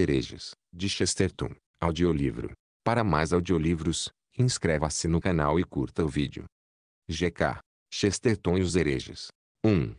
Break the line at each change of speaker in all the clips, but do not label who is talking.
hereges, de Chesterton, audiolivro. Para mais audiolivros, inscreva-se no canal e curta o vídeo. GK. Chesterton e os hereges. 1.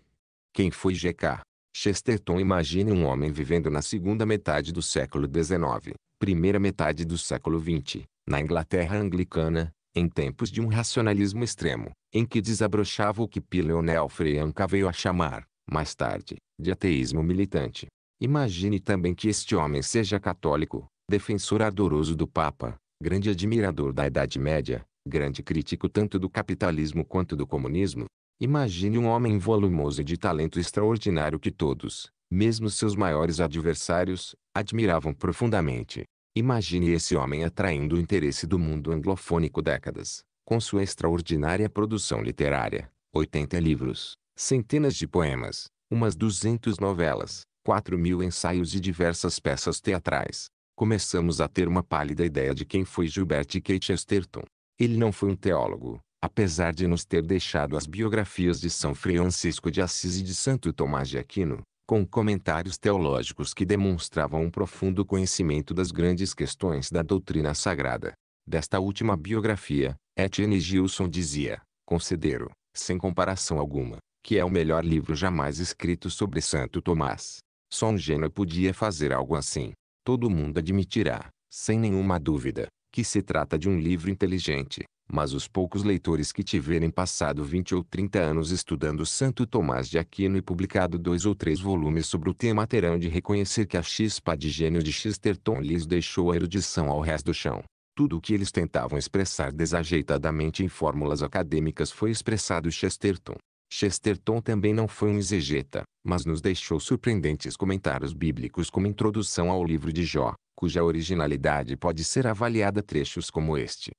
Quem foi GK? Chesterton Imagine um homem vivendo na segunda metade do século XIX, primeira metade do século XX, na Inglaterra anglicana, em tempos de um racionalismo extremo, em que desabrochava o que P. Leonel Freanca veio a chamar, mais tarde, de ateísmo militante. Imagine também que este homem seja católico, defensor ardoroso do Papa, grande admirador da Idade Média, grande crítico tanto do capitalismo quanto do comunismo. Imagine um homem volumoso e de talento extraordinário que todos, mesmo seus maiores adversários, admiravam profundamente. Imagine esse homem atraindo o interesse do mundo anglofônico décadas, com sua extraordinária produção literária, 80 livros, centenas de poemas, umas 200 novelas, quatro mil ensaios e diversas peças teatrais. Começamos a ter uma pálida ideia de quem foi Gilbert Kate Chesterton. Ele não foi um teólogo, apesar de nos ter deixado as biografias de São Francisco de Assis e de Santo Tomás de Aquino, com comentários teológicos que demonstravam um profundo conhecimento das grandes questões da doutrina sagrada. Desta última biografia, Etienne Gilson dizia, concedero, sem comparação alguma, que é o melhor livro jamais escrito sobre Santo Tomás. Só um gênio podia fazer algo assim. Todo mundo admitirá, sem nenhuma dúvida, que se trata de um livro inteligente, mas os poucos leitores que tiverem passado 20 ou 30 anos estudando Santo Tomás de Aquino e publicado dois ou três volumes sobre o tema terão de reconhecer que a chispa de gênio de Chesterton lhes deixou a erudição ao resto do chão. Tudo o que eles tentavam expressar desajeitadamente em fórmulas acadêmicas foi expressado Chesterton, Chesterton também não foi um exegeta, mas nos deixou surpreendentes comentários bíblicos como introdução ao livro de Jó, cuja originalidade pode ser avaliada trechos como este.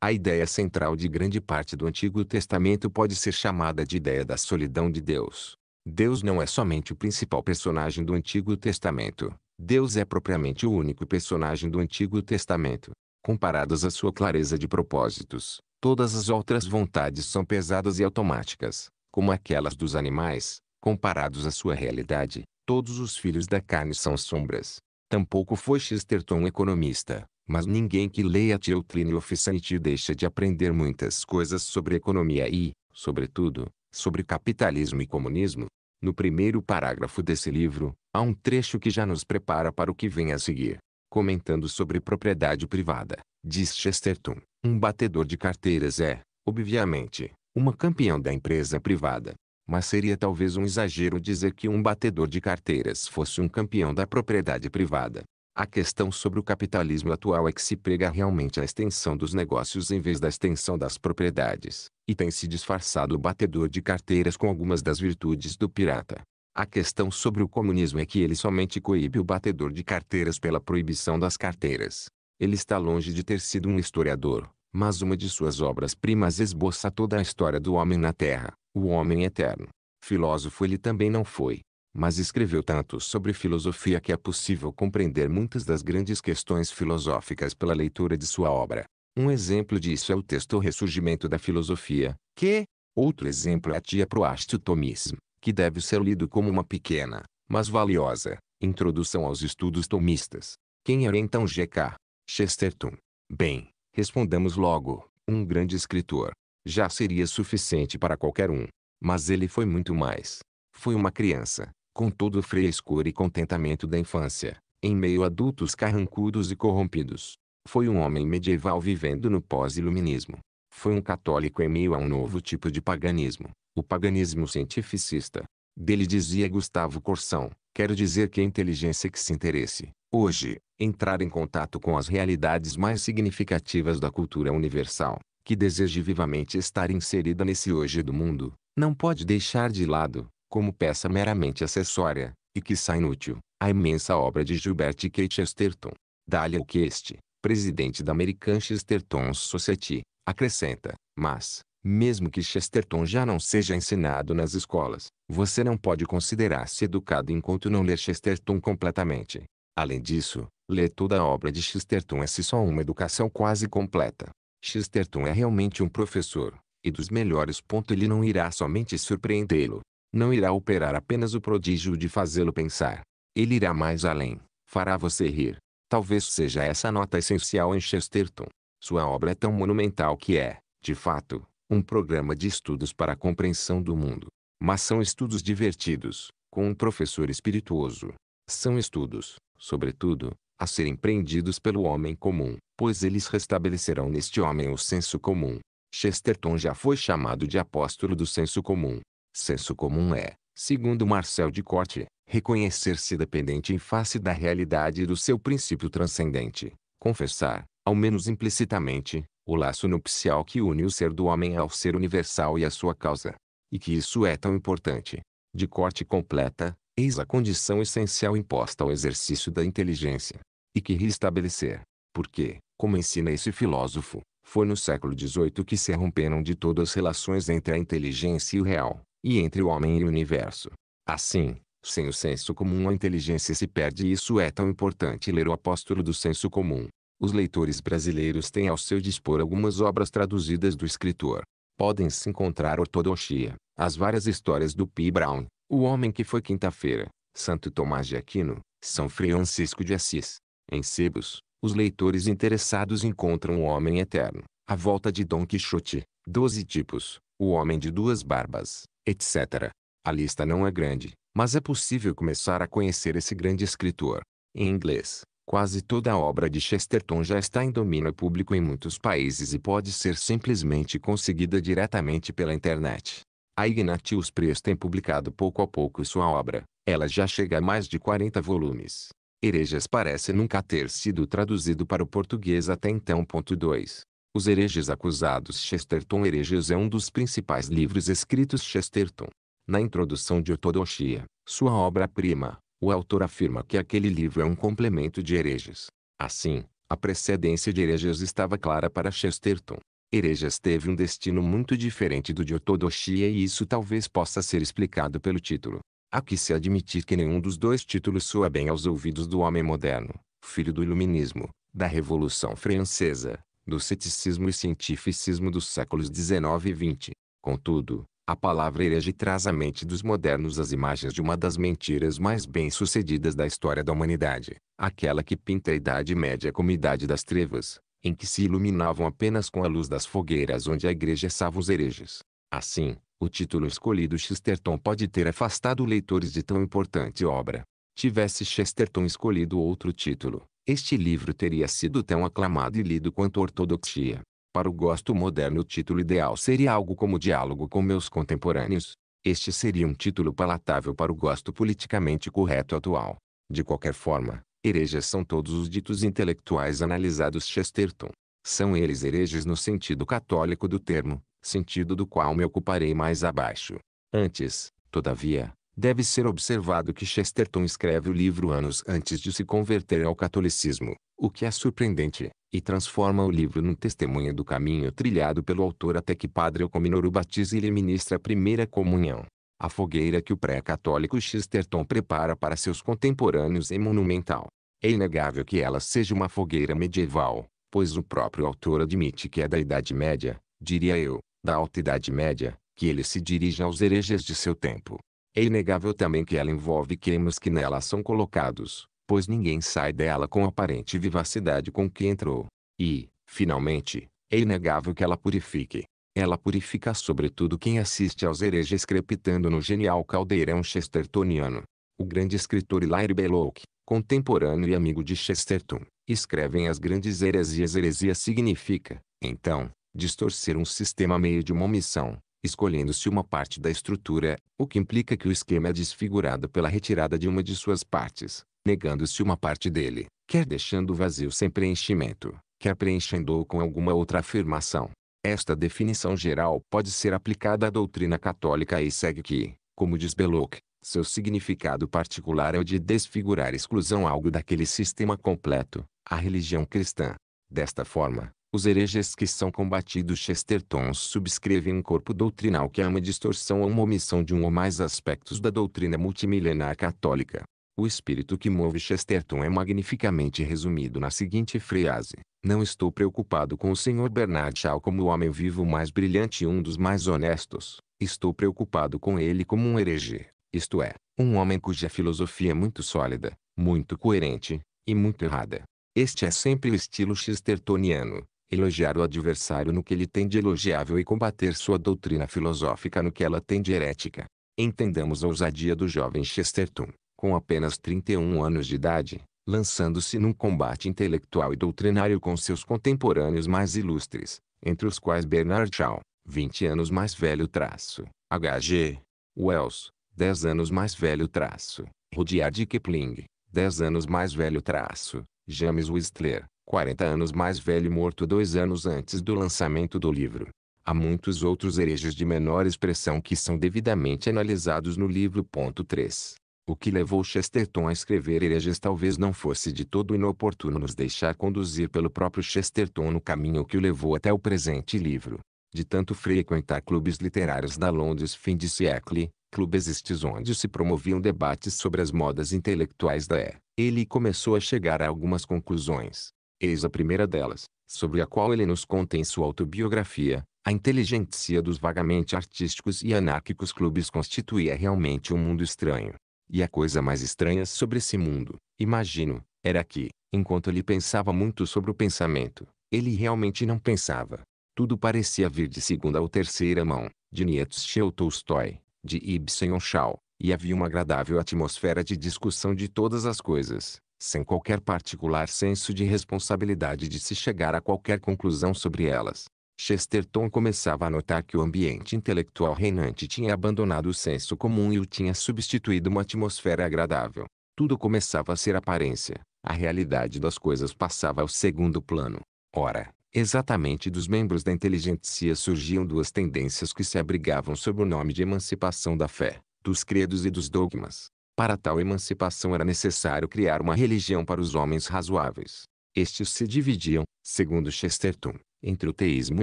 A ideia central de grande parte do Antigo Testamento pode ser chamada de ideia da solidão de Deus. Deus não é somente o principal personagem do Antigo Testamento. Deus é propriamente o único personagem do Antigo Testamento. Comparadas à sua clareza de propósitos, todas as outras vontades são pesadas e automáticas como aquelas dos animais, comparados à sua realidade, todos os filhos da carne são sombras. Tampouco foi Chesterton economista, mas ninguém que leia of Officinity deixa de aprender muitas coisas sobre economia e, sobretudo, sobre capitalismo e comunismo. No primeiro parágrafo desse livro, há um trecho que já nos prepara para o que vem a seguir. Comentando sobre propriedade privada, diz Chesterton, um batedor de carteiras é, obviamente, uma campeã da empresa privada. Mas seria talvez um exagero dizer que um batedor de carteiras fosse um campeão da propriedade privada. A questão sobre o capitalismo atual é que se prega realmente a extensão dos negócios em vez da extensão das propriedades, e tem se disfarçado o batedor de carteiras com algumas das virtudes do pirata. A questão sobre o comunismo é que ele somente coíbe o batedor de carteiras pela proibição das carteiras. Ele está longe de ter sido um historiador, mas uma de suas obras-primas esboça toda a história do homem na Terra, O Homem Eterno. Filósofo ele também não foi, mas escreveu tanto sobre filosofia que é possível compreender muitas das grandes questões filosóficas pela leitura de sua obra. Um exemplo disso é o texto O Ressurgimento da Filosofia, que, outro exemplo é a Tia diaproastotomismo, que deve ser lido como uma pequena, mas valiosa, introdução aos estudos tomistas. Quem era é então G.K. Chesterton? Bem, Respondamos logo, um grande escritor. Já seria suficiente para qualquer um. Mas ele foi muito mais. Foi uma criança, com todo o frescor e contentamento da infância, em meio a adultos carrancudos e corrompidos. Foi um homem medieval vivendo no pós-iluminismo. Foi um católico em meio a um novo tipo de paganismo, o paganismo cientificista. Dele dizia Gustavo Corsão, quero dizer que a inteligência que se interesse, hoje, entrar em contato com as realidades mais significativas da cultura universal, que deseje vivamente estar inserida nesse hoje do mundo, não pode deixar de lado, como peça meramente acessória, e que sai inútil, a imensa obra de Gilbert K. Chesterton. Dahlia este, presidente da American Chesterton Society, acrescenta, mas, mesmo que Chesterton já não seja ensinado nas escolas, você não pode considerar-se educado enquanto não ler Chesterton completamente. Além disso, Ler toda a obra de Chesterton é se só uma educação quase completa. Chesterton é realmente um professor, e dos melhores. Ele não irá somente surpreendê-lo, não irá operar apenas o prodígio de fazê-lo pensar. Ele irá mais além, fará você rir. Talvez seja essa a nota essencial em Chesterton. Sua obra é tão monumental que é, de fato, um programa de estudos para a compreensão do mundo. Mas são estudos divertidos, com um professor espirituoso. São estudos, sobretudo, a serem prendidos pelo homem comum, pois eles restabelecerão neste homem o senso comum. Chesterton já foi chamado de apóstolo do senso comum. Senso comum é, segundo Marcel de Corte, reconhecer-se dependente em face da realidade e do seu princípio transcendente, confessar, ao menos implicitamente, o laço nupcial que une o ser do homem ao ser universal e à sua causa. E que isso é tão importante. De corte completa, eis a condição essencial imposta ao exercício da inteligência e que restabelecer. Porque, como ensina esse filósofo, foi no século XVIII que se romperam de todo as relações entre a inteligência e o real, e entre o homem e o universo. Assim, sem o senso comum a inteligência se perde e isso é tão importante ler o apóstolo do senso comum. Os leitores brasileiros têm ao seu dispor algumas obras traduzidas do escritor. Podem-se encontrar Ortodoxia, as várias histórias do P. Brown, O Homem que Foi Quinta-feira, Santo Tomás de Aquino, São Francisco de Assis, em sebos, os leitores interessados encontram o homem eterno, a volta de Dom Quixote, doze tipos, o homem de duas barbas, etc. A lista não é grande, mas é possível começar a conhecer esse grande escritor. Em inglês, quase toda a obra de Chesterton já está em domínio público em muitos países e pode ser simplesmente conseguida diretamente pela internet. A Ignatius Press tem publicado pouco a pouco sua obra. Ela já chega a mais de 40 volumes. Hereges parece nunca ter sido traduzido para o português até então. 2. Os hereges acusados Chesterton Hereges é um dos principais livros escritos Chesterton. Na introdução de Ortodoxia, sua obra-prima, o autor afirma que aquele livro é um complemento de hereges. Assim, a precedência de hereges estava clara para Chesterton. Hereges teve um destino muito diferente do de Ortodoxia e isso talvez possa ser explicado pelo título. Há que se admitir que nenhum dos dois títulos soa bem aos ouvidos do homem moderno, filho do iluminismo, da Revolução Francesa, do ceticismo e cientificismo dos séculos XIX e XX. Contudo, a palavra herege traz à mente dos modernos as imagens de uma das mentiras mais bem-sucedidas da história da humanidade, aquela que pinta a Idade Média como Idade das Trevas, em que se iluminavam apenas com a luz das fogueiras onde a igreja estava os hereges. Assim, o título escolhido Chesterton pode ter afastado leitores de tão importante obra. Tivesse Chesterton escolhido outro título, este livro teria sido tão aclamado e lido quanto Ortodoxia. Para o gosto moderno, o título ideal seria algo como Diálogo com meus contemporâneos. Este seria um título palatável para o gosto politicamente correto atual. De qualquer forma, hereges são todos os ditos intelectuais analisados Chesterton. São eles hereges no sentido católico do termo, sentido do qual me ocuparei mais abaixo. Antes, todavia, deve ser observado que Chesterton escreve o livro anos antes de se converter ao catolicismo, o que é surpreendente, e transforma o livro num testemunho do caminho trilhado pelo autor até que Padre cominor o batiza e lhe ministra a primeira comunhão. A fogueira que o pré-católico Chesterton prepara para seus contemporâneos é monumental. É inegável que ela seja uma fogueira medieval, pois o próprio autor admite que é da Idade Média, diria eu, da Alta Idade Média, que ele se dirige aos hereges de seu tempo. É inegável também que ela envolve queimos que nela são colocados, pois ninguém sai dela com aparente vivacidade com que entrou. E, finalmente, é inegável que ela purifique. Ela purifica sobretudo quem assiste aos hereges crepitando no genial caldeirão chestertoniano. O grande escritor Hilaire Belloc, contemporâneo e amigo de Chesterton, escreve em As Grandes Heresias. Heresia significa, então, distorcer um sistema meio de uma omissão, escolhendo-se uma parte da estrutura, o que implica que o esquema é desfigurado pela retirada de uma de suas partes, negando-se uma parte dele, quer deixando o vazio sem preenchimento, quer preenchendo-o com alguma outra afirmação. Esta definição geral pode ser aplicada à doutrina católica e segue que, como diz Belloc, seu significado particular é o de desfigurar exclusão algo daquele sistema completo, a religião cristã. Desta forma, os hereges que são combatidos Chesterton subscrevem um corpo doutrinal que é uma distorção ou uma omissão de um ou mais aspectos da doutrina multimilenar católica. O espírito que move Chesterton é magnificamente resumido na seguinte frase. Não estou preocupado com o Sr. Bernard Shaw como o homem vivo mais brilhante e um dos mais honestos. Estou preocupado com ele como um herege, isto é, um homem cuja filosofia é muito sólida, muito coerente, e muito errada. Este é sempre o estilo chestertoniano, elogiar o adversário no que ele tem de elogiável e combater sua doutrina filosófica no que ela tem de herética. Entendamos a ousadia do jovem Chesterton, com apenas 31 anos de idade, lançando-se num combate intelectual e doutrinário com seus contemporâneos mais ilustres, entre os quais Bernard Shaw, 20 anos mais velho traço, H.G. Wells, 10 anos mais velho traço, Rudyard Kipling, 10 anos mais velho traço, James Whistler, 40 anos mais velho morto dois anos antes do lançamento do livro. Há muitos outros hereges de menor expressão que são devidamente analisados no livro. 3. O que levou Chesterton a escrever hereges talvez não fosse de todo inoportuno nos deixar conduzir pelo próprio Chesterton no caminho que o levou até o presente livro. De tanto frequentar clubes literários da Londres fim de século, clubes estes onde se promoviam debates sobre as modas intelectuais da E, é. ele começou a chegar a algumas conclusões. Eis a primeira delas, sobre a qual ele nos conta em sua autobiografia, a inteligência dos vagamente artísticos e anárquicos clubes constituía realmente um mundo estranho. E a coisa mais estranha sobre esse mundo, imagino, era que, enquanto ele pensava muito sobre o pensamento, ele realmente não pensava. Tudo parecia vir de segunda ou terceira mão, de Nietzsche ou Tolstói, de Ibsen ou Shaw, e havia uma agradável atmosfera de discussão de todas as coisas, sem qualquer particular senso de responsabilidade de se chegar a qualquer conclusão sobre elas. Chesterton começava a notar que o ambiente intelectual reinante tinha abandonado o senso comum e o tinha substituído uma atmosfera agradável. Tudo começava a ser aparência. A realidade das coisas passava ao segundo plano. Ora, exatamente dos membros da inteligência surgiam duas tendências que se abrigavam sob o nome de emancipação da fé, dos credos e dos dogmas. Para tal emancipação era necessário criar uma religião para os homens razoáveis. Estes se dividiam, segundo Chesterton, entre o teísmo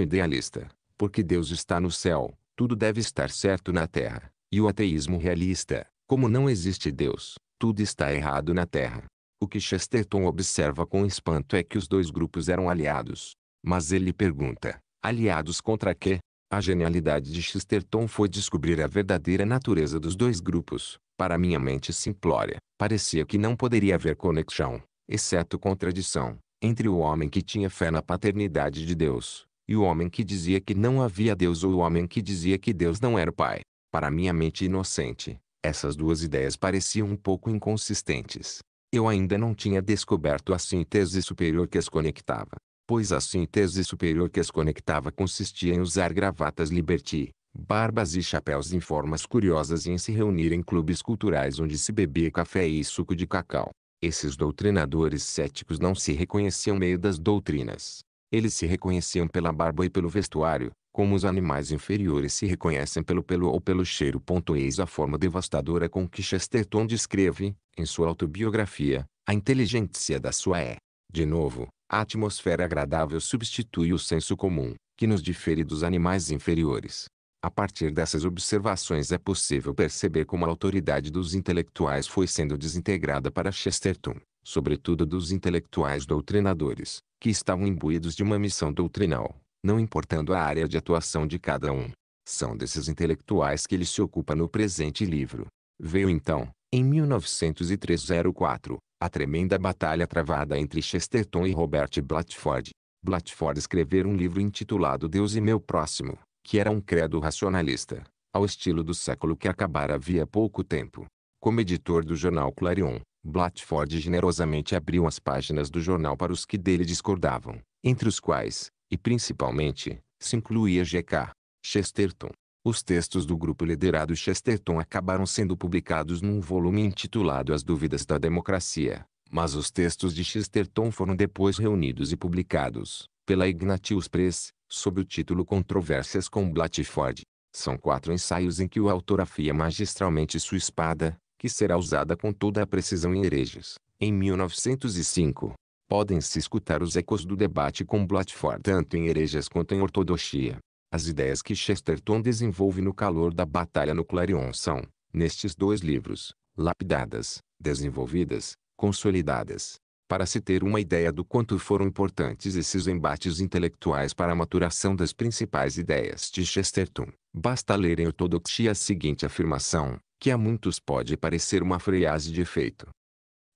idealista, porque Deus está no céu, tudo deve estar certo na terra, e o ateísmo realista, como não existe Deus, tudo está errado na terra. O que Chesterton observa com espanto é que os dois grupos eram aliados. Mas ele pergunta: aliados contra quê? A genialidade de Chesterton foi descobrir a verdadeira natureza dos dois grupos, para minha mente simplória, parecia que não poderia haver conexão, exceto contradição, entre o homem que tinha fé na paternidade de Deus, e o homem que dizia que não havia Deus ou o homem que dizia que Deus não era o Pai. Para minha mente inocente, essas duas ideias pareciam um pouco inconsistentes. Eu ainda não tinha descoberto a síntese superior que as conectava, pois a síntese superior que as conectava consistia em usar gravatas Liberty, barbas e chapéus em formas curiosas e em se reunir em clubes culturais onde se bebia café e suco de cacau. Esses doutrinadores céticos não se reconheciam meio das doutrinas. Eles se reconheciam pela barba e pelo vestuário, como os animais inferiores se reconhecem pelo pelo ou pelo cheiro. Eis a forma devastadora com que Chesterton descreve, em sua autobiografia, a inteligência da sua é. De novo, a atmosfera agradável substitui o senso comum, que nos difere dos animais inferiores. A partir dessas observações é possível perceber como a autoridade dos intelectuais foi sendo desintegrada para Chesterton, sobretudo dos intelectuais doutrinadores, que estavam imbuídos de uma missão doutrinal, não importando a área de atuação de cada um. São desses intelectuais que ele se ocupa no presente livro. Veio então, em 1903-04, a tremenda batalha travada entre Chesterton e Robert Blatchford. Blatchford escreveu um livro intitulado Deus e Meu Próximo, que era um credo racionalista, ao estilo do século que acabara havia pouco tempo. Como editor do jornal Clarion, Blatford generosamente abriu as páginas do jornal para os que dele discordavam, entre os quais, e principalmente, se incluía G.K. Chesterton. Os textos do grupo liderado Chesterton acabaram sendo publicados num volume intitulado As Dúvidas da Democracia, mas os textos de Chesterton foram depois reunidos e publicados, pela Ignatius Press, sob o título Controvérsias com Blatchford. São quatro ensaios em que o autor afia magistralmente sua espada, que será usada com toda a precisão em hereges. Em 1905, podem-se escutar os ecos do debate com Blatchford tanto em hereges quanto em ortodoxia. As ideias que Chesterton desenvolve no calor da batalha no Clarion são, nestes dois livros, lapidadas, desenvolvidas, consolidadas, para se ter uma ideia do quanto foram importantes esses embates intelectuais para a maturação das principais ideias de Chesterton, basta ler em ortodoxia a seguinte afirmação, que a muitos pode parecer uma frase de efeito.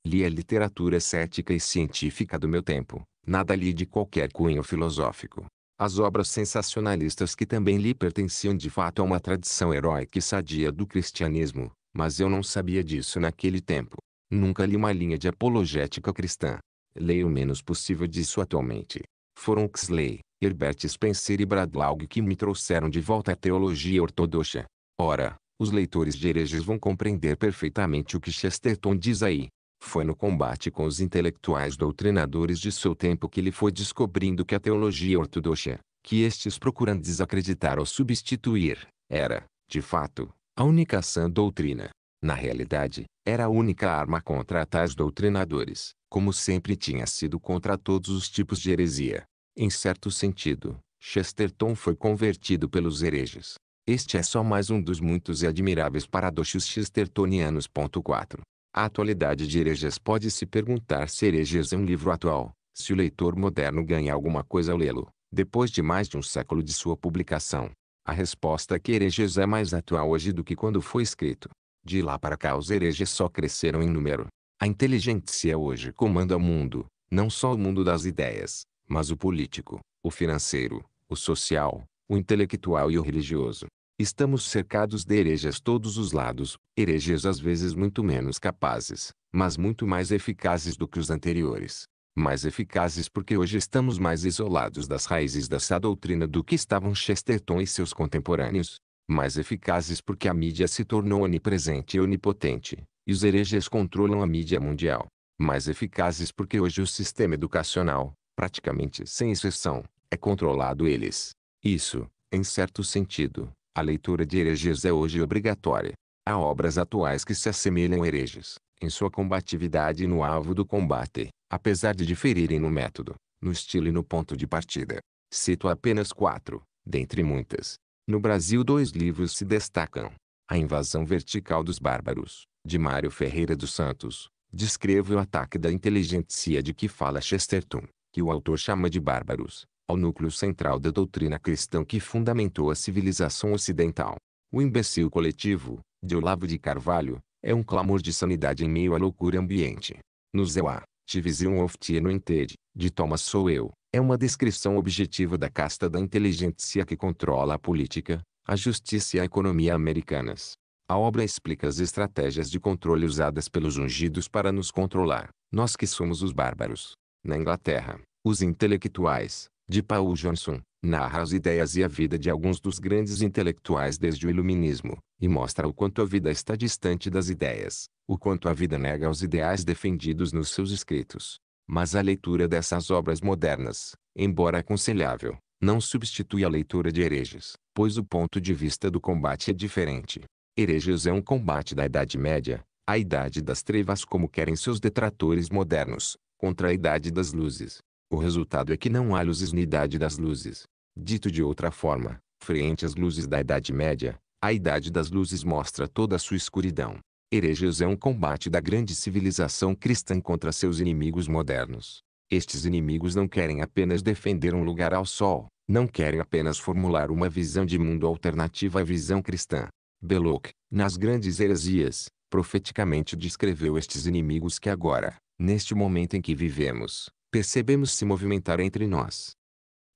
Li a literatura cética e científica do meu tempo, nada li de qualquer cunho filosófico. As obras sensacionalistas que também lhe pertenciam de fato a uma tradição heróica e sadia do cristianismo, mas eu não sabia disso naquele tempo. Nunca li uma linha de apologética cristã. Leio o menos possível disso atualmente. Foram Huxley, Herbert Spencer e Bradlaugh que me trouxeram de volta à teologia ortodoxa. Ora, os leitores de hereges vão compreender perfeitamente o que Chesterton diz aí. Foi no combate com os intelectuais doutrinadores de seu tempo que ele foi descobrindo que a teologia ortodoxa, que estes procuram desacreditar ou substituir, era, de fato, a única sã doutrina. Na realidade, era a única arma contra tais doutrinadores, como sempre tinha sido contra todos os tipos de heresia. Em certo sentido, Chesterton foi convertido pelos hereges. Este é só mais um dos muitos e admiráveis paradoxos chestertonianos. 4. A atualidade de hereges pode se perguntar se hereges é um livro atual, se o leitor moderno ganha alguma coisa ao lê-lo, depois de mais de um século de sua publicação. A resposta é que hereges é mais atual hoje do que quando foi escrito. De lá para cá os hereges só cresceram em número. A inteligência hoje comanda o mundo, não só o mundo das ideias, mas o político, o financeiro, o social, o intelectual e o religioso. Estamos cercados de hereges todos os lados, hereges às vezes muito menos capazes, mas muito mais eficazes do que os anteriores. Mais eficazes porque hoje estamos mais isolados das raízes dessa doutrina do que estavam Chesterton e seus contemporâneos, mais eficazes porque a mídia se tornou onipresente e onipotente, e os hereges controlam a mídia mundial. Mais eficazes porque hoje o sistema educacional, praticamente sem exceção, é controlado eles. Isso, em certo sentido, a leitura de hereges é hoje obrigatória. Há obras atuais que se assemelham a hereges, em sua combatividade e no alvo do combate, apesar de diferirem no método, no estilo e no ponto de partida. Cito apenas quatro, dentre muitas, no Brasil dois livros se destacam. A Invasão Vertical dos Bárbaros, de Mário Ferreira dos Santos, descreve o ataque da inteligência de que fala Chesterton, que o autor chama de bárbaros, ao núcleo central da doutrina cristã que fundamentou a civilização ocidental. O imbecil coletivo, de Olavo de Carvalho, é um clamor de sanidade em meio à loucura ambiente. No Zewa, Tivision of Tieno Entede, de Thomas Sowell, é uma descrição objetiva da casta da inteligência que controla a política, a justiça e a economia americanas. A obra explica as estratégias de controle usadas pelos ungidos para nos controlar, nós que somos os bárbaros. Na Inglaterra, os intelectuais, de Paul Johnson, narra as ideias e a vida de alguns dos grandes intelectuais desde o iluminismo, e mostra o quanto a vida está distante das ideias, o quanto a vida nega os ideais defendidos nos seus escritos. Mas a leitura dessas obras modernas, embora aconselhável, não substitui a leitura de hereges, pois o ponto de vista do combate é diferente. Hereges é um combate da Idade Média, a Idade das Trevas como querem seus detratores modernos, contra a Idade das Luzes. O resultado é que não há luzes na Idade das Luzes. Dito de outra forma, frente às luzes da Idade Média, a Idade das Luzes mostra toda a sua escuridão. Hereges é um combate da grande civilização cristã contra seus inimigos modernos. Estes inimigos não querem apenas defender um lugar ao sol, não querem apenas formular uma visão de mundo alternativa à visão cristã. Belloc, nas Grandes Heresias, profeticamente descreveu estes inimigos que agora, neste momento em que vivemos, percebemos se movimentar entre nós.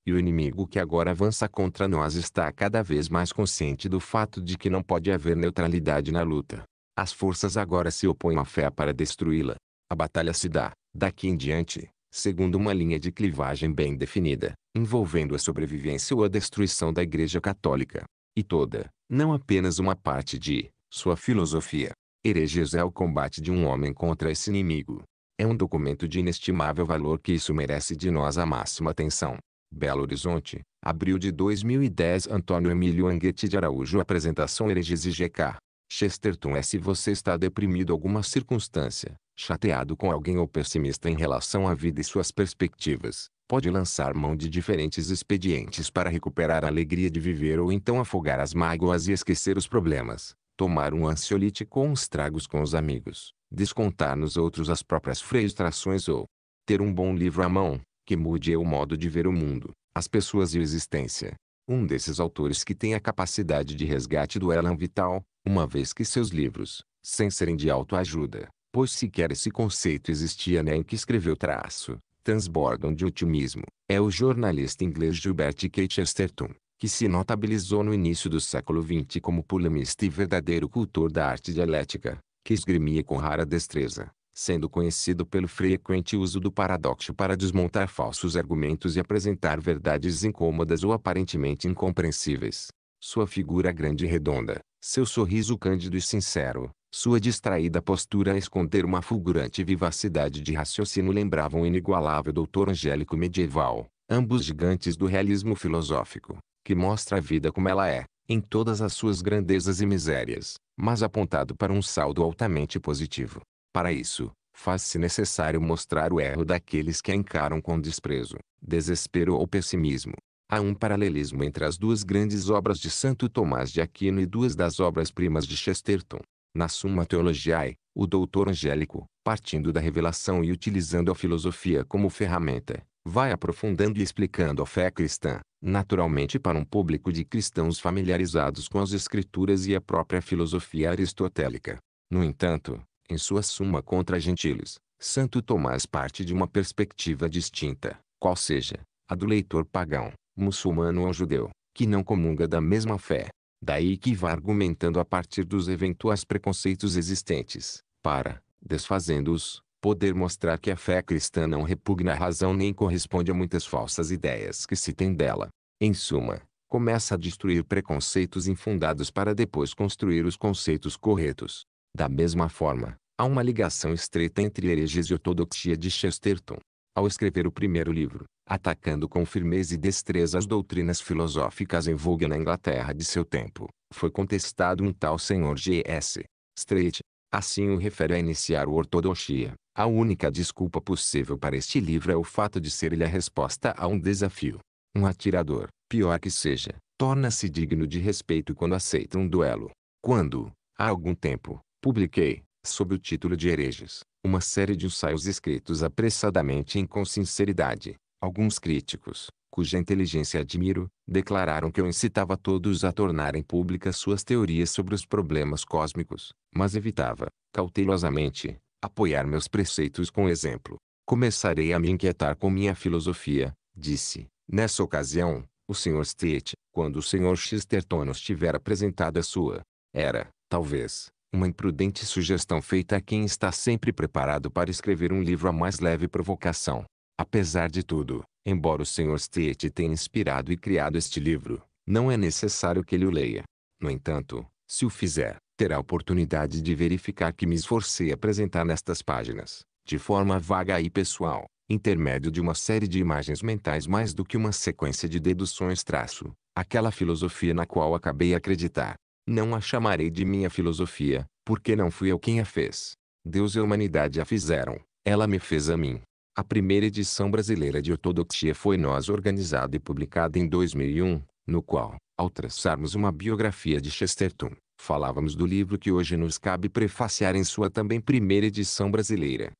E o inimigo que agora avança contra nós está cada vez mais consciente do fato de que não pode haver neutralidade na luta. As forças agora se opõem à fé para destruí-la. A batalha se dá, daqui em diante, segundo uma linha de clivagem bem definida, envolvendo a sobrevivência ou a destruição da Igreja Católica. E toda, não apenas uma parte de, sua filosofia. Hereges é o combate de um homem contra esse inimigo. É um documento de inestimável valor que isso merece de nós a máxima atenção. Belo Horizonte, abril de 2010 Antônio Emílio Anguete de Araújo Apresentação Hereges e GK Chesterton é se você está deprimido alguma circunstância, chateado com alguém ou pessimista em relação à vida e suas perspectivas, pode lançar mão de diferentes expedientes para recuperar a alegria de viver ou então afogar as mágoas e esquecer os problemas, tomar um ansiolítico ou uns tragos com os amigos, descontar nos outros as próprias frustrações ou ter um bom livro à mão, que mude o modo de ver o mundo, as pessoas e a existência. Um desses autores que tem a capacidade de resgate do elan vital, uma vez que seus livros, sem serem de autoajuda, pois sequer esse conceito existia nem né, que escreveu traço, transbordam de otimismo, é o jornalista inglês Gilbert K. Chesterton, que se notabilizou no início do século XX como polemista e verdadeiro cultor da arte dialética, que esgrimia com rara destreza, sendo conhecido pelo frequente uso do paradoxo para desmontar falsos argumentos e apresentar verdades incômodas ou aparentemente incompreensíveis. Sua figura grande e redonda, seu sorriso cândido e sincero, sua distraída postura a esconder uma fulgurante vivacidade de raciocínio lembravam um o inigualável doutor angélico medieval, ambos gigantes do realismo filosófico, que mostra a vida como ela é, em todas as suas grandezas e misérias, mas apontado para um saldo altamente positivo. Para isso, faz-se necessário mostrar o erro daqueles que a encaram com desprezo, desespero ou pessimismo, Há um paralelismo entre as duas grandes obras de Santo Tomás de Aquino e duas das obras-primas de Chesterton. Na Suma Theologiae, o doutor angélico, partindo da revelação e utilizando a filosofia como ferramenta, vai aprofundando e explicando a fé cristã, naturalmente para um público de cristãos familiarizados com as escrituras e a própria filosofia aristotélica. No entanto, em sua Suma contra Gentiles, Santo Tomás parte de uma perspectiva distinta, qual seja, a do leitor pagão, muçulmano ou judeu, que não comunga da mesma fé. Daí que vá argumentando a partir dos eventuais preconceitos existentes, para, desfazendo-os, poder mostrar que a fé cristã não repugna à razão nem corresponde a muitas falsas ideias que se tem dela. Em suma, começa a destruir preconceitos infundados para depois construir os conceitos corretos. Da mesma forma, há uma ligação estreita entre hereges e ortodoxia de Chesterton ao escrever o primeiro livro, atacando com firmeza e destreza as doutrinas filosóficas em voga na Inglaterra de seu tempo, foi contestado um tal senhor G.S. Strait, assim o refere a iniciar o ortodoxia. A única desculpa possível para este livro é o fato de ser ele a resposta a um desafio. Um atirador, pior que seja, torna-se digno de respeito quando aceita um duelo. Quando, há algum tempo, publiquei, sob o título de hereges, uma série de ensaios escritos apressadamente e com sinceridade. Alguns críticos, cuja inteligência admiro, declararam que eu incitava todos a tornarem públicas suas teorias sobre os problemas cósmicos, mas evitava, cautelosamente, apoiar meus preceitos com exemplo. Começarei a me inquietar com minha filosofia, disse, nessa ocasião, o Sr. State, quando o Sr. Chesterton nos tiver apresentado a sua. Era, talvez, uma imprudente sugestão feita a quem está sempre preparado para escrever um livro a mais leve provocação. Apesar de tudo, embora o Sr. Stiet tenha inspirado e criado este livro, não é necessário que ele o leia. No entanto, se o fizer, terá oportunidade de verificar que me esforcei a apresentar nestas páginas, de forma vaga e pessoal, intermédio de uma série de imagens mentais mais do que uma sequência de deduções traço, aquela filosofia na qual acabei acreditar, não a chamarei de minha filosofia, porque não fui eu quem a fez. Deus e a humanidade a fizeram, ela me fez a mim. A primeira edição brasileira de Ortodoxia foi nós organizada e publicada em 2001, no qual, ao traçarmos uma biografia de Chesterton, falávamos do livro que hoje nos cabe prefaciar em sua também primeira edição brasileira.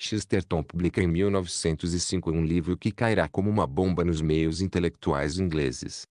Chesterton publica em 1905 um livro que cairá como uma bomba nos meios intelectuais ingleses.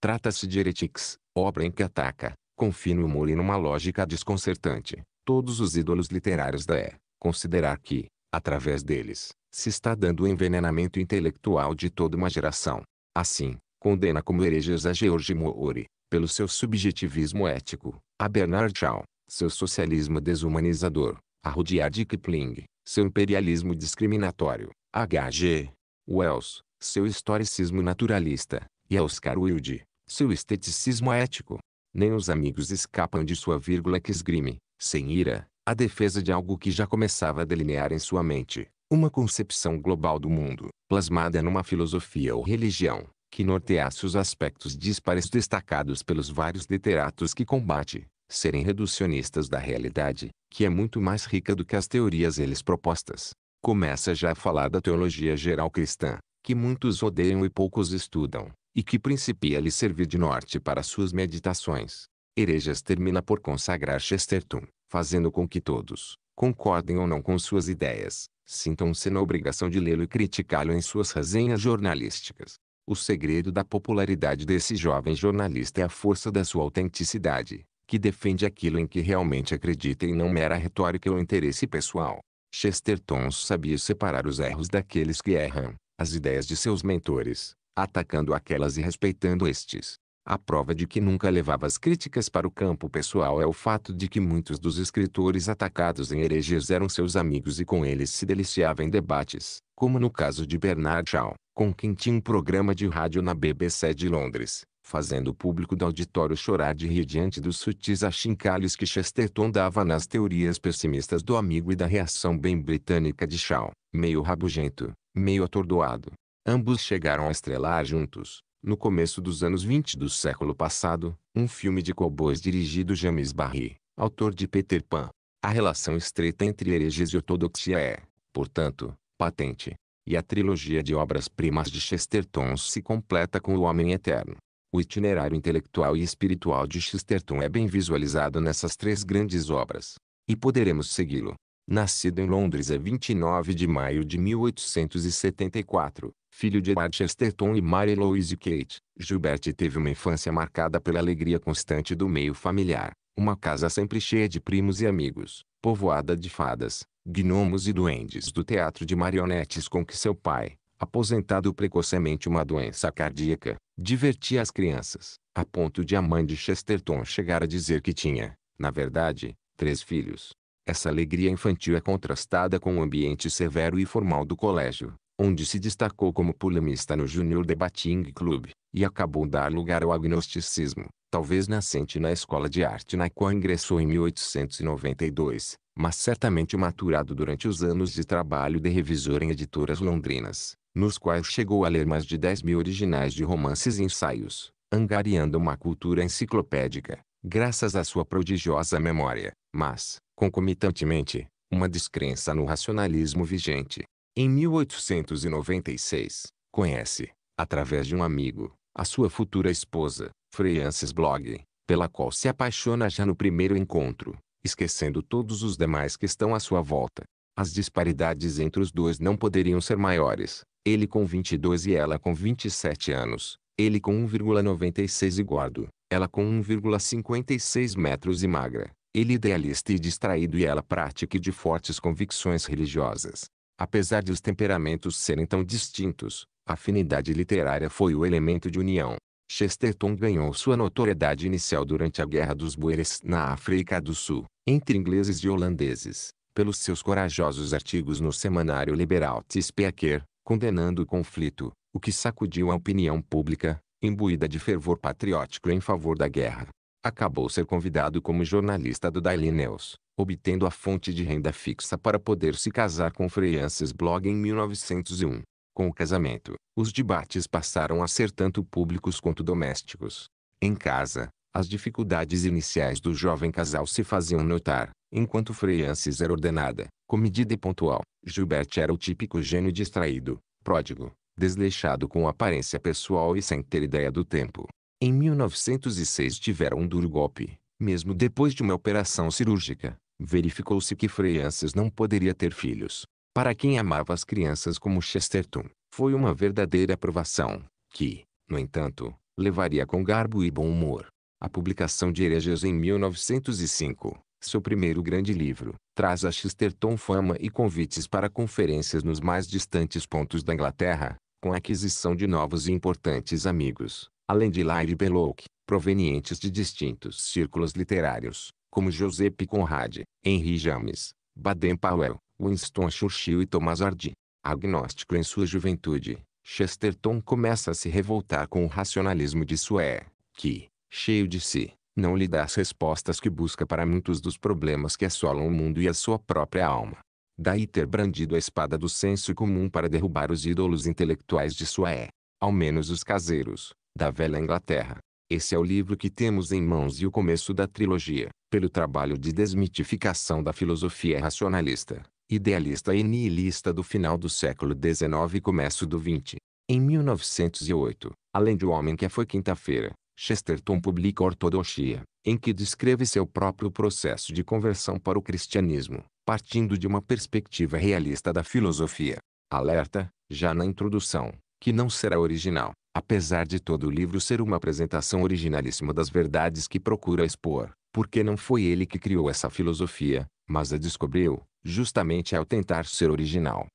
Trata-se de Heretics, obra em que ataca, confina o humor em uma lógica desconcertante, todos os ídolos literários da é, considerar que, através deles, se está dando o envenenamento intelectual de toda uma geração. Assim, condena como hereges a George Moore, pelo seu subjetivismo ético, a Bernard Shaw, seu socialismo desumanizador, a Rudyard Kipling, seu imperialismo discriminatório, H.G. Wells, seu historicismo naturalista, e a Oscar Wilde, seu esteticismo é ético. Nem os amigos escapam de sua vírgula que esgrime, sem ira, a defesa de algo que já começava a delinear em sua mente, uma concepção global do mundo, plasmada numa filosofia ou religião, que norteasse os aspectos dispares destacados pelos vários literatos que combate, serem reducionistas da realidade, que é muito mais rica do que as teorias eles propostas. Começa já a falar da teologia geral cristã, que muitos odeiam e poucos estudam, e que principia a lhe servir de norte para suas meditações. Erejas termina por consagrar Chesterton, fazendo com que todos, concordem ou não com suas ideias, sintam-se na obrigação de lê-lo e criticá-lo em suas resenhas jornalísticas. O segredo da popularidade desse jovem jornalista é a força da sua autenticidade, que defende aquilo em que realmente acredita e não mera retórica ou interesse pessoal. Chesterton sabia separar os erros daqueles que erram, as ideias de seus mentores, atacando aquelas e respeitando estes. A prova de que nunca levava as críticas para o campo pessoal é o fato de que muitos dos escritores atacados em hereges eram seus amigos e com eles se deliciava em debates, como no caso de Bernard Shaw, com quem tinha um programa de rádio na BBC de Londres, fazendo o público do auditório chorar de rir diante dos sutis achincalhos que Chesterton dava nas teorias pessimistas do amigo e da reação bem britânica de Shaw, meio rabugento, meio atordoado, Ambos chegaram a estrelar juntos, no começo dos anos 20 do século passado, um filme de cowboys dirigido James Barry, autor de Peter Pan. A relação estreita entre hereges e ortodoxia é, portanto, patente. E a trilogia de obras-primas de Chesterton se completa com O Homem Eterno. O itinerário intelectual e espiritual de Chesterton é bem visualizado nessas três grandes obras. E poderemos segui-lo, nascido em Londres a 29 de maio de 1874, filho de Edward Chesterton e Mary Louise Kate, Gilbert teve uma infância marcada pela alegria constante do meio familiar, uma casa sempre cheia de primos e amigos, povoada de fadas, gnomos e duendes do teatro de marionetes com que seu pai, aposentado precocemente uma doença cardíaca, divertia as crianças, a ponto de a mãe de Chesterton chegar a dizer que tinha, na verdade, três filhos, essa alegria infantil é contrastada com o ambiente severo e formal do colégio, onde se destacou como polemista no Junior Debating Club, e acabou dar lugar ao agnosticismo, talvez nascente na escola de arte na qual ingressou em 1892, mas certamente maturado durante os anos de trabalho de revisor em editoras londrinas, nos quais chegou a ler mais de 10 mil originais de romances e ensaios, angariando uma cultura enciclopédica graças à sua prodigiosa memória, mas, concomitantemente, uma descrença no racionalismo vigente. Em 1896, conhece, através de um amigo, a sua futura esposa, Frances Blog, pela qual se apaixona já no primeiro encontro, esquecendo todos os demais que estão à sua volta. As disparidades entre os dois não poderiam ser maiores, ele com 22 e ela com 27 anos, ele com 1,96 e gordo, ela com 1,56 metros e magra. Ele idealista e distraído e ela prática e de fortes convicções religiosas. Apesar de os temperamentos serem tão distintos, a afinidade literária foi o elemento de união. Chesterton ganhou sua notoriedade inicial durante a Guerra dos Boeres na África do Sul, entre ingleses e holandeses, pelos seus corajosos artigos no semanário liberal Tispeaker, condenando o conflito, o que sacudiu a opinião pública, imbuída de fervor patriótico em favor da guerra. Acabou ser convidado como jornalista do Daily News, obtendo a fonte de renda fixa para poder se casar com Francis Blog em 1901. Com o casamento, os debates passaram a ser tanto públicos quanto domésticos. Em casa, as dificuldades iniciais do jovem casal se faziam notar, enquanto Francis era ordenada, comedida e pontual. Gilbert era o típico gênio distraído, pródigo, desleixado com aparência pessoal e sem ter ideia do tempo. Em 1906 tiveram um duro golpe. Mesmo depois de uma operação cirúrgica, verificou-se que Francis não poderia ter filhos. Para quem amava as crianças como Chesterton, foi uma verdadeira aprovação, que, no entanto, levaria com garbo e bom humor. A publicação de Hereges em 1905, seu primeiro grande livro, traz a Chesterton fama e convites para conferências nos mais distantes pontos da Inglaterra, com a aquisição de novos e importantes amigos, além de Lair Belloc, provenientes de distintos círculos literários, como Giuseppe Conrad, Henry James, Baden-Powell, Winston Churchill e Thomas Hardy. Agnóstico em sua juventude, Chesterton começa a se revoltar com o racionalismo de Sué, que, cheio de si, não lhe dá as respostas que busca para muitos dos problemas que assolam o mundo e a sua própria alma. Daí ter brandido a espada do senso comum para derrubar os ídolos intelectuais de sua é, ao menos os caseiros, da velha Inglaterra. Esse é o livro que temos em mãos e o começo da trilogia, pelo trabalho de desmitificação da filosofia racionalista, idealista e niilista do final do século XIX e começo do XX. Em 1908, além de O Homem que Foi Quinta-feira, Chesterton publica Ortodoxia, em que descreve seu próprio processo de conversão para o cristianismo, partindo de uma perspectiva realista da filosofia. Alerta, já na introdução, que não será original, apesar de todo o livro ser uma apresentação originalíssima das verdades que procura expor, porque não foi ele que criou essa filosofia, mas a descobriu, justamente ao tentar ser original.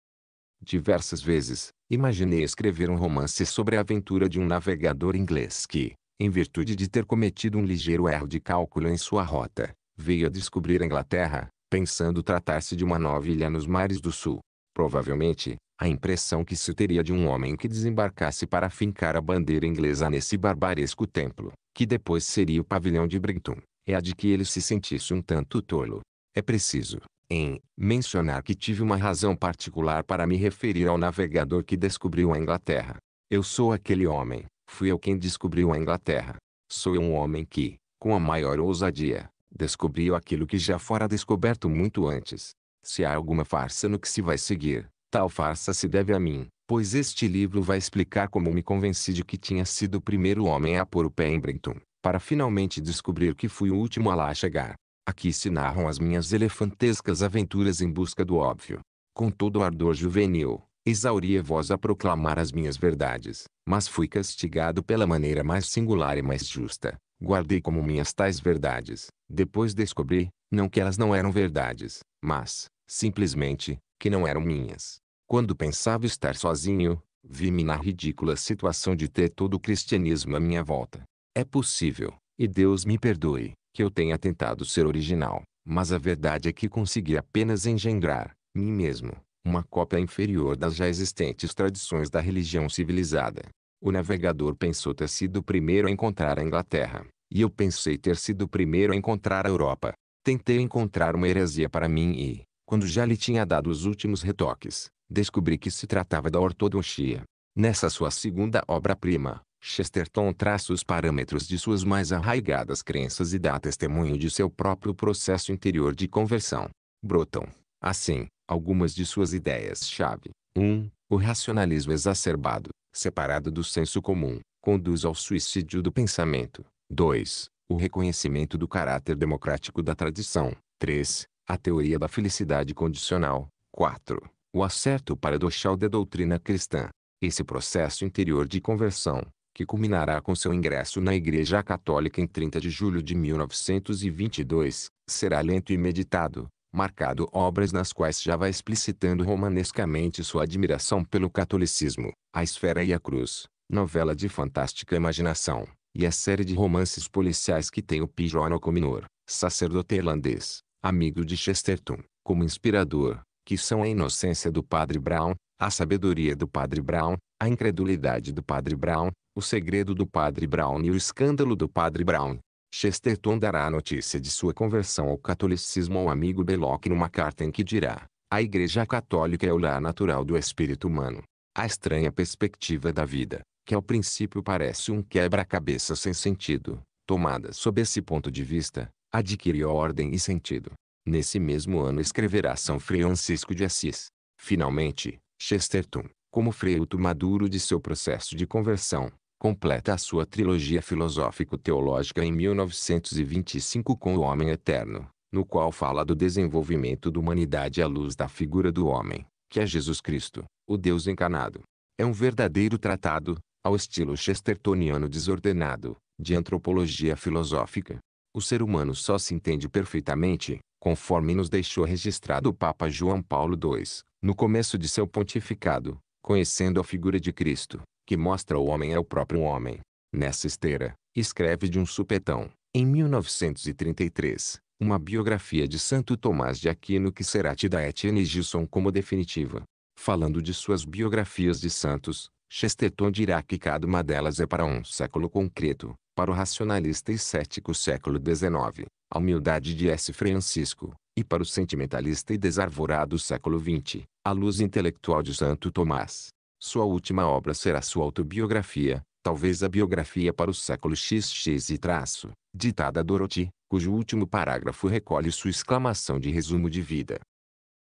Diversas vezes, imaginei escrever um romance sobre a aventura de um navegador inglês que, em virtude de ter cometido um ligeiro erro de cálculo em sua rota, veio a descobrir a Inglaterra, pensando tratar-se de uma nova ilha nos mares do sul. Provavelmente, a impressão que se teria de um homem que desembarcasse para fincar a bandeira inglesa nesse barbaresco templo, que depois seria o pavilhão de Brenton, é a de que ele se sentisse um tanto tolo. É preciso, em mencionar que tive uma razão particular para me referir ao navegador que descobriu a Inglaterra. Eu sou aquele homem, Fui eu quem descobriu a Inglaterra. Sou eu um homem que, com a maior ousadia, descobriu aquilo que já fora descoberto muito antes. Se há alguma farsa no que se vai seguir, tal farsa se deve a mim, pois este livro vai explicar como me convenci de que tinha sido o primeiro homem a pôr o pé em Brenton, para finalmente descobrir que fui o último a lá chegar. Aqui se narram as minhas elefantescas aventuras em busca do óbvio. Com todo o ardor juvenil, exauria voz a proclamar as minhas verdades, mas fui castigado pela maneira mais singular e mais justa. Guardei como minhas tais verdades. Depois descobri, não que elas não eram verdades, mas, simplesmente, que não eram minhas. Quando pensava estar sozinho, vi-me na ridícula situação de ter todo o cristianismo à minha volta. É possível, e Deus me perdoe, que eu tenha tentado ser original, mas a verdade é que consegui apenas engendrar, mim mesmo, uma cópia inferior das já existentes tradições da religião civilizada. O navegador pensou ter sido o primeiro a encontrar a Inglaterra, e eu pensei ter sido o primeiro a encontrar a Europa. Tentei encontrar uma heresia para mim e, quando já lhe tinha dado os últimos retoques, descobri que se tratava da ortodoxia. Nessa sua segunda obra-prima, Chesterton traça os parâmetros de suas mais arraigadas crenças e dá testemunho de seu próprio processo interior de conversão. Broton, assim, algumas de suas ideias-chave. 1. Um, o racionalismo exacerbado, separado do senso comum, conduz ao suicídio do pensamento. 2. O reconhecimento do caráter democrático da tradição. 3. A teoria da felicidade condicional. 4. O acerto paradoxal da doutrina cristã. Esse processo interior de conversão, que culminará com seu ingresso na Igreja Católica em 30 de julho de 1922, será lento e meditado, marcado obras nas quais já vai explicitando romanescamente sua admiração pelo catolicismo, A Esfera e a Cruz, novela de fantástica imaginação, e a série de romances policiais que tem o P. Cominor, sacerdote irlandês, amigo de Chesterton, como inspirador, que são a inocência do Padre Brown, a sabedoria do Padre Brown, a incredulidade do Padre Brown, o segredo do Padre Brown e o escândalo do Padre Brown. Chesterton dará a notícia de sua conversão ao catolicismo ao amigo Belloc numa carta em que dirá A Igreja Católica é o lar natural do espírito humano. A estranha perspectiva da vida, que ao princípio parece um quebra-cabeça sem sentido, tomada sob esse ponto de vista, adquiriu ordem e sentido. Nesse mesmo ano escreverá São Francisco de Assis. Finalmente, Chesterton, como freio maduro de seu processo de conversão, completa a sua trilogia filosófico-teológica em 1925 com O Homem Eterno, no qual fala do desenvolvimento da humanidade à luz da figura do homem, que é Jesus Cristo, o Deus encarnado. É um verdadeiro tratado, ao estilo chestertoniano desordenado, de antropologia filosófica. O ser humano só se entende perfeitamente, conforme nos deixou registrado o Papa João Paulo II, no começo de seu pontificado, conhecendo a figura de Cristo, que mostra o homem é o próprio homem. Nessa esteira, escreve de um supetão, em 1933, uma biografia de Santo Tomás de Aquino que Serati da Etienne Gilson como definitiva. Falando de suas biografias de santos, Chesterton dirá que cada uma delas é para um século concreto, para o racionalista e cético século XIX, a humildade de S. Francisco, e para o sentimentalista e desarvorado século XX, a luz intelectual de Santo Tomás. Sua última obra será sua autobiografia, talvez a biografia para o século XX e traço, ditada a Dorothy, cujo último parágrafo recolhe sua exclamação de resumo de vida.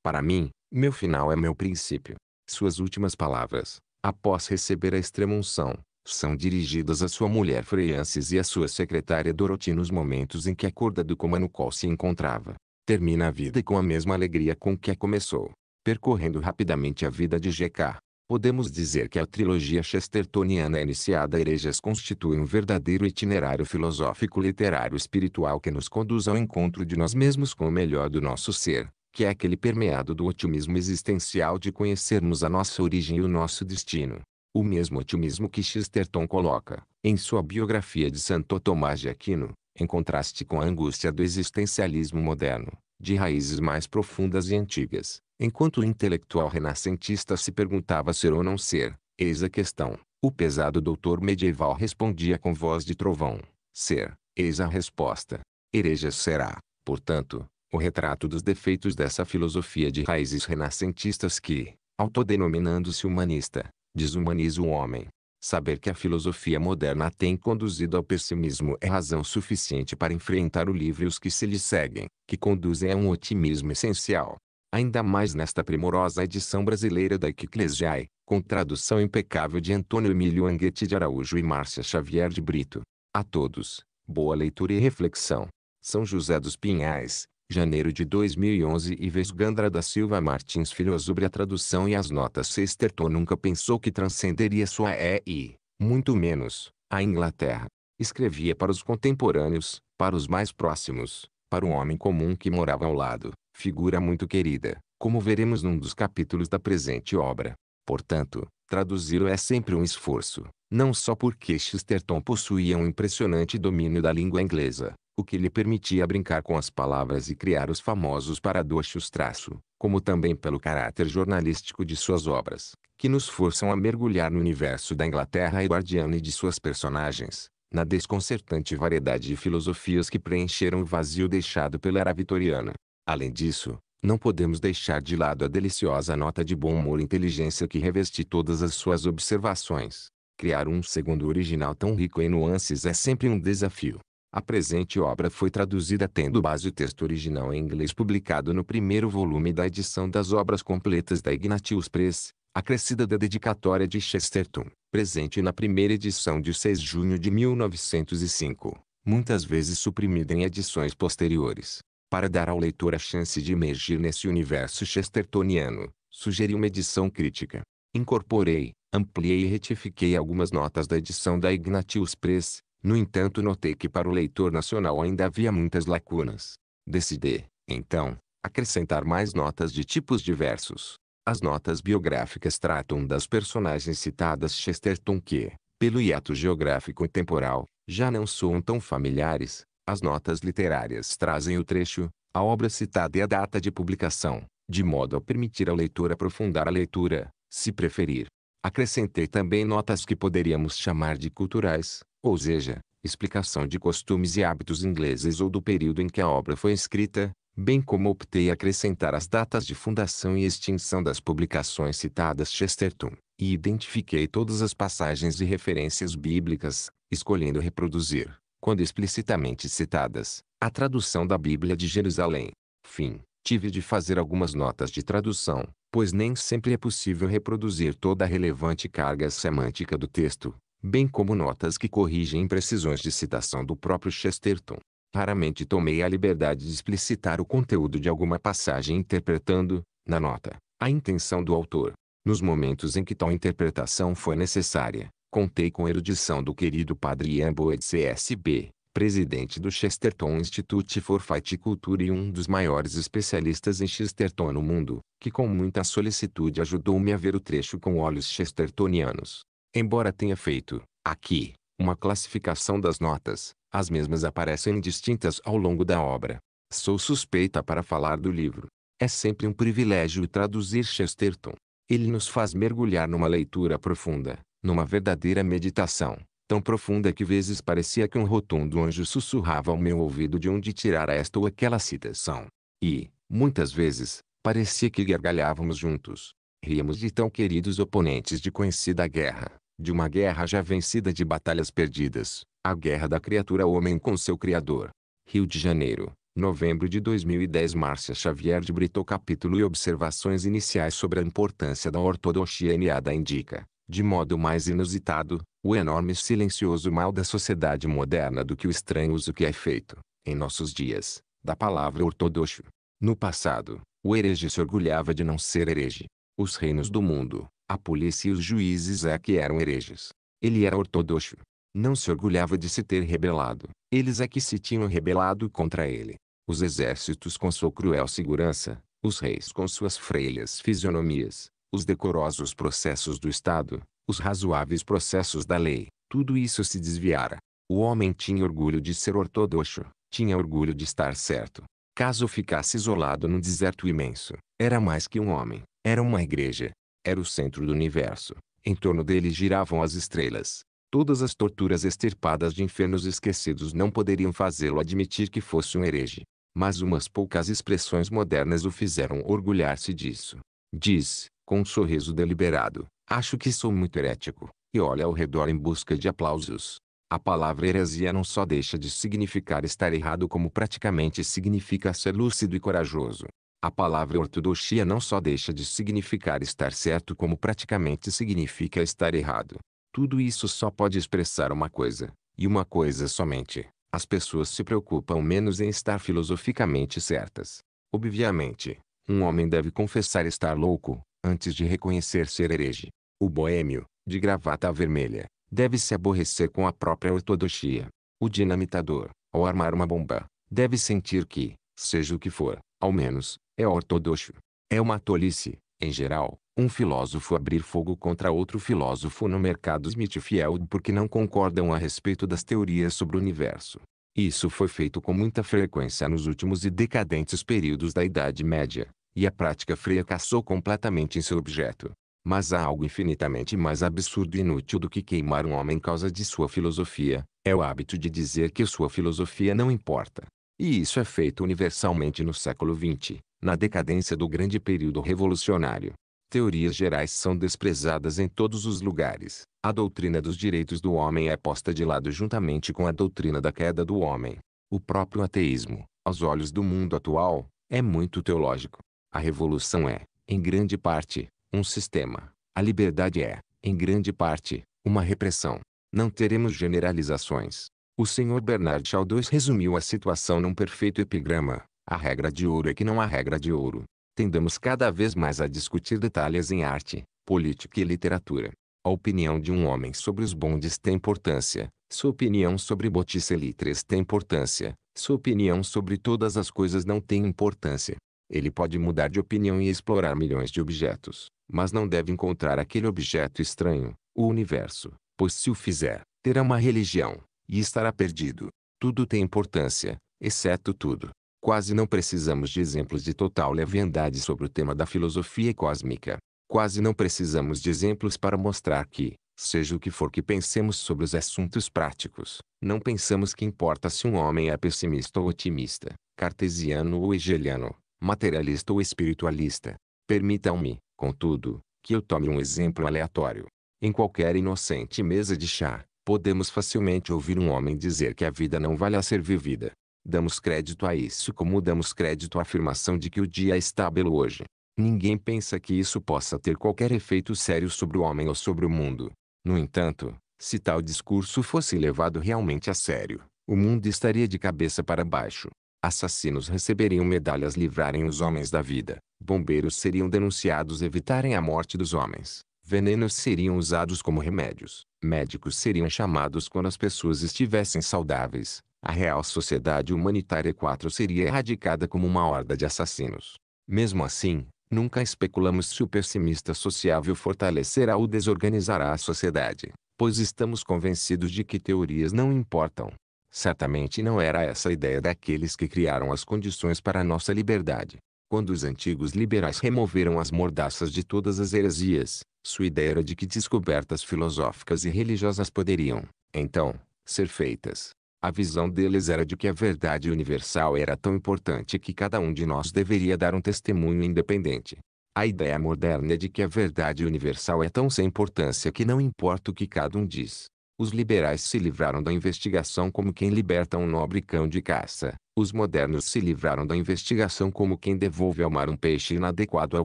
Para mim, meu final é meu princípio. Suas últimas palavras, após receber a extremunção, são dirigidas à sua mulher Freyances e à sua secretária Dorothy nos momentos em que a corda do qual se encontrava. Termina a vida com a mesma alegria com que a começou, percorrendo rapidamente a vida de G.K. Podemos dizer que a trilogia chestertoniana iniciada Hereges constitui um verdadeiro itinerário filosófico literário espiritual que nos conduz ao encontro de nós mesmos com o melhor do nosso ser, que é aquele permeado do otimismo existencial de conhecermos a nossa origem e o nosso destino. O mesmo otimismo que Chesterton coloca, em sua biografia de Santo Tomás de Aquino, em contraste com a angústia do existencialismo moderno, de raízes mais profundas e antigas. Enquanto o intelectual renascentista se perguntava ser ou não ser, eis a questão. O pesado doutor medieval respondia com voz de trovão: ser, eis a resposta. Hereges será, portanto, o retrato dos defeitos dessa filosofia de raízes renascentistas que, autodenominando-se humanista, desumaniza o homem. Saber que a filosofia moderna tem conduzido ao pessimismo é razão suficiente para enfrentar o livro e os que se lhe seguem, que conduzem a um otimismo essencial ainda mais nesta primorosa edição brasileira da Equiclesiae, com tradução impecável de Antônio Emílio Anguete de Araújo e Márcia Xavier de Brito. A todos, boa leitura e reflexão. São José dos Pinhais, janeiro de 2011 e Vesgandra da Silva Martins Filho sobre a tradução e as notas Sestertor nunca pensou que transcenderia sua EI, muito menos, a Inglaterra. Escrevia para os contemporâneos, para os mais próximos, para o homem comum que morava ao lado, figura muito querida, como veremos num dos capítulos da presente obra. Portanto, traduzi-lo é sempre um esforço, não só porque Chesterton possuía um impressionante domínio da língua inglesa, o que lhe permitia brincar com as palavras e criar os famosos paradoxos traço, como também pelo caráter jornalístico de suas obras, que nos forçam a mergulhar no universo da Inglaterra e guardiana e de suas personagens, na desconcertante variedade de filosofias que preencheram o vazio deixado pela era vitoriana. Além disso, não podemos deixar de lado a deliciosa nota de bom humor e inteligência que reveste todas as suas observações. Criar um segundo original tão rico em nuances é sempre um desafio. A presente obra foi traduzida tendo base o texto original em inglês publicado no primeiro volume da edição das obras completas da Ignatius Press, acrescida da dedicatória de Chesterton, presente na primeira edição de 6 de junho de 1905, muitas vezes suprimida em edições posteriores. Para dar ao leitor a chance de emergir nesse universo chestertoniano, sugeri uma edição crítica. Incorporei, ampliei e retifiquei algumas notas da edição da Ignatius Press, no entanto notei que para o leitor nacional ainda havia muitas lacunas. Decidi, então, acrescentar mais notas de tipos diversos. As notas biográficas tratam das personagens citadas Chesterton que, pelo hiato geográfico e temporal, já não soam tão familiares, as notas literárias trazem o trecho, a obra citada e a data de publicação, de modo a permitir ao leitor aprofundar a leitura, se preferir. Acrescentei também notas que poderíamos chamar de culturais, ou seja, explicação de costumes e hábitos ingleses ou do período em que a obra foi escrita, bem como optei acrescentar as datas de fundação e extinção das publicações citadas Chesterton, e identifiquei todas as passagens e referências bíblicas, escolhendo reproduzir, quando explicitamente citadas, a tradução da Bíblia de Jerusalém. Fim. Tive de fazer algumas notas de tradução, pois nem sempre é possível reproduzir toda a relevante carga semântica do texto, bem como notas que corrigem imprecisões de citação do próprio Chesterton. Raramente tomei a liberdade de explicitar o conteúdo de alguma passagem interpretando, na nota, a intenção do autor. Nos momentos em que tal interpretação foi necessária, contei com erudição do querido padre Ian Boyd CSB, presidente do Chesterton Institute for Fight Culture e um dos maiores especialistas em Chesterton no mundo, que com muita solicitude ajudou-me a ver o trecho com olhos chestertonianos. Embora tenha feito, aqui, uma classificação das notas, as mesmas aparecem distintas ao longo da obra. Sou suspeita para falar do livro. É sempre um privilégio traduzir Chesterton. Ele nos faz mergulhar numa leitura profunda, numa verdadeira meditação, tão profunda que vezes parecia que um rotundo anjo sussurrava ao meu ouvido de onde tirara esta ou aquela citação. E, muitas vezes, parecia que gargalhávamos juntos. Ríamos de tão queridos oponentes de conhecida guerra, de uma guerra já vencida de batalhas perdidas, a guerra da criatura homem com seu criador. Rio de Janeiro, novembro de 2010 Márcia Xavier de Brito Capítulo e Observações iniciais sobre a importância da ortodoxia eneada indica de modo mais inusitado, o enorme e silencioso mal da sociedade moderna do que o estranho uso que é feito, em nossos dias, da palavra ortodoxo. No passado, o herege se orgulhava de não ser herege. Os reinos do mundo, a polícia e os juízes é que eram hereges. Ele era ortodoxo. Não se orgulhava de se ter rebelado. Eles é que se tinham rebelado contra ele. Os exércitos com sua cruel segurança, os reis com suas freilhas fisionomias, os decorosos processos do Estado, os razoáveis processos da lei, tudo isso se desviara. O homem tinha orgulho de ser ortodoxo, tinha orgulho de estar certo. Caso ficasse isolado num deserto imenso, era mais que um homem, era uma igreja, era o centro do universo. Em torno dele giravam as estrelas. Todas as torturas extirpadas de infernos esquecidos não poderiam fazê-lo admitir que fosse um herege. Mas umas poucas expressões modernas o fizeram orgulhar-se disso. Diz, com um sorriso deliberado. Acho que sou muito herético. E olha ao redor em busca de aplausos. A palavra heresia não só deixa de significar estar errado como praticamente significa ser lúcido e corajoso. A palavra ortodoxia não só deixa de significar estar certo como praticamente significa estar errado. Tudo isso só pode expressar uma coisa, e uma coisa somente. As pessoas se preocupam menos em estar filosoficamente certas. Obviamente, um homem deve confessar estar louco, antes de reconhecer ser herege. O boêmio, de gravata vermelha, deve se aborrecer com a própria ortodoxia. O dinamitador, ao armar uma bomba, deve sentir que, seja o que for, ao menos, é ortodoxo. É uma tolice, em geral, um filósofo abrir fogo contra outro filósofo no mercado Smithfield porque não concordam a respeito das teorias sobre o universo. Isso foi feito com muita frequência nos últimos e decadentes períodos da Idade Média, e a prática fracassou completamente em seu objeto. Mas há algo infinitamente mais absurdo e inútil do que queimar um homem causa de sua filosofia, é o hábito de dizer que sua filosofia não importa. E isso é feito universalmente no século XX, na decadência do grande período revolucionário. Teorias gerais são desprezadas em todos os lugares. A doutrina dos direitos do homem é posta de lado juntamente com a doutrina da queda do homem. O próprio ateísmo, aos olhos do mundo atual, é muito teológico. A revolução é, em grande parte, um sistema. A liberdade é, em grande parte, uma repressão. Não teremos generalizações. O senhor Bernard Shaw II resumiu a situação num perfeito epigrama. A regra de ouro é que não há regra de ouro. Tendemos cada vez mais a discutir detalhes em arte, política e literatura. A opinião de um homem sobre os bondes tem importância. Sua opinião sobre Botticelli 3 tem importância. Sua opinião sobre todas as coisas não tem importância. Ele pode mudar de opinião e explorar milhões de objetos, mas não deve encontrar aquele objeto estranho, o universo, pois se o fizer, terá uma religião, e estará perdido. Tudo tem importância, exceto tudo. Quase não precisamos de exemplos de total leviandade sobre o tema da filosofia cósmica. Quase não precisamos de exemplos para mostrar que, seja o que for que pensemos sobre os assuntos práticos, não pensamos que importa se um homem é pessimista ou otimista, cartesiano ou hegeliano, materialista ou espiritualista. Permitam-me, contudo, que eu tome um exemplo aleatório. Em qualquer inocente mesa de chá, podemos facilmente ouvir um homem dizer que a vida não vale a ser vivida. Damos crédito a isso como damos crédito à afirmação de que o dia está belo hoje. Ninguém pensa que isso possa ter qualquer efeito sério sobre o homem ou sobre o mundo. No entanto, se tal discurso fosse levado realmente a sério, o mundo estaria de cabeça para baixo assassinos receberiam medalhas livrarem os homens da vida, bombeiros seriam denunciados evitarem a morte dos homens, venenos seriam usados como remédios, médicos seriam chamados quando as pessoas estivessem saudáveis, a Real Sociedade Humanitária 4 seria erradicada como uma horda de assassinos. Mesmo assim, nunca especulamos se o pessimista sociável fortalecerá ou desorganizará a sociedade, pois estamos convencidos de que teorias não importam, Certamente não era essa a ideia daqueles que criaram as condições para a nossa liberdade. Quando os antigos liberais removeram as mordaças de todas as heresias, sua ideia era de que descobertas filosóficas e religiosas poderiam, então, ser feitas. A visão deles era de que a verdade universal era tão importante que cada um de nós deveria dar um testemunho independente. A ideia moderna é de que a verdade universal é tão sem importância que não importa o que cada um diz, os liberais se livraram da investigação como quem liberta um nobre cão de caça. Os modernos se livraram da investigação como quem devolve ao mar um peixe inadequado ao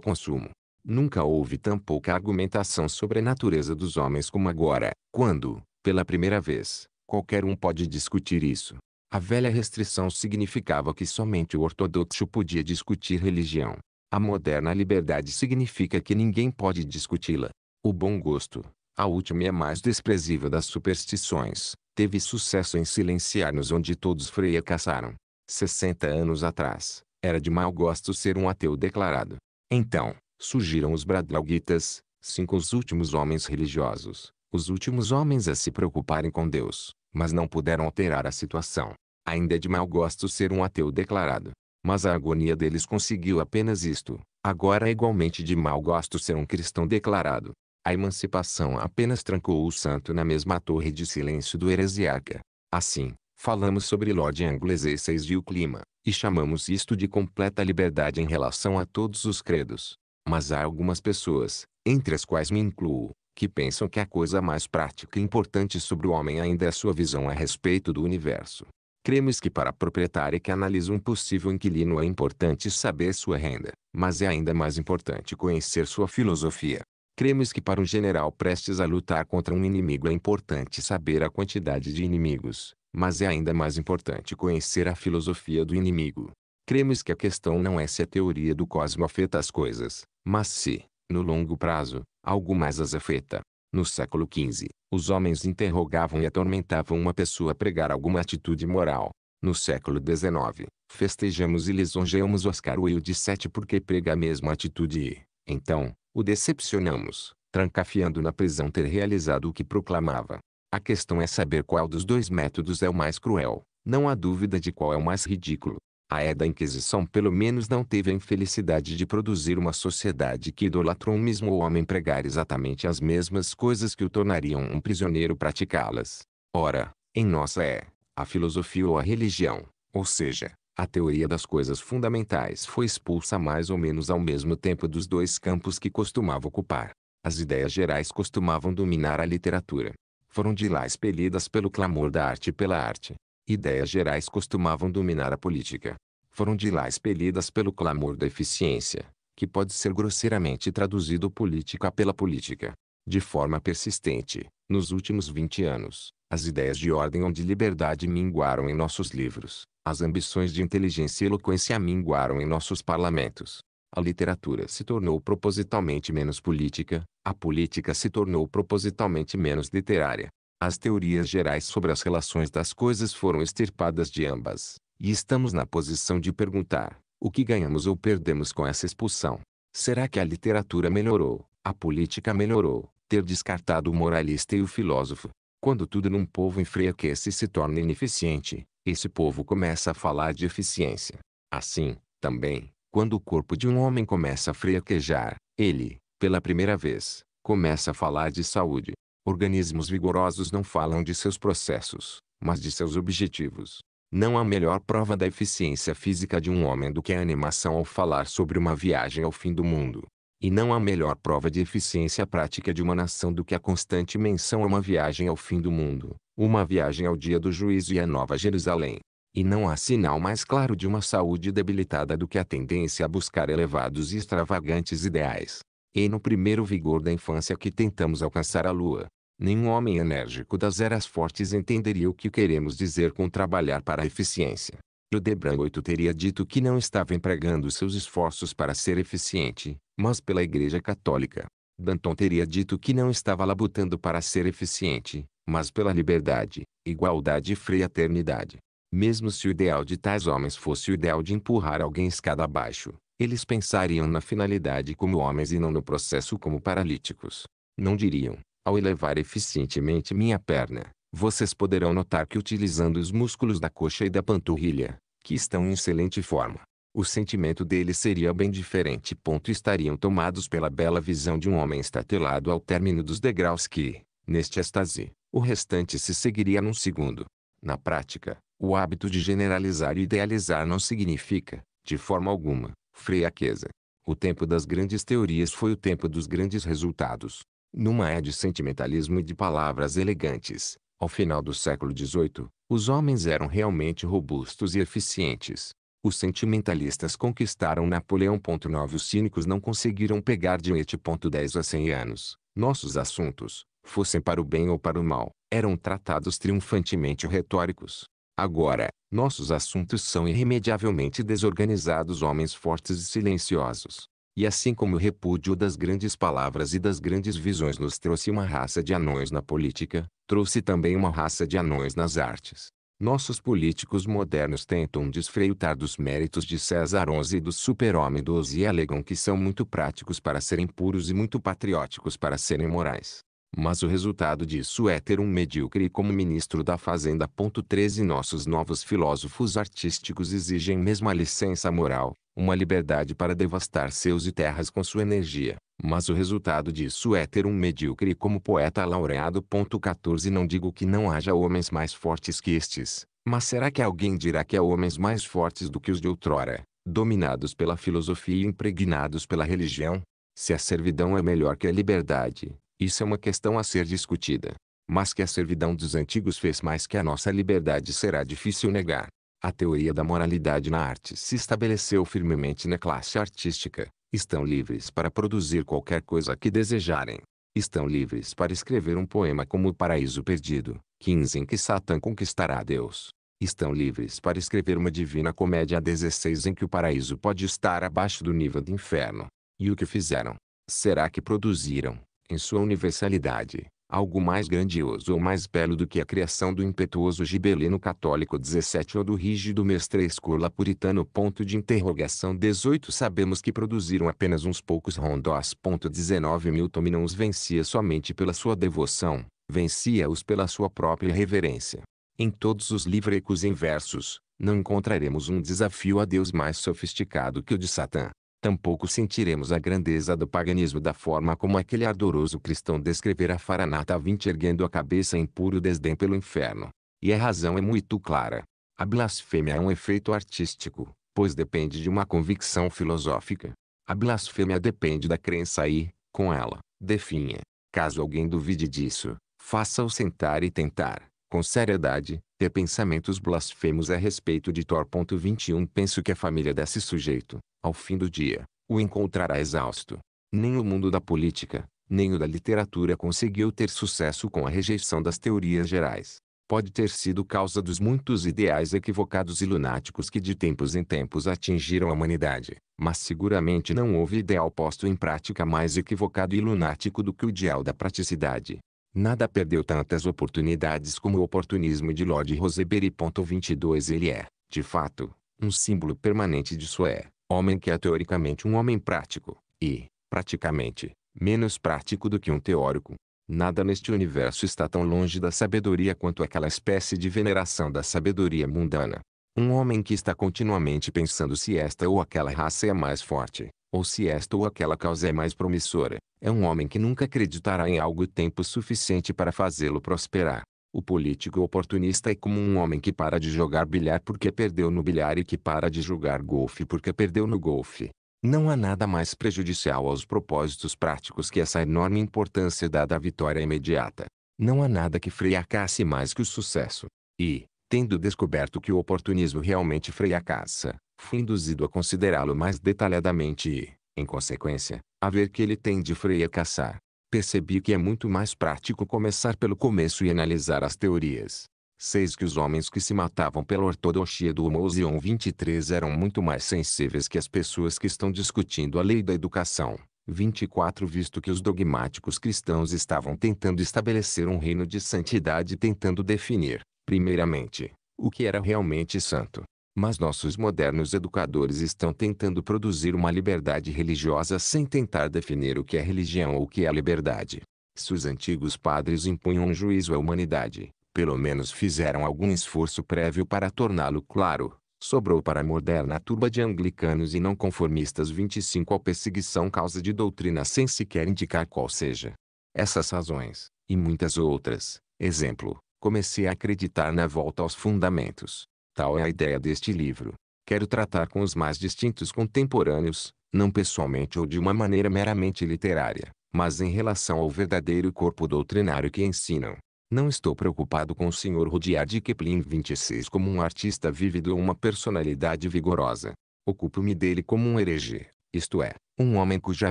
consumo. Nunca houve tão pouca argumentação sobre a natureza dos homens como agora, quando, pela primeira vez, qualquer um pode discutir isso. A velha restrição significava que somente o ortodoxo podia discutir religião. A moderna liberdade significa que ninguém pode discuti-la. O bom gosto, a última e é a mais desprezível das superstições, teve sucesso em silenciar-nos onde todos fracassaram. 60 anos atrás, era de mau gosto ser um ateu declarado. Então, surgiram os Bradralguitas, cinco os últimos homens religiosos, os últimos homens a se preocuparem com Deus, mas não puderam alterar a situação. Ainda é de mau gosto ser um ateu declarado. Mas a agonia deles conseguiu apenas isto. Agora é igualmente de mau gosto ser um cristão declarado. A emancipação apenas trancou o santo na mesma torre de silêncio do heresiarca. Assim, falamos sobre Lorde Angles e seis de o clima, e chamamos isto de completa liberdade em relação a todos os credos. Mas há algumas pessoas, entre as quais me incluo, que pensam que a coisa mais prática e importante sobre o homem ainda é sua visão a respeito do universo. Cremos que para a proprietária que analisa um possível inquilino é importante saber sua renda, mas é ainda mais importante conhecer sua filosofia. Cremos que para um general prestes a lutar contra um inimigo é importante saber a quantidade de inimigos, mas é ainda mais importante conhecer a filosofia do inimigo. Cremos que a questão não é se a teoria do cosmo afeta as coisas, mas se, no longo prazo, algo mais as afeta. No século XV, os homens interrogavam e atormentavam uma pessoa a pregar alguma atitude moral. No século XIX, festejamos e lisonjeamos Oscar Wilde VII porque prega a mesma atitude e, então, o decepcionamos, trancafiando na prisão ter realizado o que proclamava. A questão é saber qual dos dois métodos é o mais cruel, não há dúvida de qual é o mais ridículo. A é da Inquisição pelo menos não teve a infelicidade de produzir uma sociedade que idolatrou um mesmo homem pregar exatamente as mesmas coisas que o tornariam um prisioneiro praticá-las. Ora, em nossa é, a filosofia ou a religião, ou seja, a teoria das coisas fundamentais foi expulsa mais ou menos ao mesmo tempo dos dois campos que costumava ocupar. As ideias gerais costumavam dominar a literatura. Foram de lá expelidas pelo clamor da arte pela arte. Ideias gerais costumavam dominar a política. Foram de lá expelidas pelo clamor da eficiência, que pode ser grosseiramente traduzido política pela política. De forma persistente, nos últimos 20 anos, as ideias de ordem ou de liberdade minguaram em nossos livros. As ambições de inteligência e eloquência minguaram em nossos parlamentos. A literatura se tornou propositalmente menos política, a política se tornou propositalmente menos literária. As teorias gerais sobre as relações das coisas foram extirpadas de ambas, e estamos na posição de perguntar: o que ganhamos ou perdemos com essa expulsão? Será que a literatura melhorou, a política melhorou, ter descartado o moralista e o filósofo, quando tudo num povo enfraquece e se torna ineficiente, esse povo começa a falar de eficiência. Assim, também, quando o corpo de um homem começa a fraquejar, ele, pela primeira vez, começa a falar de saúde. Organismos vigorosos não falam de seus processos, mas de seus objetivos. Não há melhor prova da eficiência física de um homem do que a animação ao falar sobre uma viagem ao fim do mundo. E não há melhor prova de eficiência prática de uma nação do que a constante menção a uma viagem ao fim do mundo, uma viagem ao dia do juízo e à Nova Jerusalém. E não há sinal mais claro de uma saúde debilitada do que a tendência a buscar elevados e extravagantes ideais. E no primeiro vigor da infância que tentamos alcançar a lua, nenhum homem enérgico das eras fortes entenderia o que queremos dizer com trabalhar para a eficiência. Judebran 8 teria dito que não estava empregando seus esforços para ser eficiente, mas pela Igreja Católica. Danton teria dito que não estava labutando para ser eficiente, mas pela liberdade, igualdade e fraternidade. Mesmo se o ideal de tais homens fosse o ideal de empurrar alguém escada abaixo, eles pensariam na finalidade como homens e não no processo como paralíticos. Não diriam, ao elevar eficientemente minha perna, vocês poderão notar que utilizando os músculos da coxa e da panturrilha, que estão em excelente forma. O sentimento deles seria bem diferente. Ponto estariam tomados pela bela visão de um homem estatelado ao término dos degraus que, neste êxtase, o restante se seguiria num segundo. Na prática, o hábito de generalizar e idealizar não significa, de forma alguma, fraqueza. O tempo das grandes teorias foi o tempo dos grandes resultados. Numa é de sentimentalismo e de palavras elegantes, ao final do século XVIII, os homens eram realmente robustos e eficientes. Os sentimentalistas conquistaram Napoleão. 9 Os cínicos não conseguiram pegar de Goethe. 10 a 100 anos. Nossos assuntos, fossem para o bem ou para o mal, eram tratados triunfantemente retóricos. Agora, nossos assuntos são irremediavelmente desorganizados homens fortes e silenciosos. E assim como o repúdio das grandes palavras e das grandes visões nos trouxe uma raça de anões na política, trouxe também uma raça de anões nas artes. Nossos políticos modernos tentam desfreitar dos méritos de César XI e do super-homem 12 e alegam que são muito práticos para serem puros e muito patrióticos para serem morais. Mas o resultado disso é ter um medíocre como ministro da Fazenda. 13 Nossos novos filósofos artísticos exigem mesmo a licença moral, uma liberdade para devastar seus e terras com sua energia, mas o resultado disso é ter um medíocre como poeta laureado. 14 Não digo que não haja homens mais fortes que estes, mas será que alguém dirá que há homens mais fortes do que os de outrora, dominados pela filosofia e impregnados pela religião? Se a servidão é melhor que a liberdade, isso é uma questão a ser discutida. Mas que a servidão dos antigos fez mais que a nossa liberdade será difícil negar. A teoria da moralidade na arte se estabeleceu firmemente na classe artística. Estão livres para produzir qualquer coisa que desejarem. Estão livres para escrever um poema como O Paraíso Perdido, 15 em que Satã conquistará Deus. Estão livres para escrever uma divina comédia 16 em que o paraíso pode estar abaixo do nível do inferno. E o que fizeram? Será que produziram, em sua universalidade, algo mais grandioso ou mais belo do que a criação do impetuoso gibelino católico 17 ou do rígido mestre escola puritano. Ponto de interrogação 18 Sabemos que produziram apenas uns poucos rondós. Ponto 19 Milton não os vencia somente pela sua devoção, vencia-os pela sua própria reverência. Em todos os livrecos em versos, não encontraremos um desafio a Deus mais sofisticado que o de Satã. Tampouco sentiremos a grandeza do paganismo da forma como aquele ardoroso cristão descrevera Faranata 20 erguendo a cabeça em puro desdém pelo inferno. E a razão é muito clara. A blasfêmia é um efeito artístico, pois depende de uma convicção filosófica. A blasfêmia depende da crença e, com ela, definha. Caso alguém duvide disso, faça-o sentar e tentar, com seriedade, ter pensamentos blasfemos a respeito de Thor. 21 Penso que a família desse sujeito, ao fim do dia, o encontrará exausto. Nem o mundo da política, nem o da literatura conseguiu ter sucesso com a rejeição das teorias gerais. Pode ter sido causa dos muitos ideais equivocados e lunáticos que de tempos em tempos atingiram a humanidade, mas seguramente não houve ideal posto em prática mais equivocado e lunático do que o ideal da praticidade. Nada perdeu tantas oportunidades como o oportunismo de Lord Rosebery. 22 Ele é, de fato, um símbolo permanente de Sué, homem que é teoricamente um homem prático, e, praticamente, menos prático do que um teórico. Nada neste universo está tão longe da sabedoria quanto aquela espécie de veneração da sabedoria mundana. Um homem que está continuamente pensando se esta ou aquela raça é mais forte, ou se esta ou aquela causa é mais promissora, é um homem que nunca acreditará em algo tempo suficiente para fazê-lo prosperar. O político oportunista é como um homem que para de jogar bilhar porque perdeu no bilhar e que para de jogar golfe porque perdeu no golfe. Não há nada mais prejudicial aos propósitos práticos que essa enorme importância dada à vitória imediata. Não há nada que freiace mais que o sucesso. E, tendo descoberto que o oportunismo realmente fracassa, fui induzido a considerá-lo mais detalhadamente e, em consequência, a ver que ele tem de freio a caçar. Percebi que é muito mais prático começar pelo começo e analisar as teorias. Seis que os homens que se matavam pela ortodoxia do Mousion 23 eram muito mais sensíveis que as pessoas que estão discutindo a lei da educação. 24 Visto que os dogmáticos cristãos estavam tentando estabelecer um reino de santidade tentando definir, primeiramente, o que era realmente santo. Mas nossos modernos educadores estão tentando produzir uma liberdade religiosa sem tentar definir o que é religião ou o que é liberdade. Se os antigos padres impunham um juízo à humanidade, pelo menos fizeram algum esforço prévio para torná-lo claro. Sobrou para a moderna turba de anglicanos e não conformistas 25 a perseguição causa de doutrina sem sequer indicar qual seja. Essas razões, e muitas outras, exemplo, comecei a acreditar na volta aos fundamentos, Tal é a ideia deste livro. Quero tratar com os mais distintos contemporâneos, não pessoalmente ou de uma maneira meramente literária, mas em relação ao verdadeiro corpo doutrinário que ensinam. Não estou preocupado com o Sr. Rudyard Kipling 26 como um artista vívido ou uma personalidade vigorosa. Ocupo-me dele como um herege, isto é, um homem cuja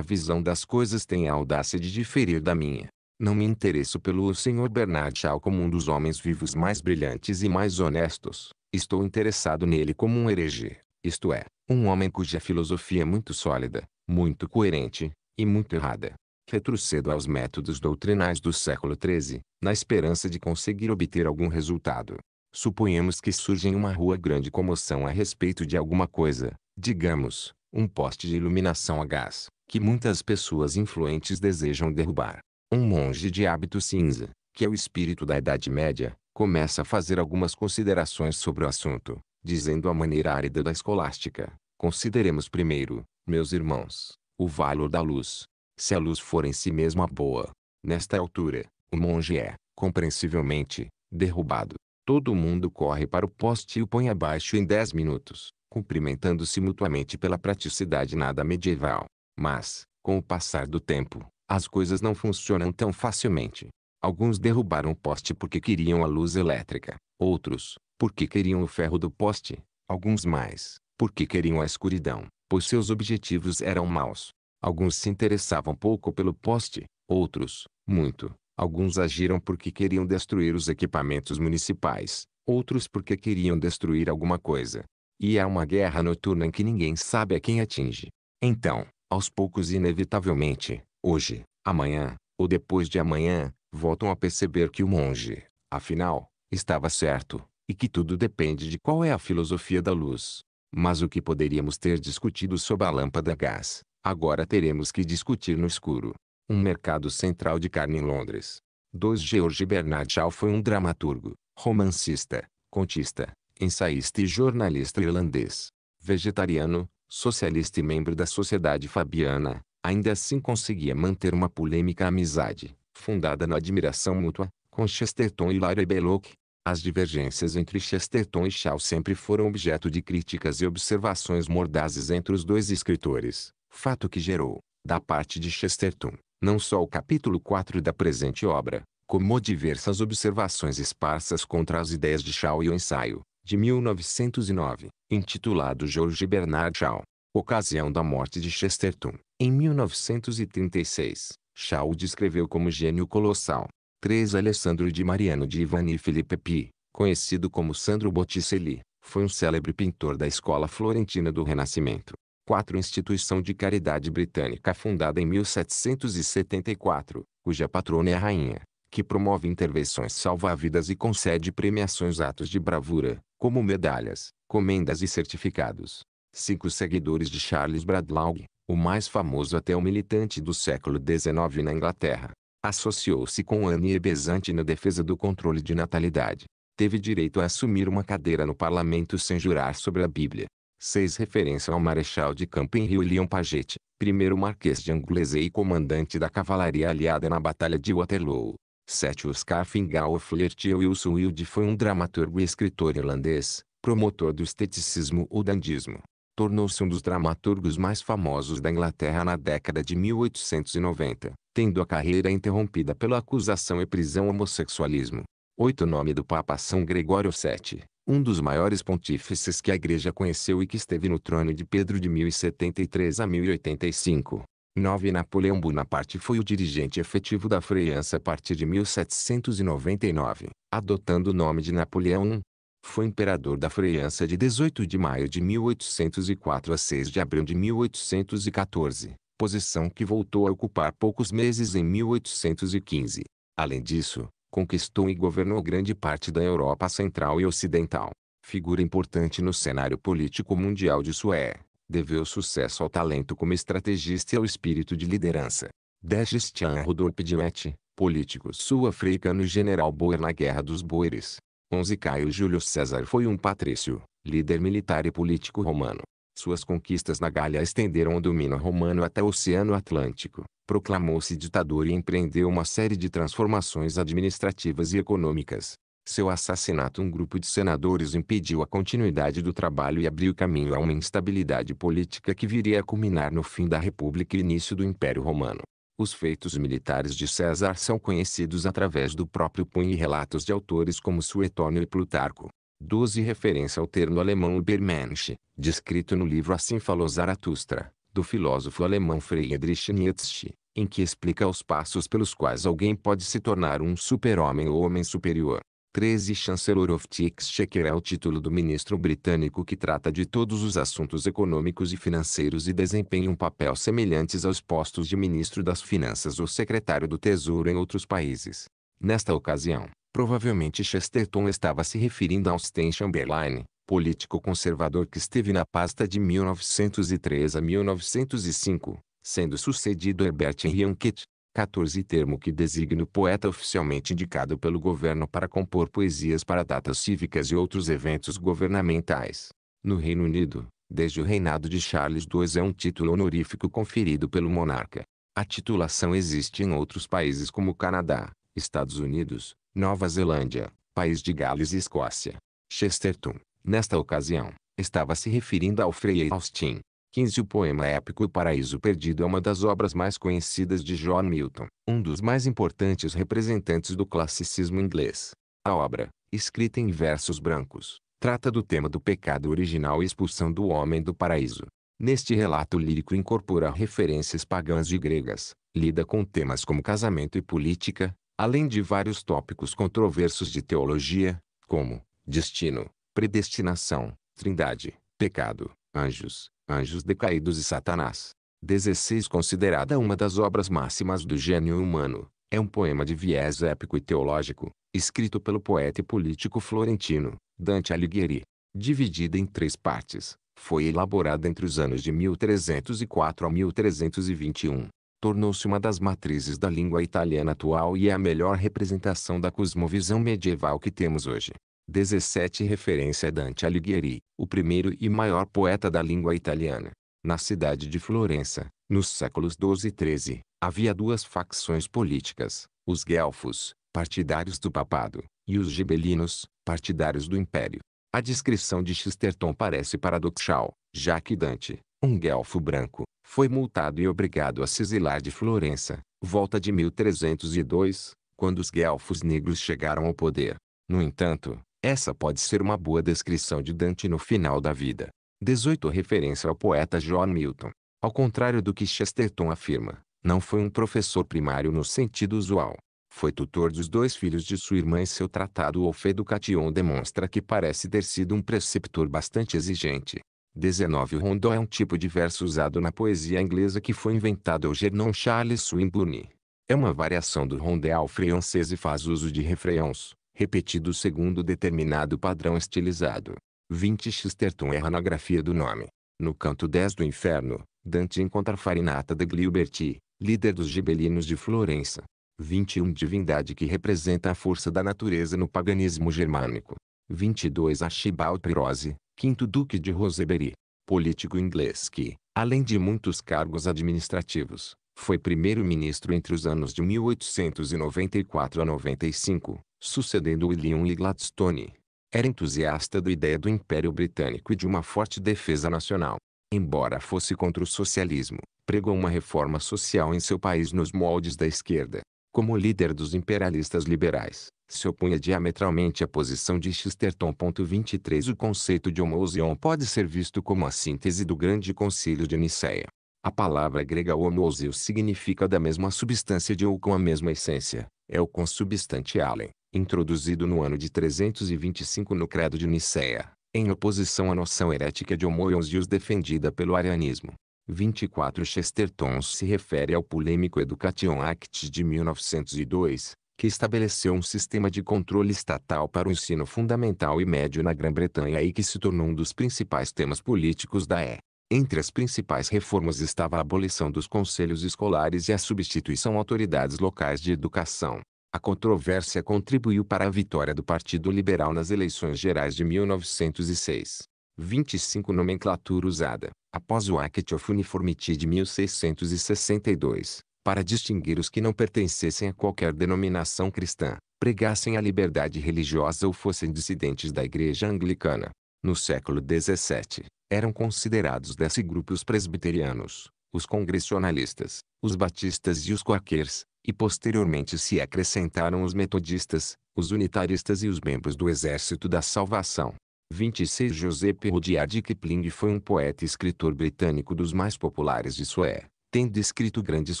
visão das coisas tem a audácia de diferir da minha. Não me interesso pelo Sr. Bernard Shaw como um dos homens vivos mais brilhantes e mais honestos, Estou interessado nele como um herege, isto é, um homem cuja filosofia é muito sólida, muito coerente, e muito errada. Retrocedo aos métodos doutrinais do século XIII, na esperança de conseguir obter algum resultado. Suponhamos que surge em uma rua grande comoção a respeito de alguma coisa, digamos, um poste de iluminação a gás, que muitas pessoas influentes desejam derrubar. Um monge de hábito cinza, que é o espírito da Idade Média, começa a fazer algumas considerações sobre o assunto, dizendo a maneira árida da escolástica: Consideremos primeiro, meus irmãos, o valor da luz. Se a luz for em si mesma boa, nesta altura, o monge é, compreensivelmente, derrubado. Todo mundo corre para o poste e o põe abaixo em dez minutos, cumprimentando-se mutuamente pela praticidade nada medieval. Mas, com o passar do tempo, as coisas não funcionam tão facilmente. Alguns derrubaram o poste porque queriam a luz elétrica, outros, porque queriam o ferro do poste, alguns mais, porque queriam a escuridão, pois seus objetivos eram maus. Alguns se interessavam pouco pelo poste, outros, muito. Alguns agiram porque queriam destruir os equipamentos municipais, outros porque queriam destruir alguma coisa. E há uma guerra noturna em que ninguém sabe a quem atinge. Então, aos poucos e inevitavelmente, hoje, amanhã, ou depois de amanhã, voltam a perceber que o monge, afinal, estava certo, e que tudo depende de qual é a filosofia da luz. Mas o que poderíamos ter discutido sob a lâmpada a gás, agora teremos que discutir no escuro. Um mercado central de carne em Londres. 2. George Bernard Shaw foi um dramaturgo, romancista, contista, ensaísta e jornalista irlandês. Vegetariano, socialista e membro da Sociedade Fabiana, ainda assim conseguia manter uma polêmica amizade, fundada na admiração mútua, com Chesterton e Larry Belloc. As divergências entre Chesterton e Shaw sempre foram objeto de críticas e observações mordazes entre os dois escritores, fato que gerou, da parte de Chesterton, não só o capítulo 4 da presente obra, como diversas observações esparsas contra as ideias de Shaw e o ensaio, de 1909, intitulado George Bernard Shaw, Ocasião da Morte de Chesterton, em 1936, Shaw descreveu como gênio colossal. 3. Alessandro de Mariano de Ivani Filipe Pi, conhecido como Sandro Botticelli, foi um célebre pintor da escola florentina do Renascimento. 4. Instituição de caridade britânica fundada em 1774, cuja patrona é a rainha, que promove intervenções salva-vidas e concede premiações atos de bravura, como medalhas, comendas e certificados. 5. Seguidores de Charles Bradlaugh, o mais famoso até o militante do século XIX na Inglaterra. Associou-se com Annie Besant na defesa do controle de natalidade. Teve direito a assumir uma cadeira no parlamento sem jurar sobre a Bíblia. Seis Referência ao Marechal de Campo em Rio Leon Paget, primeiro Marquês de Anglesey e comandante da cavalaria aliada na Batalha de Waterloo. 7. Oscar Fingal Flerty Wilson Wilde foi um dramaturgo e escritor irlandês, promotor do esteticismo ou dandismo tornou-se um dos dramaturgos mais famosos da Inglaterra na década de 1890, tendo a carreira interrompida pela acusação e prisão homossexualismo. Oito. Nome do Papa São Gregório VII, um dos maiores pontífices que a Igreja conheceu e que esteve no trono de Pedro de 1073 a 1085. 9. Napoleão Bonaparte foi o dirigente efetivo da França a partir de 1799, adotando o nome de Napoleão I, foi imperador da França de 18 de maio de 1804 a 6 de abril de 1814, posição que voltou a ocupar poucos meses em 1815. Além disso, conquistou e governou grande parte da Europa Central e Ocidental. Figura importante no cenário político mundial de Sué, deveu sucesso ao talento como estrategista e ao espírito de liderança. Desgestian Rodolphe Dimet, político sul-africano e general Boer na Guerra dos Boeres, 11 Caio Júlio César foi um patrício, líder militar e político romano. Suas conquistas na Gália estenderam o domínio romano até o Oceano Atlântico. Proclamou-se ditador e empreendeu uma série de transformações administrativas e econômicas. Seu assassinato um grupo de senadores impediu a continuidade do trabalho e abriu caminho a uma instabilidade política que viria a culminar no fim da República e início do Império Romano. Os feitos militares de César são conhecidos através do próprio punho e relatos de autores como Suetônio e Plutarco. 12 Referência ao termo alemão Übermensch, descrito no livro Assim falou Zaratustra, do filósofo alemão Friedrich Nietzsche, em que explica os passos pelos quais alguém pode se tornar um super-homem ou homem superior. 13 Chancellor of the Exchequer é o título do ministro britânico que trata de todos os assuntos econômicos e financeiros e desempenha um papel semelhante aos postos de ministro das Finanças ou secretário do Tesouro em outros países. Nesta ocasião, provavelmente Chesterton estava se referindo a Austin Chamberlain, político conservador que esteve na pasta de 1903 a 1905, sendo sucedido Herbert Riankitt, 14 termo que designa o poeta oficialmente indicado pelo governo para compor poesias para datas cívicas e outros eventos governamentais. No Reino Unido, desde o reinado de Charles II é um título honorífico conferido pelo monarca. A titulação existe em outros países como Canadá, Estados Unidos, Nova Zelândia, País de Gales e Escócia. Chesterton, nesta ocasião, estava se referindo ao Frei Austin, 15 O poema épico O Paraíso Perdido é uma das obras mais conhecidas de John Milton, um dos mais importantes representantes do classicismo inglês. A obra, escrita em versos brancos, trata do tema do pecado original e expulsão do homem do paraíso. Neste relato lírico incorpora referências pagãs e gregas, lida com temas como casamento e política, além de vários tópicos controversos de teologia, como destino, predestinação, trindade, pecado, anjos, Anjos Decaídos e Satanás. 16 Considerada uma das obras máximas do gênio humano, é um poema de viés épico e teológico, escrito pelo poeta e político florentino, Dante Alighieri. Dividida em três partes, foi elaborada entre os anos de 1304 a 1321. Tornou-se uma das matrizes da língua italiana atual e é a melhor representação da cosmovisão medieval que temos hoje. 17 Referência a Dante Alighieri, o primeiro e maior poeta da língua italiana. Na cidade de Florença, nos séculos 12 e 13, havia duas facções políticas, os guelfos, partidários do papado, e os gibelinos, partidários do império. A descrição de Chesterton parece paradoxal, já que Dante, um guelfo branco, foi multado e obrigado a se exilar de Florença, volta de 1302, quando os guelfos negros chegaram ao poder. No entanto, essa pode ser uma boa descrição de Dante no final da vida. 18 Referência ao poeta John Milton. Ao contrário do que Chesterton afirma, não foi um professor primário no sentido usual. Foi tutor dos dois filhos de sua irmã e seu tratado Of Education demonstra que parece ter sido um preceptor bastante exigente. 19 Rondó é um tipo de verso usado na poesia inglesa que foi inventado ao Gernon Charles Swinburne. É uma variação do rondel francês e faz uso de refrões, repetido segundo determinado padrão estilizado. 20 Chesterton erra na grafia do nome. No canto 10 do inferno, Dante encontra Farinata de Gliuberti, líder dos gibelinos de Florença. 21 Divindade que representa a força da natureza no paganismo germânico. 22 Archibald Pirose, quinto duque de Rosebery, político inglês que, além de muitos cargos administrativos, foi primeiro-ministro entre os anos de 1894 a 95, sucedendo William e Gladstone. Era entusiasta da ideia do Império Britânico e de uma forte defesa nacional. Embora fosse contra o socialismo, pregou uma reforma social em seu país nos moldes da esquerda. Como líder dos imperialistas liberais, se opunha diametralmente à posição de Chesterton. 23 O conceito de homoousion pode ser visto como a síntese do Grande Concílio de Nicéia. A palavra grega homoousios significa da mesma substância de ou com a mesma essência, é o consubstante além, introduzido no ano de 325 no Credo de Nicéia, em oposição à noção herética de homoiosius defendida pelo arianismo. 24 Chesterton se refere ao polêmico Education Act de 1902, que estabeleceu um sistema de controle estatal para o ensino fundamental e médio na Grã-Bretanha e que se tornou um dos principais temas políticos da E. É. Entre as principais reformas estava a abolição dos conselhos escolares e a substituição autoridades locais de educação. A controvérsia contribuiu para a vitória do Partido Liberal nas eleições gerais de 1906. 25 Nomenclatura usada, após o Act of Uniformity de 1662, para distinguir os que não pertencessem a qualquer denominação cristã, pregassem a liberdade religiosa ou fossem dissidentes da Igreja Anglicana. No século XVII, eram considerados desse grupo os presbiterianos, os congressionalistas, os batistas e os quakers, e posteriormente se acrescentaram os metodistas, os unitaristas e os membros do Exército da Salvação. 26 Joseph Rudyard Kipling foi um poeta e escritor britânico dos mais populares de sua época, tendo escrito grandes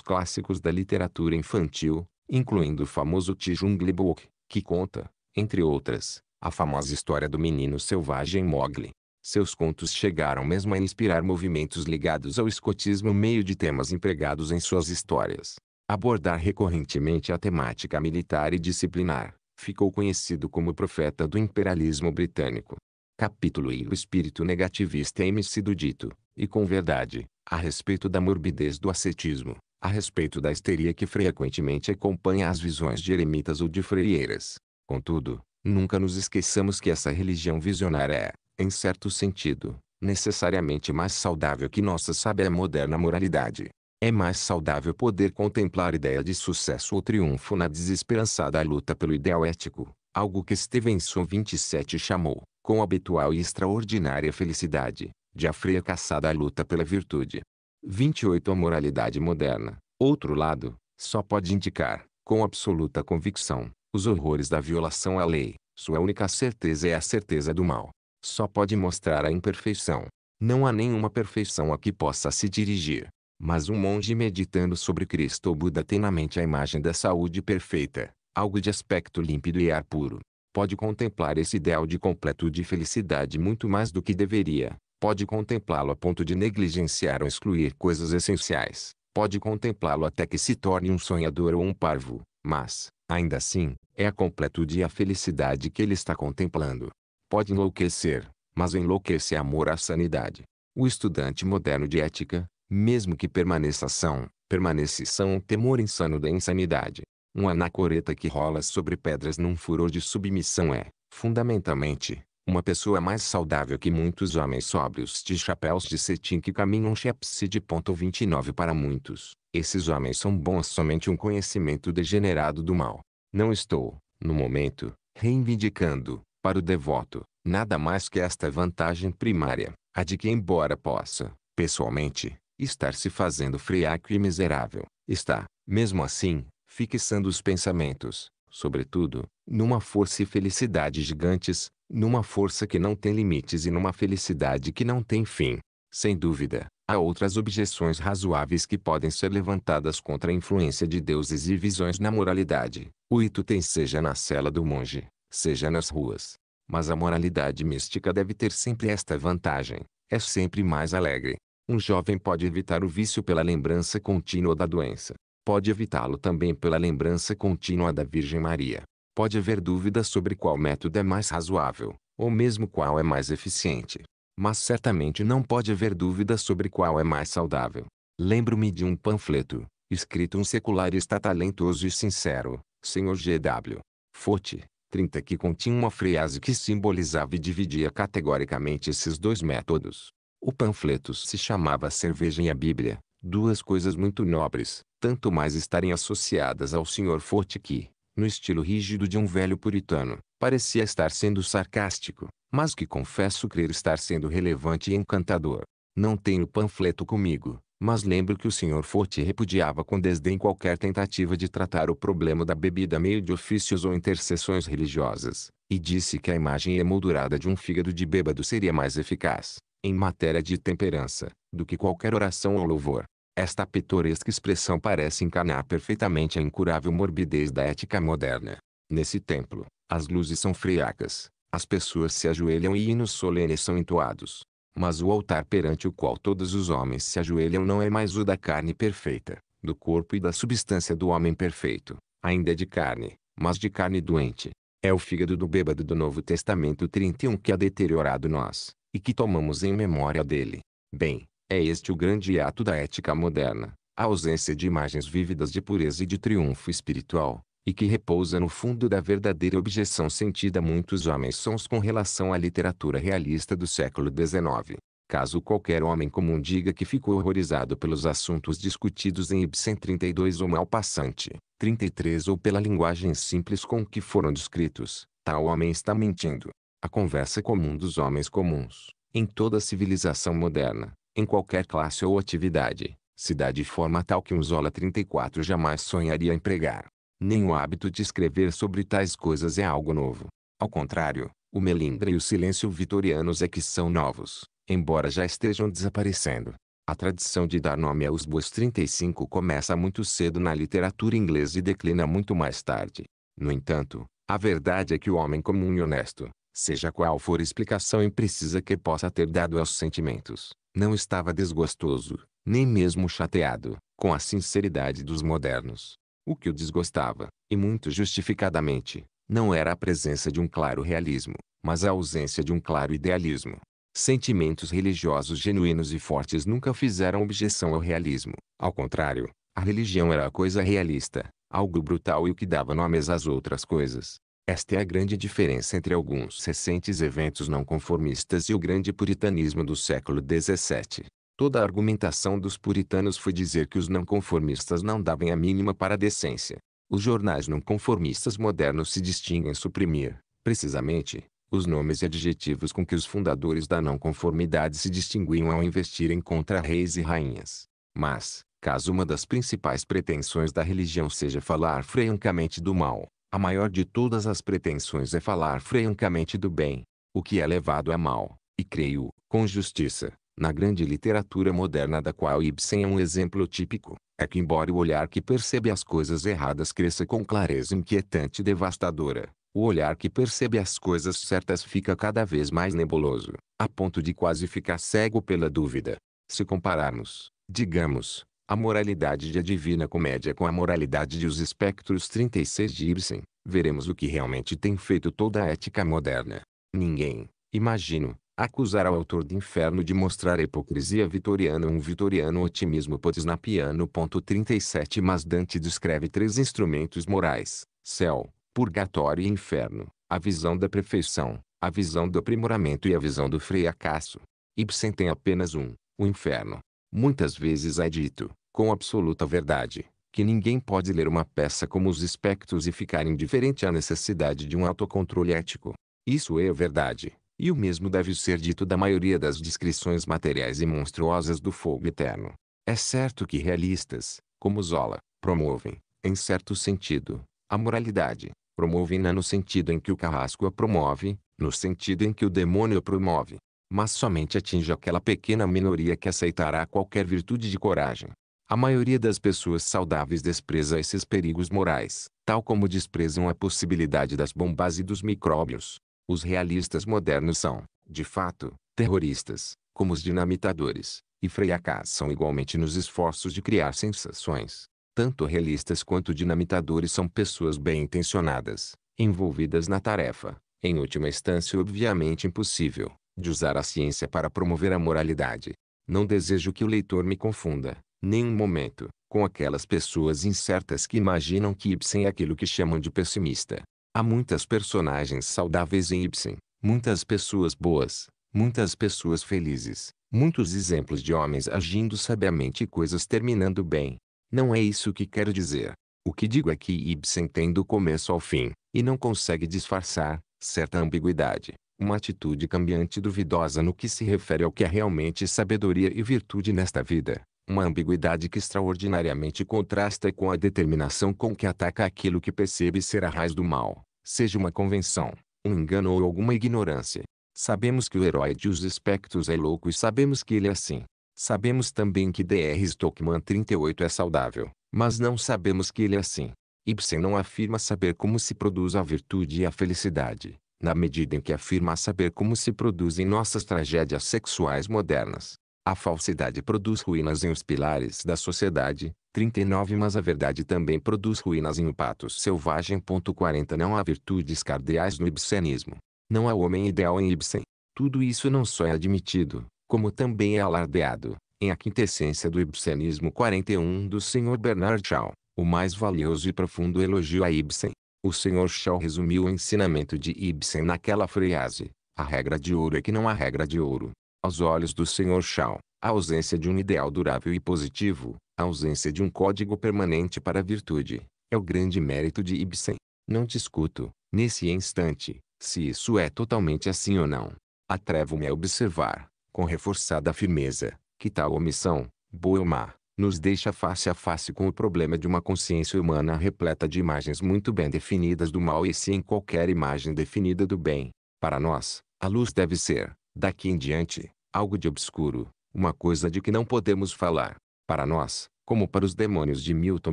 clássicos da literatura infantil, incluindo o famoso Tijungle Book, que conta, entre outras, a famosa história do menino selvagem Mogli. Seus contos chegaram mesmo a inspirar movimentos ligados ao escotismo meio de temas empregados em suas histórias abordar recorrentemente a temática militar e disciplinar, ficou conhecido como profeta do imperialismo britânico. Capítulo I O espírito negativista é sido dito, e com verdade, a respeito da morbidez do ascetismo, a respeito da histeria que frequentemente acompanha as visões de eremitas ou de freieiras. Contudo, nunca nos esqueçamos que essa religião visionária é, em certo sentido, necessariamente mais saudável que nossa sábia moderna moralidade. É mais saudável poder contemplar ideia de sucesso ou triunfo na desesperançada luta pelo ideal ético, algo que Stevenson 27 chamou, com habitual e extraordinária felicidade, de a fracassada luta pela virtude. 28 A moralidade moderna, outro lado, só pode indicar, com absoluta convicção, os horrores da violação à lei. Sua única certeza é a certeza do mal. Só pode mostrar a imperfeição. Não há nenhuma perfeição a que possa se dirigir. Mas um monge meditando sobre Cristo ou Buda tem na mente a imagem da saúde perfeita, algo de aspecto límpido e ar puro. Pode contemplar esse ideal de completude e felicidade muito mais do que deveria. Pode contemplá-lo a ponto de negligenciar ou excluir coisas essenciais. Pode contemplá-lo até que se torne um sonhador ou um parvo. Mas, ainda assim, é a completude e a felicidade que ele está contemplando. Pode enlouquecer, mas enlouquece amor à sanidade. O estudante moderno de ética, mesmo que permaneça são, permanece são um temor insano da insanidade. Um anacoreta que rola sobre pedras num furor de submissão é, fundamentalmente, uma pessoa mais saudável que muitos homens sóbrios de chapéus de cetim que caminham chepsi de ponto 29 para muitos. Esses homens são bons somente um conhecimento degenerado do mal. Não estou, no momento, reivindicando, para o devoto, nada mais que esta vantagem primária, a de que embora possa, pessoalmente, estar se fazendo friaco e miserável, está, mesmo assim, fixando os pensamentos, sobretudo, numa força e felicidade gigantes, numa força que não tem limites e numa felicidade que não tem fim. Sem dúvida, há outras objeções razoáveis que podem ser levantadas contra a influência de deuses e visões na moralidade. O Itu tem seja na cela do monge, seja nas ruas. Mas a moralidade mística deve ter sempre esta vantagem. É sempre mais alegre, um jovem pode evitar o vício pela lembrança contínua da doença. Pode evitá-lo também pela lembrança contínua da Virgem Maria. Pode haver dúvidas sobre qual método é mais razoável, ou mesmo qual é mais eficiente. Mas certamente não pode haver dúvidas sobre qual é mais saudável. Lembro-me de um panfleto, escrito um secularista talentoso e sincero, Sr. G.W. Fote, 30, que continha uma frase que simbolizava e dividia categoricamente esses dois métodos. O panfleto se chamava Cerveja e a Bíblia, duas coisas muito nobres, tanto mais estarem associadas ao Sr. Forte que, no estilo rígido de um velho puritano, parecia estar sendo sarcástico, mas que confesso crer estar sendo relevante e encantador. Não tenho panfleto comigo, mas lembro que o Sr. Forte repudiava com desdém qualquer tentativa de tratar o problema da bebida meio de ofícios ou intercessões religiosas, e disse que a imagem emoldurada de um fígado de bêbado seria mais eficaz, em matéria de temperança, do que qualquer oração ou louvor. Esta pitoresca expressão parece encarnar perfeitamente a incurável morbidez da ética moderna. Nesse templo, as luzes são friacas, as pessoas se ajoelham e hinos solenes são entoados. Mas o altar perante o qual todos os homens se ajoelham não é mais o da carne perfeita, do corpo e da substância do homem perfeito, ainda é de carne, mas de carne doente. É o fígado do bêbado do Novo Testamento 31 que há deteriorado nós, e que tomamos em memória dele. Bem, é este o grande ato da ética moderna, a ausência de imagens vívidas de pureza e de triunfo espiritual, e que repousa no fundo da verdadeira objeção sentida muitos homens sons com relação à literatura realista do século XIX. Caso qualquer homem comum diga que ficou horrorizado pelos assuntos discutidos em Ibsen 32 ou Malpassante, 33 ou pela linguagem simples com que foram descritos, tal homem está mentindo a conversa comum dos homens comuns, em toda civilização moderna, em qualquer classe ou atividade, se dá de forma tal que um Zola 34 jamais sonharia empregar. Nem o hábito de escrever sobre tais coisas é algo novo. Ao contrário, o melindre e o silêncio vitorianos é que são novos, embora já estejam desaparecendo. A tradição de dar nome aos bois 35 começa muito cedo na literatura inglesa e declina muito mais tarde. No entanto, a verdade é que o homem comum e honesto, Seja qual for a explicação imprecisa que possa ter dado aos sentimentos, não estava desgostoso, nem mesmo chateado, com a sinceridade dos modernos. O que o desgostava, e muito justificadamente, não era a presença de um claro realismo, mas a ausência de um claro idealismo. Sentimentos religiosos genuínos e fortes nunca fizeram objeção ao realismo. Ao contrário, a religião era a coisa realista, algo brutal e o que dava nomes às outras coisas. Esta é a grande diferença entre alguns recentes eventos não conformistas e o grande puritanismo do século XVII. Toda a argumentação dos puritanos foi dizer que os não conformistas não davam a mínima para a decência. Os jornais não conformistas modernos se distinguem em suprimir, precisamente, os nomes e adjetivos com que os fundadores da não conformidade se distinguiam ao investirem contra reis e rainhas. Mas, caso uma das principais pretensões da religião seja falar francamente do mal, a maior de todas as pretensões é falar francamente do bem, o que é levado a mal, e creio, com justiça, na grande literatura moderna da qual Ibsen é um exemplo típico, é que embora o olhar que percebe as coisas erradas cresça com clareza inquietante e devastadora, o olhar que percebe as coisas certas fica cada vez mais nebuloso, a ponto de quase ficar cego pela dúvida. Se compararmos, digamos, a moralidade de A Divina Comédia com a moralidade de Os Espectros 36 de Ibsen, veremos o que realmente tem feito toda a ética moderna. Ninguém, imagino, acusará o autor do inferno de mostrar a hipocrisia vitoriana um vitoriano otimismo potisnapiano. 37 Mas Dante descreve três instrumentos morais, céu, purgatório e inferno, a visão da perfeição, a visão do aprimoramento e a visão do fracasso. Ibsen tem apenas um, o inferno, Muitas vezes é dito, com absoluta verdade, que ninguém pode ler uma peça como os espectros e ficar indiferente à necessidade de um autocontrole ético. Isso é verdade, e o mesmo deve ser dito da maioria das descrições materiais e monstruosas do fogo eterno. É certo que realistas, como Zola, promovem, em certo sentido, a moralidade, promovem-na no sentido em que o carrasco a promove, no sentido em que o demônio a promove mas somente atinge aquela pequena minoria que aceitará qualquer virtude de coragem. A maioria das pessoas saudáveis despreza esses perigos morais, tal como desprezam a possibilidade das bombas e dos micróbios. Os realistas modernos são, de fato, terroristas, como os dinamitadores, e freiacás são igualmente nos esforços de criar sensações. Tanto realistas quanto dinamitadores são pessoas bem intencionadas, envolvidas na tarefa, em última instância obviamente impossível, de usar a ciência para promover a moralidade. Não desejo que o leitor me confunda, nem um momento, com aquelas pessoas incertas que imaginam que Ibsen é aquilo que chamam de pessimista. Há muitas personagens saudáveis em Ibsen, muitas pessoas boas, muitas pessoas felizes, muitos exemplos de homens agindo sabiamente e coisas terminando bem. Não é isso que quero dizer. O que digo é que Ibsen tem do começo ao fim, e não consegue disfarçar, certa ambiguidade uma atitude cambiante e duvidosa no que se refere ao que é realmente sabedoria e virtude nesta vida, uma ambiguidade que extraordinariamente contrasta com a determinação com que ataca aquilo que percebe ser a raiz do mal, seja uma convenção, um engano ou alguma ignorância. Sabemos que o herói de Os Espectros é louco e sabemos que ele é assim. Sabemos também que D.R. Stockman 38 é saudável, mas não sabemos que ele é assim. Ibsen não afirma saber como se produz a virtude e a felicidade, na medida em que afirma saber como se produzem nossas tragédias sexuais modernas. A falsidade produz ruínas em os pilares da sociedade, 39 Mas a verdade também produz ruínas em o pato selvagem. 40 Não há virtudes cardeais no ibsenismo. Não há homem ideal em Ibsen. Tudo isso não só é admitido, como também é alardeado. Em a quintessência do ibsenismo 41 do Sr. Bernard Shaw, o mais valioso e profundo elogio a Ibsen, o Sr. Shaw resumiu o ensinamento de Ibsen naquela frase. A regra de ouro é que não há regra de ouro. Aos olhos do Sr. Shaw, a ausência de um ideal durável e positivo, a ausência de um código permanente para a virtude, é o grande mérito de Ibsen. Não discuto, nesse instante, se isso é totalmente assim ou não. Atrevo-me a observar, com reforçada firmeza, que tal omissão, boa ou má, nos deixa face a face com o problema de uma consciência humana repleta de imagens muito bem definidas do mal e sem qualquer imagem definida do bem. Para nós, a luz deve ser, daqui em diante, algo de obscuro, uma coisa de que não podemos falar. Para nós, como para os demônios de Milton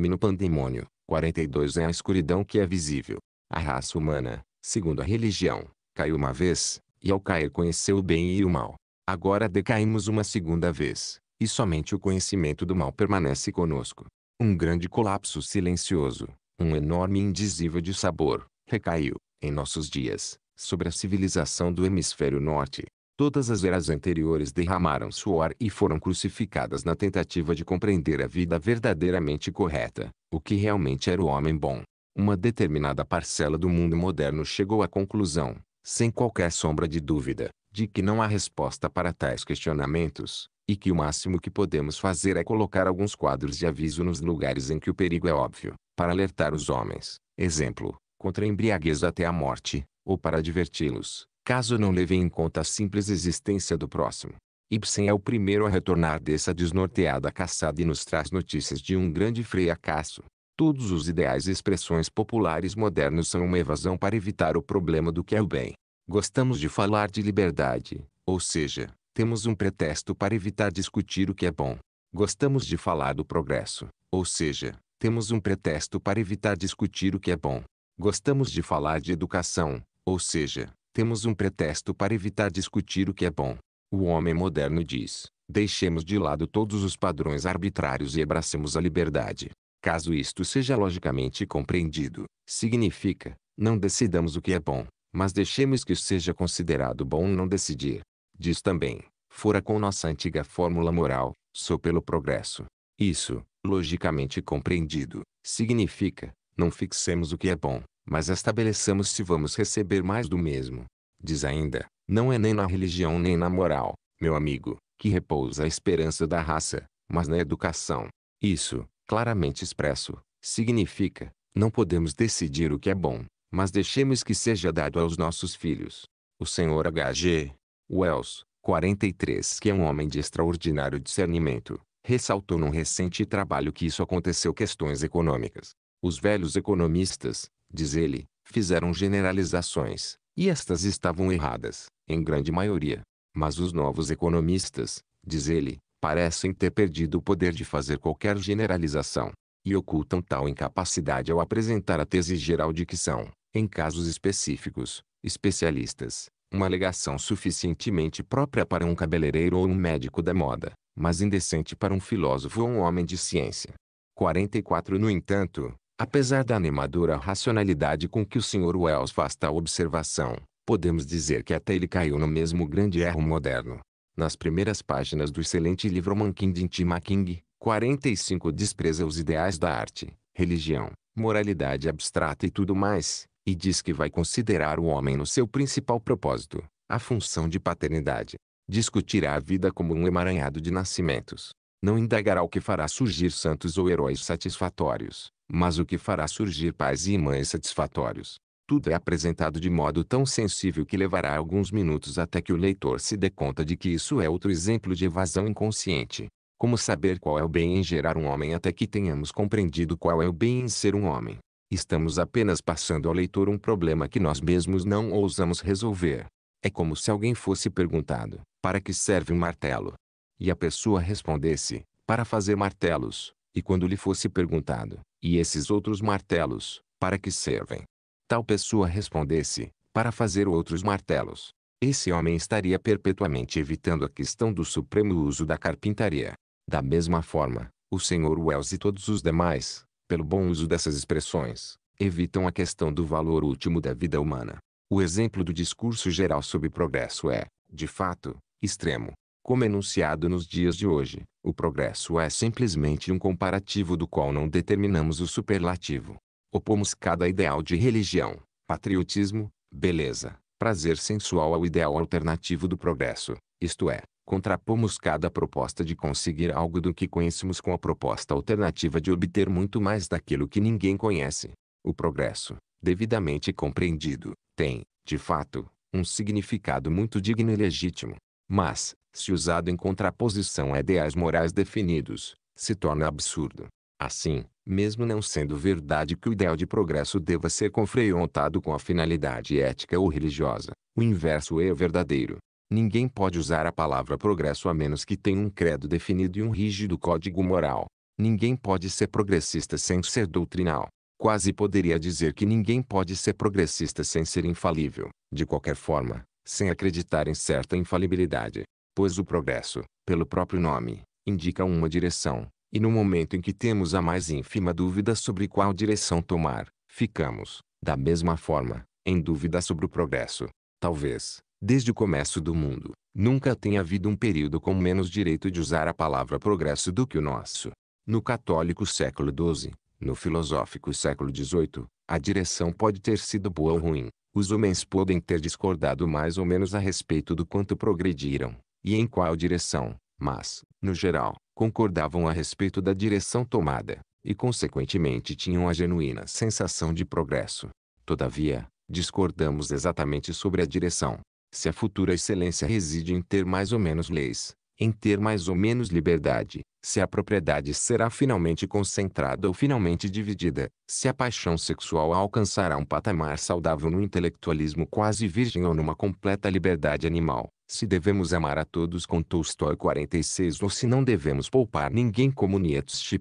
no Pandemônio, 42 é a escuridão que é visível. A raça humana, segundo a religião, caiu uma vez, e ao cair conheceu o bem e o mal. Agora decaímos uma segunda vez, e somente o conhecimento do mal permanece conosco. Um grande colapso silencioso, um enorme indizível de sabor, recaiu, em nossos dias, sobre a civilização do hemisfério norte. Todas as eras anteriores derramaram suor e foram crucificadas na tentativa de compreender a vida verdadeiramente correta, o que realmente era o homem bom. Uma determinada parcela do mundo moderno chegou à conclusão, sem qualquer sombra de dúvida, de que não há resposta para tais questionamentos, e que o máximo que podemos fazer é colocar alguns quadros de aviso nos lugares em que o perigo é óbvio, para alertar os homens, exemplo, contra a embriaguez até a morte, ou para adverti-los, caso não levem em conta a simples existência do próximo. Ibsen é o primeiro a retornar dessa desnorteada caçada e nos traz notícias de um grande fracasso. Todos os ideais e expressões populares modernos são uma evasão para evitar o problema do que é o bem. Gostamos de falar de liberdade, ou seja, temos um pretexto para evitar discutir o que é bom. Gostamos de falar do progresso, ou seja, temos um pretexto para evitar discutir o que é bom. Gostamos de falar de educação, ou seja, temos um pretexto para evitar discutir o que é bom. O homem moderno diz: deixemos de lado todos os padrões arbitrários e abracemos a liberdade. Caso isto seja logicamente compreendido, significa: não decidamos o que é bom, mas deixemos que seja considerado bom não decidir diz também, fora com nossa antiga fórmula moral, sou pelo progresso. Isso, logicamente compreendido, significa, não fixemos o que é bom, mas estabeleçamos se vamos receber mais do mesmo. Diz ainda, não é nem na religião nem na moral, meu amigo, que repousa a esperança da raça, mas na educação. Isso, claramente expresso, significa, não podemos decidir o que é bom, mas deixemos que seja dado aos nossos filhos. O Sr. H.G. Wells, 43, que é um homem de extraordinário discernimento, ressaltou num recente trabalho que isso aconteceu questões econômicas. Os velhos economistas, diz ele, fizeram generalizações, e estas estavam erradas, em grande maioria. Mas os novos economistas, diz ele, parecem ter perdido o poder de fazer qualquer generalização, e ocultam tal incapacidade ao apresentar a tese geral de que são, em casos específicos, especialistas, uma alegação suficientemente própria para um cabeleireiro ou um médico da moda, mas indecente para um filósofo ou um homem de ciência. 44 No entanto, apesar da animadora racionalidade com que o Sr. Wells faz tal observação, podemos dizer que até ele caiu no mesmo grande erro moderno. Nas primeiras páginas do excelente livro Mankind de Intima King, 45 despreza os ideais da arte, religião, moralidade abstrata e tudo mais, e diz que vai considerar o homem no seu principal propósito, a função de paternidade. Discutirá a vida como um emaranhado de nascimentos. Não indagará o que fará surgir santos ou heróis satisfatórios, mas o que fará surgir pais e mães satisfatórios. Tudo é apresentado de modo tão sensível que levará alguns minutos até que o leitor se dê conta de que isso é outro exemplo de evasão inconsciente. Como saber qual é o bem em gerar um homem até que tenhamos compreendido qual é o bem em ser um homem? Estamos apenas passando ao leitor um problema que nós mesmos não ousamos resolver. É como se alguém fosse perguntado: para que serve um martelo? E a pessoa respondesse: para fazer martelos. E quando lhe fosse perguntado: e esses outros martelos, para que servem? Tal pessoa respondesse: para fazer outros martelos. Esse homem estaria perpetuamente evitando a questão do supremo uso da carpintaria. Da mesma forma, o Sr. Wells e todos os demais, pelo bom uso dessas expressões, evitam a questão do valor último da vida humana. O exemplo do discurso geral sobre progresso é, de fato, extremo. Como enunciado nos dias de hoje, o progresso é simplesmente um comparativo do qual não determinamos o superlativo. Opomos cada ideal de religião, patriotismo, beleza, prazer sensual ao ideal alternativo do progresso, isto é, contrapomos cada proposta de conseguir algo do que conhecemos com a proposta alternativa de obter muito mais daquilo que ninguém conhece. O progresso, devidamente compreendido, tem, de fato, um significado muito digno e legítimo. Mas, se usado em contraposição a ideais morais definidos, se torna absurdo. Assim, mesmo não sendo verdade que o ideal de progresso deva ser confrontado com a finalidade ética ou religiosa, o inverso é verdadeiro. Ninguém pode usar a palavra progresso a menos que tenha um credo definido e um rígido código moral. Ninguém pode ser progressista sem ser doutrinal. Quase poderia dizer que ninguém pode ser progressista sem ser infalível, de qualquer forma, sem acreditar em certa infalibilidade. Pois o progresso, pelo próprio nome, indica uma direção, e no momento em que temos a mais ínfima dúvida sobre qual direção tomar, ficamos, da mesma forma, em dúvida sobre o progresso. Talvez, desde o começo do mundo, nunca tem havido um período com menos direito de usar a palavra progresso do que o nosso. No católico século XII, no filosófico século XVIII, a direção pode ter sido boa ou ruim. Os homens podem ter discordado mais ou menos a respeito do quanto progrediram, e em qual direção, mas, no geral, concordavam a respeito da direção tomada, e consequentemente tinham a genuína sensação de progresso. Todavia, discordamos exatamente sobre a direção, se a futura excelência reside em ter mais ou menos leis, em ter mais ou menos liberdade, se a propriedade será finalmente concentrada ou finalmente dividida, se a paixão sexual alcançará um patamar saudável no intelectualismo quase virgem ou numa completa liberdade animal, se devemos amar a todos com Tolstói 46 ou se não devemos poupar ninguém como Nietzsche.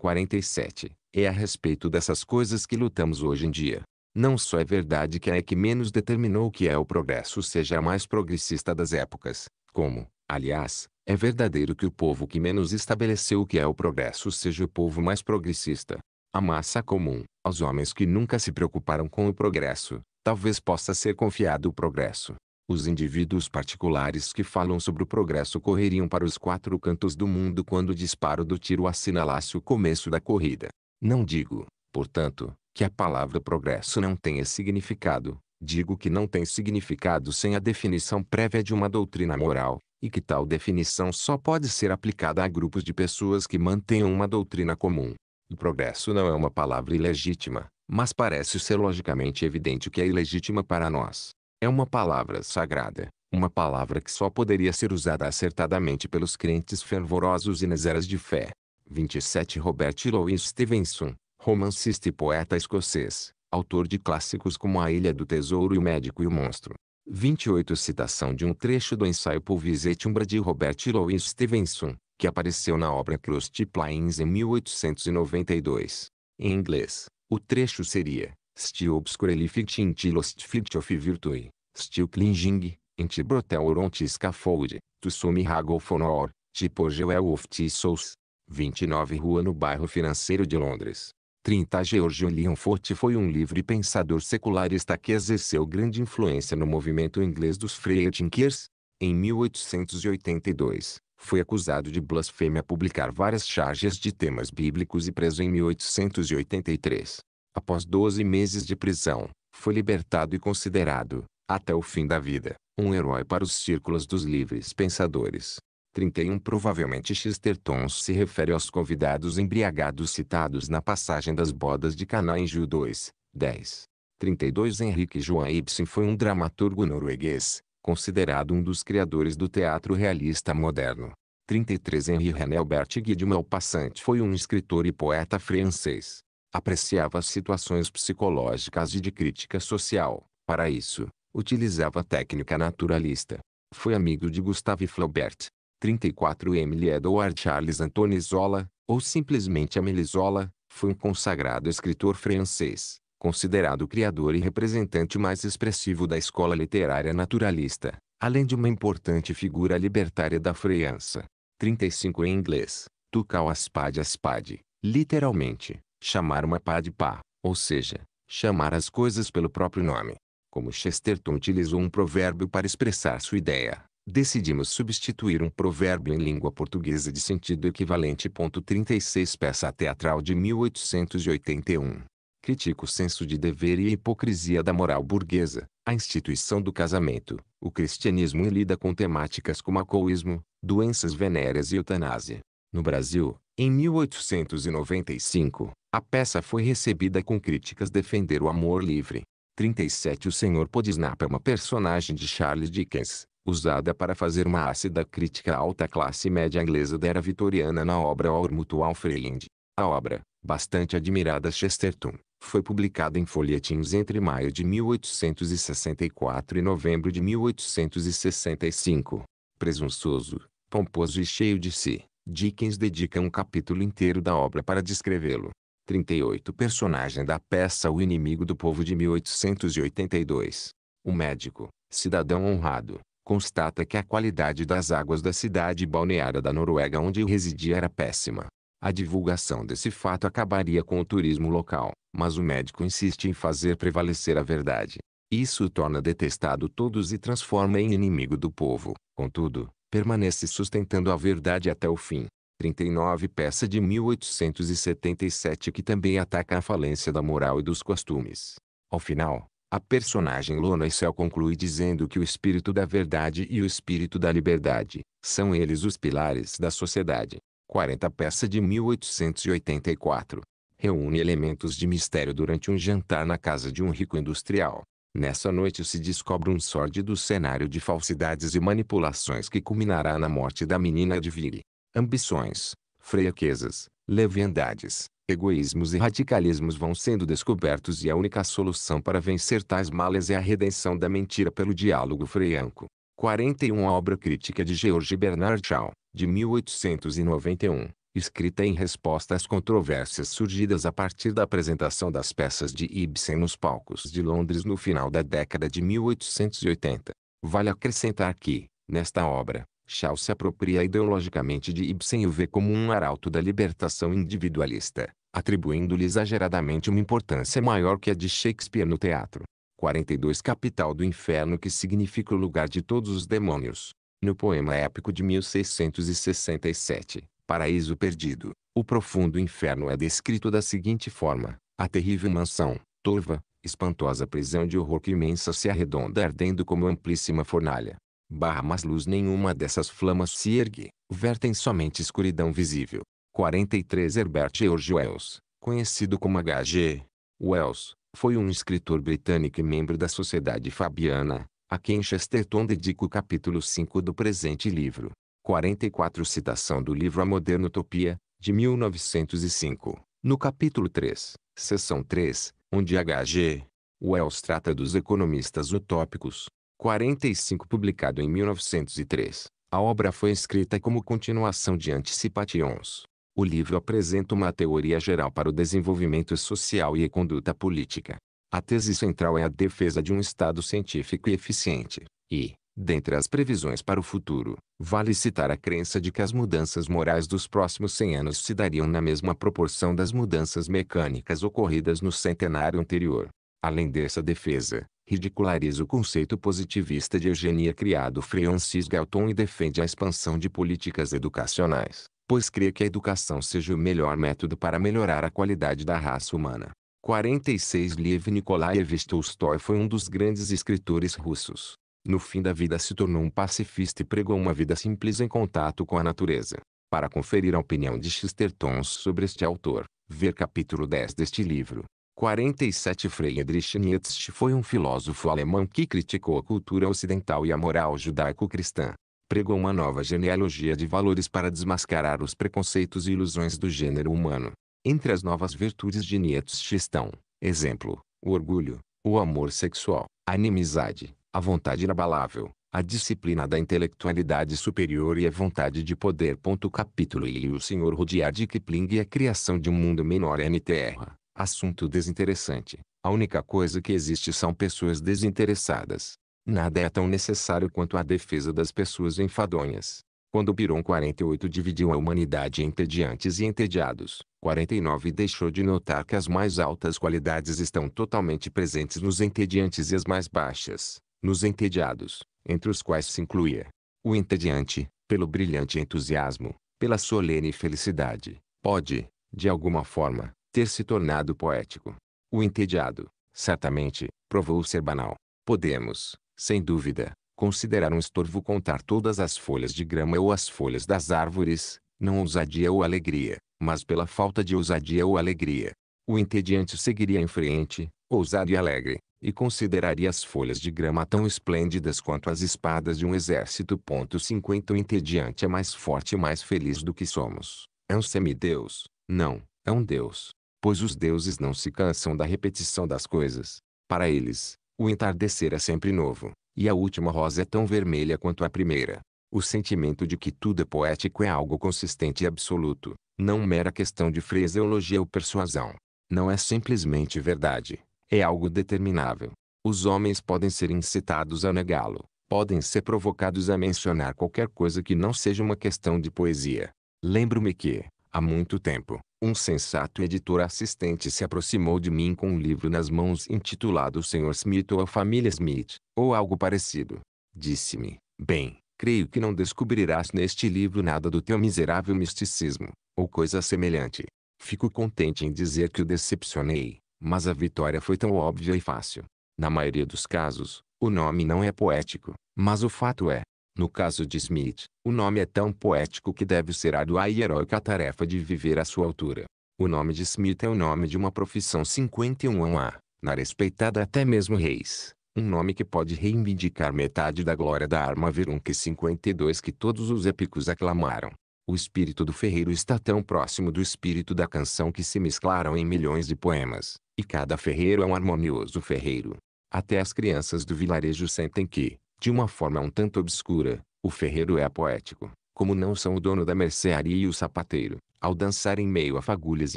47. É a respeito dessas coisas que lutamos hoje em dia. Não só é verdade que é a é que menos determinou que é o progresso seja a mais progressista das épocas, como, aliás, é verdadeiro que o povo que menos estabeleceu o que é o progresso seja o povo mais progressista. A massa comum, aos homens que nunca se preocuparam com o progresso, talvez possa ser confiado o progresso. Os indivíduos particulares que falam sobre o progresso correriam para os quatro cantos do mundo quando o disparo do tiro assinalasse o começo da corrida. Não digo, Portanto, que a palavra progresso não tenha significado, digo que não tem significado sem a definição prévia de uma doutrina moral, e que tal definição só pode ser aplicada a grupos de pessoas que mantenham uma doutrina comum. O progresso não é uma palavra ilegítima, mas parece ser logicamente evidente que é ilegítima para nós. É uma palavra sagrada, uma palavra que só poderia ser usada acertadamente pelos crentes fervorosos e nas eras de fé. 27 Robert Louis Stevenson romancista e poeta escocês, autor de clássicos como A Ilha do Tesouro e O Médico e o Monstro. 28 Citação de um trecho do ensaio Pulvisete Umbra de Robert Louis Stevenson, que apareceu na obra Crusty Plains em 1892. Em inglês, o trecho seria Still obscurelifict inti lost fict of virtue, still clinging, inti brotel oronti scaffold, to some haggle fonor, tipo Joel of Souls. 29 Rua no bairro financeiro de Londres. 30 George Lionforte foi um livre pensador secularista que exerceu grande influência no movimento inglês dos Freethinkers. Em 1882, foi acusado de blasfêmia a publicar várias charges de temas bíblicos e preso em 1883. Após 12 meses de prisão, foi libertado e considerado, até o fim da vida, um herói para os círculos dos livres pensadores. 31 Provavelmente Chistertons se refere aos convidados embriagados citados na passagem das bodas de Caná em Gil 2, 10. 32 Henrique Joan Ibsen foi um dramaturgo norueguês, considerado um dos criadores do teatro realista moderno. 33 Henri René Albert Guy de Maupassant foi um escritor e poeta francês. Apreciava as situações psicológicas e de crítica social. Para isso, utilizava a técnica naturalista. Foi amigo de Gustave Flaubert, 34 Emily Edward Charles Antônio Zola, ou simplesmente Amélie Zola, foi um consagrado escritor francês, considerado o criador e representante mais expressivo da escola literária naturalista, além de uma importante figura libertária da França. 35 Em inglês, to call aspade spade literalmente, chamar uma pá de pá, ou seja, chamar as coisas pelo próprio nome. Como Chesterton utilizou um provérbio para expressar sua ideia, decidimos substituir um provérbio em língua portuguesa de sentido equivalente. 36 Peça teatral de 1881. Critica o senso de dever e a hipocrisia da moral burguesa, a instituição do casamento, o cristianismo e lida com temáticas como alcoolismo, doenças venéreas e eutanásia. No Brasil, em 1895, a peça foi recebida com críticas defender o amor livre. 37 O Senhor Podisnap é uma personagem de Charles Dickens, usada para fazer uma ácida crítica à alta classe média inglesa da era vitoriana na obra Mutual Alfred. A obra, bastante admirada Chesterton, foi publicada em folhetins entre maio de 1864 e novembro de 1865. Presunçoso, pomposo e cheio de si, Dickens dedica um capítulo inteiro da obra para descrevê-lo. 38 Personagem da peça O Inimigo do Povo de 1882. o médico, cidadão honrado, constata que a qualidade das águas da cidade balneária da Noruega onde residia era péssima. A divulgação desse fato acabaria com o turismo local, mas o médico insiste em fazer prevalecer a verdade. Isso torna detestado todos e transforma em inimigo do povo. Contudo, permanece sustentando a verdade até o fim. 39 peça de 1877 que também ataca a falência da moral e dos costumes. Ao final, a personagem Lona e Cell conclui dizendo que o espírito da verdade e o espírito da liberdade, são eles os pilares da sociedade. 40 Peça de 1884 Reúne elementos de mistério durante um jantar na casa de um rico industrial. Nessa noite se descobre um sórdido cenário de falsidades e manipulações que culminará na morte da menina Advile. Ambições, fraquezas, leviandades, egoísmos e radicalismos vão sendo descobertos e a única solução para vencer tais males é a redenção da mentira pelo diálogo freianco. 41 A obra crítica de George Bernard Shaw, de 1891, escrita em resposta às controvérsias surgidas a partir da apresentação das peças de Ibsen nos palcos de Londres no final da década de 1880. Vale acrescentar que, nesta obra, Shaw se apropria ideologicamente de Ibsen e o vê como um arauto da libertação individualista, atribuindo-lhe exageradamente uma importância maior que a de Shakespeare no teatro. 42 Capital do Inferno que significa o lugar de todos os demônios. No poema épico de 1667, Paraíso Perdido, o profundo inferno é descrito da seguinte forma. A terrível mansão, torva, espantosa prisão de horror que imensa se arredonda ardendo como amplíssima fornalha barra mas luz nenhuma dessas flamas se ergue, vertem somente escuridão visível. 43 Herbert George Wells, conhecido como H.G. Wells, foi um escritor britânico e membro da Sociedade Fabiana, a quem Chesterton dedica o capítulo 5 do presente livro. 44 Citação do livro A Moderna Utopia, de 1905, no capítulo 3, seção 3, onde H.G. Wells trata dos economistas utópicos, 45, publicado em 1903. A obra foi escrita como continuação de Anticipations. O livro apresenta uma teoria geral para o desenvolvimento social e a conduta política. A tese central é a defesa de um Estado científico e eficiente, e, dentre as previsões para o futuro, vale citar a crença de que as mudanças morais dos próximos 100 anos se dariam na mesma proporção das mudanças mecânicas ocorridas no centenário anterior. Além dessa defesa, ridiculariza o conceito positivista de eugenia criado Francis Galton e defende a expansão de políticas educacionais, pois crê que a educação seja o melhor método para melhorar a qualidade da raça humana. 46 Lev Nikolaevich Tolstói foi um dos grandes escritores russos. No fim da vida se tornou um pacifista e pregou uma vida simples em contato com a natureza. Para conferir a opinião de Chesterton sobre este autor, ver capítulo 10 deste livro. 47 Friedrich Nietzsche foi um filósofo alemão que criticou a cultura ocidental e a moral judaico-cristã. Pregou uma nova genealogia de valores para desmascarar os preconceitos e ilusões do gênero humano. Entre as novas virtudes de Nietzsche estão, exemplo, o orgulho, o amor sexual, a inimizade, a vontade inabalável, a disciplina da intelectualidade superior e a vontade de poder. Capítulo e o Senhor Rudyard Kipling e a criação de um mundo menor N-Terra. Assunto desinteressante. A única coisa que existe são pessoas desinteressadas. Nada é tão necessário quanto a defesa das pessoas enfadonhas. Quando Piron 48 dividiu a humanidade em entediantes e entediados, 49 deixou de notar que as mais altas qualidades estão totalmente presentes nos entediantes e as mais baixas, nos entediados, entre os quais se incluía o entediante, pelo brilhante entusiasmo, pela solene felicidade, pode, de alguma forma, ter se tornado poético. O entediado, certamente, provou ser banal. Podemos, sem dúvida, considerar um estorvo contar todas as folhas de grama ou as folhas das árvores, não ousadia ou alegria, mas pela falta de ousadia ou alegria. O entediante seguiria em frente, ousado e alegre, e consideraria as folhas de grama tão esplêndidas quanto as espadas de um exército. 50 O entediante é mais forte e mais feliz do que somos. É um semideus, não, é um deus pois os deuses não se cansam da repetição das coisas. Para eles, o entardecer é sempre novo, e a última rosa é tão vermelha quanto a primeira. O sentimento de que tudo é poético é algo consistente e absoluto, não mera questão de fraseologia ou persuasão. Não é simplesmente verdade, é algo determinável. Os homens podem ser incitados a negá-lo, podem ser provocados a mencionar qualquer coisa que não seja uma questão de poesia. Lembro-me que, Há muito tempo, um sensato editor assistente se aproximou de mim com um livro nas mãos intitulado Senhor Smith ou a Família Smith, ou algo parecido. Disse-me, bem, creio que não descobrirás neste livro nada do teu miserável misticismo, ou coisa semelhante. Fico contente em dizer que o decepcionei, mas a vitória foi tão óbvia e fácil. Na maioria dos casos, o nome não é poético, mas o fato é, no caso de Smith, o nome é tão poético que deve ser árdua e heróica a tarefa de viver à sua altura. O nome de Smith é o nome de uma profissão 51 a, na respeitada até mesmo Reis, um nome que pode reivindicar metade da glória da arma Verum que 52 que todos os épicos aclamaram. O espírito do ferreiro está tão próximo do espírito da canção que se mesclaram em milhões de poemas, e cada ferreiro é um harmonioso ferreiro. Até as crianças do vilarejo sentem que, de uma forma um tanto obscura, o ferreiro é poético, como não são o dono da mercearia e o sapateiro, ao dançar em meio a fagulhas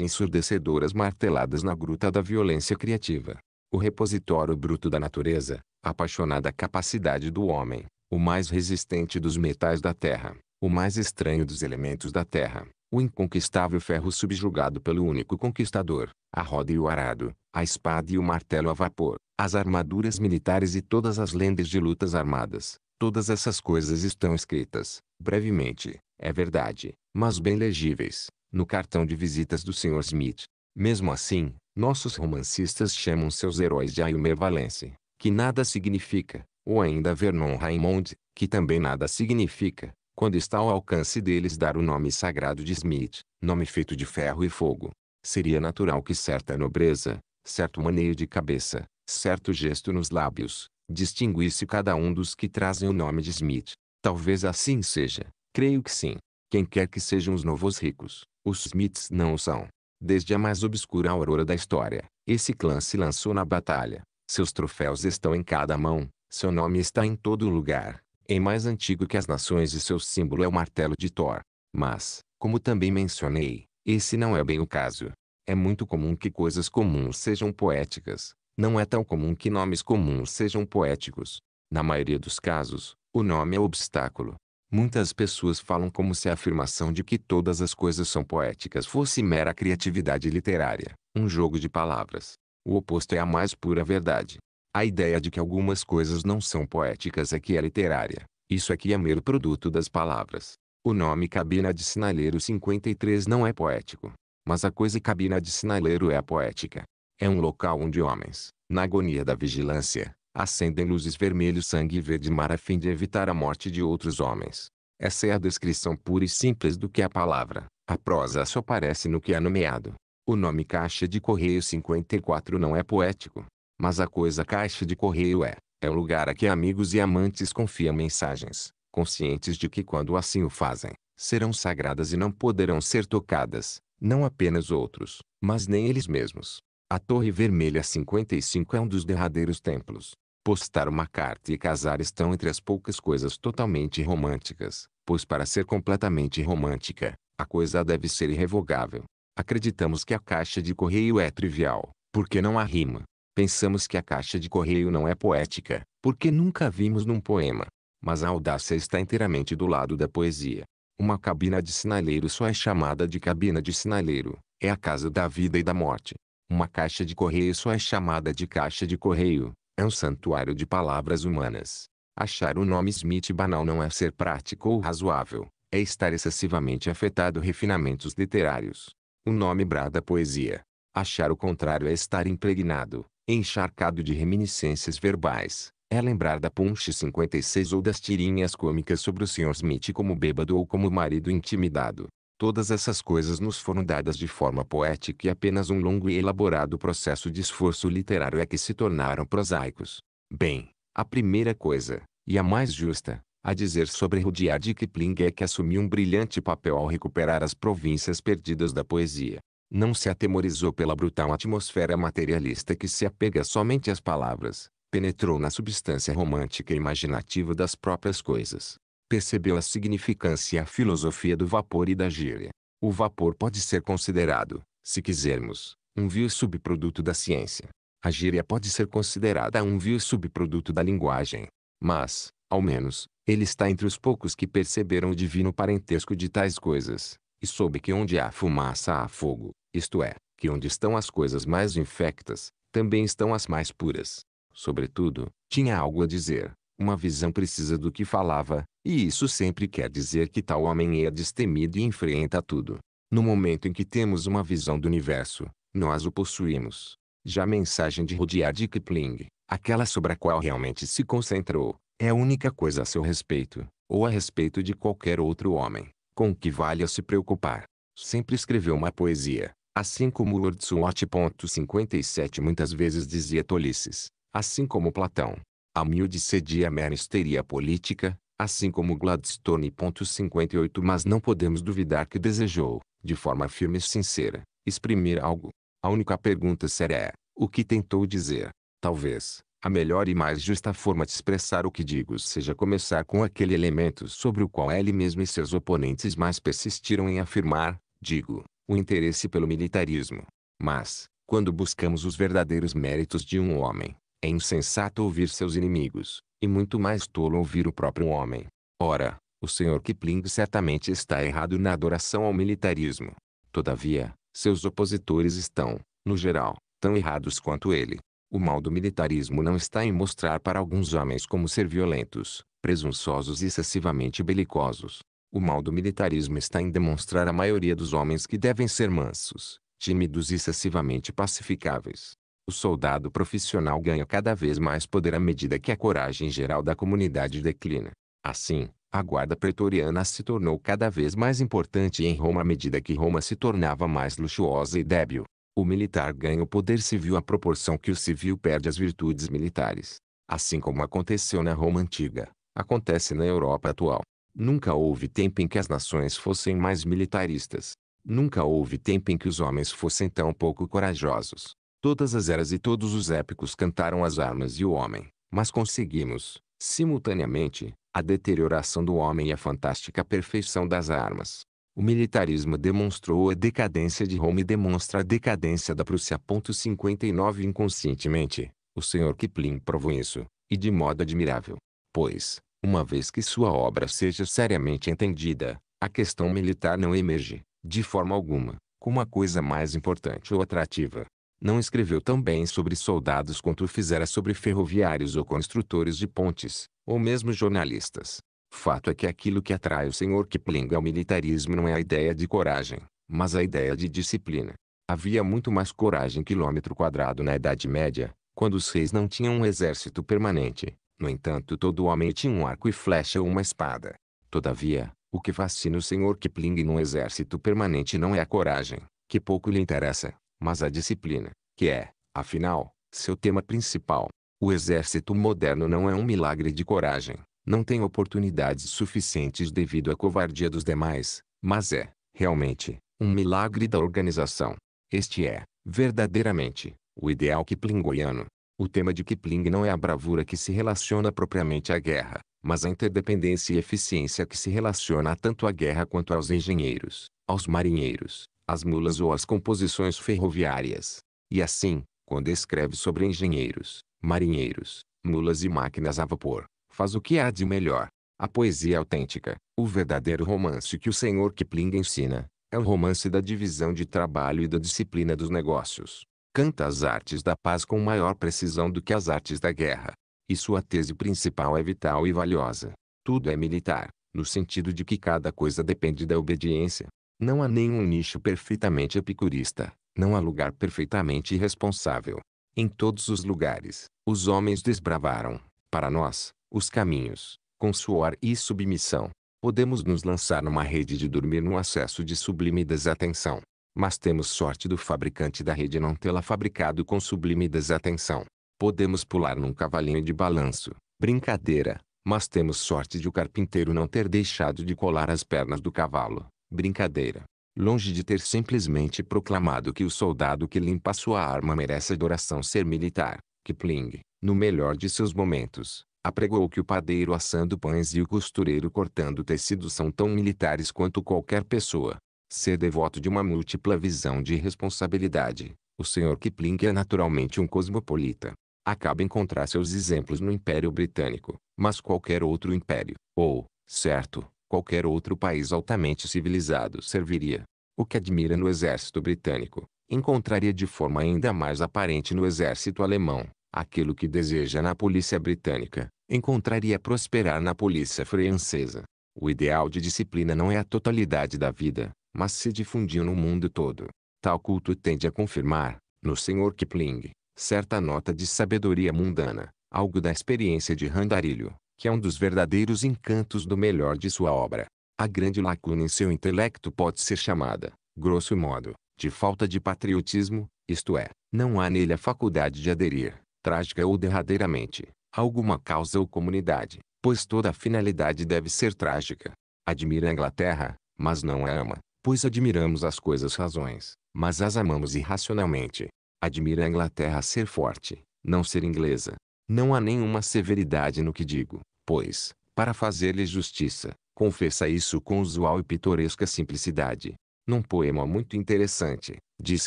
ensurdecedoras marteladas na gruta da violência criativa. O repositório bruto da natureza, apaixonada capacidade do homem, o mais resistente dos metais da terra, o mais estranho dos elementos da terra, o inconquistável ferro subjugado pelo único conquistador, a roda e o arado, a espada e o martelo a vapor, as armaduras militares e todas as lendas de lutas armadas. Todas essas coisas estão escritas, brevemente, é verdade, mas bem legíveis, no cartão de visitas do Sr. Smith. Mesmo assim, nossos romancistas chamam seus heróis de Aylmer Valence, que nada significa, ou ainda Vernon Raymond, que também nada significa, quando está ao alcance deles dar o nome sagrado de Smith, nome feito de ferro e fogo. Seria natural que certa nobreza, certo maneio de cabeça, certo gesto nos lábios, distinguisse cada um dos que trazem o nome de Smith. Talvez assim seja, creio que sim. Quem quer que sejam os novos ricos, os Smiths não o são. Desde a mais obscura aurora da história, esse clã se lançou na batalha. Seus troféus estão em cada mão, seu nome está em todo lugar. É mais antigo que as nações e seu símbolo é o martelo de Thor. Mas, como também mencionei, esse não é bem o caso. É muito comum que coisas comuns sejam poéticas, não é tão comum que nomes comuns sejam poéticos. Na maioria dos casos, o nome é obstáculo. Muitas pessoas falam como se a afirmação de que todas as coisas são poéticas fosse mera criatividade literária, um jogo de palavras. O oposto é a mais pura verdade. A ideia de que algumas coisas não são poéticas é que é literária. Isso aqui é mero produto das palavras. O nome cabina de sinaleiro 53 não é poético. Mas a coisa cabina de sinaleiro é poética. É um local onde homens, na agonia da vigilância, acendem luzes vermelho sangue e verde mar a fim de evitar a morte de outros homens. Essa é a descrição pura e simples do que a palavra. A prosa só aparece no que é nomeado. O nome Caixa de Correio 54 não é poético. Mas a coisa Caixa de Correio é. É o lugar a que amigos e amantes confiam mensagens, conscientes de que quando assim o fazem, serão sagradas e não poderão ser tocadas, não apenas outros, mas nem eles mesmos. A Torre Vermelha 55 é um dos derradeiros templos. Postar uma carta e casar estão entre as poucas coisas totalmente românticas, pois para ser completamente romântica, a coisa deve ser irrevogável. Acreditamos que a caixa de correio é trivial, porque não há rima. Pensamos que a caixa de correio não é poética, porque nunca vimos num poema. Mas a audácia está inteiramente do lado da poesia. Uma cabina de sinaleiro só é chamada de cabina de sinaleiro, é a casa da vida e da morte. Uma caixa de correio só é chamada de caixa de correio. É um santuário de palavras humanas. Achar o nome Smith banal não é ser prático ou razoável. É estar excessivamente afetado refinamentos literários. O nome brada poesia. Achar o contrário é estar impregnado, encharcado de reminiscências verbais. É lembrar da Punch 56 ou das tirinhas cômicas sobre o Sr. Smith como bêbado ou como marido intimidado. Todas essas coisas nos foram dadas de forma poética e apenas um longo e elaborado processo de esforço literário é que se tornaram prosaicos. Bem, a primeira coisa, e a mais justa, a dizer sobre Rudyard Kipling é que assumiu um brilhante papel ao recuperar as províncias perdidas da poesia. Não se atemorizou pela brutal atmosfera materialista que se apega somente às palavras, penetrou na substância romântica e imaginativa das próprias coisas, percebeu a significância e a filosofia do vapor e da gíria. O vapor pode ser considerado, se quisermos, um vil subproduto da ciência. A gíria pode ser considerada um vil subproduto da linguagem. Mas, ao menos, ele está entre os poucos que perceberam o divino parentesco de tais coisas, e soube que onde há fumaça há fogo, isto é, que onde estão as coisas mais infectas, também estão as mais puras. Sobretudo, tinha algo a dizer, uma visão precisa do que falava, e isso sempre quer dizer que tal homem é destemido e enfrenta tudo. No momento em que temos uma visão do universo, nós o possuímos. Já a mensagem de Rudyard Kipling, aquela sobre a qual realmente se concentrou, é a única coisa a seu respeito, ou a respeito de qualquer outro homem, com que valha se preocupar. Sempre escreveu uma poesia, assim como Lord Swot. 57 muitas vezes dizia tolices, assim como Platão. A miúde cedia a mera histeria política, assim como Gladstone. 58 Mas não podemos duvidar que desejou, de forma firme e sincera, exprimir algo. A única pergunta séria é, o que tentou dizer? Talvez, a melhor e mais justa forma de expressar o que digo seja começar com aquele elemento sobre o qual ele mesmo e seus oponentes mais persistiram em afirmar, digo, o interesse pelo militarismo. Mas, quando buscamos os verdadeiros méritos de um homem, é insensato ouvir seus inimigos, e muito mais tolo ouvir o próprio homem. Ora, o senhor Kipling certamente está errado na adoração ao militarismo. Todavia, seus opositores estão, no geral, tão errados quanto ele. O mal do militarismo não está em mostrar para alguns homens como ser violentos, presunçosos e excessivamente belicosos. O mal do militarismo está em demonstrar à maioria dos homens que devem ser mansos, tímidos e excessivamente pacificáveis. O soldado profissional ganha cada vez mais poder à medida que a coragem geral da comunidade declina. Assim, a guarda pretoriana se tornou cada vez mais importante em Roma à medida que Roma se tornava mais luxuosa e débil. O militar ganha o poder civil à proporção que o civil perde as virtudes militares. Assim como aconteceu na Roma antiga, acontece na Europa atual. Nunca houve tempo em que as nações fossem mais militaristas. Nunca houve tempo em que os homens fossem tão pouco corajosos. Todas as eras e todos os épicos cantaram as armas e o homem, mas conseguimos, simultaneamente, a deterioração do homem e a fantástica perfeição das armas. O militarismo demonstrou a decadência de Roma e demonstra a decadência da Prússia. 59 Inconscientemente, o Sr. Kipling provou isso, e de modo admirável. Pois, uma vez que sua obra seja seriamente entendida, a questão militar não emerge, de forma alguma, como a coisa mais importante ou atrativa. Não escreveu tão bem sobre soldados quanto fizera sobre ferroviários ou construtores de pontes, ou mesmo jornalistas. Fato é que aquilo que atrai o Sr. Kipling ao militarismo não é a ideia de coragem, mas a ideia de disciplina. Havia muito mais coragem quilômetro quadrado na Idade Média, quando os reis não tinham um exército permanente. No entanto, todo homem tinha um arco e flecha ou uma espada. Todavia, o que fascina o Sr. Kipling num exército permanente não é a coragem, que pouco lhe interessa, mas a disciplina, que é, afinal, seu tema principal. O exército moderno não é um milagre de coragem, não tem oportunidades suficientes devido à covardia dos demais, mas é, realmente, um milagre da organização. Este é, verdadeiramente, o ideal kiplingoiano. O tema de Kipling não é a bravura que se relaciona propriamente à guerra, mas a interdependência e eficiência que se relaciona tanto à guerra quanto aos engenheiros, aos marinheiros, as mulas ou as composições ferroviárias. E assim, quando escreve sobre engenheiros, marinheiros, mulas e máquinas a vapor, faz o que há de melhor. A poesia autêntica, o verdadeiro romance que o Senhor Kipling ensina, é o romance da divisão de trabalho e da disciplina dos negócios. Canta as artes da paz com maior precisão do que as artes da guerra. E sua tese principal é vital e valiosa. Tudo é militar, no sentido de que cada coisa depende da obediência, não há nenhum nicho perfeitamente epicurista, não há lugar perfeitamente irresponsável. Em todos os lugares, os homens desbravaram, para nós, os caminhos, com suor e submissão. Podemos nos lançar numa rede de dormir num acesso de sublime desatenção. Mas temos sorte do fabricante da rede não tê-la fabricado com sublime desatenção. Podemos pular num cavalinho de balanço. Brincadeira. Mas temos sorte de o carpinteiro não ter deixado de colar as pernas do cavalo brincadeira. Longe de ter simplesmente proclamado que o soldado que limpa sua arma merece adoração ser militar, Kipling, no melhor de seus momentos, apregou que o padeiro assando pães e o costureiro cortando tecidos são tão militares quanto qualquer pessoa. Ser devoto de uma múltipla visão de responsabilidade, o Sr. Kipling é naturalmente um cosmopolita. Acaba encontrar seus exemplos no Império Britânico, mas qualquer outro império, ou, certo, qualquer outro país altamente civilizado serviria. O que admira no exército britânico, encontraria de forma ainda mais aparente no exército alemão. Aquilo que deseja na polícia britânica, encontraria prosperar na polícia francesa. O ideal de disciplina não é a totalidade da vida, mas se difundiu no mundo todo. Tal culto tende a confirmar, no Sr. Kipling, certa nota de sabedoria mundana, algo da experiência de Randarilho, que é um dos verdadeiros encantos do melhor de sua obra. A grande lacuna em seu intelecto pode ser chamada, grosso modo, de falta de patriotismo, isto é, não há nele a faculdade de aderir, trágica ou derradeiramente, a alguma causa ou comunidade, pois toda a finalidade deve ser trágica. Admira a Inglaterra, mas não a ama, pois admiramos as coisas razões, mas as amamos irracionalmente. Admira a Inglaterra ser forte, não ser inglesa. Não há nenhuma severidade no que digo, pois, para fazer-lhe justiça, confessa isso com usual e pitoresca simplicidade. Num poema muito interessante, diz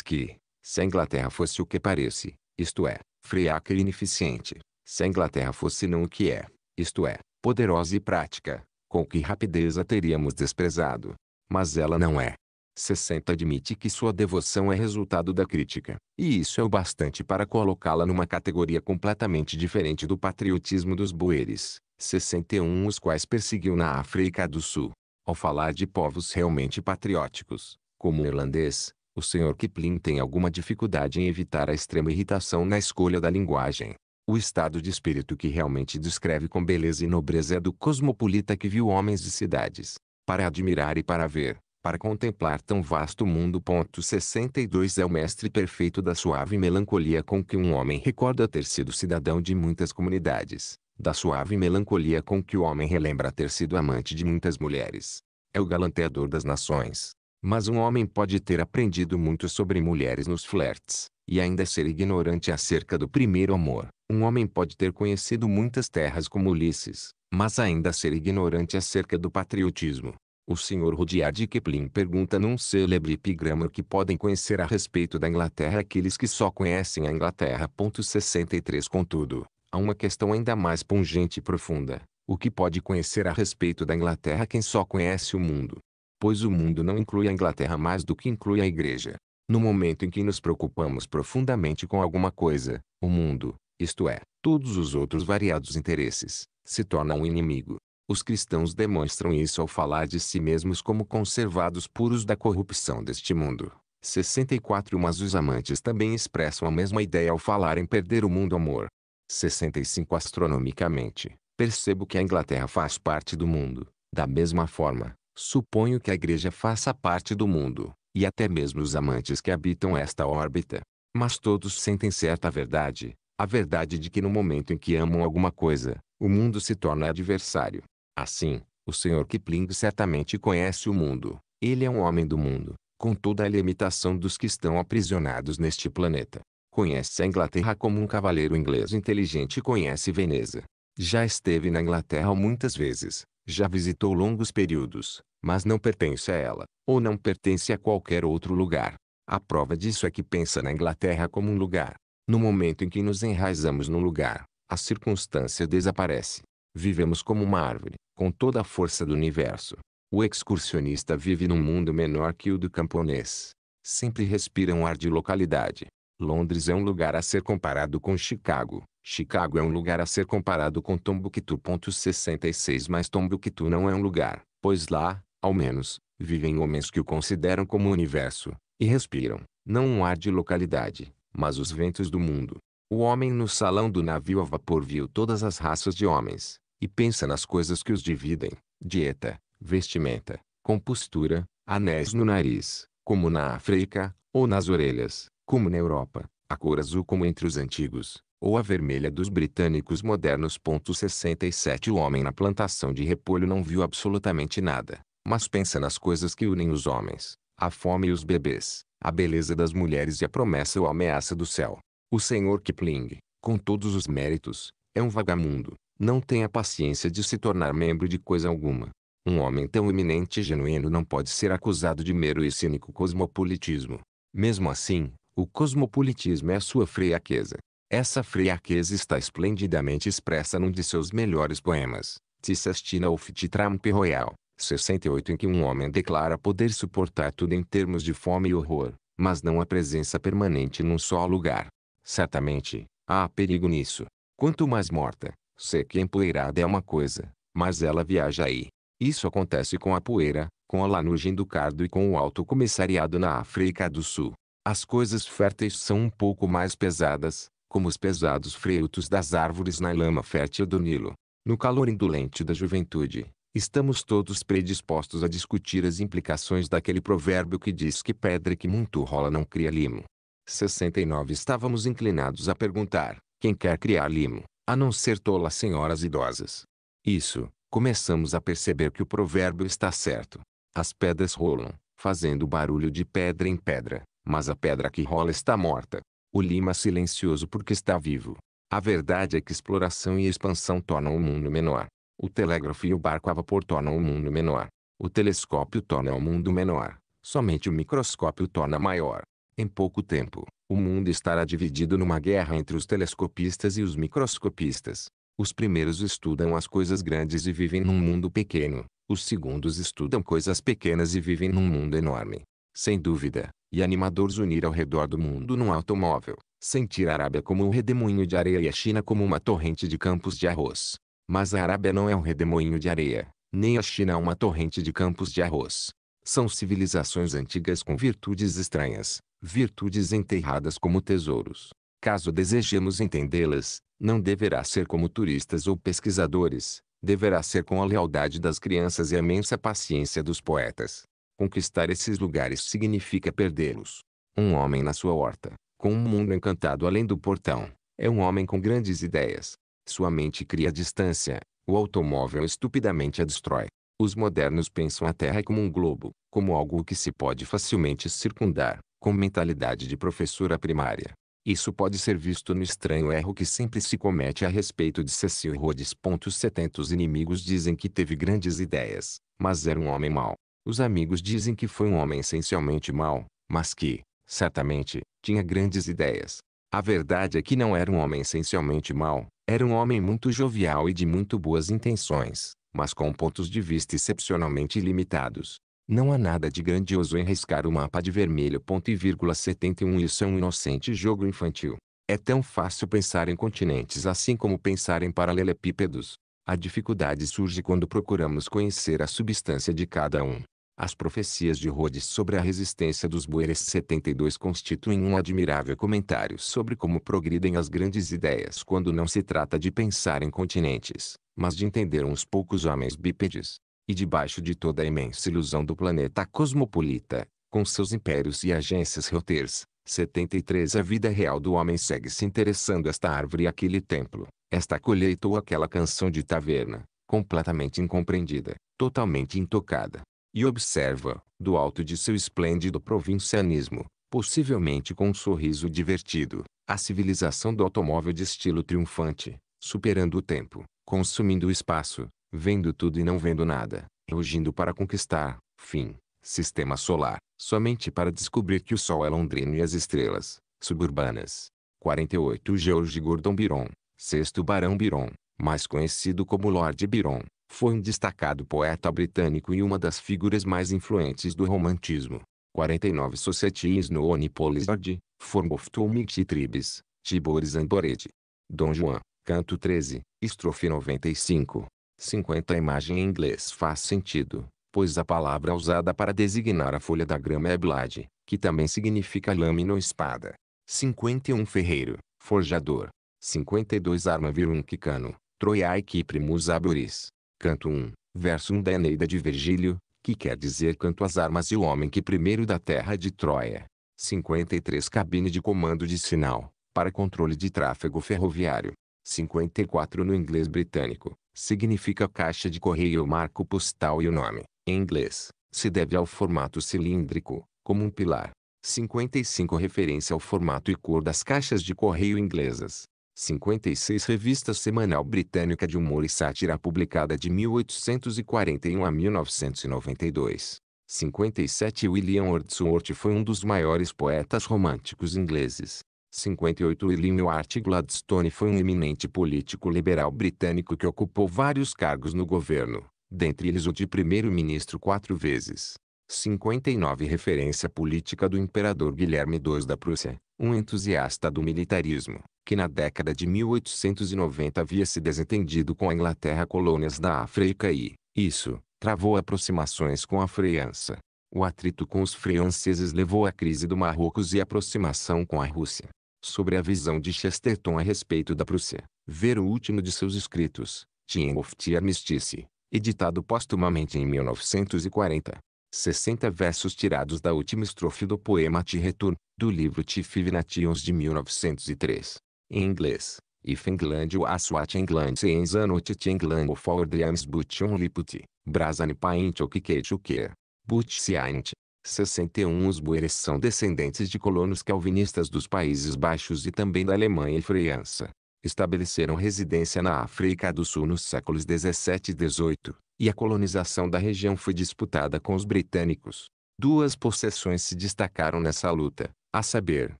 que, se a Inglaterra fosse o que parece, isto é, friaca e ineficiente, se a Inglaterra fosse não o que é, isto é, poderosa e prática, com que rapidez a teríamos desprezado. Mas ela não é. 60 admite que sua devoção é resultado da crítica, e isso é o bastante para colocá-la numa categoria completamente diferente do patriotismo dos bueres, 61 os quais perseguiu na África do Sul. Ao falar de povos realmente patrióticos, como o irlandês, o Sr. Kipling tem alguma dificuldade em evitar a extrema irritação na escolha da linguagem. O estado de espírito que realmente descreve com beleza e nobreza é do cosmopolita que viu homens e cidades, para admirar e para ver, para contemplar tão vasto mundo. Ponto 62 é o mestre perfeito da suave melancolia com que um homem recorda ter sido cidadão de muitas comunidades, da suave melancolia com que o homem relembra ter sido amante de muitas mulheres. É o galanteador das nações. Mas um homem pode ter aprendido muito sobre mulheres nos flertes, e ainda ser ignorante acerca do primeiro amor. Um homem pode ter conhecido muitas terras como Ulisses, mas ainda ser ignorante acerca do patriotismo. O Sr. Rudyard Kipling pergunta num célebre epigrama que podem conhecer a respeito da Inglaterra aqueles que só conhecem a Inglaterra. 63 Contudo, há uma questão ainda mais pungente e profunda. O que pode conhecer a respeito da Inglaterra quem só conhece o mundo? Pois o mundo não inclui a Inglaterra mais do que inclui a Igreja. No momento em que nos preocupamos profundamente com alguma coisa, o mundo, isto é, todos os outros variados interesses, se torna um inimigo. Os cristãos demonstram isso ao falar de si mesmos como conservados puros da corrupção deste mundo. 64 Mas os amantes também expressam a mesma ideia ao falar em perder o mundo amor. 65 astronomicamente, percebo que a Inglaterra faz parte do mundo. Da mesma forma, suponho que a Igreja faça parte do mundo, e até mesmo os amantes que habitam esta órbita. Mas todos sentem certa verdade, a verdade de que no momento em que amam alguma coisa, o mundo se torna adversário. Assim, o Sr. Kipling certamente conhece o mundo. Ele é um homem do mundo, com toda a limitação dos que estão aprisionados neste planeta. Conhece a Inglaterra como um cavaleiro inglês inteligente conhece Veneza. Já esteve na Inglaterra muitas vezes, já visitou longos períodos, mas não pertence a ela, ou não pertence a qualquer outro lugar. A prova disso é que pensa na Inglaterra como um lugar. No momento em que nos enraizamos no lugar, a circunstância desaparece. Vivemos como uma árvore, com toda a força do universo. O excursionista vive num mundo menor que o do camponês. Sempre respira um ar de localidade, Londres é um lugar a ser comparado com Chicago. Chicago é um lugar a ser comparado com Tombuctu. 66 Mas Tombuctu não é um lugar, pois lá, ao menos, vivem homens que o consideram como universo, e respiram, não um ar de localidade, mas os ventos do mundo. O homem no salão do navio a vapor viu todas as raças de homens, e pensa nas coisas que os dividem: dieta, vestimenta, compostura, anéis no nariz, como na África, ou nas orelhas, como na Europa, a cor azul como entre os antigos, ou a vermelha dos britânicos modernos. 67 O homem na plantação de repolho não viu absolutamente nada, mas pensa nas coisas que unem os homens, a fome e os bebês, a beleza das mulheres e a promessa ou a ameaça do céu. O senhor Kipling, com todos os méritos, é um vagamundo, não tem a paciência de se tornar membro de coisa alguma. Um homem tão eminente e genuíno não pode ser acusado de mero e cínico cosmopolitismo. Mesmo assim, o cosmopolitismo é sua fraqueza. Essa fraqueza está esplendidamente expressa num de seus melhores poemas, Tissastina of Titrampe Royal, 68 em que um homem declara poder suportar tudo em termos de fome e horror, mas não a presença permanente num só lugar. Certamente, há perigo nisso. Quanto mais morta, seca e empoeirada é uma coisa, mas ela viaja aí. Isso acontece com a poeira, com a lanugem do cardo e com o alto comissariado na África do Sul. As coisas férteis são um pouco mais pesadas, como os pesados frutos das árvores na lama fértil do Nilo. No calor indolente da juventude, estamos todos predispostos a discutir as implicações daquele provérbio que diz que pedra que muito rola não cria limo. 69 Estávamos inclinados a perguntar, quem quer criar limo, a não ser tolas senhoras idosas. Isso, começamos a perceber que o provérbio está certo. As pedras rolam, fazendo barulho de pedra em pedra. Mas a pedra que rola está morta. O lima silencioso porque está vivo. A verdade é que exploração e expansão tornam o mundo menor. O telégrafo e o barco a vapor tornam o mundo menor. O telescópio torna o mundo menor. Somente o microscópio torna maior. Em pouco tempo, o mundo estará dividido numa guerra entre os telescopistas e os microscopistas. Os primeiros estudam as coisas grandes e vivem num mundo pequeno. Os segundos estudam coisas pequenas e vivem num mundo enorme. Sem dúvida, e animadores unir ao redor do mundo num automóvel, sentir a Arábia como um redemoinho de areia e a China como uma torrente de campos de arroz. Mas a Arábia não é um redemoinho de areia, nem a China é uma torrente de campos de arroz. São civilizações antigas com virtudes estranhas, virtudes enterradas como tesouros. Caso desejemos entendê-las, não deverá ser como turistas ou pesquisadores, deverá ser com a lealdade das crianças e a imensa paciência dos poetas. Conquistar esses lugares significa perdê-los. Um homem na sua horta, com um mundo encantado além do portão, é um homem com grandes ideias. Sua mente cria distância, o automóvel estupidamente a destrói. Os modernos pensam a Terra como um globo, como algo que se pode facilmente circundar, com mentalidade de professora primária. Isso pode ser visto no estranho erro que sempre se comete a respeito de Cecil Rhodes. Setentos inimigos dizem que teve grandes ideias, mas era um homem mau. Os amigos dizem que foi um homem essencialmente mau, mas que, certamente, tinha grandes ideias. A verdade é que não era um homem essencialmente mau, era um homem muito jovial e de muito boas intenções, mas com pontos de vista excepcionalmente limitados. Não há nada de grandioso em riscar o mapa de vermelho ponto e vírgula 71 isso é um inocente jogo infantil. É tão fácil pensar em continentes assim como pensar em paralelepípedos. A dificuldade surge quando procuramos conhecer a substância de cada um. As profecias de Rhodes sobre a resistência dos Bueres 72 constituem um admirável comentário sobre como progridem as grandes ideias quando não se trata de pensar em continentes, mas de entender uns poucos homens bípedes. E debaixo de toda a imensa ilusão do planeta cosmopolita, com seus impérios e agências routers, 73 A vida real do homem segue se interessando esta árvore e aquele templo, esta colheita ou aquela canção de taverna, completamente incompreendida, totalmente intocada e observa, do alto de seu esplêndido provincianismo, possivelmente com um sorriso divertido, a civilização do automóvel de estilo triunfante, superando o tempo, consumindo o espaço, vendo tudo e não vendo nada, rugindo para conquistar, fim, sistema solar, somente para descobrir que o Sol é londrino e as estrelas, suburbanas. 48 George Gordon Byron, sexto Barão Byron, mais conhecido como Lord Byron, foi um destacado poeta britânico e uma das figuras mais influentes do romantismo. 49 Societies no Onipolizard, Form of Tomity Tribes, Tibores andorede. Dom Juan, canto 13, estrofe 95. 50 A imagem em inglês faz sentido, pois a palavra usada para designar a folha da grama é blade, que também significa lâmina ou espada. 51 Ferreiro, forjador. 52 Arma virunquicano, Troiai Primus Aboris. Canto 1, verso 1 da Eneida de Virgílio, que quer dizer Canto às Armas e o Homem que Primeiro da Terra de Troia. 53 Cabine de comando de sinal, para controle de tráfego ferroviário. 54 no inglês britânico, significa caixa de correio o marco postal e o nome, em inglês, se deve ao formato cilíndrico, como um pilar. 55 Referência ao formato e cor das caixas de correio inglesas. 56 Revista Semanal Britânica de Humor e Sátira publicada de 1841 a 1992. 57 William Wordsworth foi um dos maiores poetas românticos ingleses. 58 William Art Gladstone foi um eminente político liberal britânico que ocupou vários cargos no governo, dentre eles o de primeiro-ministro quatro vezes. 59 Referência política do imperador Guilherme II da Prússia, um entusiasta do militarismo, que na década de 1890 havia se desentendido com a Inglaterra colônias da África e, isso, travou aproximações com a França. O atrito com os franceses levou à crise do Marrocos e aproximação com a Rússia. Sobre a visão de Chesterton a respeito da Prússia, ver o último de seus escritos, Time of the Armistice, editado póstumamente em 1940. 60 versos tirados da última estrofe do poema Te Retur, do livro Tifivinations de 1903, em inglês. If England ou Aswat England seens anot England of our dreams but only put, Brasan paint o Kiketuker, but sient. 61 Os bueres são descendentes de colonos calvinistas dos Países Baixos e também da Alemanha e França. Estabeleceram residência na África do Sul nos séculos 17 e 18, e a colonização da região foi disputada com os britânicos. Duas possessões se destacaram nessa luta, a saber,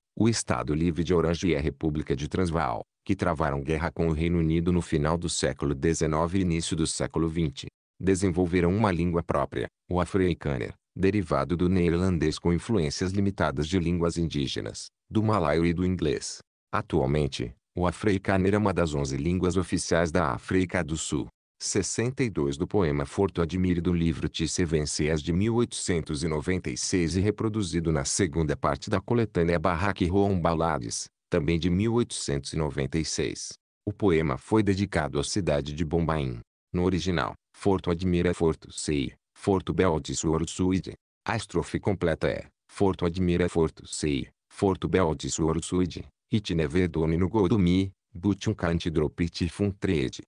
o Estado Livre de Orange e a República de Transvaal, que travaram guerra com o Reino Unido no final do século XIX e início do século XX, desenvolveram uma língua própria, o Afrikaner, derivado do neerlandês com influências limitadas de línguas indígenas, do malaio e do inglês. Atualmente, o Afrikaner é uma das onze línguas oficiais da África do Sul. 62 do poema Forto Admire do livro Tisse Vences de 1896 e reproduzido na segunda parte da coletânea Barraque Roam Balades, também de 1896. O poema foi dedicado à cidade de Bombaim. No original, Forto Admira é Forto Sei, Forto Bel de Suor Suide. A estrofe completa é Forto Admira é Forto Sei, Forto Bel de Suor Suide, Itneve Domino Godumi, Butium Cantidropiti Fun Trade.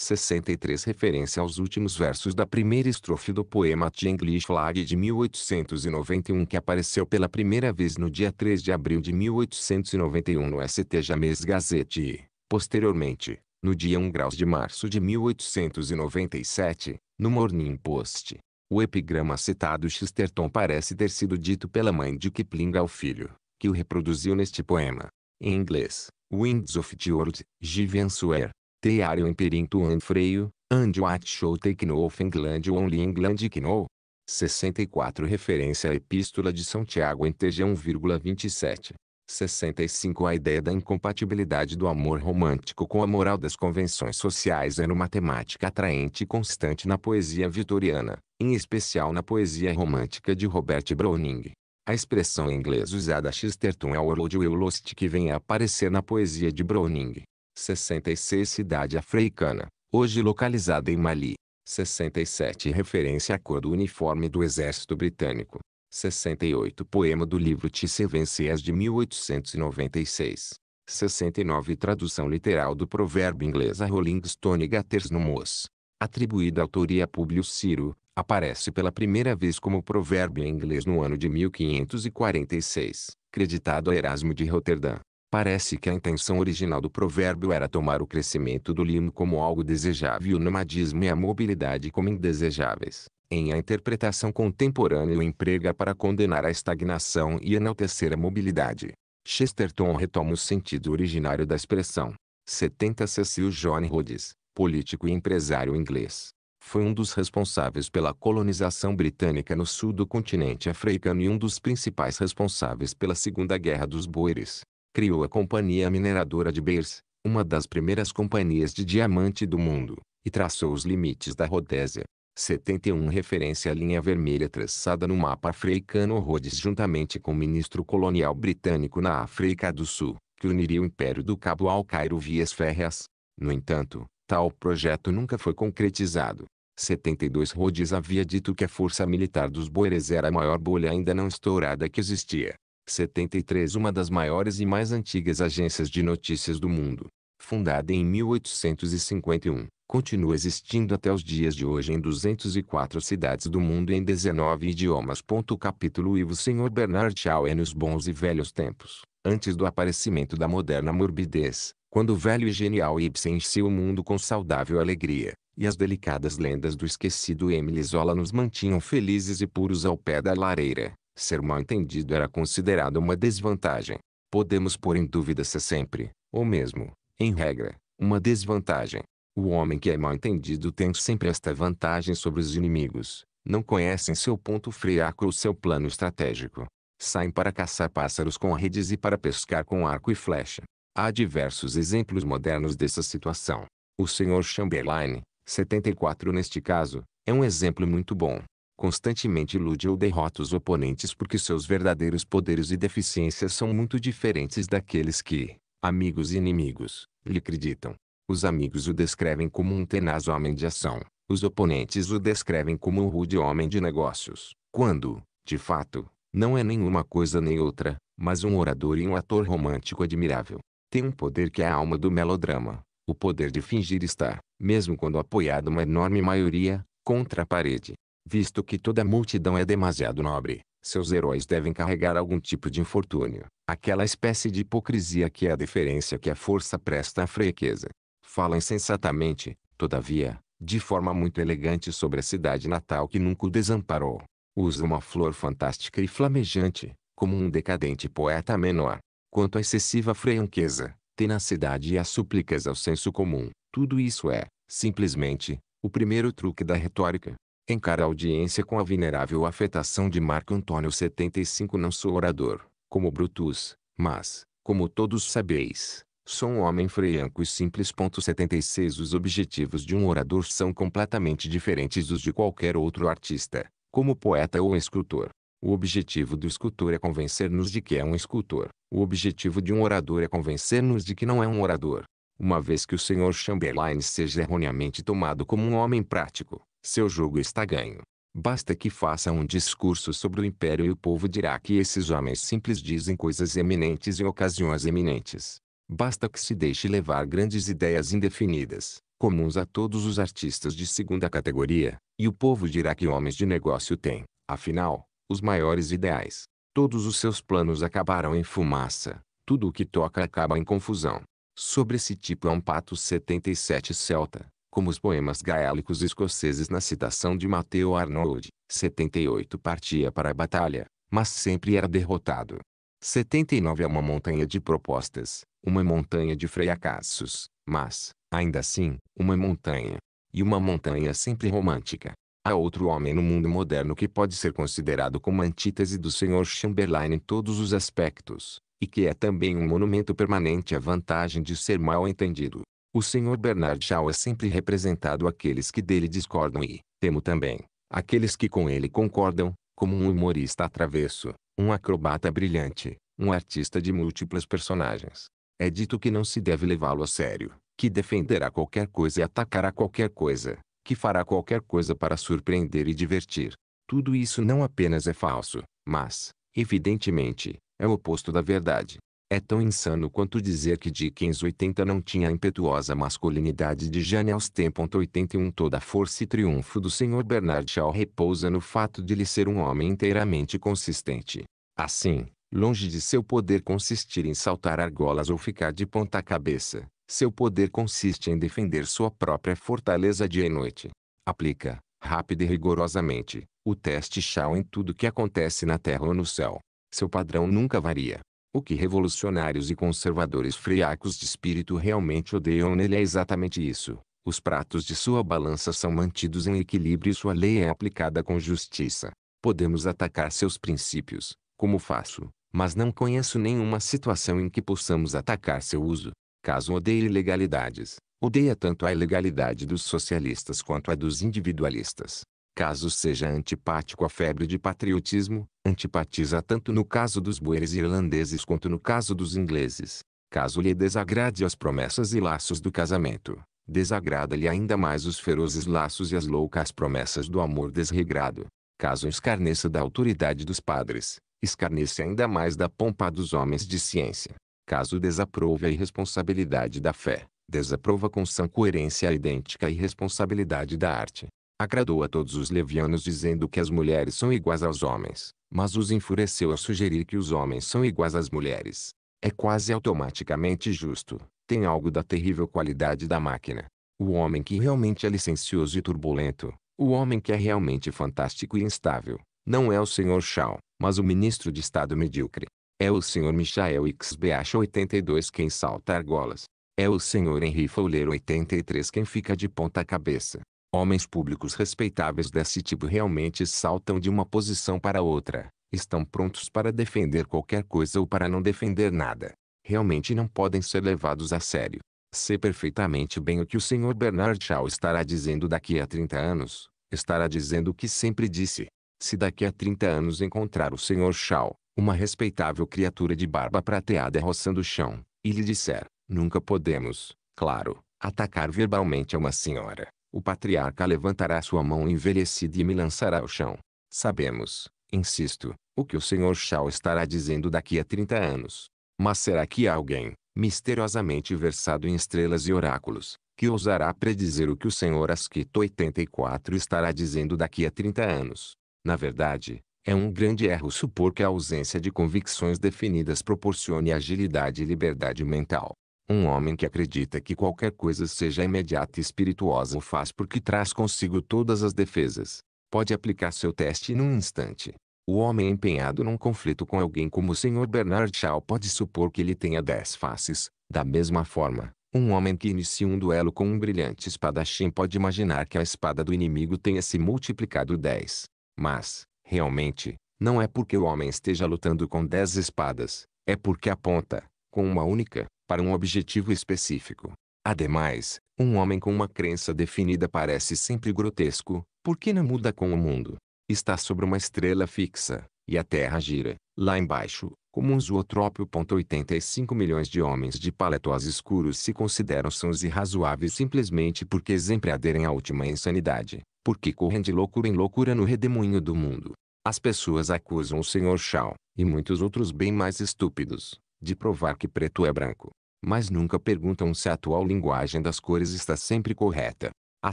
63 referência aos últimos versos da primeira estrofe do poema The English Flag de 1891 que apareceu pela primeira vez no dia 3 de abril de 1891 no ST James Gazette e, posteriormente, no dia 1 graus de março de 1897, no Morning Post. O epigrama citado Chesterton parece ter sido dito pela mãe de Kipling ao filho, que o reproduziu neste poema. Em inglês, Winds of the World, Given Swear, Teario Imperinto Anfreio, and what show take no of England only England know? 64 Referência à Epístola de São Tiago em TG 1,27. 65 A ideia da incompatibilidade do amor romântico com a moral das convenções sociais era é uma temática atraente e constante na poesia vitoriana, em especial na poesia romântica de Robert Browning. A expressão em inglês usada Chesterton é World Will Lost que vem a aparecer na poesia de Browning. 66 Cidade Africana, hoje localizada em Mali. 67 Referência à cor do uniforme do Exército Britânico. 68 Poema do livro Tissevencies de 1896. 69 Tradução literal do provérbio inglês a Rolling Stone Gaters no Moss. Atribuída à autoria Públio Ciro, aparece pela primeira vez como provérbio em inglês no ano de 1546, creditado a Erasmo de Roterdã. Parece que a intenção original do provérbio era tomar o crescimento do limo como algo desejável e o nomadismo e a mobilidade como indesejáveis. Em a interpretação contemporânea o emprega é para condenar a estagnação e enaltecer a mobilidade. Chesterton retoma o sentido originário da expressão. 70 Cecil John Rhodes, político e empresário inglês, foi um dos responsáveis pela colonização britânica no sul do continente africano e um dos principais responsáveis pela Segunda Guerra dos Boeres criou a Companhia Mineradora de Beers, uma das primeiras companhias de diamante do mundo, e traçou os limites da Rodésia. 71 Referência à linha vermelha traçada no mapa africano Rhodes juntamente com o ministro colonial britânico na África do Sul, que uniria o Império do Cabo ao Cairo vias férreas. No entanto, tal projeto nunca foi concretizado. 72 Rhodes havia dito que a força militar dos boeres era a maior bolha ainda não estourada que existia. 73 uma das maiores e mais antigas agências de notícias do mundo. Fundada em 1851, continua existindo até os dias de hoje em 204 cidades do mundo em 19 idiomas. Capítulo Ivo Senhor Bernard Shaw é nos bons e velhos tempos, antes do aparecimento da moderna morbidez, quando o velho e genial Ibsen encheu o mundo com saudável alegria, e as delicadas lendas do esquecido emily Zola nos mantinham felizes e puros ao pé da lareira ser mal entendido era considerado uma desvantagem. Podemos pôr em dúvida se é sempre, ou mesmo, em regra, uma desvantagem. O homem que é mal entendido tem sempre esta vantagem sobre os inimigos. Não conhecem seu ponto fraco ou seu plano estratégico. Saem para caçar pássaros com redes e para pescar com arco e flecha. Há diversos exemplos modernos dessa situação. O Sr. Chamberlain, 74 neste caso, é um exemplo muito bom constantemente ilude ou derrota os oponentes porque seus verdadeiros poderes e deficiências são muito diferentes daqueles que, amigos e inimigos, lhe acreditam. Os amigos o descrevem como um tenaz homem de ação, os oponentes o descrevem como um rude homem de negócios, quando, de fato, não é nenhuma coisa nem outra, mas um orador e um ator romântico admirável. Tem um poder que é a alma do melodrama, o poder de fingir estar, mesmo quando apoiado uma enorme maioria, contra a parede visto que toda a multidão é demasiado nobre, seus heróis devem carregar algum tipo de infortúnio, aquela espécie de hipocrisia que é a deferência que a força presta à fraqueza. Fala insensatamente, todavia, de forma muito elegante sobre a cidade natal que nunca o desamparou. Usa uma flor fantástica e flamejante, como um decadente poeta menor. Quanto à excessiva franqueza, tenacidade e as súplicas ao senso comum, tudo isso é, simplesmente, o primeiro truque da retórica encara a audiência com a venerável afetação de Marco Antônio 75 Não sou orador, como Brutus, mas, como todos sabeis, sou um homem franco e simples. 76 Os objetivos de um orador são completamente diferentes dos de qualquer outro artista, como poeta ou escultor. O objetivo do escultor é convencer-nos de que é um escultor. O objetivo de um orador é convencer-nos de que não é um orador. Uma vez que o Sr. Chamberlain seja erroneamente tomado como um homem prático, seu jogo está ganho. Basta que faça um discurso sobre o império e o povo dirá que esses homens simples dizem coisas eminentes em ocasiões eminentes. Basta que se deixe levar grandes ideias indefinidas, comuns a todos os artistas de segunda categoria, e o povo dirá que homens de negócio têm, afinal, os maiores ideais. Todos os seus planos acabarão em fumaça, tudo o que toca acaba em confusão. Sobre esse tipo é um pato 77 celta, como os poemas gaélicos escoceses na citação de Matthew Arnold, 78 partia para a batalha, mas sempre era derrotado. 79 é uma montanha de propostas, uma montanha de fracassos, mas, ainda assim, uma montanha. E uma montanha sempre romântica. Há outro homem no mundo moderno que pode ser considerado como antítese do Sr. Chamberlain em todos os aspectos, e que é também um monumento permanente à vantagem de ser mal entendido. O Sr. Bernard Shaw é sempre representado aqueles que dele discordam e, temo também, aqueles que com ele concordam, como um humorista travesso, um acrobata brilhante, um artista de múltiplas personagens. É dito que não se deve levá-lo a sério, que defenderá qualquer coisa e atacará qualquer coisa, que fará qualquer coisa para surpreender e divertir. Tudo isso não apenas é falso, mas, evidentemente, é o oposto da verdade. É tão insano quanto dizer que Dickens 80 não tinha a impetuosa masculinidade de Jane Austen. 81 Toda a força e triunfo do Sr. Bernard Shaw repousa no fato de lhe ser um homem inteiramente consistente. Assim, longe de seu poder consistir em saltar argolas ou ficar de ponta cabeça, seu poder consiste em defender sua própria fortaleza dia e noite. Aplica, rápida e rigorosamente, o teste Shaw em tudo que acontece na terra ou no céu. Seu padrão nunca varia. O que revolucionários e conservadores friacos de espírito realmente odeiam nele é exatamente isso. Os pratos de sua balança são mantidos em equilíbrio e sua lei é aplicada com justiça. Podemos atacar seus princípios, como faço, mas não conheço nenhuma situação em que possamos atacar seu uso. Caso odeie ilegalidades, odeia tanto a ilegalidade dos socialistas quanto a dos individualistas caso seja antipático à febre de patriotismo, antipatiza tanto no caso dos boeres irlandeses quanto no caso dos ingleses. Caso lhe desagrade as promessas e laços do casamento, desagrada-lhe ainda mais os ferozes laços e as loucas promessas do amor desregrado. Caso escarneça da autoridade dos padres, escarneça ainda mais da pompa dos homens de ciência. Caso desaprove a irresponsabilidade da fé, desaprova com sã coerência a idêntica irresponsabilidade da arte. Agradou a todos os levianos dizendo que as mulheres são iguais aos homens, mas os enfureceu a sugerir que os homens são iguais às mulheres. É quase automaticamente justo, tem algo da terrível qualidade da máquina. O homem que realmente é licencioso e turbulento, o homem que é realmente fantástico e instável, não é o Sr. Shaw, mas o ministro de Estado medíocre. É o Sr. Michael XBH 82 quem salta argolas. É o Sr. Henry Fowler 83 quem fica de ponta cabeça. Homens públicos respeitáveis desse tipo realmente saltam de uma posição para outra, estão prontos para defender qualquer coisa ou para não defender nada. Realmente não podem ser levados a sério. Sei perfeitamente bem o que o Sr. Bernard Shaw estará dizendo daqui a 30 anos, estará dizendo o que sempre disse. Se daqui a 30 anos encontrar o Sr. Shaw, uma respeitável criatura de barba prateada roçando o chão, e lhe disser, nunca podemos, claro, atacar verbalmente a uma senhora, o patriarca levantará sua mão envelhecida e me lançará ao chão. Sabemos, insisto, o que o Senhor Shao estará dizendo daqui a 30 anos. Mas será que há alguém, misteriosamente versado em estrelas e oráculos, que ousará predizer o que o Senhor Asquito 84 estará dizendo daqui a 30 anos? Na verdade, é um grande erro supor que a ausência de convicções definidas proporcione agilidade e liberdade mental. Um homem que acredita que qualquer coisa seja imediata e espirituosa o faz porque traz consigo todas as defesas. Pode aplicar seu teste num instante. O homem empenhado num conflito com alguém como o Sr. Bernard Shaw pode supor que ele tenha dez faces. Da mesma forma, um homem que inicia um duelo com um brilhante espadachim pode imaginar que a espada do inimigo tenha se multiplicado dez. Mas, realmente, não é porque o homem esteja lutando com dez espadas, é porque aponta, com uma única, para um objetivo específico. Ademais, um homem com uma crença definida parece sempre grotesco, porque não muda com o mundo. Está sobre uma estrela fixa, e a Terra gira, lá embaixo, como um zootrópio. 85 milhões de homens de paletós escuros se consideram sãos e razoáveis simplesmente porque sempre aderem à última insanidade, porque correm de loucura em loucura no redemoinho do mundo. As pessoas acusam o Sr. Shaw, e muitos outros bem mais estúpidos, de provar que preto é branco mas nunca perguntam se a atual linguagem das cores está sempre correta. A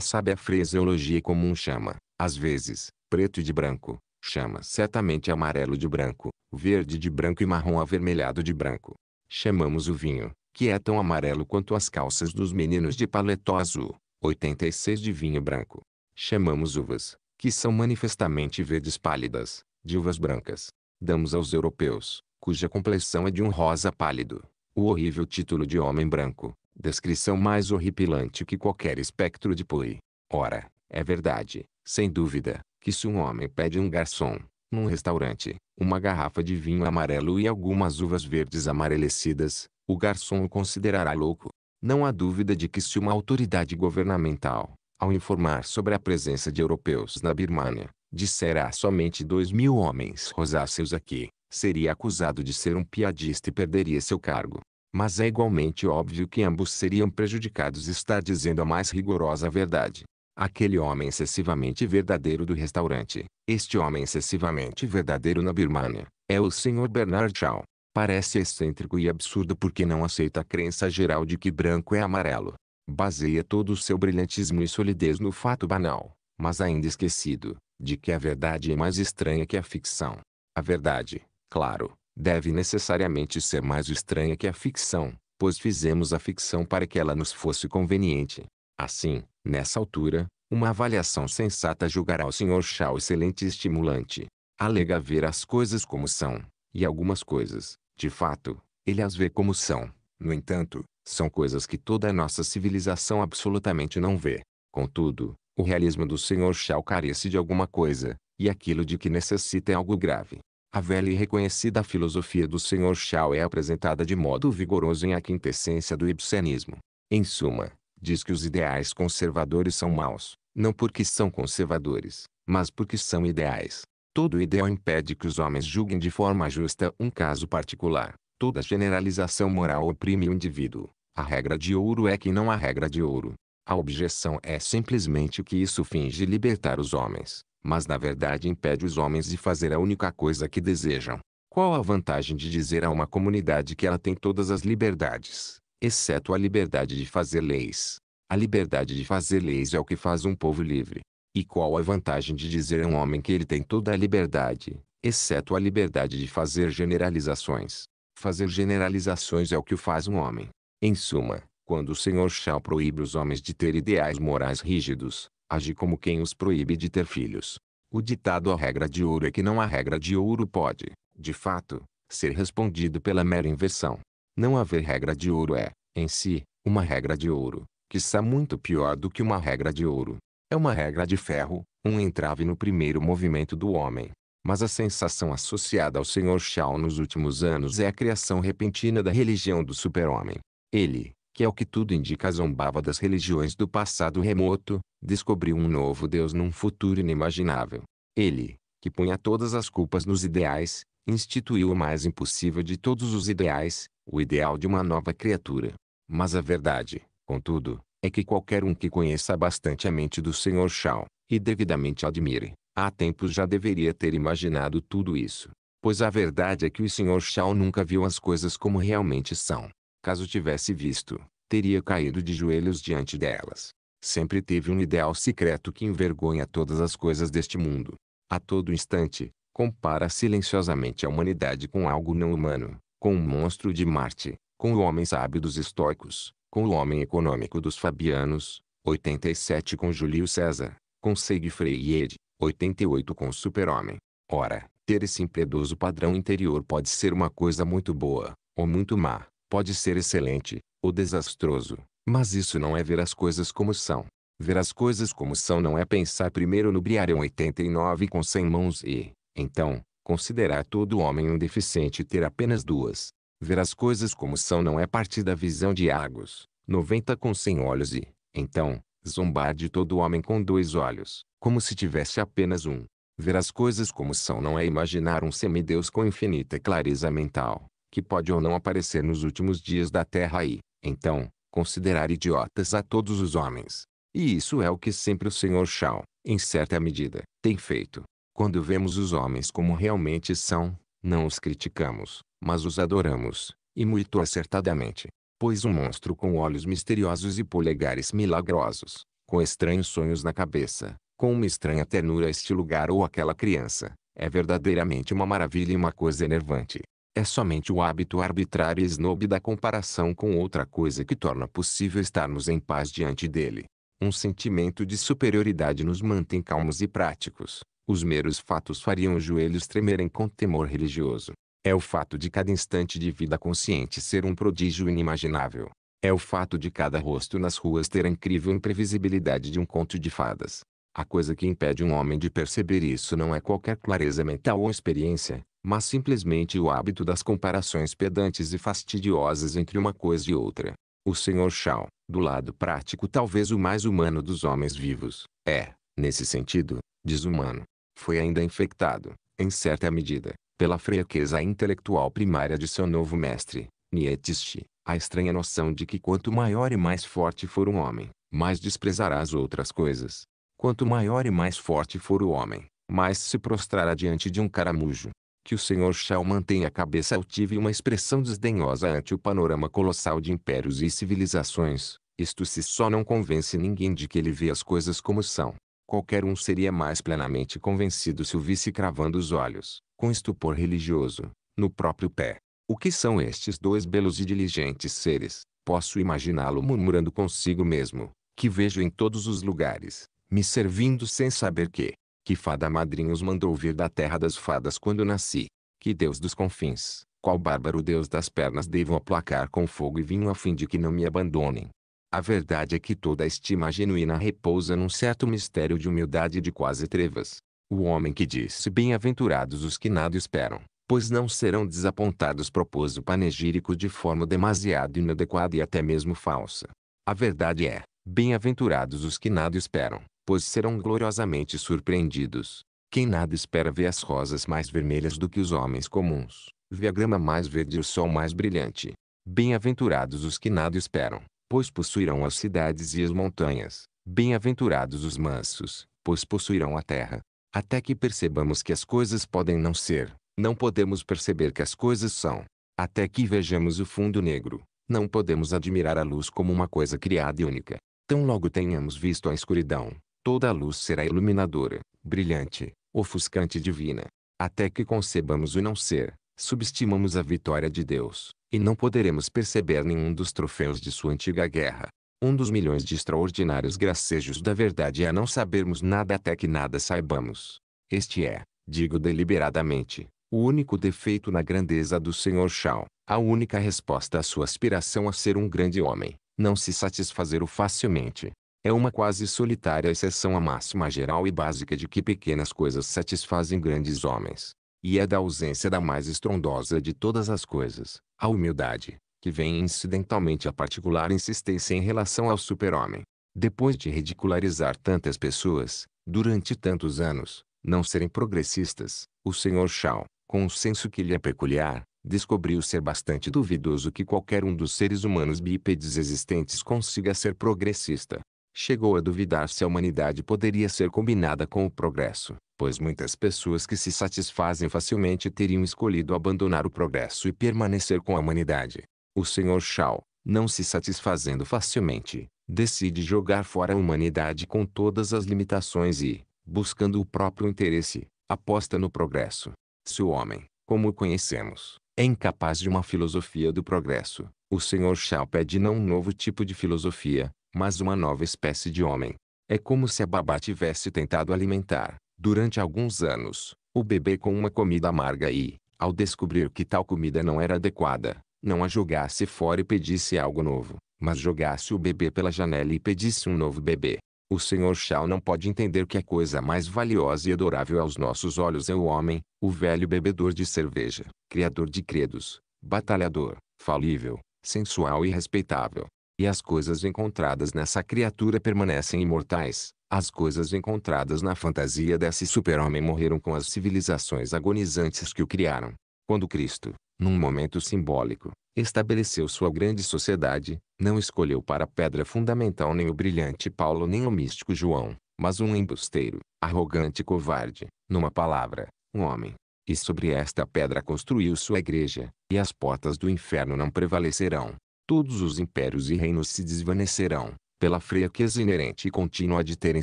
sábia fraseologia é comum chama, às vezes, preto de branco, chama certamente amarelo de branco, verde de branco e marrom avermelhado de branco. Chamamos o vinho, que é tão amarelo quanto as calças dos meninos de paletó azul, 86 de vinho branco. Chamamos uvas, que são manifestamente verdes pálidas, de uvas brancas. Damos aos europeus, cuja complexão é de um rosa pálido, o horrível título de homem branco, descrição mais horripilante que qualquer espectro de Pui. Ora, é verdade, sem dúvida, que se um homem pede um garçom, num restaurante, uma garrafa de vinho amarelo e algumas uvas verdes amarelecidas, o garçom o considerará louco. Não há dúvida de que se uma autoridade governamental, ao informar sobre a presença de europeus na Birmânia, disserá somente dois mil homens rosáceos aqui, seria acusado de ser um piadista e perderia seu cargo. Mas é igualmente óbvio que ambos seriam prejudicados está dizendo a mais rigorosa verdade. Aquele homem excessivamente verdadeiro do restaurante, este homem excessivamente verdadeiro na Birmania, é o Sr. Bernard Shaw. Parece excêntrico e absurdo porque não aceita a crença geral de que branco é amarelo. Baseia todo o seu brilhantismo e solidez no fato banal, mas ainda esquecido, de que a verdade é mais estranha que a ficção. A verdade, claro, deve necessariamente ser mais estranha que a ficção, pois fizemos a ficção para que ela nos fosse conveniente. Assim, nessa altura, uma avaliação sensata julgará o Sr. Shaw excelente e estimulante. Alega ver as coisas como são, e algumas coisas, de fato, ele as vê como são. No entanto, são coisas que toda a nossa civilização absolutamente não vê. Contudo, o realismo do Sr. Shaw carece de alguma coisa, e aquilo de que necessita é algo grave. A velha e reconhecida filosofia do Sr. Shaw é apresentada de modo vigoroso em A Quintessência do Ibsenismo. Em suma, diz que os ideais conservadores são maus, não porque são conservadores, mas porque são ideais. Todo ideal impede que os homens julguem de forma justa um caso particular. Toda generalização moral oprime o indivíduo. A regra de ouro é que não há regra de ouro. A objeção é simplesmente que isso finge libertar os homens mas na verdade impede os homens de fazer a única coisa que desejam. Qual a vantagem de dizer a uma comunidade que ela tem todas as liberdades, exceto a liberdade de fazer leis? A liberdade de fazer leis é o que faz um povo livre. E qual a vantagem de dizer a um homem que ele tem toda a liberdade, exceto a liberdade de fazer generalizações? Fazer generalizações é o que faz um homem. Em suma, quando o Senhor Shaw proíbe os homens de ter ideais morais rígidos, Age como quem os proíbe de ter filhos. O ditado a regra de ouro é que não há regra de ouro pode, de fato, ser respondido pela mera inversão. Não haver regra de ouro é, em si, uma regra de ouro, que está muito pior do que uma regra de ouro. É uma regra de ferro, um entrave no primeiro movimento do homem. Mas a sensação associada ao Sr. Shaw nos últimos anos é a criação repentina da religião do super-homem. Ele, que é o que tudo indica zombava das religiões do passado remoto, descobriu um novo Deus num futuro inimaginável. Ele, que punha todas as culpas nos ideais, instituiu o mais impossível de todos os ideais, o ideal de uma nova criatura. Mas a verdade, contudo, é que qualquer um que conheça bastante a mente do Sr. Shaw, e devidamente admire, há tempos já deveria ter imaginado tudo isso. Pois a verdade é que o Sr. Shaw nunca viu as coisas como realmente são. Caso tivesse visto, teria caído de joelhos diante delas sempre teve um ideal secreto que envergonha todas as coisas deste mundo. A todo instante, compara silenciosamente a humanidade com algo não humano, com um monstro de Marte, com o homem sábio dos estoicos, com o homem econômico dos fabianos, 87 com Júlio César, com Siegfried, 88 com o super-homem. Ora, ter esse impiedoso padrão interior pode ser uma coisa muito boa, ou muito má, pode ser excelente, ou desastroso, mas isso não é ver as coisas como são. Ver as coisas como são não é pensar primeiro no Briarão 89 com 100 mãos e, então, considerar todo homem um deficiente e ter apenas duas. Ver as coisas como são não é partir da visão de Argos, 90 com 100 olhos e, então, zombar de todo homem com dois olhos, como se tivesse apenas um. Ver as coisas como são não é imaginar um semideus com infinita clareza mental, que pode ou não aparecer nos últimos dias da Terra e, então, considerar idiotas a todos os homens. E isso é o que sempre o Sr. Shaw, em certa medida, tem feito. Quando vemos os homens como realmente são, não os criticamos, mas os adoramos, e muito acertadamente. Pois um monstro com olhos misteriosos e polegares milagrosos, com estranhos sonhos na cabeça, com uma estranha ternura este lugar ou aquela criança, é verdadeiramente uma maravilha e uma coisa enervante é somente o hábito arbitrário e snob da comparação com outra coisa que torna possível estarmos em paz diante dele. Um sentimento de superioridade nos mantém calmos e práticos. Os meros fatos fariam os joelhos tremerem com temor religioso. É o fato de cada instante de vida consciente ser um prodígio inimaginável. É o fato de cada rosto nas ruas ter a incrível imprevisibilidade de um conto de fadas. A coisa que impede um homem de perceber isso não é qualquer clareza mental ou experiência, mas simplesmente o hábito das comparações pedantes e fastidiosas entre uma coisa e outra. O Sr. Shaw, do lado prático talvez o mais humano dos homens vivos, é, nesse sentido, desumano. Foi ainda infectado, em certa medida, pela fraqueza intelectual primária de seu novo mestre, Nietzsche, a estranha noção de que quanto maior e mais forte for um homem, mais desprezará as outras coisas. Quanto maior e mais forte for o homem, mais se prostrará diante de um caramujo que o senhor Shaw mantenha a cabeça altiva e uma expressão desdenhosa ante o panorama colossal de impérios e civilizações, isto se só não convence ninguém de que ele vê as coisas como são. Qualquer um seria mais plenamente convencido se o visse cravando os olhos, com estupor religioso, no próprio pé. O que são estes dois belos e diligentes seres? Posso imaginá-lo murmurando consigo mesmo, que vejo em todos os lugares, me servindo sem saber que, que fada os mandou vir da terra das fadas quando nasci. Que Deus dos confins, qual bárbaro Deus das pernas devo aplacar com fogo e vinho a fim de que não me abandonem. A verdade é que toda estima genuína repousa num certo mistério de humildade de quase trevas. O homem que disse bem-aventurados os que nada esperam, pois não serão desapontados propôs o panegírico de forma demasiado inadequada e até mesmo falsa. A verdade é, bem-aventurados os que nada esperam, pois serão gloriosamente surpreendidos. Quem nada espera vê as rosas mais vermelhas do que os homens comuns, vê a grama mais verde e o sol mais brilhante. Bem-aventurados os que nada esperam, pois possuirão as cidades e as montanhas. Bem-aventurados os mansos, pois possuirão a terra. Até que percebamos que as coisas podem não ser, não podemos perceber que as coisas são. Até que vejamos o fundo negro, não podemos admirar a luz como uma coisa criada e única. Tão logo tenhamos visto a escuridão, Toda luz será iluminadora, brilhante, ofuscante e divina. Até que concebamos o não ser, subestimamos a vitória de Deus, e não poderemos perceber nenhum dos troféus de sua antiga guerra. Um dos milhões de extraordinários gracejos da verdade é não sabermos nada até que nada saibamos. Este é, digo deliberadamente, o único defeito na grandeza do Senhor Shaw, a única resposta à sua aspiração a ser um grande homem, não se satisfazer facilmente, é uma quase solitária exceção à máxima geral e básica de que pequenas coisas satisfazem grandes homens. E é da ausência da mais estrondosa de todas as coisas, a humildade, que vem incidentalmente a particular insistência em relação ao super-homem. Depois de ridicularizar tantas pessoas, durante tantos anos, não serem progressistas, o Sr. Shaw, com um senso que lhe é peculiar, descobriu ser bastante duvidoso que qualquer um dos seres humanos bípedes existentes consiga ser progressista chegou a duvidar se a humanidade poderia ser combinada com o progresso, pois muitas pessoas que se satisfazem facilmente teriam escolhido abandonar o progresso e permanecer com a humanidade. O Sr. Shaw, não se satisfazendo facilmente, decide jogar fora a humanidade com todas as limitações e, buscando o próprio interesse, aposta no progresso. Se o homem, como o conhecemos, é incapaz de uma filosofia do progresso, o Sr. Shaw pede não um novo tipo de filosofia, mas uma nova espécie de homem. É como se a babá tivesse tentado alimentar, durante alguns anos, o bebê com uma comida amarga e, ao descobrir que tal comida não era adequada, não a jogasse fora e pedisse algo novo, mas jogasse o bebê pela janela e pedisse um novo bebê. O Senhor Shaw não pode entender que a coisa mais valiosa e adorável aos nossos olhos é o homem, o velho bebedor de cerveja, criador de credos, batalhador, falível, sensual e respeitável, e as coisas encontradas nessa criatura permanecem imortais. As coisas encontradas na fantasia desse super-homem morreram com as civilizações agonizantes que o criaram. Quando Cristo, num momento simbólico, estabeleceu sua grande sociedade, não escolheu para a pedra fundamental nem o brilhante Paulo nem o místico João, mas um embusteiro, arrogante e covarde, numa palavra, um homem. E sobre esta pedra construiu sua igreja, e as portas do inferno não prevalecerão todos os impérios e reinos se desvanecerão, pela fraqueza inerente e contínua de terem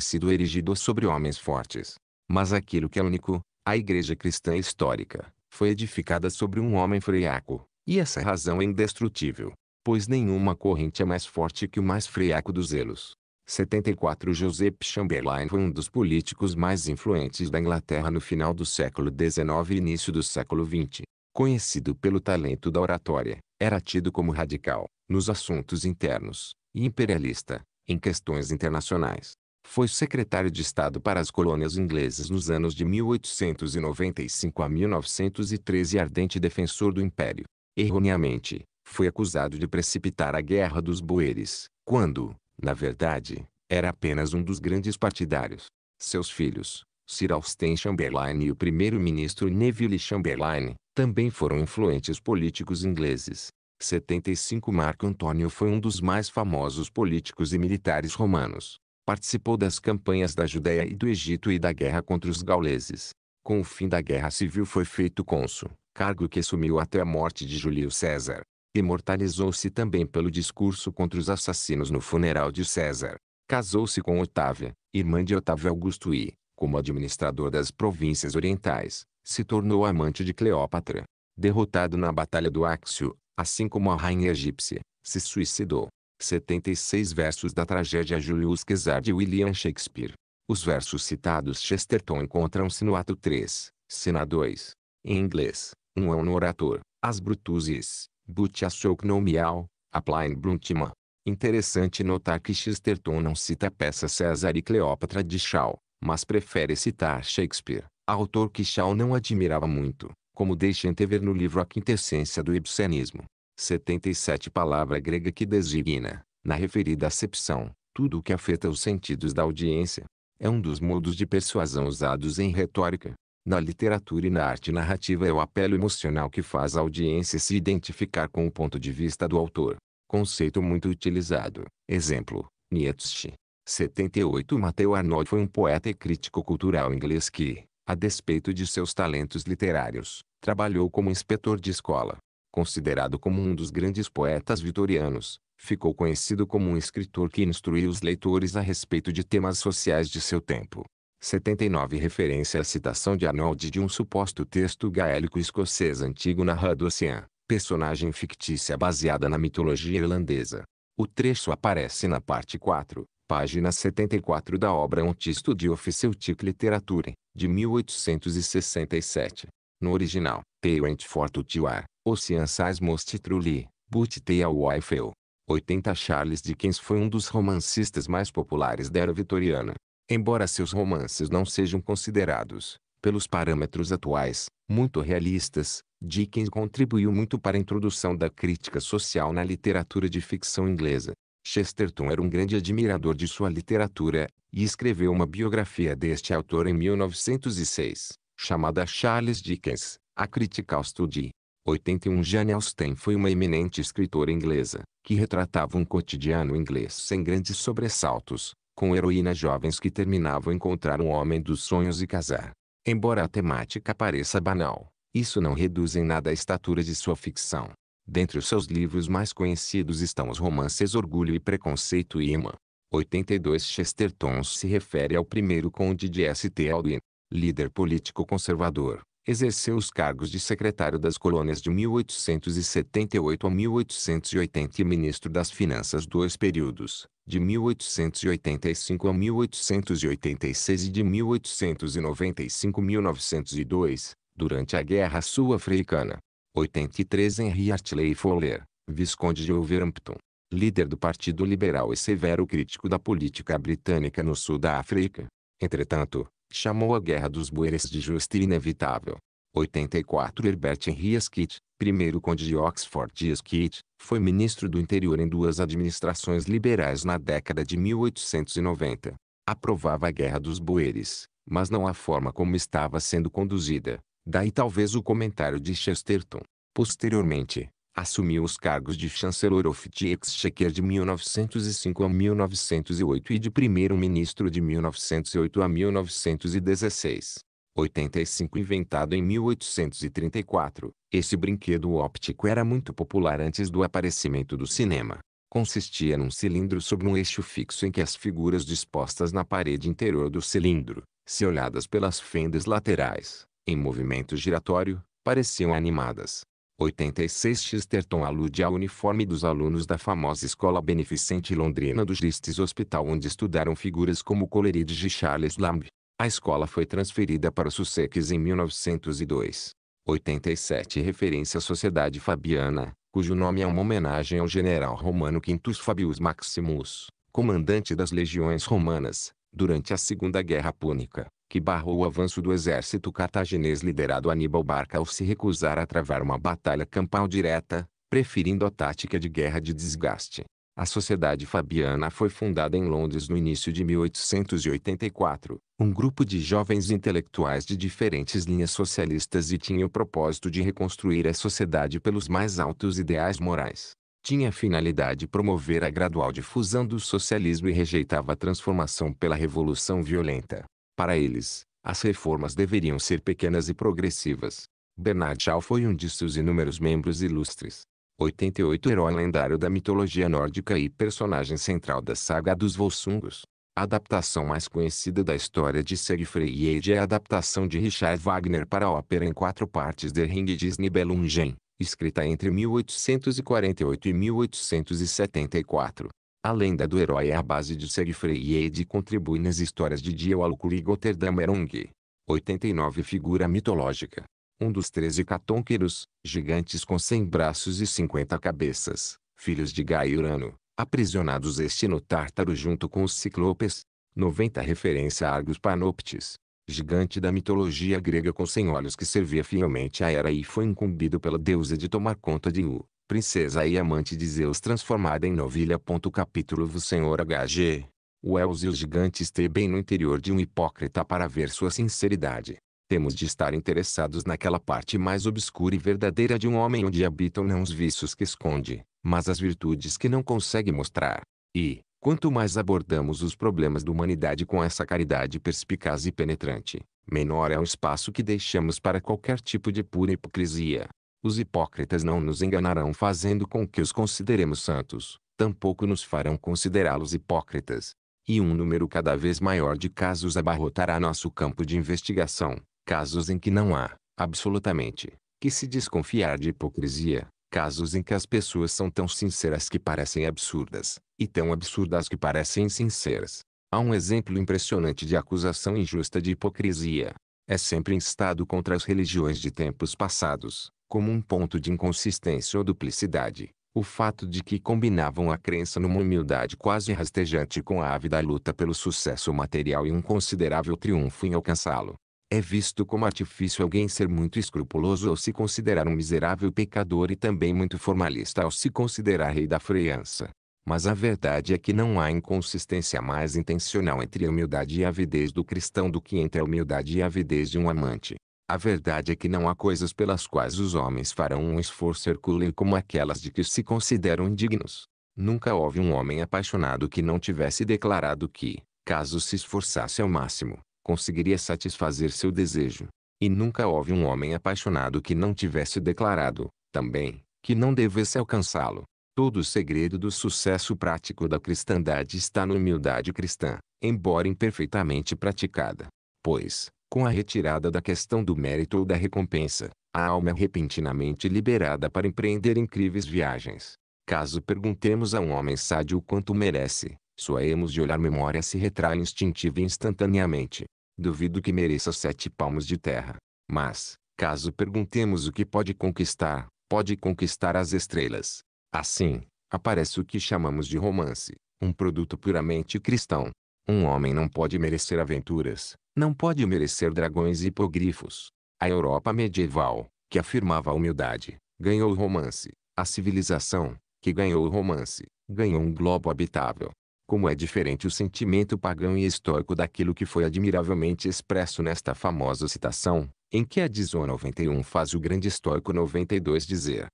sido erigidos sobre homens fortes. Mas aquilo que é único, a igreja cristã histórica, foi edificada sobre um homem freaco, e essa razão é indestrutível, pois nenhuma corrente é mais forte que o mais freaco dos elos. 74 Joseph Chamberlain foi um dos políticos mais influentes da Inglaterra no final do século XIX e início do século XX. Conhecido pelo talento da oratória, era tido como radical nos assuntos internos, e imperialista, em questões internacionais. Foi secretário de Estado para as colônias inglesas nos anos de 1895 a 1913 e ardente defensor do Império. Erroneamente, foi acusado de precipitar a Guerra dos Boeres, quando, na verdade, era apenas um dos grandes partidários. Seus filhos, Sir Austen Chamberlain e o primeiro-ministro Neville Chamberlain, também foram influentes políticos ingleses. 75 Marco Antônio foi um dos mais famosos políticos e militares romanos. Participou das campanhas da Judéia e do Egito e da guerra contra os gauleses. Com o fim da guerra civil foi feito cônsul, cargo que assumiu até a morte de Júlio César. Imortalizou-se também pelo discurso contra os assassinos no funeral de César. Casou-se com Otávia, irmã de Otávio Augusto e, como administrador das províncias orientais, se tornou amante de Cleópatra. Derrotado na Batalha do Áxio, assim como a rainha egípcia, se suicidou. 76 versos da tragédia Julius Caesar de William Shakespeare. Os versos citados Chesterton encontram-se no ato 3, cena 2. Em inglês, um é um orator, as brutuses, but a socnomial, a plain bruntima. Interessante notar que Chesterton não cita a peça César e Cleópatra de Shaw, mas prefere citar Shakespeare, autor que Shaw não admirava muito como deixa antever no livro A Quintessência do Ibsenismo. 77 Palavra grega que designa, na referida acepção, tudo o que afeta os sentidos da audiência. É um dos modos de persuasão usados em retórica. Na literatura e na arte narrativa é o apelo emocional que faz a audiência se identificar com o ponto de vista do autor. Conceito muito utilizado. Exemplo, Nietzsche. 78 Matthew Arnold foi um poeta e crítico cultural inglês que, a despeito de seus talentos literários, trabalhou como inspetor de escola. Considerado como um dos grandes poetas vitorianos, ficou conhecido como um escritor que instruiu os leitores a respeito de temas sociais de seu tempo. 79 Referência à citação de Arnold de um suposto texto gaélico escocês antigo narrado Ocean, personagem fictícia baseada na mitologia irlandesa. O trecho aparece na parte 4, página 74 da obra Um Tisto de Officeutic Literature, de 1867. No original, Parent Fortutiar, Oceansais Mostitruli, Butitea Wifel. 80 Charles Dickens foi um dos romancistas mais populares da era vitoriana. Embora seus romances não sejam considerados, pelos parâmetros atuais, muito realistas, Dickens contribuiu muito para a introdução da crítica social na literatura de ficção inglesa. Chesterton era um grande admirador de sua literatura, e escreveu uma biografia deste autor em 1906, chamada Charles Dickens, A Critical Study. 81 Jane Austen foi uma eminente escritora inglesa, que retratava um cotidiano inglês sem grandes sobressaltos, com heroínas jovens que terminavam encontrar um homem dos sonhos e casar. Embora a temática pareça banal, isso não reduz em nada a estatura de sua ficção. Dentre os seus livros mais conhecidos estão os romances Orgulho e Preconceito e Ima. 82 Chesterton se refere ao primeiro conde de St. Alwyn, líder político conservador. Exerceu os cargos de secretário das colônias de 1878 a 1880 e ministro das finanças dois períodos, de 1885 a 1886 e de 1895 a 1902, durante a Guerra Sul-Africana. 83 Henry Hartley Fowler, Visconde de Wolverhampton, líder do Partido Liberal e severo crítico da política britânica no sul da África. Entretanto, chamou a Guerra dos Boeres de justa e inevitável. 84 Herbert Henry Asquith, primeiro conde de Oxford e Asquith, foi ministro do interior em duas administrações liberais na década de 1890. Aprovava a Guerra dos Boeres, mas não a forma como estava sendo conduzida. Daí talvez o comentário de Chesterton. Posteriormente, assumiu os cargos de chanceler of the Exchequer de 1905 a 1908 e de primeiro-ministro de 1908 a 1916. 85 inventado em 1834, esse brinquedo óptico era muito popular antes do aparecimento do cinema. Consistia num cilindro sobre um eixo fixo em que as figuras dispostas na parede interior do cilindro, se olhadas pelas fendas laterais, em movimento giratório, pareciam animadas. 86 Chesterton alude ao uniforme dos alunos da famosa escola beneficente londrina do Ristes Hospital onde estudaram figuras como Coleridge e Charles Lamb. A escola foi transferida para Sussex em 1902. 87 Referência à Sociedade Fabiana, cujo nome é uma homenagem ao general romano Quintus Fabius Maximus, comandante das legiões romanas, durante a Segunda Guerra Púnica que barrou o avanço do exército cartaginês liderado Aníbal Barca ao se recusar a travar uma batalha campal direta, preferindo a tática de guerra de desgaste. A Sociedade Fabiana foi fundada em Londres no início de 1884, um grupo de jovens intelectuais de diferentes linhas socialistas e tinha o propósito de reconstruir a sociedade pelos mais altos ideais morais. Tinha a finalidade promover a gradual difusão do socialismo e rejeitava a transformação pela revolução violenta. Para eles, as reformas deveriam ser pequenas e progressivas. Bernard Shaw foi um de seus inúmeros membros ilustres. 88 Herói lendário da mitologia nórdica e personagem central da saga dos Volsungos. A adaptação mais conhecida da história de Siegfried é a adaptação de Richard Wagner para a ópera em quatro partes de Ring des Nibelungen, escrita entre 1848 e 1874. A lenda do herói é a base de Serifrei Yade e contribui nas histórias de Dialukul e Goterdam Erong. 89 Figura mitológica. Um dos treze catonqueros, gigantes com 100 braços e 50 cabeças, filhos de Gaia e Urano, aprisionados este no Tártaro junto com os ciclopes. 90 Referência a Argus Panoptes. Gigante da mitologia grega com 100 olhos que servia fielmente à Hera e foi incumbido pela deusa de tomar conta de U princesa e amante de Zeus transformada em novilha. Capítulo V Senhor HG. O Elz e os gigantes bem no interior de um hipócrita para ver sua sinceridade. Temos de estar interessados naquela parte mais obscura e verdadeira de um homem onde habitam não os vícios que esconde, mas as virtudes que não consegue mostrar. E, quanto mais abordamos os problemas da humanidade com essa caridade perspicaz e penetrante, menor é o espaço que deixamos para qualquer tipo de pura hipocrisia. Os hipócritas não nos enganarão fazendo com que os consideremos santos, tampouco nos farão considerá-los hipócritas. E um número cada vez maior de casos abarrotará nosso campo de investigação, casos em que não há, absolutamente, que se desconfiar de hipocrisia, casos em que as pessoas são tão sinceras que parecem absurdas, e tão absurdas que parecem sinceras. Há um exemplo impressionante de acusação injusta de hipocrisia. É sempre instado contra as religiões de tempos passados, como um ponto de inconsistência ou duplicidade, o fato de que combinavam a crença numa humildade quase rastejante com a ávida luta pelo sucesso material e um considerável triunfo em alcançá-lo. É visto como artifício alguém ser muito escrupuloso ao se considerar um miserável pecador e também muito formalista ao se considerar rei da freança. Mas a verdade é que não há inconsistência mais intencional entre a humildade e a avidez do cristão do que entre a humildade e a avidez de um amante. A verdade é que não há coisas pelas quais os homens farão um esforço hercúleo como aquelas de que se consideram indignos. Nunca houve um homem apaixonado que não tivesse declarado que, caso se esforçasse ao máximo, conseguiria satisfazer seu desejo. E nunca houve um homem apaixonado que não tivesse declarado, também, que não devesse alcançá-lo. Todo o segredo do sucesso prático da cristandade está na humildade cristã, embora imperfeitamente praticada. Pois, com a retirada da questão do mérito ou da recompensa, a alma é repentinamente liberada para empreender incríveis viagens. Caso perguntemos a um homem sádio o quanto merece, sua olhar memória se retrai instintiva e instantaneamente. Duvido que mereça sete palmos de terra. Mas, caso perguntemos o que pode conquistar, pode conquistar as estrelas. Assim, aparece o que chamamos de romance, um produto puramente cristão, um homem não pode merecer aventuras, não pode merecer dragões e hipogrifos. A Europa medieval, que afirmava a humildade, ganhou o romance. A civilização, que ganhou o romance, ganhou um globo habitável. Como é diferente o sentimento pagão e histórico daquilo que foi admiravelmente expresso nesta famosa citação, em que a Dizona 91 faz o grande histórico 92 dizer: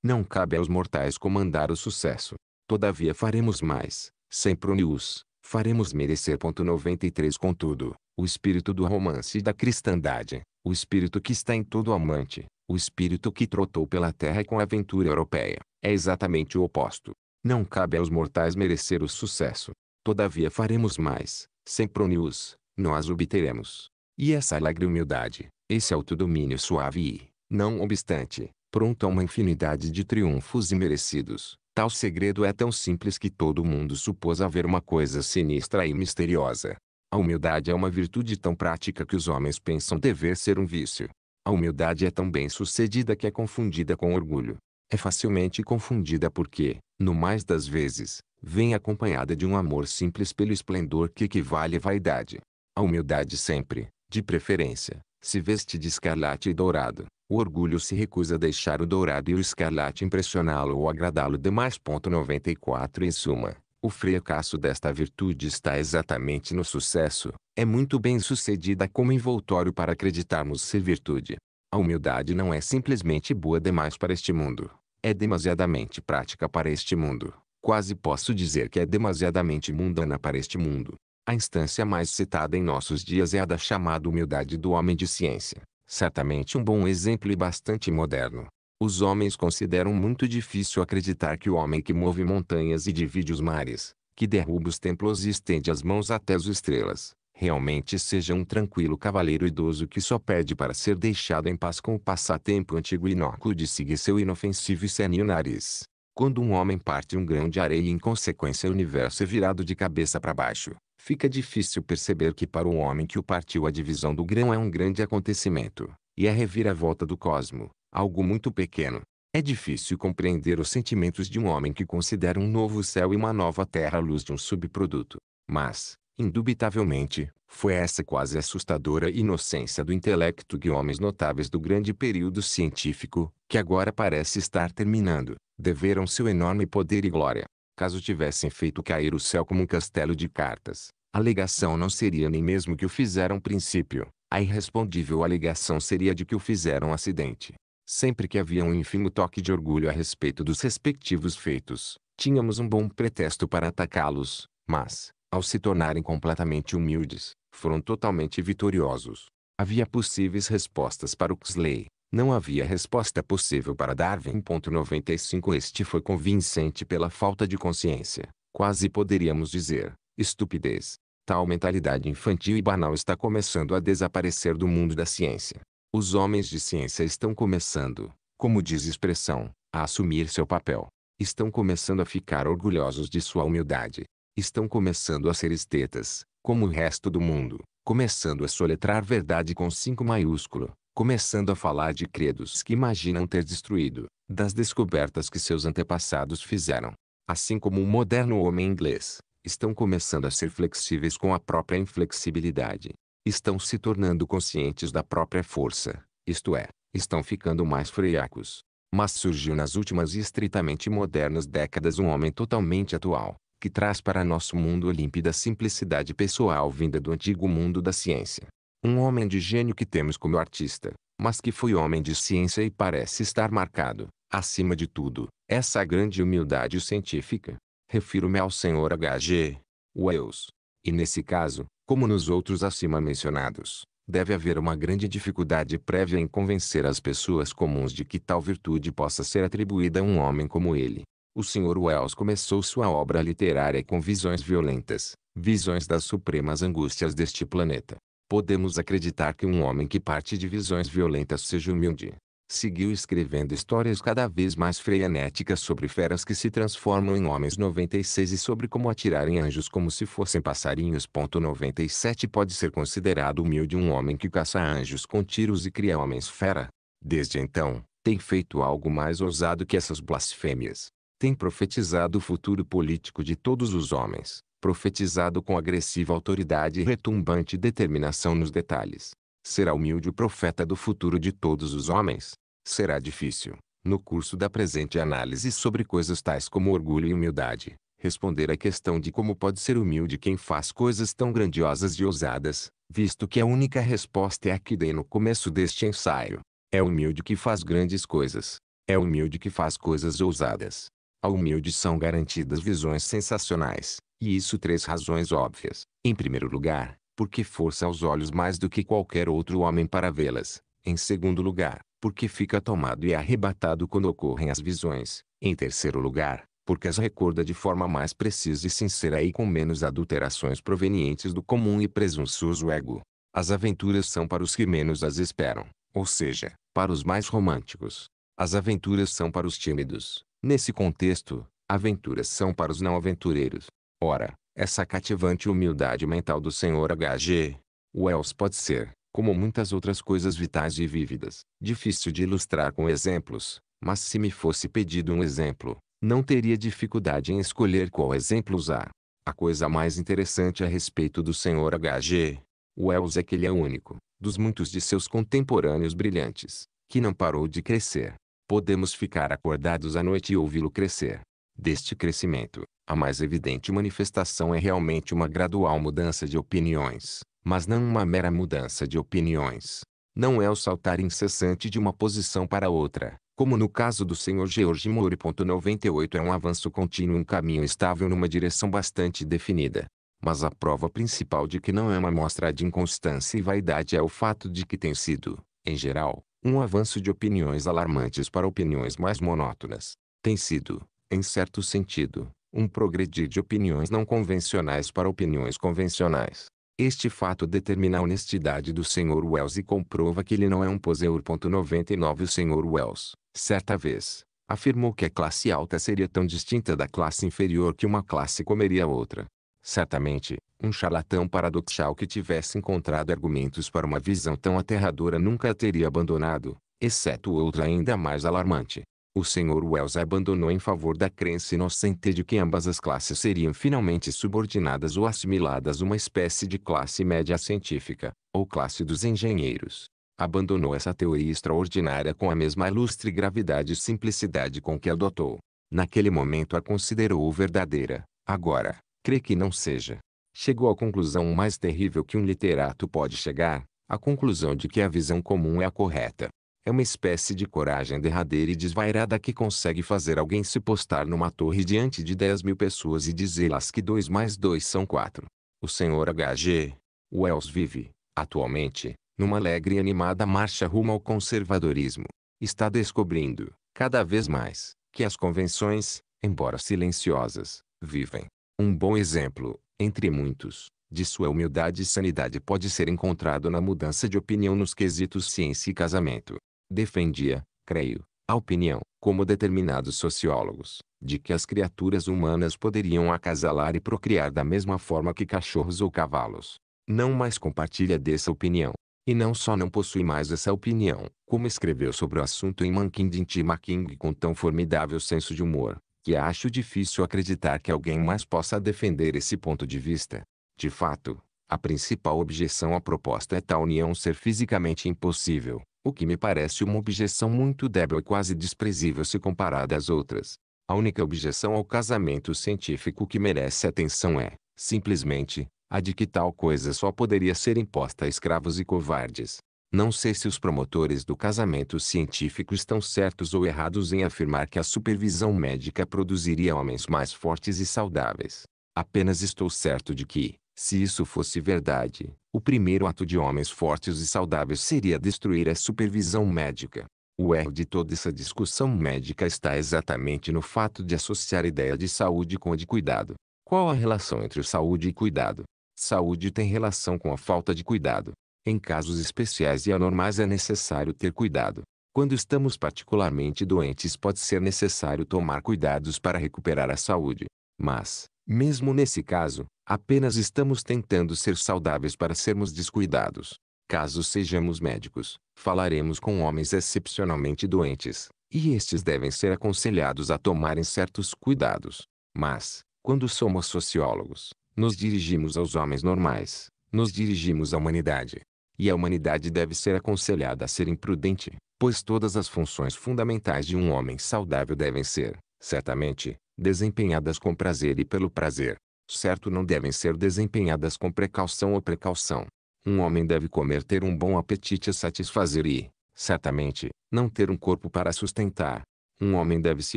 Não cabe aos mortais comandar o sucesso. Todavia faremos mais, sem unius, faremos merecer. 93 Contudo, o espírito do romance e da cristandade, o espírito que está em todo amante, o espírito que trotou pela terra com a aventura europeia, é exatamente o oposto. Não cabe aos mortais merecer o sucesso. Todavia faremos mais, sem prônios, nós obteremos. E essa é alegre humildade, esse é autodomínio suave e, não obstante, pronto a uma infinidade de triunfos imerecidos. Tal segredo é tão simples que todo mundo supôs haver uma coisa sinistra e misteriosa. A humildade é uma virtude tão prática que os homens pensam dever ser um vício. A humildade é tão bem sucedida que é confundida com orgulho. É facilmente confundida porque, no mais das vezes, vem acompanhada de um amor simples pelo esplendor que equivale à vaidade. A humildade sempre, de preferência, se veste de escarlate e dourado, o orgulho se recusa a deixar o dourado e o escarlate impressioná-lo ou agradá-lo demais. 94 Em suma, o fracasso desta virtude está exatamente no sucesso. É muito bem sucedida como envoltório para acreditarmos ser virtude. A humildade não é simplesmente boa demais para este mundo. É demasiadamente prática para este mundo. Quase posso dizer que é demasiadamente mundana para este mundo. A instância mais citada em nossos dias é a da chamada humildade do homem de ciência. Certamente um bom exemplo e bastante moderno. Os homens consideram muito difícil acreditar que o homem que move montanhas e divide os mares, que derruba os templos e estende as mãos até as estrelas, realmente seja um tranquilo cavaleiro idoso que só pede para ser deixado em paz com o passatempo antigo e inócuo de seguir seu inofensivo e senil nariz. Quando um homem parte um grão de areia e em consequência o universo é virado de cabeça para baixo, fica difícil perceber que para o homem que o partiu a divisão do grão é um grande acontecimento, e a reviravolta do cosmo, algo muito pequeno. É difícil compreender os sentimentos de um homem que considera um novo céu e uma nova terra à luz de um subproduto. Mas, indubitavelmente, foi essa quase assustadora inocência do intelecto que homens notáveis do grande período científico, que agora parece estar terminando, deveram seu enorme poder e glória. Caso tivessem feito cair o céu como um castelo de cartas, a alegação não seria nem mesmo que o fizeram princípio. A irrespondível alegação seria de que o fizeram acidente. Sempre que havia um ínfimo toque de orgulho a respeito dos respectivos feitos, tínhamos um bom pretexto para atacá-los, mas, ao se tornarem completamente humildes, foram totalmente vitoriosos. Havia possíveis respostas para o Xley. Não havia resposta possível para Darwin. 95 Este foi convincente pela falta de consciência, quase poderíamos dizer, estupidez. Tal mentalidade infantil e banal está começando a desaparecer do mundo da ciência. Os homens de ciência estão começando, como diz a expressão, a assumir seu papel. Estão começando a ficar orgulhosos de sua humildade. Estão começando a ser estetas, como o resto do mundo, começando a soletrar verdade com cinco maiúsculo, começando a falar de credos que imaginam ter destruído, das descobertas que seus antepassados fizeram. Assim como o moderno homem inglês, estão começando a ser flexíveis com a própria inflexibilidade. Estão se tornando conscientes da própria força, isto é, estão ficando mais friacos. Mas surgiu nas últimas e estritamente modernas décadas um homem totalmente atual, que traz para nosso mundo límpida simplicidade pessoal vinda do antigo mundo da ciência. Um homem de gênio que temos como artista, mas que foi homem de ciência e parece estar marcado, acima de tudo, essa grande humildade científica. Refiro-me ao senhor G. Wells. E nesse caso, como nos outros acima mencionados, deve haver uma grande dificuldade prévia em convencer as pessoas comuns de que tal virtude possa ser atribuída a um homem como ele. O Sr. Wells começou sua obra literária com visões violentas, visões das supremas angústias deste planeta, podemos acreditar que um homem que parte de visões violentas seja humilde. Seguiu escrevendo histórias cada vez mais frenéticas sobre feras que se transformam em homens 96 e sobre como atirar em anjos como se fossem passarinhos. 97 pode ser considerado humilde um homem que caça anjos com tiros e cria homens fera. Desde então, tem feito algo mais ousado que essas blasfêmias. Tem profetizado o futuro político de todos os homens, profetizado com agressiva autoridade e retumbante determinação nos detalhes. Será humilde o profeta do futuro de todos os homens. Será difícil, no curso da presente análise sobre coisas tais como orgulho e humildade, responder à questão de como pode ser humilde quem faz coisas tão grandiosas e ousadas, visto que a única resposta é a que dei no começo deste ensaio. É humilde que faz grandes coisas. É humilde que faz coisas ousadas. Ao humilde são garantidas visões sensacionais, e isso três razões óbvias. Em primeiro lugar, porque força os olhos mais do que qualquer outro homem para vê-las. Em segundo lugar, porque fica tomado e arrebatado quando ocorrem as visões. Em terceiro lugar, porque as recorda de forma mais precisa e sincera e com menos adulterações provenientes do comum e presunçoso ego. As aventuras são para os que menos as esperam, ou seja, para os mais românticos. As aventuras são para os tímidos. Nesse contexto, aventuras são para os não aventureiros. Ora, essa cativante humildade mental do Sr. H.G. Wells pode ser, como muitas outras coisas vitais e vívidas, difícil de ilustrar com exemplos, mas se me fosse pedido um exemplo, não teria dificuldade em escolher qual exemplo usar. A coisa mais interessante a respeito do Sr. H.G. Wells é que ele é único, dos muitos de seus contemporâneos brilhantes, que não parou de crescer. Podemos ficar acordados à noite e ouvi-lo crescer. Deste crescimento, a mais evidente manifestação é realmente uma gradual mudança de opiniões, mas não uma mera mudança de opiniões. Não é o saltar incessante de uma posição para outra, como no caso do Sr. George Moore. 98 é um avanço contínuo, um caminho estável numa direção bastante definida. Mas a prova principal de que não é uma mostra de inconstância e vaidade é o fato de que tem sido, em geral, um avanço de opiniões alarmantes para opiniões mais monótonas. Tem sido, em certo sentido, um progredir de opiniões não convencionais para opiniões convencionais. Este fato determina a honestidade do Sr. Wells e comprova que ele não é um poseur. 99 O Sr. Wells, certa vez, afirmou que a classe alta seria tão distinta da classe inferior que uma classe comeria outra. Certamente, um charlatão paradoxal que tivesse encontrado argumentos para uma visão tão aterradora nunca a teria abandonado, exceto outra ainda mais alarmante o Sr. Wells abandonou em favor da crença inocente de que ambas as classes seriam finalmente subordinadas ou assimiladas uma espécie de classe média científica, ou classe dos engenheiros. Abandonou essa teoria extraordinária com a mesma ilustre gravidade e simplicidade com que adotou. Naquele momento a considerou verdadeira, agora, crê que não seja. Chegou à conclusão mais terrível que um literato pode chegar, a conclusão de que a visão comum é a correta. É uma espécie de coragem derradeira e desvairada que consegue fazer alguém se postar numa torre diante de 10 mil pessoas e dizê-las que 2 mais 2 são 4. O senhor H.G. Wells vive, atualmente, numa alegre e animada marcha rumo ao conservadorismo. Está descobrindo, cada vez mais, que as convenções, embora silenciosas, vivem. Um bom exemplo, entre muitos, de sua humildade e sanidade pode ser encontrado na mudança de opinião nos quesitos ciência e casamento defendia, creio, a opinião, como determinados sociólogos, de que as criaturas humanas poderiam acasalar e procriar da mesma forma que cachorros ou cavalos. Não mais compartilha dessa opinião. E não só não possui mais essa opinião, como escreveu sobre o assunto em Mankind T. King com tão formidável senso de humor, que acho difícil acreditar que alguém mais possa defender esse ponto de vista. De fato, a principal objeção à proposta é tal união ser fisicamente impossível, o que me parece uma objeção muito débil e quase desprezível se comparada às outras. A única objeção ao casamento científico que merece atenção é, simplesmente, a de que tal coisa só poderia ser imposta a escravos e covardes. Não sei se os promotores do casamento científico estão certos ou errados em afirmar que a supervisão médica produziria homens mais fortes e saudáveis. Apenas estou certo de que, se isso fosse verdade, o primeiro ato de homens fortes e saudáveis seria destruir a supervisão médica. O erro de toda essa discussão médica está exatamente no fato de associar a ideia de saúde com a de cuidado. Qual a relação entre saúde e cuidado? Saúde tem relação com a falta de cuidado. Em casos especiais e anormais é necessário ter cuidado. Quando estamos particularmente doentes pode ser necessário tomar cuidados para recuperar a saúde. Mas, mesmo nesse caso, apenas estamos tentando ser saudáveis para sermos descuidados. Caso sejamos médicos, falaremos com homens excepcionalmente doentes, e estes devem ser aconselhados a tomarem certos cuidados. Mas, quando somos sociólogos, nos dirigimos aos homens normais, nos dirigimos à humanidade. E a humanidade deve ser aconselhada a ser imprudente, pois todas as funções fundamentais de um homem saudável devem ser, certamente, desempenhadas com prazer e pelo prazer. Certo não devem ser desempenhadas com precaução ou precaução. Um homem deve comer ter um bom apetite a satisfazer e, certamente, não ter um corpo para sustentar. Um homem deve se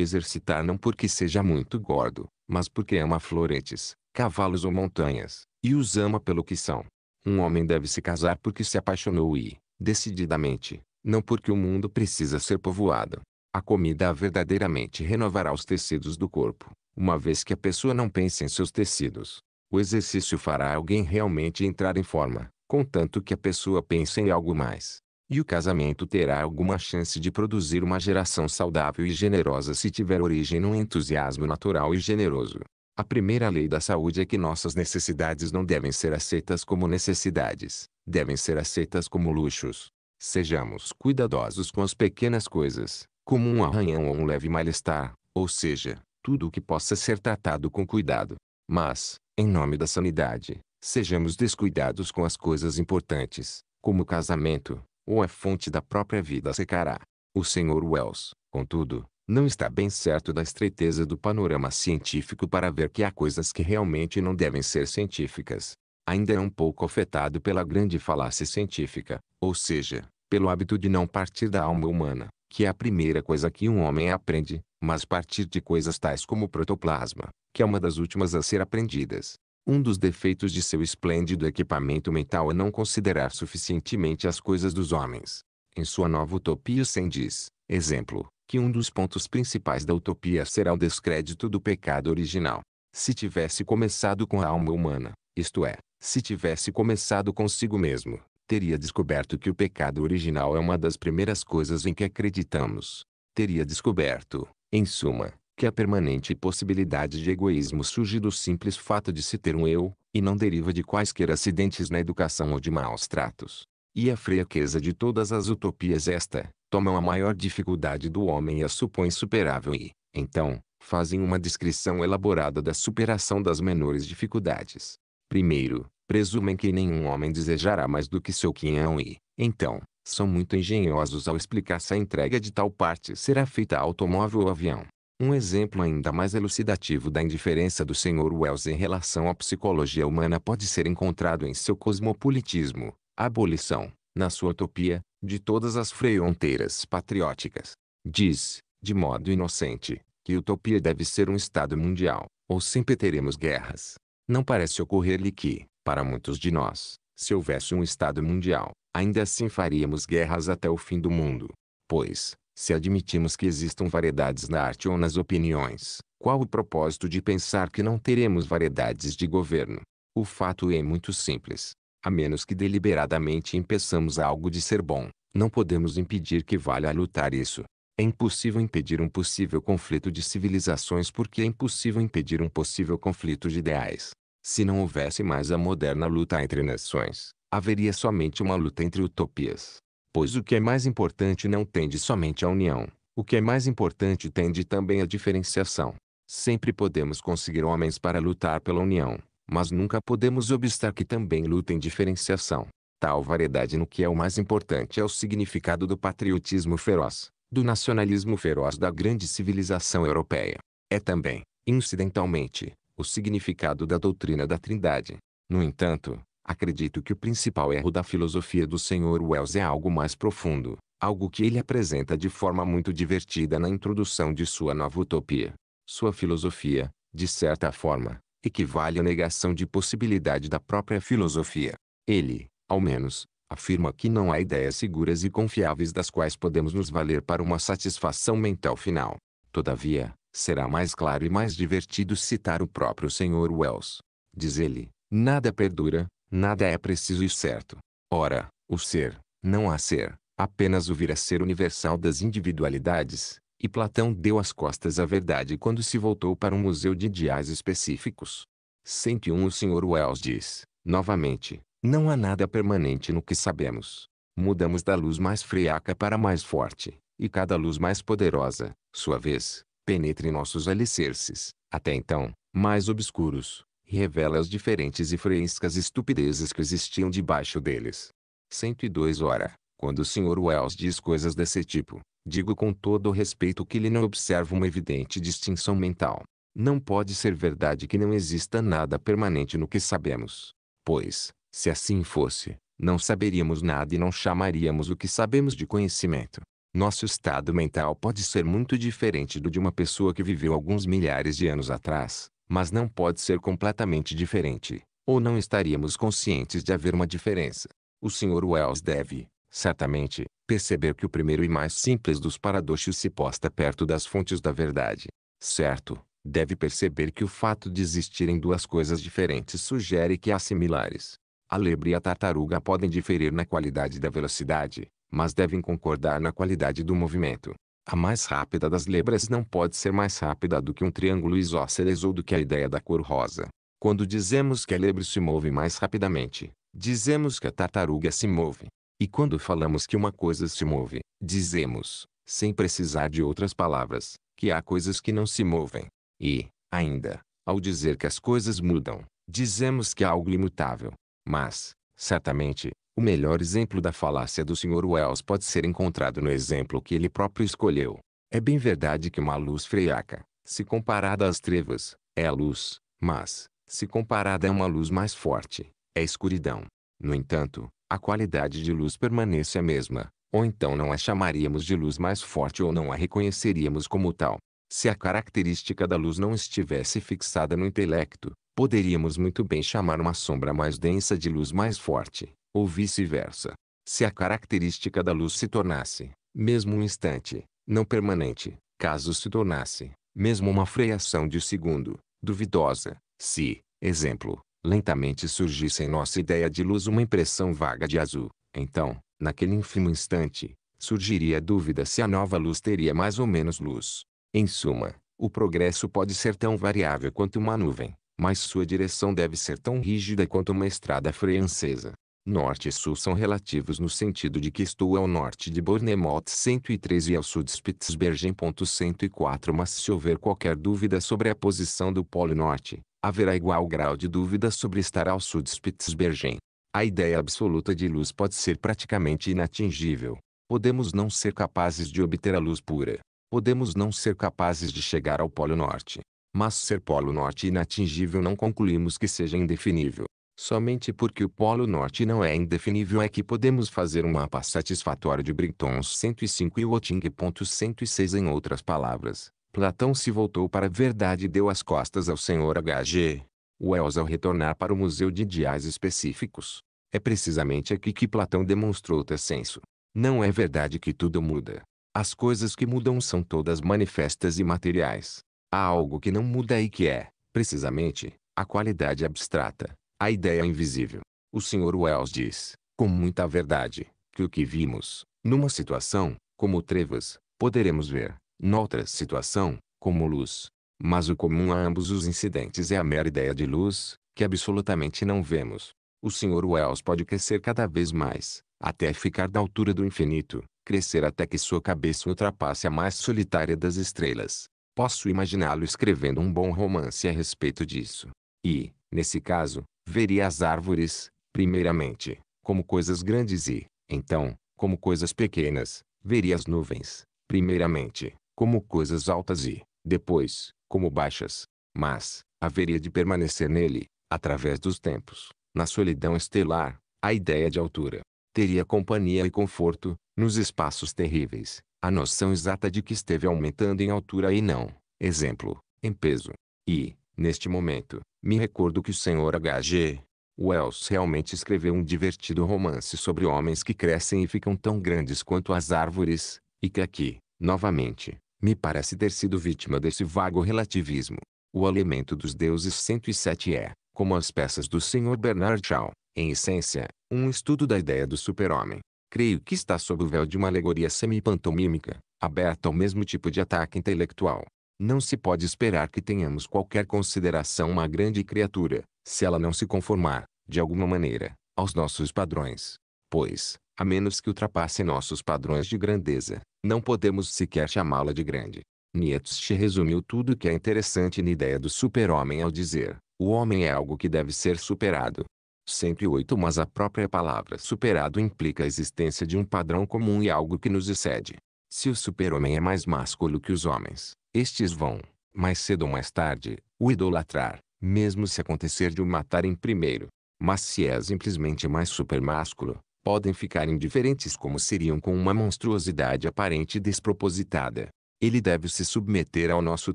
exercitar não porque seja muito gordo, mas porque ama floretes, cavalos ou montanhas, e os ama pelo que são. Um homem deve se casar porque se apaixonou e, decididamente, não porque o mundo precisa ser povoado. A comida verdadeiramente renovará os tecidos do corpo, uma vez que a pessoa não pense em seus tecidos. O exercício fará alguém realmente entrar em forma, contanto que a pessoa pense em algo mais. E o casamento terá alguma chance de produzir uma geração saudável e generosa se tiver origem num entusiasmo natural e generoso. A primeira lei da saúde é que nossas necessidades não devem ser aceitas como necessidades, devem ser aceitas como luxos. Sejamos cuidadosos com as pequenas coisas, como um arranhão ou um leve mal-estar, ou seja, tudo o que possa ser tratado com cuidado. Mas, em nome da sanidade, sejamos descuidados com as coisas importantes, como o casamento, ou a fonte da própria vida secará. O Sr. Wells, contudo, não está bem certo da estreiteza do panorama científico para ver que há coisas que realmente não devem ser científicas. Ainda é um pouco afetado pela grande falácia científica, ou seja, pelo hábito de não partir da alma humana, que é a primeira coisa que um homem aprende, mas partir de coisas tais como o protoplasma, que é uma das últimas a ser aprendidas. Um dos defeitos de seu esplêndido equipamento mental é não considerar suficientemente as coisas dos homens. Em sua nova utopia Sen diz, exemplo, que um dos pontos principais da utopia será o descrédito do pecado original. Se tivesse começado com a alma humana, isto é, se tivesse começado consigo mesmo, teria descoberto que o pecado original é uma das primeiras coisas em que acreditamos. Teria descoberto, em suma, que a permanente possibilidade de egoísmo surge do simples fato de se ter um eu, e não deriva de quaisquer acidentes na educação ou de maus tratos. E a fraqueza de todas as utopias esta, tomam a maior dificuldade do homem e a supõem superável e, então, fazem uma descrição elaborada da superação das menores dificuldades. Primeiro, presumem que nenhum homem desejará mais do que seu quinhão e, então, são muito engenhosos ao explicar se a entrega de tal parte será feita a automóvel ou avião. Um exemplo ainda mais elucidativo da indiferença do Sr. Wells em relação à psicologia humana pode ser encontrado em seu cosmopolitismo, abolição, na sua utopia, de todas as fronteiras patrióticas. Diz, de modo inocente, que utopia deve ser um Estado mundial, ou sempre teremos guerras. Não parece ocorrer-lhe que, para muitos de nós, se houvesse um Estado mundial, ainda assim faríamos guerras até o fim do mundo. Pois, se admitimos que existam variedades na arte ou nas opiniões, qual o propósito de pensar que não teremos variedades de governo? O fato é muito simples. A menos que deliberadamente impeçamos algo de ser bom, não podemos impedir que valha lutar isso. É impossível impedir um possível conflito de civilizações porque é impossível impedir um possível conflito de ideais. Se não houvesse mais a moderna luta entre nações, haveria somente uma luta entre utopias. Pois o que é mais importante não tende somente à união, o que é mais importante tende também à diferenciação. Sempre podemos conseguir homens para lutar pela união, mas nunca podemos obstar que também lutem diferenciação. Tal variedade no que é o mais importante é o significado do patriotismo feroz, do nacionalismo feroz da grande civilização europeia. É também, incidentalmente, o significado da doutrina da Trindade. No entanto, acredito que o principal erro da filosofia do Sr. Wells é algo mais profundo, algo que ele apresenta de forma muito divertida na introdução de sua nova utopia. Sua filosofia, de certa forma, equivale à negação de possibilidade da própria filosofia. Ele, ao menos, afirma que não há ideias seguras e confiáveis das quais podemos nos valer para uma satisfação mental final. Todavia, Será mais claro e mais divertido citar o próprio Sr. Wells. Diz ele, nada perdura, nada é preciso e certo. Ora, o ser, não há ser, apenas o vir a ser universal das individualidades, e Platão deu as costas à verdade quando se voltou para um museu de ideais específicos. 101 O Sr. Wells diz, novamente, não há nada permanente no que sabemos. Mudamos da luz mais friaca para a mais forte, e cada luz mais poderosa, sua vez, penetra em nossos alicerces, até então, mais obscuros, e revela as diferentes e frescas estupidezes que existiam debaixo deles. 102 Ora, quando o Sr. Wells diz coisas desse tipo, digo com todo o respeito que ele não observa uma evidente distinção mental. Não pode ser verdade que não exista nada permanente no que sabemos. Pois, se assim fosse, não saberíamos nada e não chamaríamos o que sabemos de conhecimento. Nosso estado mental pode ser muito diferente do de uma pessoa que viveu alguns milhares de anos atrás, mas não pode ser completamente diferente, ou não estaríamos conscientes de haver uma diferença. O Sr. Wells deve, certamente, perceber que o primeiro e mais simples dos paradoxos se posta perto das fontes da verdade. Certo, deve perceber que o fato de existirem duas coisas diferentes sugere que há similares. A lebre e a tartaruga podem diferir na qualidade da velocidade, mas devem concordar na qualidade do movimento. A mais rápida das lebras não pode ser mais rápida do que um triângulo isósceles ou do que a ideia da cor rosa. Quando dizemos que a lebre se move mais rapidamente, dizemos que a tartaruga se move. E quando falamos que uma coisa se move, dizemos, sem precisar de outras palavras, que há coisas que não se movem. E, ainda, ao dizer que as coisas mudam, dizemos que há algo imutável. Mas, certamente, o melhor exemplo da falácia do Sr. Wells pode ser encontrado no exemplo que ele próprio escolheu. É bem verdade que uma luz freaca, se comparada às trevas, é a luz, mas, se comparada a uma luz mais forte, é escuridão. No entanto, a qualidade de luz permanece a mesma, ou então não a chamaríamos de luz mais forte ou não a reconheceríamos como tal. Se a característica da luz não estivesse fixada no intelecto, poderíamos muito bem chamar uma sombra mais densa de luz mais forte ou vice-versa. Se a característica da luz se tornasse, mesmo um instante, não permanente, caso se tornasse, mesmo uma freação de segundo, duvidosa, se, exemplo, lentamente surgisse em nossa ideia de luz uma impressão vaga de azul, então, naquele ínfimo instante, surgiria a dúvida se a nova luz teria mais ou menos luz. Em suma, o progresso pode ser tão variável quanto uma nuvem, mas sua direção deve ser tão rígida quanto uma estrada francesa. Norte e Sul são relativos no sentido de que estou ao norte de Bornemote 113 e ao sul de Spitsbergen. 104 Mas se houver qualquer dúvida sobre a posição do Polo Norte, haverá igual grau de dúvida sobre estar ao sul de Spitsbergen. A ideia absoluta de luz pode ser praticamente inatingível. Podemos não ser capazes de obter a luz pura. Podemos não ser capazes de chegar ao Polo Norte. Mas ser Polo Norte inatingível não concluímos que seja indefinível. Somente porque o Polo Norte não é indefinível é que podemos fazer um mapa satisfatório de Brightons 105 e Watting.106 em outras palavras. Platão se voltou para a verdade e deu as costas ao senhor H.G. Wells ao retornar para o museu de ideais específicos. É precisamente aqui que Platão demonstrou ter senso. Não é verdade que tudo muda. As coisas que mudam são todas manifestas e materiais. Há algo que não muda e que é, precisamente, a qualidade abstrata a ideia é invisível. O Sr. Wells diz, com muita verdade, que o que vimos, numa situação, como trevas, poderemos ver, noutra situação, como luz. Mas o comum a ambos os incidentes é a mera ideia de luz, que absolutamente não vemos. O Sr. Wells pode crescer cada vez mais, até ficar da altura do infinito, crescer até que sua cabeça ultrapasse a mais solitária das estrelas. Posso imaginá-lo escrevendo um bom romance a respeito disso. E, nesse caso, veria as árvores, primeiramente, como coisas grandes e, então, como coisas pequenas, veria as nuvens, primeiramente, como coisas altas e, depois, como baixas. Mas, haveria de permanecer nele, através dos tempos, na solidão estelar, a ideia de altura. Teria companhia e conforto, nos espaços terríveis, a noção exata de que esteve aumentando em altura e não, exemplo, em peso. E, neste momento, me recordo que o Sr. H.G. Wells realmente escreveu um divertido romance sobre homens que crescem e ficam tão grandes quanto as árvores, e que aqui, novamente, me parece ter sido vítima desse vago relativismo. O alimento dos deuses 107 é, como as peças do Sr. Bernard Shaw, em essência, um estudo da ideia do super-homem. Creio que está sob o véu de uma alegoria semi-pantomímica, aberta ao mesmo tipo de ataque intelectual. Não se pode esperar que tenhamos qualquer consideração uma grande criatura, se ela não se conformar, de alguma maneira, aos nossos padrões. Pois, a menos que ultrapasse nossos padrões de grandeza, não podemos sequer chamá-la de grande. Nietzsche resumiu tudo o que é interessante na ideia do super-homem ao dizer: o homem é algo que deve ser superado. 108 Mas a própria palavra superado implica a existência de um padrão comum e algo que nos excede. Se o super-homem é mais másculo que os homens, estes vão, mais cedo ou mais tarde, o idolatrar, mesmo se acontecer de o matarem primeiro. Mas se é simplesmente mais supermásculo, podem ficar indiferentes como seriam com uma monstruosidade aparente e despropositada. Ele deve se submeter ao nosso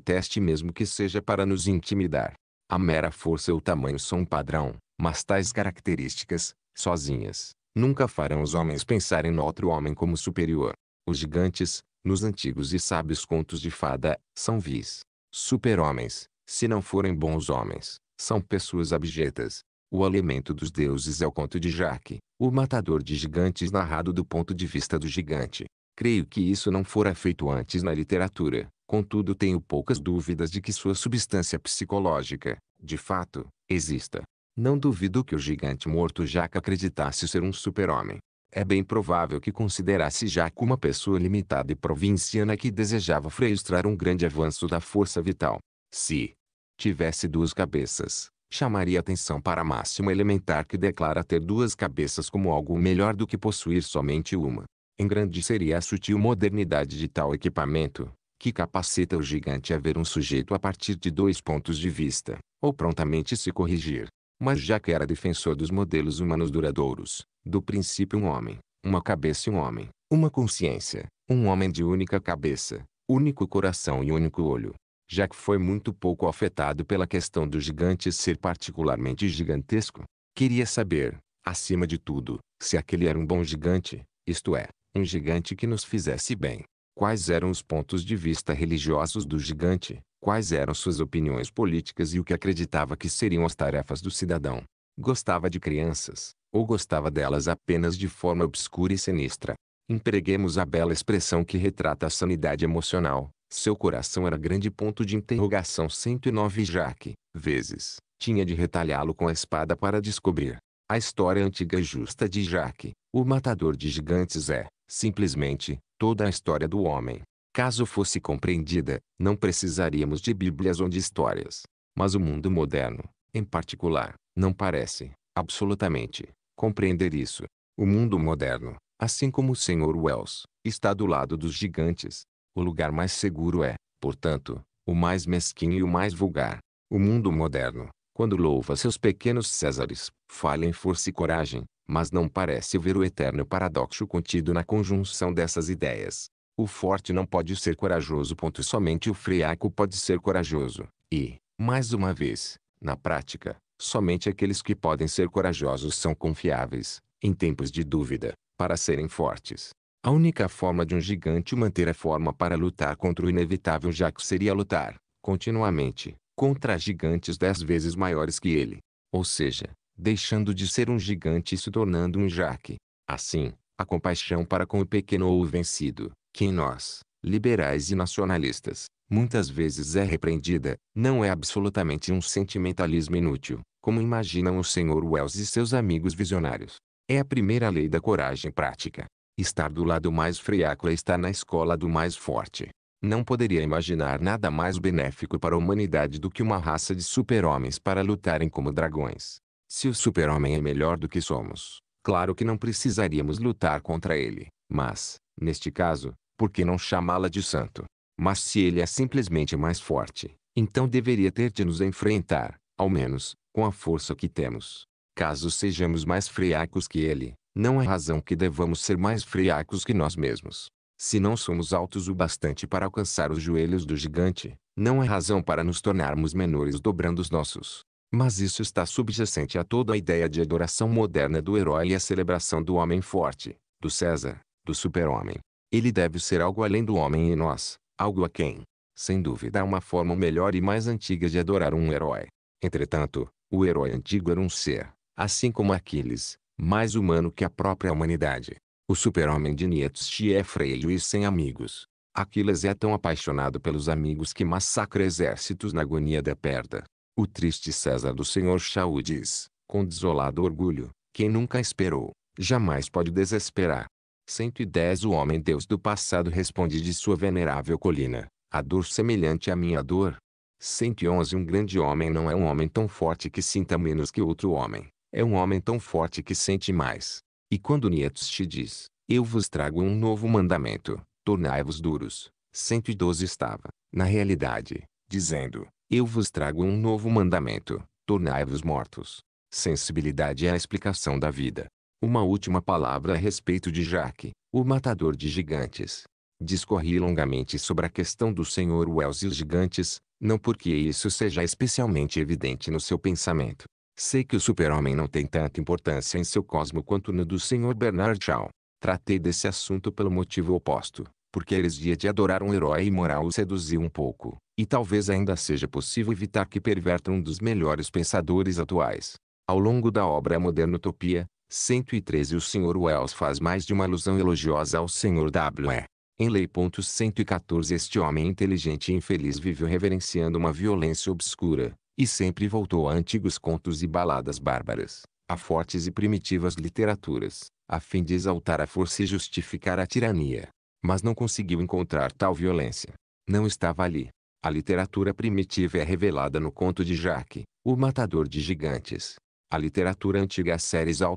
teste mesmo que seja para nos intimidar. A mera força ou tamanho são um padrão, mas tais características, sozinhas, nunca farão os homens pensarem no outro homem como superior. Os gigantes, nos antigos e sábios contos de fada, são vis, super-homens, se não forem bons homens, são pessoas abjetas. O alimento dos deuses é o conto de Jaque, o matador de gigantes narrado do ponto de vista do gigante. Creio que isso não fora feito antes na literatura, contudo tenho poucas dúvidas de que sua substância psicológica, de fato, exista. Não duvido que o gigante morto Jaque acreditasse ser um super-homem é bem provável que considerasse Jaco uma pessoa limitada e provinciana que desejava frustrar um grande avanço da força vital. Se tivesse duas cabeças, chamaria atenção para a máxima elementar que declara ter duas cabeças como algo melhor do que possuir somente uma. Engrandeceria a sutil modernidade de tal equipamento, que capacita o gigante a ver um sujeito a partir de dois pontos de vista, ou prontamente se corrigir, mas já que era defensor dos modelos humanos duradouros, do princípio um homem, uma cabeça e um homem, uma consciência, um homem de única cabeça, único coração e único olho. Já que foi muito pouco afetado pela questão do gigante ser particularmente gigantesco, queria saber, acima de tudo, se aquele era um bom gigante, isto é, um gigante que nos fizesse bem. Quais eram os pontos de vista religiosos do gigante, quais eram suas opiniões políticas e o que acreditava que seriam as tarefas do cidadão. Gostava de crianças, ou gostava delas apenas de forma obscura e sinistra. Empreguemos a bela expressão que retrata a sanidade emocional. Seu coração era grande ponto de interrogação 109 Jaque, vezes, tinha de retalhá-lo com a espada para descobrir. A história antiga e justa de Jaque, o matador de gigantes é, simplesmente, toda a história do homem. Caso fosse compreendida, não precisaríamos de Bíblias ou de histórias. Mas o mundo moderno, em particular, não parece, absolutamente, compreender isso. O mundo moderno, assim como o Sr. Wells, está do lado dos gigantes. O lugar mais seguro é, portanto, o mais mesquinho e o mais vulgar. O mundo moderno, quando louva seus pequenos césares, falha em força e coragem, mas não parece ver o eterno paradoxo contido na conjunção dessas ideias. O forte não pode ser corajoso. Somente o friaco pode ser corajoso. E, mais uma vez, na prática, somente aqueles que podem ser corajosos são confiáveis, em tempos de dúvida, para serem fortes. A única forma de um gigante manter a forma para lutar contra o inevitável já que seria lutar, continuamente, contra gigantes dez vezes maiores que ele. Ou seja, deixando de ser um gigante e se tornando um jaque. Assim, a compaixão para com o pequeno ou o vencido, que em nós, liberais e nacionalistas, muitas vezes é repreendida, não é absolutamente um sentimentalismo inútil, como imaginam o Sr. Wells e seus amigos visionários. É a primeira lei da coragem prática. Estar do lado mais friáculo é estar na escola do mais forte. Não poderia imaginar nada mais benéfico para a humanidade do que uma raça de super-homens para lutarem como dragões. Se o super-homem é melhor do que somos, claro que não precisaríamos lutar contra ele. Mas, neste caso, por que não chamá-la de santo? Mas se ele é simplesmente mais forte, então deveria ter de nos enfrentar, ao menos, com a força que temos. Caso sejamos mais friacos que ele, não há razão que devamos ser mais friacos que nós mesmos. Se não somos altos o bastante para alcançar os joelhos do gigante, não há razão para nos tornarmos menores dobrando os nossos. Mas isso está subjacente a toda a ideia de adoração moderna do herói e a celebração do homem forte, do César, do super-homem. Ele deve ser algo além do homem e nós, algo a quem, sem dúvida há uma forma melhor e mais antiga de adorar um herói. Entretanto, o herói antigo era um ser, assim como Aquiles, mais humano que a própria humanidade. O super-homem de Nietzsche é freio e sem amigos. Aquiles é tão apaixonado pelos amigos que massacra exércitos na agonia da perda. O triste César do Senhor Shaul diz, com desolado orgulho, quem nunca esperou, jamais pode desesperar. 110 O homem Deus do passado responde de sua venerável colina, a dor semelhante à minha dor. 111 Um grande homem não é um homem tão forte que sinta menos que outro homem, é um homem tão forte que sente mais. E quando Nietzsche te diz, eu vos trago um novo mandamento, tornai-vos duros, 112 estava, na realidade, dizendo, eu vos trago um novo mandamento, tornai-vos mortos. Sensibilidade é a explicação da vida. Uma última palavra a respeito de Jaque, o matador de gigantes. Discorri longamente sobre a questão do Sr. Wells e os gigantes, não porque isso seja especialmente evidente no seu pensamento. Sei que o super-homem não tem tanta importância em seu cosmo quanto no do Sr. Bernard Shaw. Tratei desse assunto pelo motivo oposto, porque a heresia de adorar um herói imoral o seduziu um pouco, e talvez ainda seja possível evitar que perverta um dos melhores pensadores atuais. Ao longo da obra Moderna Utopia, 113 O Sr. Wells faz mais de uma alusão elogiosa ao Sr. W.E. Em lei. 114 Este homem inteligente e infeliz viveu reverenciando uma violência obscura, e sempre voltou a antigos contos e baladas bárbaras, a fortes e primitivas literaturas, a fim de exaltar a força e justificar a tirania. Mas não conseguiu encontrar tal violência. Não estava ali. A literatura primitiva é revelada no conto de Jacques, o matador de gigantes. A literatura antiga séria séries o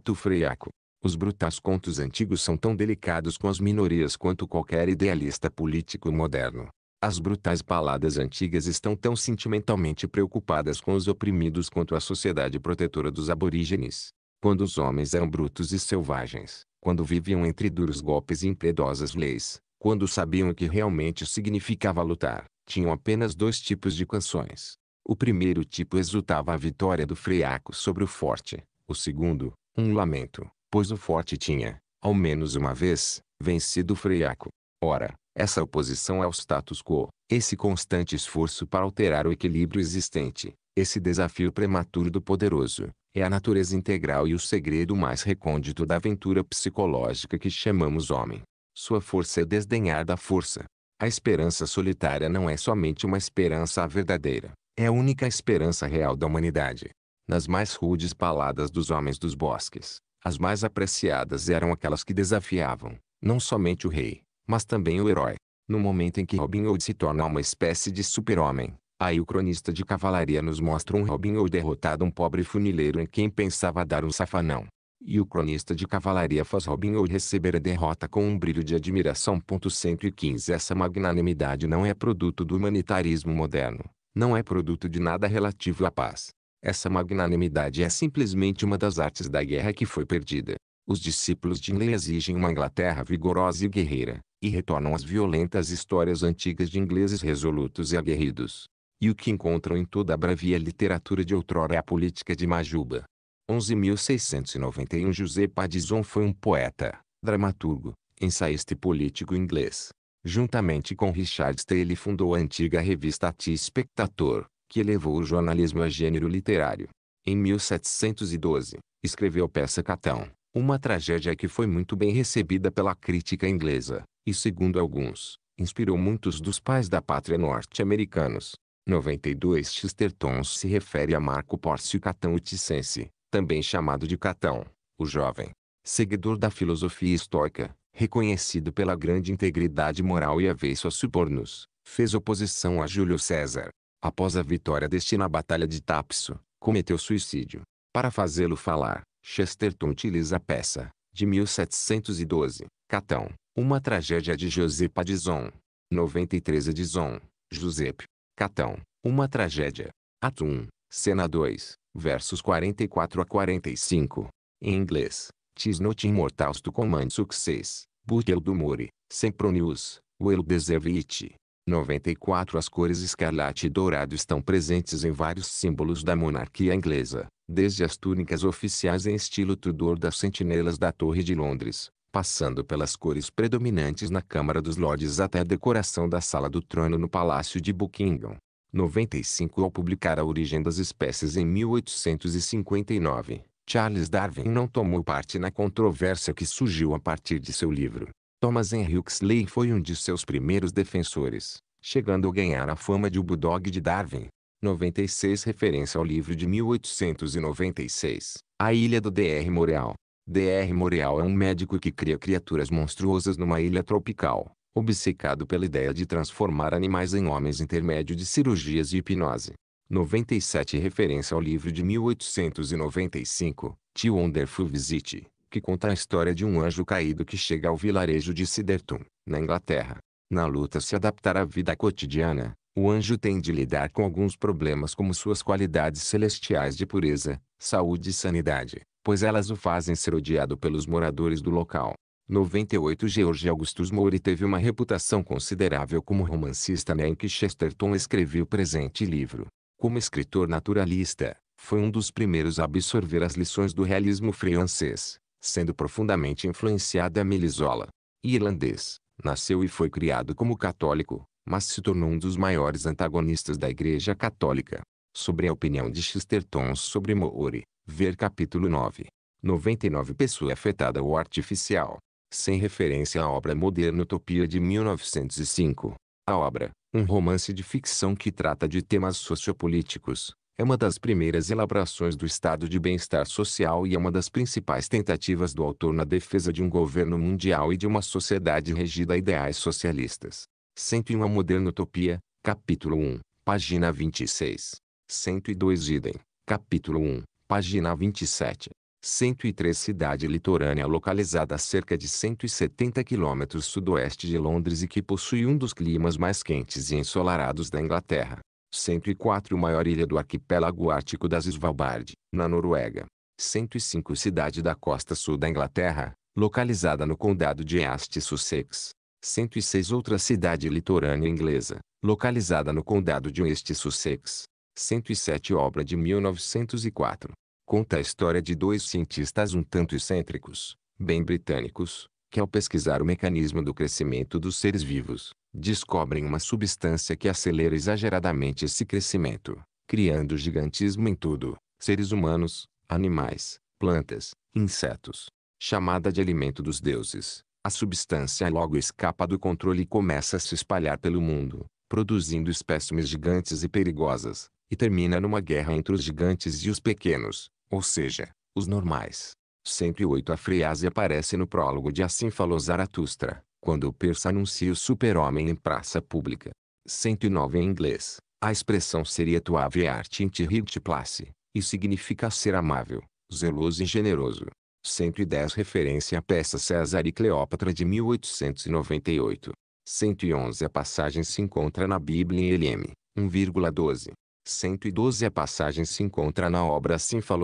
Os brutais contos antigos são tão delicados com as minorias quanto qualquer idealista político moderno. As brutais baladas antigas estão tão sentimentalmente preocupadas com os oprimidos quanto a sociedade protetora dos aborígenes. Quando os homens eram brutos e selvagens, quando viviam entre duros golpes e impiedosas leis, quando sabiam o que realmente significava lutar, tinham apenas dois tipos de canções: o primeiro tipo exultava a vitória do freaco sobre o forte. O segundo, um lamento, pois o forte tinha, ao menos uma vez, vencido o freaco. Ora, essa oposição ao status quo, esse constante esforço para alterar o equilíbrio existente, esse desafio prematuro do poderoso, é a natureza integral e o segredo mais recôndito da aventura psicológica que chamamos homem. Sua força é desdenhar da força. A esperança solitária não é somente uma esperança verdadeira, é a única esperança real da humanidade. Nas mais rudes paladas dos homens dos bosques, as mais apreciadas eram aquelas que desafiavam, não somente o rei, mas também o herói. No momento em que Robin Hood se torna uma espécie de super-homem, aí o cronista de cavalaria nos mostra um Robin Hood derrotado um pobre funileiro em quem pensava dar um safanão. E o cronista de cavalaria faz Robin Hood receber a derrota com um brilho de admiração. 115 Essa magnanimidade não é produto do humanitarismo moderno, não é produto de nada relativo à paz. Essa magnanimidade é simplesmente uma das artes da guerra que foi perdida. Os discípulos de Inglês exigem uma Inglaterra vigorosa e guerreira, e retornam às violentas histórias antigas de ingleses resolutos e aguerridos. E o que encontram em toda a bravia literatura de outrora é a política de Majuba. 11.691 José Padison foi um poeta, dramaturgo, ensaísta e político inglês. Juntamente com Richard Stey ele fundou a antiga revista T Spectator, que elevou o jornalismo a gênero literário. Em 1712, escreveu peça Catão, uma tragédia que foi muito bem recebida pela crítica inglesa, e segundo alguns, inspirou muitos dos pais da pátria norte-americanos. 92 Chesterton se refere a Marco Pórcio Catão Uticense, também chamado de Catão, o jovem, seguidor da filosofia estoica, reconhecido pela grande integridade moral e avesso a subornos, fez oposição a Júlio César. Após a vitória deste na Batalha de Tapso, cometeu suicídio. Para fazê-lo falar, Chesterton utiliza a peça, de 1712, Catão, uma tragédia de Giuseppe Adison. 93 Adison, Giuseppe, Catão, uma tragédia. Atum, cena 2, versos 44 a 45. Em inglês, Tisnot Immortals tu Command Success, Butel do Mori, Sempronius, Well Deservit. 94 As cores escarlate e dourado estão presentes em vários símbolos da monarquia inglesa, desde as túnicas oficiais em estilo Tudor das sentinelas da Torre de Londres, passando pelas cores predominantes na Câmara dos Lordes até a decoração da Sala do Trono no Palácio de Buckingham. 95 Ao publicar A Origem das Espécies em 1859, Charles Darwin não tomou parte na controvérsia que surgiu a partir de seu livro. Thomas Henry Huxley foi um de seus primeiros defensores, chegando a ganhar a fama de o Bulldog de Darwin. 96 Referência ao livro de 1896, A Ilha do D.R. Moreal. D.R. Moreal é um médico que cria criaturas monstruosas numa ilha tropical, obcecado pela ideia de transformar animais em homens intermédio de cirurgias e hipnose. 97 referência ao livro de 1895, The Wonderful Visit, que conta a história de um anjo caído que chega ao vilarejo de Siderton, na Inglaterra. Na luta se adaptar à vida cotidiana, o anjo tem de lidar com alguns problemas como suas qualidades celestiais de pureza, saúde e sanidade, pois elas o fazem ser odiado pelos moradores do local. 98 George Augustus Maury teve uma reputação considerável como romancista nem né, em que Chesterton escreveu o presente livro como escritor naturalista, foi um dos primeiros a absorver as lições do realismo francês, sendo profundamente influenciado a Melisola. Irlandês, nasceu e foi criado como católico, mas se tornou um dos maiores antagonistas da Igreja Católica. Sobre a opinião de Chesterton sobre Moore, ver capítulo 9. 99 pessoa afetada ou artificial. Sem referência à obra Moderna Utopia de 1905. A obra, um romance de ficção que trata de temas sociopolíticos. É uma das primeiras elaborações do estado de bem-estar social e é uma das principais tentativas do autor na defesa de um governo mundial e de uma sociedade regida a ideais socialistas. 101 Moderna Utopia, capítulo 1, página 26. 102 Idem, capítulo 1, página 27. 103 cidade litorânea localizada a cerca de 170 km sudoeste de Londres e que possui um dos climas mais quentes e ensolarados da Inglaterra. 104 maior ilha do arquipélago ártico das Svalbard, na Noruega. 105 cidade da costa sul da Inglaterra, localizada no condado de East Sussex. 106 outra cidade litorânea inglesa, localizada no condado de West Sussex. 107 obra de 1904 conta a história de dois cientistas um tanto excêntricos, bem britânicos, que ao pesquisar o mecanismo do crescimento dos seres vivos, descobrem uma substância que acelera exageradamente esse crescimento, criando gigantismo em tudo, seres humanos, animais, plantas, insetos. Chamada de alimento dos deuses, a substância logo escapa do controle e começa a se espalhar pelo mundo, produzindo espécimes gigantes e perigosas, e termina numa guerra entre os gigantes e os pequenos, ou seja, os normais. 108 A frase aparece no prólogo de Assim Falou Zaratustra, quando o persa anuncia o super-homem em praça pública. 109 Em inglês, a expressão seria tuave arte in place, e significa ser amável, zeloso e generoso. 110 Referência à peça César e Cleópatra de 1898. 111 A passagem se encontra na Bíblia em LM, 1,12. 112 A passagem se encontra na obra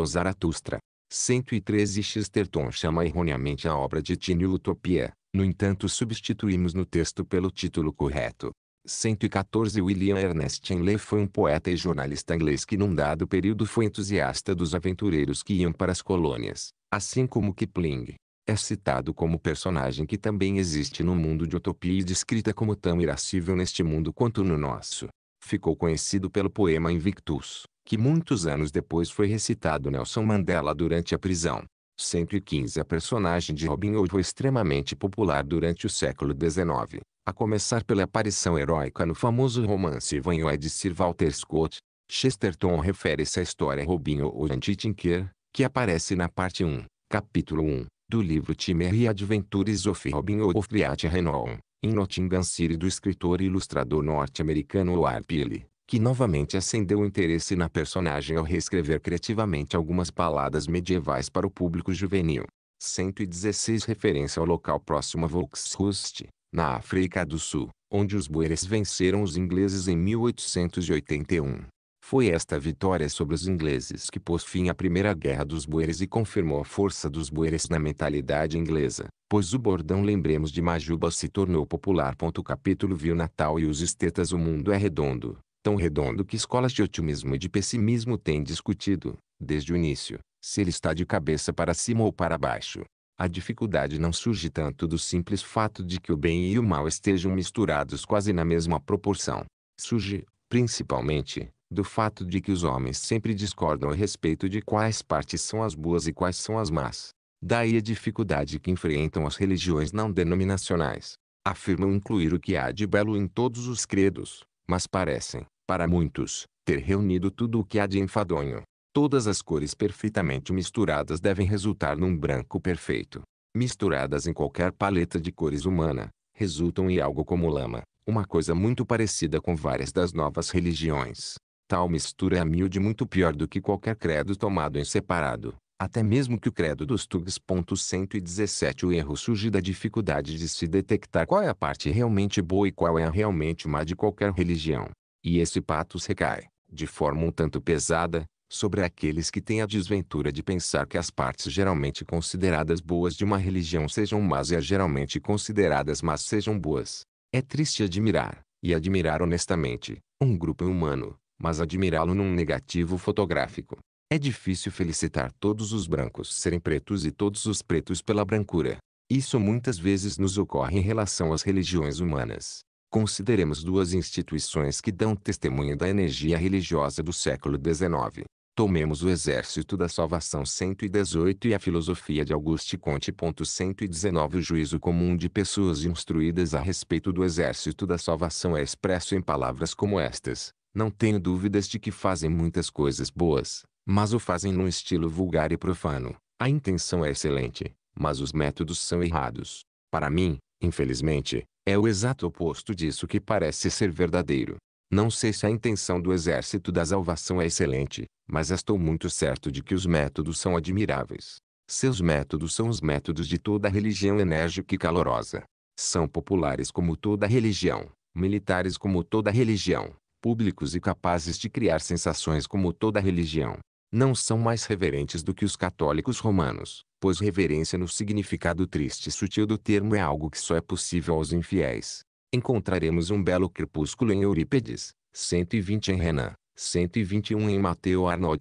Zaratustra. 113 Chesterton chama erroneamente a obra de Tínio Utopia, no entanto substituímos no texto pelo título correto. 114 William Ernest Henley foi um poeta e jornalista inglês que num dado período foi entusiasta dos aventureiros que iam para as colônias, assim como Kipling. É citado como personagem que também existe no mundo de utopia e descrita como tão irascível neste mundo quanto no nosso ficou conhecido pelo poema Invictus, que muitos anos depois foi recitado Nelson Mandela durante a prisão. 115 A personagem de Robin Hood foi extremamente popular durante o século XIX, a começar pela aparição heróica no famoso romance de Sir Walter Scott. Chesterton refere-se à história Robin Hood Antitinker, que aparece na parte 1, capítulo 1, do livro Timmer e Adventures of Robin Hood of Beat Renault, em Nottingham City do escritor e ilustrador norte-americano Howard Pille, que novamente acendeu interesse na personagem ao reescrever criativamente algumas baladas medievais para o público juvenil. 116 Referência ao local próximo a Volkshust, na África do Sul, onde os bueres venceram os ingleses em 1881. Foi esta vitória sobre os ingleses que pôs fim à Primeira Guerra dos Boeres e confirmou a força dos Boeres na mentalidade inglesa, pois o bordão Lembremos de Majuba se tornou popular. capítulo viu Natal e os estetas O mundo é redondo, tão redondo que escolas de otimismo e de pessimismo têm discutido, desde o início, se ele está de cabeça para cima ou para baixo. A dificuldade não surge tanto do simples fato de que o bem e o mal estejam misturados quase na mesma proporção. Surge, principalmente, do fato de que os homens sempre discordam a respeito de quais partes são as boas e quais são as más. Daí a dificuldade que enfrentam as religiões não denominacionais. Afirmam incluir o que há de belo em todos os credos, mas parecem, para muitos, ter reunido tudo o que há de enfadonho. Todas as cores perfeitamente misturadas devem resultar num branco perfeito. Misturadas em qualquer paleta de cores humana, resultam em algo como lama, uma coisa muito parecida com várias das novas religiões tal mistura é a miúde muito pior do que qualquer credo tomado em separado, até mesmo que o credo dos Tugs. 117 O erro surge da dificuldade de se detectar qual é a parte realmente boa e qual é a realmente má de qualquer religião. E esse patos recai, de forma um tanto pesada, sobre aqueles que têm a desventura de pensar que as partes geralmente consideradas boas de uma religião sejam más e as geralmente consideradas más sejam boas. É triste admirar, e admirar honestamente, um grupo humano, mas admirá-lo num negativo fotográfico. É difícil felicitar todos os brancos serem pretos e todos os pretos pela brancura. Isso muitas vezes nos ocorre em relação às religiões humanas. Consideremos duas instituições que dão testemunho da energia religiosa do século XIX. Tomemos o Exército da Salvação 118 e a Filosofia de Auguste Comte. 119 O juízo comum de pessoas instruídas a respeito do Exército da Salvação é expresso em palavras como estas. Não tenho dúvidas de que fazem muitas coisas boas, mas o fazem num estilo vulgar e profano. A intenção é excelente, mas os métodos são errados. Para mim, infelizmente, é o exato oposto disso que parece ser verdadeiro. Não sei se a intenção do exército da salvação é excelente, mas estou muito certo de que os métodos são admiráveis. Seus métodos são os métodos de toda religião enérgica e calorosa. São populares como toda religião, militares como toda religião, públicos e capazes de criar sensações como toda religião. Não são mais reverentes do que os católicos romanos, pois reverência no significado triste e sutil do termo é algo que só é possível aos infiéis. Encontraremos um belo crepúsculo em Eurípedes, 120 em Renan, 121 em Mateu Arnold.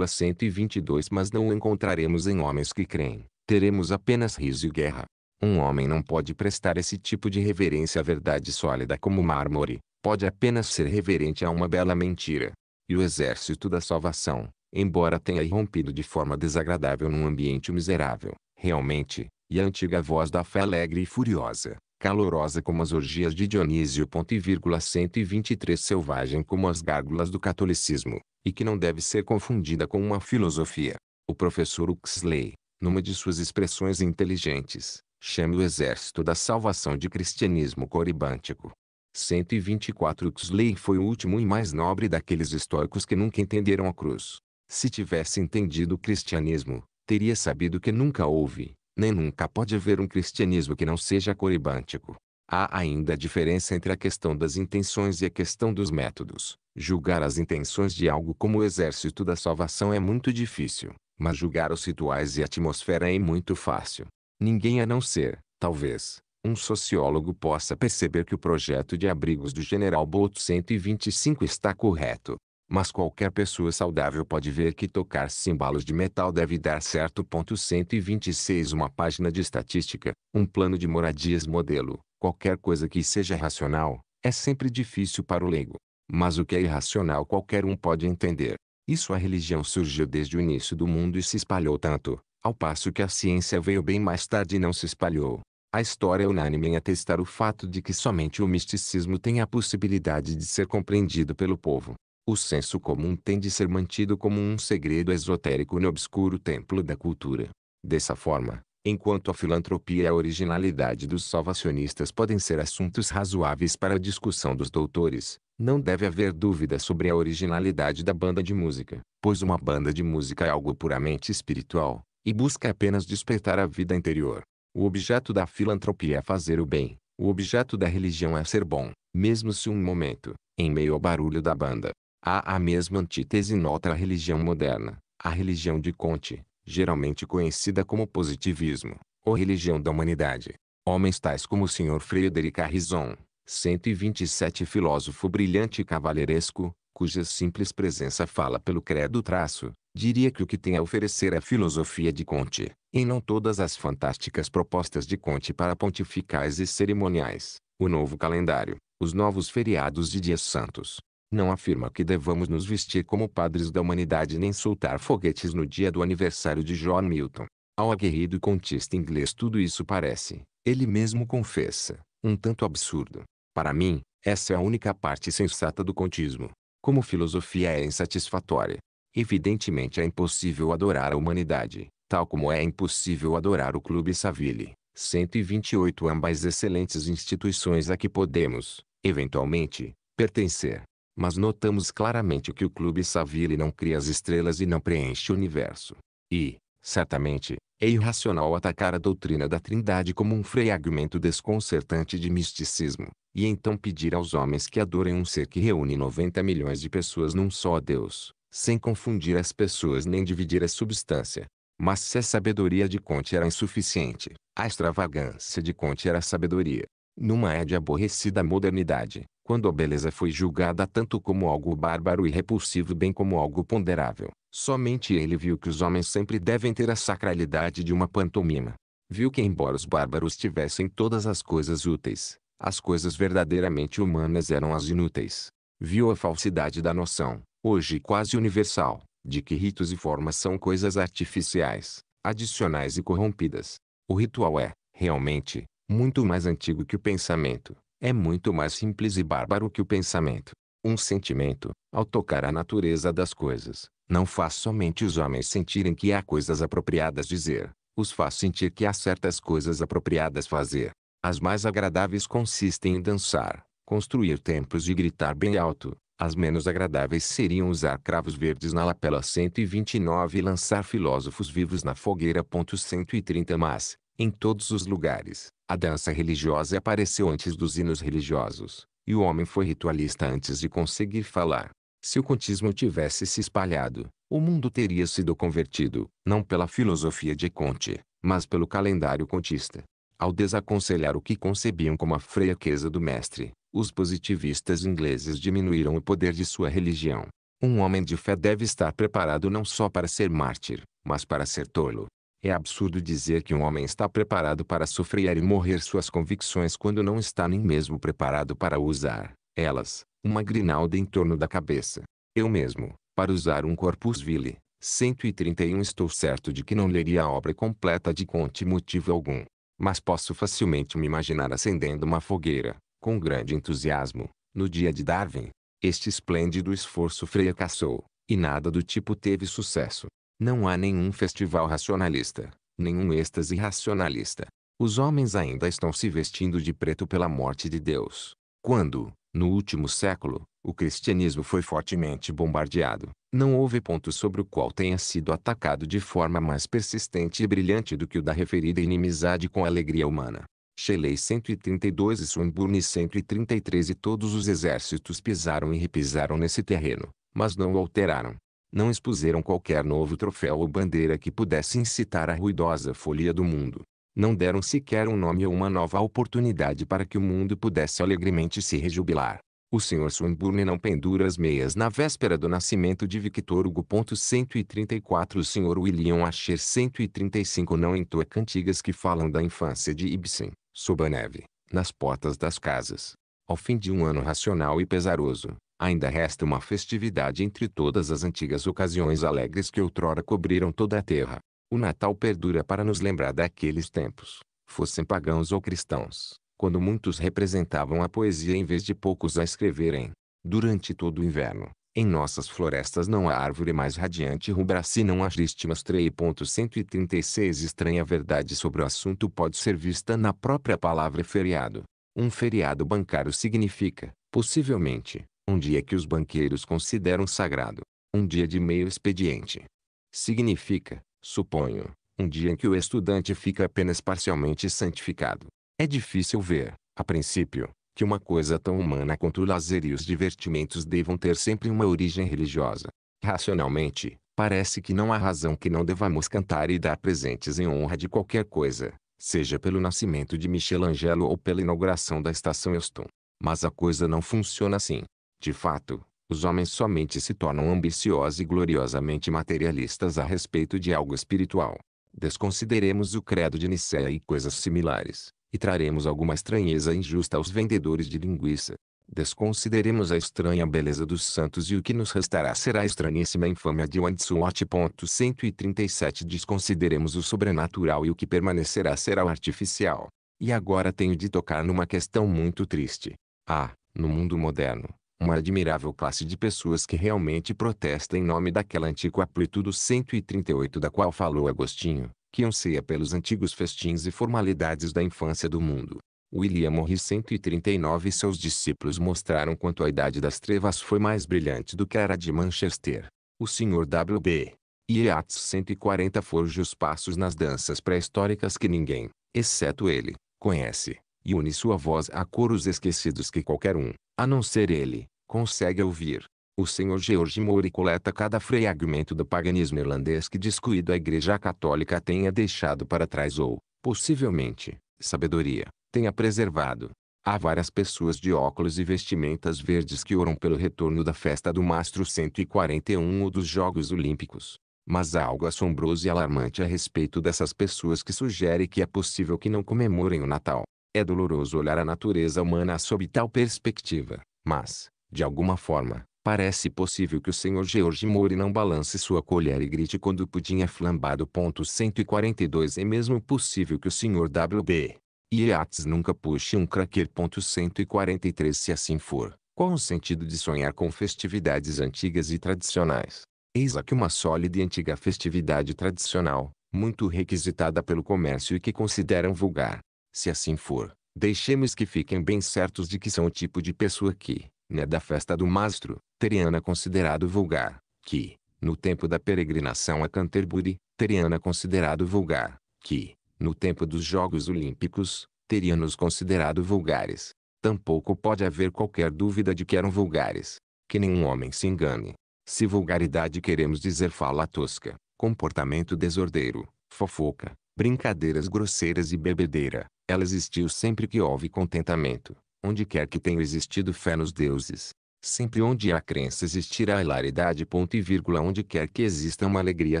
122 Mas não o encontraremos em homens que creem, teremos apenas riso e guerra. Um homem não pode prestar esse tipo de reverência à verdade sólida como mármore, pode apenas ser reverente a uma bela mentira. E o exército da salvação, embora tenha irrompido de forma desagradável num ambiente miserável, realmente, e a antiga voz da fé alegre e furiosa, calorosa como as orgias de Dionísio. Ponto e vírgula 123 selvagem como as gárgulas do catolicismo, e que não deve ser confundida com uma filosofia. O professor Huxley, numa de suas expressões inteligentes, chama o exército da salvação de cristianismo coribântico, 124 Huxley foi o último e mais nobre daqueles estoicos que nunca entenderam a cruz. Se tivesse entendido o cristianismo, teria sabido que nunca houve, nem nunca pode haver um cristianismo que não seja coribântico. Há ainda a diferença entre a questão das intenções e a questão dos métodos. Julgar as intenções de algo como o exército da salvação é muito difícil, mas julgar os rituais e a atmosfera é muito fácil. Ninguém a não ser, talvez, um sociólogo possa perceber que o projeto de abrigos do general Boto 125 está correto. Mas qualquer pessoa saudável pode ver que tocar cimbalos de metal deve dar certo. Ponto 126 Uma página de estatística, um plano de moradias modelo, qualquer coisa que seja racional, é sempre difícil para o leigo. Mas o que é irracional qualquer um pode entender. Isso a religião surgiu desde o início do mundo e se espalhou tanto, ao passo que a ciência veio bem mais tarde e não se espalhou. A história é unânime em atestar o fato de que somente o misticismo tem a possibilidade de ser compreendido pelo povo. O senso comum tem de ser mantido como um segredo esotérico no obscuro templo da cultura. Dessa forma, enquanto a filantropia e é a originalidade dos salvacionistas podem ser assuntos razoáveis para a discussão dos doutores, não deve haver dúvida sobre a originalidade da banda de música, pois uma banda de música é algo puramente espiritual, e busca apenas despertar a vida interior. O objeto da filantropia é fazer o bem. O objeto da religião é ser bom, mesmo se um momento, em meio ao barulho da banda. Há a mesma antítese nota a religião moderna, a religião de Conte, geralmente conhecida como positivismo, ou religião da humanidade. Homens tais como o Sr. Frederic Harrison, 127 filósofo brilhante e cavalheiresco, cuja simples presença fala pelo credo traço, diria que o que tem a oferecer é a filosofia de Conte, e não todas as fantásticas propostas de Conte para pontificais e cerimoniais, o novo calendário, os novos feriados e dias santos. Não afirma que devamos nos vestir como padres da humanidade nem soltar foguetes no dia do aniversário de John Milton. Ao aguerrido contista inglês tudo isso parece, ele mesmo confessa, um tanto absurdo. Para mim, essa é a única parte sensata do contismo como filosofia é insatisfatória. Evidentemente é impossível adorar a humanidade, tal como é impossível adorar o Clube Saville. 128 ambas excelentes instituições a que podemos, eventualmente, pertencer. Mas notamos claramente que o Clube Saville não cria as estrelas e não preenche o universo. E, certamente, é irracional atacar a doutrina da Trindade como um fragmento desconcertante de misticismo, e então pedir aos homens que adorem um ser que reúne 90 milhões de pessoas num só Deus, sem confundir as pessoas nem dividir a substância. Mas se a sabedoria de Conte era insuficiente, a extravagância de Conte era sabedoria. Numa é de aborrecida modernidade, quando a beleza foi julgada tanto como algo bárbaro e repulsivo bem como algo ponderável. Somente ele viu que os homens sempre devem ter a sacralidade de uma pantomima. Viu que embora os bárbaros tivessem todas as coisas úteis, as coisas verdadeiramente humanas eram as inúteis. Viu a falsidade da noção, hoje quase universal, de que ritos e formas são coisas artificiais, adicionais e corrompidas. O ritual é, realmente, muito mais antigo que o pensamento, é muito mais simples e bárbaro que o pensamento. Um sentimento, ao tocar a natureza das coisas, não faz somente os homens sentirem que há coisas apropriadas dizer, os faz sentir que há certas coisas apropriadas fazer. As mais agradáveis consistem em dançar, construir templos e gritar bem alto. As menos agradáveis seriam usar cravos verdes na lapela 129 e lançar filósofos vivos na fogueira. 130 Mas, em todos os lugares, a dança religiosa apareceu antes dos hinos religiosos, e o homem foi ritualista antes de conseguir falar. Se o contismo tivesse se espalhado, o mundo teria sido convertido, não pela filosofia de Conte, mas pelo calendário contista. Ao desaconselhar o que concebiam como a fraqueza do mestre, os positivistas ingleses diminuíram o poder de sua religião. Um homem de fé deve estar preparado não só para ser mártir, mas para ser tolo. É absurdo dizer que um homem está preparado para sofrer e morrer suas convicções quando não está nem mesmo preparado para usar elas, uma grinalda em torno da cabeça. Eu mesmo, para usar um corpus vile, 131 estou certo de que não leria a obra completa de Conte motivo algum. Mas posso facilmente me imaginar acendendo uma fogueira, com grande entusiasmo, no dia de Darwin. Este esplêndido esforço caçou, e nada do tipo teve sucesso. Não há nenhum festival racionalista, nenhum êxtase racionalista. Os homens ainda estão se vestindo de preto pela morte de Deus. Quando, no último século, o cristianismo foi fortemente bombardeado, não houve ponto sobre o qual tenha sido atacado de forma mais persistente e brilhante do que o da referida inimizade com a alegria humana. Shelley 132 e Swinburne 133 e todos os exércitos pisaram e repisaram nesse terreno, mas não o alteraram não expuseram qualquer novo troféu ou bandeira que pudesse incitar a ruidosa folia do mundo. Não deram sequer um nome ou uma nova oportunidade para que o mundo pudesse alegremente se rejubilar. O Sr. Swinburne não pendura as meias na véspera do nascimento de Victor Hugo. 134 O Sr. William Asher 135 Não entoa cantigas que falam da infância de Ibsen, sob a neve, nas portas das casas. Ao fim de um ano racional e pesaroso, ainda resta uma festividade entre todas as antigas ocasiões alegres que outrora cobriram toda a terra. O Natal perdura para nos lembrar daqueles tempos, fossem pagãos ou cristãos, quando muitos representavam a poesia em vez de poucos a escreverem. Durante todo o inverno, em nossas florestas não há árvore mais radiante e rubra senão a triste mostrei. 136 Estranha verdade sobre o assunto pode ser vista na própria palavra feriado. Um feriado bancário significa, possivelmente, um dia que os banqueiros consideram sagrado. Um dia de meio expediente. Significa, suponho, um dia em que o estudante fica apenas parcialmente santificado. É difícil ver, a princípio, que uma coisa tão humana quanto o lazer e os divertimentos devam ter sempre uma origem religiosa. Racionalmente, parece que não há razão que não devamos cantar e dar presentes em honra de qualquer coisa, seja pelo nascimento de Michelangelo ou pela inauguração da estação Euston. Mas a coisa não funciona assim. De fato, os homens somente se tornam ambiciosos e gloriosamente materialistas a respeito de algo espiritual. Desconsideremos o credo de Nicéia e coisas similares, e traremos alguma estranheza injusta aos vendedores de linguiça. Desconsideremos a estranha beleza dos santos e o que nos restará será a estranhíssima infâmia de Wansuot. 137 Desconsideremos o sobrenatural e o que permanecerá será o artificial. E agora tenho de tocar numa questão muito triste. Ah, no mundo moderno, uma admirável classe de pessoas que realmente protesta em nome daquela antiga amplitude 138 da qual falou Agostinho, que anseia pelos antigos festins e formalidades da infância do mundo. William Morris 139 e seus discípulos mostraram quanto a idade das trevas foi mais brilhante do que era de Manchester. O Sr. W.B. Yeats 140 forja os passos nas danças pré-históricas que ninguém, exceto ele, conhece, e une sua voz a coros esquecidos que qualquer um, a não ser ele, consegue ouvir. O senhor George Moore coleta cada fragmento do paganismo irlandês que descuido a Igreja Católica tenha deixado para trás ou, possivelmente, sabedoria, tenha preservado. Há várias pessoas de óculos e vestimentas verdes que oram pelo retorno da festa do Mastro 141 ou dos Jogos Olímpicos. Mas há algo assombroso e alarmante a respeito dessas pessoas que sugere que é possível que não comemorem o Natal. É doloroso olhar a natureza humana sob tal perspectiva, mas, de alguma forma, parece possível que o senhor George Moore não balance sua colher e grite quando o pudim é flambado. 142 É mesmo possível que o senhor W.B. Yeats nunca puxe um cracker. 143 Se assim for, qual o sentido de sonhar com festividades antigas e tradicionais? Eis aqui uma sólida e antiga festividade tradicional, muito requisitada pelo comércio e que consideram vulgar, se assim for, deixemos que fiquem bem certos de que são o tipo de pessoa que, né da festa do mastro, Teriana considerado vulgar, que, no tempo da peregrinação a Canterbury, Teriana considerado vulgar, que, no tempo dos Jogos Olímpicos, teriam nos considerado vulgares. Tampouco pode haver qualquer dúvida de que eram vulgares. Que nenhum homem se engane. Se vulgaridade queremos dizer fala tosca, comportamento desordeiro, fofoca, brincadeiras grosseiras e bebedeira, ela existiu sempre que houve contentamento, onde quer que tenha existido fé nos deuses. Sempre onde há crença existirá hilaridade ponto e vírgula onde quer que exista uma alegria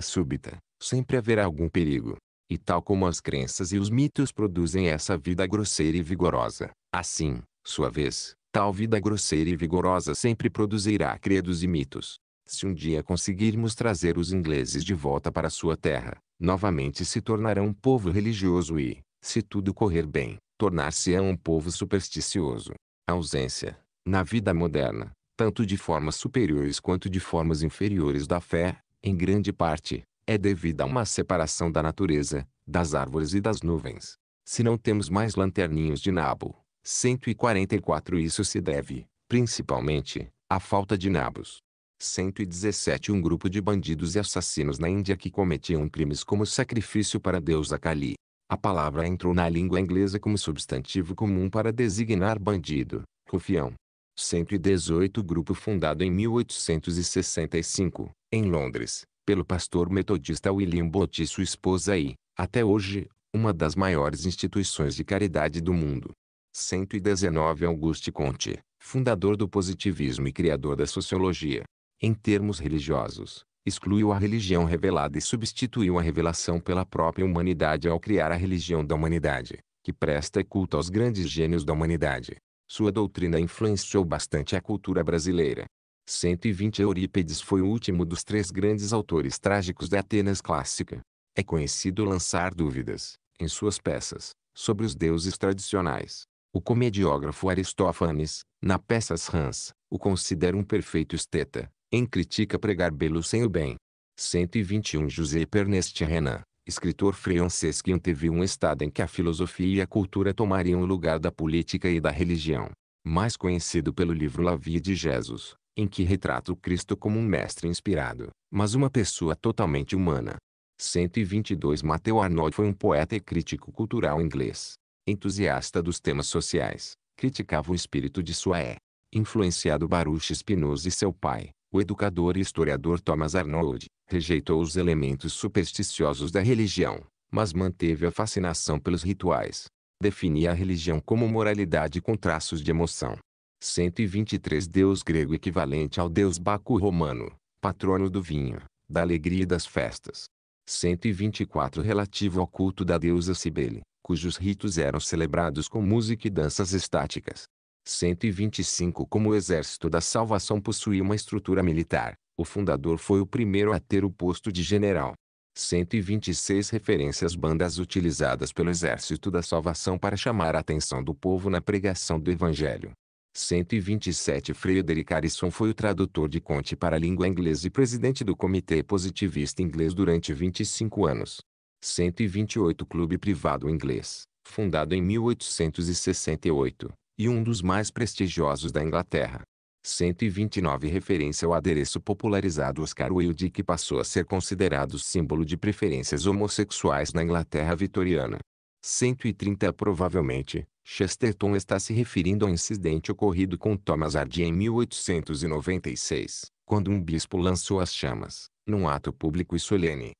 súbita, sempre haverá algum perigo. E tal como as crenças e os mitos produzem essa vida grosseira e vigorosa, assim, sua vez, tal vida grosseira e vigorosa sempre produzirá credos e mitos. Se um dia conseguirmos trazer os ingleses de volta para sua terra, novamente se tornarão um povo religioso e, se tudo correr bem, tornar-se-á um povo supersticioso. A ausência, na vida moderna, tanto de formas superiores quanto de formas inferiores da fé, em grande parte, é devida a uma separação da natureza, das árvores e das nuvens. Se não temos mais lanterninhos de nabo, 144 isso se deve, principalmente, à falta de nabos. 117 Um grupo de bandidos e assassinos na Índia que cometiam crimes como sacrifício para Deus a Kali, a palavra entrou na língua inglesa como substantivo comum para designar bandido, rufião. 118 Grupo fundado em 1865, em Londres, pelo pastor metodista William Bott e sua esposa e, até hoje, uma das maiores instituições de caridade do mundo. 119 Auguste Comte, fundador do positivismo e criador da sociologia. Em termos religiosos, excluiu a religião revelada e substituiu a revelação pela própria humanidade ao criar a religião da humanidade, que presta culto aos grandes gênios da humanidade. Sua doutrina influenciou bastante a cultura brasileira. 120 Eurípedes foi o último dos três grandes autores trágicos da Atenas clássica. É conhecido lançar dúvidas, em suas peças, sobre os deuses tradicionais. O comediógrafo Aristófanes, na peça Rãs, o considera um perfeito esteta, em Critica pregar belo sem o bem. 121 José Ernest Renan, escritor francês que anteviu um estado em que a filosofia e a cultura tomariam o lugar da política e da religião. Mais conhecido pelo livro La Vie de Jesus, em que retrata o Cristo como um mestre inspirado, mas uma pessoa totalmente humana. 122 Matthew Arnold foi um poeta e crítico cultural inglês. Entusiasta dos temas sociais, criticava o espírito de sua é. Influenciado Baruch Spinoza e seu pai, o educador e historiador Thomas Arnold rejeitou os elementos supersticiosos da religião, mas manteve a fascinação pelos rituais. Definia a religião como moralidade com traços de emoção. 123 Deus grego equivalente ao deus Baco romano, patrono do vinho, da alegria e das festas. 124 relativo ao culto da deusa Cibele, cujos ritos eram celebrados com música e danças estáticas. 125 Como o Exército da Salvação possuía uma estrutura militar, o fundador foi o primeiro a ter o posto de general. 126 Referências Bandas utilizadas pelo Exército da Salvação para chamar a atenção do povo na pregação do Evangelho. 127 Frederic Harrison foi o tradutor de Conte para a língua inglesa e presidente do Comitê Positivista Inglês durante 25 anos. 128 Clube Privado Inglês, fundado em 1868, e um dos mais prestigiosos da Inglaterra. 129 Referência ao adereço popularizado Oscar Wilde que passou a ser considerado símbolo de preferências homossexuais na Inglaterra vitoriana. 130 Provavelmente, Chesterton está se referindo ao incidente ocorrido com Thomas Hardy em 1896, quando um bispo lançou as chamas, num ato público e solene,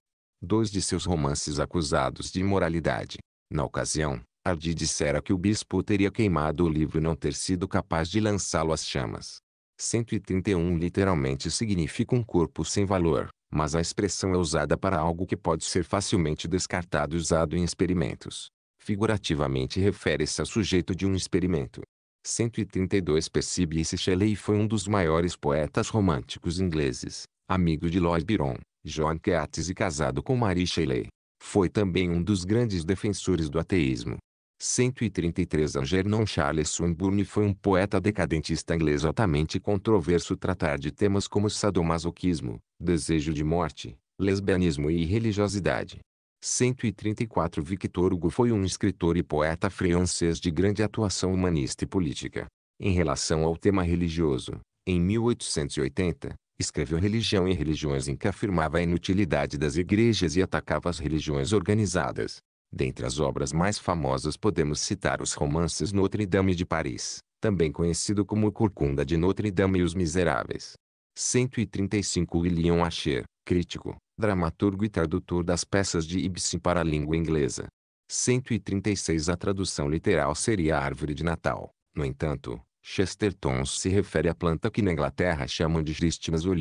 dois de seus romances acusados de imoralidade. Na ocasião, Ardi dissera que o bispo teria queimado o livro e não ter sido capaz de lançá-lo às chamas. 131 literalmente significa um corpo sem valor, mas a expressão é usada para algo que pode ser facilmente descartado e usado em experimentos. Figurativamente refere-se ao sujeito de um experimento. 132 Percibice Shelley foi um dos maiores poetas românticos ingleses, amigo de Lloyd Byron, John Keats e casado com Mary Shelley. Foi também um dos grandes defensores do ateísmo. 133 Angernon Charles Swinburne foi um poeta decadentista inglês altamente controverso tratar de temas como sadomasoquismo, desejo de morte, lesbianismo e religiosidade. 134 Victor Hugo foi um escritor e poeta francês de grande atuação humanista e política. Em relação ao tema religioso, em 1880, escreveu Religião e Religiões em que afirmava a inutilidade das igrejas e atacava as religiões organizadas. Dentre as obras mais famosas podemos citar os romances Notre Dame de Paris, também conhecido como Curcunda de Notre Dame e Os Miseráveis. 135 William Asher, crítico, dramaturgo e tradutor das peças de Ibsen para a língua inglesa. 136 A tradução literal seria árvore de Natal. No entanto, Chesterton se refere à planta que na Inglaterra chamam de Christmas ou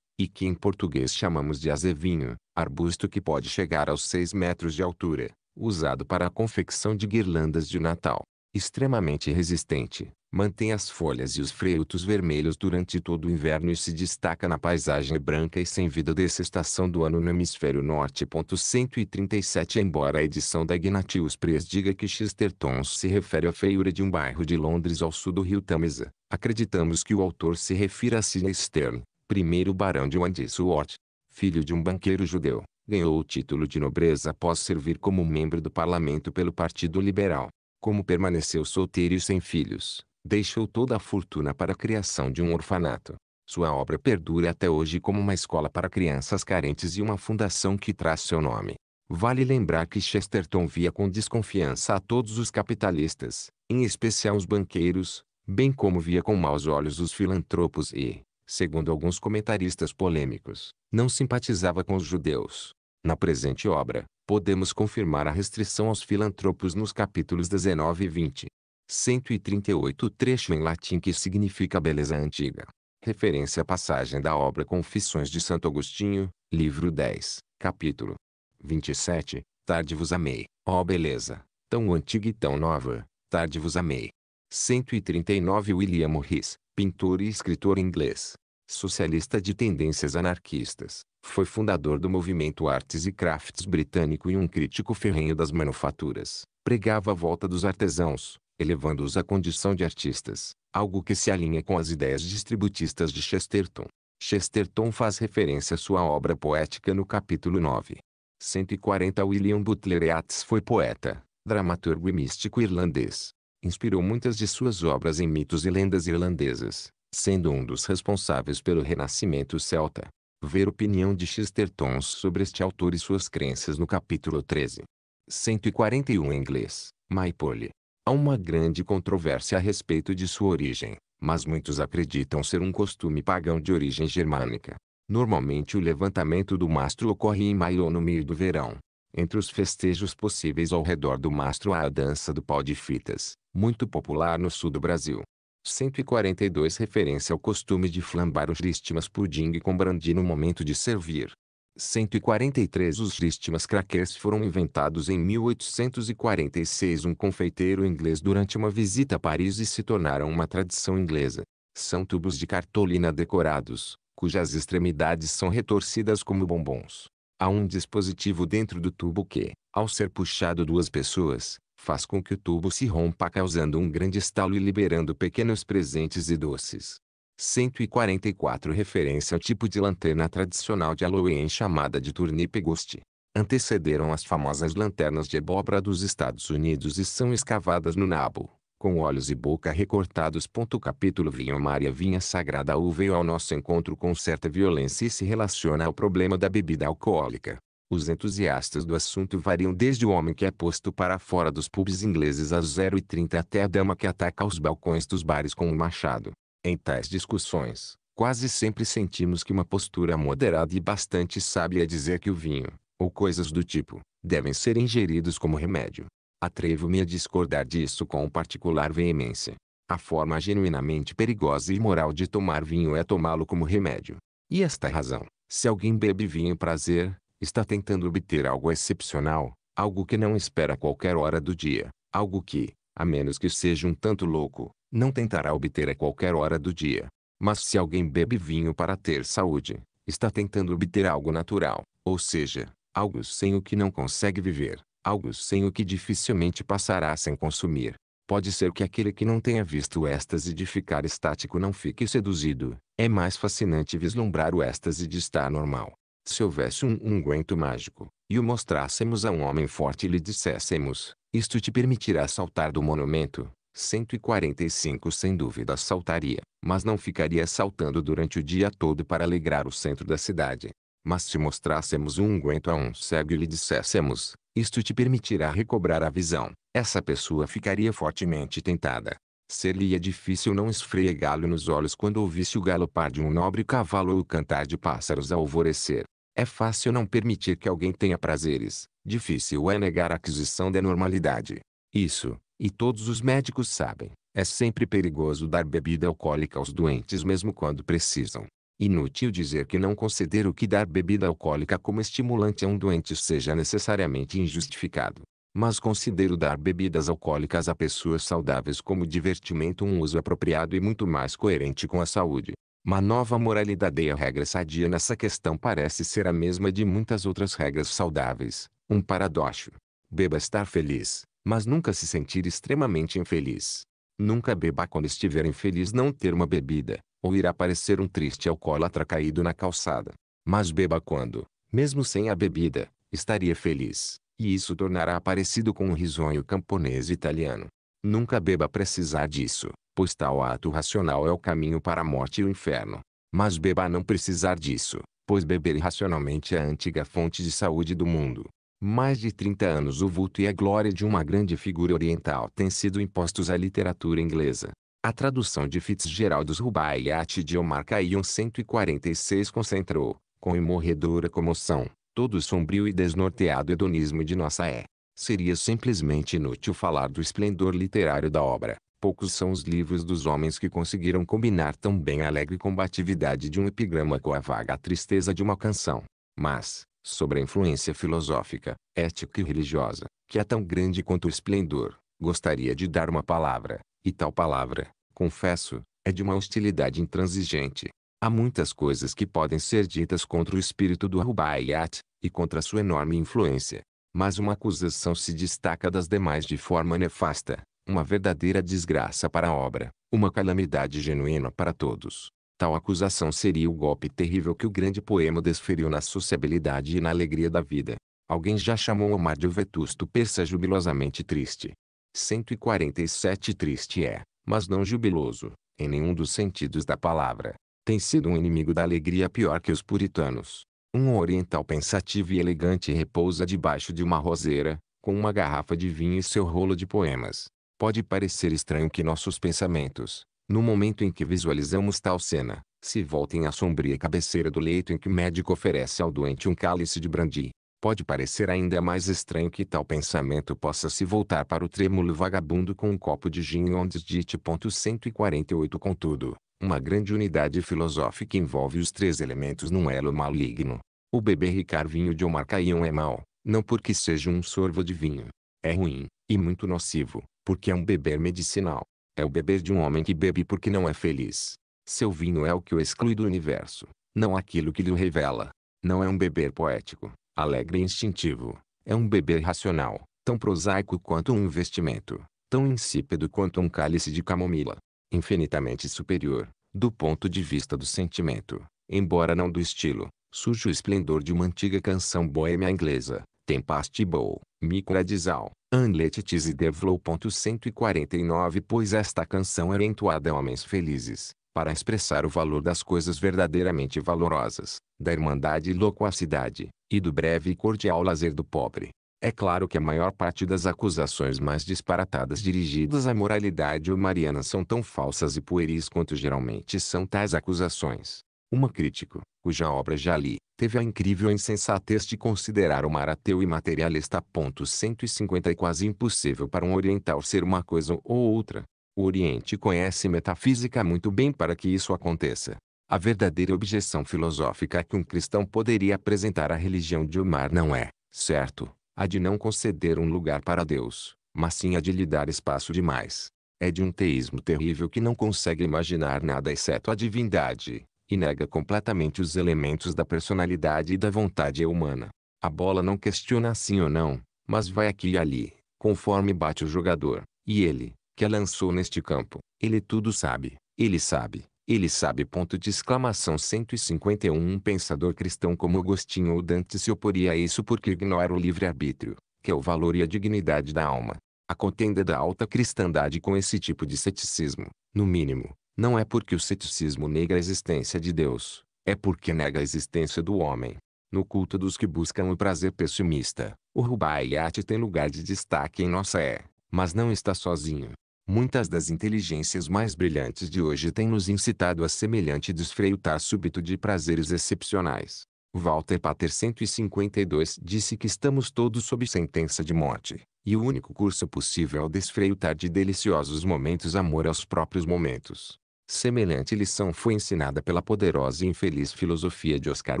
e que em português chamamos de azevinho, arbusto que pode chegar aos 6 metros de altura, usado para a confecção de guirlandas de Natal. Extremamente resistente, mantém as folhas e os frutos vermelhos durante todo o inverno e se destaca na paisagem branca e sem vida dessa estação do ano no hemisfério norte. 137 Embora a edição da Ignatius Press diga que Chesterton se refere à feiura de um bairro de Londres ao sul do rio Tamisa, acreditamos que o autor se refira a Sina Stern, primeiro barão de Wandsworth, filho de um banqueiro judeu, ganhou o título de nobreza após servir como membro do parlamento pelo Partido Liberal. Como permaneceu solteiro e sem filhos, deixou toda a fortuna para a criação de um orfanato. Sua obra perdura até hoje como uma escola para crianças carentes e uma fundação que traz seu nome. Vale lembrar que Chesterton via com desconfiança a todos os capitalistas, em especial os banqueiros, bem como via com maus olhos os filantropos e, segundo alguns comentaristas polêmicos, não simpatizava com os judeus. Na presente obra, podemos confirmar a restrição aos filantropos nos capítulos 19 e 20. 138 trecho em latim que significa beleza antiga. Referência à passagem da obra Confissões de Santo Agostinho, livro 10, capítulo 27. Tarde vos amei, ó beleza, tão antiga e tão nova, tarde vos amei. 139 William Morris, pintor e escritor inglês, socialista de tendências anarquistas, foi fundador do movimento Artes e Crafts britânico e um crítico ferrenho das manufaturas. Pregava a volta dos artesãos, elevando-os à condição de artistas, algo que se alinha com as ideias distributistas de Chesterton. Chesterton faz referência à sua obra poética no capítulo 9. 140 William Butler Yeats foi poeta, dramaturgo e místico irlandês. Inspirou muitas de suas obras em mitos e lendas irlandesas, sendo um dos responsáveis pelo renascimento celta. Ver opinião de Chesterton sobre este autor e suas crenças no capítulo 13. 141 em inglês, Maipole. Há uma grande controvérsia a respeito de sua origem, mas muitos acreditam ser um costume pagão de origem germânica. Normalmente o levantamento do mastro ocorre em maio ou no meio do verão. Entre os festejos possíveis ao redor do mastro há a dança do pau de fitas, muito popular no sul do Brasil. 142 Referência ao costume de flambar os rístimas pudding com brandy no momento de servir. 143 Os rístimas crackers foram inventados em 1846 um confeiteiro inglês durante uma visita a Paris e se tornaram uma tradição inglesa. São tubos de cartolina decorados, cujas extremidades são retorcidas como bombons. Há um dispositivo dentro do tubo que, ao ser puxado duas pessoas, faz com que o tubo se rompa causando um grande estalo e liberando pequenos presentes e doces. 144 Referência ao tipo de lanterna tradicional de Halloween chamada de turnipe ghost. Antecederam as famosas lanternas de abóbora dos Estados Unidos e são escavadas no nabo, com olhos e boca recortados. Capítulo Vinho Maria Vinha Sagrada U veio ao nosso encontro com certa violência e se relaciona ao problema da bebida alcoólica. Os entusiastas do assunto variam desde o homem que é posto para fora dos pubs ingleses às 0h30 até a dama que ataca os balcões dos bares com um machado. Em tais discussões, quase sempre sentimos que uma postura moderada e bastante sábia é dizer que o vinho, ou coisas do tipo, devem ser ingeridos como remédio. Atrevo-me a discordar disso com particular veemência. A forma genuinamente perigosa e imoral de tomar vinho é tomá-lo como remédio. E esta é razão, se alguém bebe vinho prazer, está tentando obter algo excepcional, algo que não espera a qualquer hora do dia, algo que, a menos que seja um tanto louco, não tentará obter a qualquer hora do dia. Mas se alguém bebe vinho para ter saúde, está tentando obter algo natural, ou seja, algo sem o que não consegue viver, algo sem o que dificilmente passará sem consumir. Pode ser que aquele que não tenha visto o êxtase de ficar estático não fique seduzido. É mais fascinante vislumbrar o êxtase de estar normal. Se houvesse um unguento mágico, e o mostrássemos a um homem forte e lhe disséssemos, isto te permitirá saltar do monumento, 145 sem dúvida saltaria, mas não ficaria saltando durante o dia todo para alegrar o centro da cidade. Mas se mostrássemos um unguento a um cego e lhe disséssemos, isto te permitirá recobrar a visão, essa pessoa ficaria fortemente tentada. Seria difícil não esfregá-lo nos olhos quando ouvisse o galopar de um nobre cavalo ou o cantar de pássaros ao alvorecer. É fácil não permitir que alguém tenha prazeres, difícil é negar a aquisição da normalidade. Isso, e todos os médicos sabem, é sempre perigoso dar bebida alcoólica aos doentes mesmo quando precisam. Inútil dizer que não conceder o que dar bebida alcoólica como estimulante a um doente seja necessariamente injustificado. Mas considero dar bebidas alcoólicas a pessoas saudáveis como divertimento um uso apropriado e muito mais coerente com a saúde. Uma nova moralidade e a regra sadia nessa questão parece ser a mesma de muitas outras regras saudáveis. Um paradoxo. Beba estar feliz, mas nunca se sentir extremamente infeliz. Nunca beba quando estiver infeliz não ter uma bebida, ou irá parecer um triste alcoólatra caído na calçada. Mas beba quando, mesmo sem a bebida, estaria feliz, e isso tornará parecido com um risonho camponês italiano. Nunca beba precisar disso, pois tal ato racional é o caminho para a morte e o inferno. Mas beba não precisar disso, pois beber irracionalmente é a antiga fonte de saúde do mundo. Mais de 30 anos o vulto e a glória de uma grande figura oriental têm sido impostos à literatura inglesa. A tradução de Fitzgerald Rubaiyat de Omar Khayyam 146 concentrou, com imorredora comoção, todo o sombrio e desnorteado hedonismo de nossa é. Seria simplesmente inútil falar do esplendor literário da obra, Poucos são os livros dos homens que conseguiram combinar tão bem a alegre combatividade de um epigrama com a vaga tristeza de uma canção. Mas, sobre a influência filosófica, ética e religiosa, que é tão grande quanto o esplendor, gostaria de dar uma palavra, e tal palavra, confesso, é de uma hostilidade intransigente. Há muitas coisas que podem ser ditas contra o espírito do Rubaiyat, e contra sua enorme influência. Mas uma acusação se destaca das demais de forma nefasta uma verdadeira desgraça para a obra, uma calamidade genuína para todos. Tal acusação seria o golpe terrível que o grande poema desferiu na sociabilidade e na alegria da vida. Alguém já chamou mar de o vetusto persa jubilosamente triste. 147 Triste é, mas não jubiloso, em nenhum dos sentidos da palavra. Tem sido um inimigo da alegria pior que os puritanos. Um oriental pensativo e elegante repousa debaixo de uma roseira, com uma garrafa de vinho e seu rolo de poemas. Pode parecer estranho que nossos pensamentos, no momento em que visualizamos tal cena, se voltem à sombria cabeceira do leito em que o médico oferece ao doente um cálice de brandy. Pode parecer ainda mais estranho que tal pensamento possa se voltar para o trêmulo vagabundo com um copo de gin onde dite. 148 Contudo, uma grande unidade filosófica envolve os três elementos num elo maligno. O bebê ricar vinho de Omar Caion é mau, não porque seja um sorvo de vinho. É ruim, e muito nocivo, porque é um beber medicinal. É o beber de um homem que bebe porque não é feliz. Seu vinho é o que o exclui do universo, não aquilo que lhe revela. Não é um beber poético, alegre e instintivo. É um beber racional, tão prosaico quanto um investimento, tão insípido quanto um cálice de camomila. Infinitamente superior, do ponto de vista do sentimento, embora não do estilo, surge o esplendor de uma antiga canção boêmia inglesa, Tempasti Bow, Micradizal, Unlet Tise flow. 149 Pois esta canção é entoada a homens felizes, para expressar o valor das coisas verdadeiramente valorosas, da irmandade e loquacidade, e do breve e cordial lazer do pobre. É claro que a maior parte das acusações mais disparatadas dirigidas à moralidade ou mariana são tão falsas e pueris quanto geralmente são tais acusações. Uma crítico, cuja obra já li, teve a incrível insensatez de considerar o mar ateu e materialista. 150 É quase impossível para um oriental ser uma coisa ou outra. O Oriente conhece metafísica muito bem para que isso aconteça. A verdadeira objeção filosófica que um cristão poderia apresentar à religião de Omar não é, certo, a de não conceder um lugar para Deus, mas sim a de lhe dar espaço demais. É de um teísmo terrível que não consegue imaginar nada exceto a divindade, e nega completamente os elementos da personalidade e da vontade humana. A bola não questiona sim ou não, mas vai aqui e ali, conforme bate o jogador, e ele, que a lançou neste campo, ele tudo sabe, ele sabe, ele sabe. Ponto de exclamação 151 Um pensador cristão como Agostinho ou Dante se oporia a isso porque ignora o livre-arbítrio, que é o valor e a dignidade da alma. A contenda da alta cristandade com esse tipo de ceticismo, no mínimo, não é porque o ceticismo nega a existência de Deus, é porque nega a existência do homem. No culto dos que buscam o prazer pessimista, o Rubaiyat tem lugar de destaque em nossa é, mas não está sozinho. Muitas das inteligências mais brilhantes de hoje têm nos incitado a semelhante desfreutar súbito de prazeres excepcionais. Walter Pater 152 disse que estamos todos sob sentença de morte, e o único curso possível é o desfreutar de deliciosos momentos amor aos próprios momentos. Semelhante lição foi ensinada pela poderosa e infeliz filosofia de Oscar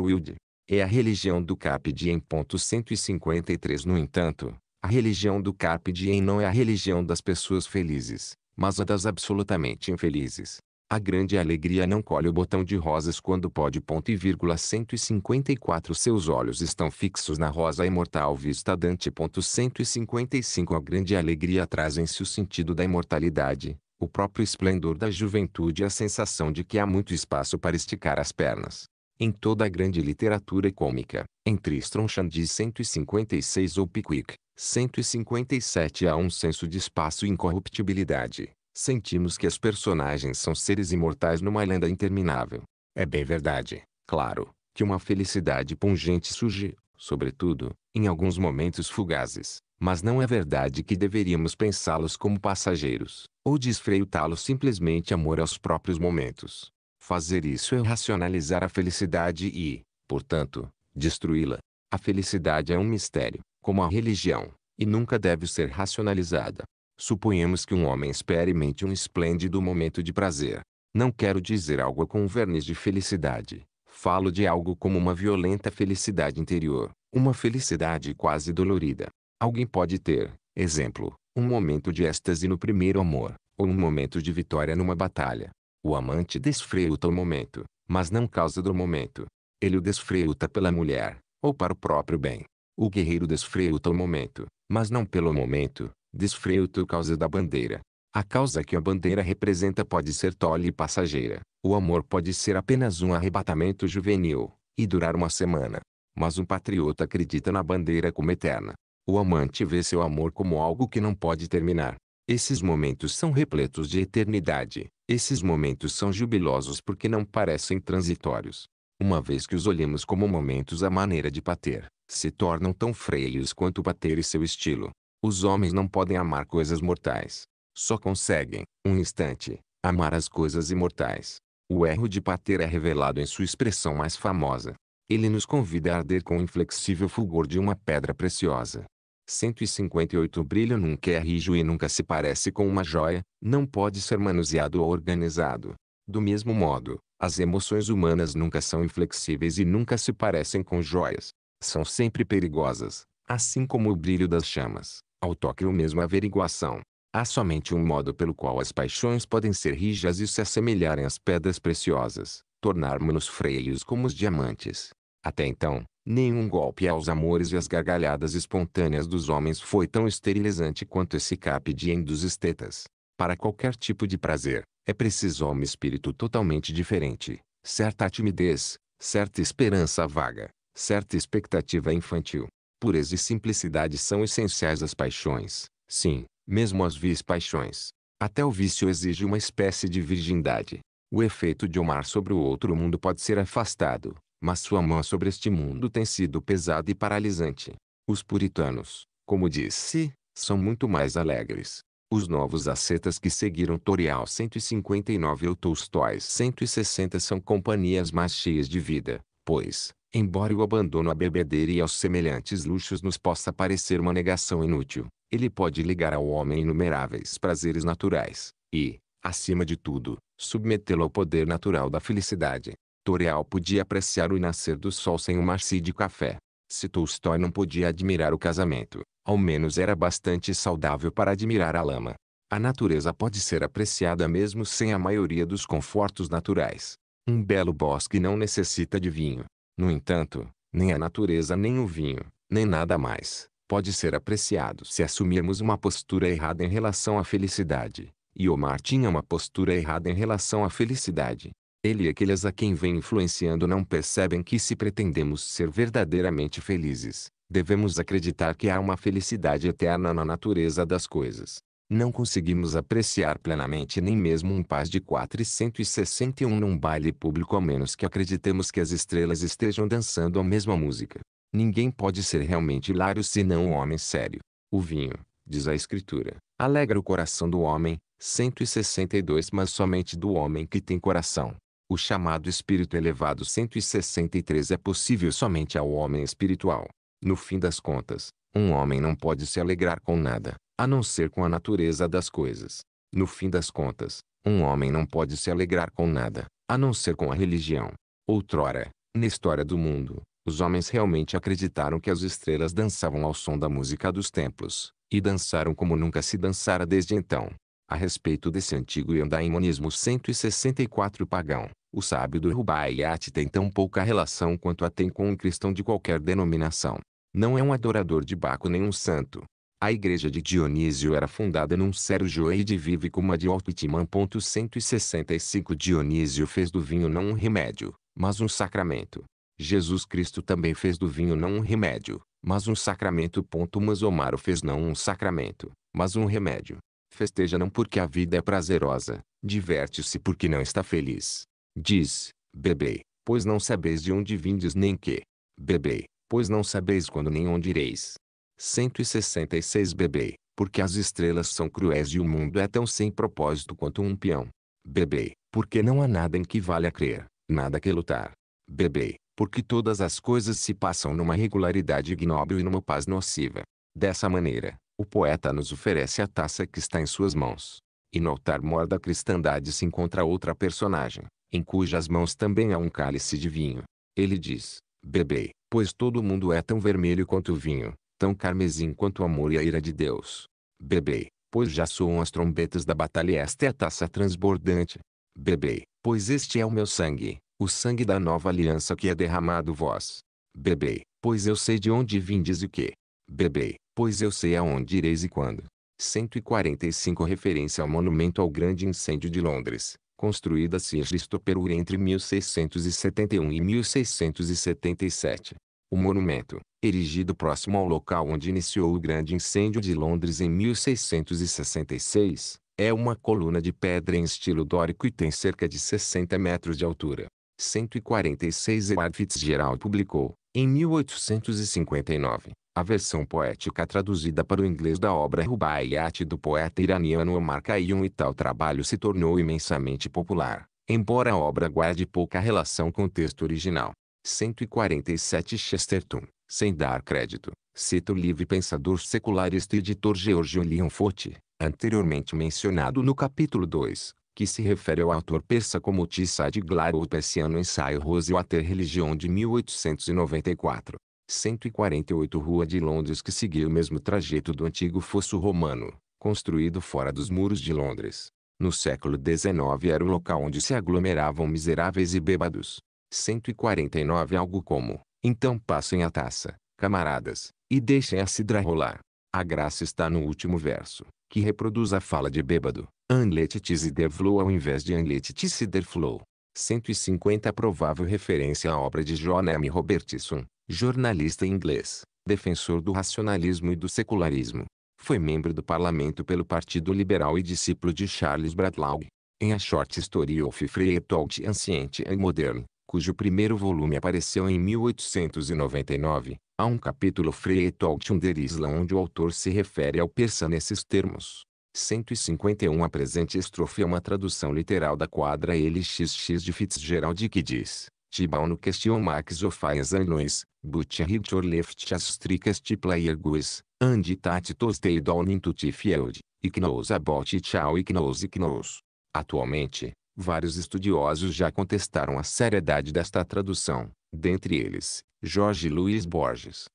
Wilde. É a religião do Carpe Diem. 153 No entanto, a religião do Carpe Diem não é a religião das pessoas felizes, mas a das absolutamente infelizes. A grande alegria não colhe o botão de rosas quando pode. Ponto e vírgula 154 Seus olhos estão fixos na rosa imortal vista dante. Ponto 155 A grande alegria traz em si o sentido da imortalidade, o próprio esplendor da juventude e a sensação de que há muito espaço para esticar as pernas. Em toda a grande literatura cômica, entre Strongchan de 156 ou Pickwick, 157 há um senso de espaço e incorruptibilidade. Sentimos que os personagens são seres imortais numa lenda interminável. É bem verdade, claro, que uma felicidade pungente surge, sobretudo, em alguns momentos fugazes, mas não é verdade que deveríamos pensá-los como passageiros, ou desfreutá-los simplesmente amor aos próprios momentos. Fazer isso é racionalizar a felicidade e, portanto, destruí-la. A felicidade é um mistério, como a religião, e nunca deve ser racionalizada. Suponhamos que um homem experimente um esplêndido momento de prazer. Não quero dizer algo com verniz de felicidade, falo de algo como uma violenta felicidade interior, uma felicidade quase dolorida. Alguém pode ter, exemplo, um momento de êxtase no primeiro amor, ou um momento de vitória numa batalha. O amante desfruta o momento, mas não causa do momento. Ele o desfruta pela mulher, ou para o próprio bem. O guerreiro desfruta o momento, mas não pelo momento, desfruta o causa da bandeira. A causa que a bandeira representa pode ser tolhe e passageira. O amor pode ser apenas um arrebatamento juvenil, e durar uma semana. Mas um patriota acredita na bandeira como eterna. O amante vê seu amor como algo que não pode terminar. Esses momentos são repletos de eternidade. Esses momentos são jubilosos porque não parecem transitórios. Uma vez que os olhamos como momentos à maneira de bater, se tornam tão freios quanto bater e seu estilo. Os homens não podem amar coisas mortais só conseguem, um instante, amar as coisas imortais. O erro de Pater é revelado em sua expressão mais famosa. Ele nos convida a arder com o inflexível fulgor de uma pedra preciosa. 158 brilho nunca é rijo e nunca se parece com uma joia, não pode ser manuseado ou organizado. Do mesmo modo, as emoções humanas nunca são inflexíveis e nunca se parecem com joias. São sempre perigosas, assim como o brilho das chamas, ao toque ou mesmo averiguação. Há somente um modo pelo qual as paixões podem ser rijas e se assemelharem às pedras preciosas, tornarmos-nos freios como os diamantes. Até então, nenhum golpe aos amores e às gargalhadas espontâneas dos homens foi tão esterilizante quanto esse cap dos estetas. Para qualquer tipo de prazer, é preciso um espírito totalmente diferente, certa timidez, certa esperança vaga, certa expectativa infantil. Pureza e simplicidade são essenciais às paixões, sim, mesmo as vis paixões. Até o vício exige uma espécie de virgindade. O efeito de Omar sobre o outro mundo pode ser afastado, mas sua mão sobre este mundo tem sido pesada e paralisante. Os puritanos, como disse, são muito mais alegres. Os novos ascetas que seguiram Torial 159 ou Tolstói 160 são companhias mais cheias de vida, pois, embora o abandono à bebedeira e aos semelhantes luxos nos possa parecer uma negação inútil, ele pode ligar ao homem inumeráveis prazeres naturais, e, acima de tudo, submetê-lo ao poder natural da felicidade. Toreal podia apreciar o nascer do sol sem uma arce de café. Se Tolstói não podia admirar o casamento, ao menos era bastante saudável para admirar a lama. A natureza pode ser apreciada mesmo sem a maioria dos confortos naturais. Um belo bosque não necessita de vinho. No entanto, nem a natureza nem o vinho, nem nada mais, pode ser apreciado se assumirmos uma postura errada em relação à felicidade. E Omar tinha uma postura errada em relação à felicidade. Ele e aqueles a quem vem influenciando não percebem que se pretendemos ser verdadeiramente felizes, devemos acreditar que há uma felicidade eterna na natureza das coisas. Não conseguimos apreciar plenamente nem mesmo um paz de 461 num baile público a menos que acreditemos que as estrelas estejam dançando a mesma música. Ninguém pode ser realmente hilário senão um homem sério. O vinho, diz a Escritura, alegra o coração do homem, 162 mas somente do homem que tem coração. O chamado espírito elevado 163 é possível somente ao homem espiritual. No fim das contas, um homem não pode se alegrar com nada, a não ser com a natureza das coisas. No fim das contas, um homem não pode se alegrar com nada, a não ser com a religião. Outrora, na história do mundo, os homens realmente acreditaram que as estrelas dançavam ao som da música dos templos, e dançaram como nunca se dançara desde então. A respeito desse antigo andaimonismo 164 pagão, o sábio do Rubaiyat tem tão pouca relação quanto a tem com um cristão de qualquer denominação. Não é um adorador de Baco nem um santo. A igreja de Dionísio era fundada num sério joeide vive como a de Altitiman. 165 Dionísio fez do vinho não um remédio, mas um sacramento. Jesus Cristo também fez do vinho não um remédio, mas um sacramento. Mas Omaro fez não um sacramento, mas um remédio. Festeja não porque a vida é prazerosa, diverte-se porque não está feliz. Diz, bebei, pois não sabeis de onde vindes nem que. Bebei, pois não sabeis quando nem onde ireis. 166 Bebei, porque as estrelas são cruéis e o mundo é tão sem propósito quanto um peão. Bebei, porque não há nada em que vale a crer, nada que lutar. Bebei, porque todas as coisas se passam numa regularidade ignóbil e numa paz nociva. Dessa maneira, o poeta nos oferece a taça que está em suas mãos. E no altar-mor da cristandade se encontra outra personagem, em cujas mãos também há um cálice de vinho. Ele diz, bebei, pois todo mundo é tão vermelho quanto o vinho, tão carmesim quanto o amor e a ira de Deus. Bebei, pois já soam as trombetas da batalha e esta é a taça transbordante. Bebei, pois este é o meu sangue, o sangue da nova aliança que é derramado vós. Bebei, pois eu sei de onde vindes e que. Bebei, pois eu sei aonde ireis e quando. 145 Referência ao monumento ao grande incêndio de Londres, construída Sir Perur entre 1671 e 1677. O monumento, erigido próximo ao local onde iniciou o grande incêndio de Londres em 1666, é uma coluna de pedra em estilo dórico e tem cerca de 60 metros de altura. 146 Edward Fitzgerald publicou, em 1859, a versão poética traduzida para o inglês da obra Rubaiyat do poeta iraniano Omar Khayyam e tal trabalho se tornou imensamente popular, embora a obra guarde pouca relação com o texto original. 147 Chesterton, sem dar crédito, cita o livre pensador secularista e editor George Leon Forte, anteriormente mencionado no capítulo 2, que se refere ao autor persa como Tissadglar ou persiano ensaio Rose Water Religion de 1894. 148 Rua de Londres que seguia o mesmo trajeto do antigo fosso romano, construído fora dos muros de Londres. No século XIX era o local onde se aglomeravam miseráveis e bêbados. 149 Algo como, então passem a taça, camaradas, e deixem a cidra rolar. A graça está no último verso que reproduz a fala de bêbado. Anletitis e Devlow ao invés de Anletitis e Derflow. 150 Provável referência à obra de John M. Robertson, jornalista inglês, defensor do racionalismo e do secularismo. Foi membro do parlamento pelo Partido Liberal e discípulo de Charles Bradlaugh. Em A Short Story of Free Thought Ancient and Modern, cujo primeiro volume apareceu em 1899, há um capítulo Freitaltun der Islam onde o autor se refere ao persa nesses termos. 151 A presente estrofe é uma tradução literal da quadra LXX de Fitzgerald que diz Tibau no question max of Luis, but hit or left as trickest player goes, and tat toasted on into field, ignores about it all ignores ignores. Atualmente, Vários estudiosos já contestaram a seriedade desta tradução, dentre eles, Jorge Luiz Borges,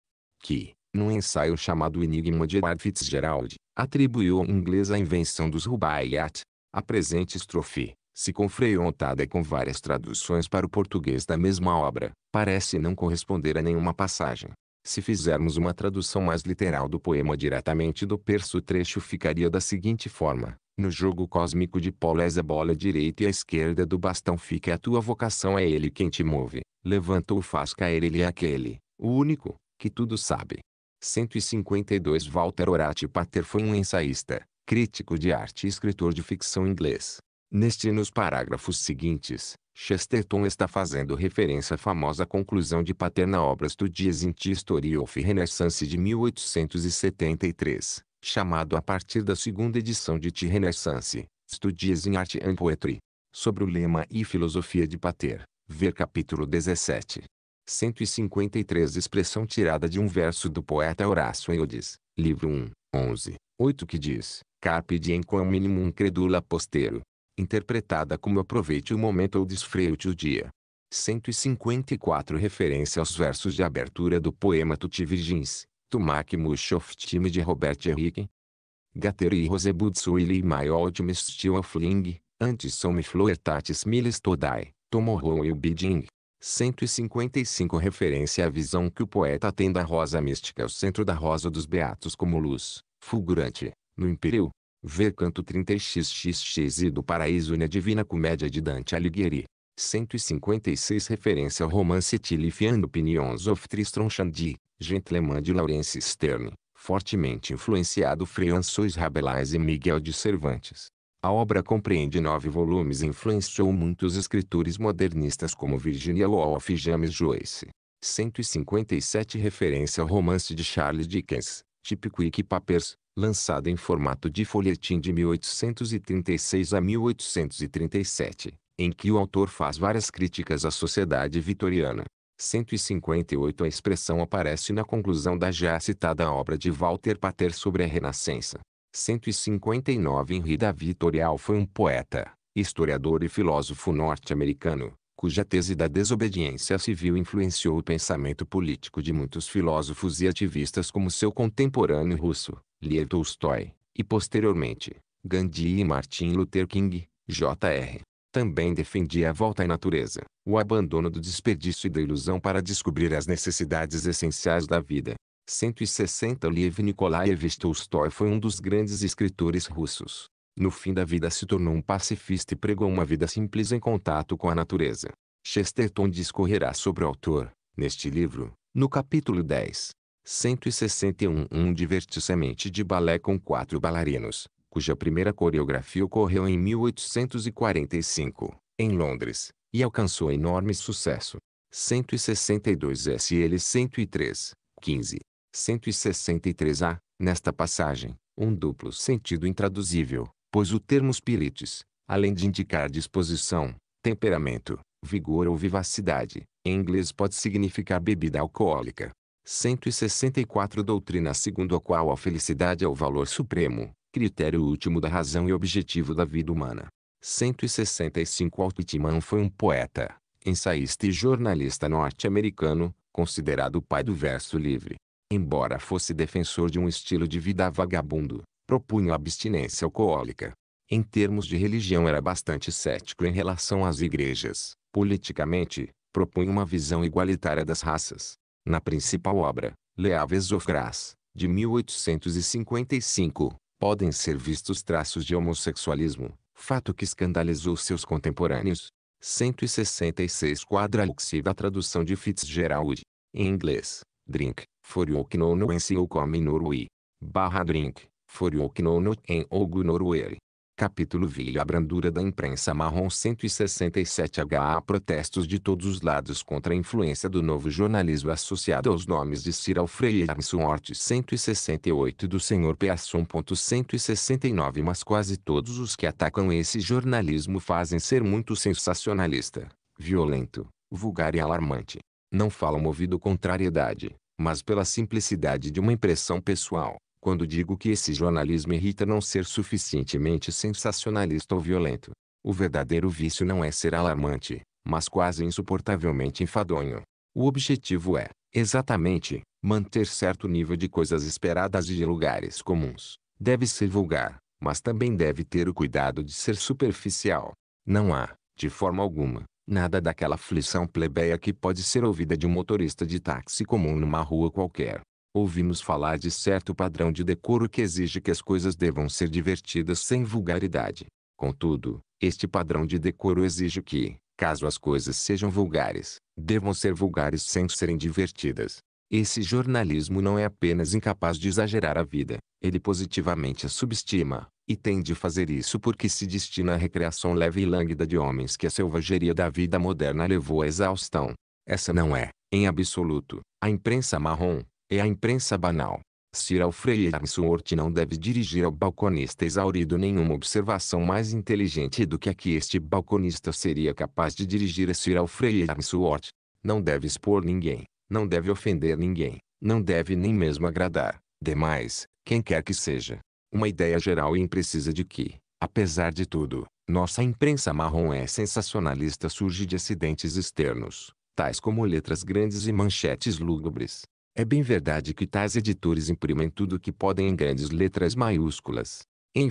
que, num ensaio chamado Enigma de Edward Fitzgerald, atribuiu ao inglês a invenção dos Rubaiyat. A presente estrofe, se confrontada com várias traduções para o português da mesma obra, parece não corresponder a nenhuma passagem. Se fizermos uma tradução mais literal do poema diretamente do perso o trecho ficaria da seguinte forma. No jogo cósmico de Polés a bola direita e a esquerda do bastão fica a tua vocação é ele quem te move. Levanta ou faz cair ele é aquele, o único, que tudo sabe. 152 Walter Orati Pater foi um ensaísta, crítico de arte e escritor de ficção inglês. Neste e nos parágrafos seguintes, Chesterton está fazendo referência à famosa conclusão de Pater na obra Studies in History of Renaissance de 1873 chamado a partir da segunda edição de Ti Renaissance, Studies in Art and Poetry, sobre o lema e filosofia de Pater, ver capítulo 17. 153 expressão tirada de um verso do poeta Horácio Eudes, livro 1, 11, 8 que diz, Carpe diem quam minimum credula postero, interpretada como aproveite o momento ou desfreute o dia. 154 Referência aos versos de abertura do poema Tuti Virgins, Tomac Mushoff time de Robert Henrique. Gateri Rosebudswili mai Odmestil Fling, antes Antisome Floertatis Miles Todai, Tomorrow e Biding. 155 Referência à visão que o poeta tem da rosa mística ao centro da rosa dos beatos como luz, fulgurante, no império. Ver canto 30xxx e do paraíso na divina comédia de Dante Alighieri. 156 Referência ao romance Tilly Tilifiando Opinions of Tristram Shandy, gentleman de Laurence Sterne, fortemente influenciado François Rabelais e Miguel de Cervantes. A obra compreende nove volumes e influenciou muitos escritores modernistas como Virginia Woolf e James Joyce. 157 Referência ao romance de Charles Dickens, Chipquik Papers, lançado em formato de folhetim de 1836 a 1837, em que o autor faz várias críticas à sociedade vitoriana. 158 A expressão aparece na conclusão da já citada obra de Walter Pater sobre a Renascença. 159 Henri David Torial foi um poeta, historiador e filósofo norte-americano, cuja tese da desobediência civil influenciou o pensamento político de muitos filósofos e ativistas como seu contemporâneo russo, Lev Tolstói, e posteriormente, Gandhi e Martin Luther King, Jr também defendia a volta à natureza, o abandono do desperdício e da ilusão para descobrir as necessidades essenciais da vida. 160 Lev Nikolaevich Tolstói foi um dos grandes escritores russos. No fim da vida se tornou um pacifista e pregou uma vida simples em contato com a natureza. Chesterton discorrerá sobre o autor, neste livro, no capítulo 10. 161 Um divertidamente de balé com quatro bailarinos, cuja primeira coreografia ocorreu em 1845, em Londres, e alcançou enorme sucesso. 162 SL 103, 15. 163A, nesta passagem, um duplo sentido intraduzível, pois o termo spirites, além de indicar disposição, temperamento, vigor ou vivacidade, em inglês pode significar bebida alcoólica. 164 Doutrina segundo a qual a felicidade é o valor supremo, critério último da razão e objetivo da vida humana. 165 Altman foi um poeta, ensaísta e jornalista norte-americano, considerado o pai do verso livre. Embora fosse defensor de um estilo de vida vagabundo, propunha abstinência alcoólica. Em termos de religião era bastante cético em relação às igrejas. Politicamente, propunha uma visão igualitária das raças. Na principal obra, Le Aves de 1855, podem ser vistos traços de homossexualismo, fato que escandalizou seus contemporâneos. 166 da tradução de Fitzgerald, em inglês, drink, for you no en ou come Norway, barra drink, for you know no en ogu Norway, Capítulo Vilho A brandura da imprensa marrom 167H protestos de todos os lados contra a influência do novo jornalismo associado aos nomes de Sir Alfred e Armson Hort 168 e do Sr. 169 Mas quase todos os que atacam esse jornalismo fazem ser muito sensacionalista, violento, vulgar e alarmante. Não falam movido contrariedade, mas pela simplicidade de uma impressão pessoal quando digo que esse jornalismo irrita não ser suficientemente sensacionalista ou violento. O verdadeiro vício não é ser alarmante, mas quase insuportavelmente enfadonho. O objetivo é, exatamente, manter certo nível de coisas esperadas e de lugares comuns. Deve ser vulgar, mas também deve ter o cuidado de ser superficial. Não há, de forma alguma, nada daquela aflição plebeia que pode ser ouvida de um motorista de táxi comum numa rua qualquer. Ouvimos falar de certo padrão de decoro que exige que as coisas devam ser divertidas sem vulgaridade. Contudo, este padrão de decoro exige que, caso as coisas sejam vulgares, devam ser vulgares sem serem divertidas. Esse jornalismo não é apenas incapaz de exagerar a vida, ele positivamente a subestima, e tem de fazer isso porque se destina à recreação leve e lânguida de homens que a selvageria da vida moderna levou à exaustão. Essa não é, em absoluto, a imprensa marrom, é a imprensa banal. Sir Alfred Ainsworth não deve dirigir ao balconista exaurido nenhuma observação mais inteligente do que a que este balconista seria capaz de dirigir a Sir Alfred Ainsworth. Não deve expor ninguém, não deve ofender ninguém, não deve nem mesmo agradar, demais, quem quer que seja. Uma ideia geral e imprecisa de que, apesar de tudo, nossa imprensa marrom é sensacionalista surge de acidentes externos, tais como letras grandes e manchetes lúgubres é bem verdade que tais editores imprimem tudo o que podem em grandes letras maiúsculas.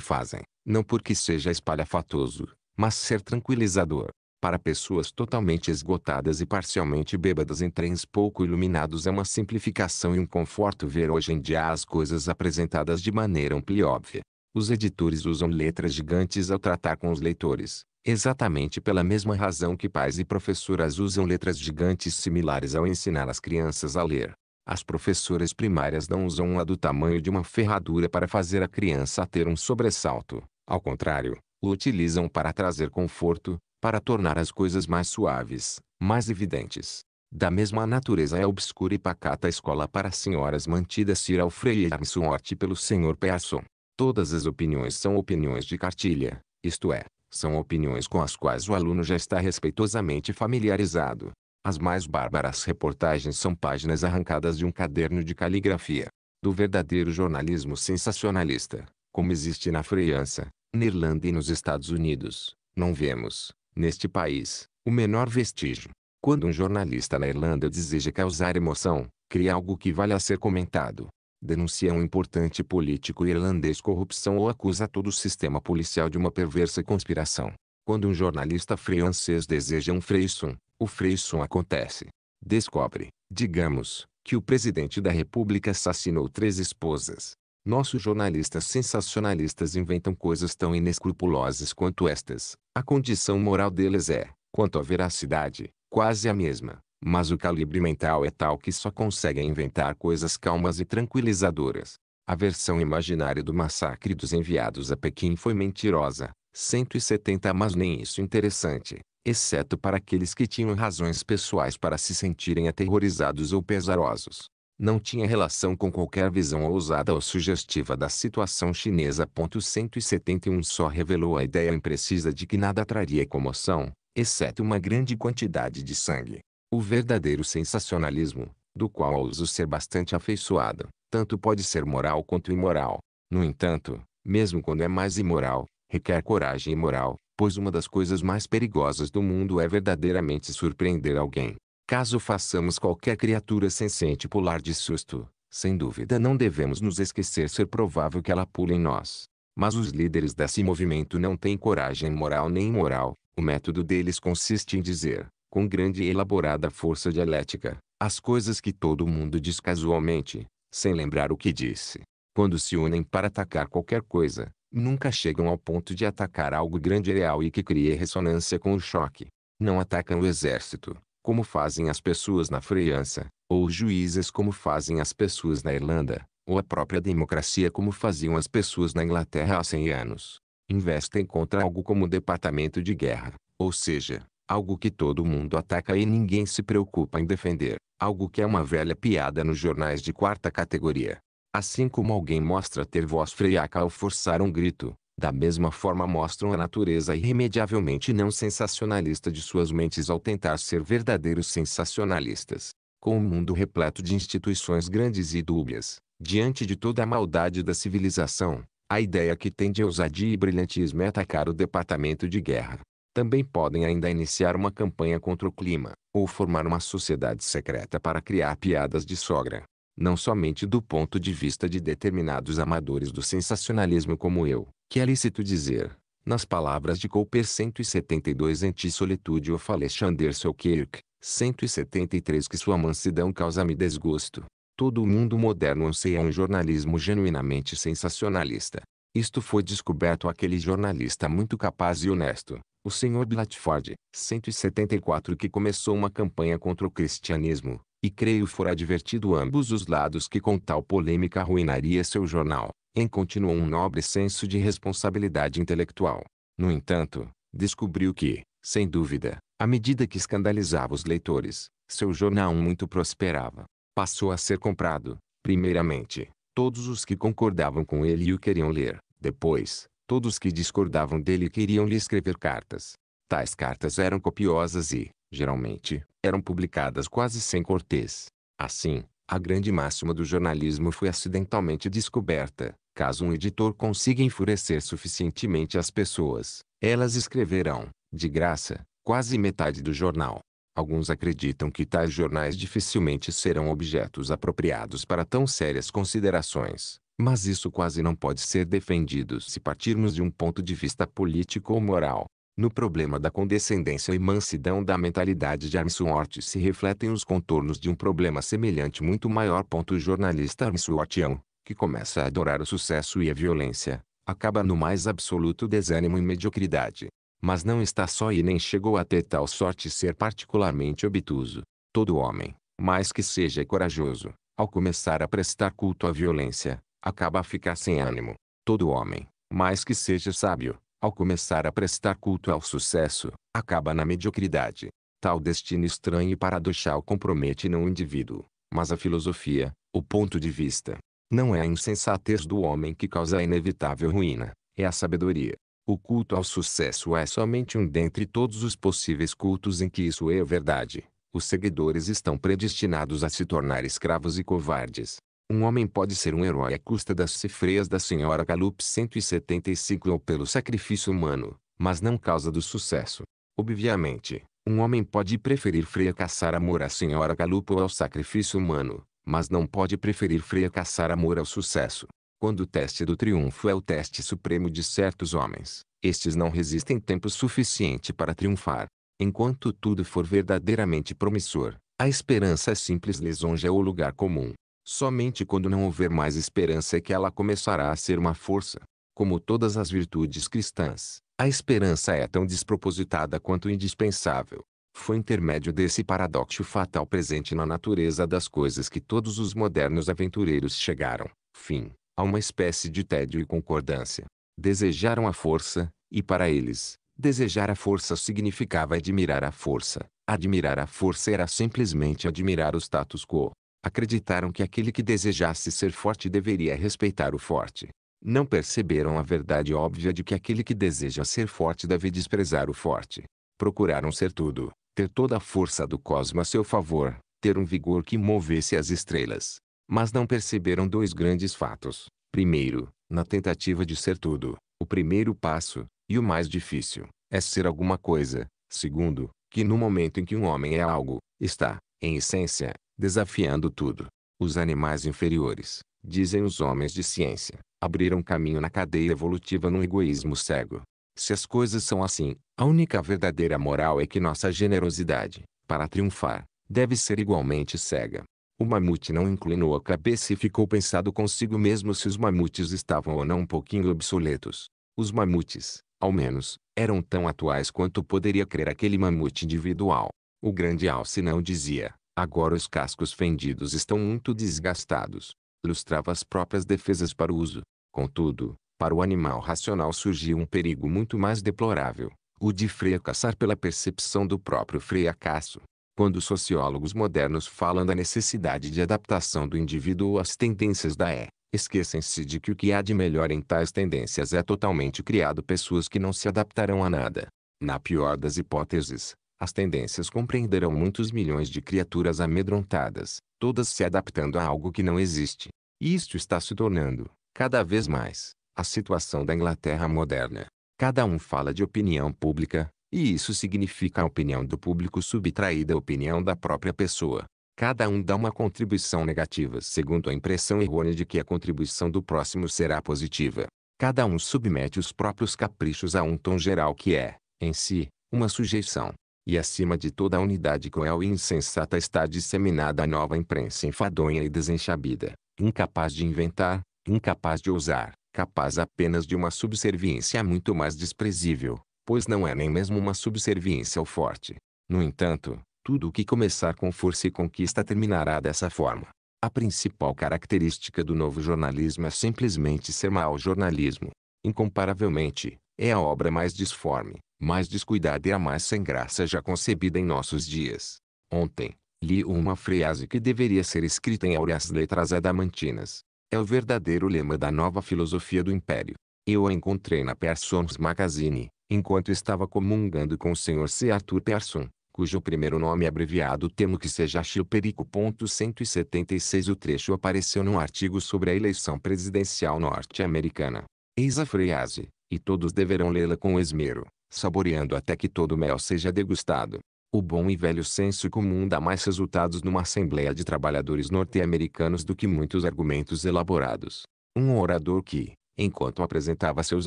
fazem, não porque seja espalhafatoso, mas ser tranquilizador. Para pessoas totalmente esgotadas e parcialmente bêbadas em trens pouco iluminados é uma simplificação e um conforto ver hoje em dia as coisas apresentadas de maneira ampla e óbvia. Os editores usam letras gigantes ao tratar com os leitores, exatamente pela mesma razão que pais e professoras usam letras gigantes similares ao ensinar as crianças a ler. As professoras primárias não usam a do tamanho de uma ferradura para fazer a criança ter um sobressalto. Ao contrário, o utilizam para trazer conforto, para tornar as coisas mais suaves, mais evidentes. Da mesma natureza é obscura e pacata a escola para senhoras mantida Sir Alfred Armstrong pelo Sr. Pearson. Todas as opiniões são opiniões de cartilha, isto é, são opiniões com as quais o aluno já está respeitosamente familiarizado, as mais bárbaras reportagens são páginas arrancadas de um caderno de caligrafia, do verdadeiro jornalismo sensacionalista, como existe na França, na Irlanda e nos Estados Unidos. Não vemos, neste país, o menor vestígio. Quando um jornalista na Irlanda deseja causar emoção, cria algo que vale a ser comentado. Denuncia um importante político irlandês corrupção ou acusa todo o sistema policial de uma perversa conspiração. Quando um jornalista francês deseja um freisson, o freio-som acontece. Descobre, digamos, que o presidente da república assassinou três esposas. Nossos jornalistas sensacionalistas inventam coisas tão inescrupulosas quanto estas. A condição moral deles é, quanto à veracidade, quase a mesma, mas o calibre mental é tal que só conseguem inventar coisas calmas e tranquilizadoras. A versão imaginária do massacre dos enviados a Pequim foi mentirosa. 170 mas nem isso interessante exceto para aqueles que tinham razões pessoais para se sentirem aterrorizados ou pesarosos. Não tinha relação com qualquer visão ousada ou sugestiva da situação chinesa. 171 só revelou a ideia imprecisa de que nada traria comoção, exceto uma grande quantidade de sangue. O verdadeiro sensacionalismo, do qual ouso ser bastante afeiçoado, tanto pode ser moral quanto imoral. No entanto, mesmo quando é mais imoral, requer coragem imoral, pois uma das coisas mais perigosas do mundo é verdadeiramente surpreender alguém. Caso façamos qualquer criatura sensente pular de susto, sem dúvida não devemos nos esquecer ser provável que ela pule em nós. Mas os líderes desse movimento não têm coragem moral nem moral. O método deles consiste em dizer, com grande e elaborada força dialética, as coisas que todo mundo diz casualmente, sem lembrar o que disse. Quando se unem para atacar qualquer coisa, nunca chegam ao ponto de atacar algo grande e real e que crie ressonância com o choque. Não atacam o exército, como fazem as pessoas na França, ou juízes como fazem as pessoas na Irlanda, ou a própria democracia como faziam as pessoas na Inglaterra há 100 anos. Investem contra algo como o departamento de guerra, ou seja, algo que todo mundo ataca e ninguém se preocupa em defender, algo que é uma velha piada nos jornais de quarta categoria. Assim como alguém mostra ter voz freaca ao forçar um grito, da mesma forma mostram a natureza irremediavelmente não sensacionalista de suas mentes ao tentar ser verdadeiros sensacionalistas. Com o um mundo repleto de instituições grandes e dúbias, diante de toda a maldade da civilização, a ideia que tem de ousadia e brilhantismo é atacar o departamento de guerra. Também podem ainda iniciar uma campanha contra o clima, ou formar uma sociedade secreta para criar piadas de sogra não somente do ponto de vista de determinados amadores do sensacionalismo como eu, que é lícito dizer, nas palavras de Cooper 172 anti-solitude Alexander Selkirk, 173 que sua mansidão causa-me desgosto. Todo o mundo moderno anseia um jornalismo genuinamente sensacionalista. Isto foi descoberto aquele jornalista muito capaz e honesto, o senhor Blatford, 174 que começou uma campanha contra o cristianismo, e creio for advertido ambos os lados que com tal polêmica arruinaria seu jornal, em continuou um nobre senso de responsabilidade intelectual. No entanto, descobriu que, sem dúvida, à medida que escandalizava os leitores, seu jornal muito prosperava. Passou a ser comprado, primeiramente, todos os que concordavam com ele e o queriam ler. Depois, Todos que discordavam dele queriam lhe escrever cartas. Tais cartas eram copiosas e, geralmente, eram publicadas quase sem cortês. Assim, a grande máxima do jornalismo foi acidentalmente descoberta. Caso um editor consiga enfurecer suficientemente as pessoas, elas escreverão, de graça, quase metade do jornal. Alguns acreditam que tais jornais dificilmente serão objetos apropriados para tão sérias considerações, mas isso quase não pode ser defendido se partirmos de um ponto de vista político ou moral. No problema da condescendência e mansidão da mentalidade de Armstrong se refletem os contornos de um problema semelhante muito maior. O jornalista Armstrongiano, que começa a adorar o sucesso e a violência, acaba no mais absoluto desânimo e mediocridade. Mas não está só e nem chegou a ter tal sorte ser particularmente obtuso. Todo homem, mais que seja corajoso, ao começar a prestar culto à violência, acaba a ficar sem ânimo. Todo homem, mais que seja sábio, ao começar a prestar culto ao sucesso, acaba na mediocridade. Tal destino estranho e paradoxal compromete não o indivíduo, mas a filosofia, o ponto de vista. Não é a insensatez do homem que causa a inevitável ruína, é a sabedoria. O culto ao sucesso é somente um dentre todos os possíveis cultos em que isso é verdade. Os seguidores estão predestinados a se tornar escravos e covardes. Um homem pode ser um herói à custa das cifreias da senhora Galup 175 ou pelo sacrifício humano, mas não causa do sucesso. Obviamente, um homem pode preferir fracassar amor à senhora Galup ou ao sacrifício humano, mas não pode preferir fracassar amor ao sucesso. Quando o teste do triunfo é o teste supremo de certos homens, estes não resistem tempo suficiente para triunfar. Enquanto tudo for verdadeiramente promissor, a esperança simples lisonja o lugar comum. Somente quando não houver mais esperança é que ela começará a ser uma força. Como todas as virtudes cristãs, a esperança é tão despropositada quanto indispensável. Foi intermédio desse paradoxo fatal presente na natureza das coisas que todos os modernos aventureiros chegaram, fim, a uma espécie de tédio e concordância. Desejaram a força, e para eles, desejar a força significava admirar a força. Admirar a força era simplesmente admirar o status quo acreditaram que aquele que desejasse ser forte deveria respeitar o forte. Não perceberam a verdade óbvia de que aquele que deseja ser forte deve desprezar o forte. Procuraram ser tudo, ter toda a força do cosmos a seu favor, ter um vigor que movesse as estrelas. Mas não perceberam dois grandes fatos. Primeiro, na tentativa de ser tudo, o primeiro passo, e o mais difícil, é ser alguma coisa. Segundo, que no momento em que um homem é algo, está, em essência, desafiando tudo. Os animais inferiores, dizem os homens de ciência, abriram caminho na cadeia evolutiva num egoísmo cego. Se as coisas são assim, a única verdadeira moral é que nossa generosidade, para triunfar, deve ser igualmente cega. O mamute não inclinou a cabeça e ficou pensado consigo mesmo se os mamutes estavam ou não um pouquinho obsoletos. Os mamutes, ao menos, eram tão atuais quanto poderia crer aquele mamute individual. O grande Alce não dizia, Agora os cascos fendidos estão muito desgastados. Lustrava as próprias defesas para o uso. Contudo, para o animal racional surgiu um perigo muito mais deplorável. O de caçar pela percepção do próprio caço. Quando sociólogos modernos falam da necessidade de adaptação do indivíduo às tendências da E, esquecem-se de que o que há de melhor em tais tendências é totalmente criado pessoas que não se adaptarão a nada. Na pior das hipóteses, as tendências compreenderão muitos milhões de criaturas amedrontadas, todas se adaptando a algo que não existe. E isto está se tornando, cada vez mais, a situação da Inglaterra moderna. Cada um fala de opinião pública, e isso significa a opinião do público subtraída à opinião da própria pessoa. Cada um dá uma contribuição negativa segundo a impressão errônea de que a contribuição do próximo será positiva. Cada um submete os próprios caprichos a um tom geral que é, em si, uma sujeição. E acima de toda a unidade cruel e insensata está disseminada a nova imprensa enfadonha e desenxabida, incapaz de inventar, incapaz de ousar, capaz apenas de uma subserviência muito mais desprezível, pois não é nem mesmo uma subserviência ao forte. No entanto, tudo o que começar com força e conquista terminará dessa forma. A principal característica do novo jornalismo é simplesmente ser mau jornalismo incomparavelmente, é a obra mais disforme, mais descuidada e a mais sem graça já concebida em nossos dias. Ontem, li uma frase que deveria ser escrita em áureas letras adamantinas. É o verdadeiro lema da nova filosofia do Império. Eu a encontrei na Persons Magazine, enquanto estava comungando com o Sr. C. Arthur Persson, cujo primeiro nome abreviado temo que seja Chilperico. 176 O trecho apareceu num artigo sobre a eleição presidencial norte-americana. Eis a frase, e todos deverão lê-la com esmero, saboreando até que todo o mel seja degustado. O bom e velho senso comum dá mais resultados numa assembleia de trabalhadores norte-americanos do que muitos argumentos elaborados. Um orador que, enquanto apresentava seus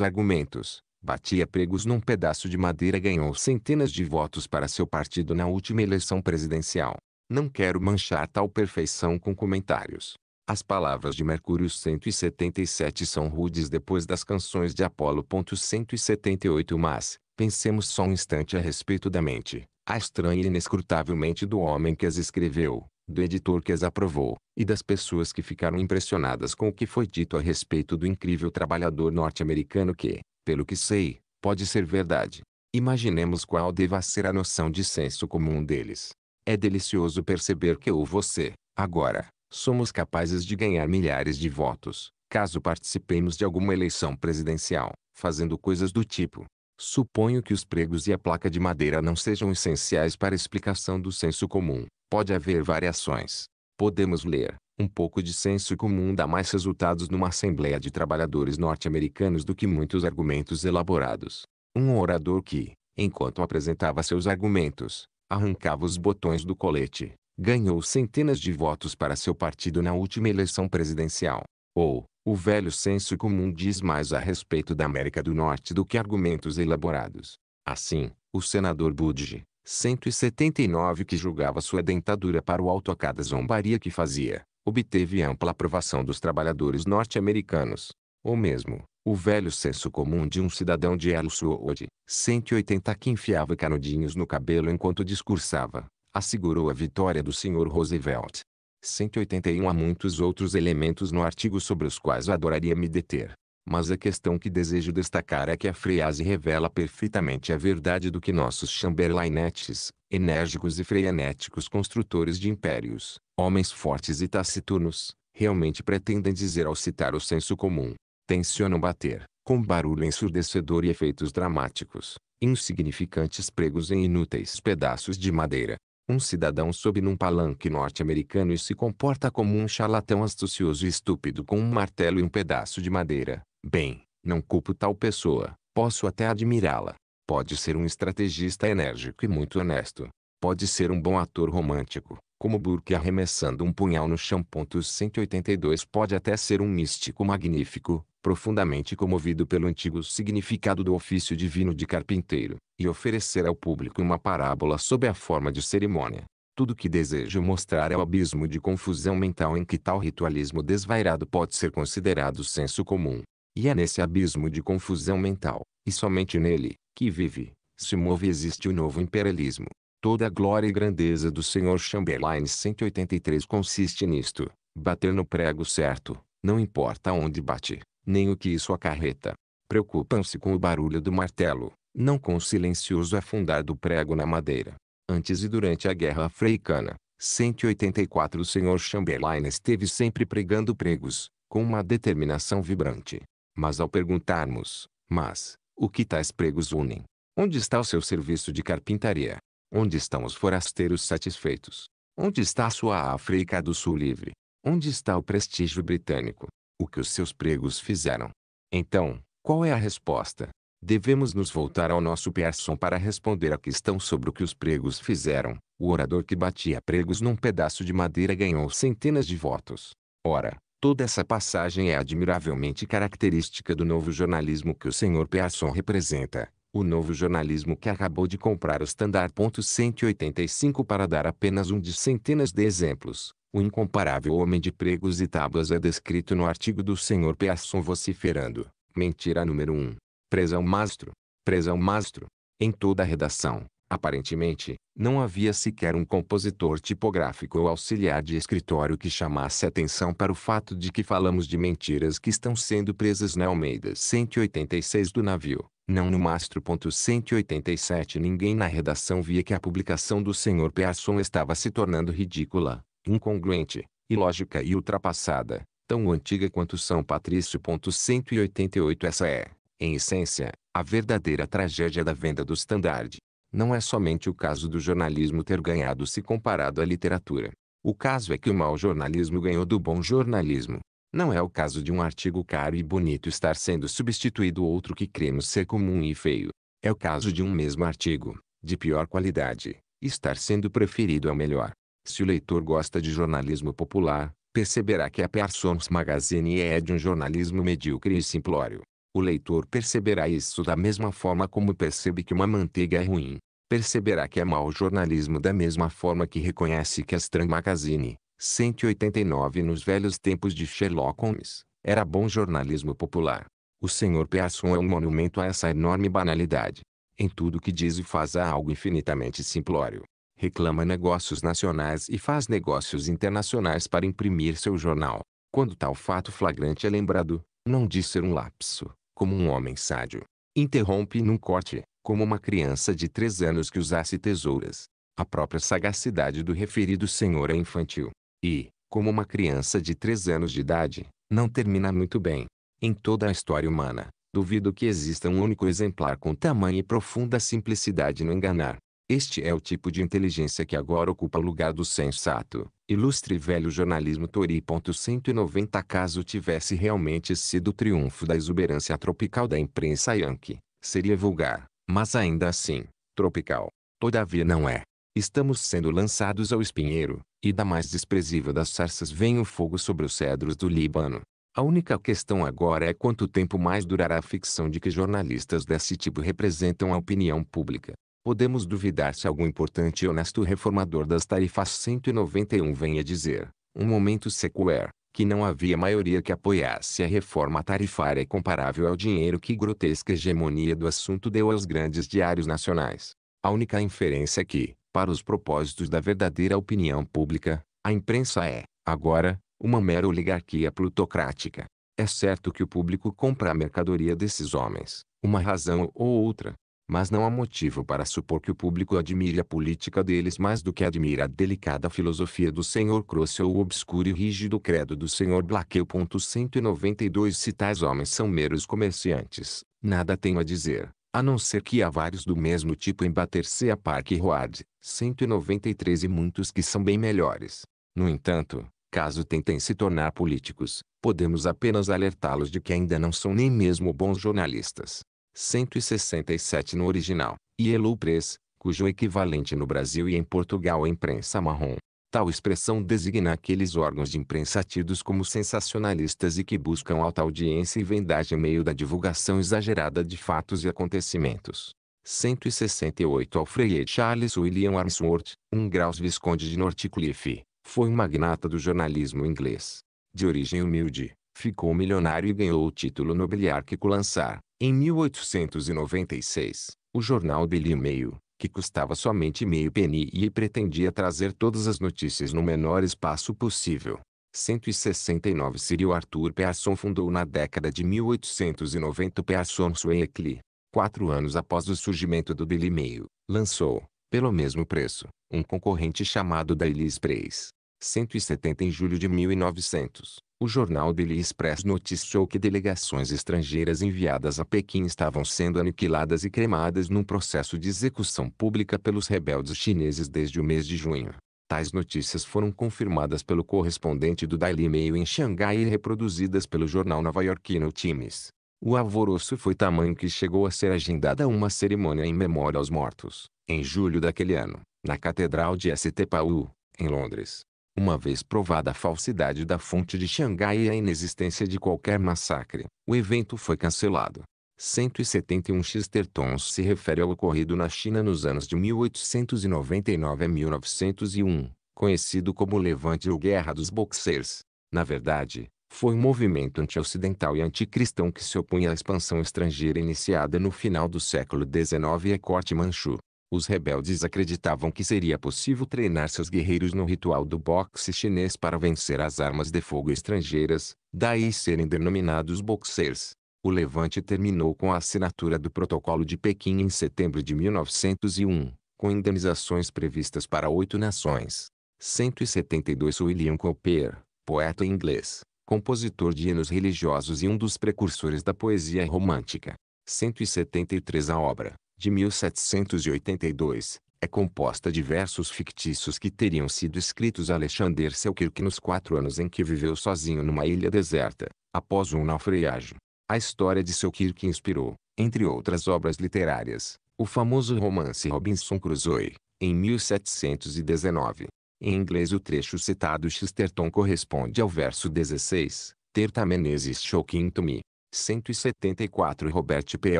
argumentos, batia pregos num pedaço de madeira ganhou centenas de votos para seu partido na última eleição presidencial. Não quero manchar tal perfeição com comentários, as palavras de Mercúrio 177 são rudes depois das canções de Apolo. 178 Mas, pensemos só um instante a respeito da mente, a estranha e inescrutável mente do homem que as escreveu, do editor que as aprovou, e das pessoas que ficaram impressionadas com o que foi dito a respeito do incrível trabalhador norte-americano que, pelo que sei, pode ser verdade. Imaginemos qual deva ser a noção de senso comum deles. É delicioso perceber que eu você, agora, somos capazes de ganhar milhares de votos, caso participemos de alguma eleição presidencial, fazendo coisas do tipo. Suponho que os pregos e a placa de madeira não sejam essenciais para a explicação do senso comum. Pode haver variações. Podemos ler, um pouco de senso comum dá mais resultados numa assembleia de trabalhadores norte-americanos do que muitos argumentos elaborados. Um orador que, enquanto apresentava seus argumentos, arrancava os botões do colete, ganhou centenas de votos para seu partido na última eleição presidencial. Ou, o velho senso comum diz mais a respeito da América do Norte do que argumentos elaborados. Assim, o senador Budge, 179 que julgava sua dentadura para o alto a cada zombaria que fazia, obteve ampla aprovação dos trabalhadores norte-americanos. Ou mesmo, o velho senso comum de um cidadão de El Suod, 180 que enfiava canudinhos no cabelo enquanto discursava, assegurou a vitória do Sr. Roosevelt. 181 Há muitos outros elementos no artigo sobre os quais adoraria me deter. Mas a questão que desejo destacar é que a frase revela perfeitamente a verdade do que nossos chamberlainetes, enérgicos e frenéticos construtores de impérios, homens fortes e taciturnos, realmente pretendem dizer ao citar o senso comum. Tensionam bater, com barulho ensurdecedor e efeitos dramáticos, insignificantes pregos em inúteis pedaços de madeira, um cidadão sobe num palanque norte-americano e se comporta como um charlatão astucioso e estúpido com um martelo e um pedaço de madeira. Bem, não culpo tal pessoa, posso até admirá-la. Pode ser um estrategista enérgico e muito honesto. Pode ser um bom ator romântico, como Burke arremessando um punhal no chão. 182 Pode até ser um místico magnífico, profundamente comovido pelo antigo significado do ofício divino de carpinteiro, e oferecer ao público uma parábola sob a forma de cerimônia. Tudo que desejo mostrar é o abismo de confusão mental em que tal ritualismo desvairado pode ser considerado senso comum. E é nesse abismo de confusão mental, e somente nele, que vive, se move e existe o novo imperialismo, Toda a glória e grandeza do Senhor Chamberlain 183 consiste nisto, bater no prego certo, não importa onde bate, nem o que isso acarreta. Preocupam-se com o barulho do martelo, não com o silencioso afundar do prego na madeira. Antes e durante a Guerra Africana, 184 o Senhor Chamberlain esteve sempre pregando pregos, com uma determinação vibrante. Mas ao perguntarmos, mas, o que tais pregos unem? Onde está o seu serviço de carpintaria? Onde estão os forasteiros satisfeitos? Onde está a sua África do Sul livre? Onde está o prestígio britânico? O que os seus pregos fizeram? Então, qual é a resposta? Devemos nos voltar ao nosso Pearson para responder à questão sobre o que os pregos fizeram. O orador que batia pregos num pedaço de madeira ganhou centenas de votos. Ora, toda essa passagem é admiravelmente característica do novo jornalismo que o Sr. Pearson representa o novo jornalismo que acabou de comprar o Standard. 185 para dar apenas um de centenas de exemplos. O incomparável homem de pregos e tábuas é descrito no artigo do Sr. Pearson vociferando. Mentira número 1. Presão mastro. Presão mastro. Em toda a redação, aparentemente, não havia sequer um compositor tipográfico ou auxiliar de escritório que chamasse atenção para o fato de que falamos de mentiras que estão sendo presas na Almeida 186 do navio. Não no mastro. 187 Ninguém na redação via que a publicação do Sr. Pearson estava se tornando ridícula, incongruente, ilógica e ultrapassada, tão antiga quanto São Patrício. 188 Essa é, em essência, a verdadeira tragédia da venda do standard. Não é somente o caso do jornalismo ter ganhado se comparado à literatura. O caso é que o mau jornalismo ganhou do bom jornalismo. Não é o caso de um artigo caro e bonito estar sendo substituído outro que cremos ser comum e feio. É o caso de um mesmo artigo, de pior qualidade, estar sendo preferido ao melhor. Se o leitor gosta de jornalismo popular, perceberá que a Parsons Magazine é de um jornalismo medíocre e simplório. O leitor perceberá isso da mesma forma como percebe que uma manteiga é ruim. Perceberá que é mau jornalismo da mesma forma que reconhece que a Strand Magazine, 189 nos velhos tempos de Sherlock Holmes, era bom jornalismo popular. O Sr. Pearson é um monumento a essa enorme banalidade. Em tudo que diz e faz há algo infinitamente simplório. Reclama negócios nacionais e faz negócios internacionais para imprimir seu jornal. Quando tal fato flagrante é lembrado, não diz ser um lapso, como um homem sádio. Interrompe num corte, como uma criança de três anos que usasse tesouras. A própria sagacidade do referido senhor é infantil. E, como uma criança de 3 anos de idade, não termina muito bem. Em toda a história humana, duvido que exista um único exemplar com tamanha e profunda simplicidade no enganar. Este é o tipo de inteligência que agora ocupa o lugar do sensato. Ilustre velho jornalismo Tori. 190 Caso tivesse realmente sido o triunfo da exuberância tropical da imprensa Yankee, seria vulgar, mas ainda assim, tropical. Todavia não é. Estamos sendo lançados ao espinheiro, e da mais desprezível das sarças vem o fogo sobre os cedros do Líbano. A única questão agora é quanto tempo mais durará a ficção de que jornalistas desse tipo representam a opinião pública. Podemos duvidar se algum importante e honesto reformador das tarifas 191 venha dizer, um momento secular, que não havia maioria que apoiasse a reforma tarifária comparável ao dinheiro que grotesca hegemonia do assunto deu aos grandes diários nacionais. A única inferência é que, para os propósitos da verdadeira opinião pública, a imprensa é, agora, uma mera oligarquia plutocrática. É certo que o público compra a mercadoria desses homens, uma razão ou outra, mas não há motivo para supor que o público admire a política deles mais do que admira a delicada filosofia do Sr. Croce ou o obscuro e rígido credo do Sr. Blaqueu. 192 Se tais homens são meros comerciantes, nada tenho a dizer, a não ser que há vários do mesmo tipo em Battersea Park e Road, 193 e muitos que são bem melhores. No entanto, caso tentem se tornar políticos, podemos apenas alertá-los de que ainda não são nem mesmo bons jornalistas. 167 no original, e Press, cujo equivalente no Brasil e em Portugal é imprensa marrom, Tal expressão designa aqueles órgãos de imprensa tidos como sensacionalistas e que buscam alta audiência e vendagem em meio da divulgação exagerada de fatos e acontecimentos. 168 Alfred Charles William Armstrong, um graus Visconde de Northcliffe, foi um magnata do jornalismo inglês. De origem humilde, ficou milionário e ganhou o título nobiliárquico lançar, em 1896, o jornal Daily Mail, que custava somente meio penny e pretendia trazer todas as notícias no menor espaço possível. 169 Cyril Arthur Pearson fundou na década de 1890 Pearson Weekly. Quatro anos após o surgimento do Daily Mail, lançou, pelo mesmo preço, um concorrente chamado Daily Express. 170 em julho de 1900. O jornal Daily Express noticiou que delegações estrangeiras enviadas a Pequim estavam sendo aniquiladas e cremadas num processo de execução pública pelos rebeldes chineses desde o mês de junho. Tais notícias foram confirmadas pelo correspondente do Daily Mail em Xangai e reproduzidas pelo jornal nova-iorquino Times. O alvoroço foi tamanho que chegou a ser agendada uma cerimônia em memória aos mortos, em julho daquele ano, na Catedral de St. Paul, em Londres. Uma vez provada a falsidade da fonte de Xangai e a inexistência de qualquer massacre, o evento foi cancelado. 171 Chestertons se refere ao ocorrido na China nos anos de 1899 a 1901, conhecido como Levante ou Guerra dos Boxers. Na verdade, foi um movimento anti-ocidental e anticristão que se opunha à expansão estrangeira iniciada no final do século XIX e à corte manchu. Os rebeldes acreditavam que seria possível treinar seus guerreiros no ritual do boxe chinês para vencer as armas de fogo estrangeiras, daí serem denominados boxers. O levante terminou com a assinatura do Protocolo de Pequim em setembro de 1901, com indenizações previstas para oito nações. 172 William Cowper, poeta inglês, compositor de hinos religiosos e um dos precursores da poesia romântica. 173 A obra, de 1782, é composta de versos fictícios que teriam sido escritos a Alexander Selkirk nos quatro anos em que viveu sozinho numa ilha deserta, após um naufrágio. A história de Selkirk inspirou, entre outras obras literárias, o famoso romance Robinson Crusoe, em 1719. Em inglês o trecho citado Chesterton corresponde ao verso 16, "Tertamenes também existe o me, 174 Robert P.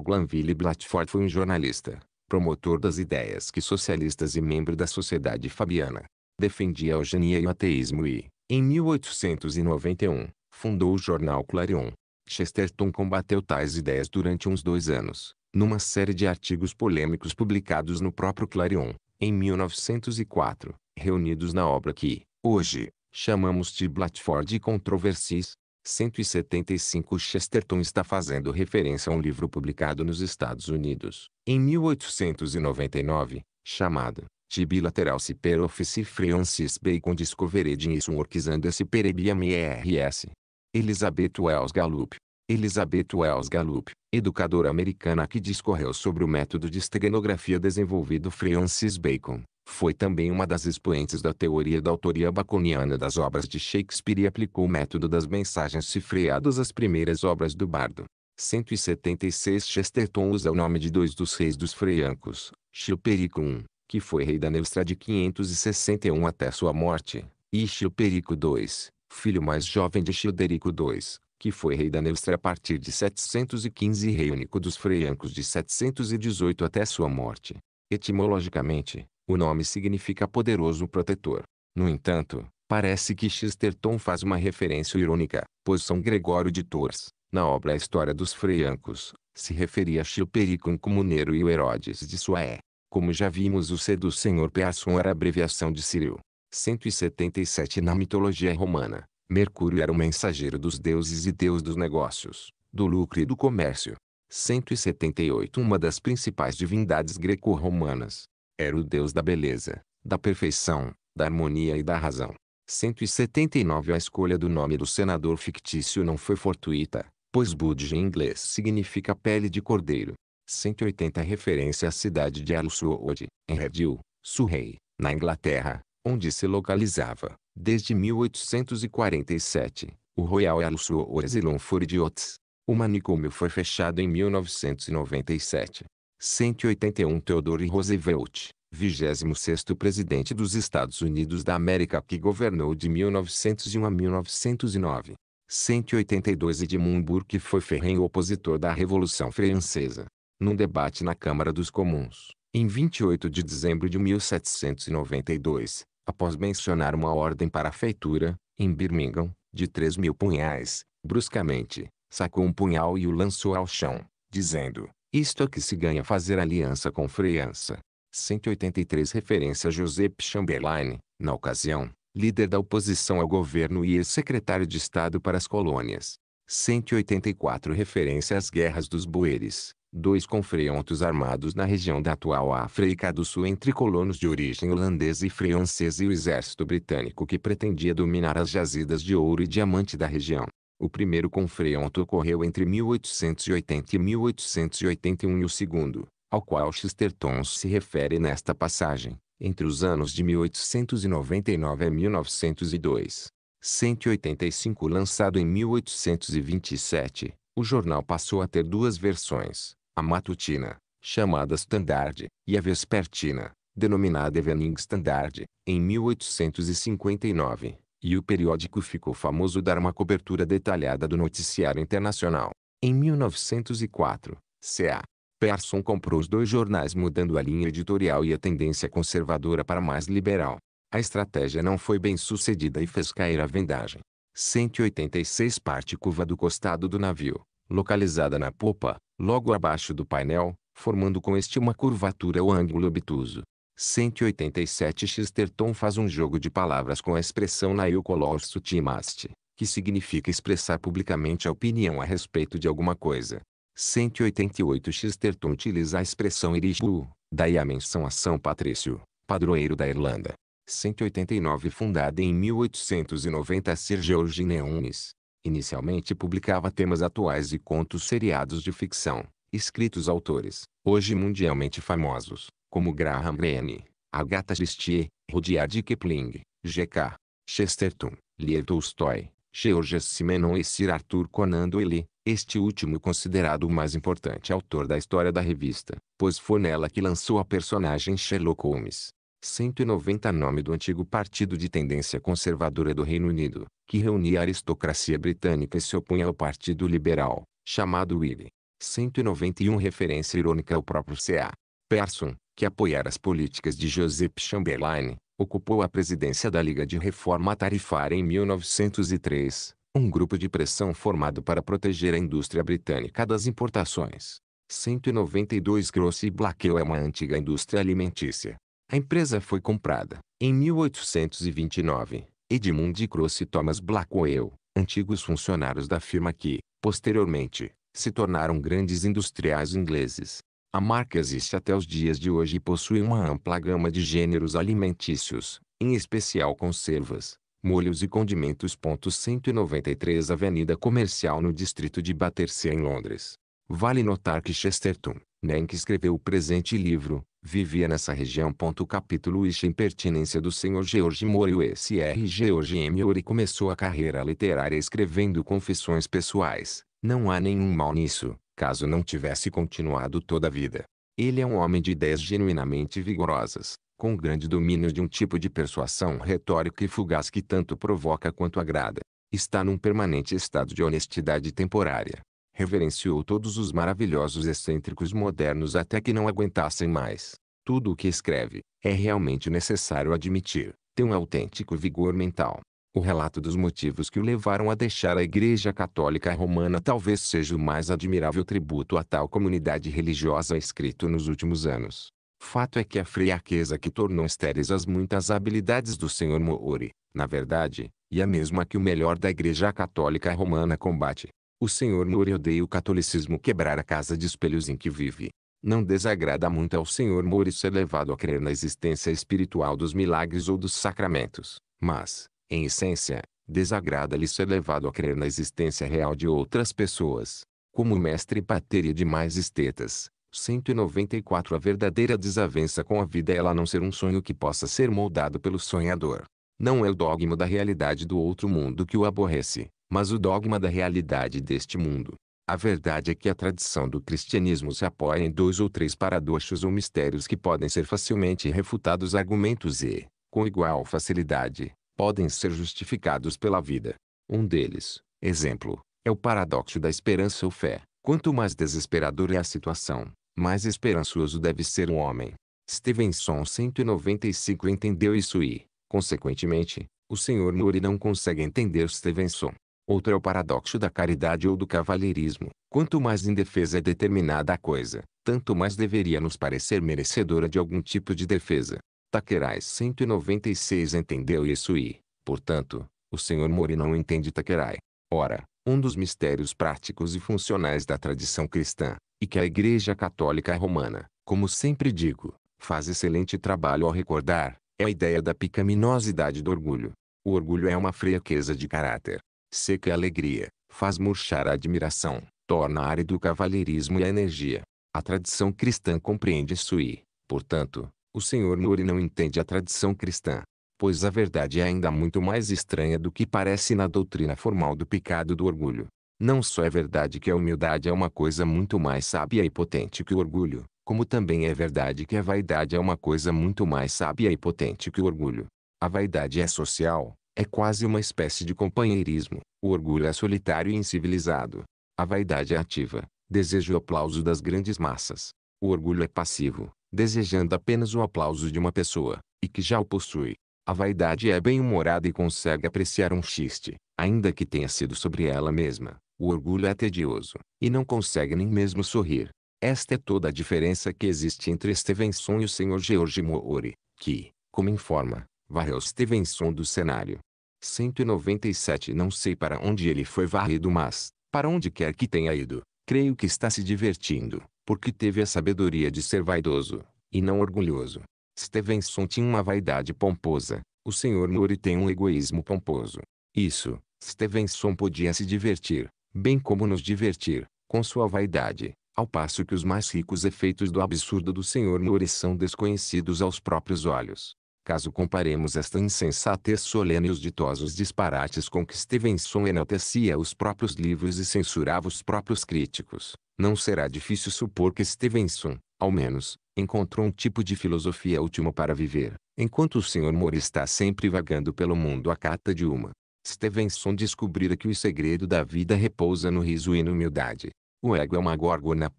Glanville Blatford foi um jornalista, promotor das ideias que socialistas e membro da Sociedade Fabiana. Defendia a eugenia e o ateísmo e, em 1891, fundou o jornal Clarion. Chesterton combateu tais ideias durante uns dois anos, numa série de artigos polêmicos publicados no próprio Clarion, em 1904, reunidos na obra que, hoje, chamamos de Blatford e Controversies, 175 Chesterton está fazendo referência a um livro publicado nos Estados Unidos, em 1899, chamado de bilateral Office Francis Bacon Discovered in Works and Ciperebiamrs. Elizabeth Wells Gallup. Elizabeth Wells Gallup, educadora americana que discorreu sobre o método de esteganografia desenvolvido Francis Bacon, foi também uma das expoentes da teoria da autoria baconiana das obras de Shakespeare e aplicou o método das mensagens cifreadas às primeiras obras do bardo. 176 Chesterton usa o nome de dois dos reis dos freiancos, Chilperico I, que foi rei da Neustra de 561 até sua morte, e Chilperico II, filho mais jovem de Childerico II, que foi rei da Neustra a partir de 715 e rei único dos freiancos de 718 até sua morte. Etimologicamente, o nome significa poderoso protetor. No entanto, parece que Chesterton faz uma referência irônica, pois São Gregório de Tours, na obra A História dos Freiancos, se referia a Chilperico Incomuneiro e o Herodes de Suaé. Como já vimos o C do Senhor Peasson era abreviação de Círio. 177 Na mitologia romana, Mercúrio era o mensageiro dos deuses e deus dos negócios, do lucro e do comércio. 178 Uma das principais divindades greco-romanas, era o Deus da beleza, da perfeição, da harmonia e da razão. 179 A escolha do nome do senador fictício não foi fortuita, pois Budge em inglês significa pele de cordeiro. 180 Referência à cidade de Alswood, em Redhill, Surrey, na Inglaterra, onde se localizava, desde 1847, o Royal Alswood Asylum for Idiots. O manicômio foi fechado em 1997, 181 Theodore Roosevelt, 26º presidente dos Estados Unidos da América que governou de 1901 a 1909. 182 Edmund Burke foi ferrenho opositor da Revolução Francesa. Num debate na Câmara dos Comuns, em 28 de dezembro de 1792, após mencionar uma ordem para a feitura, em Birmingham, de 3 mil punhais, bruscamente, sacou um punhal e o lançou ao chão, dizendo, isto é que se ganha fazer aliança com França. 183 Referência a Joseph Chamberlain, na ocasião, líder da oposição ao governo e ex-secretário de Estado para as colônias. 184 Referência às Guerras dos Boeres, dois confrontos armados na região da atual África do Sul entre colonos de origem holandesa e francesa e o exército britânico que pretendia dominar as jazidas de ouro e diamante da região. O primeiro confronto ocorreu entre 1880 e 1881 e o segundo, ao qual Chesterton se refere nesta passagem, entre os anos de 1899 a 1902. 185 lançado em 1827, o jornal passou a ter duas versões, a matutina, chamada Standard, e a vespertina, denominada Evening Standard, em 1859 e o periódico ficou famoso dar uma cobertura detalhada do noticiário internacional. Em 1904, C.A. Pearson comprou os dois jornais mudando a linha editorial e a tendência conservadora para mais liberal. A estratégia não foi bem sucedida e fez cair a vendagem. 186 parte curva do costado do navio, localizada na popa, logo abaixo do painel, formando com este uma curvatura ou ângulo obtuso. 187 Chesterton faz um jogo de palavras com a expressão naiukolorsu timaste, que significa expressar publicamente a opinião a respeito de alguma coisa. 188 Chesterton utiliza a expressão iribu, daí a menção a São Patrício, padroeiro da Irlanda. 189 Fundada em 1890 Sir George Neunes, inicialmente publicava temas atuais e contos seriados de ficção, escritos autores, hoje mundialmente famosos, como Graham Greene, Agatha Christie, Rudyard Kipling, G.K. Chesterton, Lee Tolstoy, Georges Simenon e Sir Arthur Conan Doyle, este último considerado o mais importante autor da história da revista, pois foi nela que lançou a personagem Sherlock Holmes. 190 nome do antigo partido de tendência conservadora do Reino Unido, que reunia a aristocracia britânica e se opunha ao Partido Liberal, chamado Whig. 191 referência irônica ao próprio C.A. Persson, que apoiara as políticas de Joseph Chamberlain, ocupou a presidência da Liga de Reforma Tarifária em 1903, um grupo de pressão formado para proteger a indústria britânica das importações. 192 Gross e Blackell é uma antiga indústria alimentícia. A empresa foi comprada, em 1829, Edmund Gross e Thomas Blackwell, antigos funcionários da firma que, posteriormente, se tornaram grandes industriais ingleses. A marca existe até os dias de hoje e possui uma ampla gama de gêneros alimentícios, em especial conservas, molhos e condimentos. 193 Avenida Comercial no distrito de Battersea em Londres. Vale notar que Chesterton, nem né, que escreveu o presente livro, vivia nessa região. Capítulo Ish Impertinência do Sr. George Morel S.R. George M. Ori começou a carreira literária escrevendo confissões pessoais. Não há nenhum mal nisso, caso não tivesse continuado toda a vida. Ele é um homem de ideias genuinamente vigorosas, com grande domínio de um tipo de persuasão retórica e fugaz que tanto provoca quanto agrada. Está num permanente estado de honestidade temporária. Reverenciou todos os maravilhosos excêntricos modernos até que não aguentassem mais. Tudo o que escreve, é realmente necessário admitir, tem um autêntico vigor mental. O relato dos motivos que o levaram a deixar a Igreja Católica Romana talvez seja o mais admirável tributo a tal comunidade religiosa escrito nos últimos anos. Fato é que a fraqueza que tornou estéreis as muitas habilidades do Senhor Moore, na verdade, e a mesma que o melhor da Igreja Católica Romana combate. O Senhor Moore odeia o catolicismo quebrar a casa de espelhos em que vive. Não desagrada muito ao Senhor Moore ser levado a crer na existência espiritual dos milagres ou dos sacramentos, mas, em essência, desagrada-lhe ser levado a crer na existência real de outras pessoas, como o mestre bateria de mais estetas. 194 A verdadeira desavença com a vida é ela não ser um sonho que possa ser moldado pelo sonhador. Não é o dogma da realidade do outro mundo que o aborrece, mas o dogma da realidade deste mundo. A verdade é que a tradição do cristianismo se apoia em dois ou três paradoxos ou mistérios que podem ser facilmente refutados argumentos e, com igual facilidade, podem ser justificados pela vida. Um deles, exemplo, é o paradoxo da esperança ou fé. Quanto mais desesperadora é a situação, mais esperançoso deve ser o homem. Stevenson 195 entendeu isso e, consequentemente, o Sr. Murray não consegue entender Stevenson. Outro é o paradoxo da caridade ou do cavalheirismo. Quanto mais indefesa é determinada coisa, tanto mais deveria nos parecer merecedora de algum tipo de defesa. Taquerais 196 entendeu isso e, portanto, o senhor Mori não entende Taquerai. Ora, um dos mistérios práticos e funcionais da tradição cristã, e que a Igreja Católica Romana, como sempre digo, faz excelente trabalho ao recordar, é a ideia da picaminosidade do orgulho. O orgulho é uma fraqueza de caráter. Seca a alegria, faz murchar a admiração, torna árido o cavalheirismo e a energia. A tradição cristã compreende isso e, portanto, o senhor Mori não entende a tradição cristã, pois a verdade é ainda muito mais estranha do que parece na doutrina formal do pecado do orgulho. Não só é verdade que a humildade é uma coisa muito mais sábia e potente que o orgulho, como também é verdade que a vaidade é uma coisa muito mais sábia e potente que o orgulho. A vaidade é social, é quase uma espécie de companheirismo. O orgulho é solitário e incivilizado. A vaidade é ativa, deseja o aplauso das grandes massas. O orgulho é passivo, desejando apenas o aplauso de uma pessoa, e que já o possui. A vaidade é bem-humorada e consegue apreciar um chiste, ainda que tenha sido sobre ela mesma. O orgulho é tedioso, e não consegue nem mesmo sorrir. Esta é toda a diferença que existe entre Stevenson e o Sr. George Moore, que, como informa, varreu Stevenson do cenário. 197 Não sei para onde ele foi varrido mas, para onde quer que tenha ido, creio que está se divertindo porque teve a sabedoria de ser vaidoso, e não orgulhoso. Stevenson tinha uma vaidade pomposa, o Sr. Mori tem um egoísmo pomposo. Isso, Stevenson podia se divertir, bem como nos divertir, com sua vaidade, ao passo que os mais ricos efeitos do absurdo do Sr. Mori são desconhecidos aos próprios olhos. Caso comparemos esta insensatez solene e os ditosos disparates com que Stevenson enaltecia os próprios livros e censurava os próprios críticos, não será difícil supor que Stevenson, ao menos, encontrou um tipo de filosofia última para viver, enquanto o Sr. Moore está sempre vagando pelo mundo à cata de uma. Stevenson descobrira que o segredo da vida repousa no riso e na humildade. O ego é uma górgona.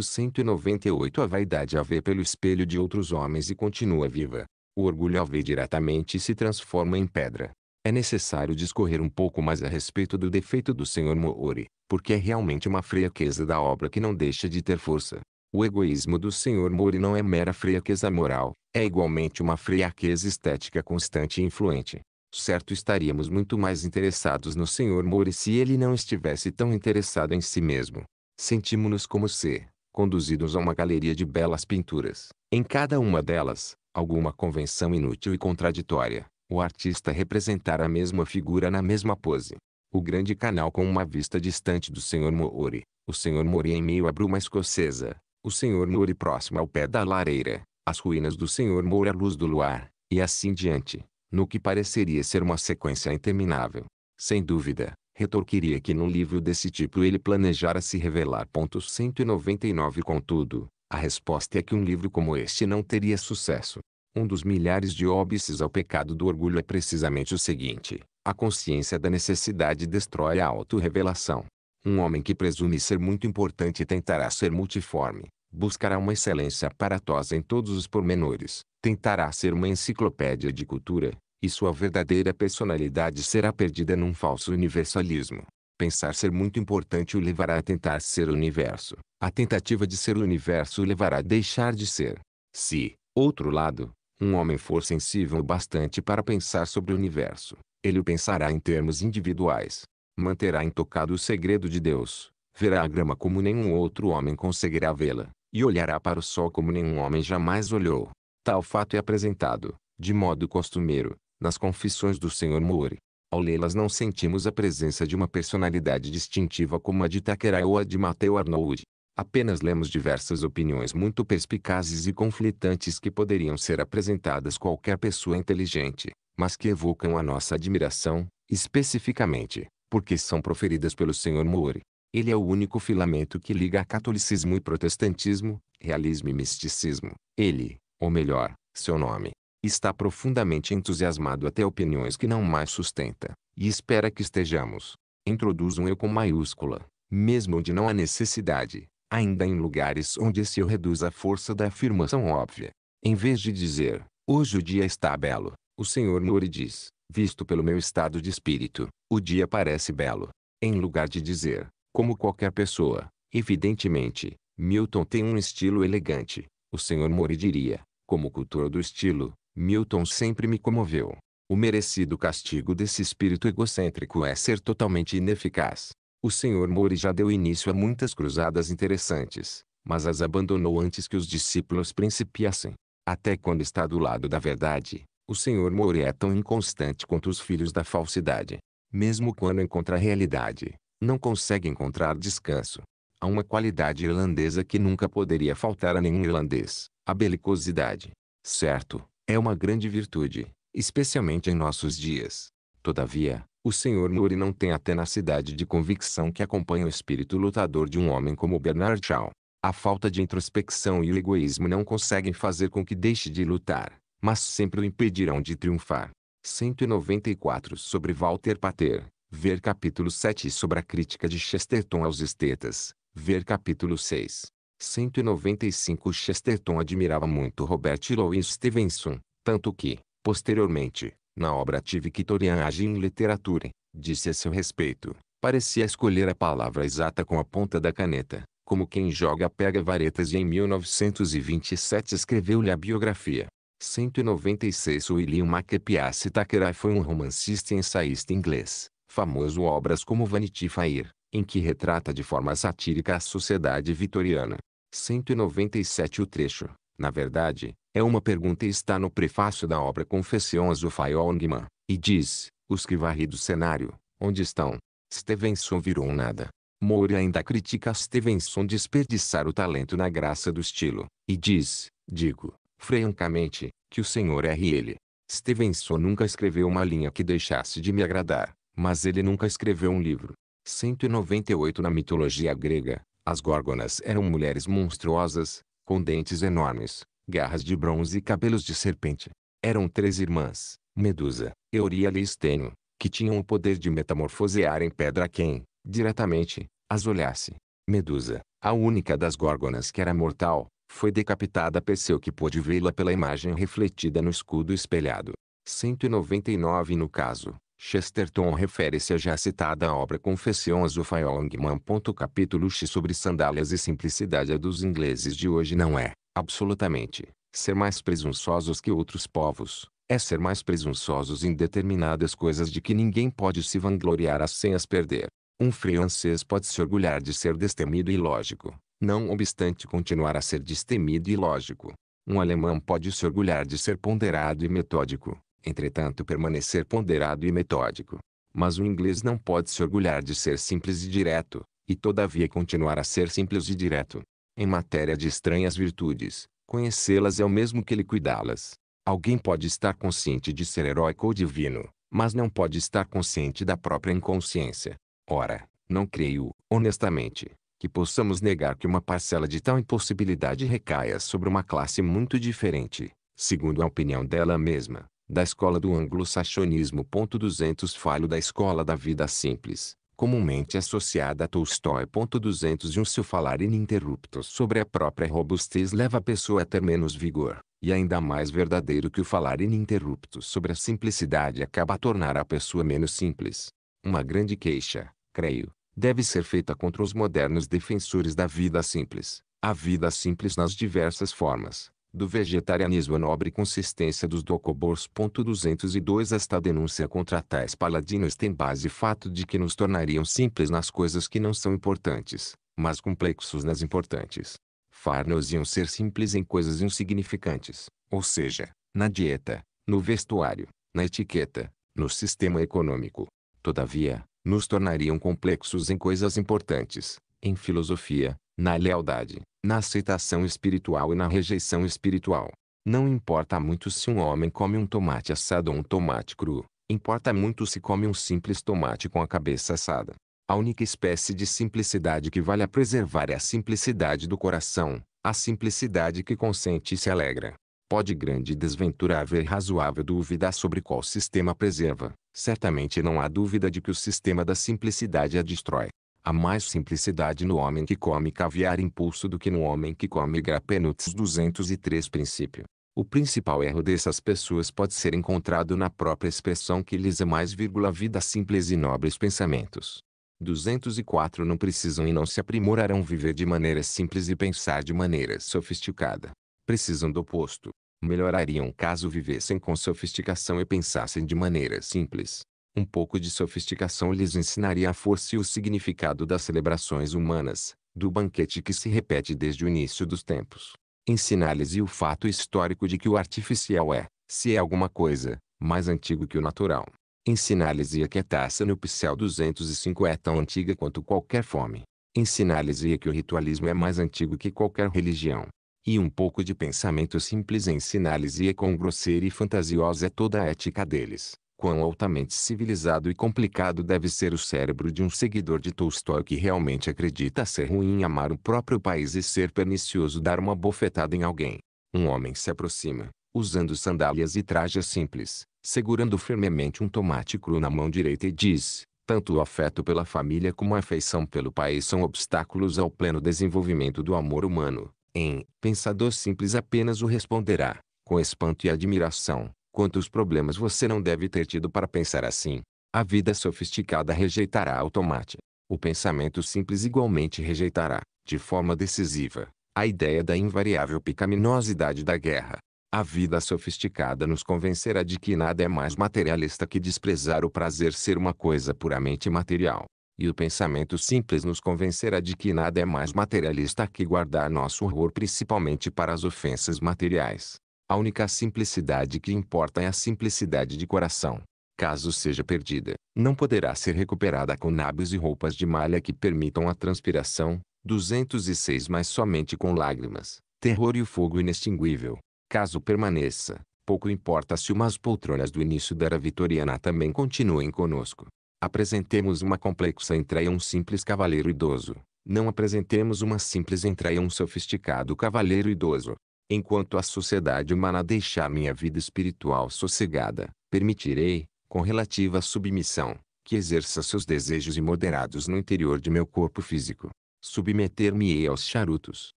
198 A vaidade a vê pelo espelho de outros homens e continua viva. O orgulho a vê diretamente e se transforma em pedra. É necessário discorrer um pouco mais a respeito do defeito do Sr. Moore, porque é realmente uma fraqueza da obra que não deixa de ter força. O egoísmo do Sr. Moore não é mera fraqueza moral, é igualmente uma fraqueza estética constante e influente. Certo estaríamos muito mais interessados no Sr. Moore se ele não estivesse tão interessado em si mesmo. Sentimos-nos como se, conduzidos a uma galeria de belas pinturas, em cada uma delas, alguma convenção inútil e contraditória, o artista representar a mesma figura na mesma pose. O grande canal com uma vista distante do Sr. Moore, o Sr. Moore em meio à bruma escocesa, o Sr. Moore próximo ao pé da lareira, as ruínas do Sr. Moore à luz do luar, e assim diante, no que pareceria ser uma sequência interminável. Sem dúvida, retorquiria que num livro desse tipo ele planejara se revelar. 199 Contudo, a resposta é que um livro como este não teria sucesso. Um dos milhares de óbices ao pecado do orgulho é precisamente o seguinte: a consciência da necessidade destrói a autorrevelação. Um homem que presume ser muito importante tentará ser multiforme, buscará uma excelência aparatosa em todos os pormenores, tentará ser uma enciclopédia de cultura, e sua verdadeira personalidade será perdida num falso universalismo. Pensar ser muito importante o levará a tentar ser o universo. A tentativa de ser o universo o levará a deixar de ser. Se, outro lado, um homem for sensível o bastante para pensar sobre o universo, ele o pensará em termos individuais. Manterá intocado o segredo de Deus, verá a grama como nenhum outro homem conseguirá vê-la, e olhará para o sol como nenhum homem jamais olhou. Tal fato é apresentado, de modo costumeiro, nas Confissões do Senhor Moore. Ao lê-las não sentimos a presença de uma personalidade distintiva como a de Takerai ou a de Matteo Arnold apenas lemos diversas opiniões muito perspicazes e conflitantes que poderiam ser apresentadas qualquer pessoa inteligente, mas que evocam a nossa admiração, especificamente, porque são proferidas pelo Sr. Moore. Ele é o único filamento que liga catolicismo e protestantismo, realismo e misticismo. Ele, ou melhor, seu nome, está profundamente entusiasmado até opiniões que não mais sustenta, e espera que estejamos. Introduz um eu com maiúscula, mesmo onde não há necessidade, ainda em lugares onde se reduz a força da afirmação óbvia. Em vez de dizer, hoje o dia está belo, o Senhor Nori diz, visto pelo meu estado de espírito, o dia parece belo. Em lugar de dizer, como qualquer pessoa, evidentemente, Milton tem um estilo elegante, o Senhor Mori diria, como cultor do estilo, Milton sempre me comoveu. O merecido castigo desse espírito egocêntrico é ser totalmente ineficaz. O Sr. Mori já deu início a muitas cruzadas interessantes, mas as abandonou antes que os discípulos principiassem. Até quando está do lado da verdade, o Sr. Mori é tão inconstante quanto os filhos da falsidade. Mesmo quando encontra a realidade, não consegue encontrar descanso. Há uma qualidade irlandesa que nunca poderia faltar a nenhum irlandês, a belicosidade. Certo, é uma grande virtude, especialmente em nossos dias. Todavia, o Sr. Murray não tem a tenacidade de convicção que acompanha o espírito lutador de um homem como Bernard Shaw. A falta de introspecção e o egoísmo não conseguem fazer com que deixe de lutar, mas sempre o impedirão de triunfar. 194 sobre Walter Pater. Ver capítulo 7 sobre a crítica de Chesterton aos estetas. Ver capítulo 6. 195 Chesterton admirava muito Robert Louis Stevenson, tanto que, posteriormente, na obra Tive Victorian age em literatura, disse a seu respeito, parecia escolher a palavra exata com a ponta da caneta, como quem joga pega varetas e em 1927 escreveu-lhe a biografia. 196 William Makepiace Thackeray foi um romancista e ensaísta inglês, famoso obras como Vanity Fair, em que retrata de forma satírica a sociedade vitoriana. 197 O trecho na verdade, é uma pergunta e está no prefácio da obra Confessions of Jungmann, e diz, os que varri do cenário, onde estão? Stevenson virou nada. Moore ainda critica Stevenson desperdiçar o talento na graça do estilo, e diz, digo, francamente, que o senhor é ele. Stevenson nunca escreveu uma linha que deixasse de me agradar, mas ele nunca escreveu um livro. 198 Na mitologia grega, as górgonas eram mulheres monstruosas, com dentes enormes, garras de bronze e cabelos de serpente. Eram três irmãs, Medusa, Euríale e Estênio, que tinham o poder de metamorfosear em pedra quem, diretamente, as olhasse. Medusa, a única das górgonas que era mortal, foi decapitada Perseu que pôde vê-la pela imagem refletida no escudo espelhado. 199 no caso, Chesterton refere-se à já citada obra Confessions of a Young Man. Capítulo X sobre sandálias e simplicidade a dos ingleses de hoje não é, absolutamente, ser mais presunçosos que outros povos. É ser mais presunçosos em determinadas coisas de que ninguém pode se vangloriar sem as perder. Um francês pode se orgulhar de ser destemido e lógico, não obstante continuar a ser destemido e lógico. Um alemão pode se orgulhar de ser ponderado e metódico, entretanto permanecer ponderado e metódico. Mas o inglês não pode se orgulhar de ser simples e direto, e todavia continuar a ser simples e direto. Em matéria de estranhas virtudes, conhecê-las é o mesmo que cuidá las Alguém pode estar consciente de ser heróico ou divino, mas não pode estar consciente da própria inconsciência. Ora, não creio, honestamente, que possamos negar que uma parcela de tal impossibilidade recaia sobre uma classe muito diferente, segundo a opinião dela mesma, da escola do anglo-saxonismo. 200 Falho da escola da vida simples,
comumente
associada a Tolstói. 201 Seu falar ininterrupto sobre a própria robustez leva a pessoa a ter menos vigor, e ainda mais verdadeiro que o falar ininterrupto sobre a simplicidade acaba a tornar a pessoa menos simples. Uma grande queixa, creio, deve ser feita contra os modernos defensores da vida simples, a vida simples nas diversas formas do vegetarianismo a nobre consistência dos docobors. 202 Esta denúncia contra tais paladinos tem base fato de que nos tornariam simples nas coisas que não são importantes, mas complexos nas importantes. Far-nos iam ser simples em coisas insignificantes, ou seja, na dieta, no vestuário, na etiqueta, no sistema econômico. Todavia, nos tornariam complexos em coisas importantes, em filosofia, na lealdade, na aceitação espiritual e na rejeição espiritual. Não importa muito se um homem come um tomate assado ou um tomate cru, importa muito se come um simples tomate com a cabeça assada. A única espécie de simplicidade que vale a preservar é a simplicidade do coração, a simplicidade que consente e se alegra. Pode grande desventura haver razoável dúvida sobre qual sistema preserva. Certamente não há dúvida de que o sistema da simplicidade a destrói. Há mais simplicidade no homem que come caviar impulso do que no homem que come grapenuts 203 princípio. O principal erro dessas pessoas pode ser encontrado na própria expressão que lhes é mais vírgula vida simples e nobres pensamentos. 204 Não precisam e não se aprimorarão viver de maneira simples e pensar de maneira sofisticada. Precisam do oposto. Melhorariam caso vivessem com sofisticação e pensassem de maneira simples. Um pouco de sofisticação lhes ensinaria a força e o significado das celebrações humanas, do banquete que se repete desde o início dos tempos. Ensinar-lhes o fato histórico de que o artificial é, se é alguma coisa, mais antigo que o natural. Ensinar-lhes que a taça nupcial 205 é tão antiga quanto qualquer fome. Ensinar-lhes que o ritualismo é mais antigo que qualquer religião. E um pouco de pensamento simples ensinar-lhes quão grosseira e fantasiosa é toda a ética deles quão altamente civilizado e complicado deve ser o cérebro de um seguidor de Tolstói que realmente acredita ser ruim amar o próprio país e ser pernicioso dar uma bofetada em alguém. Um homem se aproxima, usando sandálias e traje simples, segurando firmemente um tomate cru na mão direita e diz: tanto o afeto pela família como a afeição pelo país são obstáculos ao pleno desenvolvimento do amor humano. Em Pensador Simples apenas o responderá, com espanto e admiração, Quantos problemas você não deve ter tido para pensar assim? A vida sofisticada rejeitará o tomate. O pensamento simples igualmente rejeitará, de forma decisiva, a ideia da invariável pecaminosidade da guerra. A vida sofisticada nos convencerá de que nada é mais materialista que desprezar o prazer ser uma coisa puramente material. E o pensamento simples nos convencerá de que nada é mais materialista que guardar nosso horror principalmente para as ofensas materiais. A única simplicidade que importa é a simplicidade de coração. Caso seja perdida, não poderá ser recuperada com nábios e roupas de malha que permitam a transpiração, 206 mas somente com lágrimas, terror e o fogo inextinguível. Caso permaneça, pouco importa se umas poltronas do início da era vitoriana também continuem conosco. Apresentemos uma complexa entreia a um simples cavaleiro idoso. Não apresentemos uma simples entreia a um sofisticado cavaleiro idoso. Enquanto a sociedade humana deixar minha vida espiritual sossegada, permitirei, com relativa submissão, que exerça seus desejos imoderados no interior de meu corpo físico. Submeter-me-ei aos charutos.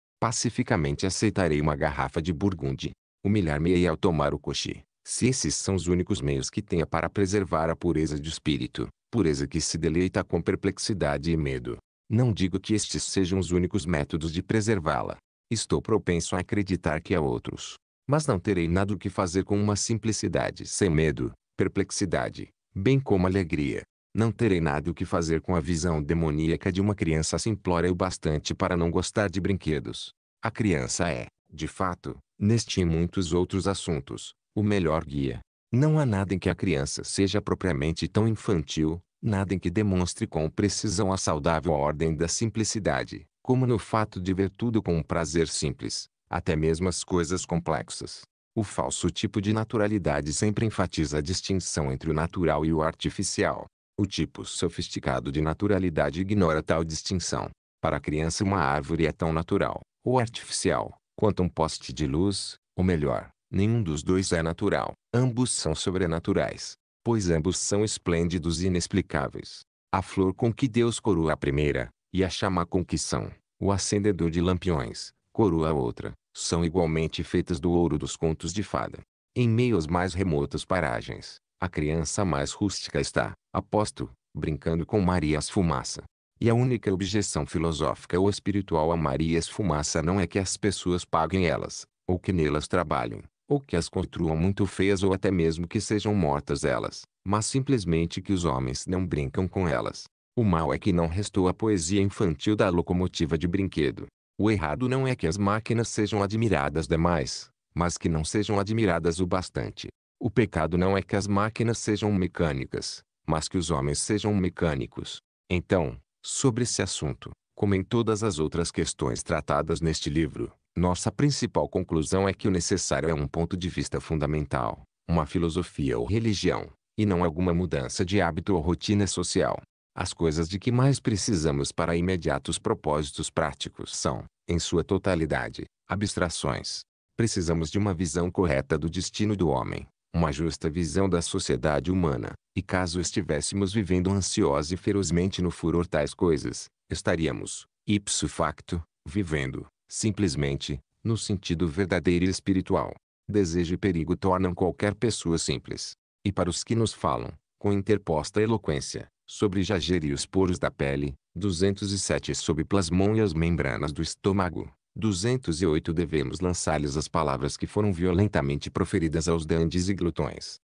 Pacificamente aceitarei uma garrafa de burgundy. Humilhar-me-ei ao tomar o coxi. Se esses são os únicos meios que tenha para preservar a pureza de espírito, pureza que se deleita com perplexidade e medo. Não digo que estes sejam os únicos métodos de preservá-la, Estou propenso a acreditar que há outros. Mas não terei nada o que fazer com uma simplicidade sem medo, perplexidade, bem como alegria. Não terei nada o que fazer com a visão demoníaca de uma criança simplória o bastante para não gostar de brinquedos. A criança é, de fato, neste e muitos outros assuntos, o melhor guia. Não há nada em que a criança seja propriamente tão infantil, nada em que demonstre com precisão a saudável ordem da simplicidade, como no fato de ver tudo com um prazer simples, até mesmo as coisas complexas. O falso tipo de naturalidade sempre enfatiza a distinção entre o natural e o artificial. O tipo sofisticado de naturalidade ignora tal distinção. Para a criança uma árvore é tão natural, ou artificial, quanto um poste de luz, ou melhor, nenhum dos dois é natural. Ambos são sobrenaturais, pois ambos são esplêndidos e inexplicáveis. A flor com que Deus coroa a primeira, e a chama são, o acendedor de lampiões, coroa outra, são igualmente feitas do ouro dos contos de fada. Em meio às mais remotas paragens, a criança mais rústica está, aposto, brincando com Marias fumaça. E a única objeção filosófica ou espiritual a Marias fumaça não é que as pessoas paguem elas, ou que nelas trabalhem, ou que as construam muito feias ou até mesmo que sejam mortas elas, mas simplesmente que os homens não brincam com elas. O mal é que não restou a poesia infantil da locomotiva de brinquedo. O errado não é que as máquinas sejam admiradas demais, mas que não sejam admiradas o bastante. O pecado não é que as máquinas sejam mecânicas, mas que os homens sejam mecânicos. Então, sobre esse assunto, como em todas as outras questões tratadas neste livro, nossa principal conclusão é que o necessário é um ponto de vista fundamental, uma filosofia ou religião, e não alguma mudança de hábito ou rotina social. As coisas de que mais precisamos para imediatos propósitos práticos são, em sua totalidade, abstrações. Precisamos de uma visão correta do destino do homem, uma justa visão da sociedade humana, e caso estivéssemos vivendo ansiosa e ferozmente no furor tais coisas, estaríamos, ipso facto, vivendo, simplesmente, no sentido verdadeiro e espiritual. Desejo e perigo tornam qualquer pessoa simples. E para os que nos falam, com interposta eloquência, sobre jager e os poros da pele, 207 sobre plasmon e as membranas do estômago. 208 Devemos lançar-lhes as palavras que foram violentamente proferidas aos dandes e glutões.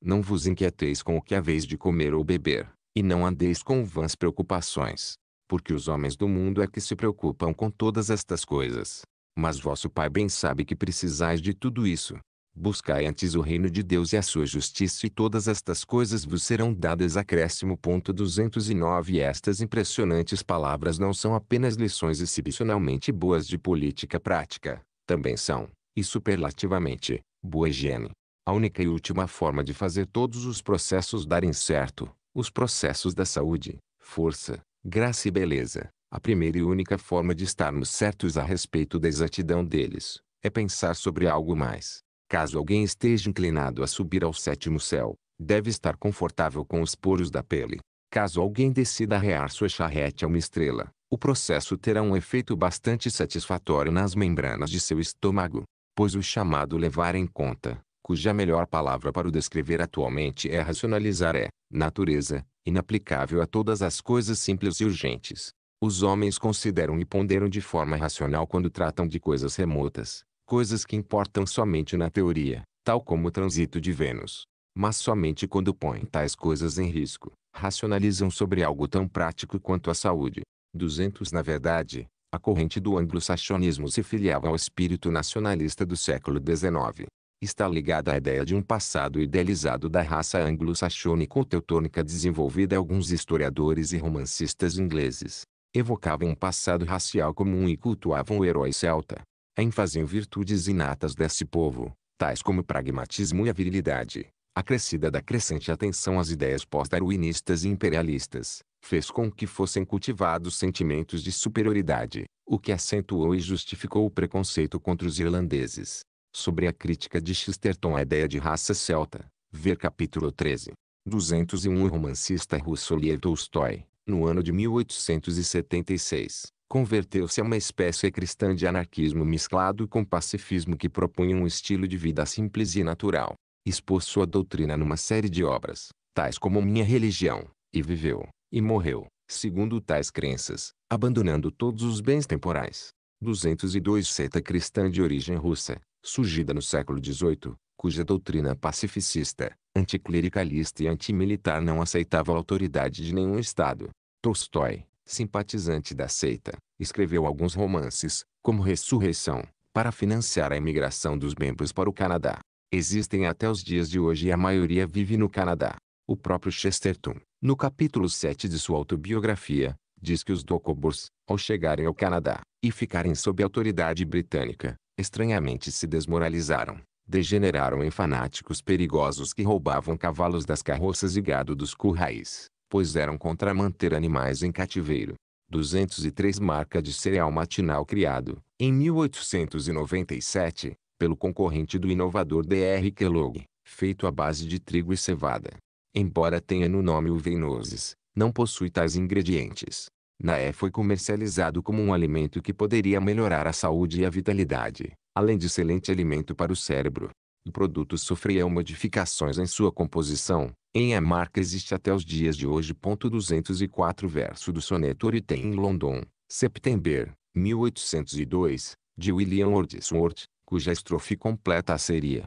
Não vos inquieteis com o que haveis de comer ou beber, e não andeis com vãs preocupações, porque os homens do mundo é que se preocupam com todas estas coisas. Mas vosso Pai bem sabe que precisais de tudo isso. Buscai antes o reino de Deus e a sua justiça e todas estas coisas vos serão dadas acréscimo. 209 Estas impressionantes palavras não são apenas lições excepcionalmente boas de política prática, também são, e superlativamente, boa higiene. A única e última forma de fazer todos os processos darem certo, os processos da saúde, força, graça e beleza, a primeira e única forma de estarmos certos a respeito da exatidão deles, é pensar sobre algo mais Caso alguém esteja inclinado a subir ao sétimo céu, deve estar confortável com os poros da pele. Caso alguém decida arrear sua charrete a uma estrela, o processo terá um efeito bastante satisfatório nas membranas de seu estômago, pois o chamado levar em conta, cuja melhor palavra para o descrever atualmente é racionalizar é, natureza, inaplicável a todas as coisas simples e urgentes. Os homens consideram e ponderam de forma racional quando tratam de coisas remotas, coisas que importam somente na teoria, tal como o trânsito de Vênus. Mas somente quando põem tais coisas em risco, racionalizam sobre algo tão prático quanto a saúde. 200 Na verdade, a corrente do anglo-saxonismo se filiava ao espírito nacionalista do século XIX. Está ligada à ideia de um passado idealizado da raça anglo-saxônica ou teutônica desenvolvida alguns historiadores e romancistas ingleses. Evocavam um passado racial comum e cultuavam o herói celta, ênfase em virtudes inatas desse povo, tais como o pragmatismo e a virilidade, acrescida da crescente atenção às ideias pós-darwinistas e imperialistas, fez com que fossem cultivados sentimentos de superioridade, o que acentuou e justificou o preconceito contra os irlandeses. Sobre a crítica de Chesterton à ideia de raça celta, ver capítulo 13. 201 O romancista russo Lier Tolstói, no ano de 1876, converteu-se a uma espécie cristã de anarquismo mesclado com pacifismo que propunha um estilo de vida simples e natural. Expôs sua doutrina numa série de obras, tais como Minha Religião, e viveu, e morreu, segundo tais crenças, abandonando todos os bens temporais. 202 Seta cristã de origem russa, surgida no século XVIII, cuja doutrina pacificista, anticlericalista e antimilitar não aceitava a autoridade de nenhum Estado. Tolstói, simpatizante da seita, Escreveu alguns romances, como Ressurreição, para financiar a imigração dos membros para o Canadá. Existem até os dias de hoje e a maioria vive no Canadá. O próprio Chesterton, no capítulo 7 de sua autobiografia, diz que os Docobors, ao chegarem ao Canadá e ficarem sob a autoridade britânica, estranhamente se desmoralizaram. Degeneraram em fanáticos perigosos que roubavam cavalos das carroças e gado dos currais, pois eram contra manter animais em cativeiro. 203 marca de cereal matinal criado, em 1897, pelo concorrente do inovador D.R. Kellogg, feito à base de trigo e cevada. Embora tenha no nome o venoses, não possui tais ingredientes. Na E foi comercializado como um alimento que poderia melhorar a saúde e a vitalidade, além de excelente alimento para o cérebro. O produto sofreu modificações em sua composição, em a marca existe até os dias de hoje. 204 verso do soneto Orité em London, September, 1802, de William Wordsworth, cuja estrofe completa seria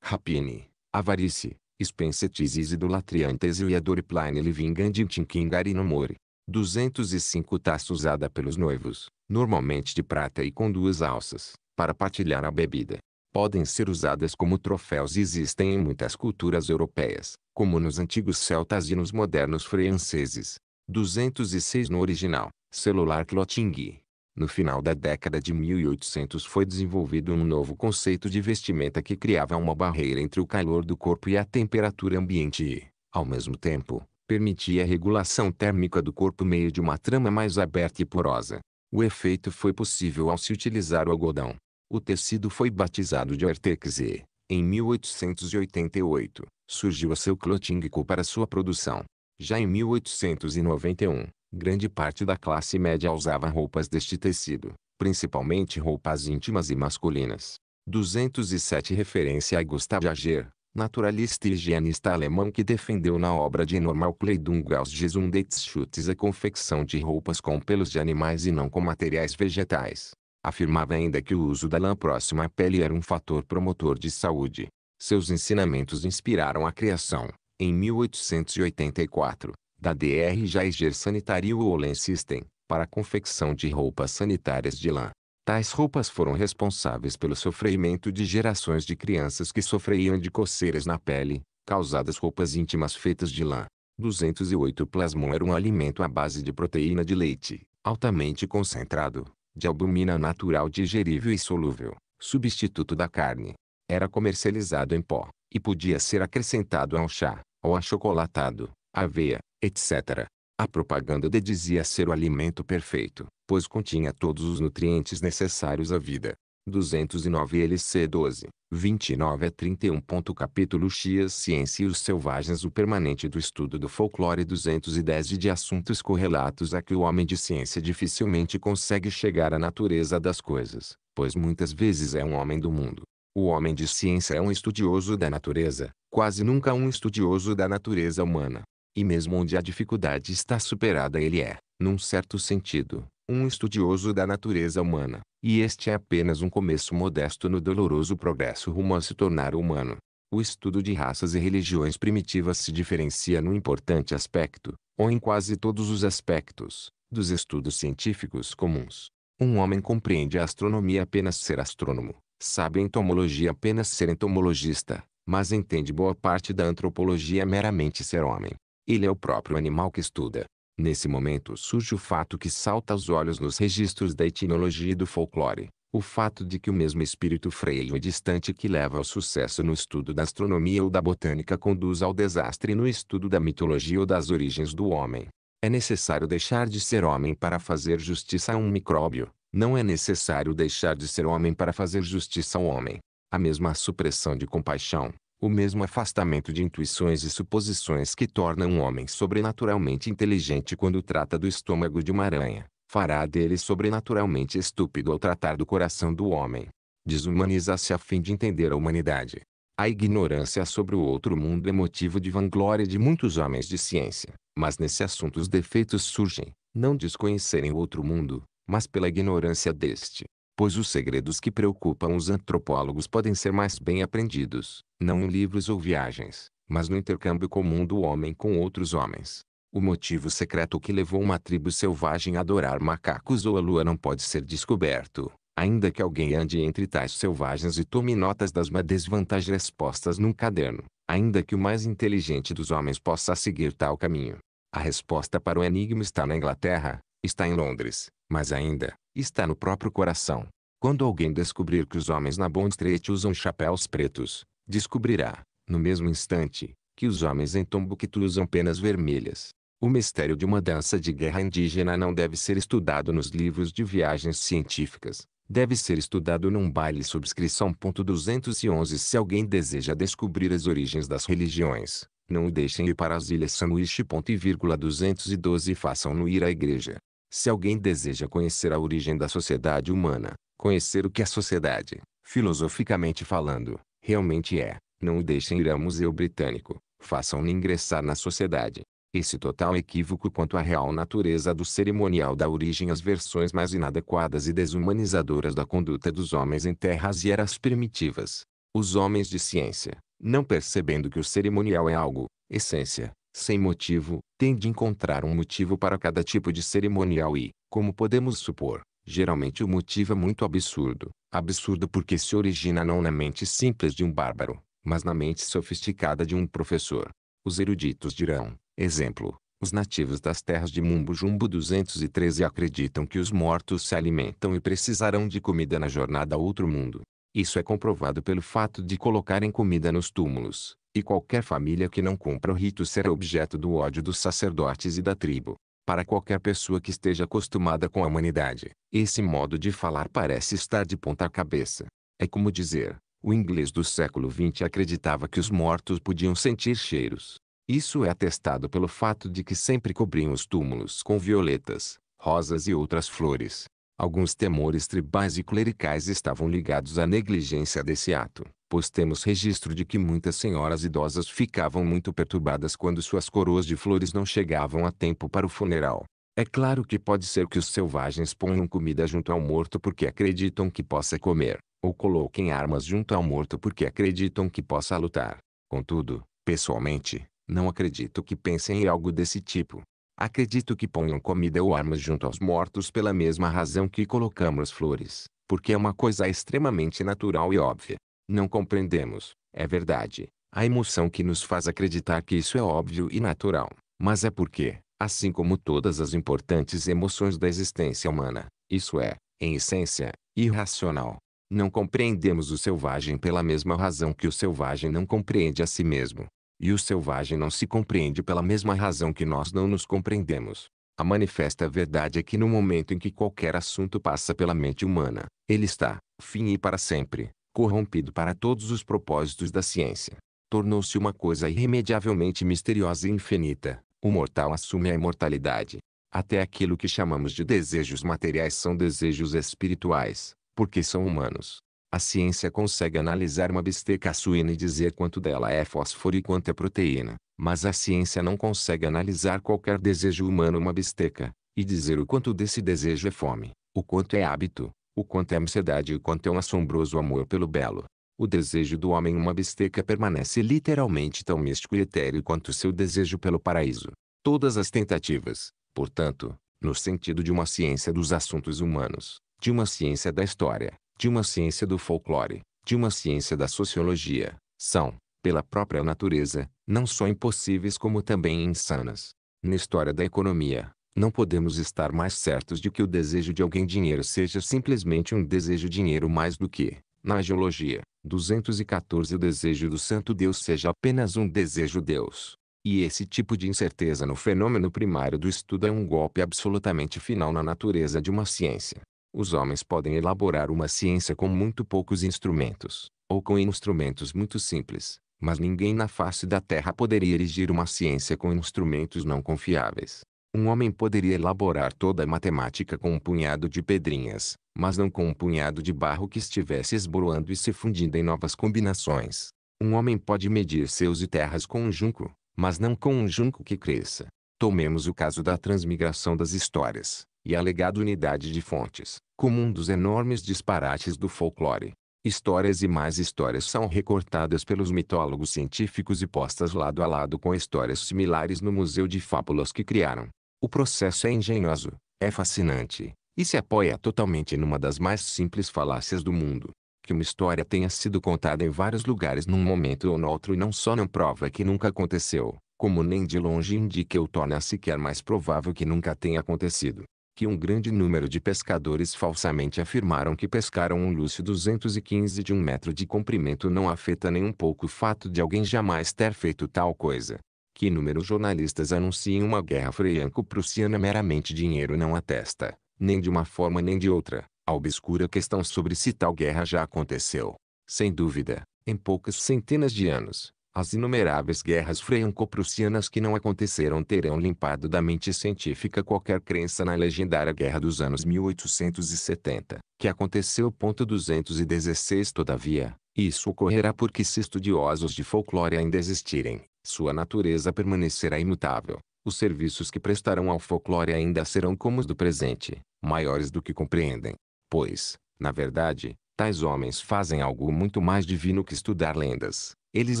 Rapine, avarice, expensetis idolatriantes e adore plane livingand tinquingari no more. 205 taça usada pelos noivos, normalmente de prata e com duas alças, para partilhar a bebida podem ser usadas como troféus e existem em muitas culturas europeias, como nos antigos celtas e nos modernos franceses. 206 no original, celular clotting. No final da década de 1800 foi desenvolvido um novo conceito de vestimenta que criava uma barreira entre o calor do corpo e a temperatura ambiente e, ao mesmo tempo, permitia a regulação térmica do corpo meio de uma trama mais aberta e porosa. O efeito foi possível ao se utilizar o algodão, o tecido foi batizado de Ortex e, em 1888, surgiu a seu Clotingico para sua produção. Já em 1891, grande parte da classe média usava roupas deste tecido, principalmente roupas íntimas e masculinas. 207 Referência a Gustav Jager, naturalista e higienista alemão que defendeu na obra de Normal Kleidung aus Gesundheitsschutz a confecção de roupas com pelos de animais e não com materiais vegetais. Afirmava ainda que o uso da lã próxima à pele era um fator promotor de saúde. Seus ensinamentos inspiraram a criação, em 1884, da DR Jaeger Sanitary Woolen System, para a confecção de roupas sanitárias de lã. Tais roupas foram responsáveis pelo sofrimento de gerações de crianças que sofriam de coceiras na pele, causadas roupas íntimas feitas de lã. 208 Plasmon era um alimento à base de proteína de leite, altamente concentrado, de albumina natural digerível e solúvel, substituto da carne. Era comercializado em pó, e podia ser acrescentado ao chá, ao achocolatado, aveia, etc. A propaganda dedizia ser o alimento perfeito, pois continha todos os nutrientes necessários à vida. 209 LC 12, 29 a 31. Capítulo X Ciência e os Selvagens O permanente do estudo do folclore 210 de assuntos correlatos a que o homem de ciência dificilmente consegue chegar à natureza das coisas, pois muitas vezes é um homem do mundo. O homem de ciência é um estudioso da natureza, quase nunca um estudioso da natureza humana. E mesmo onde a dificuldade está superada ele é, num certo sentido, um estudioso da natureza humana, e este é apenas um começo modesto no doloroso progresso rumo a se tornar humano. O estudo de raças e religiões primitivas se diferencia num importante aspecto, ou em quase todos os aspectos, dos estudos científicos comuns. Um homem compreende a astronomia apenas ser astrônomo, sabe entomologia apenas ser entomologista, mas entende boa parte da antropologia meramente ser homem. Ele é o próprio animal que estuda. Nesse momento surge o fato que salta aos olhos nos registros da etnologia e do folclore, o fato de que o mesmo espírito freio e distante que leva ao sucesso no estudo da astronomia ou da botânica conduz ao desastre no estudo da mitologia ou das origens do homem. É necessário deixar de ser homem para fazer justiça a um micróbio, não é necessário deixar de ser homem para fazer justiça ao homem. A mesma supressão de compaixão, o mesmo afastamento de intuições e suposições que torna um homem sobrenaturalmente inteligente quando trata do estômago de uma aranha, fará dele sobrenaturalmente estúpido ao tratar do coração do homem. Desumaniza-se a fim de entender a humanidade. A ignorância sobre o outro mundo é motivo de vanglória de muitos homens de ciência, mas nesse assunto os defeitos surgem, não desconhecerem o outro mundo, mas pela ignorância deste pois os segredos que preocupam os antropólogos podem ser mais bem aprendidos, não em livros ou viagens, mas no intercâmbio comum do homem com outros homens. O motivo secreto que levou uma tribo selvagem a adorar macacos ou a lua não pode ser descoberto, ainda que alguém ande entre tais selvagens e tome notas das má desvantagem expostas num caderno, ainda que o mais inteligente dos homens possa seguir tal caminho. A resposta para o enigma está na Inglaterra, está em Londres, mas ainda, está no próprio coração. Quando alguém descobrir que os homens na Bond Street usam chapéus pretos, descobrirá, no mesmo instante, que os homens em Tombuctu usam penas vermelhas. O mistério de uma dança de guerra indígena não deve ser estudado nos livros de viagens científicas. Deve ser estudado num baile subscrição. 211 Se alguém deseja descobrir as origens das religiões, não o deixem ir para as Ilhas Sanduíche. 212 Façam-no ir à igreja. Se alguém deseja conhecer a origem da sociedade humana, conhecer o que a é sociedade, filosoficamente falando, realmente é, não o deixem ir ao Museu Britânico, façam lhe ingressar na sociedade. Esse total equívoco quanto à real natureza do cerimonial dá origem às versões mais inadequadas e desumanizadoras da conduta dos homens em terras e eras primitivas. Os homens de ciência, não percebendo que o cerimonial é algo, essência, sem motivo, tem de encontrar um motivo para cada tipo de cerimonial e, como podemos supor, geralmente o motivo é muito absurdo. Absurdo porque se origina não na mente simples de um bárbaro, mas na mente sofisticada de um professor. Os eruditos dirão, exemplo, os nativos das terras de Mumbo Jumbo 213 acreditam que os mortos se alimentam e precisarão de comida na jornada a outro mundo. Isso é comprovado pelo fato de colocarem comida nos túmulos, e qualquer família que não cumpra o rito será objeto do ódio dos sacerdotes e da tribo. Para qualquer pessoa que esteja acostumada com a humanidade, esse modo de falar parece estar de ponta cabeça. É como dizer, o inglês do século XX acreditava que os mortos podiam sentir cheiros. Isso é atestado pelo fato de que sempre cobriam os túmulos com violetas, rosas e outras flores. Alguns temores tribais e clericais estavam ligados à negligência desse ato pois temos registro de que muitas senhoras idosas ficavam muito perturbadas quando suas coroas de flores não chegavam a tempo para o funeral. É claro que pode ser que os selvagens ponham comida junto ao morto porque acreditam que possa comer, ou coloquem armas junto ao morto porque acreditam que possa lutar. Contudo, pessoalmente, não acredito que pensem em algo desse tipo. Acredito que ponham comida ou armas junto aos mortos pela mesma razão que colocamos flores, porque é uma coisa extremamente natural e óbvia. Não compreendemos, é verdade, a emoção que nos faz acreditar que isso é óbvio e natural. Mas é porque, assim como todas as importantes emoções da existência humana, isso é, em essência, irracional. Não compreendemos o selvagem pela mesma razão que o selvagem não compreende a si mesmo. E o selvagem não se compreende pela mesma razão que nós não nos compreendemos. A manifesta verdade é que no momento em que qualquer assunto passa pela mente humana, ele está, fim e para sempre, corrompido para todos os propósitos da ciência. Tornou-se uma coisa irremediavelmente misteriosa e infinita. O mortal assume a imortalidade. Até aquilo que chamamos de desejos materiais são desejos espirituais, porque são humanos. A ciência consegue analisar uma bisteca suína e dizer quanto dela é fósforo e quanto é proteína, mas a ciência não consegue analisar qualquer desejo humano uma bisteca, e dizer o quanto desse desejo é fome, o quanto é hábito, o quanto é ansiedade e o quanto é um assombroso amor pelo belo. O desejo do homem uma bisteca permanece literalmente tão místico e etéreo quanto seu desejo pelo paraíso. Todas as tentativas, portanto, no sentido de uma ciência dos assuntos humanos, de uma ciência da história, de uma ciência do folclore, de uma ciência da sociologia, são, pela própria natureza, não só impossíveis como também insanas. Na história da economia, não podemos estar mais certos de que o desejo de alguém dinheiro seja simplesmente um desejo dinheiro mais do que, na geologia, 214 o desejo do santo Deus seja apenas um desejo Deus. E esse tipo de incerteza no fenômeno primário do estudo é um golpe absolutamente final na natureza de uma ciência. Os homens podem elaborar uma ciência com muito poucos instrumentos, ou com instrumentos muito simples, mas ninguém na face da Terra poderia erigir uma ciência com instrumentos não confiáveis. Um homem poderia elaborar toda a matemática com um punhado de pedrinhas, mas não com um punhado de barro que estivesse esboroando e se fundindo em novas combinações. Um homem pode medir seus e terras com um junco, mas não com um junco que cresça. Tomemos o caso da transmigração das histórias, e a alegada unidade de fontes, como um dos enormes disparates do folclore. Histórias e mais histórias são recortadas pelos mitólogos científicos e postas lado a lado com histórias similares no Museu de Fábulas que criaram. O processo é engenhoso, é fascinante, e se apoia totalmente numa das mais simples falácias do mundo. Que uma história tenha sido contada em vários lugares num momento ou no outro e não só não prova que nunca aconteceu, como nem de longe indica ou torna sequer mais provável que nunca tenha acontecido. Que um grande número de pescadores falsamente afirmaram que pescaram um lúcio 215 de um metro de comprimento não afeta nem um pouco o fato de alguém jamais ter feito tal coisa que inúmeros jornalistas anunciam uma guerra franco-prussiana meramente dinheiro não atesta, nem de uma forma nem de outra, a obscura questão sobre se tal guerra já aconteceu. Sem dúvida, em poucas centenas de anos, as inumeráveis guerras franco-prussianas que não aconteceram terão limpado da mente científica qualquer crença na legendária Guerra dos anos 1870, que aconteceu. 216 Todavia, isso ocorrerá porque se estudiosos de folclore ainda existirem, sua natureza permanecerá imutável. Os serviços que prestarão ao folclore ainda serão como os do presente, maiores do que compreendem. Pois, na verdade, tais homens fazem algo muito mais divino que estudar lendas. Eles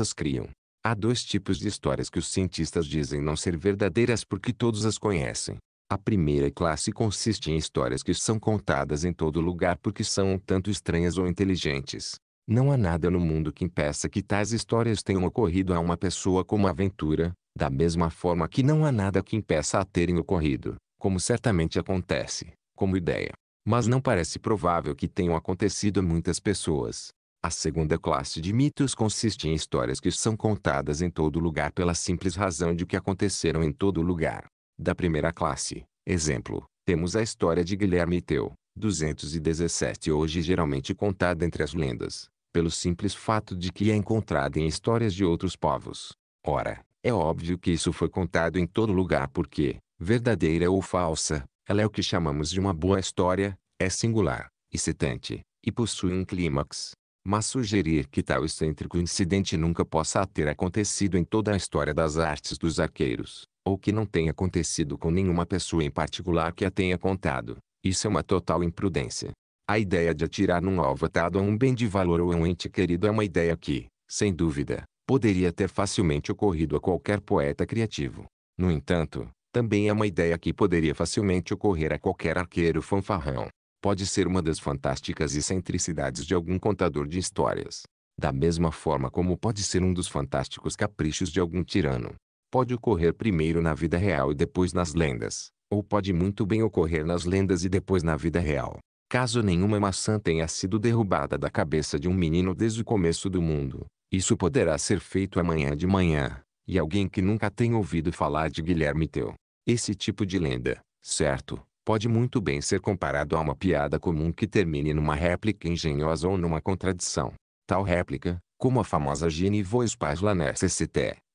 as criam. Há dois tipos de histórias que os cientistas dizem não ser verdadeiras porque todos as conhecem. A primeira classe consiste em histórias que são contadas em todo lugar porque são um tanto estranhas ou inteligentes, não há nada no mundo que impeça que tais histórias tenham ocorrido a uma pessoa como aventura, da mesma forma que não há nada que impeça a terem ocorrido, como certamente acontece, como ideia. Mas não parece provável que tenham acontecido a muitas pessoas. A segunda classe de mitos consiste em histórias que são contadas em todo lugar pela simples razão de que aconteceram em todo lugar. Da primeira classe, exemplo, temos a história de Guilherme Teu, 217 hoje geralmente contada entre as lendas, pelo simples fato de que é encontrada em histórias de outros povos. Ora, é óbvio que isso foi contado em todo lugar porque, verdadeira ou falsa, ela é o que chamamos de uma boa história, é singular, excitante, e possui um clímax. Mas sugerir que tal excêntrico incidente nunca possa ter acontecido em toda a história das artes dos arqueiros, ou que não tenha acontecido com nenhuma pessoa em particular que a tenha contado, isso é uma total imprudência. A ideia de atirar num alvo atado a um bem de valor ou a um ente querido é uma ideia que, sem dúvida, poderia ter facilmente ocorrido a qualquer poeta criativo. No entanto, também é uma ideia que poderia facilmente ocorrer a qualquer arqueiro fanfarrão. Pode ser uma das fantásticas excentricidades de algum contador de histórias. Da mesma forma como pode ser um dos fantásticos caprichos de algum tirano. Pode ocorrer primeiro na vida real e depois nas lendas, ou pode muito bem ocorrer nas lendas e depois na vida real. Caso nenhuma maçã tenha sido derrubada da cabeça de um menino desde o começo do mundo, isso poderá ser feito amanhã de manhã, e alguém que nunca tenha ouvido falar de Guilherme Teu. Esse tipo de lenda, certo, pode muito bem ser comparado a uma piada comum que termine numa réplica engenhosa ou numa contradição. Tal réplica, como a famosa Gine Vois Paz La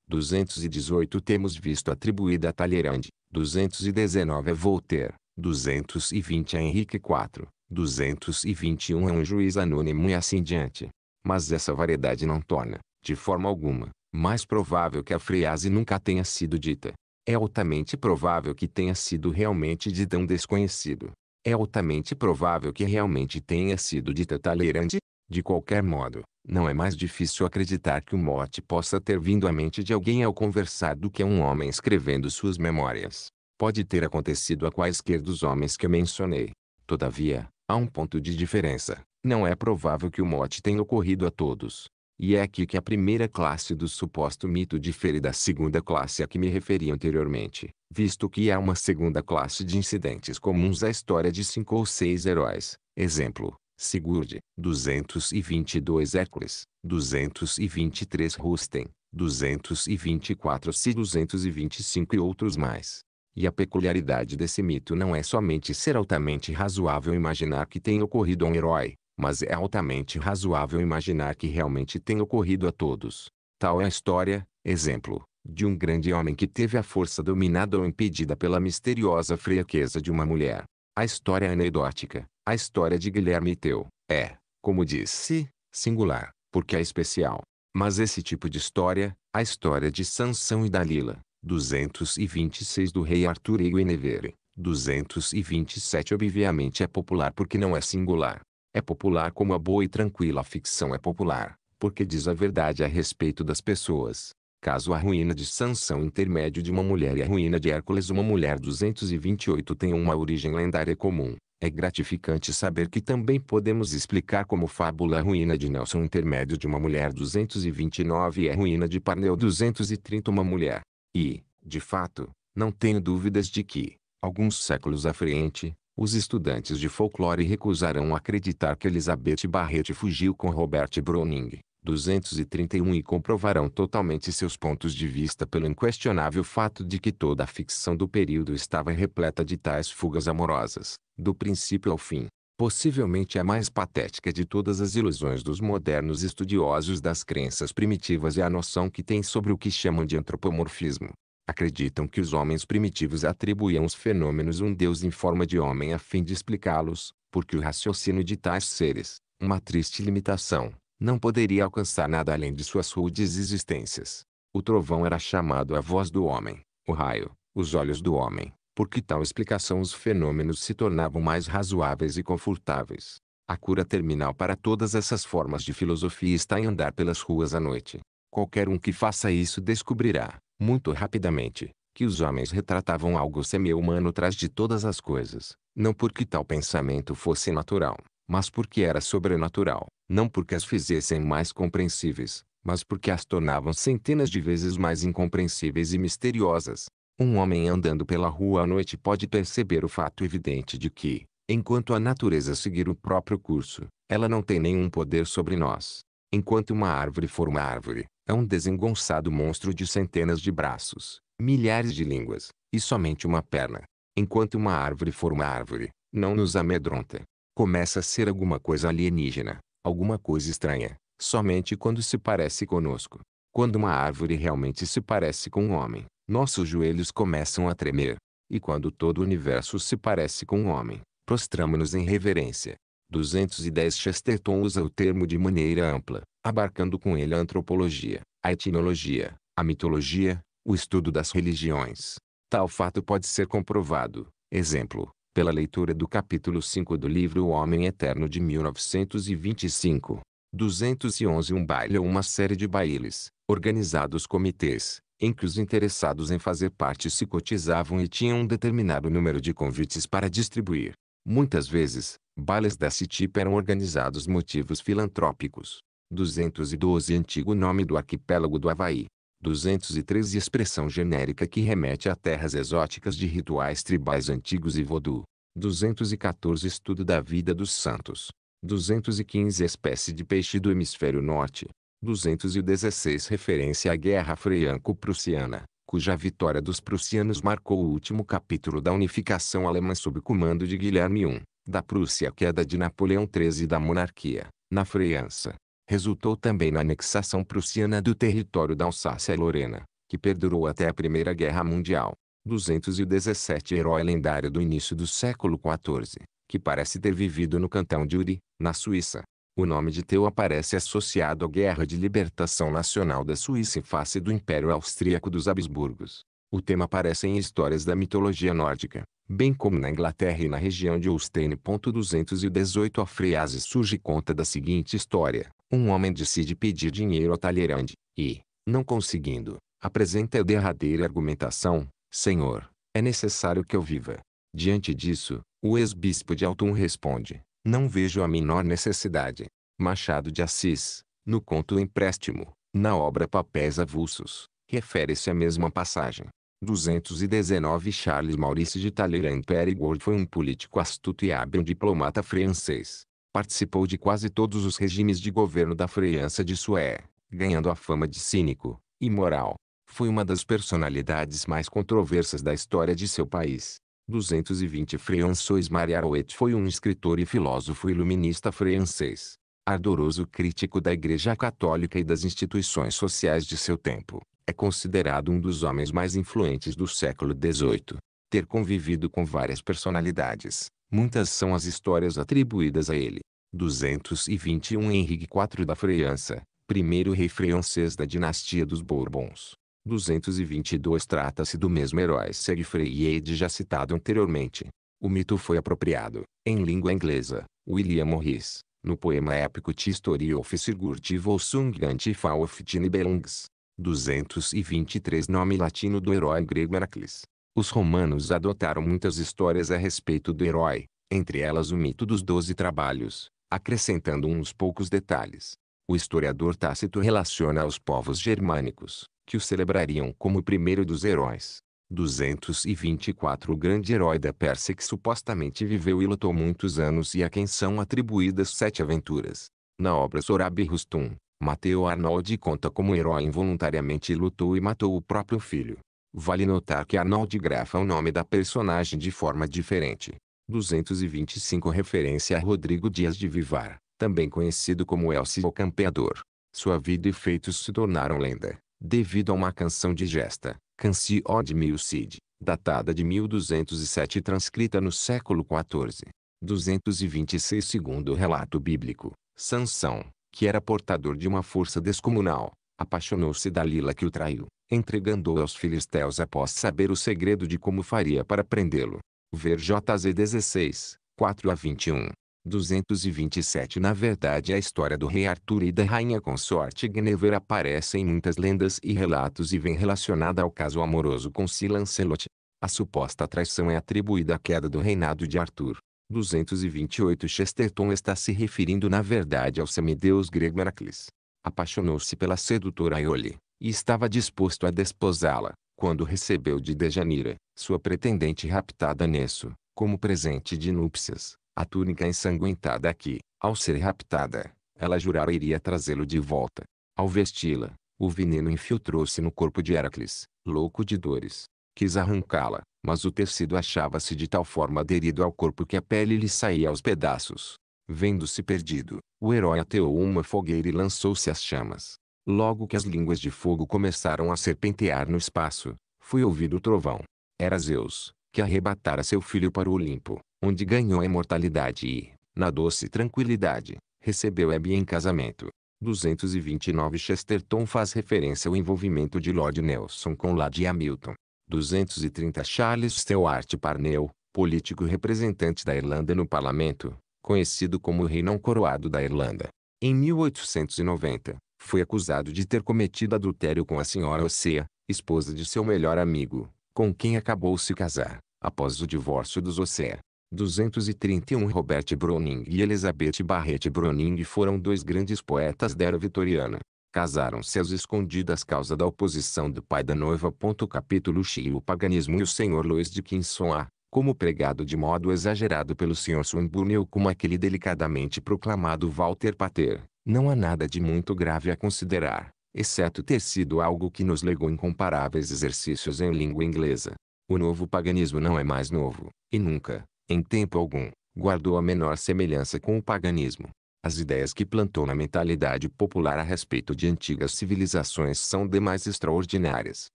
218 temos visto atribuída a Talleyrand, 219 a Voltaire, 220 a Henrique IV, 221 é um juiz anônimo e assim diante. Mas essa variedade não torna, de forma alguma, mais provável que a frase nunca tenha sido dita. É altamente provável que tenha sido realmente dita um desconhecido. É altamente provável que realmente tenha sido dita Talleyrand. De qualquer modo, não é mais difícil acreditar que o mote possa ter vindo à mente de alguém ao conversar do que um homem escrevendo suas memórias. Pode ter acontecido a quaisquer dos homens que mencionei. Todavia, Há um ponto de diferença. Não é provável que o mote tenha ocorrido a todos. E é aqui que a primeira classe do suposto mito difere da segunda classe a que me referi anteriormente, visto que há uma segunda classe de incidentes comuns à história de cinco ou seis heróis. Exemplo, Sigurd, 222 Hércules, 223 Rusten, 224 Se 225 e outros mais. E a peculiaridade desse mito não é somente ser altamente razoável imaginar que tenha ocorrido a um herói, mas é altamente razoável imaginar que realmente tenha ocorrido a todos. Tal é a história, exemplo, de um grande homem que teve a força dominada ou impedida pela misteriosa fraqueza de uma mulher. A história anedótica, a história de Guilherme Teu, é, como disse, singular, porque é especial. Mas esse tipo de história, a história de Sansão e Dalila, 226 do rei Arthur e Guinevere. 227 obviamente é popular porque não é singular. É popular como a boa e tranquila ficção é popular, porque diz a verdade a respeito das pessoas. Caso a ruína de Sansão intermédio de uma mulher e a ruína de Hércules uma mulher 228 tenham uma origem lendária comum, é gratificante saber que também podemos explicar como fábula a ruína de Nelson intermédio de uma mulher 229 e a ruína de Parneu 230 uma mulher. E, de fato, não tenho dúvidas de que, alguns séculos à frente, os estudantes de folclore recusarão acreditar que Elizabeth Barrett fugiu com Robert Browning, 231 e comprovarão totalmente seus pontos de vista pelo inquestionável fato de que toda a ficção do período estava repleta de tais fugas amorosas, do princípio ao fim, possivelmente a mais patética de todas as ilusões dos modernos estudiosos das crenças primitivas é a noção que têm sobre o que chamam de antropomorfismo. Acreditam que os homens primitivos atribuíam os fenômenos um Deus em forma de homem a fim de explicá-los, porque o raciocínio de tais seres, uma triste limitação, não poderia alcançar nada além de suas rudes existências. O trovão era chamado a voz do homem, o raio, os olhos do homem, porque tal explicação os fenômenos se tornavam mais razoáveis e confortáveis. A cura terminal para todas essas formas de filosofia está em andar pelas ruas à noite. Qualquer um que faça isso descobrirá, muito rapidamente, que os homens retratavam algo semi-humano atrás de todas as coisas, não porque tal pensamento fosse natural, mas porque era sobrenatural, não porque as fizessem mais compreensíveis, mas porque as tornavam centenas de vezes mais incompreensíveis e misteriosas. Um homem andando pela rua à noite pode perceber o fato evidente de que, enquanto a natureza seguir o próprio curso, ela não tem nenhum poder sobre nós. Enquanto uma árvore for uma árvore, é um desengonçado monstro de centenas de braços, milhares de línguas, e somente uma perna. Enquanto uma árvore for uma árvore, não nos amedronta. Começa a ser alguma coisa alienígena, alguma coisa estranha, somente quando se parece conosco. Quando uma árvore realmente se parece com um homem, nossos joelhos começam a tremer. E quando todo o universo se parece com um homem, prostramo nos em reverência. 210 Chesterton usa é o termo de maneira ampla, abarcando com ele a antropologia, a etnologia, a mitologia, o estudo das religiões. Tal fato pode ser comprovado, exemplo, pela leitura do capítulo 5 do livro O Homem Eterno de 1925. 211 Um baile ou uma série de bailes, organizados comitês, em que os interessados em fazer parte se cotizavam e tinham um determinado número de convites para distribuir. Muitas vezes, bailes desse tipo eram organizados motivos filantrópicos. 212 Antigo nome do arquipélago do Havaí. 213 Expressão genérica que remete a terras exóticas de rituais tribais antigos e vodu. 214 Estudo da vida dos santos. 215 Espécie de peixe do hemisfério norte. 216 referência à Guerra Franco-Prussiana, cuja vitória dos prussianos marcou o último capítulo da unificação alemã sob o comando de Guilherme I, da Prússia queda de Napoleão XIII e da monarquia, na França. Resultou também na anexação prussiana do território da Alsácia-Lorena, que perdurou até a Primeira Guerra Mundial. 217 Herói lendário do início do século XIV, que parece ter vivido no cantão de Uri, na Suíça, o nome de Teu aparece associado à Guerra de Libertação Nacional da Suíça em face do Império Austríaco dos Habsburgos. O tema aparece em histórias da mitologia nórdica, bem como na Inglaterra e na região de Ulstein. 218 A frase surge conta da seguinte história. Um homem decide pedir dinheiro a Talleyrand, e, não conseguindo, apresenta a derradeira argumentação, Senhor, é necessário que eu viva. Diante disso, o ex-bispo de Autun responde, não vejo a menor necessidade. Machado de Assis, no conto Empréstimo, na obra Papéis Avulsos, refere-se à mesma passagem. 219 Charles Maurice de Talleyrand Périgord foi um político astuto e hábil diplomata francês. Participou de quase todos os regimes de governo da França de Sué, ganhando a fama de cínico, imoral. Foi uma das personalidades mais controversas da história de seu país. 220 François Mariarouet foi um escritor e filósofo iluminista francês. Ardoroso crítico da Igreja Católica e das instituições sociais de seu tempo, é considerado um dos homens mais influentes do século XVIII. Ter convivido com várias personalidades, muitas são as histórias atribuídas a ele. 221 Henrique IV da França, primeiro rei francês da dinastia dos Bourbons, 222 Trata-se do mesmo herói Segfrey Yade já citado anteriormente. O mito foi apropriado, em língua inglesa, William Morris, no poema épico Story of Sigurd Volsung Antifa of Tinibelungs. 223 Nome latino do herói grego Heracles. Os romanos adotaram muitas histórias a respeito do herói, entre elas o mito dos Doze Trabalhos, acrescentando uns poucos detalhes. O historiador Tácito relaciona aos povos germânicos, que o celebrariam como o primeiro dos heróis. 224 O grande herói da Pérsia que supostamente viveu e lutou muitos anos e a quem são atribuídas sete aventuras. Na obra Sorabi Rustum, Mateo Arnold conta como herói involuntariamente lutou e matou o próprio filho. Vale notar que Arnold grafa o nome da personagem de forma diferente. 225 Referência a Rodrigo Dias de Vivar também conhecido como Elcio o Campeador. Sua vida e feitos se tornaram lenda, devido a uma canção digesta, Cancio de Milcid, datada de 1207 e transcrita no século XIV. 226 segundo o relato bíblico, Sansão, que era portador de uma força descomunal, apaixonou-se da Lila que o traiu, entregando-o aos filisteus após saber o segredo de como faria para prendê-lo. Ver JZ 16, 4 a 21. 227 Na verdade a história do rei Arthur e da rainha consorte Guinevere aparece em muitas lendas e relatos e vem relacionada ao caso amoroso com Sir Lancelot. A suposta traição é atribuída à queda do reinado de Arthur. 228 Chesterton está se referindo na verdade ao semideus grego Heracles. Apaixonou-se pela sedutora Iole, e estava disposto a desposá-la, quando recebeu de Dejanira, sua pretendente raptada Nesso, como presente de núpcias a túnica é ensanguentada que, ao ser raptada, ela jurara iria trazê-lo de volta. Ao vesti-la, o veneno infiltrou-se no corpo de Heracles, louco de dores. Quis arrancá-la, mas o tecido achava-se de tal forma aderido ao corpo que a pele lhe saía aos pedaços. Vendo-se perdido, o herói ateou uma fogueira e lançou-se às chamas. Logo que as línguas de fogo começaram a serpentear no espaço, foi ouvido o trovão. Era Zeus, que arrebatara seu filho para o Olimpo, onde ganhou a imortalidade e, na doce tranquilidade, recebeu Abby em casamento. 229 Chesterton faz referência ao envolvimento de Lord Nelson com Lady Hamilton. 230 Charles Stewart Parnell, político representante da Irlanda no parlamento, conhecido como o rei não coroado da Irlanda. Em 1890, foi acusado de ter cometido adultério com a senhora Osea, esposa de seu melhor amigo, com quem acabou se casar, após o divórcio dos Osea. 231 Robert Browning e Elizabeth Barrett Browning foram dois grandes poetas da era vitoriana. Casaram-se às escondidas causa da oposição do pai da noiva. Capítulo X O paganismo e o Sr. Louis Dickinson A, como pregado de modo exagerado pelo Sr. Swinburne ou como aquele delicadamente proclamado Walter Pater, não há nada de muito grave a considerar, exceto ter sido algo que nos legou incomparáveis exercícios em língua inglesa. O novo paganismo não é mais novo, e nunca, em tempo algum, guardou a menor semelhança com o paganismo. As ideias que plantou na mentalidade popular a respeito de antigas civilizações são demais extraordinárias.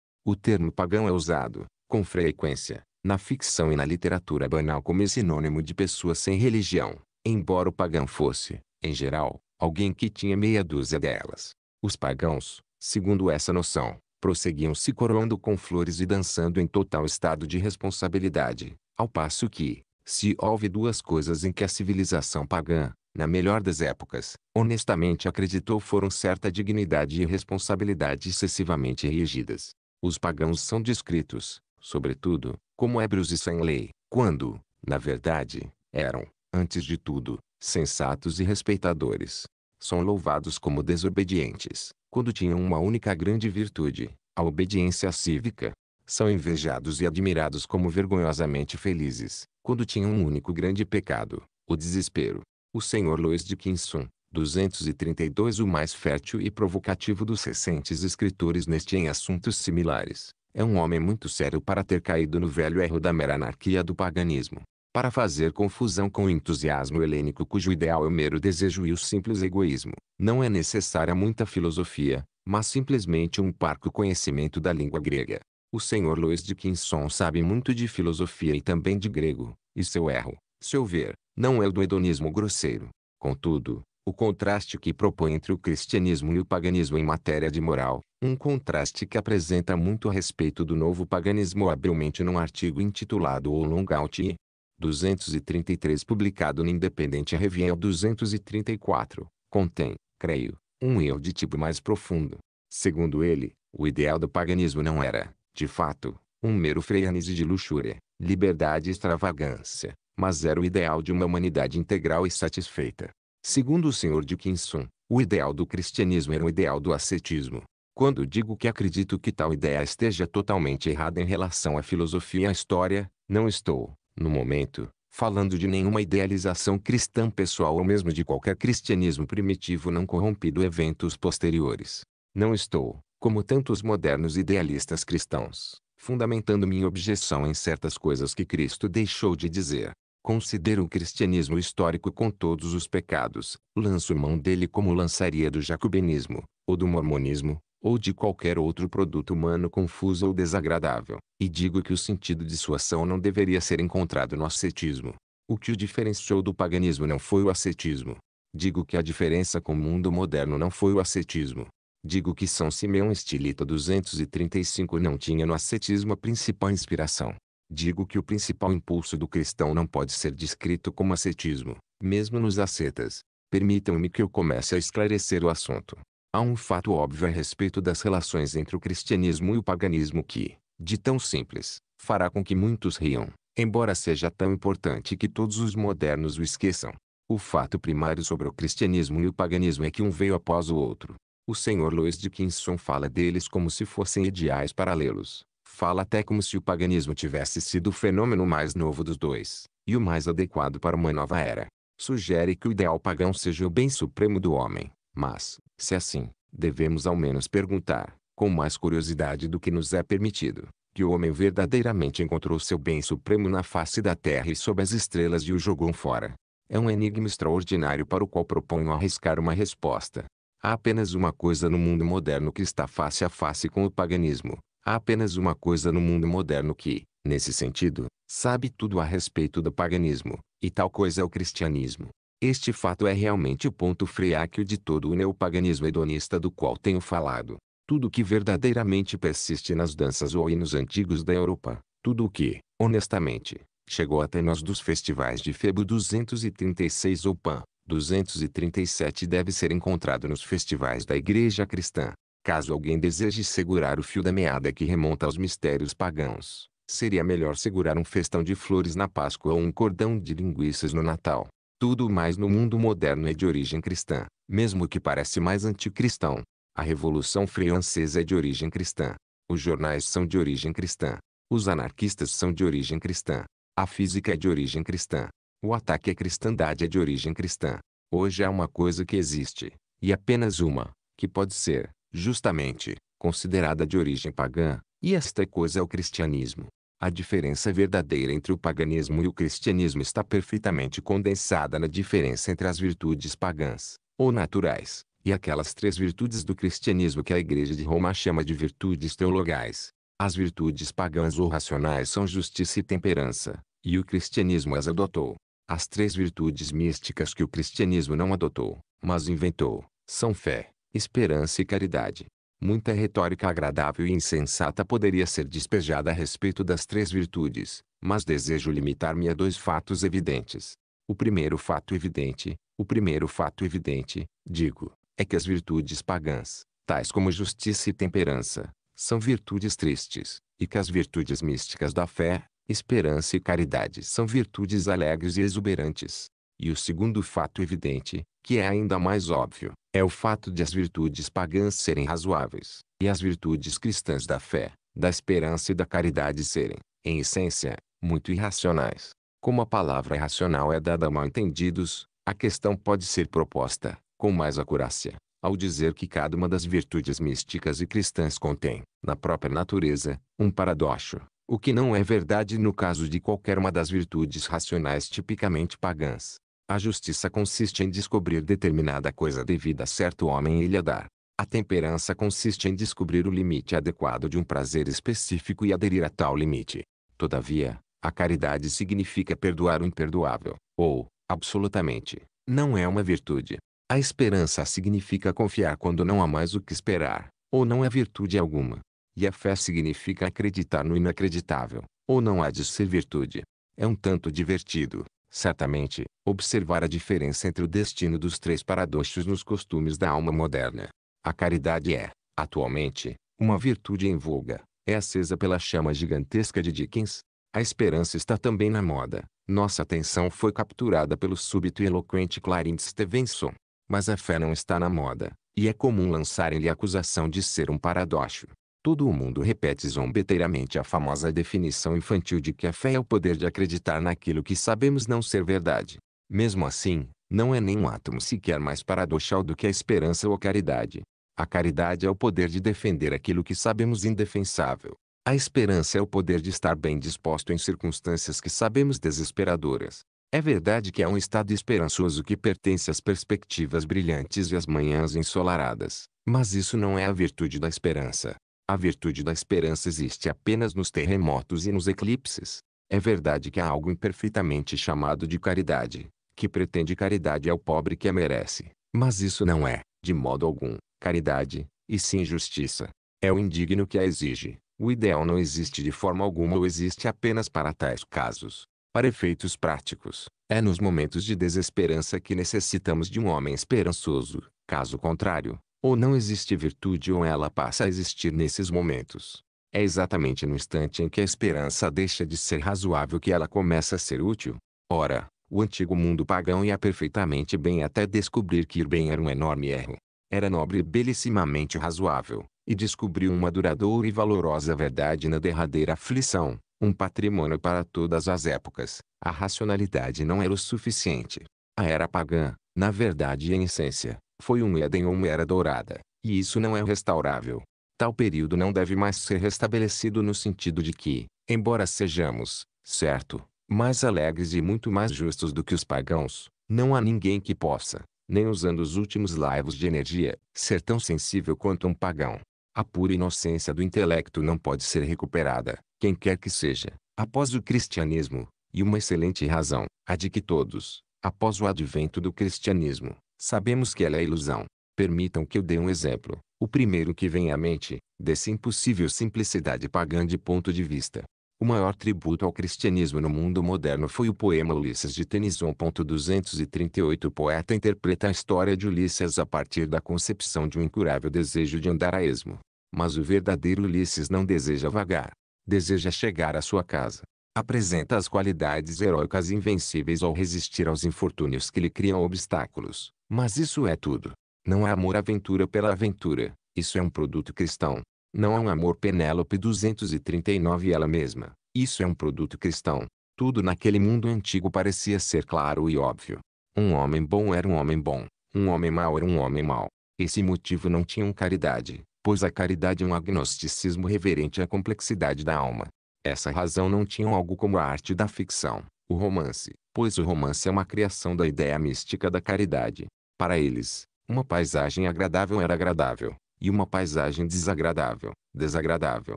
O termo pagão é usado, com frequência, na ficção e na literatura banal como sinônimo de pessoa sem religião, embora o pagão fosse, em geral, alguém que tinha meia dúzia delas. Os pagãos, segundo essa noção, prosseguiam se coroando com flores e dançando em total estado de responsabilidade, ao passo que, se houve duas coisas em que a civilização pagã, na melhor das épocas, honestamente acreditou foram certa dignidade e responsabilidade excessivamente rígidas. Os pagãos são descritos, sobretudo, como ébrios e sem lei, quando, na verdade, eram, antes de tudo, sensatos e respeitadores. São louvados como desobedientes, quando tinham uma única grande virtude, a obediência cívica, são invejados e admirados como vergonhosamente felizes, quando tinham um único grande pecado, o desespero. O senhor Louis de Quinsun, 232 o mais fértil e provocativo dos recentes escritores neste em assuntos similares, é um homem muito sério para ter caído no velho erro da mera anarquia do paganismo. Para fazer confusão com o entusiasmo helênico cujo ideal é o mero desejo e o simples egoísmo, não é necessária muita filosofia, mas simplesmente um parco conhecimento da língua grega. O senhor Louis Quinson sabe muito de filosofia e também de grego, e seu erro, seu ver, não é o do hedonismo grosseiro. Contudo, o contraste que propõe entre o cristianismo e o paganismo em matéria de moral, um contraste que apresenta muito a respeito do novo paganismo habilmente num artigo intitulado O Longout e 233 publicado no Independente Review 234, contém, creio, um erro de tipo mais profundo. Segundo ele, o ideal do paganismo não era, de fato, um mero freianese de luxúria, liberdade e extravagância, mas era o ideal de uma humanidade integral e satisfeita. Segundo o senhor Dickinson, o ideal do cristianismo era o ideal do ascetismo. Quando digo que acredito que tal ideia esteja totalmente errada em relação à filosofia e à história, não estou, no momento, falando de nenhuma idealização cristã pessoal ou mesmo de qualquer cristianismo primitivo não corrompido eventos posteriores. Não estou, como tantos modernos idealistas cristãos, fundamentando minha objeção em certas coisas que Cristo deixou de dizer. Considero o cristianismo histórico com todos os pecados, lanço mão dele como lançaria do jacobinismo, ou do mormonismo, ou de qualquer outro produto humano confuso ou desagradável, e digo que o sentido de sua ação não deveria ser encontrado no ascetismo. O que o diferenciou do paganismo não foi o ascetismo. Digo que a diferença com o mundo moderno não foi o ascetismo, Digo que São Simeão Estilita 235 não tinha no ascetismo a principal inspiração. Digo que o principal impulso do cristão não pode ser descrito como ascetismo, mesmo nos ascetas. Permitam-me que eu comece a esclarecer o assunto. Há um fato óbvio a respeito das relações entre o cristianismo e o paganismo que, de tão simples, fará com que muitos riam, embora seja tão importante que todos os modernos o esqueçam. O fato primário sobre o cristianismo e o paganismo é que um veio após o outro, o senhor Louis Dickinson fala deles como se fossem ideais paralelos. Fala até como se o paganismo tivesse sido o fenômeno mais novo dos dois, e o mais adequado para uma nova era. Sugere que o ideal pagão seja o bem supremo do homem. Mas, se assim, devemos ao menos perguntar, com mais curiosidade do que nos é permitido, que o homem verdadeiramente encontrou seu bem supremo na face da terra e sob as estrelas e o jogou fora. É um enigma extraordinário para o qual proponho arriscar uma resposta. Há apenas uma coisa no mundo moderno que está face a face com o paganismo. Há apenas uma coisa no mundo moderno que, nesse sentido, sabe tudo a respeito do paganismo, e tal coisa é o cristianismo. Este fato é realmente o ponto freáquio de todo o neopaganismo hedonista do qual tenho falado. Tudo o que verdadeiramente persiste nas danças ou hinos antigos da Europa, tudo o que, honestamente, chegou até nós dos festivais de Febo 236 ou Pan, 237 deve ser encontrado nos festivais da Igreja Cristã. Caso alguém deseje segurar o fio da meada que remonta aos mistérios pagãos, seria melhor segurar um festão de flores na Páscoa ou um cordão de linguiças no Natal. Tudo mais no mundo moderno é de origem cristã, mesmo que parece mais anticristão. A Revolução Francesa é de origem cristã. Os jornais são de origem cristã. Os anarquistas são de origem cristã. A física é de origem cristã. O ataque à cristandade é de origem cristã. Hoje há uma coisa que existe, e apenas uma, que pode ser, justamente, considerada de origem pagã, e esta coisa é o cristianismo. A diferença verdadeira entre o paganismo e o cristianismo está perfeitamente condensada na diferença entre as virtudes pagãs, ou naturais, e aquelas três virtudes do cristianismo que a Igreja de Roma chama de virtudes teologais. As virtudes pagãs ou racionais são justiça e temperança, e o cristianismo as adotou. As três virtudes místicas que o cristianismo não adotou, mas inventou, são fé, esperança e caridade. Muita retórica agradável e insensata poderia ser despejada a respeito das três virtudes, mas desejo limitar-me a dois fatos evidentes. O primeiro fato evidente, o primeiro fato evidente, digo, é que as virtudes pagãs, tais como justiça e temperança, são virtudes tristes, e que as virtudes místicas da fé, Esperança e caridade são virtudes alegres e exuberantes. E o segundo fato evidente, que é ainda mais óbvio, é o fato de as virtudes pagãs serem razoáveis, e as virtudes cristãs da fé, da esperança e da caridade serem, em essência, muito irracionais. Como a palavra irracional é dada a mal entendidos, a questão pode ser proposta, com mais acurácia, ao dizer que cada uma das virtudes místicas e cristãs contém, na própria natureza, um paradoxo, o que não é verdade no caso de qualquer uma das virtudes racionais tipicamente pagãs. A justiça consiste em descobrir determinada coisa devida a certo homem e lhe a dar. A temperança consiste em descobrir o limite adequado de um prazer específico e aderir a tal limite. Todavia, a caridade significa perdoar o imperdoável, ou, absolutamente, não é uma virtude. A esperança significa confiar quando não há mais o que esperar, ou não é virtude alguma. E a fé significa acreditar no inacreditável, ou não há de ser virtude. É um tanto divertido, certamente, observar a diferença entre o destino dos três paradoxos nos costumes da alma moderna. A caridade é, atualmente, uma virtude em voga, é acesa pela chama gigantesca de Dickens. A esperança está também na moda. Nossa atenção foi capturada pelo súbito e eloquente Clarence Stevenson. Mas a fé não está na moda, e é comum lançarem-lhe a acusação de ser um paradoxo. Todo o mundo repete zombeteiramente a famosa definição infantil de que a fé é o poder de acreditar naquilo que sabemos não ser verdade. Mesmo assim, não é nenhum átomo sequer mais paradoxal do que a esperança ou a caridade. A caridade é o poder de defender aquilo que sabemos indefensável. A esperança é o poder de estar bem disposto em circunstâncias que sabemos desesperadoras. É verdade que é um estado esperançoso que pertence às perspectivas brilhantes e às manhãs ensolaradas, mas isso não é a virtude da esperança. A virtude da esperança existe apenas nos terremotos e nos eclipses. É verdade que há algo imperfeitamente chamado de caridade, que pretende caridade ao pobre que a merece, mas isso não é, de modo algum, caridade, e sim justiça. É o indigno que a exige. O ideal não existe de forma alguma ou existe apenas para tais casos. Para efeitos práticos, é nos momentos de desesperança que necessitamos de um homem esperançoso. Caso contrário, ou não existe virtude ou ela passa a existir nesses momentos. É exatamente no instante em que a esperança deixa de ser razoável que ela começa a ser útil. Ora, o antigo mundo pagão ia perfeitamente bem até descobrir que ir bem era um enorme erro. Era nobre e belissimamente razoável, e descobriu uma duradoura e valorosa verdade na derradeira aflição, um patrimônio para todas as épocas. A racionalidade não era o suficiente. A era pagã, na verdade e em essência, foi um Éden ou uma era dourada, e isso não é restaurável. Tal período não deve mais ser restabelecido no sentido de que, embora sejamos, certo, mais alegres e muito mais justos do que os pagãos, não há ninguém que possa, nem usando os últimos laivos de energia, ser tão sensível quanto um pagão. A pura inocência do intelecto não pode ser recuperada, quem quer que seja, após o cristianismo, e uma excelente razão, a de que todos, após o advento do cristianismo, Sabemos que ela é ilusão. Permitam que eu dê um exemplo. O primeiro que vem à mente, dessa impossível simplicidade pagã de ponto de vista. O maior tributo ao cristianismo no mundo moderno foi o poema Ulisses de Tennyson. 238 O poeta interpreta a história de Ulisses a partir da concepção de um incurável desejo de andar a esmo. Mas o verdadeiro Ulisses não deseja vagar. Deseja chegar à sua casa. Apresenta as qualidades heróicas invencíveis ao resistir aos infortúnios que lhe criam obstáculos. Mas isso é tudo. Não há amor aventura pela aventura. Isso é um produto cristão. Não há um amor Penélope 239 ela mesma. Isso é um produto cristão. Tudo naquele mundo antigo parecia ser claro e óbvio. Um homem bom era um homem bom. Um homem mau era um homem mau. Esse motivo não tinham caridade, pois a caridade é um agnosticismo reverente à complexidade da alma. Essa razão não tinham algo como a arte da ficção, o romance, pois o romance é uma criação da ideia mística da caridade. Para eles, uma paisagem agradável era agradável, e uma paisagem desagradável, desagradável.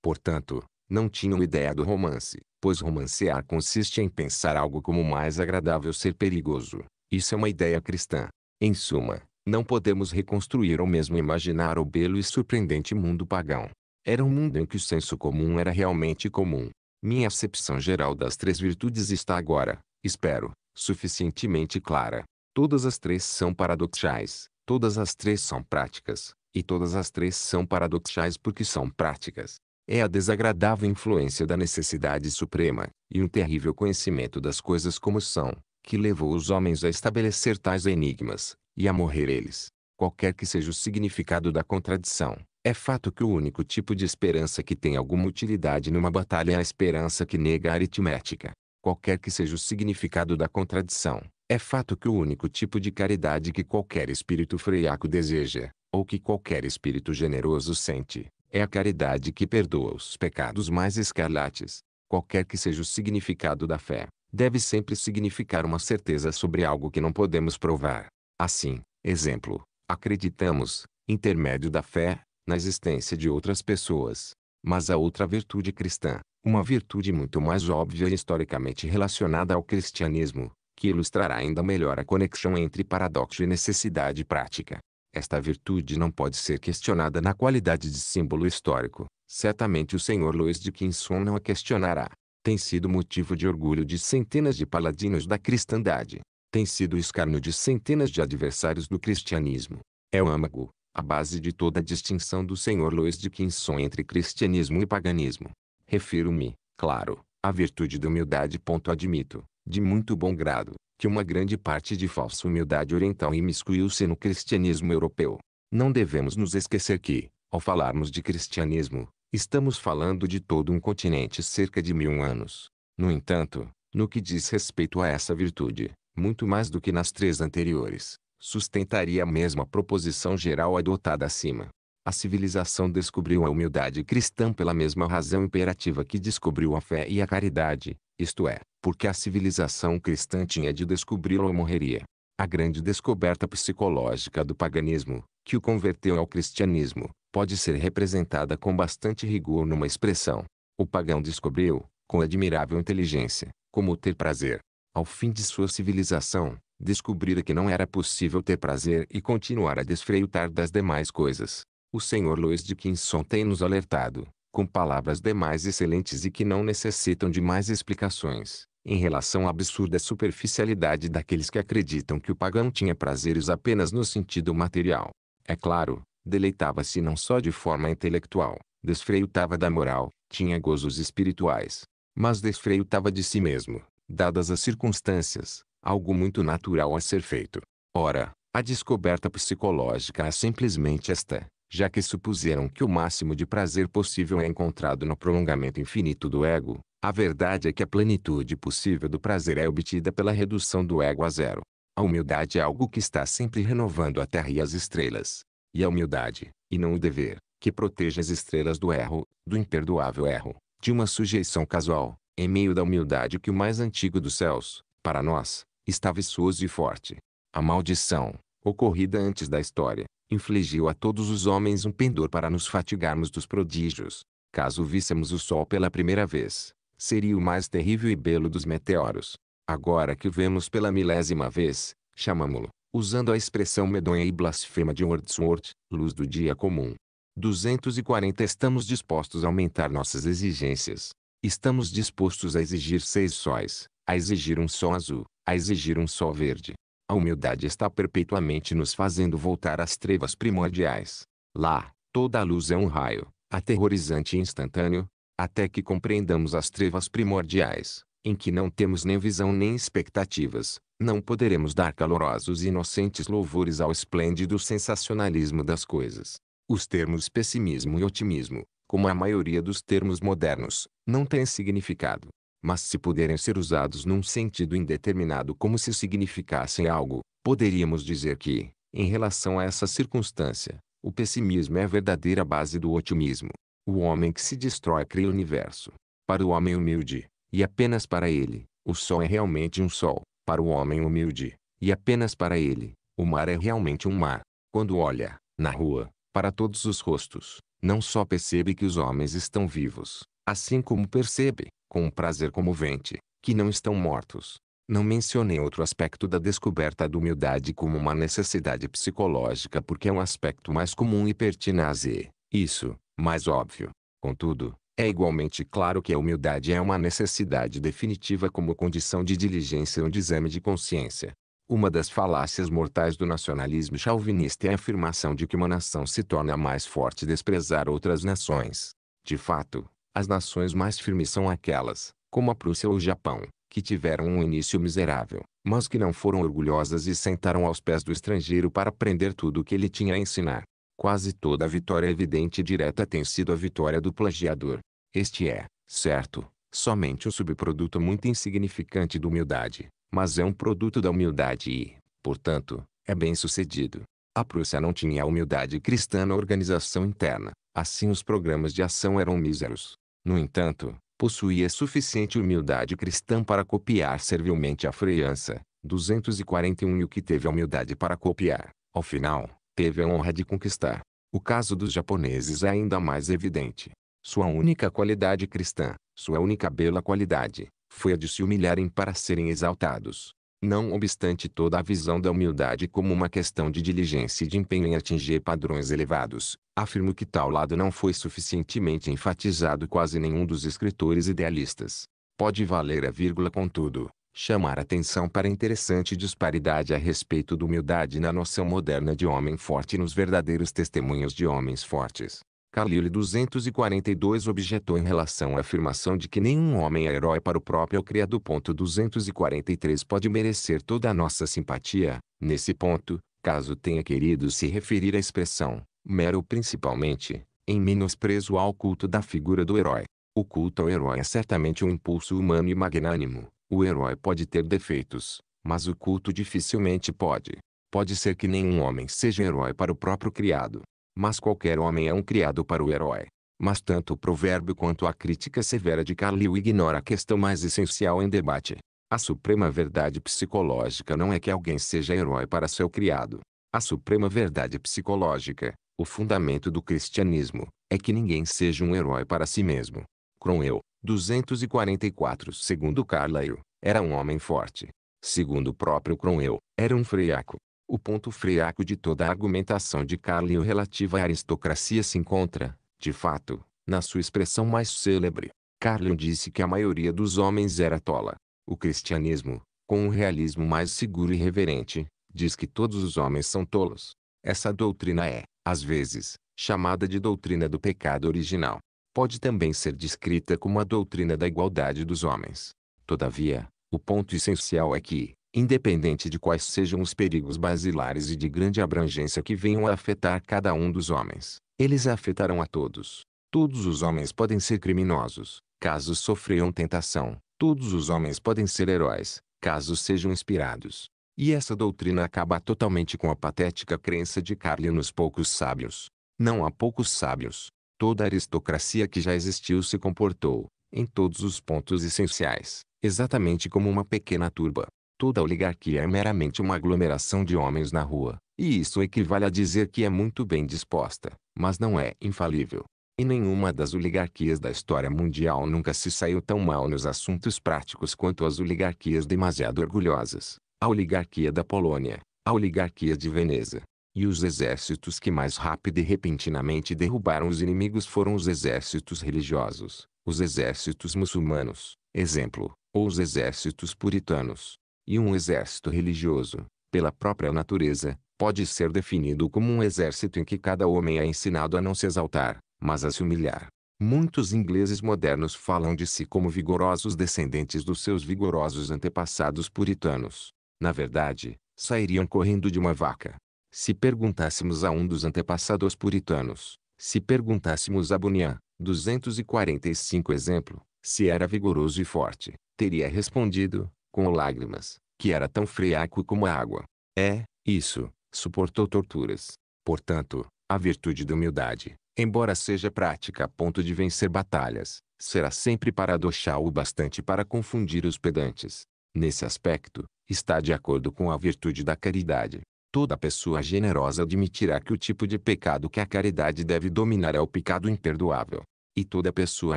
Portanto, não tinham ideia do romance, pois romancear consiste em pensar algo como mais agradável ser perigoso. Isso é uma ideia cristã. Em suma, não podemos reconstruir ou mesmo imaginar o belo e surpreendente mundo pagão, era um mundo em que o senso comum era realmente comum. Minha acepção geral das três virtudes está agora, espero, suficientemente clara. Todas as três são paradoxais, todas as três são práticas, e todas as três são paradoxais porque são práticas. É a desagradável influência da necessidade suprema, e um terrível conhecimento das coisas como são, que levou os homens a estabelecer tais enigmas, e a morrer eles. Qualquer que seja o significado da contradição, é fato que o único tipo de esperança que tem alguma utilidade numa batalha é a esperança que nega a aritmética, qualquer que seja o significado da contradição. É fato que o único tipo de caridade que qualquer espírito freiaco deseja, ou que qualquer espírito generoso sente, é a caridade que perdoa os pecados mais escarlates, qualquer que seja o significado da fé, deve sempre significar uma certeza sobre algo que não podemos provar. Assim, exemplo, acreditamos, intermédio da fé, na existência de outras pessoas. Mas a outra virtude cristã, uma virtude muito mais óbvia e historicamente relacionada ao cristianismo, que ilustrará ainda melhor a conexão entre paradoxo e necessidade prática. Esta virtude não pode ser questionada na qualidade de símbolo histórico. Certamente o senhor Luiz de Quinson não a questionará. Tem sido motivo de orgulho de centenas de paladinos da cristandade. Tem sido escárnio de centenas de adversários do cristianismo. É o âmago, a base de toda a distinção do Sr. Louis Quinson entre cristianismo e paganismo. Refiro-me, claro, à virtude da humildade. Admito, de muito bom grado, que uma grande parte de falsa humildade oriental imiscuiu-se no cristianismo europeu. Não devemos nos esquecer que, ao falarmos de cristianismo, estamos falando de todo um continente cerca de mil anos. No entanto, no que diz respeito a essa virtude, muito mais do que nas três anteriores, sustentaria a mesma proposição geral adotada acima. A civilização descobriu a humildade cristã pela mesma razão imperativa que descobriu a fé e a caridade, isto é, porque a civilização cristã tinha de descobri-la ou morreria. A grande descoberta psicológica do paganismo, que o converteu ao cristianismo, pode ser representada com bastante rigor numa expressão. O pagão descobriu, com admirável inteligência, como ter prazer. Ao fim de sua civilização, descobrira que não era possível ter prazer e continuar a desfrutar das demais coisas. O Sr. Louis Dickinson tem nos alertado, com palavras demais excelentes e que não necessitam de mais explicações, em relação à absurda superficialidade daqueles que acreditam que o pagão tinha prazeres apenas no sentido material. É claro, deleitava-se não só de forma intelectual, desfreutava da moral, tinha gozos espirituais, mas desfreutava de si mesmo, dadas as circunstâncias, algo muito natural a ser feito. Ora, a descoberta psicológica é simplesmente esta, já que supuseram que o máximo de prazer possível é encontrado no prolongamento infinito do ego, a verdade é que a plenitude possível do prazer é obtida pela redução do ego a zero. A humildade é algo que está sempre renovando a terra e as estrelas. E a humildade, e não o dever, que protege as estrelas do erro, do imperdoável erro, de uma sujeição casual, em meio da humildade que o mais antigo dos céus, para nós, está viçoso e forte. A maldição, ocorrida antes da história, infligiu a todos os homens um pendor para nos fatigarmos dos prodígios. Caso víssemos o Sol pela primeira vez, seria o mais terrível e belo dos meteoros. Agora que o vemos pela milésima vez, chamámo-lo, usando a expressão medonha e blasfema de Wordsworth, luz do dia comum. 240 Estamos dispostos a aumentar nossas exigências. Estamos dispostos a exigir seis sóis, a exigir um sol azul, a exigir um sol verde. A humildade está perpetuamente nos fazendo voltar às trevas primordiais. Lá, toda a luz é um raio, aterrorizante e instantâneo, até que compreendamos as trevas primordiais, em que não temos nem visão nem expectativas, não poderemos dar calorosos e inocentes louvores ao esplêndido sensacionalismo das coisas. Os termos pessimismo e otimismo, como a maioria dos termos modernos, não têm significado mas se puderem ser usados num sentido indeterminado como se significassem algo, poderíamos dizer que, em relação a essa circunstância, o pessimismo é a verdadeira base do otimismo. O homem que se destrói cria o universo. Para o homem humilde, e apenas para ele, o sol é realmente um sol. Para o homem humilde, e apenas para ele, o mar é realmente um mar. Quando olha, na rua, para todos os rostos, não só percebe que os homens estão vivos, assim como percebe, com um prazer comovente, que não estão mortos. Não mencionei outro aspecto da descoberta da humildade como uma necessidade psicológica porque é um aspecto mais comum e pertinaz e, isso, mais óbvio. Contudo, é igualmente claro que a humildade é uma necessidade definitiva como condição de diligência ou de exame de consciência. Uma das falácias mortais do nacionalismo chauvinista é a afirmação de que uma nação se torna mais forte desprezar outras nações. De fato, as nações mais firmes são aquelas, como a Prússia ou o Japão, que tiveram um início miserável, mas que não foram orgulhosas e sentaram aos pés do estrangeiro para aprender tudo o que ele tinha a ensinar. Quase toda vitória evidente e direta tem sido a vitória do plagiador. Este é, certo, somente um subproduto muito insignificante da humildade, mas é um produto da humildade e, portanto, é bem sucedido. A Prússia não tinha a humildade cristã na organização interna, assim os programas de ação eram míseros. No entanto, possuía suficiente humildade cristã para copiar servilmente a Freança, 241 e o que teve a humildade para copiar, ao final, teve a honra de conquistar. O caso dos japoneses é ainda mais evidente. Sua única qualidade cristã, sua única bela qualidade, foi a de se humilharem para serem exaltados não obstante toda a visão da humildade como uma questão de diligência e de empenho em atingir padrões elevados, afirmo que tal lado não foi suficientemente enfatizado quase nenhum dos escritores idealistas. Pode valer a vírgula contudo, chamar atenção para a interessante disparidade a respeito da humildade na noção moderna de homem forte e nos verdadeiros testemunhos de homens fortes. Carlyle 242 objetou em relação à afirmação de que nenhum homem é herói para o próprio criado. Ponto 243 pode merecer toda a nossa simpatia. Nesse ponto, caso tenha querido se referir à expressão, mero principalmente, em menosprezo ao culto da figura do herói. O culto ao herói é certamente um impulso humano e magnânimo. O herói pode ter defeitos, mas o culto dificilmente pode. Pode ser que nenhum homem seja herói para o próprio criado, mas qualquer homem é um criado para o herói. Mas tanto o provérbio quanto a crítica severa de Carlyle ignora a questão mais essencial em debate. A suprema verdade psicológica não é que alguém seja herói para seu criado. A suprema verdade psicológica, o fundamento do cristianismo, é que ninguém seja um herói para si mesmo. Cromwell, 244 segundo Carlyle, era um homem forte. Segundo o próprio Cromwell, era um freaco. O ponto freaco de toda a argumentação de Carlyle relativa à aristocracia se encontra, de fato, na sua expressão mais célebre. Carlyle disse que a maioria dos homens era tola. O cristianismo, com um realismo mais seguro e reverente, diz que todos os homens são tolos. Essa doutrina é, às vezes, chamada de doutrina do pecado original. Pode também ser descrita como a doutrina da igualdade dos homens. Todavia, o ponto essencial é que, independente de quais sejam os perigos basilares e de grande abrangência que venham a afetar cada um dos homens, eles afetarão a todos. Todos os homens podem ser criminosos, caso sofram tentação. Todos os homens podem ser heróis, caso sejam inspirados. E essa doutrina acaba totalmente com a patética crença de Carly nos poucos sábios. Não há poucos sábios. Toda aristocracia que já existiu se comportou, em todos os pontos essenciais, exatamente como uma pequena turba toda oligarquia é meramente uma aglomeração de homens na rua, e isso equivale a dizer que é muito bem disposta, mas não é infalível. E nenhuma das oligarquias da história mundial nunca se saiu tão mal nos assuntos práticos quanto as oligarquias demasiado orgulhosas. A oligarquia da Polônia, a oligarquia de Veneza. E os exércitos que mais rápido e repentinamente derrubaram os inimigos foram os exércitos religiosos, os exércitos muçulmanos, exemplo, ou os exércitos puritanos. E um exército religioso, pela própria natureza, pode ser definido como um exército em que cada homem é ensinado a não se exaltar, mas a se humilhar. Muitos ingleses modernos falam de si como vigorosos descendentes dos seus vigorosos antepassados puritanos. Na verdade, sairiam correndo de uma vaca. Se perguntássemos a um dos antepassados puritanos, se perguntássemos a Bunyan, 245 exemplo, se era vigoroso e forte, teria respondido, com lágrimas, que era tão friaco como a água. É, isso, suportou torturas. Portanto, a virtude da humildade, embora seja prática a ponto de vencer batalhas, será sempre paradoxal o bastante para confundir os pedantes. Nesse aspecto, está de acordo com a virtude da caridade. Toda pessoa generosa admitirá que o tipo de pecado que a caridade deve dominar é o pecado imperdoável. E toda pessoa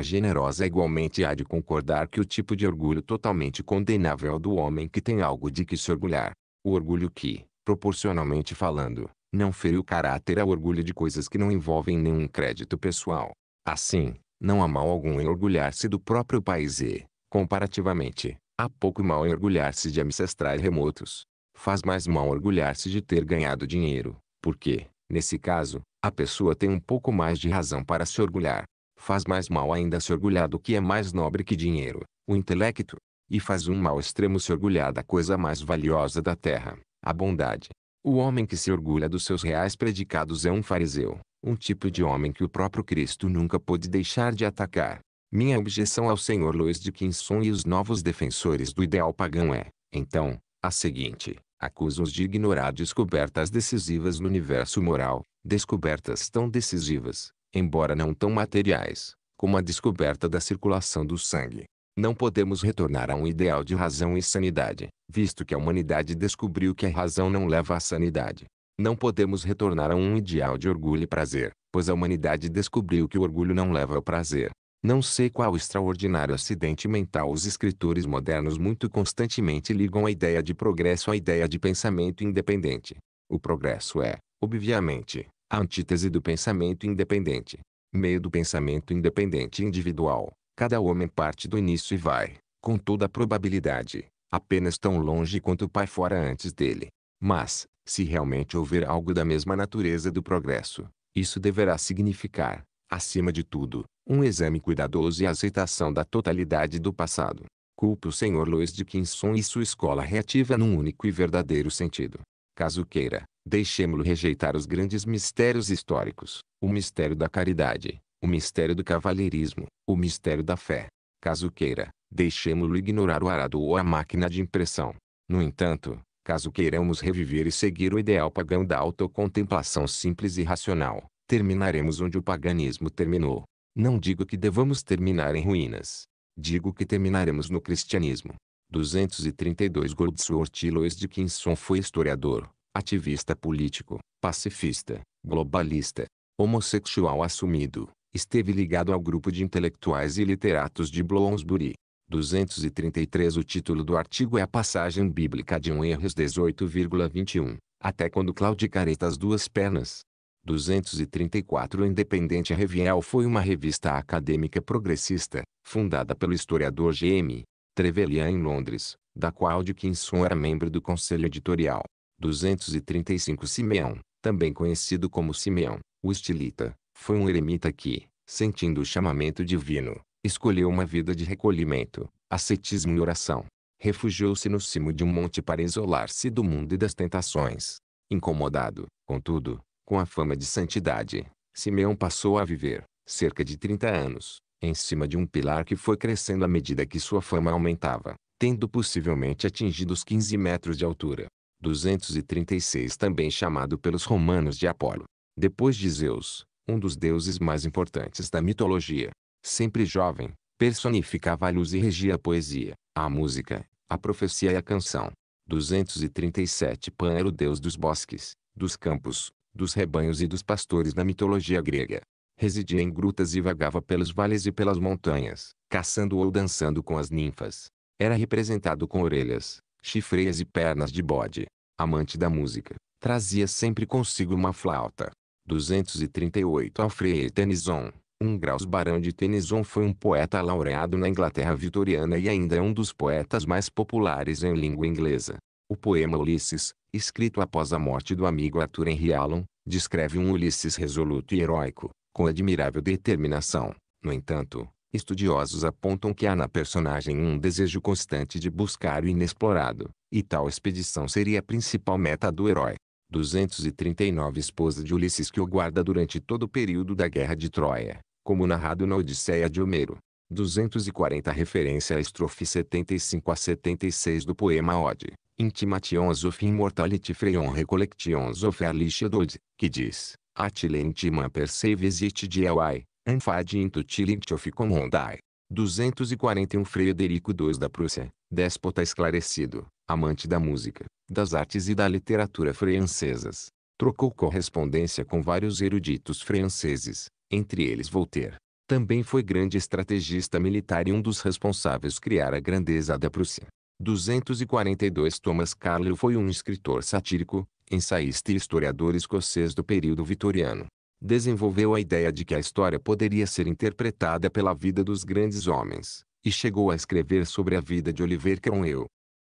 generosa igualmente há de concordar que o tipo de orgulho totalmente condenável do homem que tem algo de que se orgulhar, o orgulho que, proporcionalmente falando, não fere o caráter ao é orgulho de coisas que não envolvem nenhum crédito pessoal. Assim, não há mal algum em orgulhar-se do próprio país e, comparativamente, há pouco mal em orgulhar-se de ancestrais remotos. Faz mais mal orgulhar-se de ter ganhado dinheiro, porque, nesse caso, a pessoa tem um pouco mais de razão para se orgulhar. Faz mais mal ainda se orgulhar do que é mais nobre que dinheiro, o intelecto. E faz um mal extremo se orgulhar da coisa mais valiosa da terra, a bondade. O homem que se orgulha dos seus reais predicados é um fariseu, um tipo de homem que o próprio Cristo nunca pôde deixar de atacar. Minha objeção ao senhor Luiz de Quinson e os novos defensores do ideal pagão é, então, a seguinte. acusam os de ignorar descobertas decisivas no universo moral, descobertas tão decisivas, embora não tão materiais, como a descoberta da circulação do sangue. Não podemos retornar a um ideal de razão e sanidade, visto que a humanidade descobriu que a razão não leva à sanidade. Não podemos retornar a um ideal de orgulho e prazer, pois a humanidade descobriu que o orgulho não leva ao prazer. Não sei qual extraordinário acidente mental os escritores modernos muito constantemente ligam a ideia de progresso à ideia de pensamento independente. O progresso é, obviamente, a antítese do pensamento independente. Meio do pensamento independente individual. Cada homem parte do início e vai, com toda a probabilidade, apenas tão longe quanto o pai fora antes dele. Mas, se realmente houver algo da mesma natureza do progresso, isso deverá significar, acima de tudo, um exame cuidadoso e aceitação da totalidade do passado. Culpe o Sr. Louis Dickinson e sua escola reativa num único e verdadeiro sentido. Caso queira, Deixemo-lo rejeitar os grandes mistérios históricos, o mistério da caridade, o mistério do cavalheirismo, o mistério da fé. Caso queira, deixemo-lo ignorar o arado ou a máquina de impressão. No entanto, caso queiramos reviver e seguir o ideal pagão da autocontemplação simples e racional, terminaremos onde o paganismo terminou. Não digo que devamos terminar em ruínas. Digo que terminaremos no cristianismo. 232 Goldsworth Lois Kinson foi historiador, ativista político, pacifista, globalista, homossexual assumido, esteve ligado ao grupo de intelectuais e literatos de Bloomsbury. 233 O título do artigo é a passagem bíblica de um Erros 18,21, até quando claudicareta as duas pernas. 234 O Independente Reviel foi uma revista acadêmica progressista, fundada pelo historiador G.M. Trevelyan em Londres, da qual Dickinson era membro do conselho editorial. 235 Simeão, também conhecido como Simeão, o estilita, foi um eremita que, sentindo o chamamento divino, escolheu uma vida de recolhimento, ascetismo e oração. Refugiou-se no cimo de um monte para isolar-se do mundo e das tentações. Incomodado, contudo, com a fama de santidade, Simeão passou a viver, cerca de 30 anos, em cima de um pilar que foi crescendo à medida que sua fama aumentava, tendo possivelmente atingido os 15 metros de altura. 236 também chamado pelos romanos de Apolo. Depois de Zeus, um dos deuses mais importantes da mitologia, sempre jovem, personificava a luz e regia a poesia, a música, a profecia e a canção. 237 Pan era o deus dos bosques, dos campos, dos rebanhos e dos pastores na mitologia grega. Residia em grutas e vagava pelos vales e pelas montanhas, caçando ou dançando com as ninfas. Era representado com orelhas, chifreias e pernas de bode. Amante da música, trazia sempre consigo uma flauta. 238 Alfred Tennyson um graus Barão de Tennyson foi um poeta laureado na Inglaterra vitoriana e ainda é um dos poetas mais populares em língua inglesa. O poema Ulisses, escrito após a morte do amigo Arthur Henry Allen, descreve um Ulisses resoluto e heróico, com admirável determinação. No entanto, Estudiosos apontam que há na personagem um desejo constante de buscar o inexplorado, e tal expedição seria a principal meta do herói. 239 Esposa de Ulisses que o guarda durante todo o período da Guerra de Troia, como narrado na Odisseia de Homero. 240 Referência à estrofe 75 a 76 do poema Ode, Intimations of Immortality Freon Recollections of Erlich Ode, que diz, Atile intima visite de diawai, Anfadiento Tilictiof Comondai. 241 Frederico II da Prússia, déspota esclarecido, amante da música, das artes e da literatura francesas. Trocou correspondência com vários eruditos franceses, entre eles Voltaire. Também foi grande estrategista militar e um dos responsáveis criar a grandeza da Prússia. 242 Thomas Carlyle foi um escritor satírico, ensaísta e historiador escocês do período vitoriano desenvolveu a ideia de que a história poderia ser interpretada pela vida dos grandes homens, e chegou a escrever sobre a vida de Oliver Cromwell.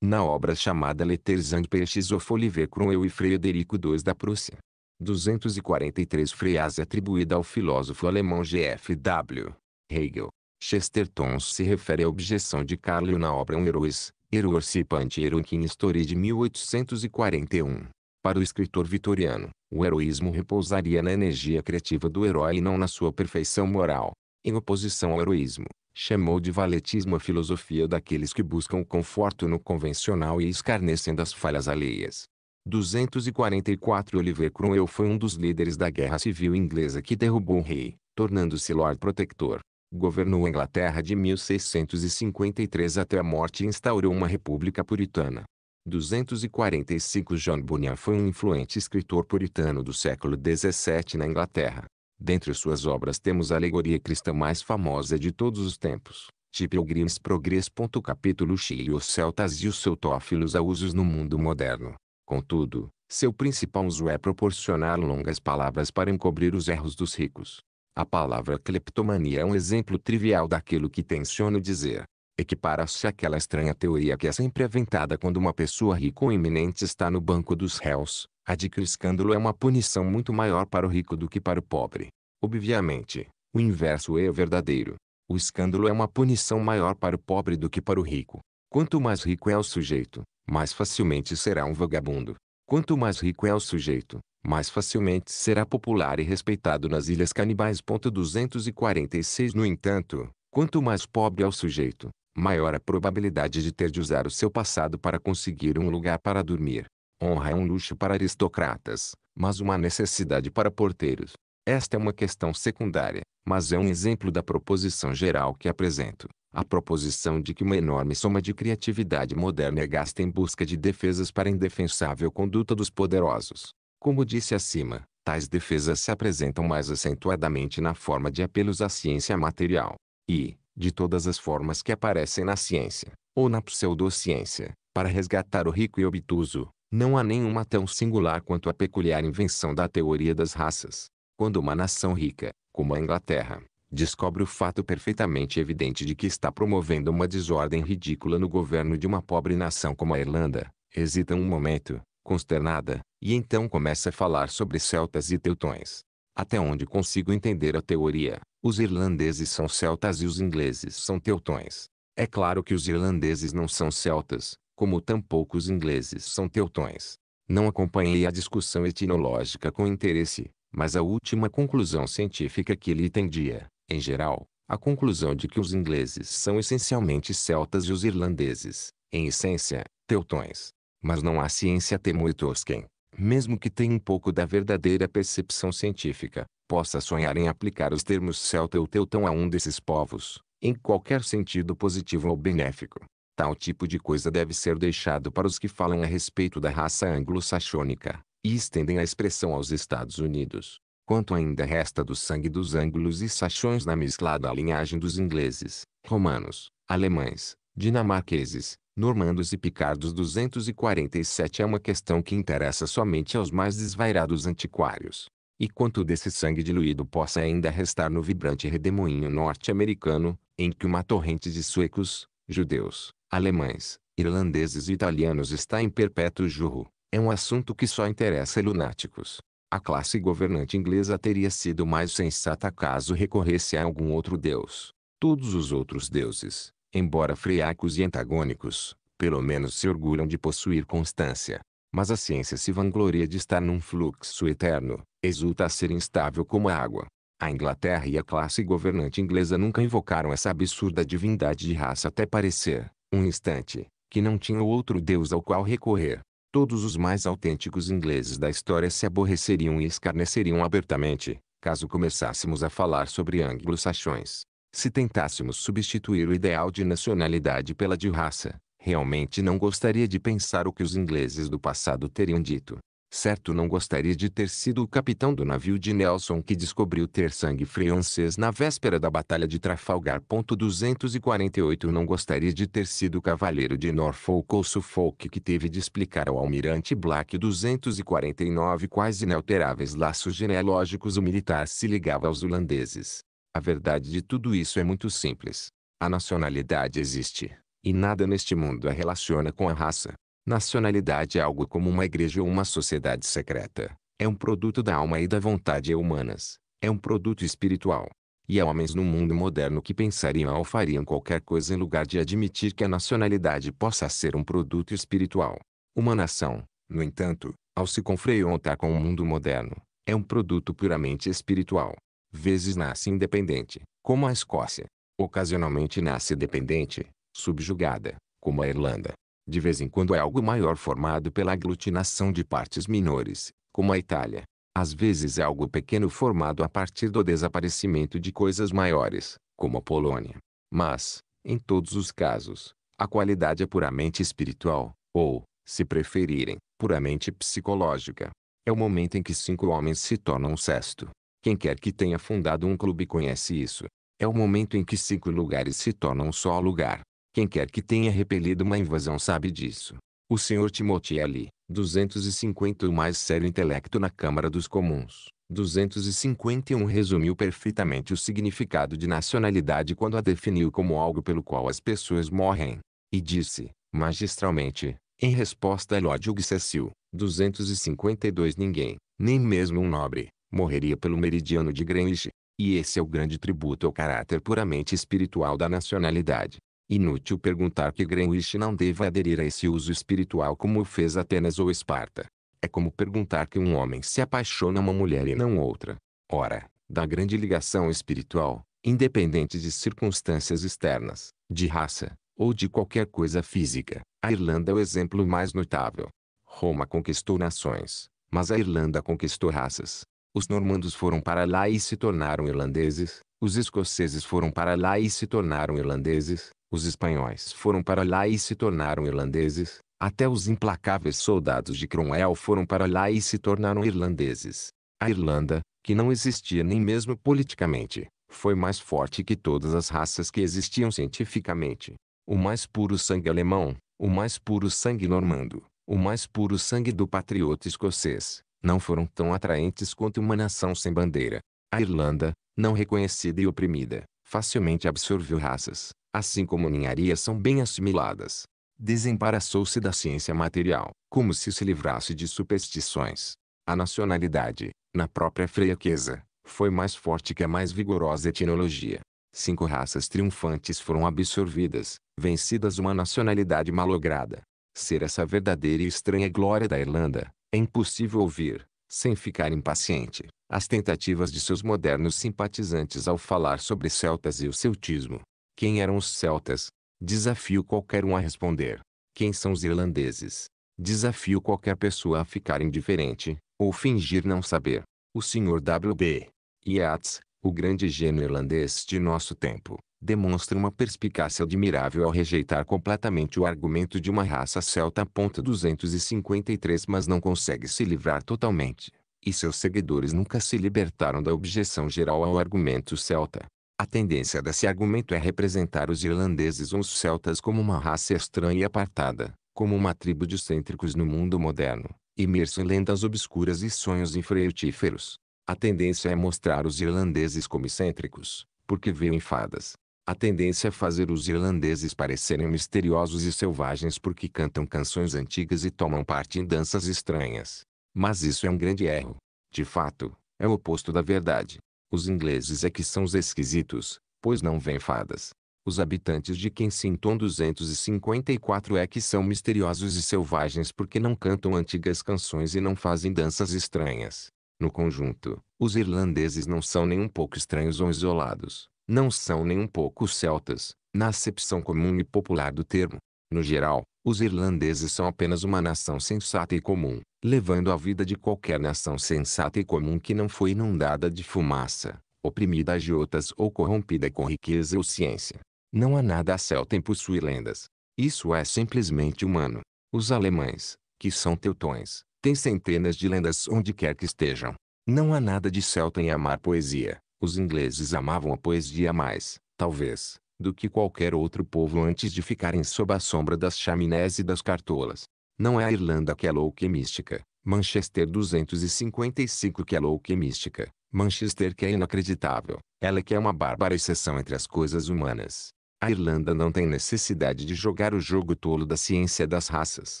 Na obra chamada Letters and Peixes of Oliver Cromwell e Frederico II da Prússia, 243 freias atribuída ao filósofo alemão G.F.W. Hegel, Chesterton se refere à objeção de Carlyle na obra Um Heroes, Error Cipante Heroic Story de 1841. Para o escritor vitoriano, o heroísmo repousaria na energia criativa do herói e não na sua perfeição moral. Em oposição ao heroísmo, chamou de valetismo a filosofia daqueles que buscam conforto no convencional e escarnecem das falhas alheias. 244 Oliver Cromwell foi um dos líderes da Guerra Civil Inglesa que derrubou o rei, tornando-se Lord Protector. Governou a Inglaterra de 1653 até a morte e instaurou uma república puritana. 245 John Bunyan foi um influente escritor puritano do século XVII na Inglaterra. Dentre suas obras temos a alegoria cristã mais famosa de todos os tempos, de Pilgrim's Progress. Capítulo e Os celtas e os seutófilos a usos no mundo moderno. Contudo, seu principal uso é proporcionar longas palavras para encobrir os erros dos ricos. A palavra cleptomania é um exemplo trivial daquilo que tenciono dizer equipara-se àquela estranha teoria que é sempre aventada quando uma pessoa rica ou iminente está no banco dos réus, a de que o escândalo é uma punição muito maior para o rico do que para o pobre. Obviamente, o inverso é verdadeiro. O escândalo é uma punição maior para o pobre do que para o rico. Quanto mais rico é o sujeito, mais facilmente será um vagabundo. Quanto mais rico é o sujeito, mais facilmente será popular e respeitado nas ilhas canibais. 246 No entanto, quanto mais pobre é o sujeito, maior a probabilidade de ter de usar o seu passado para conseguir um lugar para dormir. Honra é um luxo para aristocratas, mas uma necessidade para porteiros. Esta é uma questão secundária, mas é um exemplo da proposição geral que apresento. A proposição de que uma enorme soma de criatividade moderna é gasta em busca de defesas para a indefensável conduta dos poderosos. Como disse acima, tais defesas se apresentam mais acentuadamente na forma de apelos à ciência material. E, de todas as formas que aparecem na ciência, ou na pseudociência, para resgatar o rico e obtuso, não há nenhuma tão singular quanto a peculiar invenção da teoria das raças. Quando uma nação rica, como a Inglaterra, descobre o fato perfeitamente evidente de que está promovendo uma desordem ridícula no governo de uma pobre nação como a Irlanda, hesita um momento, consternada, e então começa a falar sobre celtas e teutões. Até onde consigo entender a teoria, os irlandeses são celtas e os ingleses são teutões. É claro que os irlandeses não são celtas, como tampouco os ingleses são teutões. Não acompanhei a discussão etnológica com interesse, mas a última conclusão científica que lhe tendia, em geral, a conclusão de que os ingleses são essencialmente celtas e os irlandeses, em essência, teutões. Mas não há ciência temo e tosquen, mesmo que tenha um pouco da verdadeira percepção científica, possa sonhar em aplicar os termos celta ou teutão a um desses povos, em qualquer sentido positivo ou benéfico. Tal tipo de coisa deve ser deixado para os que falam a respeito da raça anglo-saxônica, e estendem a expressão aos Estados Unidos. Quanto ainda resta do sangue dos anglos e saxões na mesclada linhagem dos ingleses, romanos, alemães, dinamarqueses, normandos e picardos 247 é uma questão que interessa somente aos mais desvairados antiquários. E quanto desse sangue diluído possa ainda restar no vibrante redemoinho norte-americano, em que uma torrente de suecos, judeus, alemães, irlandeses e italianos está em perpétuo jurro, é um assunto que só interessa lunáticos. A classe governante inglesa teria sido mais sensata caso recorresse a algum outro deus. Todos os outros deuses, embora friacos e antagônicos, pelo menos se orgulham de possuir constância. Mas a ciência se vangloria de estar num fluxo eterno, exulta a ser instável como a água. A Inglaterra e a classe governante inglesa nunca invocaram essa absurda divindade de raça até parecer, um instante, que não tinha outro deus ao qual recorrer. Todos os mais autênticos ingleses da história se aborreceriam e escarneceriam abertamente, caso começássemos a falar sobre anglo-saxões. Se tentássemos substituir o ideal de nacionalidade pela de raça, realmente não gostaria de pensar o que os ingleses do passado teriam dito. Certo não gostaria de ter sido o capitão do navio de Nelson que descobriu ter sangue francês na véspera da Batalha de Trafalgar. 248 Não gostaria de ter sido o cavaleiro de Norfolk ou Suffolk que teve de explicar ao almirante Black 249 quais inalteráveis laços genealógicos o militar se ligava aos holandeses. A verdade de tudo isso é muito simples. A nacionalidade existe, e nada neste mundo a relaciona com a raça. Nacionalidade é algo como uma igreja ou uma sociedade secreta. É um produto da alma e da vontade humanas. É um produto espiritual. E há homens no mundo moderno que pensariam ou fariam qualquer coisa em lugar de admitir que a nacionalidade possa ser um produto espiritual. Uma nação, no entanto, ao se confrontar com o mundo moderno, é um produto puramente espiritual vezes nasce independente, como a Escócia. Ocasionalmente nasce dependente, subjugada, como a Irlanda. De vez em quando é algo maior formado pela aglutinação de partes menores, como a Itália. Às vezes é algo pequeno formado a partir do desaparecimento de coisas maiores, como a Polônia. Mas, em todos os casos, a qualidade é puramente espiritual, ou, se preferirem, puramente psicológica. É o momento em que cinco homens se tornam um sexto, quem quer que tenha fundado um clube conhece isso. É o momento em que cinco lugares se tornam um só lugar. Quem quer que tenha repelido uma invasão sabe disso. O senhor Timothy 250 o mais sério intelecto na Câmara dos Comuns. 251 resumiu perfeitamente o significado de nacionalidade quando a definiu como algo pelo qual as pessoas morrem. E disse, magistralmente, em resposta a Lord Uxacil, 252 ninguém, nem mesmo um nobre, morreria pelo meridiano de Greenwich, e esse é o grande tributo ao caráter puramente espiritual da nacionalidade. Inútil perguntar que Greenwich não deva aderir a esse uso espiritual como o fez Atenas ou Esparta. É como perguntar que um homem se apaixona uma mulher e não outra. Ora, da grande ligação espiritual, independente de circunstâncias externas, de raça, ou de qualquer coisa física, a Irlanda é o exemplo mais notável. Roma conquistou nações, mas a Irlanda conquistou raças. Os normandos foram para lá e se tornaram irlandeses, os escoceses foram para lá e se tornaram irlandeses, os espanhóis foram para lá e se tornaram irlandeses, até os implacáveis soldados de Cromwell foram para lá e se tornaram irlandeses. A Irlanda, que não existia nem mesmo politicamente, foi mais forte que todas as raças que existiam cientificamente. O mais puro sangue alemão, o mais puro sangue normando, o mais puro sangue do patriota escocês, não foram tão atraentes quanto uma nação sem bandeira. A Irlanda, não reconhecida e oprimida, facilmente absorveu raças, assim como ninharias são bem assimiladas. Desembaraçou-se da ciência material, como se se livrasse de superstições. A nacionalidade, na própria fraqueza, foi mais forte que a mais vigorosa etnologia. Cinco raças triunfantes foram absorvidas, vencidas uma nacionalidade malograda. Ser essa verdadeira e estranha glória da Irlanda, é impossível ouvir, sem ficar impaciente, as tentativas de seus modernos simpatizantes ao falar sobre celtas e o celtismo. Quem eram os celtas? Desafio qualquer um a responder. Quem são os irlandeses? Desafio qualquer pessoa a ficar indiferente, ou fingir não saber. O Sr. W.B. Yeats, o grande gênio irlandês de nosso tempo, demonstra uma perspicácia admirável ao rejeitar completamente o argumento de uma raça celta. 253 Mas não consegue se livrar totalmente, e seus seguidores nunca se libertaram da objeção geral ao argumento celta. A tendência desse argumento é representar os irlandeses ou os celtas como uma raça estranha e apartada, como uma tribo de cêntricos no mundo moderno, imerso em lendas obscuras e sonhos infreutíferos. A tendência é mostrar os irlandeses como cêntricos, porque veem fadas, a tendência é fazer os irlandeses parecerem misteriosos e selvagens porque cantam canções antigas e tomam parte em danças estranhas. Mas isso é um grande erro. De fato, é o oposto da verdade. Os ingleses é que são os esquisitos, pois não vêm fadas. Os habitantes de Kensington 254 é que são misteriosos e selvagens porque não cantam antigas canções e não fazem danças estranhas. No conjunto, os irlandeses não são nem um pouco estranhos ou isolados não são nem um pouco celtas, na acepção comum e popular do termo. No geral, os irlandeses são apenas uma nação sensata e comum, levando a vida de qualquer nação sensata e comum que não foi inundada de fumaça, oprimida a giotas ou corrompida com riqueza ou ciência. Não há nada celta em possuir lendas. Isso é simplesmente humano. Os alemães, que são teutões, têm centenas de lendas onde quer que estejam. Não há nada de celta em amar poesia, os ingleses amavam a poesia mais, talvez, do que qualquer outro povo antes de ficarem sob a sombra das chaminés e das cartolas. Não é a Irlanda que é louca e mística, Manchester 255 que é louca e mística, Manchester que é inacreditável, ela que é uma bárbara exceção entre as coisas humanas. A Irlanda não tem necessidade de jogar o jogo tolo da ciência das raças.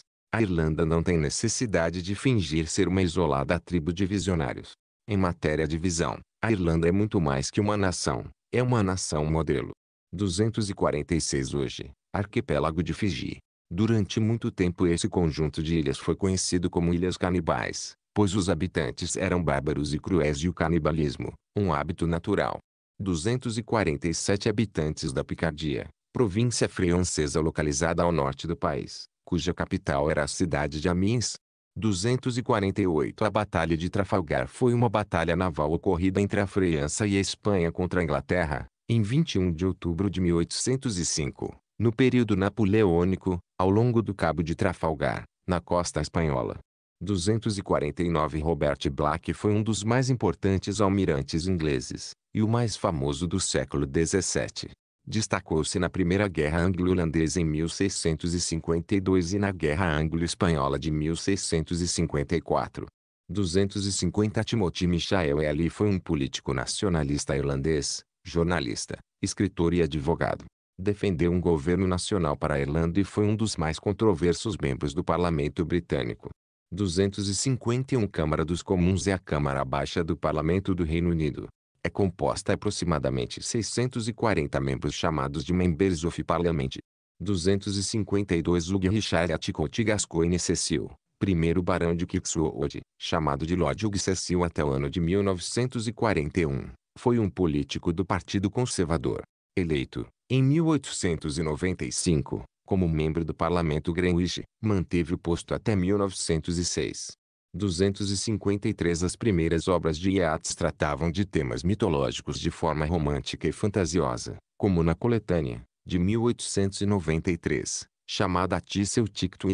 A Irlanda não tem necessidade de fingir ser uma isolada tribo de visionários. Em matéria de visão, a Irlanda é muito mais que uma nação, é uma nação modelo. 246 hoje, arquipélago de Fiji. Durante muito tempo esse conjunto de ilhas foi conhecido como Ilhas Canibais, pois os habitantes eram bárbaros e cruéis e o canibalismo, um hábito natural. 247 habitantes da Picardia, província francesa localizada ao norte do país, cuja capital era a cidade de Amiens, 248 A Batalha de Trafalgar foi uma batalha naval ocorrida entre a França e a Espanha contra a Inglaterra, em 21 de outubro de 1805, no período napoleônico, ao longo do Cabo de Trafalgar, na costa espanhola. 249 Robert Black foi um dos mais importantes almirantes ingleses, e o mais famoso do século XVII. Destacou-se na Primeira Guerra Anglo-Holandesa em 1652 e na Guerra Anglo-Espanhola de 1654. 250 Timothy Michael Ely foi um político nacionalista irlandês, jornalista, escritor e advogado. Defendeu um governo nacional para a Irlanda e foi um dos mais controversos membros do parlamento britânico. 251 Câmara dos Comuns é a Câmara Baixa do Parlamento do Reino Unido é composta aproximadamente 640 membros chamados de Members of Parliament. 252 Hugh Richard Atticott Gascoigne Cecil, primeiro barão de Kirkswood, chamado de Lord Hugh Cecil até o ano de 1941, foi um político do Partido Conservador. Eleito, em 1895, como membro do Parlamento Greenwich, manteve o posto até 1906. 253 As primeiras obras de Yeats tratavam de temas mitológicos de forma romântica e fantasiosa, como na coletânea, de 1893, chamada Tissel Ticto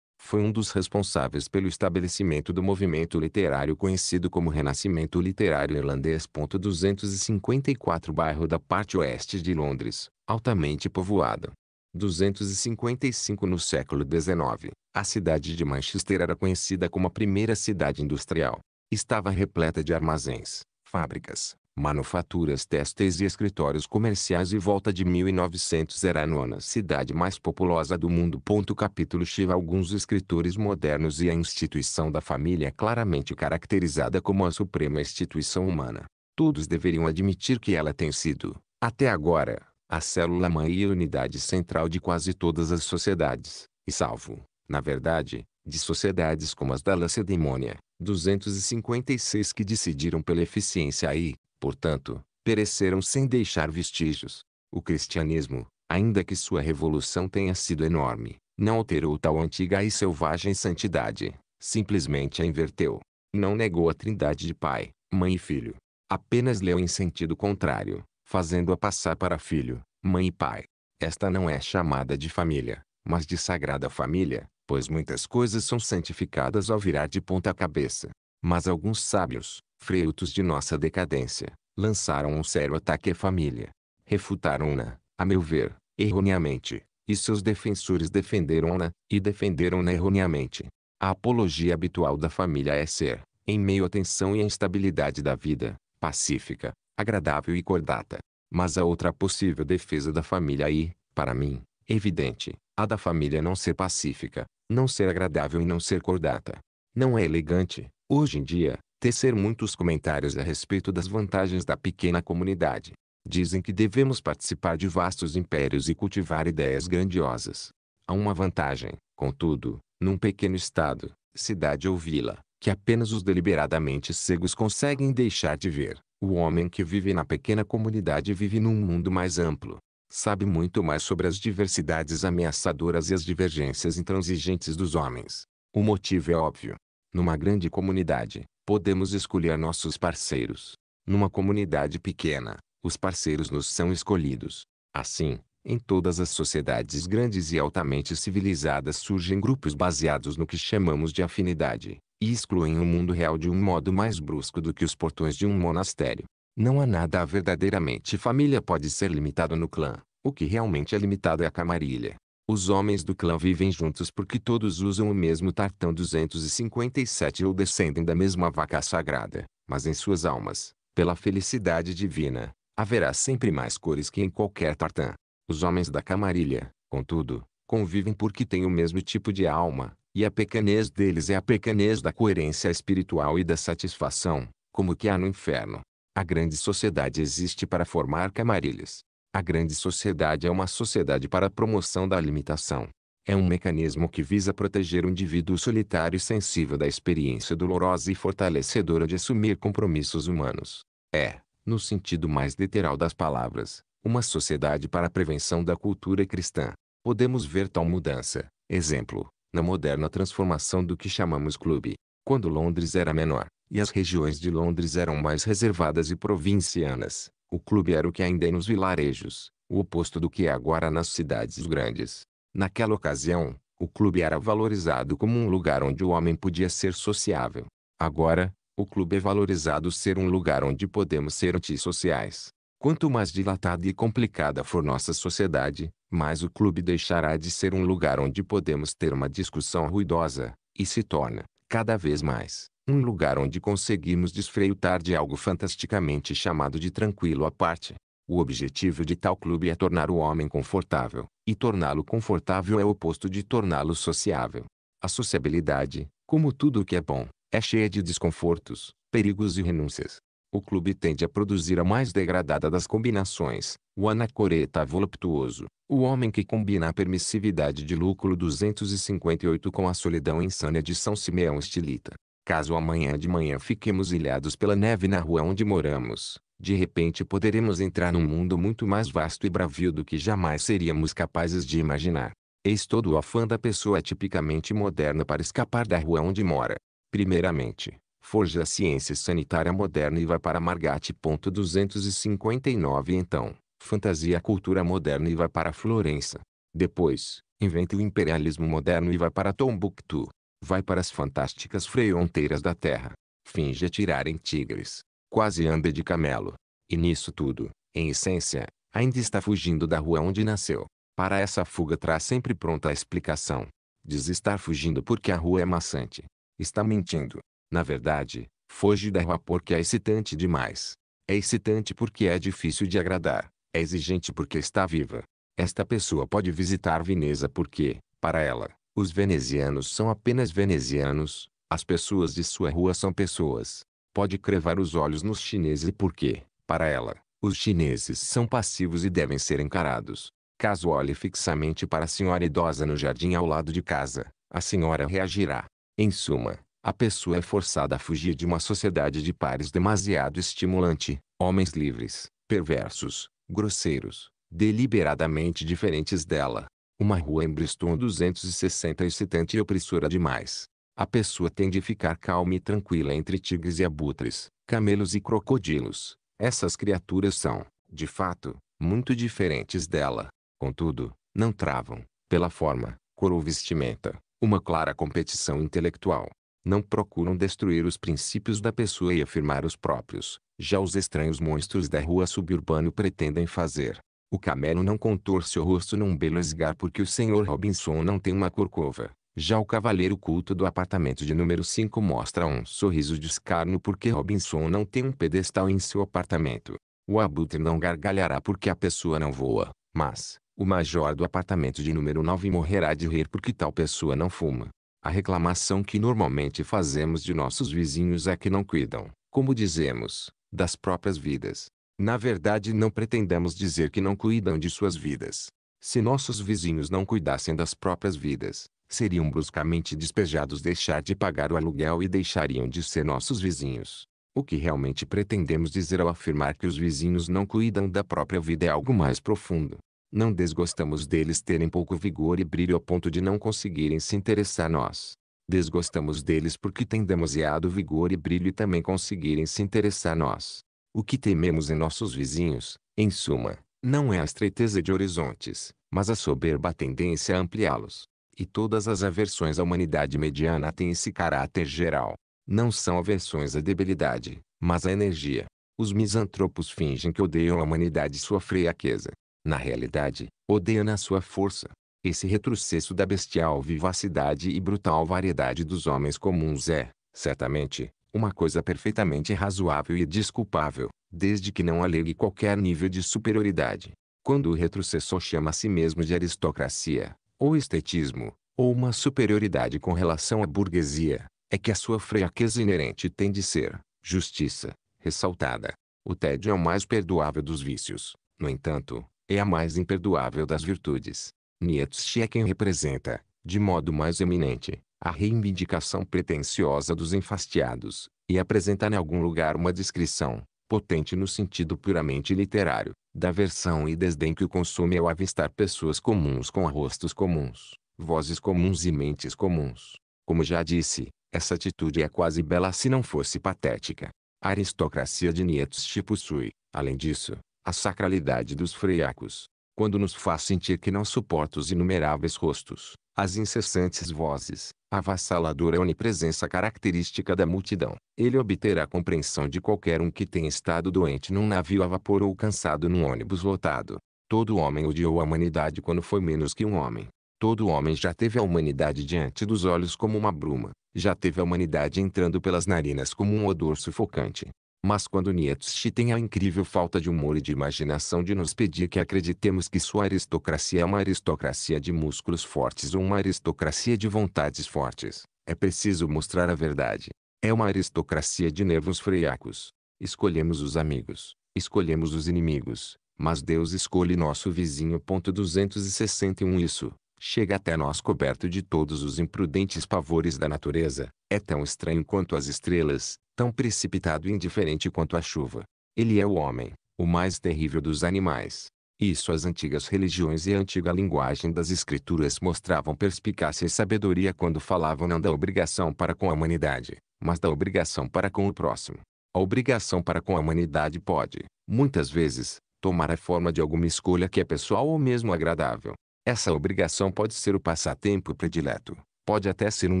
Foi um dos responsáveis pelo estabelecimento do movimento literário conhecido como Renascimento Literário Irlandês. 254 Bairro da parte oeste de Londres, altamente povoado. 255 No século XIX, a cidade de Manchester era conhecida como a primeira cidade industrial. Estava repleta de armazéns, fábricas, manufaturas têxteis e escritórios comerciais e volta de 1900 era a nona cidade mais populosa do mundo. Capítulo X Alguns escritores modernos e a instituição da família é claramente caracterizada como a suprema instituição humana. Todos deveriam admitir que ela tem sido, até agora, a célula-mãe e a unidade central de quase todas as sociedades, e salvo na verdade, de sociedades como as da Lacedemônia, 256 que decidiram pela eficiência e, portanto, pereceram sem deixar vestígios. O cristianismo, ainda que sua revolução tenha sido enorme, não alterou tal antiga e selvagem santidade, simplesmente a inverteu. Não negou a trindade de pai, mãe e filho. Apenas leu em sentido contrário, fazendo-a passar para filho, mãe e pai. Esta não é chamada de família, mas de sagrada família, pois muitas coisas são santificadas ao virar de ponta cabeça. Mas alguns sábios, frutos de nossa decadência, lançaram um sério ataque à família. Refutaram-na, a meu ver, erroneamente, e seus defensores defenderam-na, e defenderam-na erroneamente. A apologia habitual da família é ser, em meio à tensão e à instabilidade da vida, pacífica, agradável e cordata. Mas a outra possível defesa da família e, para mim, evidente, a da família não ser pacífica, não ser agradável e não ser cordata. Não é elegante, hoje em dia, tecer muitos comentários a respeito das vantagens da pequena comunidade. Dizem que devemos participar de vastos impérios e cultivar ideias grandiosas. Há uma vantagem, contudo, num pequeno estado, cidade ou vila, que apenas os deliberadamente cegos conseguem deixar de ver. O homem que vive na pequena comunidade vive num mundo mais amplo, sabe muito mais sobre as diversidades ameaçadoras e as divergências intransigentes dos homens. O motivo é óbvio. Numa grande comunidade, podemos escolher nossos parceiros. Numa comunidade pequena, os parceiros nos são escolhidos. Assim, em todas as sociedades grandes e altamente civilizadas surgem grupos baseados no que chamamos de afinidade, e excluem o mundo real de um modo mais brusco do que os portões de um monastério. Não há nada a verdadeiramente família pode ser limitado no clã. O que realmente é limitado é a camarilha. Os homens do clã vivem juntos porque todos usam o mesmo tartão 257 ou descendem da mesma vaca sagrada, mas em suas almas, pela felicidade divina, haverá sempre mais cores que em qualquer tartã. Os homens da camarilha, contudo, convivem porque têm o mesmo tipo de alma, e a pequenez deles é a pequenez da coerência espiritual e da satisfação, como que há no inferno. A grande sociedade existe para formar camarilhas. A grande sociedade é uma sociedade para a promoção da limitação. É um mecanismo que visa proteger o indivíduo solitário e sensível da experiência dolorosa e fortalecedora de assumir compromissos humanos. É, no sentido mais literal das palavras, uma sociedade para a prevenção da cultura cristã. Podemos ver tal mudança, exemplo, na moderna transformação do que chamamos clube, quando Londres era menor e as regiões de Londres eram mais reservadas e provincianas. O clube era o que ainda é nos vilarejos, o oposto do que é agora nas cidades grandes. Naquela ocasião, o clube era valorizado como um lugar onde o homem podia ser sociável. Agora, o clube é valorizado ser um lugar onde podemos ser antissociais. Quanto mais dilatada e complicada for nossa sociedade, mais o clube deixará de ser um lugar onde podemos ter uma discussão ruidosa, e se torna, cada vez mais, um lugar onde conseguimos desfreutar de algo fantasticamente chamado de tranquilo à parte. O objetivo de tal clube é tornar o homem confortável, e torná-lo confortável é o oposto de torná-lo sociável. A sociabilidade, como tudo o que é bom, é cheia de desconfortos, perigos e renúncias. O clube tende a produzir a mais degradada das combinações, o anacoreta voluptuoso, o homem que combina a permissividade de Lúculo 258 com a solidão insânia de São Simeão Estilita. Caso amanhã de manhã fiquemos ilhados pela neve na rua onde moramos, de repente poderemos entrar num mundo muito mais vasto e bravio do que jamais seríamos capazes de imaginar. Eis todo o afã da pessoa tipicamente moderna para escapar da rua onde mora. Primeiramente, forja a ciência sanitária moderna e vai para Margate. 259 Então, fantasia a cultura moderna e vai para Florença. Depois, inventa o imperialismo moderno e vai para Tombuctu vai para as fantásticas fronteiras da terra. Finge atirar em tigres. Quase anda de camelo. E nisso tudo, em essência, ainda está fugindo da rua onde nasceu. Para essa fuga traz sempre pronta a explicação. Diz estar fugindo porque a rua é maçante. Está mentindo. Na verdade, foge da rua porque é excitante demais. É excitante porque é difícil de agradar. É exigente porque está viva. Esta pessoa pode visitar Veneza porque, para ela, os venezianos são apenas venezianos, as pessoas de sua rua são pessoas. Pode crevar os olhos nos chineses porque, para ela, os chineses são passivos e devem ser encarados. Caso olhe fixamente para a senhora idosa no jardim ao lado de casa, a senhora reagirá. Em suma, a pessoa é forçada a fugir de uma sociedade de pares demasiado estimulante, homens livres, perversos, grosseiros, deliberadamente diferentes dela, uma rua em Bristol 260 é excitante e opressora demais. A pessoa tem de ficar calma e tranquila entre tigres e abutres, camelos e crocodilos. Essas criaturas são, de fato, muito diferentes dela. Contudo, não travam, pela forma, cor ou vestimenta, uma clara competição intelectual. Não procuram destruir os princípios da pessoa e afirmar os próprios. Já os estranhos monstros da rua suburbano pretendem fazer, o camelo não contorce o rosto num belo esgar porque o Sr. Robinson não tem uma corcova. Já o cavaleiro culto do apartamento de número 5 mostra um sorriso de escárnio porque Robinson não tem um pedestal em seu apartamento. O abutre não gargalhará porque a pessoa não voa, mas, o major do apartamento de número 9 morrerá de rir porque tal pessoa não fuma. A reclamação que normalmente fazemos de nossos vizinhos é que não cuidam, como dizemos, das próprias vidas. Na verdade, não pretendemos dizer que não cuidam de suas vidas. Se nossos vizinhos não cuidassem das próprias vidas, seriam bruscamente despejados deixar de pagar o aluguel e deixariam de ser nossos vizinhos. O que realmente pretendemos dizer ao afirmar que os vizinhos não cuidam da própria vida é algo mais profundo. Não desgostamos deles terem pouco vigor e brilho ao ponto de não conseguirem se interessar nós. Desgostamos deles porque têm demasiado vigor e brilho e também conseguirem se interessar nós. O que tememos em nossos vizinhos, em suma, não é a estreiteza de horizontes, mas a soberba tendência a ampliá-los. E todas as aversões à humanidade mediana têm esse caráter geral. Não são aversões à debilidade, mas à energia. Os misantropos fingem que odeiam a humanidade e sua fraqueza. Na realidade, odeiam a sua força. Esse retrocesso da bestial vivacidade e brutal variedade dos homens comuns é, certamente, uma coisa perfeitamente razoável e desculpável, desde que não alegue qualquer nível de superioridade. Quando o retrocessor chama a si mesmo de aristocracia, ou estetismo, ou uma superioridade com relação à burguesia, é que a sua fraqueza inerente tem de ser, justiça, ressaltada. O tédio é o mais perdoável dos vícios, no entanto, é a mais imperdoável das virtudes. Nietzsche é quem representa, de modo mais eminente, a reivindicação pretensiosa dos enfastiados, e apresentar em algum lugar uma descrição, potente no sentido puramente literário, da versão e desdém que o consome ao avistar pessoas comuns com rostos comuns, vozes comuns e mentes comuns. Como já disse, essa atitude é quase bela se não fosse patética. A aristocracia de Nietzsche possui, além disso, a sacralidade dos freiacos, quando nos faz sentir que não suporta os inumeráveis rostos, as incessantes vozes, a avassaladora onipresença característica da multidão. Ele obterá a compreensão de qualquer um que tenha estado doente num navio a vapor ou cansado num ônibus lotado. Todo homem odiou a humanidade quando foi menos que um homem. Todo homem já teve a humanidade diante dos olhos como uma bruma, já teve a humanidade entrando pelas narinas como um odor sufocante, mas quando Nietzsche tem a incrível falta de humor e de imaginação de nos pedir que acreditemos que sua aristocracia é uma aristocracia de músculos fortes ou uma aristocracia de vontades fortes, é preciso mostrar a verdade. É uma aristocracia de nervos freiacos. Escolhemos os amigos, escolhemos os inimigos, mas Deus escolhe nosso vizinho. 261 Isso chega até nós coberto de todos os imprudentes pavores da natureza, é tão estranho quanto as estrelas, tão precipitado e indiferente quanto a chuva. Ele é o homem, o mais terrível dos animais. Isso as antigas religiões e a antiga linguagem das escrituras mostravam perspicácia e sabedoria quando falavam não da obrigação para com a humanidade, mas da obrigação para com o próximo. A obrigação para com a humanidade pode, muitas vezes, tomar a forma de alguma escolha que é pessoal ou mesmo agradável. Essa obrigação pode ser o passatempo predileto, pode até ser um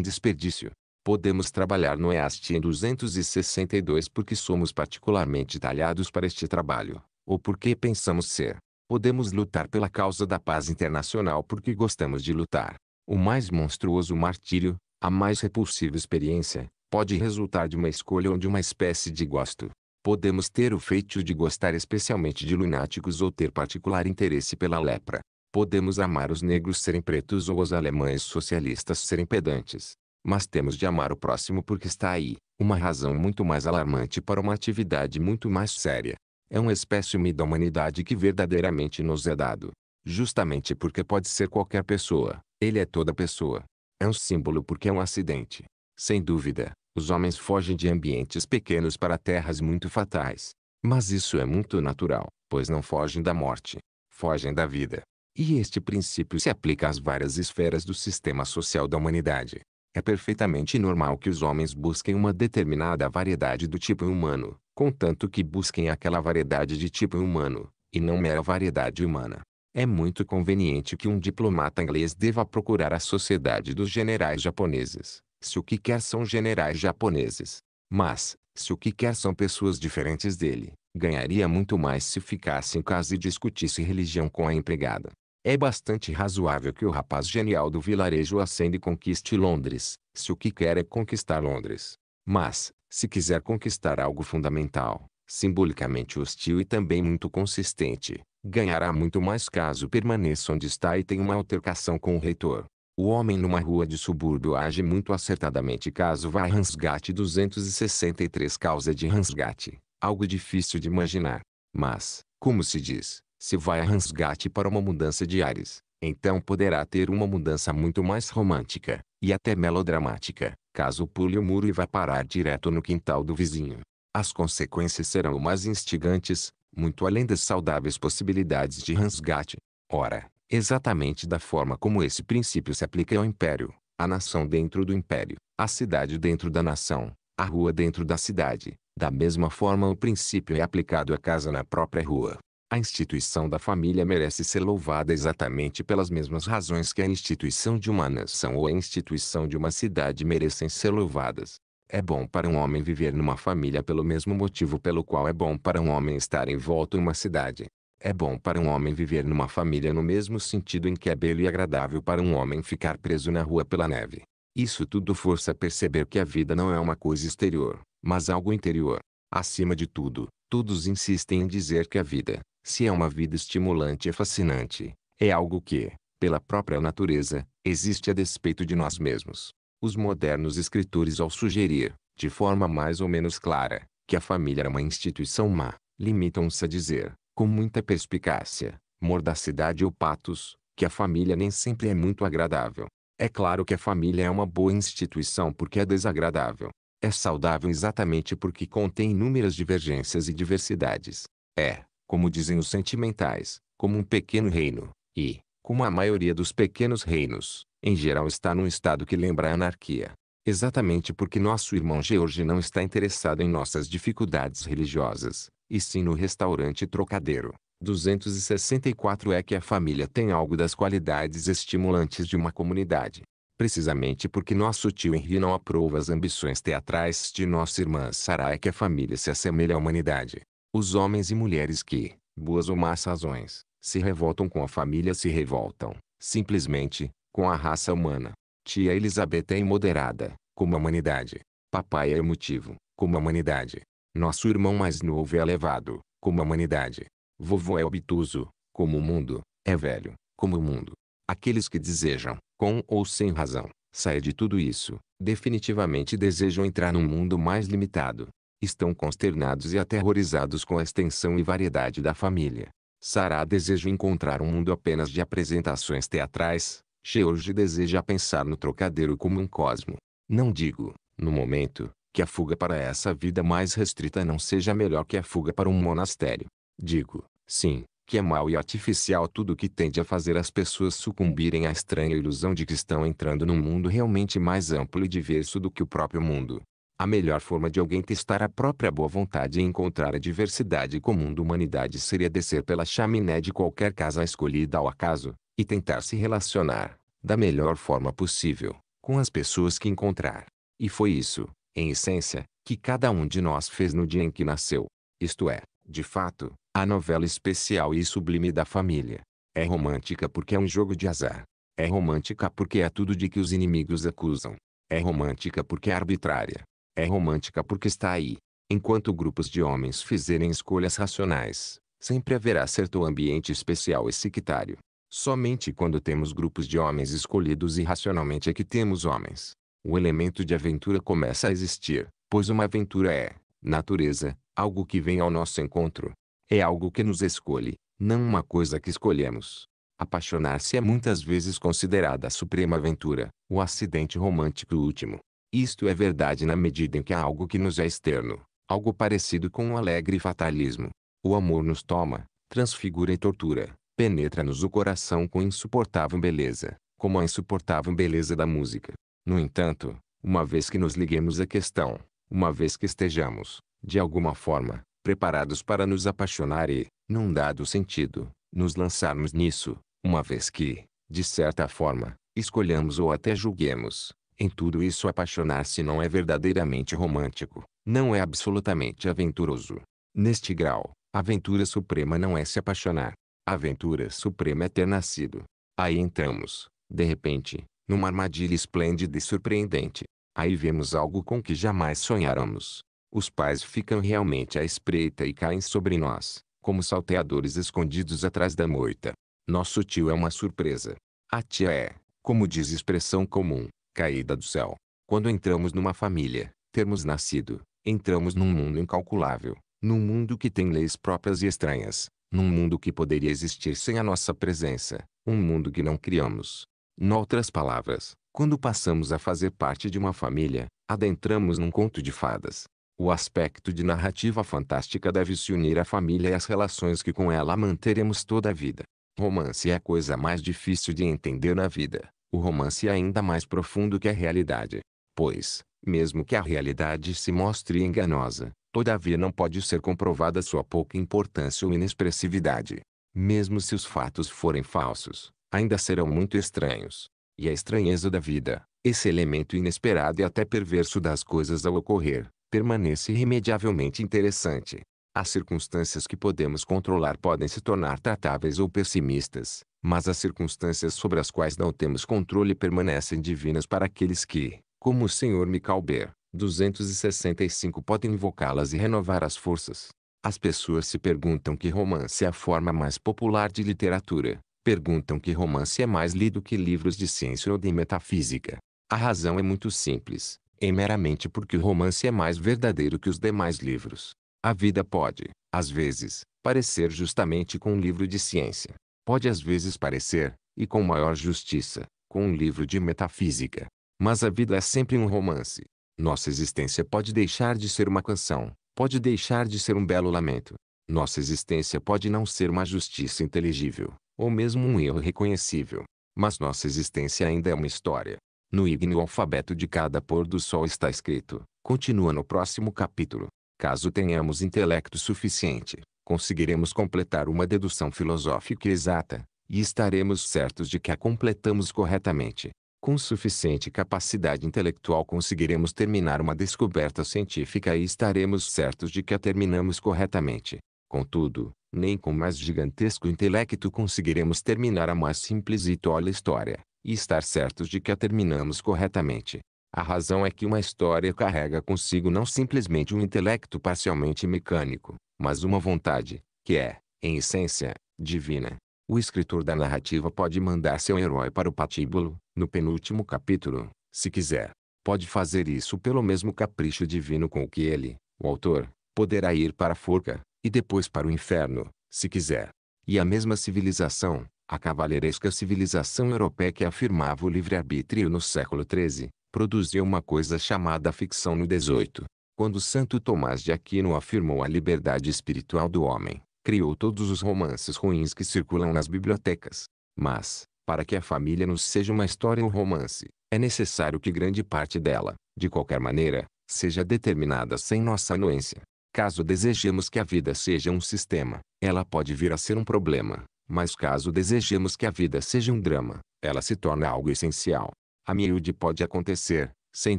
desperdício, podemos trabalhar no EAST em 262 porque somos particularmente talhados para este trabalho, ou porque pensamos ser. Podemos lutar pela causa da paz internacional porque gostamos de lutar. O mais monstruoso martírio, a mais repulsiva experiência, pode resultar de uma escolha ou de uma espécie de gosto. Podemos ter o feito de gostar especialmente de lunáticos ou ter particular interesse pela lepra. Podemos amar os negros serem pretos ou os alemães socialistas serem pedantes. Mas temos de amar o próximo porque está aí, uma razão muito mais alarmante para uma atividade muito mais séria. É um espécime da humanidade que verdadeiramente nos é dado. Justamente porque pode ser qualquer pessoa, ele é toda pessoa. É um símbolo porque é um acidente. Sem dúvida, os homens fogem de ambientes pequenos para terras muito fatais. Mas isso é muito natural, pois não fogem da morte, fogem da vida. E este princípio se aplica às várias esferas do sistema social da humanidade. É perfeitamente normal que os homens busquem uma determinada variedade do tipo humano, contanto que busquem aquela variedade de tipo humano, e não mera variedade humana. É muito conveniente que um diplomata inglês deva procurar a sociedade dos generais japoneses, se o que quer são generais japoneses. Mas, se o que quer são pessoas diferentes dele, ganharia muito mais se ficasse em casa e discutisse religião com a empregada. É bastante razoável que o rapaz genial do vilarejo acenda e conquiste Londres, se o que quer é conquistar Londres. Mas, se quiser conquistar algo fundamental, simbolicamente hostil e também muito consistente, ganhará muito mais caso permaneça onde está e tenha uma altercação com o reitor. O homem numa rua de subúrbio age muito acertadamente caso vá a Hansgat 263 causa de Hansgat, algo difícil de imaginar. Mas, como se diz, se vai a Hansgate para uma mudança de ares, então poderá ter uma mudança muito mais romântica, e até melodramática, caso pule o muro e vá parar direto no quintal do vizinho. As consequências serão mais instigantes, muito além das saudáveis possibilidades de Hansgate. Ora, exatamente da forma como esse princípio se aplica ao império, a nação dentro do império, a cidade dentro da nação, a rua dentro da cidade, da mesma forma o princípio é aplicado à casa na própria rua. A instituição da família merece ser louvada exatamente pelas mesmas razões que a instituição de uma nação ou a instituição de uma cidade merecem ser louvadas. É bom para um homem viver numa família pelo mesmo motivo pelo qual é bom para um homem estar envolto em uma cidade. É bom para um homem viver numa família no mesmo sentido em que é belo e agradável para um homem ficar preso na rua pela neve. Isso tudo força a perceber que a vida não é uma coisa exterior, mas algo interior. Acima de tudo, todos insistem em dizer que a vida, se é uma vida estimulante e fascinante, é algo que, pela própria natureza, existe a despeito de nós mesmos. Os modernos escritores ao sugerir, de forma mais ou menos clara, que a família era uma instituição má, limitam-se a dizer, com muita perspicácia, mordacidade ou patos, que a família nem sempre é muito agradável. É claro que a família é uma boa instituição porque é desagradável. É saudável exatamente porque contém inúmeras divergências e diversidades. É, como dizem os sentimentais, como um pequeno reino, e, como a maioria dos pequenos reinos, em geral está num estado que lembra a anarquia. Exatamente porque nosso irmão George não está interessado em nossas dificuldades religiosas, e sim no restaurante Trocadeiro. 264 é que a família tem algo das qualidades estimulantes de uma comunidade. Precisamente porque nosso tio Henry não aprova as ambições teatrais de nossa irmã Sarah é que a família se assemelha à humanidade. Os homens e mulheres que, boas ou más razões, se revoltam com a família se revoltam, simplesmente, com a raça humana. Tia Elizabeth é imoderada, como a humanidade. Papai é emotivo, como a humanidade. Nosso irmão mais novo é elevado, como a humanidade. Vovô é obtuso, como o mundo, é velho, como o mundo. Aqueles que desejam, com ou sem razão, sair de tudo isso, definitivamente desejam entrar num mundo mais limitado, estão consternados e aterrorizados com a extensão e variedade da família. Sarah deseja encontrar um mundo apenas de apresentações teatrais, George deseja pensar no trocadeiro como um cosmo. Não digo, no momento, que a fuga para essa vida mais restrita não seja melhor que a fuga para um monastério. Digo, sim, que é mau e artificial tudo o que tende a fazer as pessoas sucumbirem à estranha ilusão de que estão entrando num mundo realmente mais amplo e diverso do que o próprio mundo. A melhor forma de alguém testar a própria boa vontade e encontrar a diversidade comum da humanidade seria descer pela chaminé de qualquer casa escolhida ao acaso, e tentar se relacionar, da melhor forma possível, com as pessoas que encontrar. E foi isso, em essência, que cada um de nós fez no dia em que nasceu. Isto é, de fato, a novela especial e sublime da família. É romântica porque é um jogo de azar. É romântica porque é tudo de que os inimigos acusam. É romântica porque é arbitrária é romântica porque está aí. Enquanto grupos de homens fizerem escolhas racionais, sempre haverá certo ambiente especial e sectário. Somente quando temos grupos de homens escolhidos irracionalmente é que temos homens. O elemento de aventura começa a existir, pois uma aventura é, natureza, algo que vem ao nosso encontro. É algo que nos escolhe, não uma coisa que escolhemos. Apaixonar-se é muitas vezes considerada a suprema aventura, o acidente romântico último. Isto é verdade na medida em que há algo que nos é externo, algo parecido com um alegre fatalismo. O amor nos toma, transfigura e tortura, penetra-nos o coração com insuportável beleza, como a insuportável beleza da música. No entanto, uma vez que nos liguemos à questão, uma vez que estejamos, de alguma forma, preparados para nos apaixonar e, num dado sentido, nos lançarmos nisso, uma vez que, de certa forma, escolhamos ou até julguemos, em tudo isso apaixonar-se não é verdadeiramente romântico, não é absolutamente aventuroso. Neste grau, aventura suprema não é se apaixonar. aventura suprema é ter nascido. Aí entramos, de repente, numa armadilha esplêndida e surpreendente. Aí vemos algo com que jamais sonháramos. Os pais ficam realmente à espreita e caem sobre nós, como salteadores escondidos atrás da moita. Nosso tio é uma surpresa. A tia é, como diz expressão comum, caída do céu. Quando entramos numa família, termos nascido, entramos num mundo incalculável, num mundo que tem leis próprias e estranhas, num mundo que poderia existir sem a nossa presença, um mundo que não criamos. Noutras palavras, quando passamos a fazer parte de uma família, adentramos num conto de fadas. O aspecto de narrativa fantástica deve se unir à família e às relações que com ela manteremos toda a vida. Romance é a coisa mais difícil de entender na vida. O romance é ainda mais profundo que a realidade. Pois, mesmo que a realidade se mostre enganosa, todavia não pode ser comprovada sua pouca importância ou inexpressividade. Mesmo se os fatos forem falsos, ainda serão muito estranhos. E a estranheza da vida, esse elemento inesperado e até perverso das coisas ao ocorrer, permanece irremediavelmente interessante. As circunstâncias que podemos controlar podem se tornar tratáveis ou pessimistas, mas as circunstâncias sobre as quais não temos controle permanecem divinas para aqueles que, como o Senhor Micalber, 265 podem invocá-las e renovar as forças. As pessoas se perguntam que romance é a forma mais popular de literatura. Perguntam que romance é mais lido que livros de ciência ou de metafísica. A razão é muito simples. É meramente porque o romance é mais verdadeiro que os demais livros. A vida pode, às vezes, parecer justamente com um livro de ciência. Pode às vezes parecer, e com maior justiça, com um livro de metafísica. Mas a vida é sempre um romance. Nossa existência pode deixar de ser uma canção, pode deixar de ser um belo lamento. Nossa existência pode não ser uma justiça inteligível, ou mesmo um erro reconhecível. Mas nossa existência ainda é uma história. No ígneo alfabeto de cada pôr do sol está escrito, continua no próximo capítulo. Caso tenhamos intelecto suficiente, conseguiremos completar uma dedução filosófica exata, e estaremos certos de que a completamos corretamente. Com suficiente capacidade intelectual conseguiremos terminar uma descoberta científica e estaremos certos de que a terminamos corretamente. Contudo, nem com mais gigantesco intelecto conseguiremos terminar a mais simples e tola história, e estar certos de que a terminamos corretamente. A razão é que uma história carrega consigo não simplesmente um intelecto parcialmente mecânico, mas uma vontade, que é, em essência, divina. O escritor da narrativa pode mandar seu herói para o patíbulo, no penúltimo capítulo, se quiser. Pode fazer isso pelo mesmo capricho divino com o que ele, o autor, poderá ir para a forca, e depois para o inferno, se quiser. E a mesma civilização, a cavaleiresca civilização europeia que afirmava o livre-arbítrio no século XIII, produziu uma coisa chamada ficção no 18. Quando Santo Tomás de Aquino afirmou a liberdade espiritual do homem, criou todos os romances ruins que circulam nas bibliotecas. Mas, para que a família nos seja uma história ou romance, é necessário que grande parte dela, de qualquer maneira, seja determinada sem nossa anuência. Caso desejemos que a vida seja um sistema, ela pode vir a ser um problema. Mas caso desejemos que a vida seja um drama, ela se torna algo essencial. A miúde pode acontecer, sem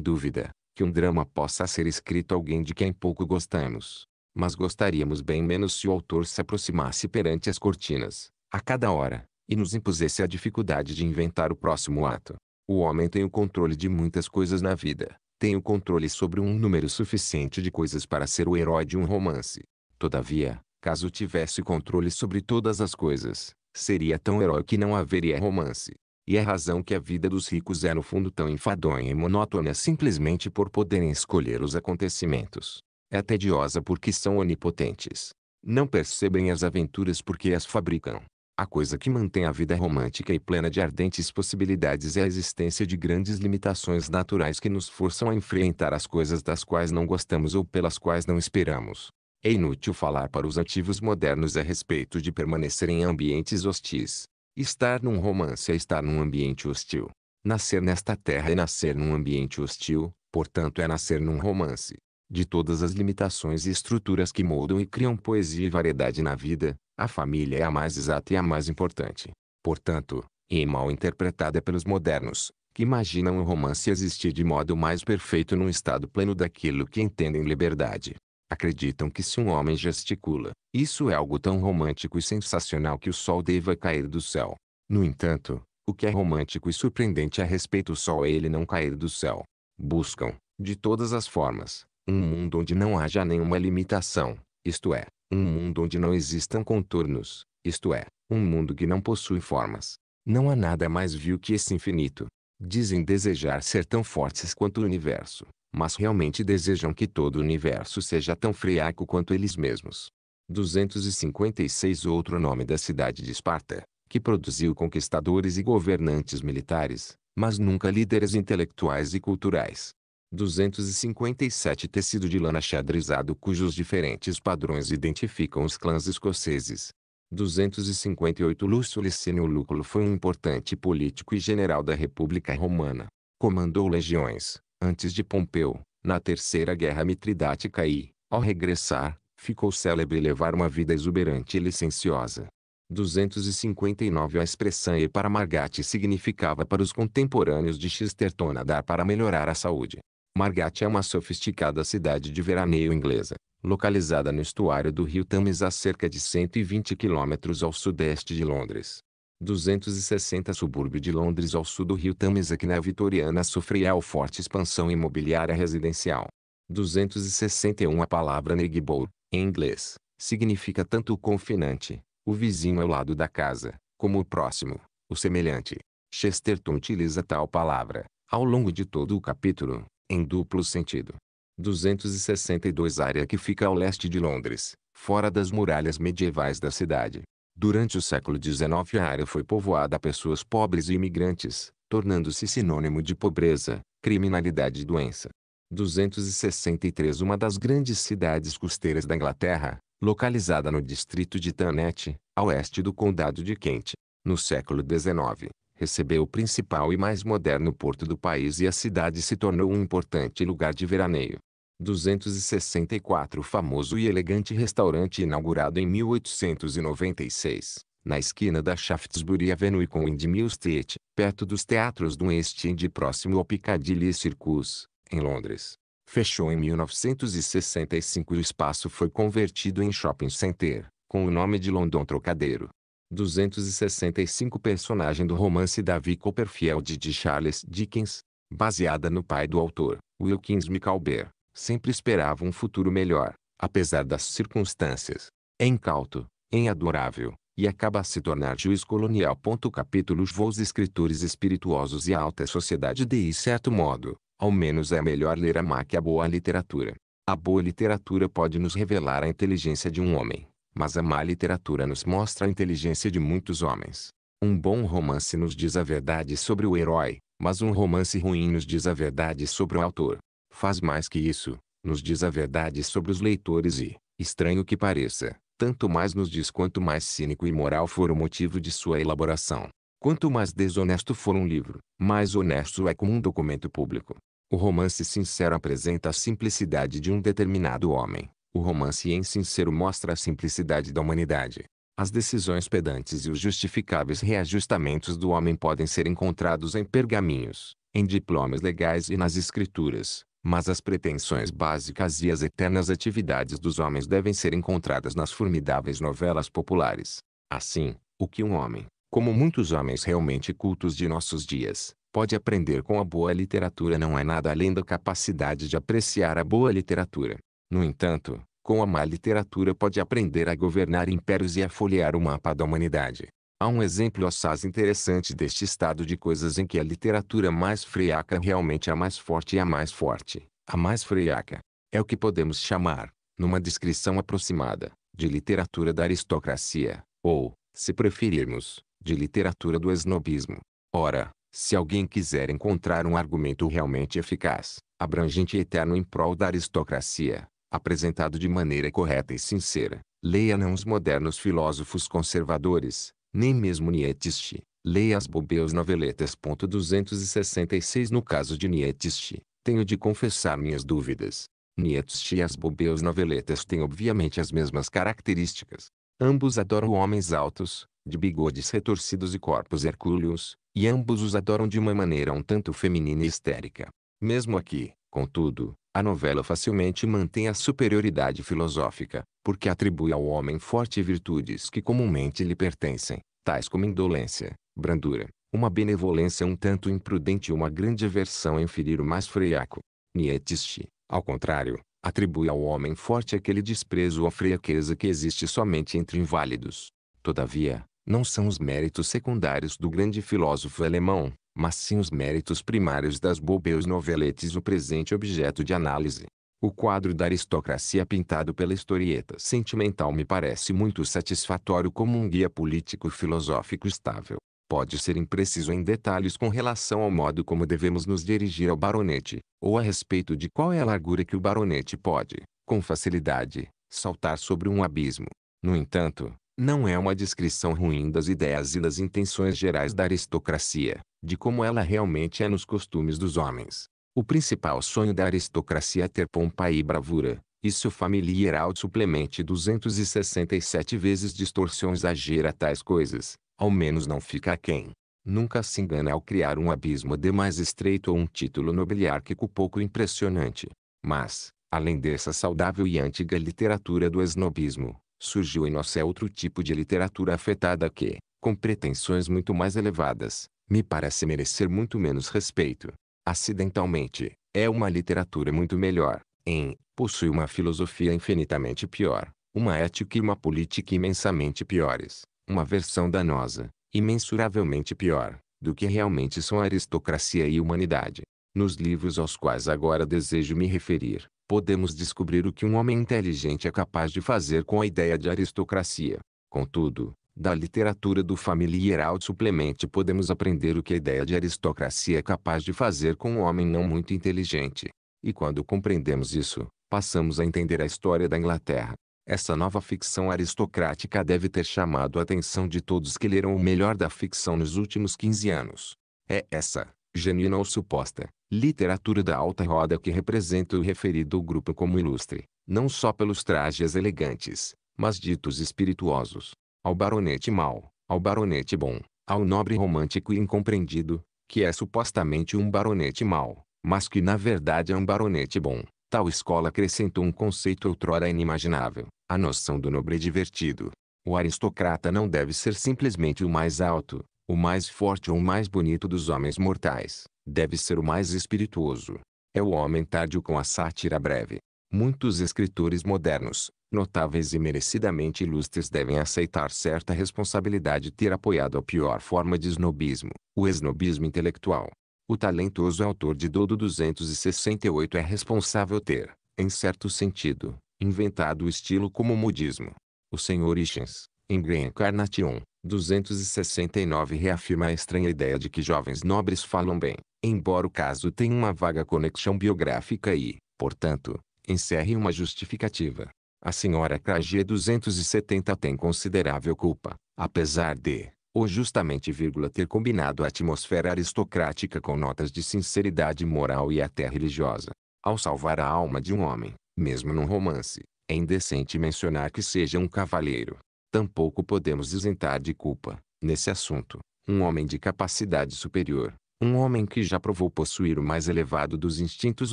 dúvida, que um drama possa ser escrito alguém de quem pouco gostamos. Mas gostaríamos bem menos se o autor se aproximasse perante as cortinas, a cada hora, e nos impusesse a dificuldade de inventar o próximo ato. O homem tem o controle de muitas coisas na vida. Tem o controle sobre um número suficiente de coisas para ser o herói de um romance. Todavia, caso tivesse controle sobre todas as coisas, seria tão herói que não haveria romance. E é razão que a vida dos ricos é no fundo tão enfadonha e monótona simplesmente por poderem escolher os acontecimentos. É tediosa porque são onipotentes. Não percebem as aventuras porque as fabricam. A coisa que mantém a vida romântica e plena de ardentes possibilidades é a existência de grandes limitações naturais que nos forçam a enfrentar as coisas das quais não gostamos ou pelas quais não esperamos. É inútil falar para os ativos modernos a respeito de permanecer em ambientes hostis, Estar num romance é estar num ambiente hostil. Nascer nesta terra é nascer num ambiente hostil, portanto é nascer num romance. De todas as limitações e estruturas que moldam e criam poesia e variedade na vida, a família é a mais exata e a mais importante. Portanto, e mal interpretada pelos modernos, que imaginam o romance existir de modo mais perfeito num estado pleno daquilo que entendem liberdade acreditam que se um homem gesticula, isso é algo tão romântico e sensacional que o sol deva cair do céu. No entanto, o que é romântico e surpreendente a respeito do sol é ele não cair do céu. Buscam, de todas as formas, um mundo onde não haja nenhuma limitação, isto é, um mundo onde não existam contornos, isto é, um mundo que não possui formas. Não há nada mais vil que esse infinito. Dizem desejar ser tão fortes quanto o universo, mas realmente desejam que todo o universo seja tão friaco quanto eles mesmos. 256 Outro nome da cidade de Esparta, que produziu conquistadores e governantes militares, mas nunca líderes intelectuais e culturais. 257 Tecido de lana xadrezado cujos diferentes padrões identificam os clãs escoceses. 258 Lúcio Licínio Lúculo foi um importante político e general da República Romana. Comandou legiões, antes de Pompeu, na Terceira Guerra Mitridática e, ao regressar, ficou célebre levar uma vida exuberante e licenciosa. 259 A expressão E para Margate significava para os contemporâneos de Chesterton nadar para melhorar a saúde. Margate é uma sofisticada cidade de veraneio inglesa, localizada no estuário do rio Thames a cerca de 120 km ao sudeste de Londres. 260 subúrbio de Londres ao sul do rio Thames aqui na Vitoriana sofreu forte expansão imobiliária residencial. 261 A palavra neighbor, em inglês, significa tanto o confinante, o vizinho ao lado da casa, como o próximo, o semelhante. Chesterton utiliza tal palavra, ao longo de todo o capítulo, em duplo sentido. 262 Área que fica ao leste de Londres, fora das muralhas medievais da cidade. Durante o século XIX a área foi povoada a pessoas pobres e imigrantes, tornando-se sinônimo de pobreza, criminalidade e doença. 263 Uma das grandes cidades costeiras da Inglaterra, localizada no distrito de Thanet, a oeste do condado de Kent, no século XIX, recebeu o principal e mais moderno porto do país e a cidade se tornou um importante lugar de veraneio. 264 famoso e elegante restaurante inaugurado em 1896, na esquina da Shaftesbury Avenue com Windmill Street, perto dos teatros do West End próximo ao Piccadilly Circus, em Londres. Fechou em 1965 e o espaço foi convertido em shopping center, com o nome de London Trocadeiro. 265 Personagem do romance Davi Copperfield de Charles Dickens, baseada no pai do autor, Wilkins Micawber sempre esperava um futuro melhor, apesar das circunstâncias. É incauto, é inadorável, e acaba a se tornar juiz colonial. Capítulo Os escritores espirituosos e a alta sociedade de certo modo, ao menos é melhor ler a má que a boa literatura. A boa literatura pode nos revelar a inteligência de um homem, mas a má literatura nos mostra a inteligência de muitos homens. Um bom romance nos diz a verdade sobre o herói, mas um romance ruim nos diz a verdade sobre o autor faz mais que isso, nos diz a verdade sobre os leitores e, estranho que pareça, tanto mais nos diz quanto mais cínico e moral for o motivo de sua elaboração. Quanto mais desonesto for um livro, mais honesto é como um documento público. O romance sincero apresenta a simplicidade de um determinado homem. O romance em sincero mostra a simplicidade da humanidade. As decisões pedantes e os justificáveis reajustamentos do homem podem ser encontrados em pergaminhos, em diplomas legais e nas escrituras, mas as pretensões básicas e as eternas atividades dos homens devem ser encontradas nas formidáveis novelas populares. Assim, o que um homem, como muitos homens realmente cultos de nossos dias, pode aprender com a boa literatura não é nada além da capacidade de apreciar a boa literatura. No entanto, com a má literatura pode aprender a governar impérios e a folhear o mapa da humanidade. Há um exemplo assaz interessante deste estado de coisas em que a literatura mais friaca realmente é a mais forte e a mais forte, a mais friaca. É o que podemos chamar, numa descrição aproximada, de literatura da aristocracia, ou, se preferirmos, de literatura do esnobismo. Ora, se alguém quiser encontrar um argumento realmente eficaz, abrangente e eterno em prol da aristocracia, apresentado de maneira correta e sincera, leia não os modernos filósofos conservadores, nem mesmo Nietzsche. Leia as Bobeus Noveletas. 266 No caso de Nietzsche, tenho de confessar minhas dúvidas. Nietzsche e as Bobeus Noveletas têm obviamente as mesmas características. Ambos adoram homens altos, de bigodes retorcidos e corpos hercúleos, e ambos os adoram de uma maneira um tanto feminina e histérica. Mesmo aqui, contudo, a novela facilmente mantém a superioridade filosófica, porque atribui ao homem forte virtudes que comumente lhe pertencem, tais como indolência, brandura, uma benevolência um tanto imprudente e uma grande aversão em ferir o mais freiaco. Nietzsche, ao contrário, atribui ao homem forte aquele desprezo à fraqueza que existe somente entre inválidos. Todavia, não são os méritos secundários do grande filósofo alemão, mas sim os méritos primários das bobeus noveletes o presente objeto de análise. O quadro da aristocracia pintado pela historieta sentimental me parece muito satisfatório como um guia político-filosófico estável. Pode ser impreciso em detalhes com relação ao modo como devemos nos dirigir ao baronete, ou a respeito de qual é a largura que o baronete pode, com facilidade, saltar sobre um abismo. No entanto, não é uma descrição ruim das ideias e das intenções gerais da aristocracia, de como ela realmente é nos costumes dos homens. O principal sonho da aristocracia é ter pompa e bravura, isso familiar suplemente 267 vezes distorção exagera tais coisas, ao menos não fica quem. Nunca se engana ao criar um abismo demais estreito ou um título nobiliárquico pouco impressionante. Mas, além dessa saudável e antiga literatura do esnobismo, surgiu em nós outro tipo de literatura afetada que, com pretensões muito mais elevadas, me parece merecer muito menos respeito. Acidentalmente, é uma literatura muito melhor, em, possui uma filosofia infinitamente pior, uma ética e uma política imensamente piores, uma versão danosa, imensuravelmente pior, do que realmente são aristocracia e humanidade. Nos livros aos quais agora desejo me referir, podemos descobrir o que um homem inteligente é capaz de fazer com a ideia de aristocracia. Contudo, da literatura do familiar suplemente podemos aprender o que a ideia de aristocracia é capaz de fazer com um homem não muito inteligente. E quando compreendemos isso, passamos a entender a história da Inglaterra. Essa nova ficção aristocrática deve ter chamado a atenção de todos que leram o melhor da ficção nos últimos 15 anos. É essa, genuína ou suposta, literatura da alta roda que representa o referido grupo como ilustre, não só pelos trajes elegantes, mas ditos espirituosos, ao baronete mau, ao baronete bom, ao nobre romântico e incompreendido, que é supostamente um baronete mau, mas que na verdade é um baronete bom. Tal escola acrescentou um conceito outrora inimaginável, a noção do nobre divertido. O aristocrata não deve ser simplesmente o mais alto, o mais forte ou o mais bonito dos homens mortais, deve ser o mais espirituoso. É o homem tardio com a sátira breve. Muitos escritores modernos, notáveis e merecidamente ilustres devem aceitar certa responsabilidade ter apoiado a pior forma de snobismo, o esnobismo intelectual. O talentoso autor de Dodo 268 é responsável ter, em certo sentido, inventado o estilo como modismo. O Sr. Hitchens, em Reincarnation, 269 reafirma a estranha ideia de que jovens nobres falam bem, embora o caso tenha uma vaga conexão biográfica e, portanto, encerre uma justificativa. A senhora Krajé 270 tem considerável culpa, apesar de, ou justamente vírgula, ter combinado a atmosfera aristocrática com notas de sinceridade moral e até religiosa. Ao salvar a alma de um homem, mesmo num romance, é indecente mencionar que seja um cavalheiro. Tampouco podemos isentar de culpa, nesse assunto, um homem de capacidade superior, um homem que já provou possuir o mais elevado dos instintos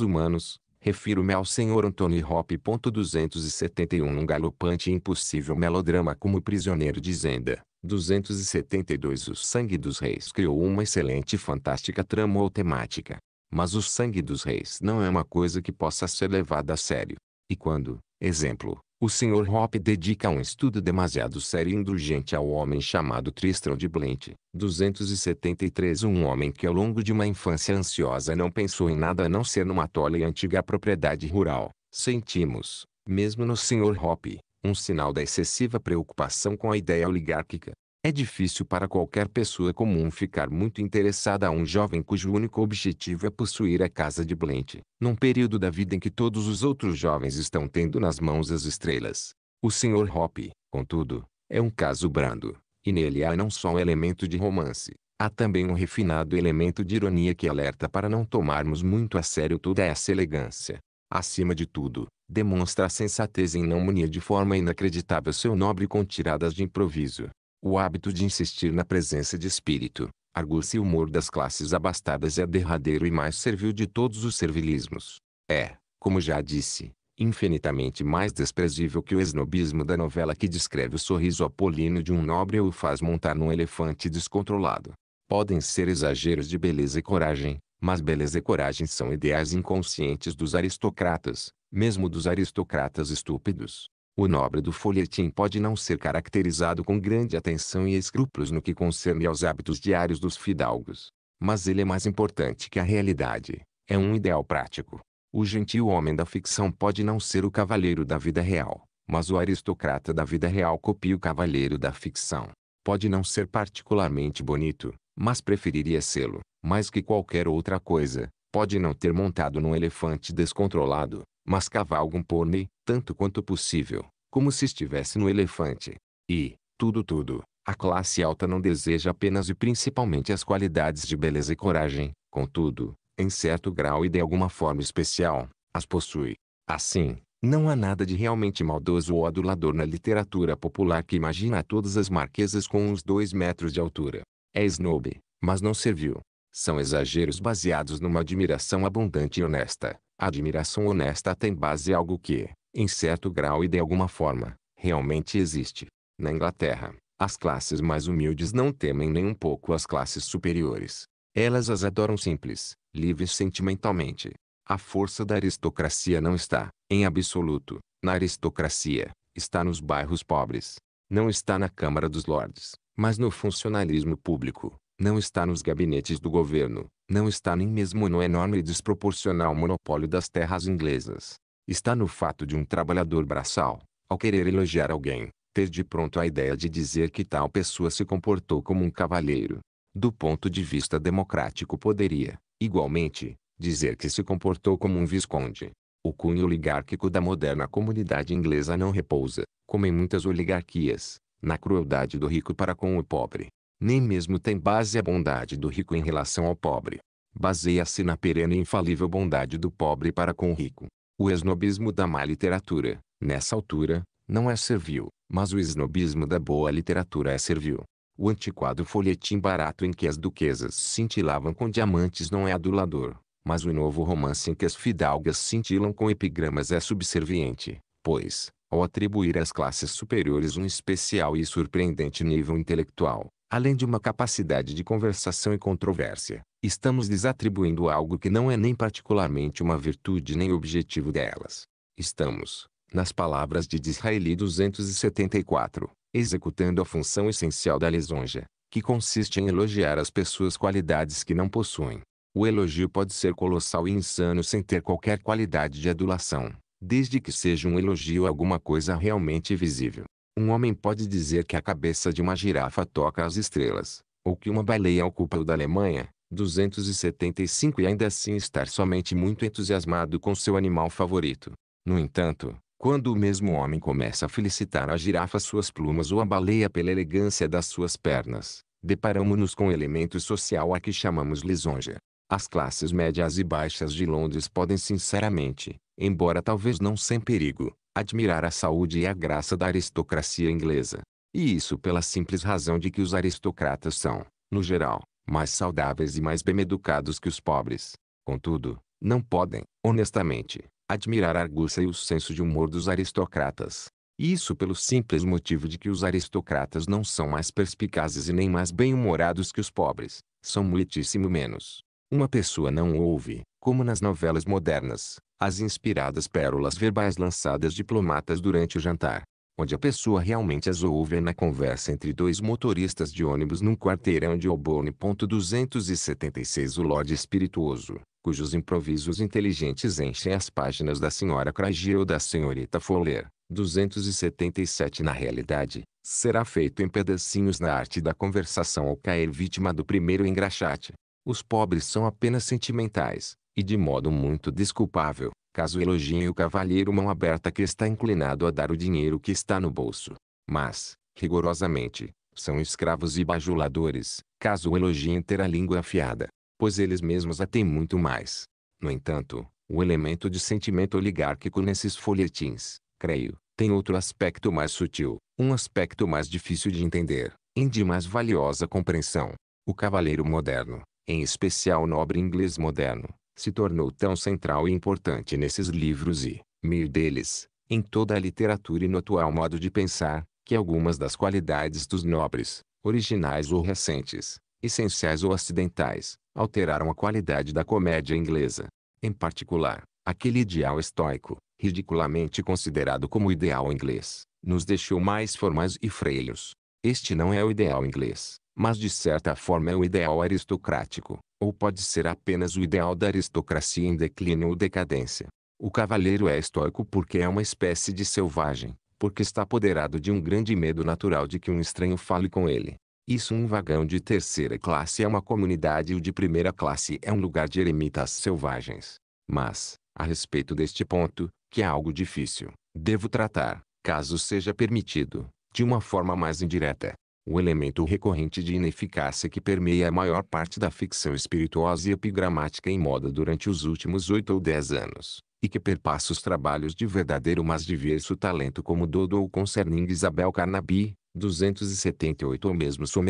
humanos, Refiro-me ao Sr. Anthony Hoppe. 271 um galopante e impossível melodrama como prisioneiro de Zenda. 272 O Sangue dos Reis criou uma excelente e fantástica trama ou temática. Mas o Sangue dos Reis não é uma coisa que possa ser levada a sério. E quando, Exemplo, o Sr. Hoppe dedica um estudo demasiado sério e indulgente ao homem chamado Tristram de Blente, 273 Um homem que ao longo de uma infância ansiosa não pensou em nada a não ser numa tola e antiga propriedade rural. Sentimos, mesmo no Sr. Hoppe, um sinal da excessiva preocupação com a ideia oligárquica, é difícil para qualquer pessoa comum ficar muito interessada a um jovem cujo único objetivo é possuir a casa de Blent, num período da vida em que todos os outros jovens estão tendo nas mãos as estrelas. O Sr. Hoppe, contudo, é um caso brando, e nele há não só um elemento de romance, há também um refinado elemento de ironia que alerta para não tomarmos muito a sério toda essa elegância. Acima de tudo, demonstra a sensatez em não munir de forma inacreditável seu nobre com tiradas de improviso, o hábito de insistir na presença de espírito, argúcia e humor das classes abastadas é derradeiro e mais servil de todos os servilismos. É, como já disse, infinitamente mais desprezível que o esnobismo da novela que descreve o sorriso apolíneo de um nobre ou o faz montar num elefante descontrolado. Podem ser exageros de beleza e coragem, mas beleza e coragem são ideais inconscientes dos aristocratas, mesmo dos aristocratas estúpidos. O nobre do folhetim pode não ser caracterizado com grande atenção e escrúpulos no que concerne aos hábitos diários dos fidalgos. Mas ele é mais importante que a realidade. É um ideal prático. O gentil homem da ficção pode não ser o cavalheiro da vida real, mas o aristocrata da vida real copia o cavalheiro da ficção. Pode não ser particularmente bonito, mas preferiria sê-lo, mais que qualquer outra coisa. Pode não ter montado num elefante descontrolado, mas cavalga um me, tanto quanto possível, como se estivesse no elefante. E, tudo tudo, a classe alta não deseja apenas e principalmente as qualidades de beleza e coragem, contudo, em certo grau e de alguma forma especial, as possui. Assim, não há nada de realmente maldoso ou adulador na literatura popular que imagina todas as marquesas com uns dois metros de altura. É snob, mas não serviu. São exageros baseados numa admiração abundante e honesta, a admiração honesta tem base em algo que, em certo grau e de alguma forma, realmente existe. Na Inglaterra, as classes mais humildes não temem nem um pouco as classes superiores. Elas as adoram simples, livres sentimentalmente. A força da aristocracia não está, em absoluto, na aristocracia, está nos bairros pobres. Não está na Câmara dos Lordes, mas no funcionalismo público, não está nos gabinetes do governo, não está nem mesmo no enorme e desproporcional monopólio das terras inglesas. Está no fato de um trabalhador braçal, ao querer elogiar alguém, ter de pronto a ideia de dizer que tal pessoa se comportou como um cavalheiro. Do ponto de vista democrático poderia, igualmente, dizer que se comportou como um visconde. O cunho oligárquico da moderna comunidade inglesa não repousa, como em muitas oligarquias, na crueldade do rico para com o pobre, nem mesmo tem base a bondade do rico em relação ao pobre. Baseia-se na perene e infalível bondade do pobre para com o rico. O esnobismo da má literatura, nessa altura, não é servil, mas o esnobismo da boa literatura é servil. O antiquado folhetim barato em que as duquesas cintilavam com diamantes não é adulador, mas o novo romance em que as fidalgas cintilam com epigramas é subserviente, pois, ao atribuir às classes superiores um especial e surpreendente nível intelectual, além de uma capacidade de conversação e controvérsia, estamos lhes atribuindo algo que não é nem particularmente uma virtude nem objetivo delas. Estamos, nas palavras de Disraeli 274, executando a função essencial da lisonja, que consiste em elogiar as pessoas qualidades que não possuem. O elogio pode ser colossal e insano sem ter qualquer qualidade de adulação, desde que seja um elogio a alguma coisa realmente visível. Um homem pode dizer que a cabeça de uma girafa toca as estrelas, ou que uma baleia ocupa o da Alemanha, 275 e ainda assim estar somente muito entusiasmado com seu animal favorito. No entanto, quando o mesmo homem começa a felicitar a girafa suas plumas ou a baleia pela elegância das suas pernas, deparamos-nos com o elemento social a que chamamos lisonja. As classes médias e baixas de Londres podem sinceramente, embora talvez não sem perigo, admirar a saúde e a graça da aristocracia inglesa. E isso pela simples razão de que os aristocratas são, no geral, mais saudáveis e mais bem-educados que os pobres. Contudo, não podem, honestamente, admirar a argúcia e o senso de humor dos aristocratas. e Isso pelo simples motivo de que os aristocratas não são mais perspicazes e nem mais bem-humorados que os pobres, são muitíssimo menos. Uma pessoa não ouve, como nas novelas modernas, as inspiradas pérolas verbais lançadas diplomatas durante o jantar, onde a pessoa realmente as ouve na conversa entre dois motoristas de ônibus num quarteirão de Obone. 276 O Lorde Espirituoso, cujos improvisos inteligentes enchem as páginas da senhora Cragia ou da senhorita Fowler, 277 Na realidade, será feito em pedacinhos na arte da conversação ao cair vítima do primeiro engraxate. Os pobres são apenas sentimentais, e de modo muito desculpável, caso elogiem o cavalheiro mão aberta que está inclinado a dar o dinheiro que está no bolso. Mas, rigorosamente, são escravos e bajuladores, caso o elogiem ter a língua afiada, pois eles mesmos a têm muito mais. No entanto, o elemento de sentimento oligárquico nesses folhetins, creio, tem outro aspecto mais sutil, um aspecto mais difícil de entender, e de mais valiosa compreensão. O cavaleiro moderno, em especial o nobre inglês moderno, se tornou tão central e importante nesses livros e, meio deles, em toda a literatura e no atual modo de pensar, que algumas das qualidades dos nobres, originais ou recentes, essenciais ou acidentais, alteraram a qualidade da comédia inglesa. Em particular, aquele ideal estoico, ridiculamente considerado como ideal inglês, nos deixou mais formais e freios. Este não é o ideal inglês. Mas de certa forma é o ideal aristocrático, ou pode ser apenas o ideal da aristocracia em declínio ou decadência. O cavaleiro é estoico porque é uma espécie de selvagem, porque está apoderado de um grande medo natural de que um estranho fale com ele. Isso um vagão de terceira classe é uma comunidade e o de primeira classe é um lugar de eremitas selvagens. Mas, a respeito deste ponto, que é algo difícil, devo tratar, caso seja permitido, de uma forma mais indireta o elemento recorrente de ineficácia que permeia a maior parte da ficção espirituosa e epigramática em moda durante os últimos oito ou dez anos, e que perpassa os trabalhos de verdadeiro mas diverso talento como Dodo ou Concerning Isabel Carnaby, 278 ou mesmo Sua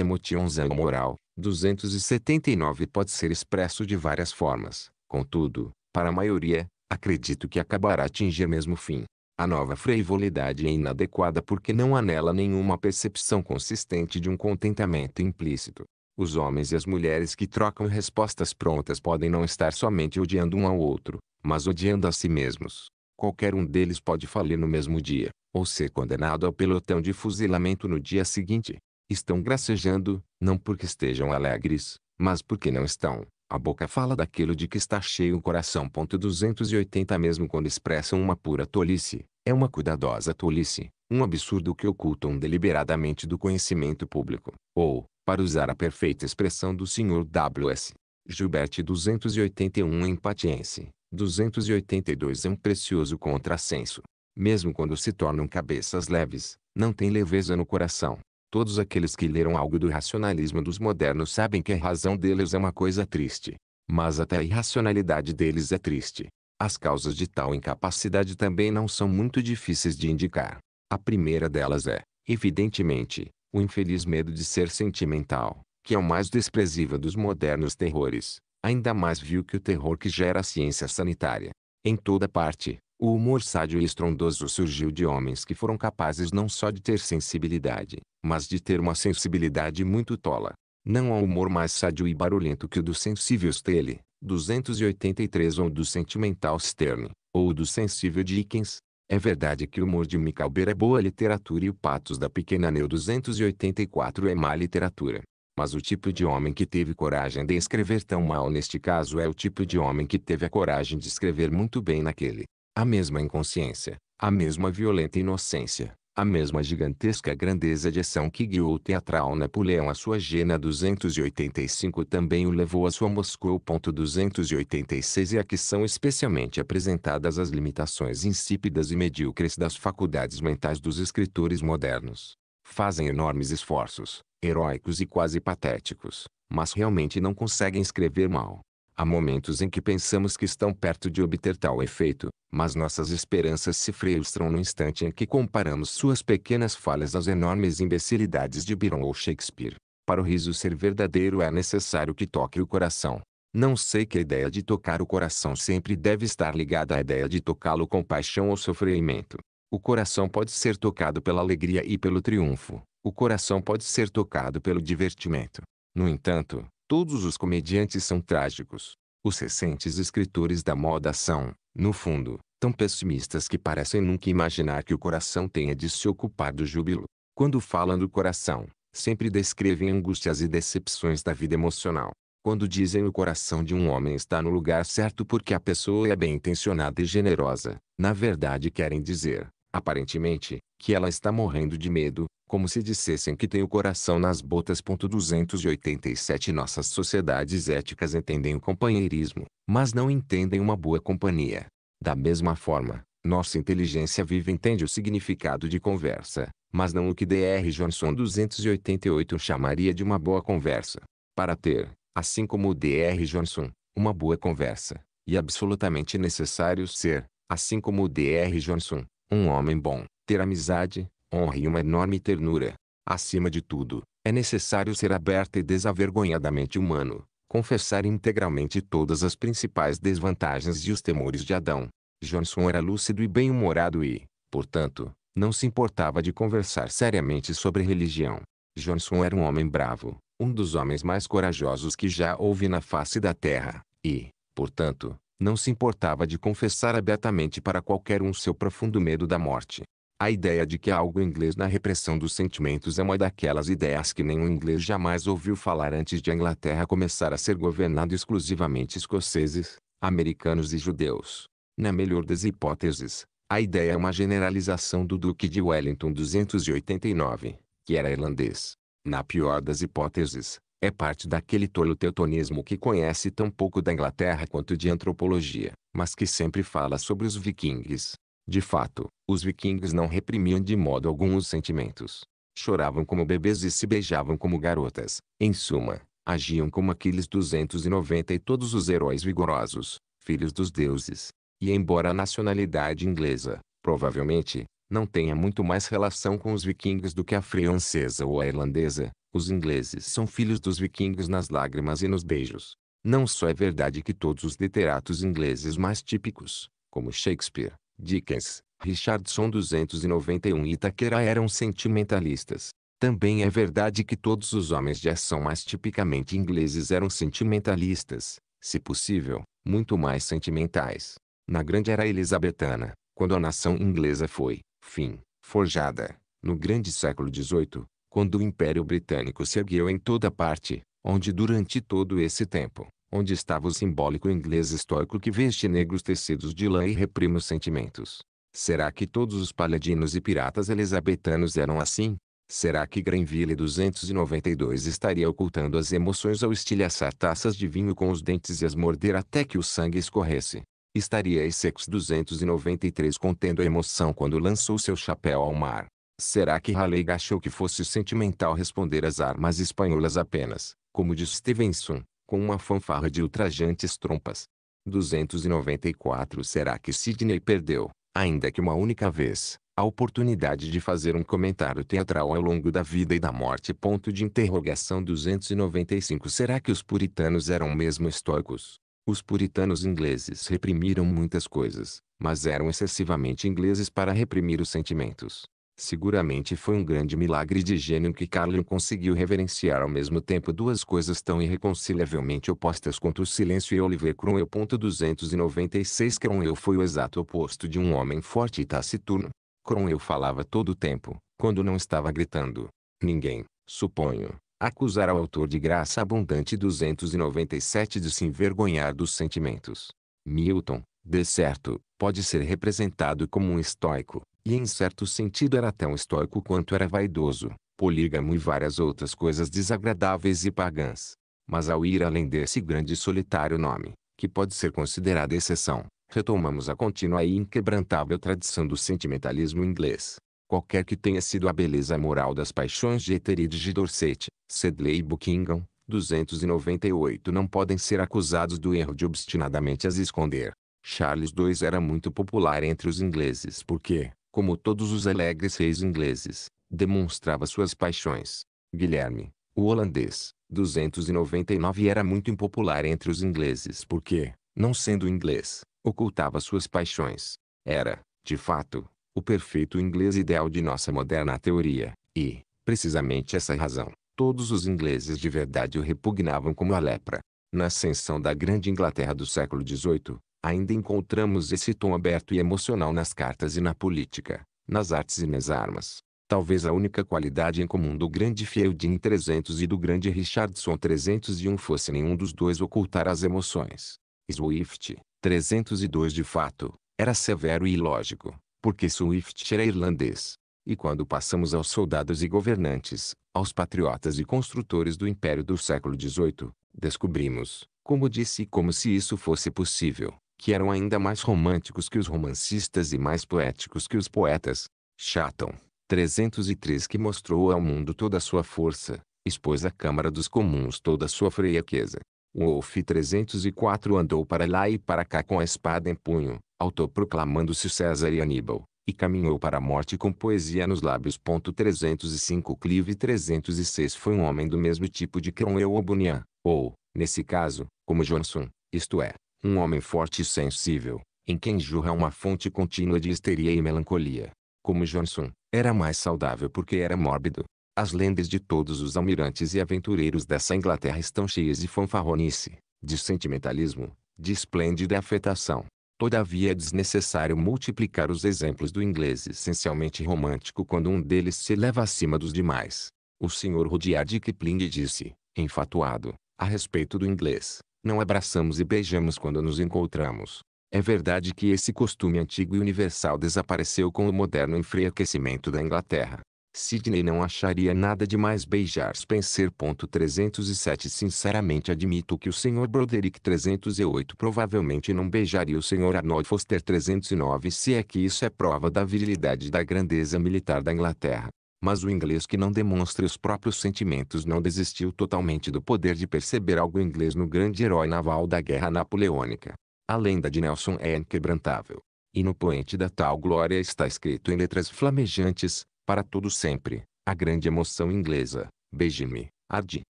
Moral, 279 pode ser expresso de várias formas, contudo, para a maioria, acredito que acabará atingir mesmo fim. A nova frivolidade é inadequada porque não há nela nenhuma percepção consistente de um contentamento implícito. Os homens e as mulheres que trocam respostas prontas podem não estar somente odiando um ao outro, mas odiando a si mesmos. Qualquer um deles pode falir no mesmo dia, ou ser condenado ao pelotão de fuzilamento no dia seguinte. Estão gracejando, não porque estejam alegres, mas porque não estão. A boca fala daquilo de que está cheio o coração. 280 Mesmo quando expressam uma pura tolice, é uma cuidadosa tolice, um absurdo que ocultam deliberadamente do conhecimento público, ou, para usar a perfeita expressão do Sr. W.S. Gilbert 281 é empatiense, 282 é um precioso contrassenso. Mesmo quando se tornam cabeças leves, não tem leveza no coração, Todos aqueles que leram algo do racionalismo dos modernos sabem que a razão deles é uma coisa triste. Mas até a irracionalidade deles é triste. As causas de tal incapacidade também não são muito difíceis de indicar. A primeira delas é, evidentemente, o infeliz medo de ser sentimental, que é o mais desprezível dos modernos terrores, ainda mais viu que o terror que gera a ciência sanitária. Em toda parte, o humor sádio e estrondoso surgiu de homens que foram capazes não só de ter sensibilidade, mas de ter uma sensibilidade muito tola. Não há humor mais sádio e barulhento que o do sensível Stelle, 283 ou do sentimental Sterne, ou do sensível Dickens. É verdade que o humor de Micalber é boa literatura e o patos da pequena Neu 284 é má literatura. Mas o tipo de homem que teve coragem de escrever tão mal neste caso é o tipo de homem que teve a coragem de escrever muito bem naquele a mesma inconsciência, a mesma violenta inocência, a mesma gigantesca grandeza de ação que guiou o teatral Napoleão à sua Gena 285 também o levou à sua Moscou. 286 e aqui é são especialmente apresentadas as limitações insípidas e medíocres das faculdades mentais dos escritores modernos. Fazem enormes esforços, heróicos e quase patéticos, mas realmente não conseguem escrever mal. Há momentos em que pensamos que estão perto de obter tal efeito, mas nossas esperanças se frustram no instante em que comparamos suas pequenas falhas às enormes imbecilidades de Byron ou Shakespeare. Para o riso ser verdadeiro é necessário que toque o coração. Não sei que a ideia de tocar o coração sempre deve estar ligada à ideia de tocá-lo com paixão ou sofrimento. O coração pode ser tocado pela alegria e pelo triunfo. O coração pode ser tocado pelo divertimento. No entanto, Todos os comediantes são trágicos. Os recentes escritores da moda são, no fundo, tão pessimistas que parecem nunca imaginar que o coração tenha de se ocupar do júbilo. Quando falam do coração, sempre descrevem angústias e decepções da vida emocional. Quando dizem o coração de um homem está no lugar certo porque a pessoa é bem intencionada e generosa, na verdade querem dizer, aparentemente, que ela está morrendo de medo, como se dissessem que tem o coração nas botas. 287 Nossas sociedades éticas entendem o companheirismo, mas não entendem uma boa companhia. Da mesma forma, nossa inteligência viva entende o significado de conversa, mas não o que D.R. Johnson 288 chamaria de uma boa conversa. Para ter, assim como D.R. Johnson, uma boa conversa, e absolutamente necessário ser, assim como D.R. Johnson, um homem bom, ter amizade, honra e uma enorme ternura. Acima de tudo, é necessário ser aberto e desavergonhadamente humano, confessar integralmente todas as principais desvantagens e os temores de Adão. Johnson era lúcido e bem-humorado e, portanto, não se importava de conversar seriamente sobre religião. Johnson era um homem bravo, um dos homens mais corajosos que já houve na face da terra, e, portanto, não se importava de confessar abertamente para qualquer um seu profundo medo da morte. A ideia de que há algo inglês na repressão dos sentimentos é uma daquelas ideias que nenhum inglês jamais ouviu falar antes de a Inglaterra começar a ser governada exclusivamente escoceses, americanos e judeus. Na melhor das hipóteses, a ideia é uma generalização do Duque de Wellington 289, que era irlandês. Na pior das hipóteses, é parte daquele tolo teutonismo que conhece tão pouco da Inglaterra quanto de antropologia, mas que sempre fala sobre os vikings. De fato, os vikings não reprimiam de modo algum os sentimentos. Choravam como bebês e se beijavam como garotas. Em suma, agiam como aqueles 290 e todos os heróis vigorosos, filhos dos deuses. E embora a nacionalidade inglesa, provavelmente, não tenha muito mais relação com os vikings do que a francesa ou a irlandesa. Os ingleses são filhos dos vikings nas lágrimas e nos beijos. Não só é verdade que todos os literatos ingleses mais típicos, como Shakespeare, Dickens, Richardson 291 e Itaquera eram sentimentalistas. Também é verdade que todos os homens de ação mais tipicamente ingleses eram sentimentalistas, se possível, muito mais sentimentais. Na grande era elisabetana, quando a nação inglesa foi, Fim. Forjada. No grande século XVIII, quando o Império Britânico se ergueu em toda parte, onde durante todo esse tempo, onde estava o simbólico inglês estoico que veste negros tecidos de lã e reprime os sentimentos. Será que todos os paladinos e piratas elizabetanos eram assim? Será que Grenville 292 estaria ocultando as emoções ao estilhaçar taças de vinho com os dentes e as morder até que o sangue escorresse? estaria Essex 293 contendo a emoção quando lançou seu chapéu ao mar. Será que Raleigh achou que fosse sentimental responder às armas espanholas apenas, como de Stevenson, com uma fanfarra de ultrajantes trompas? 294 Será que Sidney perdeu, ainda que uma única vez, a oportunidade de fazer um comentário teatral ao longo da vida e da morte. Ponto de interrogação 295 Será que os puritanos eram mesmo estoicos? Os puritanos ingleses reprimiram muitas coisas, mas eram excessivamente ingleses para reprimir os sentimentos. Seguramente foi um grande milagre de gênio que Carlyle conseguiu reverenciar ao mesmo tempo duas coisas tão irreconciliavelmente opostas quanto o silêncio e Oliver Cromwell. 296 Cromwell foi o exato oposto de um homem forte e taciturno. Cromwell falava todo o tempo, quando não estava gritando. Ninguém, suponho, acusar ao autor de graça abundante 297 de se envergonhar dos sentimentos. Milton, de certo, pode ser representado como um estoico, e em certo sentido era tão estoico quanto era vaidoso, polígamo e várias outras coisas desagradáveis e pagãs. Mas ao ir além desse grande e solitário nome, que pode ser considerada exceção, retomamos a contínua e inquebrantável tradição do sentimentalismo inglês, qualquer que tenha sido a beleza moral das paixões de Eterid de Dorset, Sedley e Buckingham, 298 não podem ser acusados do erro de obstinadamente as esconder. Charles II era muito popular entre os ingleses porque, como todos os alegres reis ingleses, demonstrava suas paixões. Guilherme, o holandês, 299 era muito impopular entre os ingleses porque, não sendo inglês, ocultava suas paixões. Era, de fato, o perfeito inglês ideal de nossa moderna teoria, e, precisamente essa razão, todos os ingleses de verdade o repugnavam como a lepra. Na ascensão da Grande Inglaterra do século XVIII, ainda encontramos esse tom aberto e emocional nas cartas e na política, nas artes e nas armas. Talvez a única qualidade em comum do grande Fielding 300 e do grande Richardson 301 fosse nenhum dos dois ocultar as emoções. Swift, 302 de fato, era severo e ilógico, porque Swift era irlandês. E quando passamos aos soldados e governantes, aos patriotas e construtores do império do século XVIII, descobrimos, como disse e como se isso fosse possível, que eram ainda mais românticos que os romancistas e mais poéticos que os poetas. Chatham, 303 que mostrou ao mundo toda a sua força, expôs à Câmara dos Comuns toda a sua fraqueza, um Wolf 304 andou para lá e para cá com a espada em punho, autoproclamando-se César e Aníbal, e caminhou para a morte com poesia nos lábios. 305 Clive 306 foi um homem do mesmo tipo de Cromwell ou Bunyan, ou, nesse caso, como Johnson, isto é, um homem forte e sensível, em quem jurra uma fonte contínua de histeria e melancolia. Como Johnson, era mais saudável porque era mórbido, as lendas de todos os almirantes e aventureiros dessa Inglaterra estão cheias de fanfarronice, de sentimentalismo, de esplêndida afetação. Todavia é desnecessário multiplicar os exemplos do inglês essencialmente romântico quando um deles se eleva acima dos demais. O Sr. Rudyard Kipling disse, enfatuado, a respeito do inglês, não abraçamos e beijamos quando nos encontramos. É verdade que esse costume antigo e universal desapareceu com o moderno enfraquecimento da Inglaterra. Sidney não acharia nada de mais beijar Spencer. 307 Sinceramente admito que o Sr. Broderick 308 provavelmente não beijaria o Sr. Arnold Foster 309 se é que isso é prova da virilidade e da grandeza militar da Inglaterra. Mas o inglês que não demonstra os próprios sentimentos não desistiu totalmente do poder de perceber algo inglês no grande herói naval da Guerra Napoleônica. A lenda de Nelson é inquebrantável. E no poente da tal glória está escrito em letras flamejantes, para todo sempre, a grande emoção inglesa, beije-me, ad.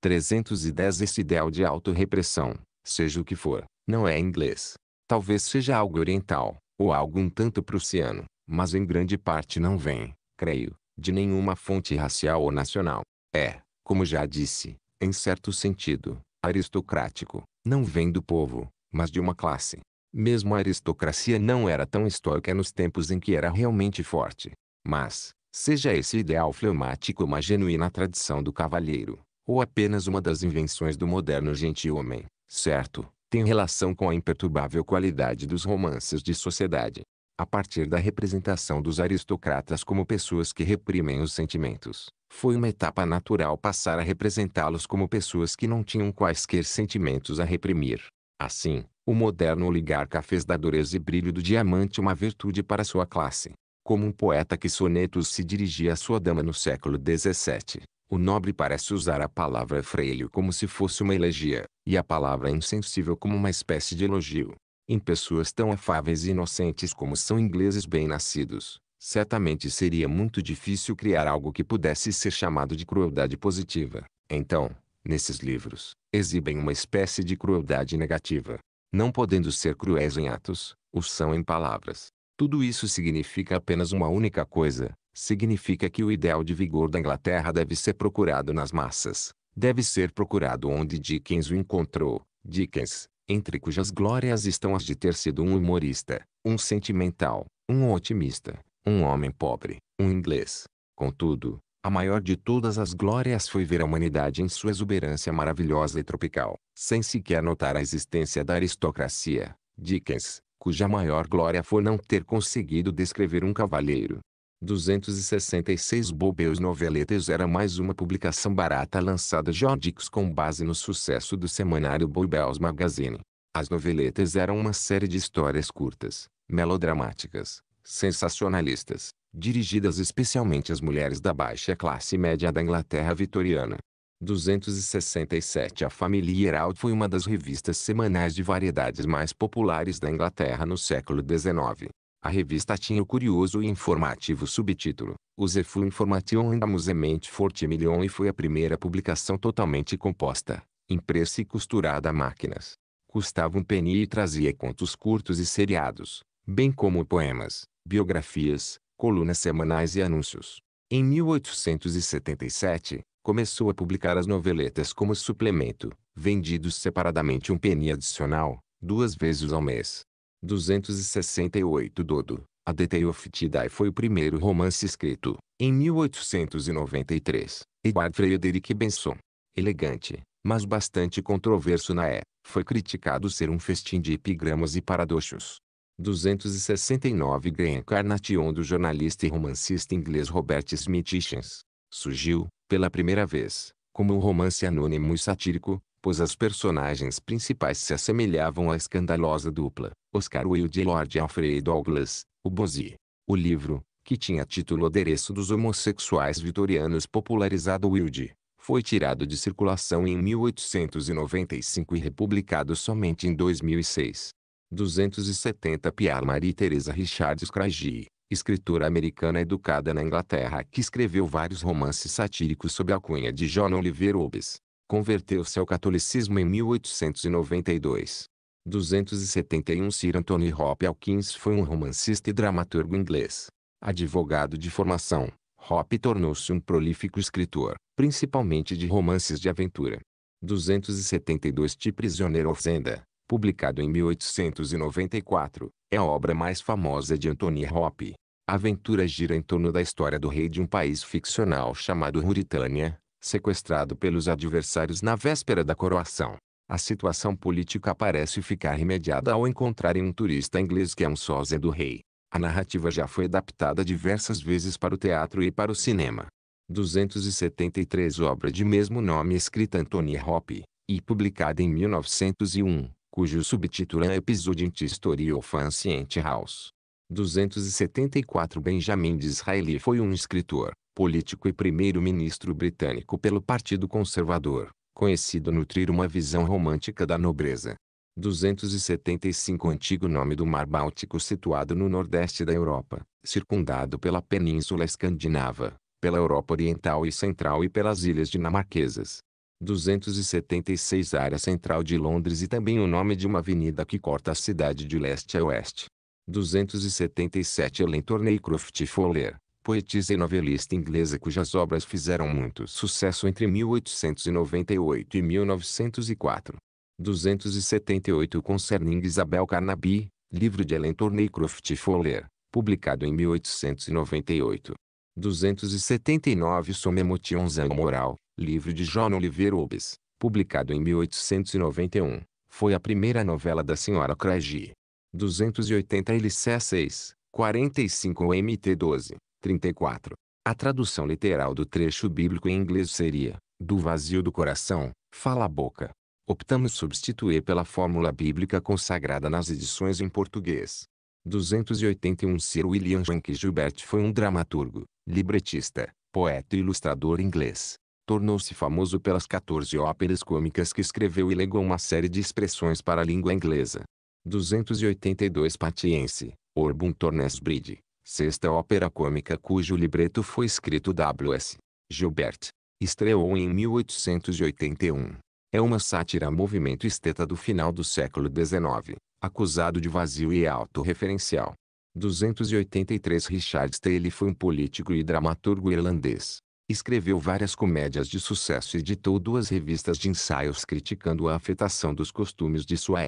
310 Esse ideal de autorrepressão, seja o que for, não é inglês. Talvez seja algo oriental, ou algo um tanto prussiano, mas em grande parte não vem, creio, de nenhuma fonte racial ou nacional. É, como já disse, em certo sentido, aristocrático, não vem do povo, mas de uma classe. Mesmo a aristocracia não era tão histórica nos tempos em que era realmente forte. Mas, Seja esse ideal fleumático uma genuína tradição do cavalheiro, ou apenas uma das invenções do moderno gentilhomem, certo, tem relação com a imperturbável qualidade dos romances de sociedade. A partir da representação dos aristocratas como pessoas que reprimem os sentimentos, foi uma etapa natural passar a representá-los como pessoas que não tinham quaisquer sentimentos a reprimir. Assim, o moderno oligarca fez da dureza e brilho do diamante uma virtude para sua classe, como um poeta que sonetos se dirigia à sua dama no século XVII, o nobre parece usar a palavra freio como se fosse uma elegia, e a palavra é insensível como uma espécie de elogio. Em pessoas tão afáveis e inocentes como são ingleses bem-nascidos, certamente seria muito difícil criar algo que pudesse ser chamado de crueldade positiva. Então, nesses livros, exibem uma espécie de crueldade negativa. Não podendo ser cruéis em atos, o são em palavras. Tudo isso significa apenas uma única coisa. Significa que o ideal de vigor da Inglaterra deve ser procurado nas massas. Deve ser procurado onde Dickens o encontrou. Dickens, entre cujas glórias estão as de ter sido um humorista, um sentimental, um otimista, um homem pobre, um inglês. Contudo, a maior de todas as glórias foi ver a humanidade em sua exuberância maravilhosa e tropical, sem sequer notar a existência da aristocracia. Dickens, cuja maior glória foi não ter conseguido descrever um cavaleiro. 266 Bobeus Noveletas era mais uma publicação barata lançada Jordix com base no sucesso do semanário Bobeus Magazine. As noveletas eram uma série de histórias curtas, melodramáticas, sensacionalistas, dirigidas especialmente às mulheres da baixa classe média da Inglaterra vitoriana. 267 A família Herald foi uma das revistas semanais de variedades mais populares da Inglaterra no século XIX. A revista tinha o curioso e informativo subtítulo Os Efu Information da Musemente Forte Million e foi a primeira publicação totalmente composta, impressa e costurada a máquinas. Custava um penny e trazia contos curtos e seriados, bem como poemas, biografias, colunas semanais e anúncios. Em 1877, começou a publicar as noveletas como suplemento, vendidos separadamente um penny adicional, duas vezes ao mês. 268 Dodo, A Detail of Tidai foi o primeiro romance escrito, em 1893, Edward Frederick Benson. Elegante, mas bastante controverso na E, é, foi criticado ser um festim de epigramas e paradoxos. 269 Graham Carnation do jornalista e romancista inglês Robert Smith Hitchens surgiu, pela primeira vez, como um romance anônimo e satírico, pois as personagens principais se assemelhavam à escandalosa dupla, Oscar Wilde e Lord Alfred Douglas, o Bosie. O livro, que tinha título Adereço dos Homossexuais Vitorianos popularizado Wilde, foi tirado de circulação em 1895 e republicado somente em 2006. 270 Pierre Marie Teresa Richards Craigie, escritora americana educada na Inglaterra que escreveu vários romances satíricos sob a cunha de John Oliver Hobbes. Converteu-se ao catolicismo em 1892. 271 Sir Anthony Alkins foi um romancista e dramaturgo inglês. Advogado de formação, Hope tornou-se um prolífico escritor, principalmente de romances de aventura. 272 De Prisioneiro of Zenda, publicado em 1894, é a obra mais famosa de Anthony Hope. A aventura gira em torno da história do rei de um país ficcional chamado Ruritânia, sequestrado pelos adversários na véspera da coroação. A situação política parece ficar remediada ao encontrarem um turista inglês que é um sósia do rei. A narrativa já foi adaptada diversas vezes para o teatro e para o cinema. 273 obra de mesmo nome escrita Anthony Hoppe, e publicada em 1901, cujo subtítulo é Episodiente History of Ancient House. 274 Benjamin Disraeli foi um escritor, político e primeiro-ministro britânico pelo Partido Conservador, conhecido nutrir uma visão romântica da nobreza. 275 Antigo nome do Mar Báltico situado no nordeste da Europa, circundado pela Península Escandinava, pela Europa Oriental e Central e pelas ilhas dinamarquesas. 276 Área central de Londres e também o nome de uma avenida que corta a cidade de leste a oeste. 277 Ellen Torney Croft Fowler, poetisa e novelista inglesa cujas obras fizeram muito sucesso entre 1898 e 1904. 278 Concerning Isabel Carnaby, livro de Ellen Torney Croft Fowler, publicado em 1898. 279 Some Emotions and Moral, livro de John Oliver Hobbes, publicado em 1891. Foi a primeira novela da Sra. Craigie. 280 LC 6, 45 MT 12, 34. A tradução literal do trecho bíblico em inglês seria: Do vazio do coração, fala a boca. Optamos substituir pela fórmula bíblica consagrada nas edições em português. 281 Sir William Jenkins Gilbert foi um dramaturgo, libretista, poeta e ilustrador inglês. Tornou-se famoso pelas 14 óperas cômicas que escreveu e legou uma série de expressões para a língua inglesa. 282 Patiense, Orbum Tornes Bride, sexta ópera cômica cujo libreto foi escrito W.S. Gilbert. Estreou em 1881. É uma sátira movimento esteta do final do século XIX, acusado de vazio e autorreferencial. 283 Richard Steele foi um político e dramaturgo irlandês. Escreveu várias comédias de sucesso e editou duas revistas de ensaios criticando a afetação dos costumes de sua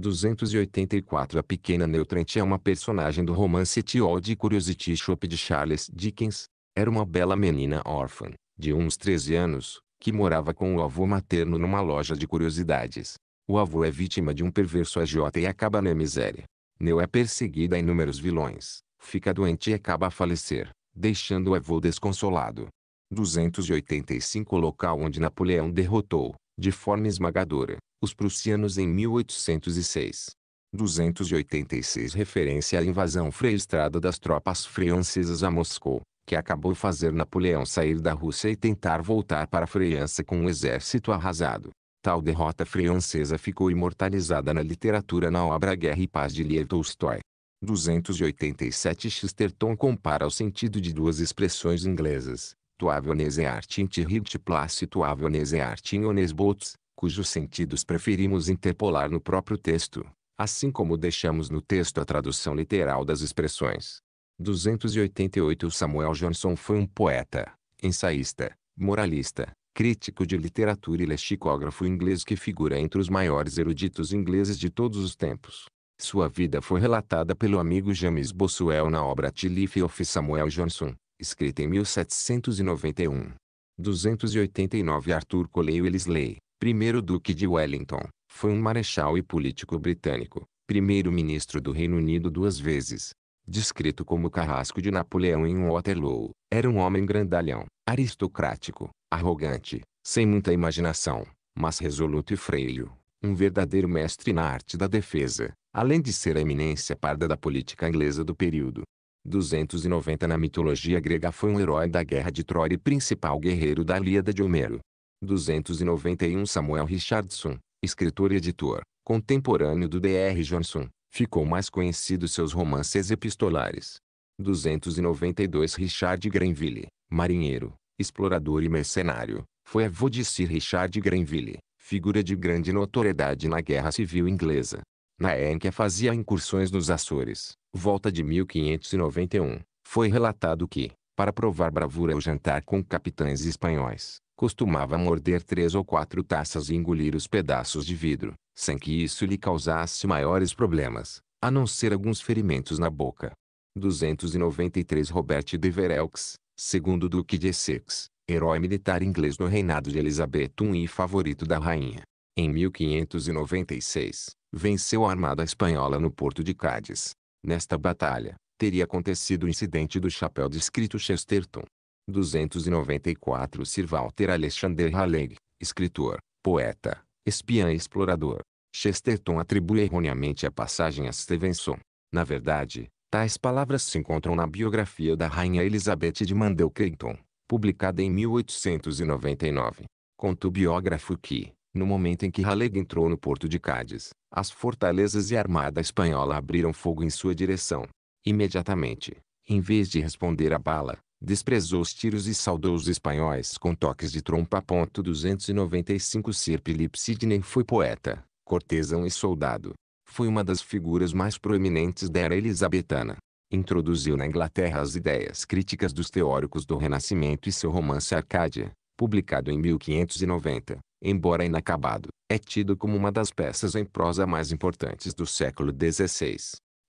284 A pequena Neutrant é uma personagem do romance The Old Curiosity Shop de Charles Dickens. Era uma bela menina órfã, de uns 13 anos, que morava com o avô materno numa loja de curiosidades. O avô é vítima de um perverso agiota e acaba na miséria. Neu é perseguida a inúmeros vilões, fica doente e acaba a falecer, deixando o avô desconsolado. 285 Local onde Napoleão derrotou, de forma esmagadora, os prussianos em 1806. 286 Referência à invasão frustrada das tropas francesas a Moscou, que acabou fazer Napoleão sair da Rússia e tentar voltar para a França com um exército arrasado. Tal derrota francesa ficou imortalizada na literatura na obra Guerra e Paz de Lev Tolstói. 287 Chesterton compara o sentido de duas expressões inglesas, tuavelnese art in tirit place tuavelnese art in onesbots, cujos sentidos preferimos interpolar no próprio texto, assim como deixamos no texto a tradução literal das expressões. 288 Samuel Johnson foi um poeta, ensaísta, moralista, crítico de literatura e lexicógrafo inglês que figura entre os maiores eruditos ingleses de todos os tempos. Sua vida foi relatada pelo amigo James Boswell na obra Tilife of Samuel Johnson, escrita em 1791. 289 Arthur Coleio Elisley primeiro Duque de Wellington, foi um marechal e político britânico, primeiro-ministro do Reino Unido duas vezes. Descrito como carrasco de Napoleão em Waterloo, era um homem grandalhão, aristocrático, arrogante, sem muita imaginação, mas resoluto e freio, um verdadeiro mestre na arte da defesa, além de ser a eminência parda da política inglesa do período. 290 Na mitologia grega foi um herói da Guerra de Troia e principal guerreiro da Líada de Homero. 291 Samuel Richardson, escritor e editor, contemporâneo do D.R. Johnson, ficou mais conhecido seus romances epistolares. 292 Richard Grenville, marinheiro, explorador e mercenário, foi avô de Sir Richard Grenville, figura de grande notoriedade na Guerra Civil Inglesa. Na em fazia incursões nos Açores, volta de 1591, foi relatado que, para provar bravura ao jantar com capitães espanhóis, Costumava morder três ou quatro taças e engolir os pedaços de vidro, sem que isso lhe causasse maiores problemas, a não ser alguns ferimentos na boca. 293 Robert de Verelx, segundo Duque de Essex, herói militar inglês no reinado de Elizabeth I e favorito da rainha. Em 1596, venceu a armada espanhola no porto de Cádiz. Nesta batalha, teria acontecido o incidente do chapéu descrito Chesterton, 294 Sir Walter Alexander Raleigh, escritor, poeta, espiã e explorador. Chesterton atribui erroneamente a passagem a Stevenson. Na verdade, tais palavras se encontram na biografia da Rainha Elizabeth de Mandel Creighton, publicada em 1899. Conta o biógrafo que, no momento em que Raleigh entrou no porto de Cádiz, as fortalezas e a armada espanhola abriram fogo em sua direção. Imediatamente, em vez de responder à bala, desprezou os tiros e saudou os espanhóis com toques de trompa. 295 Sir Philip Sidney foi poeta, cortesão e soldado. Foi uma das figuras mais proeminentes da era elizabetana. Introduziu na Inglaterra as ideias críticas dos teóricos do Renascimento e seu romance Arcádia, publicado em 1590, embora inacabado, é tido como uma das peças em prosa mais importantes do século XVI.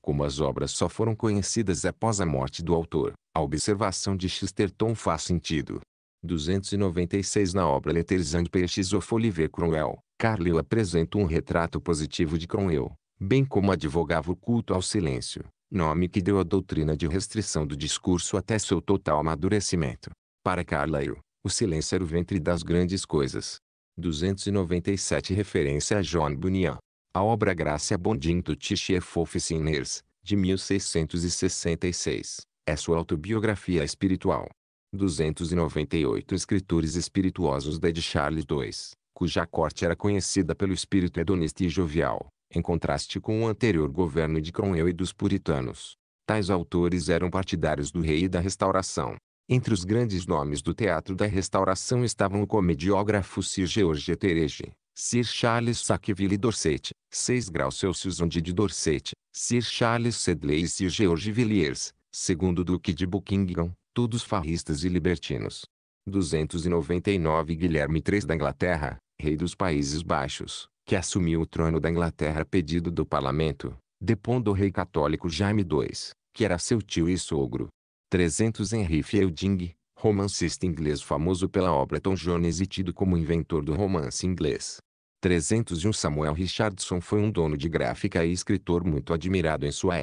Como as obras só foram conhecidas após a morte do autor, a observação de Chesterton faz sentido. 296 Na obra Letters and Peixes of Oliver Cromwell, Carlyle apresenta um retrato positivo de Cromwell, bem como advogava o culto ao silêncio, nome que deu à doutrina de restrição do discurso até seu total amadurecimento. Para Carlyle, o silêncio era o ventre das grandes coisas. 297 Referência a John Bunyan. A obra Graça Bondinto Tichef Fofi Sinners, de 1666, é sua autobiografia espiritual. 298 Escritores Espirituosos de Charles II, cuja corte era conhecida pelo espírito hedonista e jovial, em contraste com o anterior governo de Cromwell e dos puritanos. Tais autores eram partidários do rei e da restauração. Entre os grandes nomes do teatro da restauração estavam o comediógrafo Sir George Terege, Sir Charles Sackville Dorset, 6 graus Celsius onde de Dorset, Sir Charles Sedley e Sir George Villiers, segundo o Duque de Buckingham, todos farristas e libertinos. 299 Guilherme III da Inglaterra, rei dos Países Baixos, que assumiu o trono da Inglaterra a pedido do parlamento, depondo o rei católico Jaime II, que era seu tio e sogro. 300 Henry Fielding, romancista inglês famoso pela obra Tom Jones e tido como inventor do romance inglês. 301 Samuel Richardson foi um dono de gráfica e escritor muito admirado em sua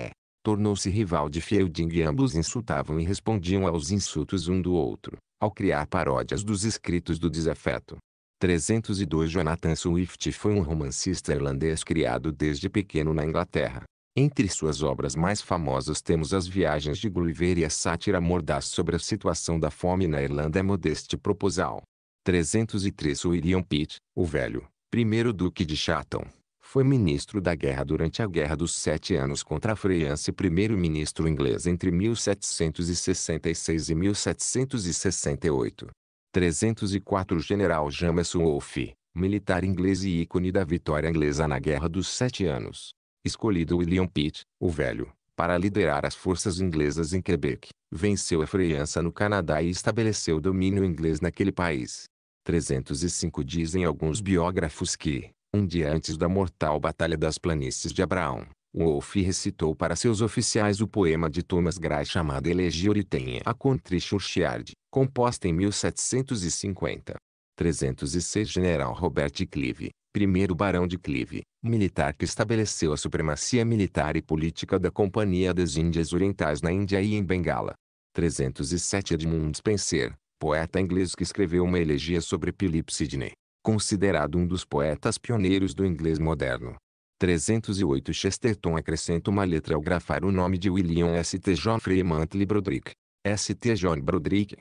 tornou-se rival de Fielding e ambos insultavam e respondiam aos insultos um do outro, ao criar paródias dos escritos do desafeto. 302 Jonathan Swift foi um romancista irlandês criado desde pequeno na Inglaterra. Entre suas obras mais famosas temos As Viagens de Gulliver e a sátira mordaz sobre a situação da fome na Irlanda é Modeste Proposal. 303 William Pitt, o velho, primeiro duque de Chatham, foi ministro da guerra durante a Guerra dos Sete Anos contra a França e primeiro-ministro inglês entre 1766 e 1768. 304 General James Wolfe, militar inglês e ícone da vitória inglesa na Guerra dos Sete Anos. Escolhido William Pitt, o velho, para liderar as forças inglesas em Quebec, venceu a França no Canadá e estabeleceu o domínio inglês naquele país. 305 dizem alguns biógrafos que, um dia antes da mortal Batalha das Planícies de Abraão, Wolfe recitou para seus oficiais o poema de Thomas Gray chamado Elegia Oritenha a Contrition Chiard, composta em 1750. 306 General Robert Clive, primeiro Barão de Clive, militar que estabeleceu a supremacia militar e política da Companhia das Índias Orientais na Índia e em Bengala. 307 Edmund Spencer, poeta inglês que escreveu uma elegia sobre Philip Sidney, considerado um dos poetas pioneiros do inglês moderno. 308 Chesterton acrescenta uma letra ao grafar o nome de William St. John Fremantle Broderick. St. John Broderick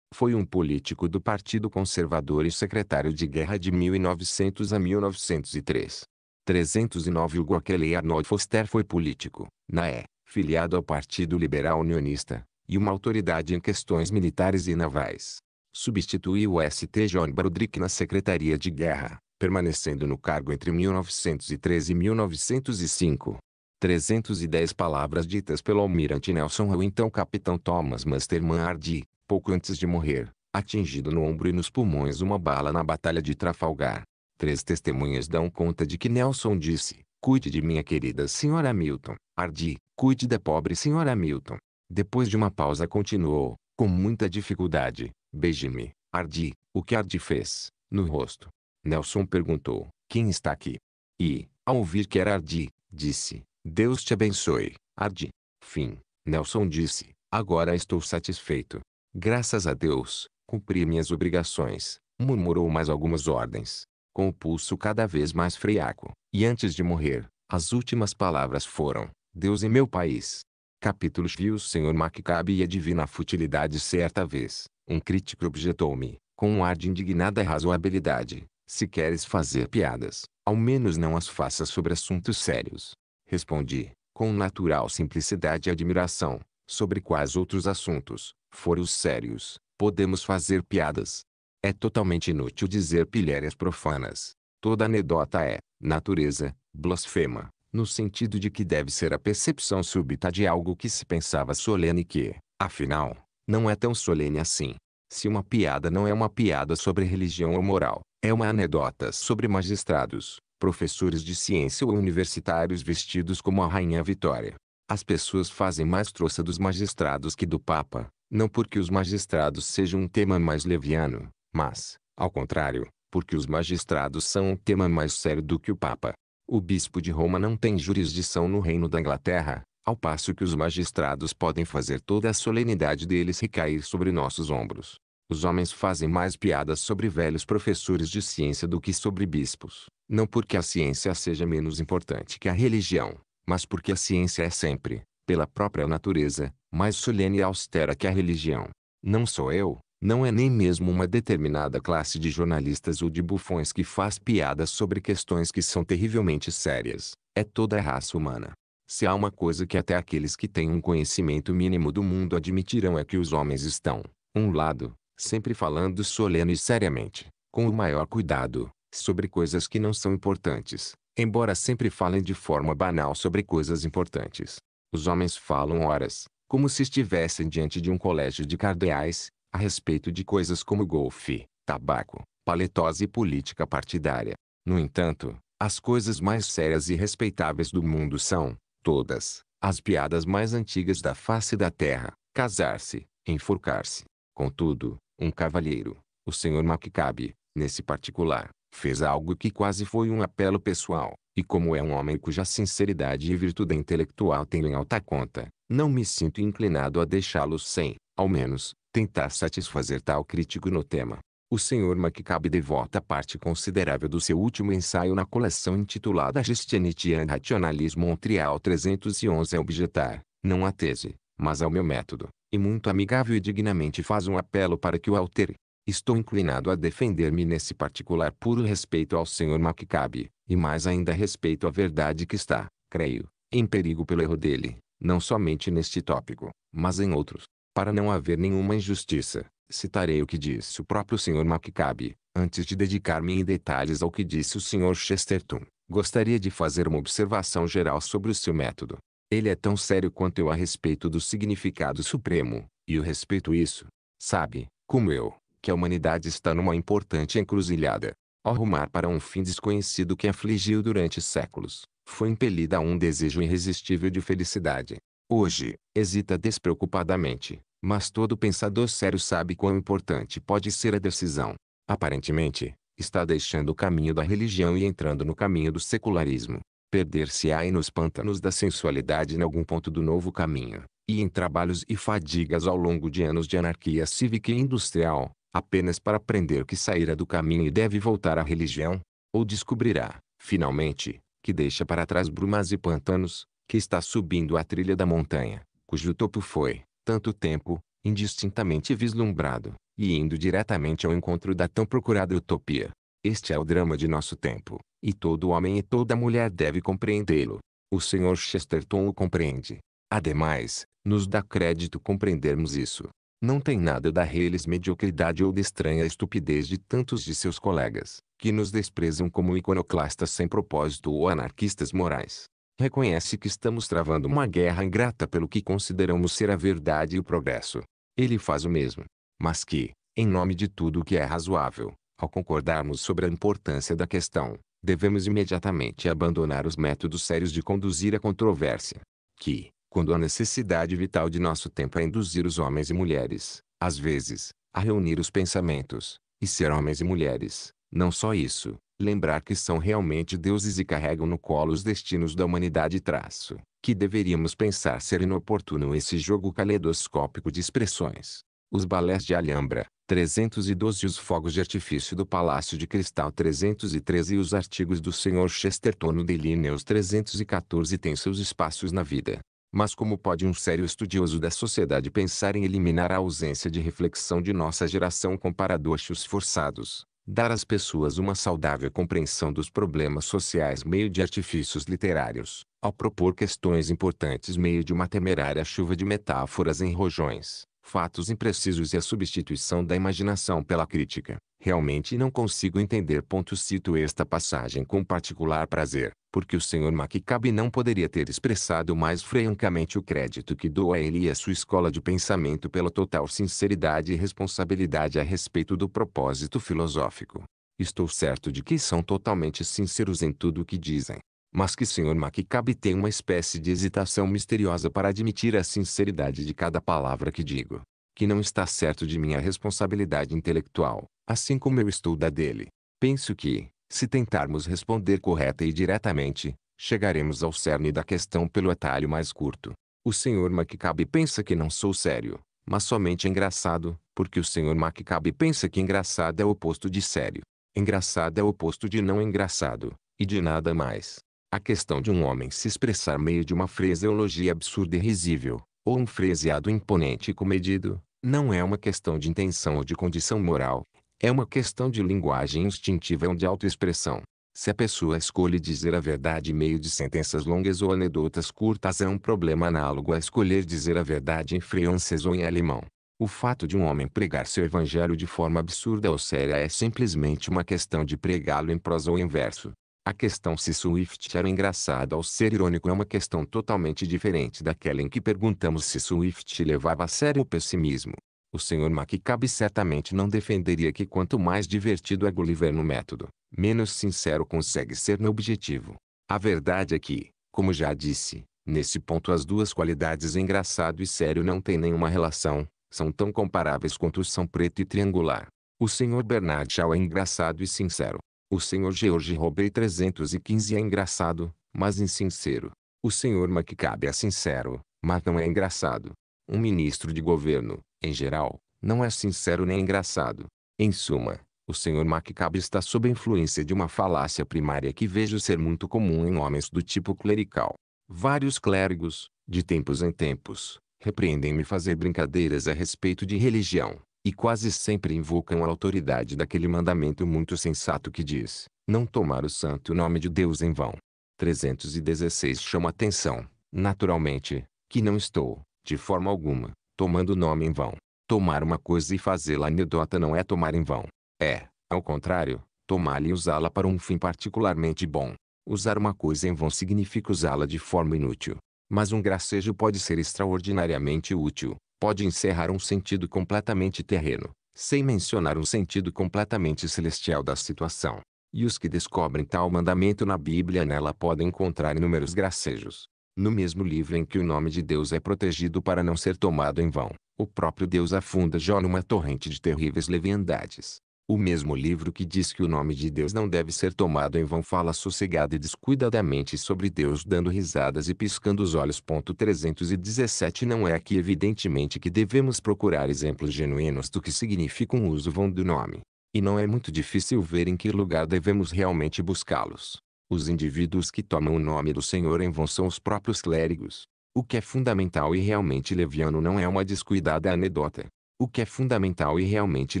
foi um político do Partido Conservador e secretário de guerra de 1900 a 1903. 309 Hugo Kelly Arnold Foster foi político, na E, filiado ao Partido Liberal Unionista, e uma autoridade em questões militares e navais substituiu o ST John Brodrick na Secretaria de Guerra, permanecendo no cargo entre 1903 e 1905. 310 palavras ditas pelo almirante Nelson ao então capitão Thomas Masterman Hardy, pouco antes de morrer, atingido no ombro e nos pulmões uma bala na Batalha de Trafalgar. Três testemunhas dão conta de que Nelson disse, cuide de minha querida senhora Milton, Hardy, cuide da pobre senhora Milton. Depois de uma pausa continuou, com muita dificuldade, Beije-me, Ardi, o que Ardi fez, no rosto. Nelson perguntou, quem está aqui? E, ao ouvir que era Ardi, disse, Deus te abençoe, Ardi. Fim. Nelson disse, agora estou satisfeito. Graças a Deus, cumpri minhas obrigações. Murmurou mais algumas ordens, com o pulso cada vez mais friaco. E antes de morrer, as últimas palavras foram, Deus e é meu país. Capítulos Viu o Senhor Macabe e a Divina Futilidade certa vez. Um crítico objetou-me, com um ar de indignada razoabilidade, se queres fazer piadas, ao menos não as faças sobre assuntos sérios. Respondi, com natural simplicidade e admiração, sobre quais outros assuntos, foram sérios, podemos fazer piadas. É totalmente inútil dizer pilhérias profanas. Toda anedota é, natureza, blasfema, no sentido de que deve ser a percepção súbita de algo que se pensava solene que, afinal, não é tão solene assim. Se uma piada não é uma piada sobre religião ou moral, é uma anedota sobre magistrados, professores de ciência ou universitários vestidos como a Rainha Vitória. As pessoas fazem mais troça dos magistrados que do Papa, não porque os magistrados sejam um tema mais leviano, mas, ao contrário, porque os magistrados são um tema mais sério do que o Papa. O bispo de Roma não tem jurisdição no Reino da Inglaterra, ao passo que os magistrados podem fazer toda a solenidade deles recair sobre nossos ombros. Os homens fazem mais piadas sobre velhos professores de ciência do que sobre bispos, não porque a ciência seja menos importante que a religião, mas porque a ciência é sempre, pela própria natureza, mais solene e austera que a religião. Não sou eu, não é nem mesmo uma determinada classe de jornalistas ou de bufões que faz piadas sobre questões que são terrivelmente sérias, é toda a raça humana. Se há uma coisa que até aqueles que têm um conhecimento mínimo do mundo admitirão é que os homens estão, um lado, sempre falando soleno e seriamente, com o maior cuidado, sobre coisas que não são importantes, embora sempre falem de forma banal sobre coisas importantes. Os homens falam horas, como se estivessem diante de um colégio de cardeais, a respeito de coisas como golfe, tabaco, paletós e política partidária. No entanto, as coisas mais sérias e respeitáveis do mundo são, todas, as piadas mais antigas da face da terra, casar-se, enforcar-se. Contudo, um cavalheiro, o senhor Macabe, nesse particular, fez algo que quase foi um apelo pessoal, e como é um homem cuja sinceridade e virtude intelectual tenho em alta conta, não me sinto inclinado a deixá-lo sem, ao menos, tentar satisfazer tal crítico no tema. O Sr. McCabe devota parte considerável do seu último ensaio na coleção intitulada Christianity and Rationalism Montreal 311 a objetar, não à tese, mas ao meu método, e muito amigável e dignamente faz um apelo para que o altere. Estou inclinado a defender-me nesse particular puro respeito ao Sr. McCabe, e mais ainda respeito à verdade que está, creio, em perigo pelo erro dele, não somente neste tópico, mas em outros, para não haver nenhuma injustiça. Citarei o que disse o próprio Sr. MacCabe, antes de dedicar-me em detalhes ao que disse o Sr. Chesterton. Gostaria de fazer uma observação geral sobre o seu método. Ele é tão sério quanto eu a respeito do significado supremo, e eu respeito isso. Sabe, como eu, que a humanidade está numa importante encruzilhada. Ao rumar para um fim desconhecido que afligiu durante séculos, foi impelida a um desejo irresistível de felicidade. Hoje, hesita despreocupadamente, mas todo pensador sério sabe quão importante pode ser a decisão. Aparentemente, está deixando o caminho da religião e entrando no caminho do secularismo. Perder-se-á nos pântanos da sensualidade em algum ponto do novo caminho, e em trabalhos e fadigas ao longo de anos de anarquia cívica e industrial, apenas para aprender que sairá do caminho e deve voltar à religião, ou descobrirá, finalmente, que deixa para trás brumas e pântanos, que está subindo a trilha da montanha, cujo topo foi, tanto tempo, indistintamente vislumbrado, e indo diretamente ao encontro da tão procurada utopia. Este é o drama de nosso tempo, e todo homem e toda mulher deve compreendê-lo. O Sr. Chesterton o compreende. Ademais, nos dá crédito compreendermos isso. Não tem nada da reles mediocridade ou da estranha estupidez de tantos de seus colegas, que nos desprezam como iconoclastas sem propósito ou anarquistas morais reconhece que estamos travando uma guerra ingrata pelo que consideramos ser a verdade e o progresso. Ele faz o mesmo. Mas que, em nome de tudo o que é razoável, ao concordarmos sobre a importância da questão, devemos imediatamente abandonar os métodos sérios de conduzir a controvérsia. Que, quando a necessidade vital de nosso tempo é induzir os homens e mulheres, às vezes, a reunir os pensamentos, e ser homens e mulheres, não só isso, lembrar que são realmente deuses e carregam no colo os destinos da humanidade traço, que deveríamos pensar ser inoportuno esse jogo caleidoscópico de expressões. Os balés de Alhambra, 312 e os fogos de artifício do Palácio de Cristal 313 e os artigos do Sr. Chesterton de Linnaeus 314 têm seus espaços na vida. Mas como pode um sério estudioso da sociedade pensar em eliminar a ausência de reflexão de nossa geração com paradoxos forçados, dar às pessoas uma saudável compreensão dos problemas sociais meio de artifícios literários, ao propor questões importantes meio de uma temerária chuva de metáforas em rojões, fatos imprecisos e a substituição da imaginação pela crítica. Realmente não consigo entender. Ponto, cito esta passagem com particular prazer, porque o Sr. McCabe não poderia ter expressado mais francamente o crédito que dou a ele e a sua escola de pensamento pela total sinceridade e responsabilidade a respeito do propósito filosófico. Estou certo de que são totalmente sinceros em tudo o que dizem, mas que Sr. MacCabe tem uma espécie de hesitação misteriosa para admitir a sinceridade de cada palavra que digo, que não está certo de minha responsabilidade intelectual, assim como eu estou da dele. Penso que, se tentarmos responder correta e diretamente, chegaremos ao cerne da questão pelo atalho mais curto. O Sr. MacCabe pensa que não sou sério, mas somente engraçado, porque o Sr. MacCabe pensa que engraçado é o oposto de sério. Engraçado é o oposto de não engraçado, e de nada mais. A questão de um homem se expressar meio de uma fraseologia absurda e risível, ou um fraseado imponente e comedido, não é uma questão de intenção ou de condição moral, é uma questão de linguagem instintiva ou de autoexpressão. Se a pessoa escolhe dizer a verdade meio de sentenças longas ou anedotas curtas é um problema análogo a escolher dizer a verdade em francês ou em alemão. O fato de um homem pregar seu evangelho de forma absurda ou séria é simplesmente uma questão de pregá-lo em prosa ou em verso. A questão se Swift era engraçado ao ser irônico é uma questão totalmente diferente daquela em que perguntamos se Swift levava a sério o pessimismo. O Sr. McCabe certamente não defenderia que quanto mais divertido é Gulliver no método, menos sincero consegue ser no objetivo. A verdade é que, como já disse, nesse ponto as duas qualidades engraçado e sério não têm nenhuma relação, são tão comparáveis quanto são preto e triangular. O Sr. Bernard Shaw é engraçado e sincero, o senhor George roubei 315 é engraçado, mas insincero. O senhor MacCabe é sincero, mas não é engraçado. Um ministro de governo, em geral, não é sincero nem engraçado. Em suma, o senhor MacCabe está sob a influência de uma falácia primária que vejo ser muito comum em homens do tipo clerical. Vários clérigos, de tempos em tempos, repreendem-me fazer brincadeiras a respeito de religião e quase sempre invocam a autoridade daquele mandamento muito sensato que diz: não tomar o santo nome de Deus em vão. 316 chama atenção, naturalmente, que não estou, de forma alguma, tomando o nome em vão. Tomar uma coisa e fazê-la anedota não é tomar em vão. É, ao contrário, tomá-la e usá-la para um fim particularmente bom. Usar uma coisa em vão significa usá-la de forma inútil. Mas um gracejo pode ser extraordinariamente útil, pode encerrar um sentido completamente terreno, sem mencionar um sentido completamente celestial da situação. E os que descobrem tal mandamento na Bíblia nela podem encontrar inúmeros gracejos. No mesmo livro em que o nome de Deus é protegido para não ser tomado em vão, o próprio Deus afunda Jó numa torrente de terríveis leviandades. O mesmo livro que diz que o nome de Deus não deve ser tomado em vão fala sossegada e descuidadamente sobre Deus dando risadas e piscando os olhos. 317 Não é aqui evidentemente que devemos procurar exemplos genuínos do que significa um uso vão do nome. E não é muito difícil ver em que lugar devemos realmente buscá-los. Os indivíduos que tomam o nome do Senhor em vão são os próprios clérigos. O que é fundamental e realmente leviano não é uma descuidada anedota, o que é fundamental e realmente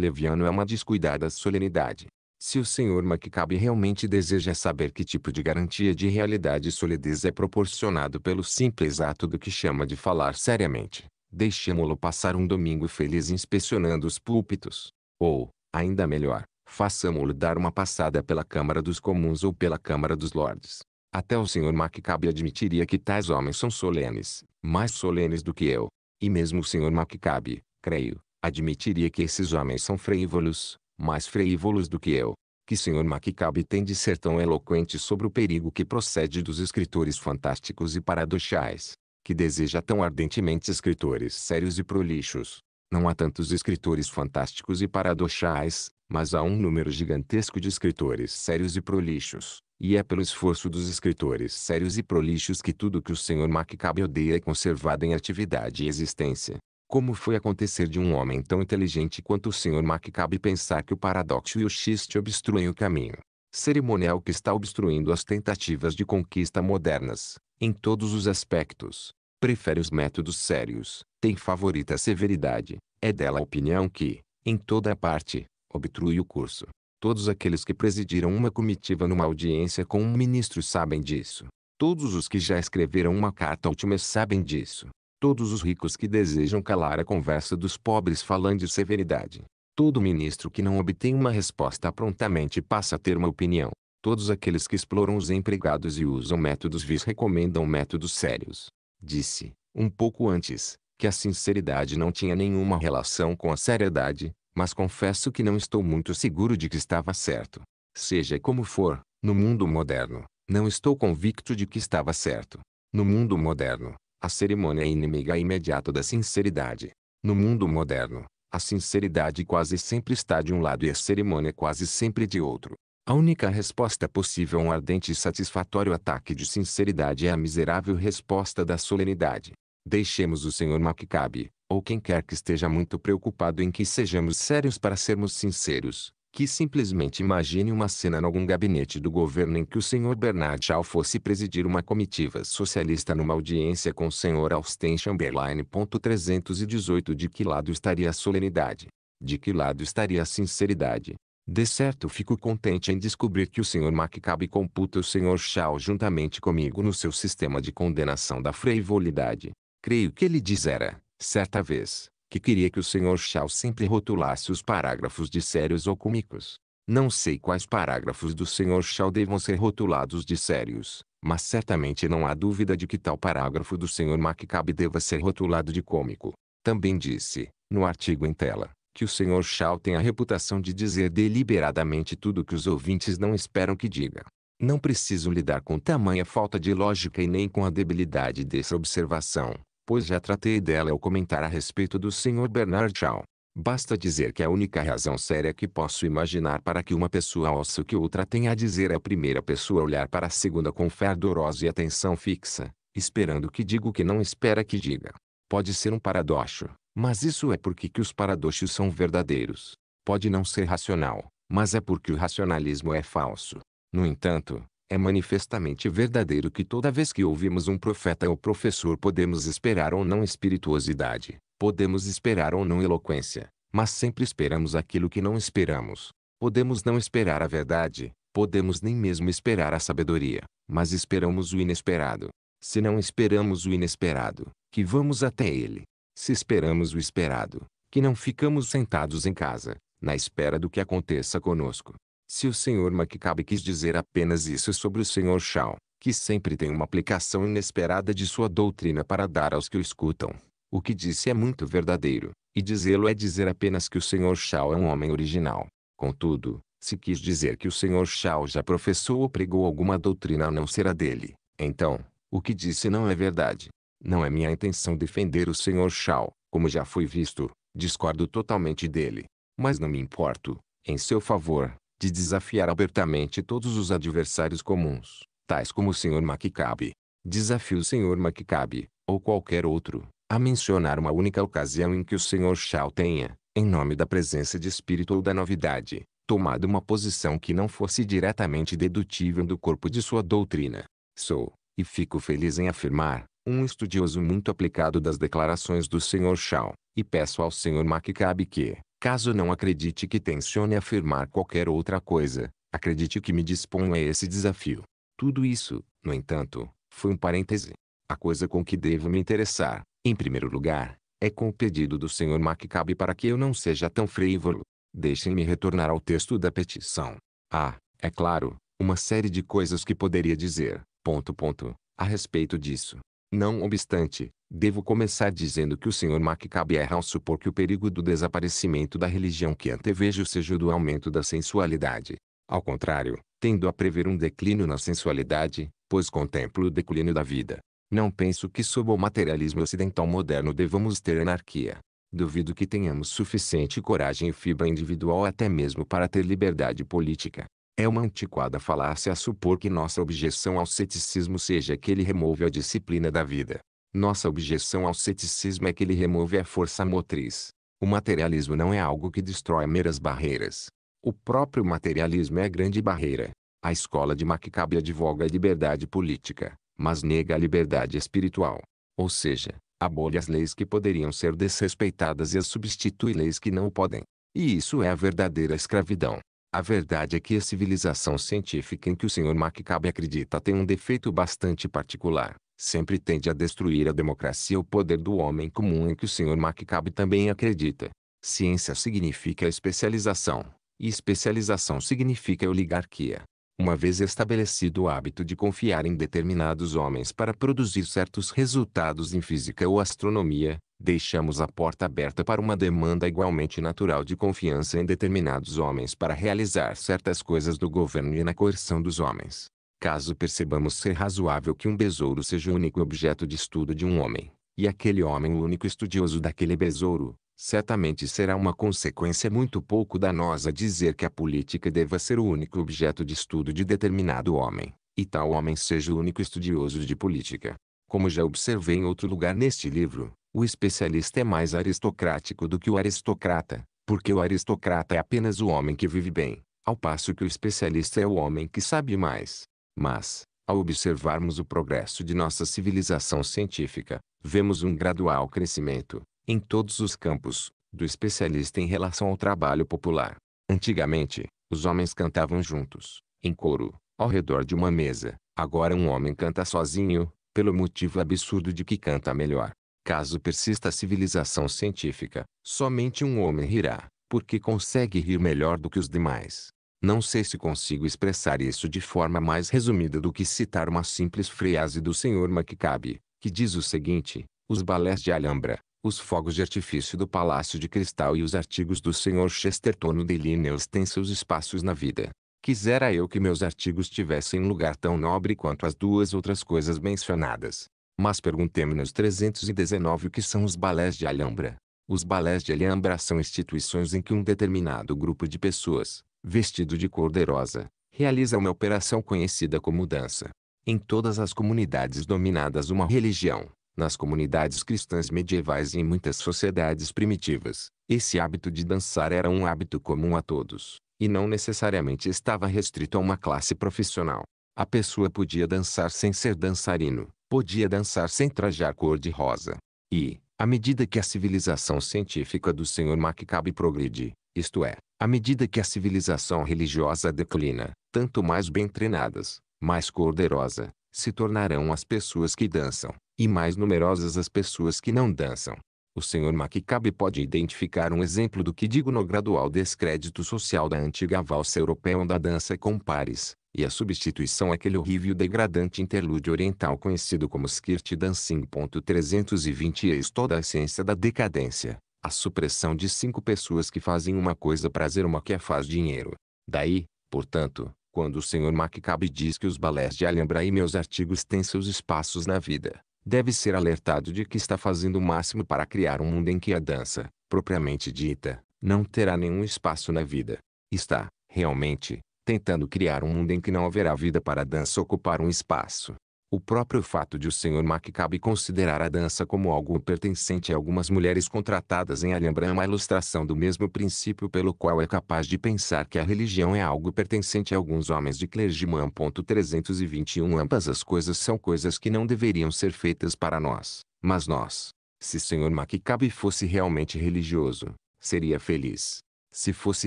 leviano é uma descuidada solenidade. Se o senhor Macabe realmente deseja saber que tipo de garantia de realidade e solidez é proporcionado pelo simples ato do que chama de falar seriamente, deixemo-lo passar um domingo feliz inspecionando os púlpitos. Ou, ainda melhor, façamo-lo dar uma passada pela Câmara dos Comuns ou pela Câmara dos Lordes. Até o senhor Macabe admitiria que tais homens são solenes, mais solenes do que eu. E mesmo o senhor Macabe, creio, admitiria que esses homens são freívolos, mais freívolos do que eu. Que senhor Maquicabe tem de ser tão eloquente sobre o perigo que procede dos escritores fantásticos e paradoxais, que deseja tão ardentemente escritores sérios e prolixos. Não há tantos escritores fantásticos e paradoxais, mas há um número gigantesco de escritores sérios e prolixos, e é pelo esforço dos escritores sérios e prolixos que tudo que o Sr. Macabe odeia é conservado em atividade e existência. Como foi acontecer de um homem tão inteligente quanto o Sr. Mac cabe pensar que o paradoxo e o xiste obstruem o caminho cerimonial que está obstruindo as tentativas de conquista modernas, em todos os aspectos. Prefere os métodos sérios, tem favorita a severidade, é dela a opinião que, em toda a parte, obtrui o curso. Todos aqueles que presidiram uma comitiva numa audiência com um ministro sabem disso. Todos os que já escreveram uma carta última sabem disso. Todos os ricos que desejam calar a conversa dos pobres falando de severidade. Todo ministro que não obtém uma resposta prontamente passa a ter uma opinião. Todos aqueles que exploram os empregados e usam métodos vis recomendam métodos sérios. Disse, um pouco antes, que a sinceridade não tinha nenhuma relação com a seriedade, mas confesso que não estou muito seguro de que estava certo. Seja como for, no mundo moderno, não estou convicto de que estava certo. No mundo moderno, a cerimônia é inimiga imediata da sinceridade. No mundo moderno, a sinceridade quase sempre está de um lado e a cerimônia quase sempre de outro. A única resposta possível a um ardente e satisfatório ataque de sinceridade é a miserável resposta da solenidade. Deixemos o Senhor Macabe, ou quem quer que esteja muito preocupado em que sejamos sérios para sermos sinceros, que simplesmente imagine uma cena em algum gabinete do governo em que o senhor Bernard Shaw fosse presidir uma comitiva socialista numa audiência com o senhor Austin Chamberlain. 318 De que lado estaria a solenidade? De que lado estaria a sinceridade? De certo fico contente em descobrir que o senhor MacCabe computa o senhor Shaw juntamente comigo no seu sistema de condenação da frivolidade. Creio que ele dissera, certa vez, que queria que o Sr. Shaw sempre rotulasse os parágrafos de sérios ou cômicos. Não sei quais parágrafos do Sr. Shaw devam ser rotulados de sérios, mas certamente não há dúvida de que tal parágrafo do Sr. MacCabe deva ser rotulado de cômico. Também disse, no artigo em tela, que o Sr. Shaw tem a reputação de dizer deliberadamente tudo que os ouvintes não esperam que diga. Não preciso lidar com tamanha falta de lógica e nem com a debilidade dessa observação, pois já tratei dela ao comentar a respeito do Sr. Bernard Shaw. Basta dizer que a única razão séria que posso imaginar para que uma pessoa ouça o que outra tem a dizer é a primeira pessoa olhar para a segunda com fé ardorosa e atenção fixa, esperando que diga o que não espera que diga. Pode ser um paradoxo, mas isso é porque que os paradoxos são verdadeiros. Pode não ser racional, mas é porque o racionalismo é falso. No entanto, é manifestamente verdadeiro que toda vez que ouvimos um profeta ou professor podemos esperar ou não espirituosidade, podemos esperar ou não eloquência, mas sempre esperamos aquilo que não esperamos. Podemos não esperar a verdade, podemos nem mesmo esperar a sabedoria, mas esperamos o inesperado. Se não esperamos o inesperado, que vamos até ele. Se esperamos o esperado, que não ficamos sentados em casa, na espera do que aconteça conosco. Se o Sr. McCabe quis dizer apenas isso sobre o Sr. Shaw, que sempre tem uma aplicação inesperada de sua doutrina para dar aos que o escutam, o que disse é muito verdadeiro, e dizê-lo é dizer apenas que o Sr. Shaw é um homem original. Contudo, se quis dizer que o Sr. Shaw já professou ou pregou alguma doutrina a não ser a dele, então, o que disse não é verdade. Não é minha intenção defender o Sr. Shaw, como já foi visto, discordo totalmente dele. Mas não me importo, em seu favor, de desafiar abertamente todos os adversários comuns, tais como o Sr. Maccabi. Desafio o Sr. Maccabi, ou qualquer outro, a mencionar uma única ocasião em que o Sr. Shaw tenha, em nome da presença de espírito ou da novidade, tomado uma posição que não fosse diretamente dedutível do corpo de sua doutrina. Sou, e fico feliz em afirmar, um estudioso muito aplicado das declarações do Sr. Shaw, e peço ao Sr. Maccabi que, Caso não acredite que tencione afirmar qualquer outra coisa, acredite que me disponho a esse desafio. Tudo isso, no entanto, foi um parêntese. A coisa com que devo me interessar, em primeiro lugar, é com o pedido do Sr. Maccabe para que eu não seja tão frívolo. Deixem-me retornar ao texto da petição. Ah, é claro, uma série de coisas que poderia dizer, ponto ponto, a respeito disso. Não obstante, Devo começar dizendo que o Sr. Macabe erra ao supor que o perigo do desaparecimento da religião que antevejo seja o do aumento da sensualidade. Ao contrário, tendo a prever um declínio na sensualidade, pois contemplo o declínio da vida. Não penso que sob o materialismo ocidental moderno devamos ter anarquia. Duvido que tenhamos suficiente coragem e fibra individual até mesmo para ter liberdade política. É uma antiquada falácia supor que nossa objeção ao ceticismo seja que ele remove a disciplina da vida. Nossa objeção ao ceticismo é que ele remove a força motriz. O materialismo não é algo que destrói meras barreiras. O próprio materialismo é a grande barreira. A escola de Maccabi advoga a liberdade política, mas nega a liberdade espiritual. Ou seja, abole as leis que poderiam ser desrespeitadas e as substitui leis que não podem. E isso é a verdadeira escravidão. A verdade é que a civilização científica em que o Sr. Maccabi acredita tem um defeito bastante particular sempre tende a destruir a democracia e o poder do homem comum em que o Sr. MacCabe também acredita. Ciência significa especialização, e especialização significa oligarquia. Uma vez estabelecido o hábito de confiar em determinados homens para produzir certos resultados em física ou astronomia, deixamos a porta aberta para uma demanda igualmente natural de confiança em determinados homens para realizar certas coisas do governo e na coerção dos homens caso percebamos ser razoável que um besouro seja o único objeto de estudo de um homem, e aquele homem o único estudioso daquele besouro, certamente será uma consequência muito pouco danosa dizer que a política deva ser o único objeto de estudo de determinado homem, e tal homem seja o único estudioso de política. Como já observei em outro lugar neste livro, o especialista é mais aristocrático do que o aristocrata, porque o aristocrata é apenas o homem que vive bem, ao passo que o especialista é o homem que sabe mais. Mas, ao observarmos o progresso de nossa civilização científica, vemos um gradual crescimento, em todos os campos, do especialista em relação ao trabalho popular. Antigamente, os homens cantavam juntos, em coro, ao redor de uma mesa. Agora um homem canta sozinho, pelo motivo absurdo de que canta melhor. Caso persista a civilização científica, somente um homem rirá, porque consegue rir melhor do que os demais. Não sei se consigo expressar isso de forma mais resumida do que citar uma simples frase do Sr. McCabe, que diz o seguinte, os balés de Alhambra, os fogos de artifício do Palácio de Cristal e os artigos do Sr. Chesterton de Delineus têm seus espaços na vida. Quisera eu que meus artigos tivessem um lugar tão nobre quanto as duas outras coisas mencionadas. Mas perguntemos-nos 319 o que são os balés de Alhambra. Os balés de Alhambra são instituições em que um determinado grupo de pessoas, vestido de cor-de-rosa, realiza uma operação conhecida como dança. Em todas as comunidades dominadas uma religião, nas comunidades cristãs medievais e em muitas sociedades primitivas, esse hábito de dançar era um hábito comum a todos, e não necessariamente estava restrito a uma classe profissional. A pessoa podia dançar sem ser dançarino, podia dançar sem trajar cor-de-rosa. E, à medida que a civilização científica do Sr. Macabe progride, isto é, à medida que a civilização religiosa declina, tanto mais bem treinadas, mais corderosa, se tornarão as pessoas que dançam, e mais numerosas as pessoas que não dançam. O Sr. Macabe pode identificar um exemplo do que digo no gradual descrédito social da antiga valsa europeia onde a dança com pares, e a substituição é aquele horrível degradante interlúdio oriental conhecido como Skirt Dancing. 320 Eis toda a ciência da decadência, a supressão de cinco pessoas que fazem uma coisa prazer uma que é faz dinheiro. Daí, portanto, quando o Sr. MacCabe diz que os balés de Alhambra e meus artigos têm seus espaços na vida, deve ser alertado de que está fazendo o máximo para criar um mundo em que a dança, propriamente dita, não terá nenhum espaço na vida. Está, realmente, tentando criar um mundo em que não haverá vida para a dança ocupar um espaço. O próprio fato de o Sr. MacCabe considerar a dança como algo pertencente a algumas mulheres contratadas em Alhambra é uma ilustração do mesmo princípio pelo qual é capaz de pensar que a religião é algo pertencente a alguns homens de clergyman. 321 Ambas as coisas são coisas que não deveriam ser feitas para nós, mas nós. Se Sr. MacCabe fosse realmente religioso, seria feliz. Se fosse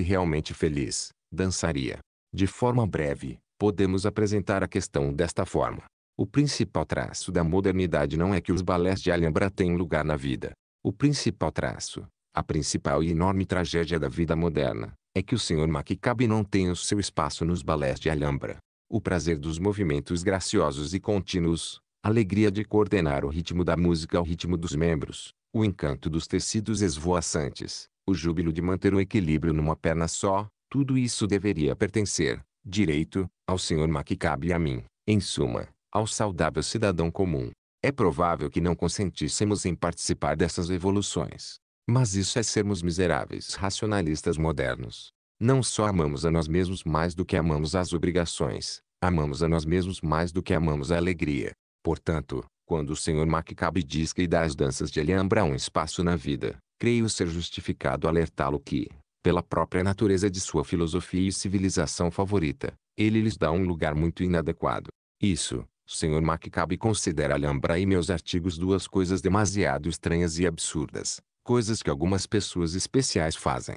realmente feliz, dançaria. De forma breve, podemos apresentar a questão desta forma. O principal traço da modernidade não é que os balés de Alhambra têm lugar na vida. O principal traço, a principal e enorme tragédia da vida moderna, é que o Sr. Maquicabe não tem o seu espaço nos balés de Alhambra. O prazer dos movimentos graciosos e contínuos, a alegria de coordenar o ritmo da música ao ritmo dos membros, o encanto dos tecidos esvoaçantes, o júbilo de manter o equilíbrio numa perna só, tudo isso deveria pertencer, direito, ao Sr. Maquicabe e a mim, em suma, ao saudável cidadão comum. É provável que não consentíssemos em participar dessas evoluções. Mas isso é sermos miseráveis racionalistas modernos. Não só amamos a nós mesmos mais do que amamos as obrigações, amamos a nós mesmos mais do que amamos a alegria. Portanto, quando o Sr. MacCabe diz que dá às danças de Alhambra um espaço na vida, creio ser justificado alertá-lo que, pela própria natureza de sua filosofia e civilização favorita, ele lhes dá um lugar muito inadequado. Isso, Senhor Macabe considera Alhambra e meus artigos duas coisas demasiado estranhas e absurdas, coisas que algumas pessoas especiais fazem.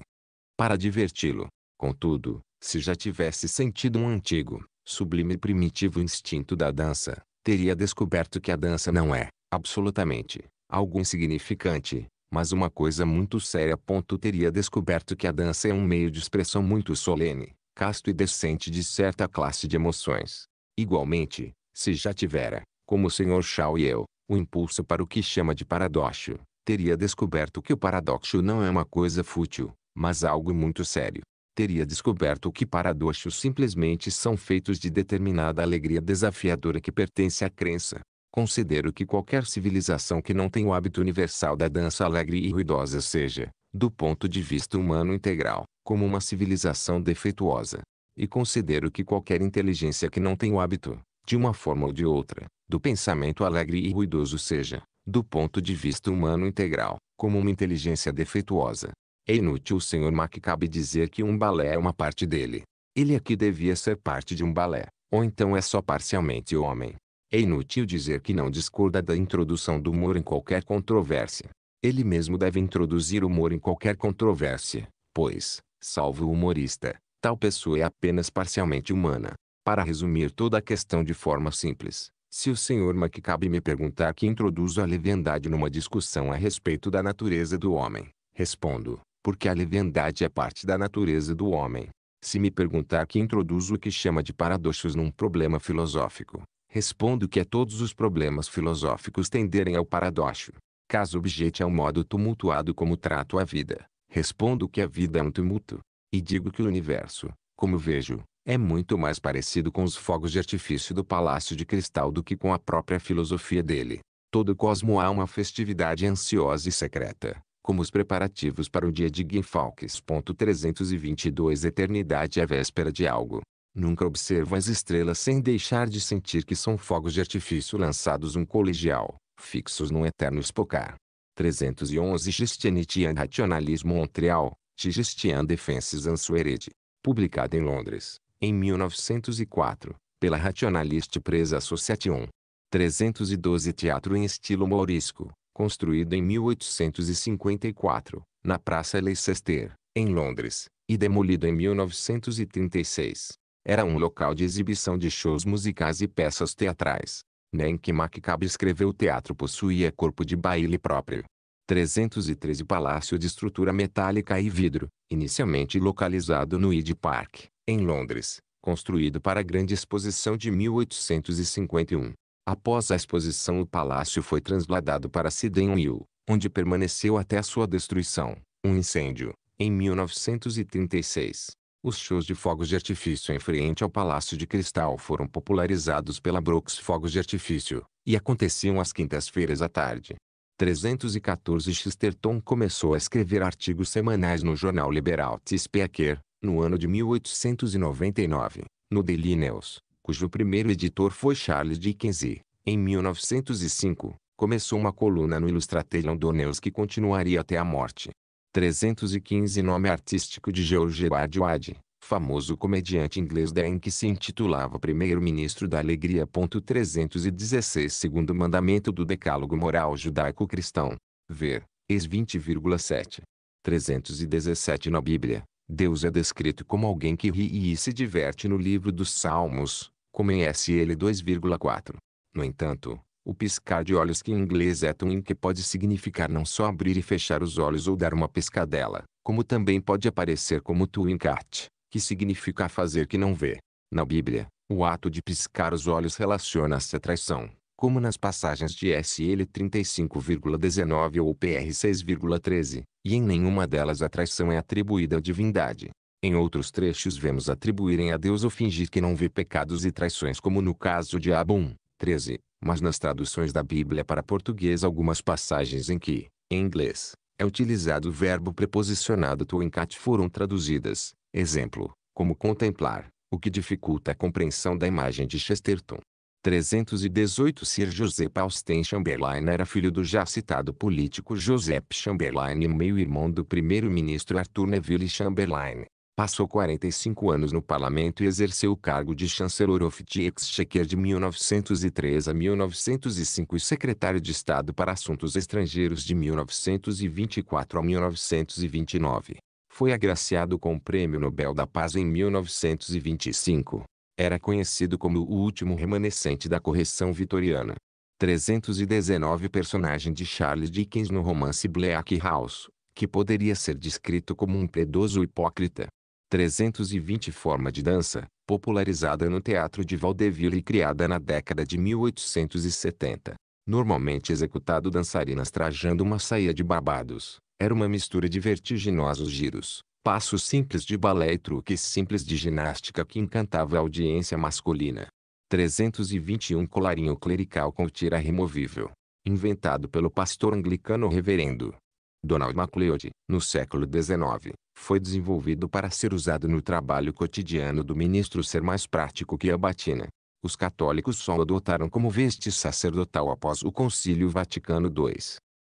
Para diverti-lo, contudo, se já tivesse sentido um antigo, sublime e primitivo instinto da dança, teria descoberto que a dança não é, absolutamente, algo insignificante, mas uma coisa muito séria. Ponto teria descoberto que a dança é um meio de expressão muito solene, casto e decente de certa classe de emoções. Igualmente, se já tivera, como o Sr. Shaw e eu, o impulso para o que chama de paradoxo, teria descoberto que o paradoxo não é uma coisa fútil, mas algo muito sério. Teria descoberto que paradoxos simplesmente são feitos de determinada alegria desafiadora que pertence à crença. Considero que qualquer civilização que não tem o hábito universal da dança alegre e ruidosa seja, do ponto de vista humano integral, como uma civilização defeituosa. E considero que qualquer inteligência que não tem o hábito, de uma forma ou de outra, do pensamento alegre e ruidoso seja, do ponto de vista humano integral, como uma inteligência defeituosa. É inútil o Sr. Mac dizer que um balé é uma parte dele. Ele aqui devia ser parte de um balé, ou então é só parcialmente homem. É inútil dizer que não discorda da introdução do humor em qualquer controvérsia. Ele mesmo deve introduzir humor em qualquer controvérsia, pois, salvo o humorista, tal pessoa é apenas parcialmente humana. Para resumir toda a questão de forma simples, se o senhor Macabe me perguntar que introduzo a leviandade numa discussão a respeito da natureza do homem, respondo, porque a leviandade é parte da natureza do homem. Se me perguntar que introduzo o que chama de paradoxos num problema filosófico, respondo que é todos os problemas filosóficos tenderem ao paradoxo. Caso objete ao é modo tumultuado como trato a vida, respondo que a vida é um tumulto. E digo que o universo, como vejo, é muito mais parecido com os fogos de artifício do Palácio de Cristal do que com a própria filosofia dele. Todo o cosmo há uma festividade ansiosa e secreta, como os preparativos para o dia de Ginfalques. 322 Eternidade é véspera de algo. Nunca observo as estrelas sem deixar de sentir que são fogos de artifício lançados um colegial, fixos num eterno espocar. 311 Gistianitian Rationalismo Montreal, Gistian Defenses Ansuerede. Publicado em Londres, em 1904, pela Rationalist Press Association. 312 Teatro em estilo mourisco, construído em 1854, na Praça Leicester, em Londres, e demolido em 1936. Era um local de exibição de shows musicais e peças teatrais. Nem que MacCabe escreveu o teatro possuía corpo de baile próprio. 313 Palácio de estrutura metálica e vidro, inicialmente localizado no Id Park, em Londres, construído para a Grande Exposição de 1851. Após a exposição o palácio foi transladado para Sydenham Hill, onde permaneceu até a sua destruição, um incêndio, em 1936. Os shows de fogos de artifício em frente ao Palácio de Cristal foram popularizados pela Brooks Fogos de Artifício, e aconteciam às quintas-feiras à tarde. 314 Chesterton começou a escrever artigos semanais no jornal liberal Tis Packer, no ano de 1899, no Daily News, cujo primeiro editor foi Charles Dickens e, em 1905, começou uma coluna no Illustrated London News que continuaria até a morte. 315 Nome artístico de George Edward Wade, famoso comediante inglês da em que se intitulava Primeiro-Ministro da Alegria. 316 Segundo mandamento do Decálogo Moral Judaico-Cristão. Ver, ex 20,7. 317 na Bíblia, Deus é descrito como alguém que ri e se diverte no livro dos Salmos, como em SL 2,4. No entanto, o piscar de olhos que em inglês é twin que pode significar não só abrir e fechar os olhos ou dar uma pescadela, como também pode aparecer como twinkat, que significa fazer que não vê. Na Bíblia, o ato de piscar os olhos relaciona-se à traição, como nas passagens de SL 35,19 ou PR 6,13 e em nenhuma delas a traição é atribuída à divindade. Em outros trechos vemos atribuírem a Deus ou fingir que não vê pecados e traições como no caso de Abum 13, mas nas traduções da Bíblia para português algumas passagens em que, em inglês, é utilizado o verbo preposicionado to encate foram traduzidas, exemplo, como contemplar, o que dificulta a compreensão da imagem de Chesterton. 318 Sir Joseph Austin Chamberlain era filho do já citado político Joseph Chamberlain e meio-irmão do primeiro-ministro Arthur Neville Chamberlain. Passou 45 anos no parlamento e exerceu o cargo de chanceler of the Exchequer de 1903 a 1905 e secretário de Estado para Assuntos Estrangeiros de 1924 a 1929. Foi agraciado com o Prêmio Nobel da Paz em 1925. Era conhecido como o último remanescente da correção vitoriana. 319 personagem de Charles Dickens no romance Black House, que poderia ser descrito como um predoso hipócrita. 320 forma de dança, popularizada no teatro de vaudeville e criada na década de 1870. Normalmente executado dançarinas trajando uma saia de babados, era uma mistura de vertiginosos giros, passos simples de balé e truques simples de ginástica que encantava a audiência masculina. 321 Colarinho clerical com tira removível. Inventado pelo pastor anglicano reverendo Donald MacLeod, no século XIX, foi desenvolvido para ser usado no trabalho cotidiano do ministro ser mais prático que a batina. Os católicos só o adotaram como veste sacerdotal após o Concílio Vaticano II.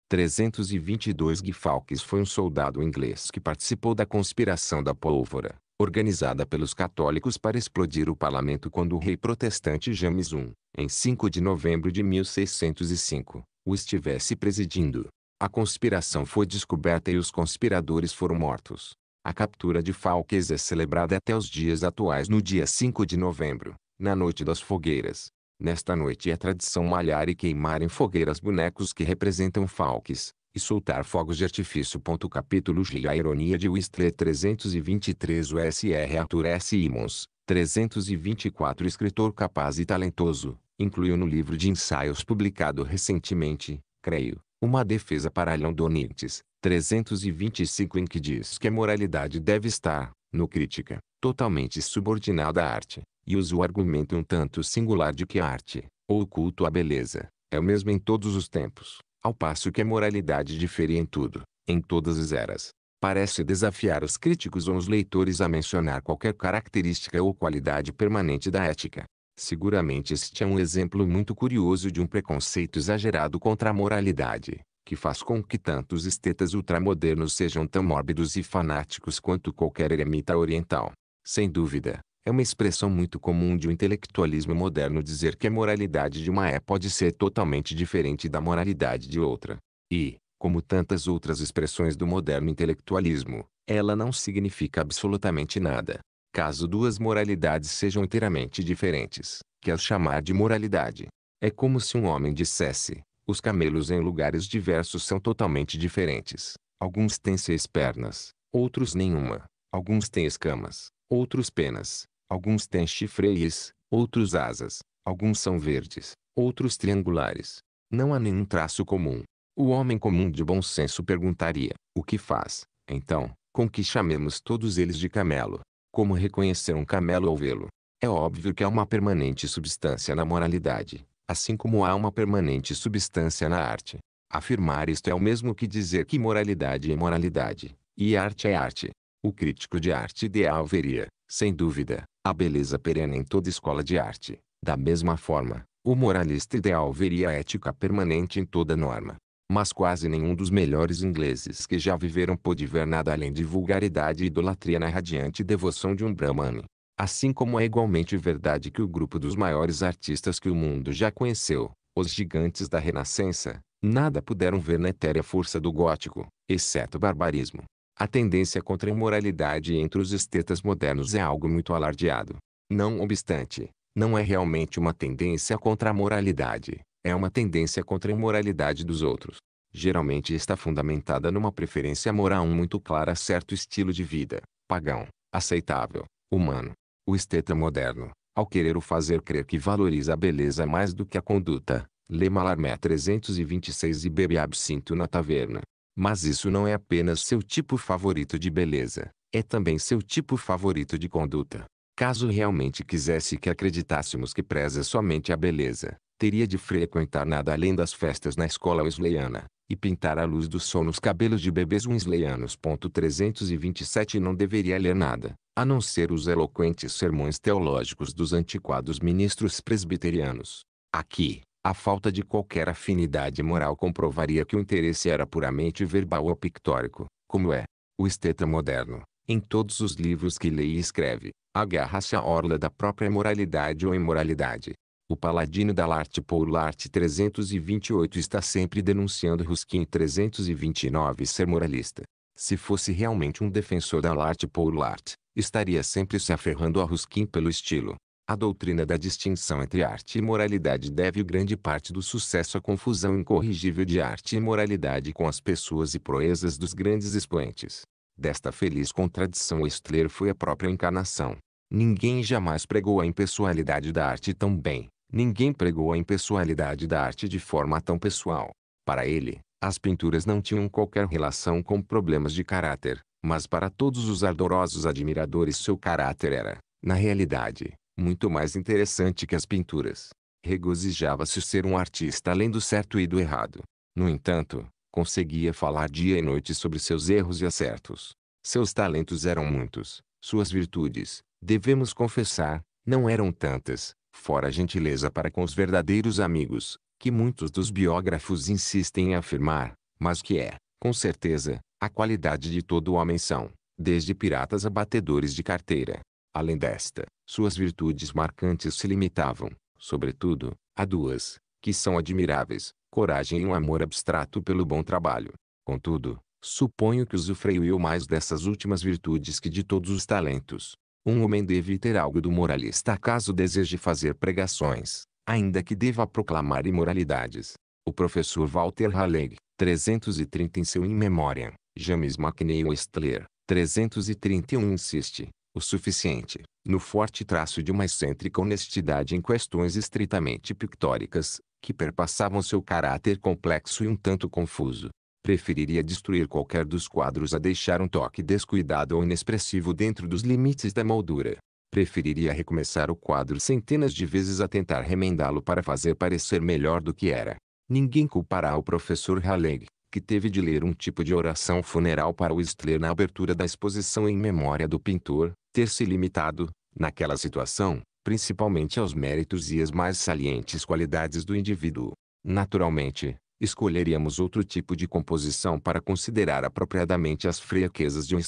322 Guy Fawkes foi um soldado inglês que participou da conspiração da pólvora, organizada pelos católicos para explodir o parlamento quando o rei protestante James I, em 5 de novembro de 1605, o estivesse presidindo. A conspiração foi descoberta e os conspiradores foram mortos. A captura de Fawkes é celebrada até os dias atuais no dia 5 de novembro, na Noite das Fogueiras, Nesta noite é tradição malhar e queimar em fogueiras bonecos que representam falques, e soltar fogos de artifício. Capítulo G. A ironia de Whistler 323 USR Arthur S. Imons, 324 Escritor capaz e talentoso, incluiu no livro de ensaios publicado recentemente, creio, uma defesa para Lyon Donites, 325 em que diz que a moralidade deve estar, no crítica, totalmente subordinada à arte, e usa o argumento um tanto singular de que a arte, ou o culto à beleza, é o mesmo em todos os tempos, ao passo que a moralidade difere em tudo, em todas as eras. Parece desafiar os críticos ou os leitores a mencionar qualquer característica ou qualidade permanente da ética. Seguramente este é um exemplo muito curioso de um preconceito exagerado contra a moralidade, que faz com que tantos estetas ultramodernos sejam tão mórbidos e fanáticos quanto qualquer eremita oriental. Sem dúvida, é uma expressão muito comum de um intelectualismo moderno dizer que a moralidade de uma é pode ser totalmente diferente da moralidade de outra. E, como tantas outras expressões do moderno intelectualismo, ela não significa absolutamente nada. Caso duas moralidades sejam inteiramente diferentes, que as chamar de moralidade. É como se um homem dissesse, os camelos em lugares diversos são totalmente diferentes. Alguns têm seis pernas, outros nenhuma. Alguns têm escamas, outros penas, alguns têm chifreies, outros asas, alguns são verdes, outros triangulares. Não há nenhum traço comum. O homem comum de bom senso perguntaria: o que faz, então, com que chamemos todos eles de camelo? Como reconhecer um camelo ao vê-lo? É óbvio que há uma permanente substância na moralidade, assim como há uma permanente substância na arte. Afirmar isto é o mesmo que dizer que moralidade é moralidade, e arte é arte. O crítico de arte ideal veria, sem dúvida, a beleza perene em toda escola de arte. Da mesma forma, o moralista ideal veria a é ética permanente em toda norma. Mas quase nenhum dos melhores ingleses que já viveram pôde ver nada além de vulgaridade e idolatria na radiante devoção de um Brahmani. Assim como é igualmente verdade que o grupo dos maiores artistas que o mundo já conheceu, os gigantes da Renascença, nada puderam ver na etérea força do gótico, exceto barbarismo. A tendência contra a imoralidade entre os estetas modernos é algo muito alardeado. Não obstante, não é realmente uma tendência contra a moralidade, é uma tendência contra a imoralidade dos outros. Geralmente está fundamentada numa preferência moral muito clara a certo estilo de vida, pagão, aceitável, humano. O esteta moderno, ao querer o fazer crer que valoriza a beleza mais do que a conduta, lê Malarmé 326 e bebe absinto na taverna. Mas isso não é apenas seu tipo favorito de beleza, é também seu tipo favorito de conduta. Caso realmente quisesse que acreditássemos que preza somente a beleza, teria de frequentar nada além das festas na escola wesleyana, e pintar a luz do sol nos cabelos de bebês wesleyanos. 327 Não deveria ler nada, a não ser os eloquentes sermões teológicos dos antiquados ministros presbiterianos. Aqui, a falta de qualquer afinidade moral comprovaria que o interesse era puramente verbal ou pictórico, como é o esteta moderno. Em todos os livros que lê e escreve, agarra-se à orla da própria moralidade ou imoralidade. O paladino da arte Paul Larte 328 está sempre denunciando Ruskin 329 ser moralista. Se fosse realmente um defensor da arte Paul Larte, estaria sempre se aferrando a Ruskin pelo estilo, a doutrina da distinção entre arte e moralidade deve grande parte do sucesso à confusão incorrigível de arte e moralidade com as pessoas e proezas dos grandes expoentes. Desta feliz contradição Whistler foi a própria encarnação. Ninguém jamais pregou a impessoalidade da arte tão bem. Ninguém pregou a impessoalidade da arte de forma tão pessoal. Para ele, as pinturas não tinham qualquer relação com problemas de caráter, mas para todos os ardorosos admiradores seu caráter era, na realidade, muito mais interessante que as pinturas. Regozijava-se ser um artista além do certo e do errado. No entanto, conseguia falar dia e noite sobre seus erros e acertos. Seus talentos eram muitos, suas virtudes, devemos confessar, não eram tantas, fora a gentileza para com os verdadeiros amigos, que muitos dos biógrafos insistem em afirmar, mas que é, com certeza, a qualidade de todo homem são, desde piratas a batedores de carteira, Além desta, suas virtudes marcantes se limitavam, sobretudo, a duas, que são admiráveis, coragem e um amor abstrato pelo bom trabalho. Contudo, suponho que usufruiu mais dessas últimas virtudes que de todos os talentos. Um homem deve ter algo do moralista caso deseje fazer pregações, ainda que deva proclamar imoralidades. O professor Walter Halleg, 330 em seu In Memoriam, James McNeill Estler, 331 insiste, o suficiente, no forte traço de uma excêntrica honestidade em questões estritamente pictóricas, que perpassavam seu caráter complexo e um tanto confuso. Preferiria destruir qualquer dos quadros a deixar um toque descuidado ou inexpressivo dentro dos limites da moldura. Preferiria recomeçar o quadro centenas de vezes a tentar remendá-lo para fazer parecer melhor do que era. Ninguém culpará o professor Halleg, que teve de ler um tipo de oração funeral para o Whistler na abertura da exposição em memória do pintor, ter se limitado, naquela situação, principalmente aos méritos e às mais salientes qualidades do indivíduo. Naturalmente, escolheríamos outro tipo de composição para considerar apropriadamente as fraquezas de um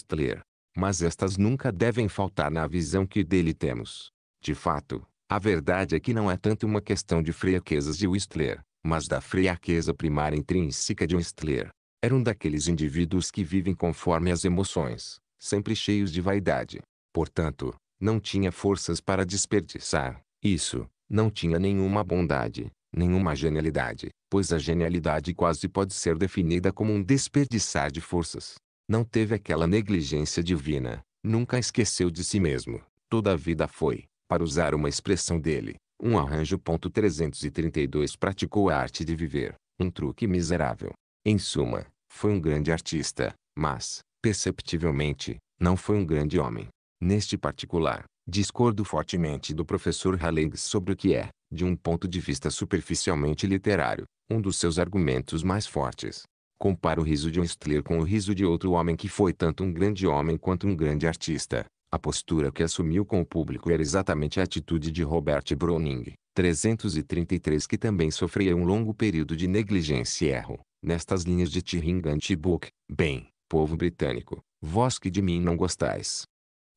Mas estas nunca devem faltar na visão que dele temos. De fato, a verdade é que não é tanto uma questão de fraquezas de Whistler, mas da fraqueza primária intrínseca de Whistler. Era um daqueles indivíduos que vivem conforme as emoções, sempre cheios de vaidade, Portanto, não tinha forças para desperdiçar. Isso, não tinha nenhuma bondade, nenhuma genialidade, pois a genialidade quase pode ser definida como um desperdiçar de forças. Não teve aquela negligência divina, nunca esqueceu de si mesmo. Toda a vida foi, para usar uma expressão dele, um arranjo. 332 praticou a arte de viver, um truque miserável. Em suma, foi um grande artista, mas, perceptivelmente, não foi um grande homem. Neste particular, discordo fortemente do professor Hallegs sobre o que é, de um ponto de vista superficialmente literário, um dos seus argumentos mais fortes. Compara o riso de um Stler com o riso de outro homem que foi tanto um grande homem quanto um grande artista. A postura que assumiu com o público era exatamente a atitude de Robert Browning, 333 que também sofreu um longo período de negligência e erro. Nestas linhas de Tiringan Book, bem, povo britânico, vós que de mim não gostais,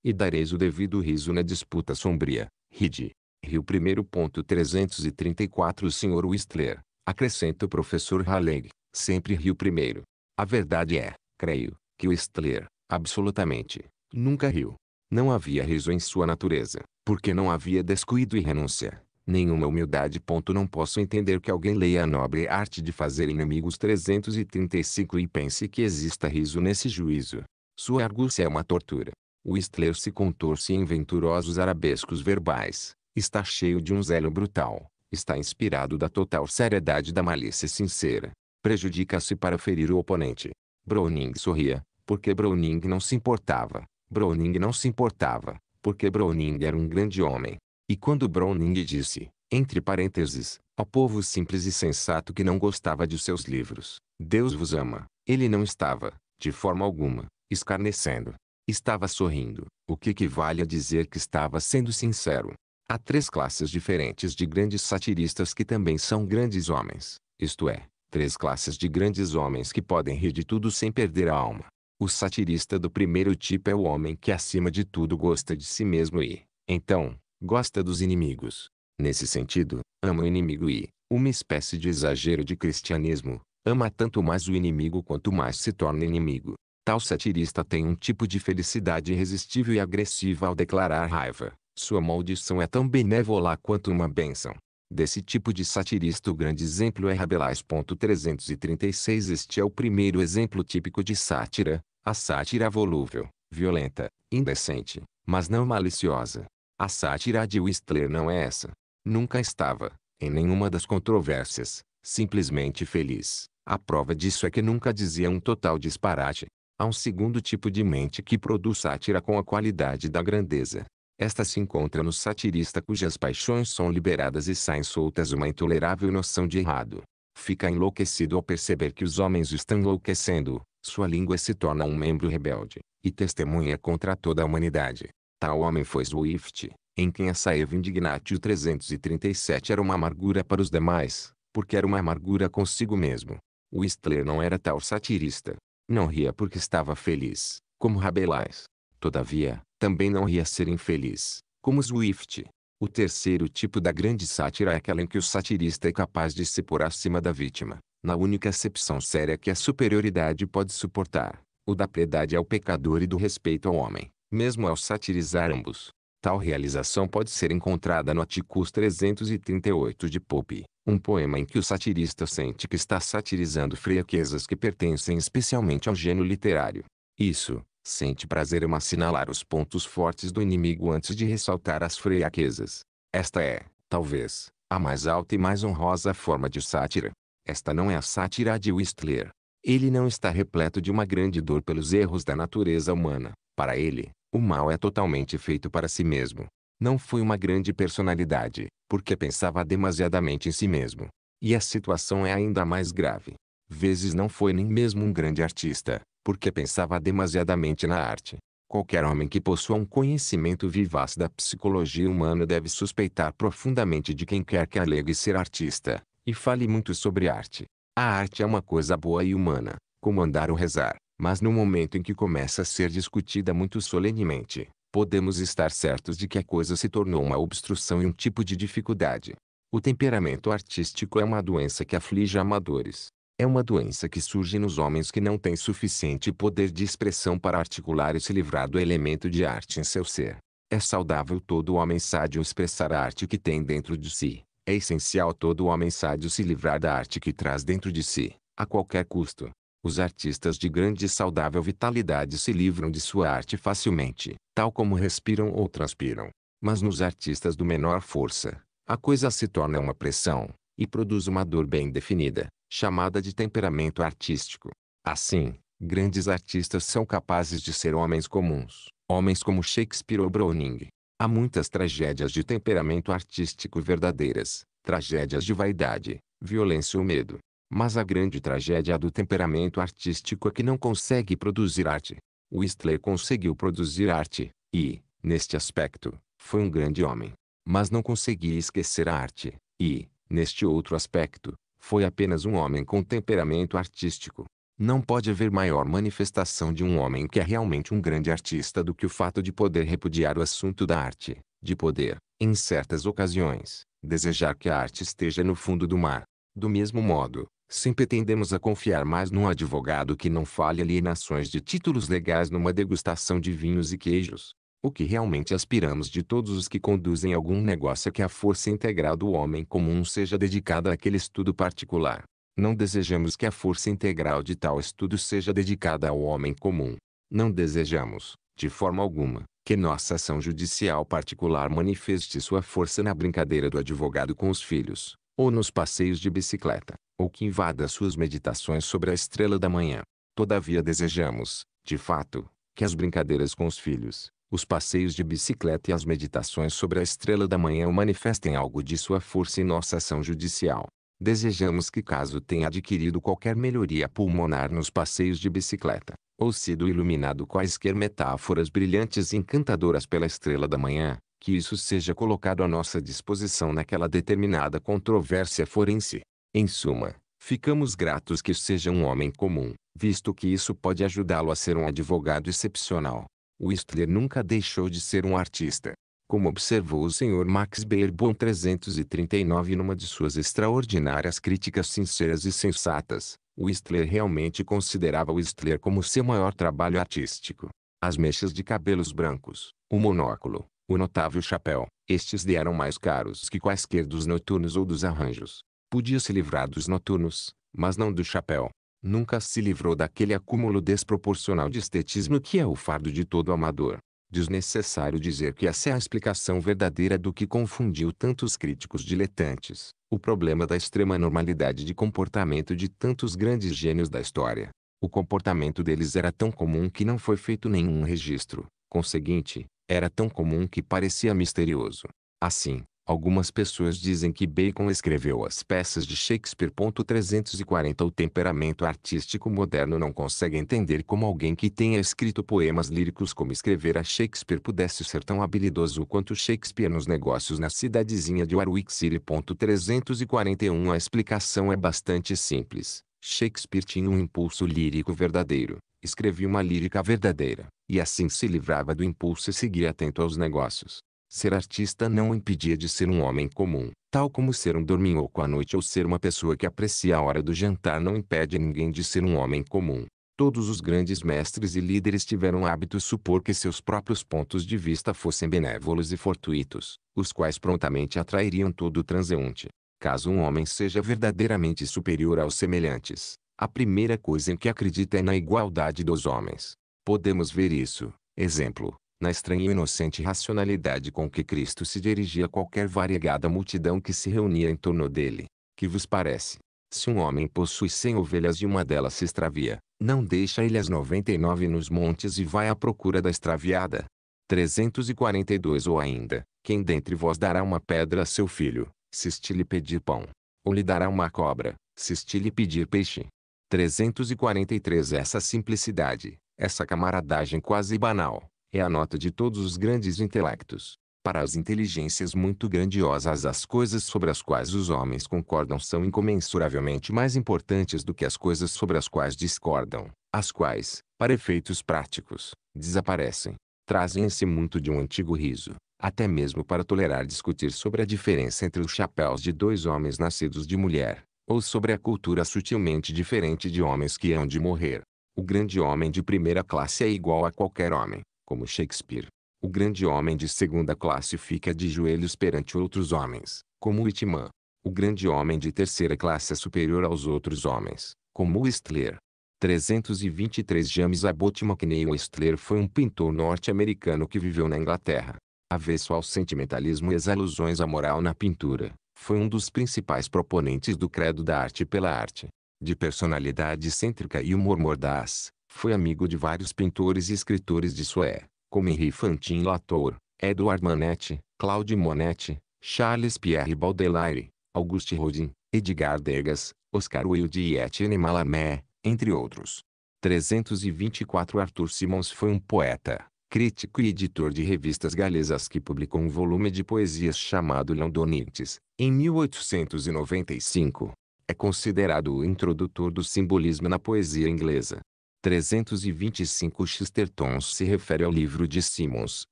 e dareis o devido riso na disputa sombria. Ride. Rio 1.334 O Sr. Whistler, acrescenta o professor Halleg, sempre riu primeiro. A verdade é, creio, que Whistler, absolutamente, nunca riu. Não havia riso em sua natureza, porque não havia descuido e renúncia nenhuma humildade. Ponto não posso entender que alguém leia a nobre arte de fazer inimigos 335 e pense que exista riso nesse juízo. Sua argúcia é uma tortura. Whistler se contorce em venturosos arabescos verbais, está cheio de um zelo brutal, está inspirado da total seriedade da malícia sincera, prejudica-se para ferir o oponente. Browning sorria, porque Browning não se importava, Browning não se importava, porque Browning era um grande homem. E quando Browning disse, entre parênteses, ao povo simples e sensato que não gostava de seus livros, Deus vos ama, ele não estava, de forma alguma, escarnecendo. Estava sorrindo, o que equivale a dizer que estava sendo sincero. Há três classes diferentes de grandes satiristas que também são grandes homens, isto é, três classes de grandes homens que podem rir de tudo sem perder a alma. O satirista do primeiro tipo é o homem que acima de tudo gosta de si mesmo e, então, gosta dos inimigos. Nesse sentido, ama o inimigo e, uma espécie de exagero de cristianismo, ama tanto mais o inimigo quanto mais se torna inimigo. Tal satirista tem um tipo de felicidade irresistível e agressiva ao declarar raiva. Sua maldição é tão benévola quanto uma bênção. Desse tipo de satirista o grande exemplo é Rabelais. 336 Este é o primeiro exemplo típico de sátira, a sátira volúvel, violenta, indecente, mas não maliciosa. A sátira de Whistler não é essa. Nunca estava, em nenhuma das controvérsias, simplesmente feliz. A prova disso é que nunca dizia um total disparate. Há um segundo tipo de mente que produz sátira com a qualidade da grandeza. Esta se encontra no satirista cujas paixões são liberadas e saem soltas uma intolerável noção de errado. Fica enlouquecido ao perceber que os homens estão enlouquecendo, sua língua se torna um membro rebelde, e testemunha contra toda a humanidade. Tal homem foi Swift, em quem a saiva indignatio 337 era uma amargura para os demais, porque era uma amargura consigo mesmo. Whistler não era tal satirista, não ria porque estava feliz, como Rabelais. Todavia, também não ria ser infeliz, como Swift. O terceiro tipo da grande sátira é aquela em que o satirista é capaz de se pôr acima da vítima, na única acepção séria que a superioridade pode suportar, o da piedade ao pecador e do respeito ao homem, mesmo ao satirizar ambos. Tal realização pode ser encontrada no aticus 338 de Pope, um poema em que o satirista sente que está satirizando fraquezas que pertencem especialmente ao gênio literário. Isso, sente prazer em assinalar os pontos fortes do inimigo antes de ressaltar as fraquezas. Esta é, talvez, a mais alta e mais honrosa forma de sátira. Esta não é a sátira de Whistler. Ele não está repleto de uma grande dor pelos erros da natureza humana. Para ele, o mal é totalmente feito para si mesmo. Não foi uma grande personalidade, porque pensava demasiadamente em si mesmo. E a situação é ainda mais grave. Vezes não foi nem mesmo um grande artista, porque pensava demasiadamente na arte. Qualquer homem que possua um conhecimento vivaz da psicologia humana deve suspeitar profundamente de quem quer que alegue ser artista, e fale muito sobre arte. A arte é uma coisa boa e humana, como andar ou rezar. Mas no momento em que começa a ser discutida muito solenemente, podemos estar certos de que a coisa se tornou uma obstrução e um tipo de dificuldade. O temperamento artístico é uma doença que aflige amadores. É uma doença que surge nos homens que não têm suficiente poder de expressão para articular e se livrar do elemento de arte em seu ser. É saudável todo homem sádio expressar a arte que tem dentro de si. É essencial todo homem sádio se livrar da arte que traz dentro de si, a qualquer custo. Os artistas de grande e saudável vitalidade se livram de sua arte facilmente, tal como respiram ou transpiram. Mas nos artistas do menor força, a coisa se torna uma pressão, e produz uma dor bem definida, chamada de temperamento artístico. Assim, grandes artistas são capazes de ser homens comuns, homens como Shakespeare ou Browning. Há muitas tragédias de temperamento artístico verdadeiras, tragédias de vaidade, violência ou medo. Mas a grande tragédia do temperamento artístico é que não consegue produzir arte. Whistler conseguiu produzir arte, e, neste aspecto, foi um grande homem. Mas não conseguia esquecer a arte, e, neste outro aspecto, foi apenas um homem com temperamento artístico. Não pode haver maior manifestação de um homem que é realmente um grande artista do que o fato de poder repudiar o assunto da arte, de poder, em certas ocasiões, desejar que a arte esteja no fundo do mar, do mesmo modo, sempre tendemos a confiar mais num advogado que não fale alienações de títulos legais numa degustação de vinhos e queijos. O que realmente aspiramos de todos os que conduzem algum negócio é que a força integral do homem comum seja dedicada àquele estudo particular. Não desejamos que a força integral de tal estudo seja dedicada ao homem comum. Não desejamos, de forma alguma, que nossa ação judicial particular manifeste sua força na brincadeira do advogado com os filhos ou nos passeios de bicicleta, ou que invada suas meditações sobre a estrela da manhã. Todavia desejamos, de fato, que as brincadeiras com os filhos, os passeios de bicicleta e as meditações sobre a estrela da manhã manifestem algo de sua força em nossa ação judicial. Desejamos que caso tenha adquirido qualquer melhoria pulmonar nos passeios de bicicleta, ou sido iluminado quaisquer metáforas brilhantes e encantadoras pela estrela da manhã, que isso seja colocado à nossa disposição naquela determinada controvérsia forense. Em suma, ficamos gratos que seja um homem comum, visto que isso pode ajudá-lo a ser um advogado excepcional. Whistler nunca deixou de ser um artista. Como observou o Sr. Max Beerbohm 339 numa de suas extraordinárias críticas sinceras e sensatas, Whistler realmente considerava Whistler como seu maior trabalho artístico. As mechas de cabelos brancos, o monóculo, o notável chapéu. Estes lhe eram mais caros que quaisquer dos noturnos ou dos arranjos. Podia se livrar dos noturnos, mas não do chapéu. Nunca se livrou daquele acúmulo desproporcional de estetismo que é o fardo de todo amador. Desnecessário dizer que essa é a explicação verdadeira do que confundiu tantos críticos diletantes, o problema da extrema normalidade de comportamento de tantos grandes gênios da história. O comportamento deles era tão comum que não foi feito nenhum registro. Conseguinte, era tão comum que parecia misterioso. Assim, algumas pessoas dizem que Bacon escreveu as peças de Shakespeare. 340 O temperamento artístico moderno não consegue entender como alguém que tenha escrito poemas líricos como escrever a Shakespeare pudesse ser tão habilidoso quanto Shakespeare nos negócios na cidadezinha de Warwickshire. 341 A explicação é bastante simples. Shakespeare tinha um impulso lírico verdadeiro, escrevia uma lírica verdadeira, e assim se livrava do impulso e seguia atento aos negócios. Ser artista não o impedia de ser um homem comum, tal como ser um dorminhoco à noite ou ser uma pessoa que aprecia a hora do jantar não impede ninguém de ser um homem comum. Todos os grandes mestres e líderes tiveram hábito supor que seus próprios pontos de vista fossem benévolos e fortuitos, os quais prontamente atrairiam todo o transeunte caso um homem seja verdadeiramente superior aos semelhantes, a primeira coisa em que acredita é na igualdade dos homens. Podemos ver isso, exemplo, na estranha e inocente racionalidade com que Cristo se dirigia a qualquer variegada multidão que se reunia em torno dele. Que vos parece? Se um homem possui cem ovelhas e uma delas se extravia, não deixa ele as noventa e nove nos montes e vai à procura da extraviada. 342 Ou ainda, quem dentre vós dará uma pedra a seu filho, se este lhe pedir pão, ou lhe dará uma cobra, se este lhe pedir peixe. 343 Essa simplicidade, essa camaradagem quase banal, é a nota de todos os grandes intelectos. Para as inteligências muito grandiosas as coisas sobre as quais os homens concordam são incomensuravelmente mais importantes do que as coisas sobre as quais discordam, as quais, para efeitos práticos, desaparecem. Trazem-se muito de um antigo riso, até mesmo para tolerar discutir sobre a diferença entre os chapéus de dois homens nascidos de mulher, ou sobre a cultura sutilmente diferente de homens que hão de morrer. O grande homem de primeira classe é igual a qualquer homem, como Shakespeare. O grande homem de segunda classe fica de joelhos perante outros homens, como Whitman. O grande homem de terceira classe é superior aos outros homens, como Whistler. 323 James Abbott McNeill Whistler foi um pintor norte-americano que viveu na Inglaterra avesso ao sentimentalismo e às alusões à moral na pintura, foi um dos principais proponentes do credo da arte pela arte. De personalidade excêntrica e humor mordaz, foi amigo de vários pintores e escritores de sua época, como Henri Fantin Latour, Edouard Manet, Claude Monet, Charles Pierre Baudelaire, Auguste Rodin, Edgar Degas, Oscar Wilde e Etienne Malamé, entre outros. 324 Arthur Simons foi um poeta, crítico e editor de revistas galesas que publicou um volume de poesias chamado *Londonites* em 1895. É considerado o introdutor do simbolismo na poesia inglesa. 325 Chistertons se refere ao livro de Simmons,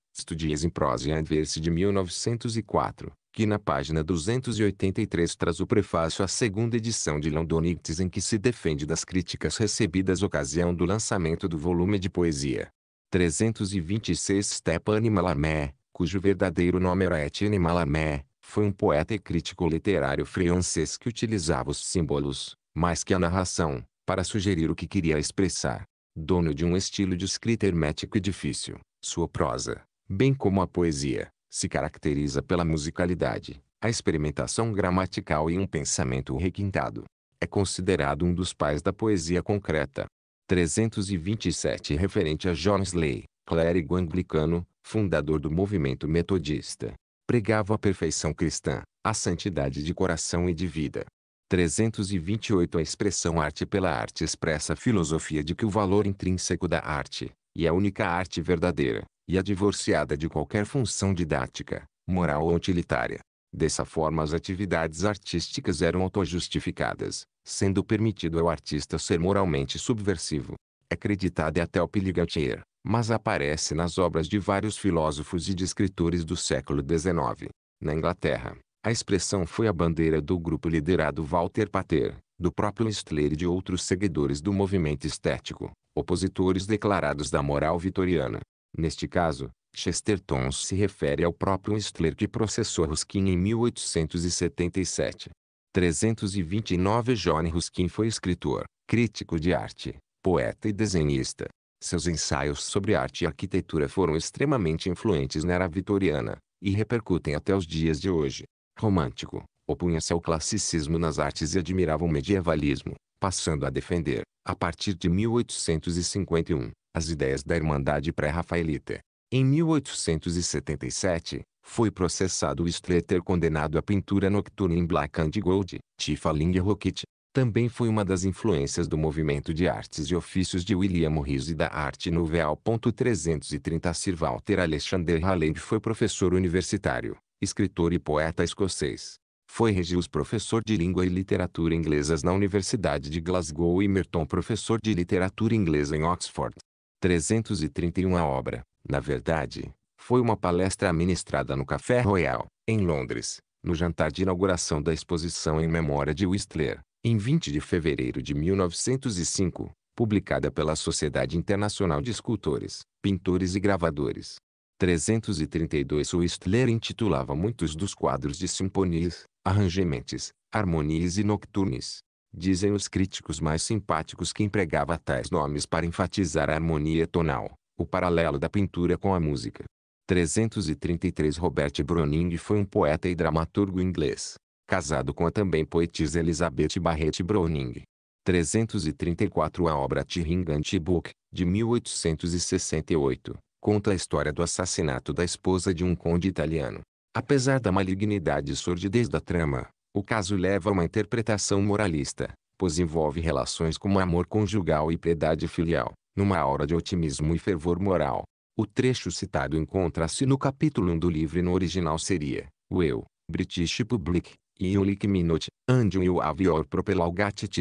Studies in Prose and Verse de 1904, que na página 283 traz o prefácio à segunda edição de *Londonites*, em que se defende das críticas recebidas ocasião do lançamento do volume de poesia. 326 Stephanie Mallarmé, cujo verdadeiro nome era Etienne Mallarmé, foi um poeta e crítico literário francês que utilizava os símbolos, mais que a narração, para sugerir o que queria expressar. Dono de um estilo de escrita hermético e difícil, sua prosa, bem como a poesia, se caracteriza pela musicalidade, a experimentação gramatical e um pensamento requintado. É considerado um dos pais da poesia concreta, 327 referente a John Wesley, clérigo anglicano, fundador do movimento metodista. Pregava a perfeição cristã, a santidade de coração e de vida. 328 A expressão arte pela arte expressa a filosofia de que o valor intrínseco da arte, e a única arte verdadeira, e a divorciada de qualquer função didática, moral ou utilitária, Dessa forma as atividades artísticas eram autojustificadas, sendo permitido ao artista ser moralmente subversivo. É creditada até o Piligantier, mas aparece nas obras de vários filósofos e de escritores do século XIX. Na Inglaterra, a expressão foi a bandeira do grupo liderado Walter Pater, do próprio Estler e de outros seguidores do movimento estético, opositores declarados da moral vitoriana. Neste caso, Chesterton se refere ao próprio Whistler que processou Ruskin em 1877. 329 John Ruskin foi escritor, crítico de arte, poeta e desenhista. Seus ensaios sobre arte e arquitetura foram extremamente influentes na era vitoriana, e repercutem até os dias de hoje. Romântico, opunha-se ao classicismo nas artes e admirava o medievalismo, passando a defender, a partir de 1851, as ideias da Irmandade pré-rafaelita. Em 1877, foi processado o Streeter condenado à pintura noturna em Black and Gold, Tiffany Rocket. Também foi uma das influências do movimento de artes e ofícios de William Morris e da arte novel. 330 Sir Walter Alexander Hallend foi professor universitário, escritor e poeta escocês. Foi Regius professor de língua e literatura inglesas na Universidade de Glasgow e Merton professor de literatura inglesa em Oxford. 331 A obra na verdade, foi uma palestra ministrada no Café Royal, em Londres, no jantar de inauguração da exposição em memória de Whistler, em 20 de fevereiro de 1905, publicada pela Sociedade Internacional de Escultores, Pintores e Gravadores. 332 Whistler intitulava muitos dos quadros de simponias, arrangementes, harmonias e nocturnes. Dizem os críticos mais simpáticos que empregava tais nomes para enfatizar a harmonia tonal, o paralelo da pintura com a música. 333 Robert Browning foi um poeta e dramaturgo inglês, casado com a também poetisa Elizabeth Barrett Browning. 334 A obra Tiring Book, de 1868, conta a história do assassinato da esposa de um conde italiano. Apesar da malignidade e sordidez da trama, o caso leva a uma interpretação moralista, pois envolve relações como amor conjugal e piedade filial numa aura de otimismo e fervor moral. O trecho citado encontra-se no capítulo 1 do livro e no original seria O Eu, British Public, Iulic Minute, and you have your proper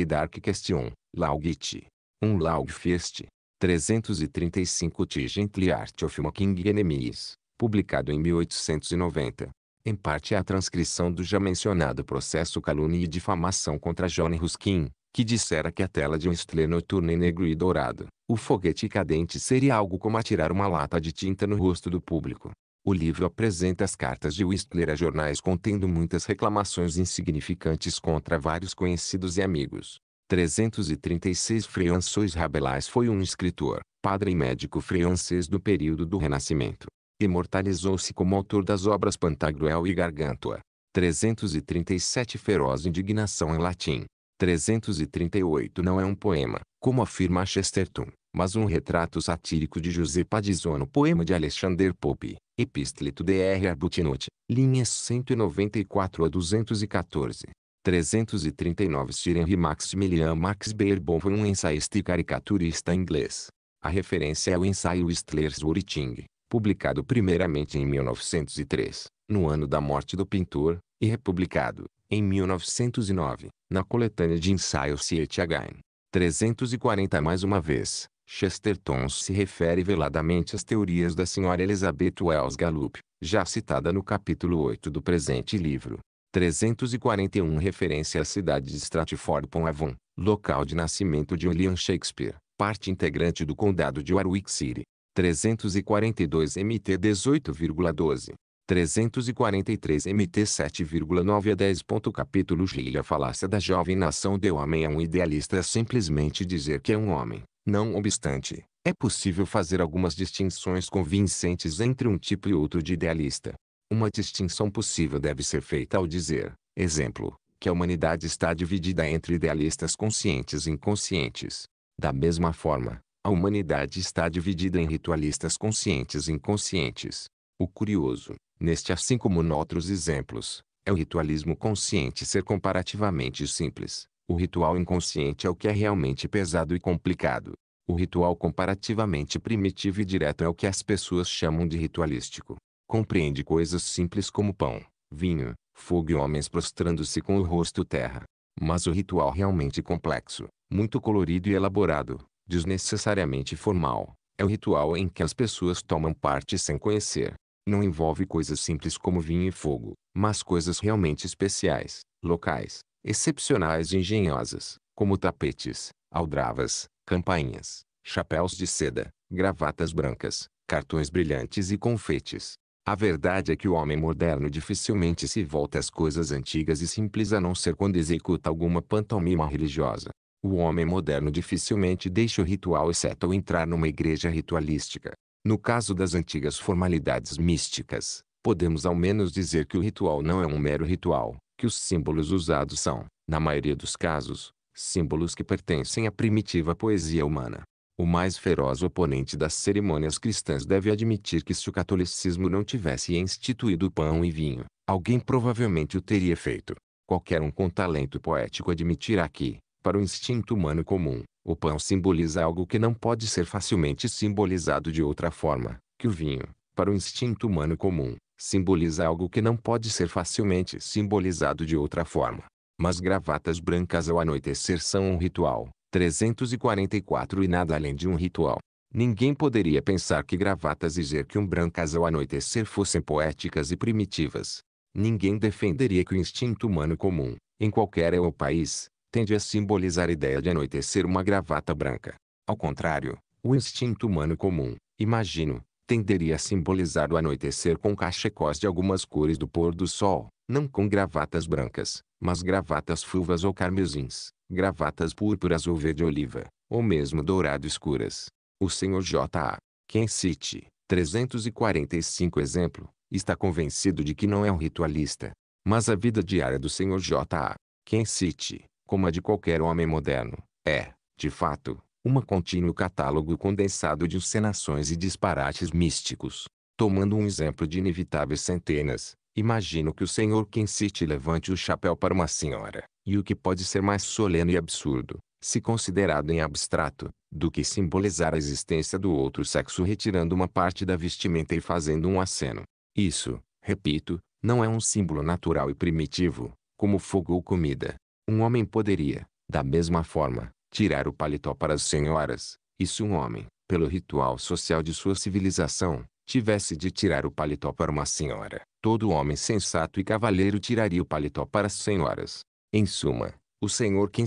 dark question, laugit. Um laugfest. 335 Tigently Art of Mocking Enemies, publicado em 1890. Em parte é a transcrição do já mencionado processo calúnia e difamação contra John Ruskin, que dissera que a tela de um estrela noturna em negro e dourado, o foguete cadente seria algo como atirar uma lata de tinta no rosto do público. O livro apresenta as cartas de Whistler a jornais contendo muitas reclamações insignificantes contra vários conhecidos e amigos. 336 François Rabelais foi um escritor, padre e médico francês do período do Renascimento. Imortalizou-se como autor das obras Pantagruel e Gargantua. 337 Feroz indignação em latim. 338 não é um poema, como afirma Chesterton, mas um retrato satírico de José Padizono, poema de Alexander Pope, Epístleto Dr. Arbuthnot, linhas 194 a 214. 339 Sir Henry Maximilian Max Beerbohm foi um ensaísta e caricaturista inglês. A referência é o ensaio Stlerswurting, publicado primeiramente em 1903, no ano da morte do pintor, e republicado, em 1909, na coletânea de ensaios Again*. 340 mais uma vez, Chesterton se refere veladamente às teorias da senhora Elizabeth Wells Gallup, já citada no capítulo 8 do presente livro. 341 Referência à cidade de Stratford-upon-Avon, local de nascimento de William Shakespeare, parte integrante do condado de Warwick City. 342 MT 18,12, 343 MT 7,9 a 10. Capítulo G. A falácia da jovem nação deu homem a um idealista é simplesmente dizer que é um homem. Não obstante, é possível fazer algumas distinções convincentes entre um tipo e outro de idealista. Uma distinção possível deve ser feita ao dizer, exemplo, que a humanidade está dividida entre idealistas conscientes e inconscientes. Da mesma forma, a humanidade está dividida em ritualistas conscientes e inconscientes. O curioso, neste assim como noutros exemplos, é o ritualismo consciente ser comparativamente simples. O ritual inconsciente é o que é realmente pesado e complicado. O ritual comparativamente primitivo e direto é o que as pessoas chamam de ritualístico. Compreende coisas simples como pão, vinho, fogo e homens prostrando-se com o rosto terra. Mas o ritual realmente complexo, muito colorido e elaborado, desnecessariamente formal. É o ritual em que as pessoas tomam parte sem conhecer. Não envolve coisas simples como vinho e fogo, mas coisas realmente especiais, locais, excepcionais e engenhosas, como tapetes, aldravas, campainhas, chapéus de seda, gravatas brancas, cartões brilhantes e confetes. A verdade é que o homem moderno dificilmente se volta às coisas antigas e simples a não ser quando executa alguma pantomima religiosa. O homem moderno dificilmente deixa o ritual exceto ao entrar numa igreja ritualística. No caso das antigas formalidades místicas, podemos ao menos dizer que o ritual não é um mero ritual, que os símbolos usados são, na maioria dos casos, símbolos que pertencem à primitiva poesia humana. O mais feroz oponente das cerimônias cristãs deve admitir que se o catolicismo não tivesse instituído pão e vinho, alguém provavelmente o teria feito. Qualquer um com talento poético admitirá que, para o instinto humano comum, o pão simboliza algo que não pode ser facilmente simbolizado de outra forma, que o vinho, para o instinto humano comum, simboliza algo que não pode ser facilmente simbolizado de outra forma. Mas gravatas brancas ao anoitecer são um ritual, 344 e nada além de um ritual. Ninguém poderia pensar que gravatas e um brancas ao anoitecer fossem poéticas e primitivas. Ninguém defenderia que o instinto humano comum, em qualquer é o país, tende a simbolizar a ideia de anoitecer uma gravata branca. Ao contrário, o instinto humano comum, imagino, tenderia a simbolizar o anoitecer com cachecóis de algumas cores do pôr do sol, não com gravatas brancas, mas gravatas fulvas ou carmesins, gravatas púrpuras ou verde-oliva, ou mesmo dourado escuras. O senhor J.A. Quem cite 345 exemplo, está convencido de que não é um ritualista. Mas a vida diária do senhor J.A. Quem cite como a de qualquer homem moderno, é, de fato, uma contínuo catálogo condensado de encenações e disparates místicos. Tomando um exemplo de inevitáveis centenas, imagino que o senhor Kensite levante o chapéu para uma senhora, e o que pode ser mais solene e absurdo, se considerado em abstrato, do que simbolizar a existência do outro sexo retirando uma parte da vestimenta e fazendo um aceno. Isso, repito, não é um símbolo natural e primitivo, como fogo ou comida, um homem poderia, da mesma forma, tirar o paletó para as senhoras, e se um homem, pelo ritual social de sua civilização, tivesse de tirar o paletó para uma senhora, todo homem sensato e cavalheiro tiraria o paletó para as senhoras. Em suma, o senhor quem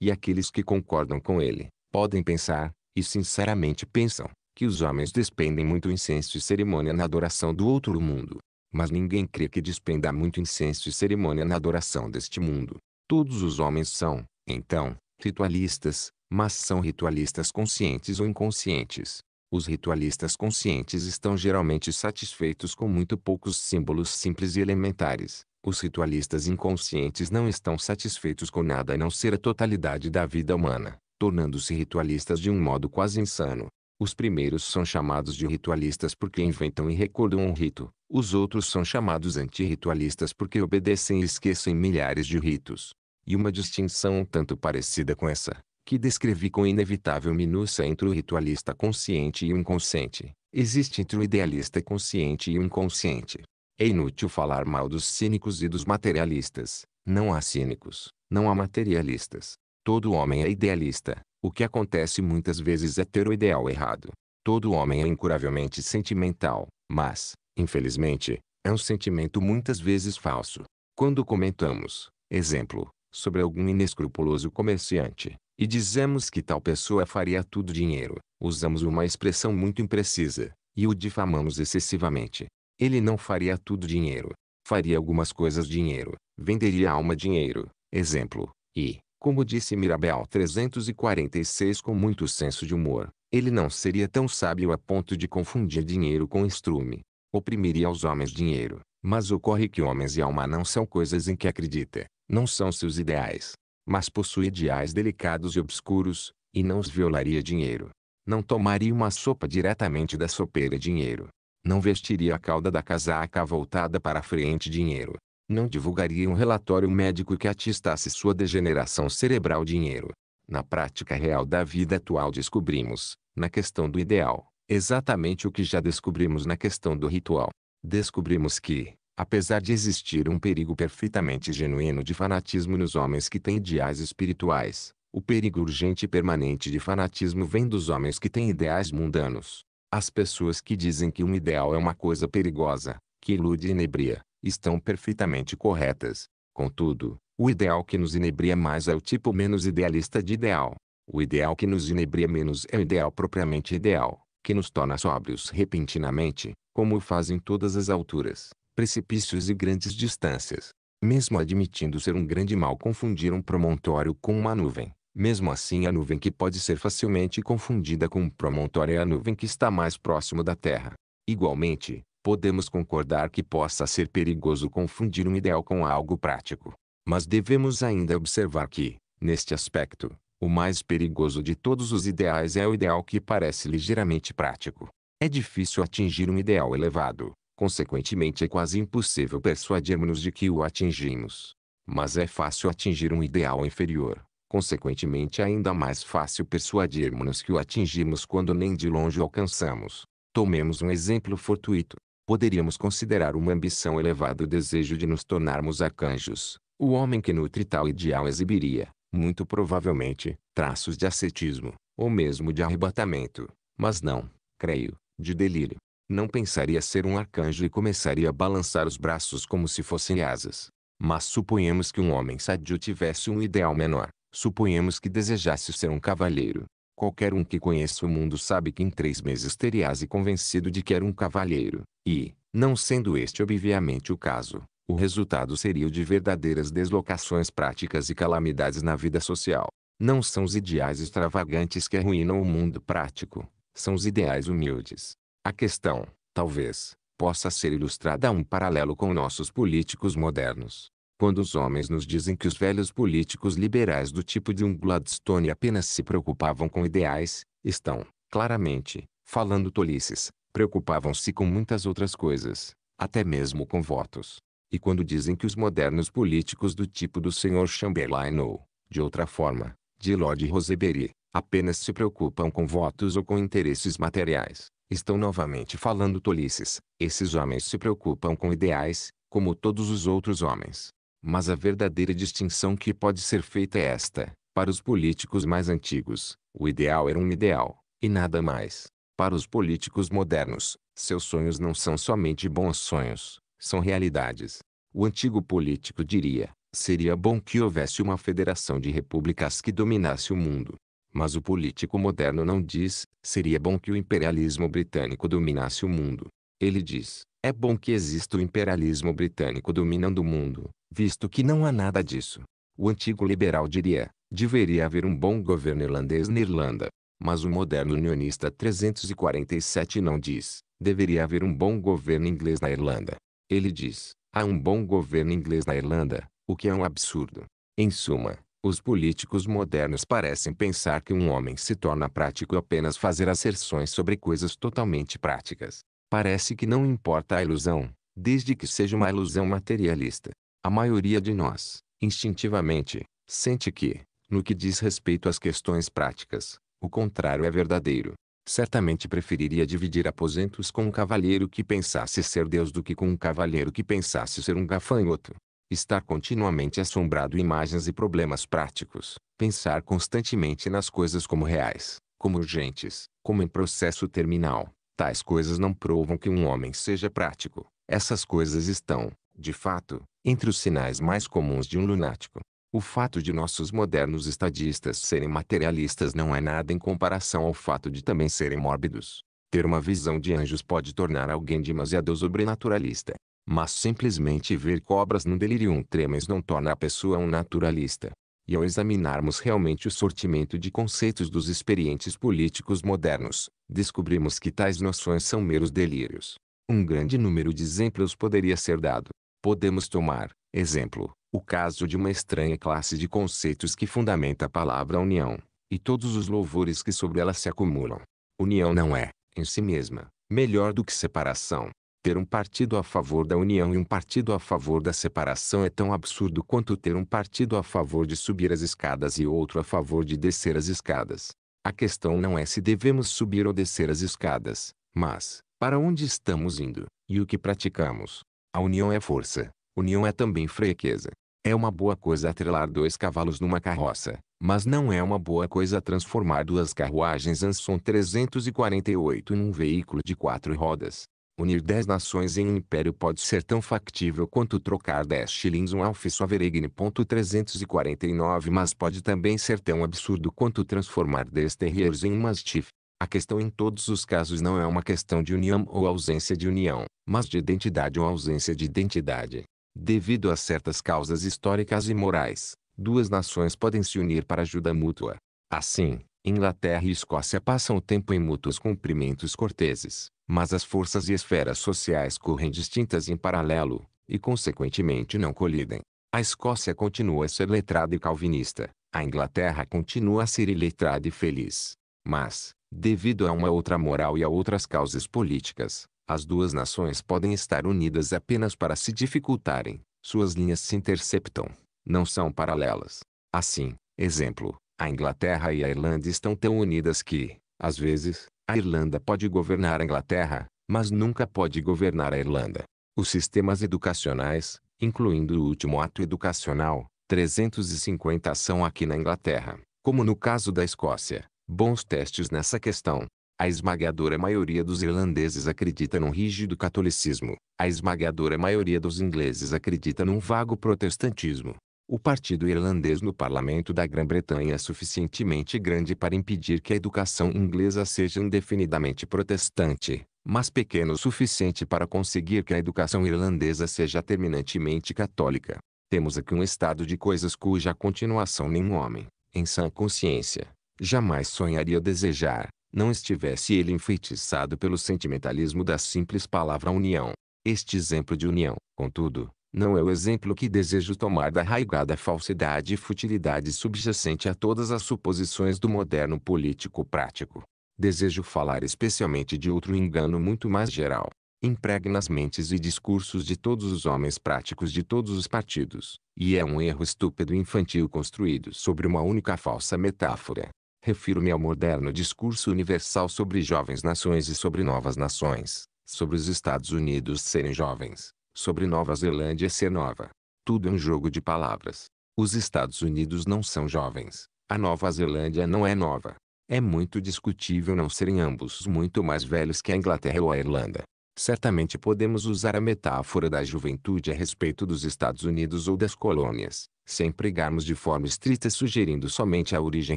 e aqueles que concordam com ele, podem pensar, e sinceramente pensam, que os homens despendem muito incenso e cerimônia na adoração do outro mundo. Mas ninguém crê que despenda muito incenso e cerimônia na adoração deste mundo. Todos os homens são, então, ritualistas, mas são ritualistas conscientes ou inconscientes. Os ritualistas conscientes estão geralmente satisfeitos com muito poucos símbolos simples e elementares. Os ritualistas inconscientes não estão satisfeitos com nada a não ser a totalidade da vida humana, tornando-se ritualistas de um modo quase insano. Os primeiros são chamados de ritualistas porque inventam e recordam um rito. Os outros são chamados antirritualistas porque obedecem e esquecem milhares de ritos. E uma distinção um tanto parecida com essa, que descrevi com inevitável minúcia entre o ritualista consciente e o inconsciente, existe entre o idealista consciente e o inconsciente. É inútil falar mal dos cínicos e dos materialistas. Não há cínicos, não há materialistas. Todo homem é idealista, o que acontece muitas vezes é ter o ideal errado. Todo homem é incuravelmente sentimental, mas, infelizmente, é um sentimento muitas vezes falso. Quando comentamos, exemplo, sobre algum inescrupuloso comerciante, e dizemos que tal pessoa faria tudo dinheiro, usamos uma expressão muito imprecisa, e o difamamos excessivamente. Ele não faria tudo dinheiro, faria algumas coisas dinheiro, venderia alma dinheiro, exemplo, e, como disse Mirabel 346 com muito senso de humor, ele não seria tão sábio a ponto de confundir dinheiro com estrume. Oprimiria aos homens dinheiro, mas ocorre que homens e alma não são coisas em que acredita, não são seus ideais. Mas possui ideais delicados e obscuros, e não os violaria dinheiro. Não tomaria uma sopa diretamente da sopeira dinheiro. Não vestiria a cauda da casaca voltada para a frente dinheiro não divulgaria um relatório médico que atestasse sua degeneração cerebral dinheiro. Na prática real da vida atual descobrimos, na questão do ideal, exatamente o que já descobrimos na questão do ritual. Descobrimos que, apesar de existir um perigo perfeitamente genuíno de fanatismo nos homens que têm ideais espirituais, o perigo urgente e permanente de fanatismo vem dos homens que têm ideais mundanos. As pessoas que dizem que um ideal é uma coisa perigosa, que ilude e inebria, estão perfeitamente corretas. Contudo, o ideal que nos inebria mais é o tipo menos idealista de ideal. O ideal que nos inebria menos é o ideal propriamente ideal, que nos torna sóbrios repentinamente, como o fazem todas as alturas, precipícios e grandes distâncias. Mesmo admitindo ser um grande mal confundir um promontório com uma nuvem, mesmo assim a nuvem que pode ser facilmente confundida com um promontório é a nuvem que está mais próximo da Terra. Igualmente, podemos concordar que possa ser perigoso confundir um ideal com algo prático. Mas devemos ainda observar que, neste aspecto, o mais perigoso de todos os ideais é o ideal que parece ligeiramente prático. É difícil atingir um ideal elevado, consequentemente é quase impossível persuadirmos-nos de que o atingimos. Mas é fácil atingir um ideal inferior, consequentemente é ainda mais fácil persuadirmos-nos que o atingimos quando nem de longe o alcançamos. Tomemos um exemplo fortuito poderíamos considerar uma ambição elevada o desejo de nos tornarmos arcanjos. O homem que nutre tal ideal exibiria, muito provavelmente, traços de ascetismo, ou mesmo de arrebatamento. Mas não, creio, de delírio. Não pensaria ser um arcanjo e começaria a balançar os braços como se fossem asas. Mas suponhamos que um homem sadio tivesse um ideal menor. Suponhamos que desejasse ser um cavalheiro. Qualquer um que conheça o mundo sabe que em três meses teria se convencido de que era um cavalheiro. E, não sendo este obviamente o caso, o resultado seria o de verdadeiras deslocações práticas e calamidades na vida social. Não são os ideais extravagantes que arruinam o mundo prático, são os ideais humildes. A questão, talvez, possa ser ilustrada a um paralelo com nossos políticos modernos. Quando os homens nos dizem que os velhos políticos liberais do tipo de um Gladstone apenas se preocupavam com ideais, estão, claramente, falando tolices, preocupavam-se com muitas outras coisas, até mesmo com votos. E quando dizem que os modernos políticos do tipo do Sr. Chamberlain ou, de outra forma, de Lord Rosebery, apenas se preocupam com votos ou com interesses materiais, estão novamente falando tolices. Esses homens se preocupam com ideais, como todos os outros homens. Mas a verdadeira distinção que pode ser feita é esta. Para os políticos mais antigos, o ideal era um ideal, e nada mais. Para os políticos modernos, seus sonhos não são somente bons sonhos, são realidades. O antigo político diria: seria bom que houvesse uma federação de repúblicas que dominasse o mundo. Mas o político moderno não diz: seria bom que o imperialismo britânico dominasse o mundo. Ele diz: é bom que exista o imperialismo britânico dominando o mundo, visto que não há nada disso. O antigo liberal diria: deveria haver um bom governo irlandês na Irlanda, mas o moderno unionista 347 não diz, deveria haver um bom governo inglês na Irlanda. Ele diz, há um bom governo inglês na Irlanda, o que é um absurdo. Em suma, os políticos modernos parecem pensar que um homem se torna prático apenas fazer asserções sobre coisas totalmente práticas. Parece que não importa a ilusão, desde que seja uma ilusão materialista. A maioria de nós, instintivamente, sente que, no que diz respeito às questões práticas, o contrário é verdadeiro. Certamente preferiria dividir aposentos com um cavalheiro que pensasse ser Deus do que com um cavalheiro que pensasse ser um gafanhoto. Estar continuamente assombrado imagens e problemas práticos, pensar constantemente nas coisas como reais, como urgentes, como em processo terminal. Tais coisas não provam que um homem seja prático. Essas coisas estão, de fato, entre os sinais mais comuns de um lunático. O fato de nossos modernos estadistas serem materialistas não é nada em comparação ao fato de também serem mórbidos. Ter uma visão de anjos pode tornar alguém demasiado sobrenaturalista. Mas simplesmente ver cobras no delirium tremens não torna a pessoa um naturalista. E ao examinarmos realmente o sortimento de conceitos dos experientes políticos modernos, descobrimos que tais noções são meros delírios. Um grande número de exemplos poderia ser dado. Podemos tomar, exemplo, o caso de uma estranha classe de conceitos que fundamenta a palavra união, e todos os louvores que sobre ela se acumulam. União não é, em si mesma, melhor do que separação. Ter um partido a favor da união e um partido a favor da separação é tão absurdo quanto ter um partido a favor de subir as escadas e outro a favor de descer as escadas. A questão não é se devemos subir ou descer as escadas, mas, para onde estamos indo, e o que praticamos. A união é força, união é também fraqueza. É uma boa coisa atrelar dois cavalos numa carroça, mas não é uma boa coisa transformar duas carruagens Anson 348 em um veículo de quatro rodas. Unir dez nações em um império pode ser tão factível quanto trocar dez shillings um alf sovereign. 349 mas pode também ser tão absurdo quanto transformar dez terriers em um mastiff. A questão em todos os casos não é uma questão de união ou ausência de união, mas de identidade ou ausência de identidade. Devido a certas causas históricas e morais, duas nações podem se unir para ajuda mútua. Assim, Inglaterra e Escócia passam o tempo em mútuos cumprimentos corteses, mas as forças e esferas sociais correm distintas em paralelo, e consequentemente não colidem. A Escócia continua a ser letrada e calvinista, a Inglaterra continua a ser iletrada e feliz. Mas, devido a uma outra moral e a outras causas políticas, as duas nações podem estar unidas apenas para se dificultarem. Suas linhas se interceptam, não são paralelas. Assim, exemplo, a Inglaterra e a Irlanda estão tão unidas que, às vezes, a Irlanda pode governar a Inglaterra, mas nunca pode governar a Irlanda. Os sistemas educacionais, incluindo o último ato educacional, 350 são aqui na Inglaterra, como no caso da Escócia, bons testes nessa questão. A esmagadora maioria dos irlandeses acredita num rígido catolicismo. A esmagadora maioria dos ingleses acredita num vago protestantismo. O partido irlandês no parlamento da Grã-Bretanha é suficientemente grande para impedir que a educação inglesa seja indefinidamente protestante, mas pequeno o suficiente para conseguir que a educação irlandesa seja terminantemente católica. Temos aqui um estado de coisas cuja continuação nenhum homem, em sã consciência, jamais sonharia desejar não estivesse ele enfeitiçado pelo sentimentalismo da simples palavra união. Este exemplo de união, contudo, não é o exemplo que desejo tomar da raigada falsidade e futilidade subjacente a todas as suposições do moderno político prático. Desejo falar especialmente de outro engano muito mais geral. Impregna nas mentes e discursos de todos os homens práticos de todos os partidos, e é um erro estúpido e infantil construído sobre uma única falsa metáfora, refiro-me ao moderno discurso universal sobre jovens nações e sobre novas nações, sobre os Estados Unidos serem jovens, sobre Nova Zelândia ser nova. Tudo é um jogo de palavras. Os Estados Unidos não são jovens, a Nova Zelândia não é nova. É muito discutível não serem ambos muito mais velhos que a Inglaterra ou a Irlanda. Certamente podemos usar a metáfora da juventude a respeito dos Estados Unidos ou das colônias, sem pregarmos de forma estrita sugerindo somente a origem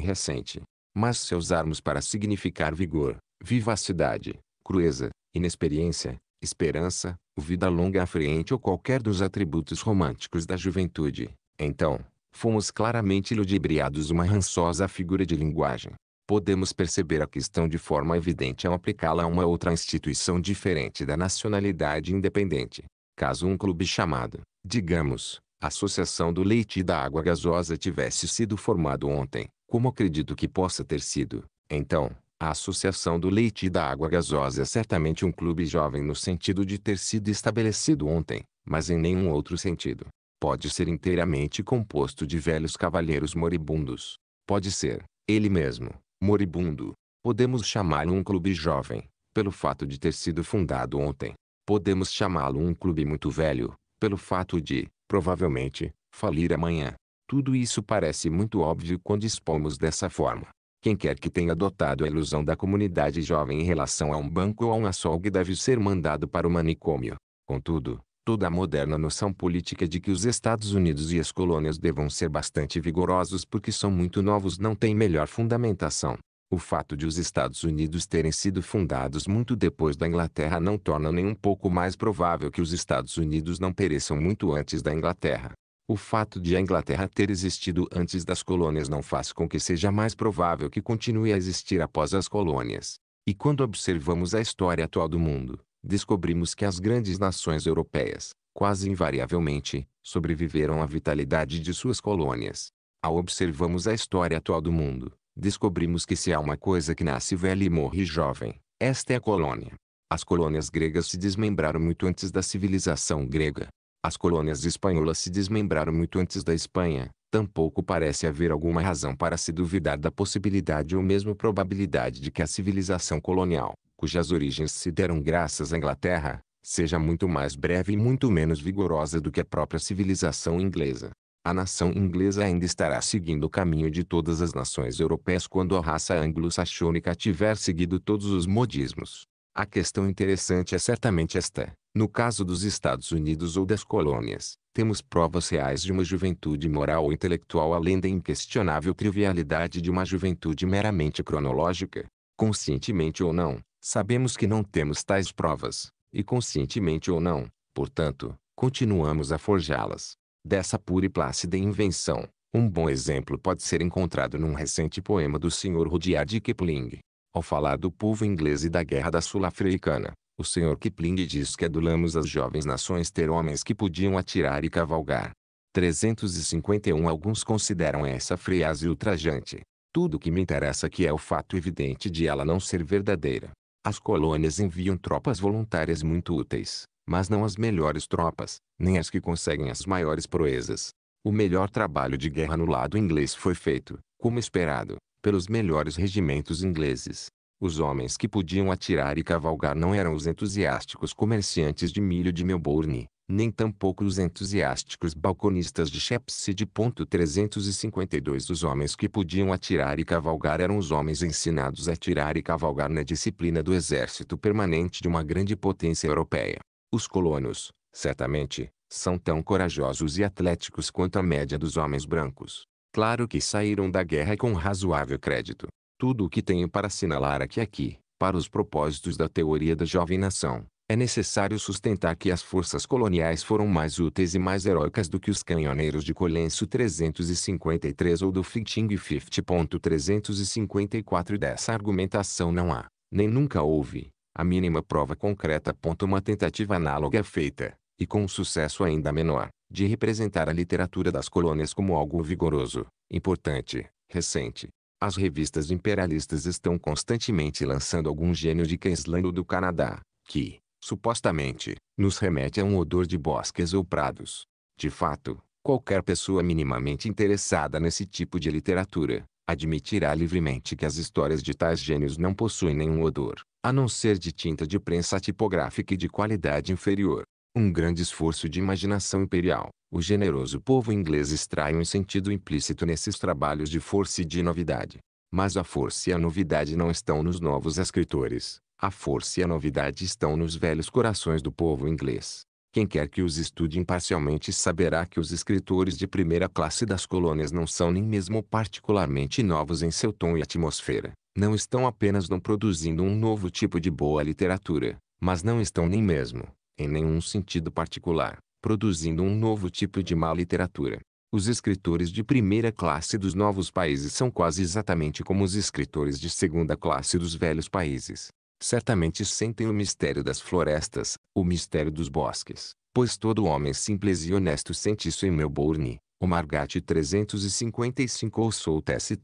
recente. Mas se usarmos para significar vigor, vivacidade, crueza, inexperiência, esperança, vida longa à frente ou qualquer dos atributos românticos da juventude, então, fomos claramente ludibriados uma rançosa figura de linguagem. Podemos perceber a questão de forma evidente ao aplicá-la a uma outra instituição diferente da nacionalidade independente. Caso um clube chamado, digamos, Associação do Leite e da Água Gasosa tivesse sido formado ontem, como acredito que possa ter sido, então, a associação do leite e da água gasosa é certamente um clube jovem no sentido de ter sido estabelecido ontem, mas em nenhum outro sentido. Pode ser inteiramente composto de velhos cavalheiros moribundos. Pode ser, ele mesmo, moribundo. Podemos chamá-lo um clube jovem, pelo fato de ter sido fundado ontem. Podemos chamá-lo um clube muito velho, pelo fato de, provavelmente, falir amanhã. Tudo isso parece muito óbvio quando expomos dessa forma. Quem quer que tenha adotado a ilusão da comunidade jovem em relação a um banco ou a um açougue deve ser mandado para o manicômio. Contudo, toda a moderna noção política de que os Estados Unidos e as colônias devam ser bastante vigorosos porque são muito novos não tem melhor fundamentação. O fato de os Estados Unidos terem sido fundados muito depois da Inglaterra não torna nem um pouco mais provável que os Estados Unidos não pereçam muito antes da Inglaterra. O fato de a Inglaterra ter existido antes das colônias não faz com que seja mais provável que continue a existir após as colônias. E quando observamos a história atual do mundo, descobrimos que as grandes nações europeias, quase invariavelmente, sobreviveram à vitalidade de suas colônias. Ao observarmos a história atual do mundo, descobrimos que se há uma coisa que nasce velha e morre jovem, esta é a colônia. As colônias gregas se desmembraram muito antes da civilização grega, as colônias espanholas se desmembraram muito antes da Espanha, tampouco parece haver alguma razão para se duvidar da possibilidade ou mesmo probabilidade de que a civilização colonial, cujas origens se deram graças à Inglaterra, seja muito mais breve e muito menos vigorosa do que a própria civilização inglesa. A nação inglesa ainda estará seguindo o caminho de todas as nações europeias quando a raça anglo-saxônica tiver seguido todos os modismos. A questão interessante é certamente esta. No caso dos Estados Unidos ou das colônias, temos provas reais de uma juventude moral ou intelectual além da inquestionável trivialidade de uma juventude meramente cronológica. Conscientemente ou não, sabemos que não temos tais provas, e conscientemente ou não, portanto, continuamos a forjá-las. Dessa pura e plácida invenção, um bom exemplo pode ser encontrado num recente poema do Sr. Rudyard Kipling. Ao falar do povo inglês e da Guerra da Sul-Africana, o Sr. Kipling diz que adulamos as jovens nações ter homens que podiam atirar e cavalgar. 351 Alguns consideram essa frase ultrajante. Tudo o que me interessa aqui é o fato evidente de ela não ser verdadeira. As colônias enviam tropas voluntárias muito úteis, mas não as melhores tropas, nem as que conseguem as maiores proezas. O melhor trabalho de guerra no lado inglês foi feito, como esperado, pelos melhores regimentos ingleses, os homens que podiam atirar e cavalgar não eram os entusiásticos comerciantes de milho de Melbourne, nem tampouco os entusiásticos balconistas de Shepside. 352 Os homens que podiam atirar e cavalgar eram os homens ensinados a atirar e cavalgar na disciplina do exército permanente de uma grande potência europeia. Os colonos, certamente, são tão corajosos e atléticos quanto a média dos homens brancos. Claro que saíram da guerra com razoável crédito. Tudo o que tenho para assinalar é que aqui, para os propósitos da teoria da jovem nação, é necessário sustentar que as forças coloniais foram mais úteis e mais heróicas do que os canhoneiros de Colenso 353 ou do Fitting 50.354 e dessa argumentação não há, nem nunca houve, a mínima prova concreta. Uma tentativa análoga feita, e com um sucesso ainda menor, de representar a literatura das colônias como algo vigoroso, importante, recente, as revistas imperialistas estão constantemente lançando algum gênio de Queensland ou do Canadá, que, supostamente, nos remete a um odor de bosques ou prados. De fato, qualquer pessoa minimamente interessada nesse tipo de literatura, admitirá livremente que as histórias de tais gênios não possuem nenhum odor, a não ser de tinta de prensa tipográfica e de qualidade inferior um grande esforço de imaginação imperial, o generoso povo inglês extrai um sentido implícito nesses trabalhos de força e de novidade. Mas a força e a novidade não estão nos novos escritores, a força e a novidade estão nos velhos corações do povo inglês. Quem quer que os estude imparcialmente saberá que os escritores de primeira classe das colônias não são nem mesmo particularmente novos em seu tom e atmosfera. Não estão apenas não produzindo um novo tipo de boa literatura, mas não estão nem mesmo em nenhum sentido particular, produzindo um novo tipo de má literatura. Os escritores de primeira classe dos novos países são quase exatamente como os escritores de segunda classe dos velhos países. Certamente sentem o mistério das florestas, o mistério dos bosques, pois todo homem simples e honesto sente isso em Melbourne, o Margate 355 ou Sou TST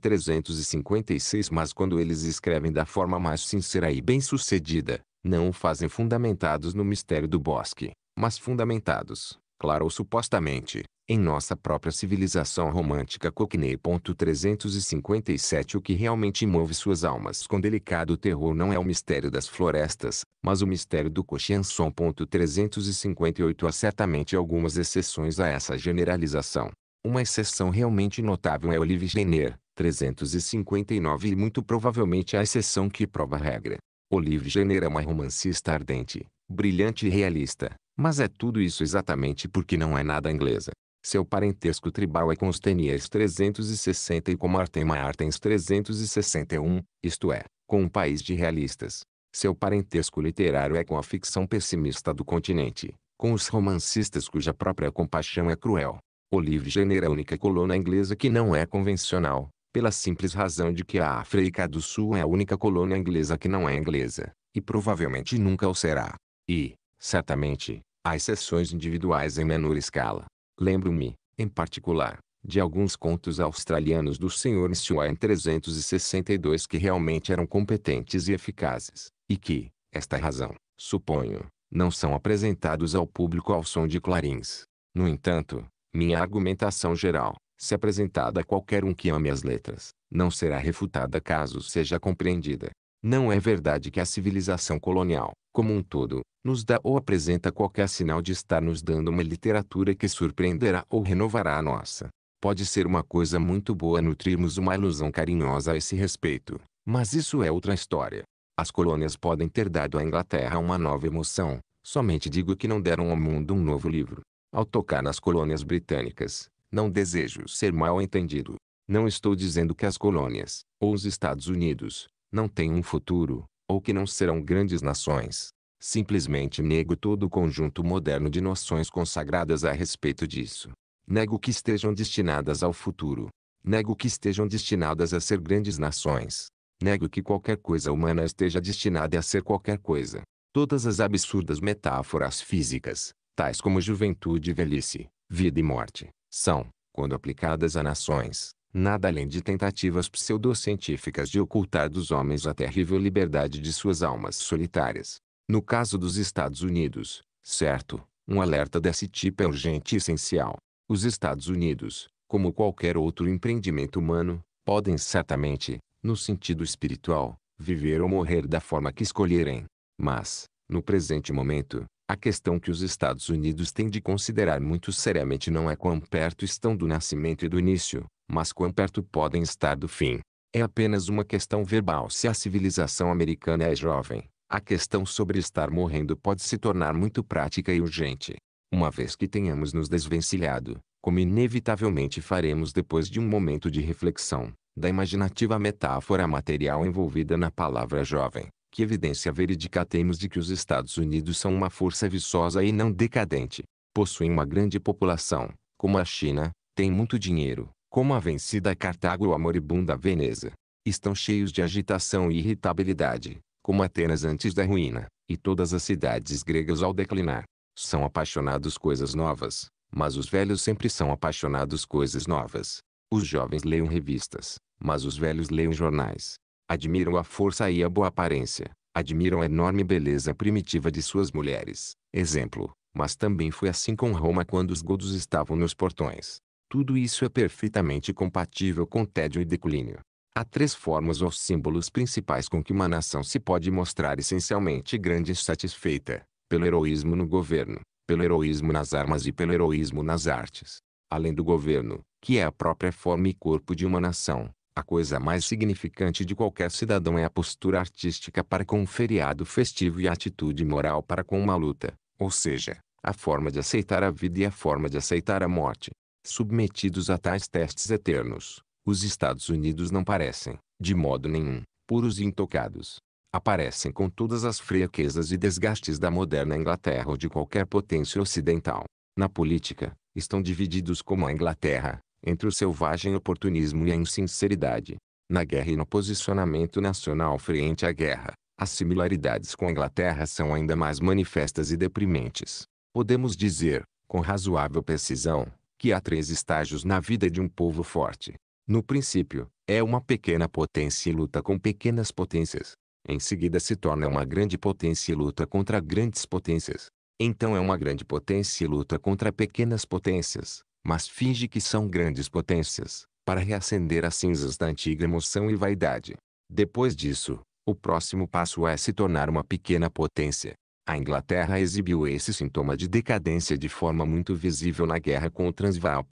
356 mas quando eles escrevem da forma mais sincera e bem-sucedida, não o fazem fundamentados no mistério do bosque, mas fundamentados, claro ou supostamente, em nossa própria civilização romântica 357 O que realmente move suas almas com delicado terror não é o mistério das florestas, mas o mistério do Cochinson. 358 Há certamente algumas exceções a essa generalização. Uma exceção realmente notável é Olive Jenner, 359 e muito provavelmente a exceção que prova a regra. Olive Jenner é uma romancista ardente, brilhante e realista. Mas é tudo isso exatamente porque não é nada inglesa. Seu parentesco tribal é com os Teniers 360 e com Martema Artens 361, isto é, com um país de realistas. Seu parentesco literário é com a ficção pessimista do continente, com os romancistas cuja própria compaixão é cruel. Olive Jenner é a única coluna inglesa que não é convencional, pela simples razão de que a África do Sul é a única colônia inglesa que não é inglesa, e provavelmente nunca o será. E, certamente, há exceções individuais em menor escala. Lembro-me, em particular, de alguns contos australianos do Sr. Stuart em 362 que realmente eram competentes e eficazes, e que, esta razão, suponho, não são apresentados ao público ao som de clarins. No entanto, minha argumentação geral, se apresentada a qualquer um que ame as letras, não será refutada caso seja compreendida. Não é verdade que a civilização colonial, como um todo, nos dá ou apresenta qualquer sinal de estar nos dando uma literatura que surpreenderá ou renovará a nossa. Pode ser uma coisa muito boa nutrirmos uma ilusão carinhosa a esse respeito, mas isso é outra história. As colônias podem ter dado à Inglaterra uma nova emoção, somente digo que não deram ao mundo um novo livro. Ao tocar nas colônias britânicas, não desejo ser mal entendido. Não estou dizendo que as colônias, ou os Estados Unidos, não têm um futuro, ou que não serão grandes nações. Simplesmente nego todo o conjunto moderno de noções consagradas a respeito disso. Nego que estejam destinadas ao futuro. Nego que estejam destinadas a ser grandes nações. Nego que qualquer coisa humana esteja destinada a ser qualquer coisa. Todas as absurdas metáforas físicas, tais como juventude e velhice, vida e morte, são, quando aplicadas a nações, nada além de tentativas pseudocientíficas de ocultar dos homens a terrível liberdade de suas almas solitárias. No caso dos Estados Unidos, certo, um alerta desse tipo é urgente e essencial. Os Estados Unidos, como qualquer outro empreendimento humano, podem certamente, no sentido espiritual, viver ou morrer da forma que escolherem. Mas, no presente momento, a questão que os Estados Unidos têm de considerar muito seriamente não é quão perto estão do nascimento e do início, mas quão perto podem estar do fim. É apenas uma questão verbal se a civilização americana é jovem. A questão sobre estar morrendo pode se tornar muito prática e urgente. Uma vez que tenhamos nos desvencilhado, como inevitavelmente faremos depois de um momento de reflexão, da imaginativa metáfora material envolvida na palavra jovem, que evidência verídica temos de que os Estados Unidos são uma força viçosa e não decadente. Possuem uma grande população, como a China, têm muito dinheiro, como a vencida Cartago ou a moribunda Veneza. Estão cheios de agitação e irritabilidade, como Atenas antes da ruína, e todas as cidades gregas ao declinar. São apaixonados coisas novas, mas os velhos sempre são apaixonados coisas novas. Os jovens leiam revistas, mas os velhos leiam jornais. Admiram a força e a boa aparência. Admiram a enorme beleza primitiva de suas mulheres. Exemplo. Mas também foi assim com Roma quando os godos estavam nos portões. Tudo isso é perfeitamente compatível com tédio e declínio. Há três formas ou símbolos principais com que uma nação se pode mostrar essencialmente grande e satisfeita: pelo heroísmo no governo, pelo heroísmo nas armas e pelo heroísmo nas artes. Além do governo, que é a própria forma e corpo de uma nação, a coisa mais significante de qualquer cidadão é a postura artística para com um feriado festivo e a atitude moral para com uma luta, ou seja, a forma de aceitar a vida e a forma de aceitar a morte. Submetidos a tais testes eternos, os Estados Unidos não parecem, de modo nenhum, puros e intocados. Aparecem com todas as fraquezas e desgastes da moderna Inglaterra ou de qualquer potência ocidental. Na política, estão divididos como a Inglaterra, entre o selvagem oportunismo e a insinceridade. Na guerra e no posicionamento nacional frente à guerra, as similaridades com a Inglaterra são ainda mais manifestas e deprimentes. Podemos dizer, com razoável precisão, que há três estágios na vida de um povo forte. No princípio, é uma pequena potência e luta com pequenas potências. Em seguida se torna uma grande potência e luta contra grandes potências. Então é uma grande potência e luta contra pequenas potências, mas finge que são grandes potências, para reacender as cinzas da antiga emoção e vaidade. Depois disso, o próximo passo é se tornar uma pequena potência. A Inglaterra exibiu esse sintoma de decadência de forma muito visível na guerra com o Transvaal.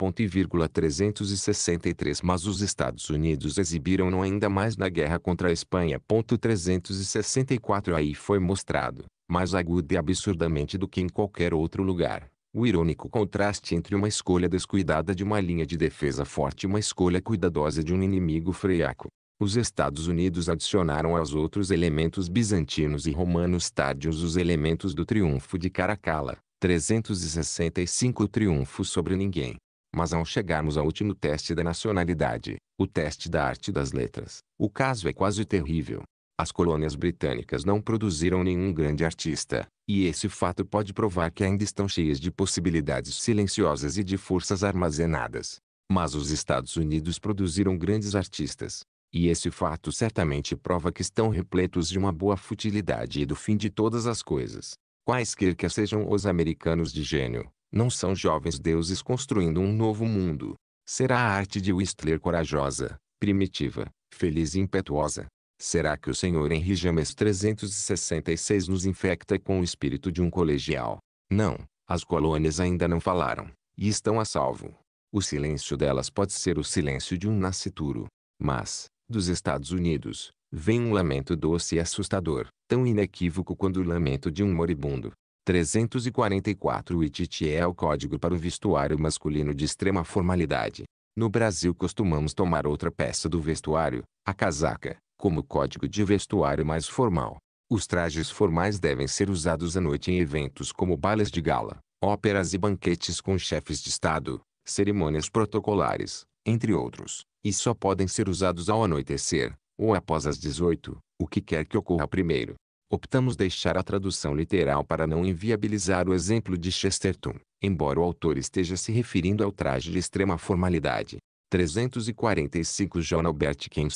363 Mas os Estados Unidos exibiram-no ainda mais na guerra contra a Espanha. 364 Aí foi mostrado, mais agudo e absurdamente do que em qualquer outro lugar, o irônico contraste entre uma escolha descuidada de uma linha de defesa forte e uma escolha cuidadosa de um inimigo freiaco. Os Estados Unidos adicionaram aos outros elementos bizantinos e romanos tardios os elementos do triunfo de Caracalla, 365 triunfos sobre ninguém. Mas ao chegarmos ao último teste da nacionalidade, o teste da arte das letras, o caso é quase terrível. As colônias britânicas não produziram nenhum grande artista, e esse fato pode provar que ainda estão cheias de possibilidades silenciosas e de forças armazenadas. Mas os Estados Unidos produziram grandes artistas, e esse fato certamente prova que estão repletos de uma boa futilidade e do fim de todas as coisas. Quaisquer que sejam os americanos de gênio, não são jovens deuses construindo um novo mundo. Será a arte de Whistler corajosa, primitiva, feliz e impetuosa, Será que o Senhor Henri James 366 nos infecta com o espírito de um colegial? Não, as colônias ainda não falaram, e estão a salvo. O silêncio delas pode ser o silêncio de um nascituro. Mas, dos Estados Unidos, vem um lamento doce e assustador, tão inequívoco quanto o lamento de um moribundo. 344 ITT é o código para o vestuário masculino de extrema formalidade. No Brasil costumamos tomar outra peça do vestuário, a casaca como código de vestuário mais formal. Os trajes formais devem ser usados à noite em eventos como bailes de gala, óperas e banquetes com chefes de Estado, cerimônias protocolares, entre outros, e só podem ser usados ao anoitecer, ou após as 18, o que quer que ocorra primeiro. Optamos deixar a tradução literal para não inviabilizar o exemplo de Chesterton, embora o autor esteja se referindo ao traje de extrema formalidade. 345 John Albert Ken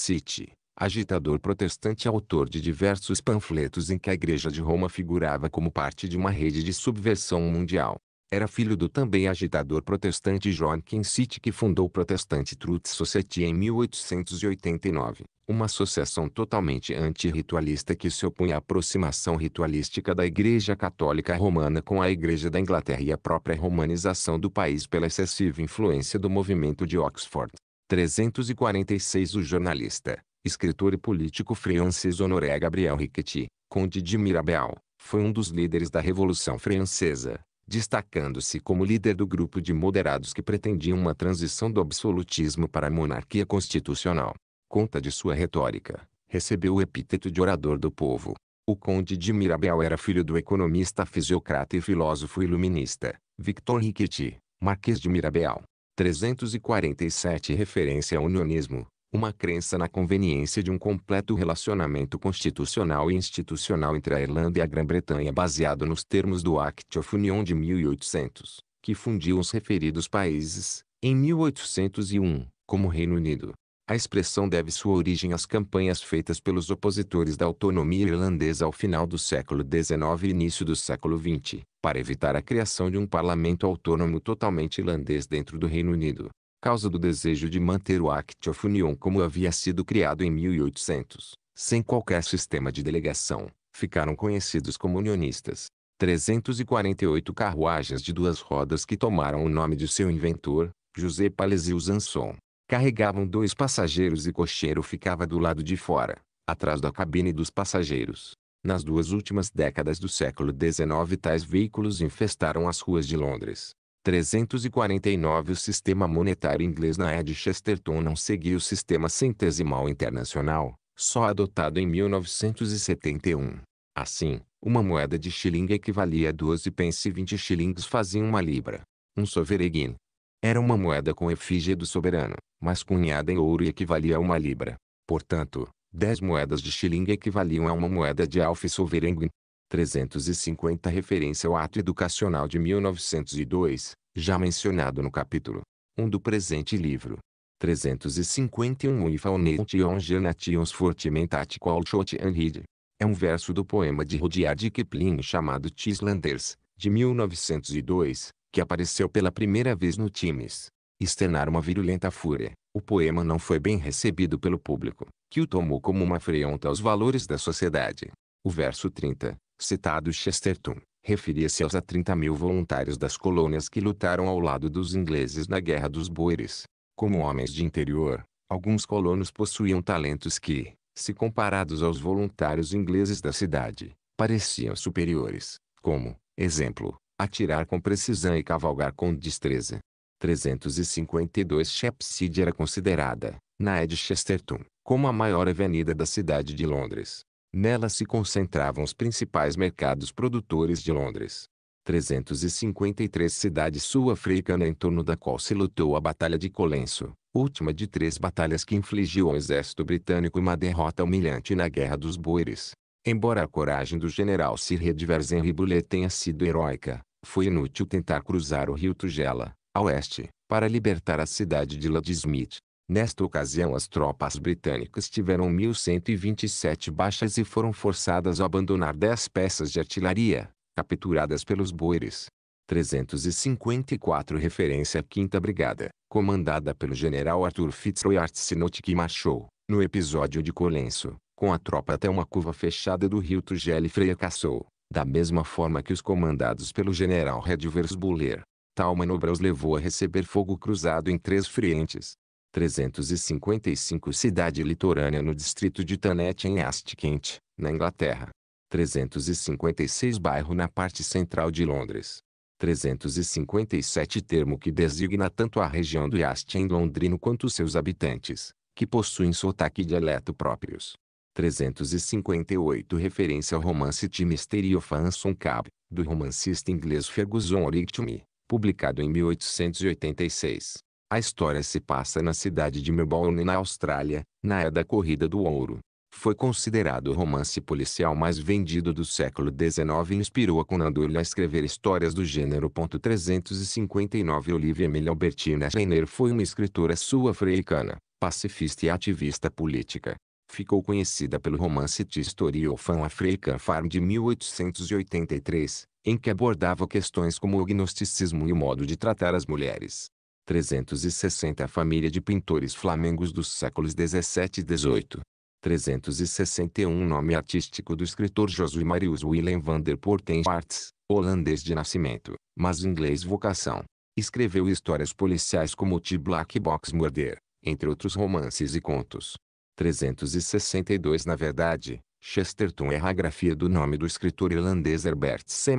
agitador protestante autor de diversos panfletos em que a Igreja de Roma figurava como parte de uma rede de subversão mundial. Era filho do também agitador protestante John Kinsey que fundou o protestante Truth Society em 1889, uma associação totalmente antirritualista que se opunha à aproximação ritualística da Igreja Católica Romana com a Igreja da Inglaterra e à própria romanização do país pela excessiva influência do movimento de Oxford. 346 O jornalista, escritor e político francês Honoré Gabriel Riquetti, conde de Mirabel, foi um dos líderes da Revolução Francesa, destacando-se como líder do grupo de moderados que pretendiam uma transição do absolutismo para a monarquia constitucional. Conta de sua retórica, recebeu o epíteto de orador do povo. O conde de Mirabel era filho do economista fisiocrata e filósofo iluminista, Victor Riquetti, marquês de Mirabel. 347 Referência ao unionismo, uma crença na conveniência de um completo relacionamento constitucional e institucional entre a Irlanda e a Grã-Bretanha baseado nos termos do Act of Union de 1800, que fundiu os referidos países, em 1801, como Reino Unido. A expressão deve sua origem às campanhas feitas pelos opositores da autonomia irlandesa ao final do século XIX e início do século XX, para evitar a criação de um parlamento autônomo totalmente irlandês dentro do Reino Unido causa do desejo de manter o Act of Union como havia sido criado em 1800, sem qualquer sistema de delegação, ficaram conhecidos como unionistas. 348 carruagens de duas rodas que tomaram o nome de seu inventor, José Palesio Anson, Carregavam dois passageiros e cocheiro ficava do lado de fora, atrás da cabine dos passageiros. Nas duas últimas décadas do século XIX tais veículos infestaram as ruas de Londres, 349 O sistema monetário inglês na Ed Chesterton não seguia o sistema centesimal internacional, só adotado em 1971. Assim, uma moeda de shilling equivalia a 12 pence e 20 shillings faziam uma libra. Um sovereign. Era uma moeda com efígie do soberano, mas cunhada em ouro e equivalia a uma libra. Portanto, 10 moedas de shilling equivaliam a uma moeda de alfa sovereign. 350 referência ao Ato Educacional de 1902, já mencionado no capítulo 1 do presente livro. 351 Unifaunation Genations Fortimentat Qualchot Anrid. É um verso do poema de Rudyard Kipling chamado Tislanders, de 1902, que apareceu pela primeira vez no Times. Externar uma virulenta fúria, o poema não foi bem recebido pelo público, que o tomou como uma afronta aos valores da sociedade. O verso 30, citado Chesterton, referia-se aos a 30 mil voluntários das colônias que lutaram ao lado dos ingleses na Guerra dos Boeres. Como homens de interior, alguns colonos possuíam talentos que, se comparados aos voluntários ingleses da cidade, pareciam superiores, como, exemplo, atirar com precisão e cavalgar com destreza. 352 Shepside era considerada, na Ed Chesterton, como a maior avenida da cidade de Londres. Nela se concentravam os principais mercados produtores de Londres. 353 cidade sul-africana em torno da qual se lutou a Batalha de Colenso, última de três batalhas que infligiu ao exército britânico uma derrota humilhante na Guerra dos Boeres. Embora a coragem do general Sir Redvers Henry Bullet tenha sido heróica, foi inútil tentar cruzar o rio Tugela, a oeste, para libertar a cidade de Ladysmith, Nesta ocasião as tropas britânicas tiveram 1.127 baixas e foram forçadas a abandonar 10 peças de artilharia, capturadas pelos boeres. 354 Referência à 5 Brigada, comandada pelo general Arthur Fitzroy Artsinot que marchou, no episódio de Colenso, com a tropa até uma curva fechada do rio Tugel e fracassou, da mesma forma que os comandados pelo general Redvers Buller. Tal manobra os levou a receber fogo cruzado em três frentes, 355 Cidade litorânea no distrito de Tanet em Kent, na Inglaterra. 356 Bairro na parte central de Londres. 357 Termo que designa tanto a região do Yast em Londrino quanto seus habitantes, que possuem sotaque e dialeto próprios. 358 Referência ao romance de Misterio Fanson Cab, do romancista inglês Ferguson Origtumi, publicado em 1886. A história se passa na cidade de Melbourne, na Austrália, na era da Corrida do Ouro. Foi considerado o romance policial mais vendido do século XIX e inspirou a Conan Doyle a escrever histórias do gênero. 359 Olivia Emily Albertina Schreiner foi uma escritora sul-africana, pacifista e ativista política. Ficou conhecida pelo romance Tistori ou Fan African Farm de 1883, em que abordava questões como o gnosticismo e o modo de tratar as mulheres. 360 A família de pintores flamengos dos séculos 17 e 18. 361 Nome artístico do escritor Josué Marius Willem van der Porten Arts, holandês de nascimento, mas inglês vocação. Escreveu histórias policiais como The Black Box Murder, entre outros romances e contos. 362 Na verdade, Chesterton é a grafia do nome do escritor irlandês Herbert C.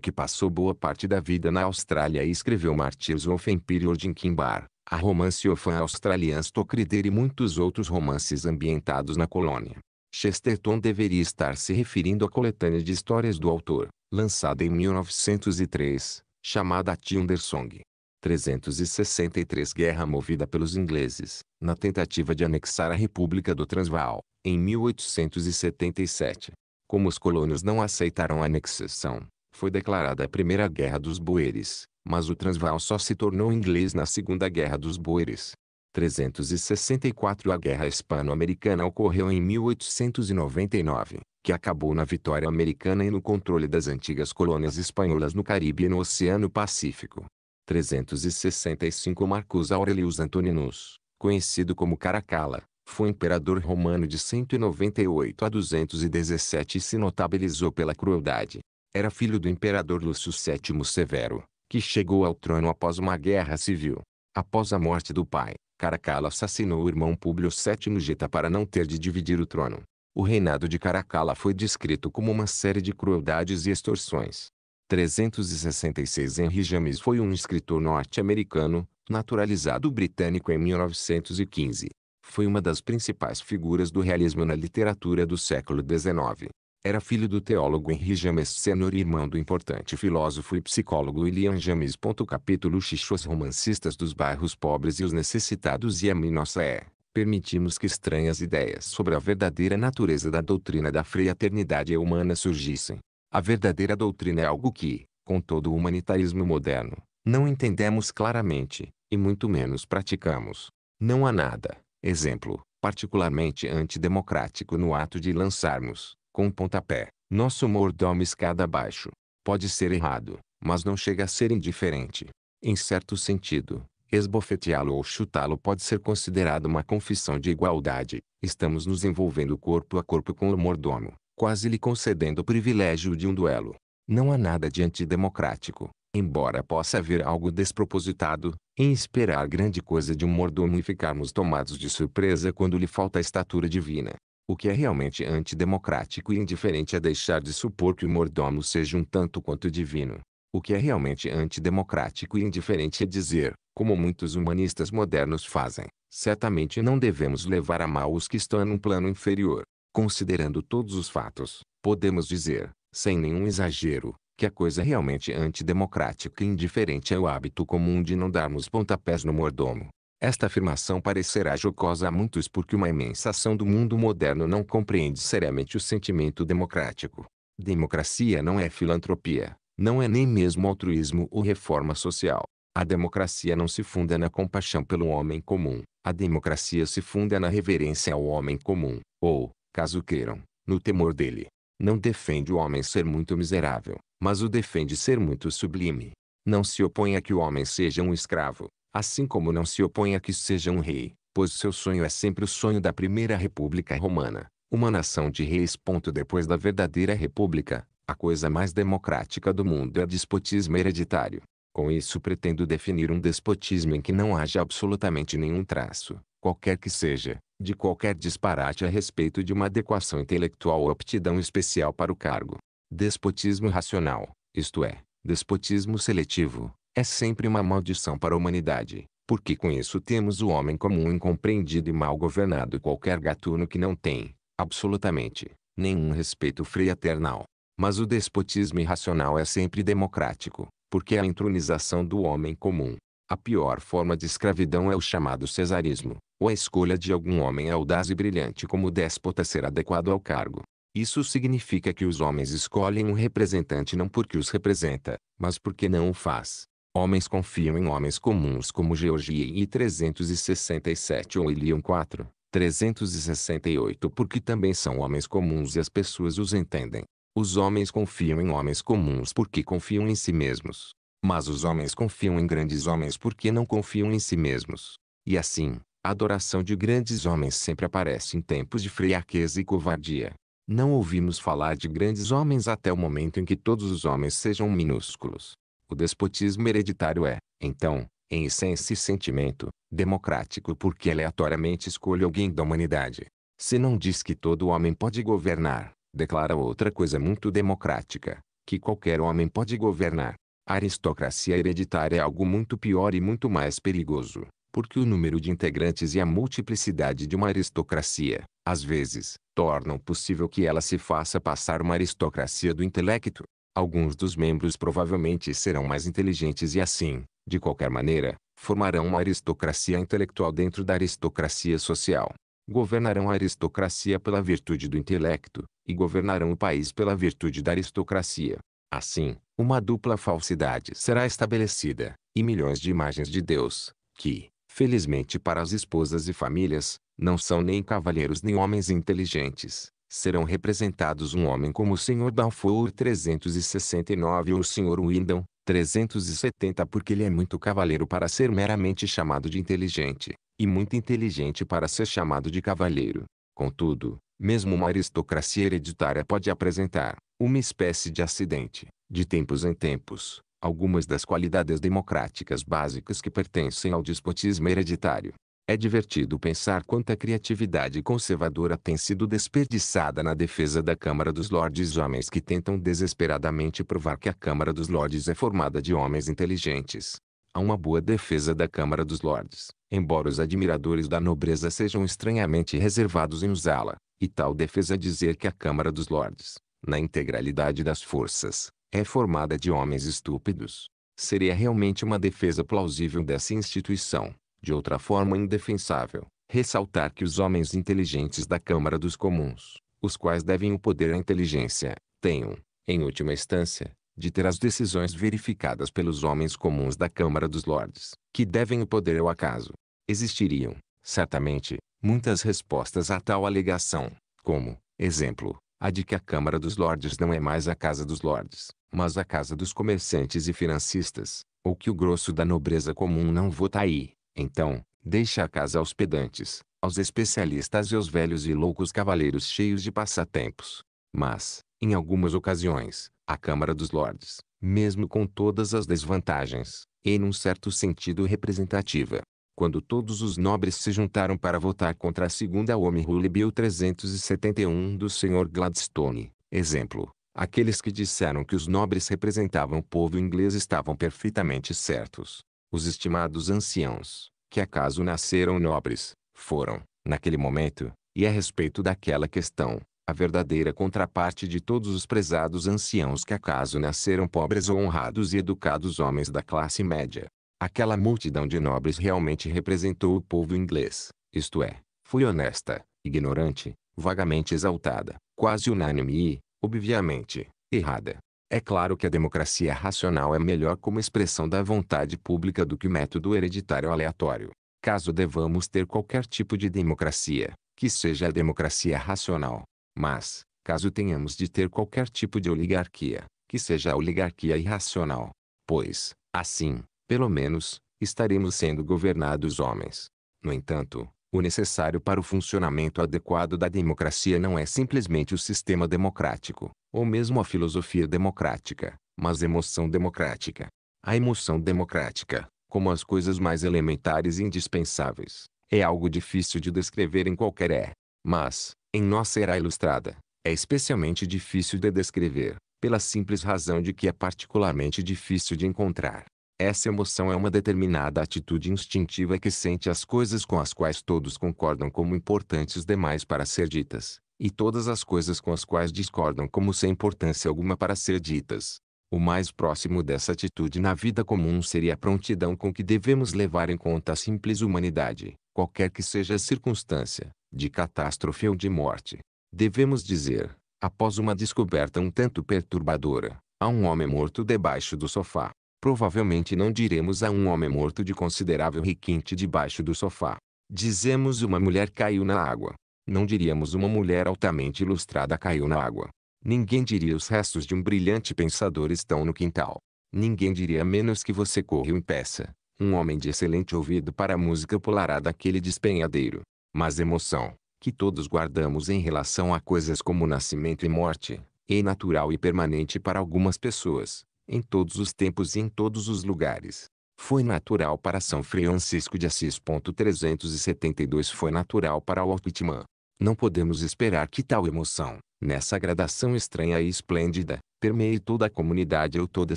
que passou boa parte da vida na Austrália e escreveu Martyrs of Imperial Dinkinbar, a romance Orphan Australian Stocrider e muitos outros romances ambientados na colônia. Chesterton deveria estar se referindo à coletânea de histórias do autor, lançada em 1903, chamada Tindersong. 363 Guerra movida pelos ingleses, na tentativa de anexar a República do Transvaal, em 1877. Como os colonos não aceitaram a anexação, foi declarada a Primeira Guerra dos Boeres, mas o Transvaal só se tornou inglês na Segunda Guerra dos Boeres. 364 A Guerra Hispano-Americana ocorreu em 1899, que acabou na vitória americana e no controle das antigas colônias espanholas no Caribe e no Oceano Pacífico. 365 Marcus Aurelius Antoninus, conhecido como Caracala, foi imperador romano de 198 a 217 e se notabilizou pela crueldade. Era filho do imperador Lúcio VII Severo, que chegou ao trono após uma guerra civil. Após a morte do pai, Caracala assassinou o irmão Públio VII Gita para não ter de dividir o trono. O reinado de Caracala foi descrito como uma série de crueldades e extorsões. 366 Henry James foi um escritor norte-americano, naturalizado britânico em 1915. Foi uma das principais figuras do realismo na literatura do século XIX. Era filho do teólogo Henry James Senor e irmão do importante filósofo e psicólogo William James. Capítulo X Os romancistas dos bairros pobres e os necessitados e a mim nossa é. Permitimos que estranhas ideias sobre a verdadeira natureza da doutrina da fraternidade humana surgissem a verdadeira doutrina é algo que, com todo o humanitarismo moderno, não entendemos claramente, e muito menos praticamos. Não há nada, exemplo, particularmente antidemocrático no ato de lançarmos, com pontapé, nosso mordomo escada abaixo. Pode ser errado, mas não chega a ser indiferente. Em certo sentido, esbofeteá-lo ou chutá-lo pode ser considerado uma confissão de igualdade. Estamos nos envolvendo corpo a corpo com o mordomo quase lhe concedendo o privilégio de um duelo. Não há nada de antidemocrático, embora possa haver algo despropositado, em esperar grande coisa de um mordomo e ficarmos tomados de surpresa quando lhe falta a estatura divina. O que é realmente antidemocrático e indiferente é deixar de supor que o mordomo seja um tanto quanto divino. O que é realmente antidemocrático e indiferente é dizer, como muitos humanistas modernos fazem, certamente não devemos levar a mal os que estão em um plano inferior. Considerando todos os fatos, podemos dizer, sem nenhum exagero, que a coisa é realmente antidemocrática e indiferente é o hábito comum de não darmos pontapés no mordomo. Esta afirmação parecerá jocosa a muitos porque uma imensa ação do mundo moderno não compreende seriamente o sentimento democrático. Democracia não é filantropia, não é nem mesmo altruísmo ou reforma social. A democracia não se funda na compaixão pelo homem comum. A democracia se funda na reverência ao homem comum, ou, caso queiram, no temor dele. Não defende o homem ser muito miserável, mas o defende ser muito sublime. Não se opõe a que o homem seja um escravo, assim como não se opõe a que seja um rei, pois seu sonho é sempre o sonho da primeira república romana, uma nação de reis. Depois da verdadeira república, a coisa mais democrática do mundo é o despotismo hereditário. Com isso pretendo definir um despotismo em que não haja absolutamente nenhum traço, qualquer que seja, de qualquer disparate a respeito de uma adequação intelectual ou aptidão especial para o cargo. Despotismo racional, isto é, despotismo seletivo, é sempre uma maldição para a humanidade, porque com isso temos o homem comum incompreendido e mal governado qualquer gatuno que não tem, absolutamente, nenhum respeito fraternal. Mas o despotismo irracional é sempre democrático, porque é a entronização do homem comum. A pior forma de escravidão é o chamado cesarismo, ou a escolha de algum homem audaz e brilhante como déspota ser adequado ao cargo. Isso significa que os homens escolhem um representante não porque os representa, mas porque não o faz. Homens confiam em homens comuns como Georgie e 367 ou Ilion 4, 368 porque também são homens comuns e as pessoas os entendem. Os homens confiam em homens comuns porque confiam em si mesmos. Mas os homens confiam em grandes homens porque não confiam em si mesmos. E assim, a adoração de grandes homens sempre aparece em tempos de fraqueza e covardia. Não ouvimos falar de grandes homens até o momento em que todos os homens sejam minúsculos. O despotismo hereditário é, então, em essência e sentimento, democrático porque aleatoriamente escolhe alguém da humanidade. Se não diz que todo homem pode governar, declara outra coisa muito democrática, que qualquer homem pode governar. A aristocracia hereditária é algo muito pior e muito mais perigoso, porque o número de integrantes e a multiplicidade de uma aristocracia, às vezes, tornam possível que ela se faça passar uma aristocracia do intelecto. Alguns dos membros provavelmente serão mais inteligentes e assim, de qualquer maneira, formarão uma aristocracia intelectual dentro da aristocracia social. Governarão a aristocracia pela virtude do intelecto, e governarão o país pela virtude da aristocracia. Assim, uma dupla falsidade será estabelecida, e milhões de imagens de Deus, que, Felizmente para as esposas e famílias, não são nem cavalheiros nem homens inteligentes. Serão representados um homem como o Sr. Balfour 369 ou o Sr. Windham 370 porque ele é muito cavalheiro para ser meramente chamado de inteligente, e muito inteligente para ser chamado de cavalheiro. Contudo, mesmo uma aristocracia hereditária pode apresentar uma espécie de acidente, de tempos em tempos, algumas das qualidades democráticas básicas que pertencem ao despotismo hereditário. É divertido pensar quanta criatividade conservadora tem sido desperdiçada na defesa da Câmara dos Lordes homens que tentam desesperadamente provar que a Câmara dos Lordes é formada de homens inteligentes. Há uma boa defesa da Câmara dos Lordes, embora os admiradores da nobreza sejam estranhamente reservados em usá-la, e tal defesa dizer que a Câmara dos Lordes, na integralidade das forças, é formada de homens estúpidos. Seria realmente uma defesa plausível dessa instituição, de outra forma indefensável, ressaltar que os homens inteligentes da Câmara dos Comuns, os quais devem o poder à inteligência, tenham, em última instância, de ter as decisões verificadas pelos homens comuns da Câmara dos Lordes, que devem o poder ao acaso. Existiriam, certamente, muitas respostas a tal alegação, como, exemplo, a de que a Câmara dos Lordes não é mais a Casa dos Lordes, mas a casa dos comerciantes e financistas, ou que o grosso da nobreza comum não vota tá aí. Então, deixa a casa aos pedantes, aos especialistas e aos velhos e loucos cavaleiros cheios de passatempos. Mas, em algumas ocasiões, a Câmara dos Lordes, mesmo com todas as desvantagens, em num certo sentido representativa, quando todos os nobres se juntaram para votar contra a segunda Home Rule Bill 371 do Sr. Gladstone, exemplo, Aqueles que disseram que os nobres representavam o povo inglês estavam perfeitamente certos. Os estimados anciãos, que acaso nasceram nobres, foram, naquele momento, e a é respeito daquela questão, a verdadeira contraparte de todos os prezados anciãos que acaso nasceram pobres ou honrados e educados homens da classe média. Aquela multidão de nobres realmente representou o povo inglês, isto é, foi honesta, ignorante, vagamente exaltada, quase unânime e, obviamente, errada. É claro que a democracia racional é melhor como expressão da vontade pública do que o método hereditário aleatório. Caso devamos ter qualquer tipo de democracia, que seja a democracia racional. Mas, caso tenhamos de ter qualquer tipo de oligarquia, que seja a oligarquia irracional. Pois, assim, pelo menos, estaremos sendo governados homens. No entanto, o necessário para o funcionamento adequado da democracia não é simplesmente o sistema democrático, ou mesmo a filosofia democrática, mas a emoção democrática. A emoção democrática, como as coisas mais elementares e indispensáveis, é algo difícil de descrever em qualquer é. Mas, em nossa era ilustrada, é especialmente difícil de descrever, pela simples razão de que é particularmente difícil de encontrar. Essa emoção é uma determinada atitude instintiva que sente as coisas com as quais todos concordam como importantes demais para ser ditas, e todas as coisas com as quais discordam como sem importância alguma para ser ditas. O mais próximo dessa atitude na vida comum seria a prontidão com que devemos levar em conta a simples humanidade, qualquer que seja a circunstância, de catástrofe ou de morte. Devemos dizer, após uma descoberta um tanto perturbadora, há um homem morto debaixo do sofá provavelmente não diremos a um homem morto de considerável requinte debaixo do sofá. Dizemos uma mulher caiu na água. Não diríamos uma mulher altamente ilustrada caiu na água. Ninguém diria os restos de um brilhante pensador estão no quintal. Ninguém diria menos que você correu em peça. Um homem de excelente ouvido para a música pulará daquele despenhadeiro. Mas emoção, que todos guardamos em relação a coisas como nascimento e morte, é natural e permanente para algumas pessoas em todos os tempos e em todos os lugares. Foi natural para São Francisco de Assis. 372 Foi natural para o Altman. Não podemos esperar que tal emoção, nessa gradação estranha e esplêndida, permeie toda a comunidade ou toda a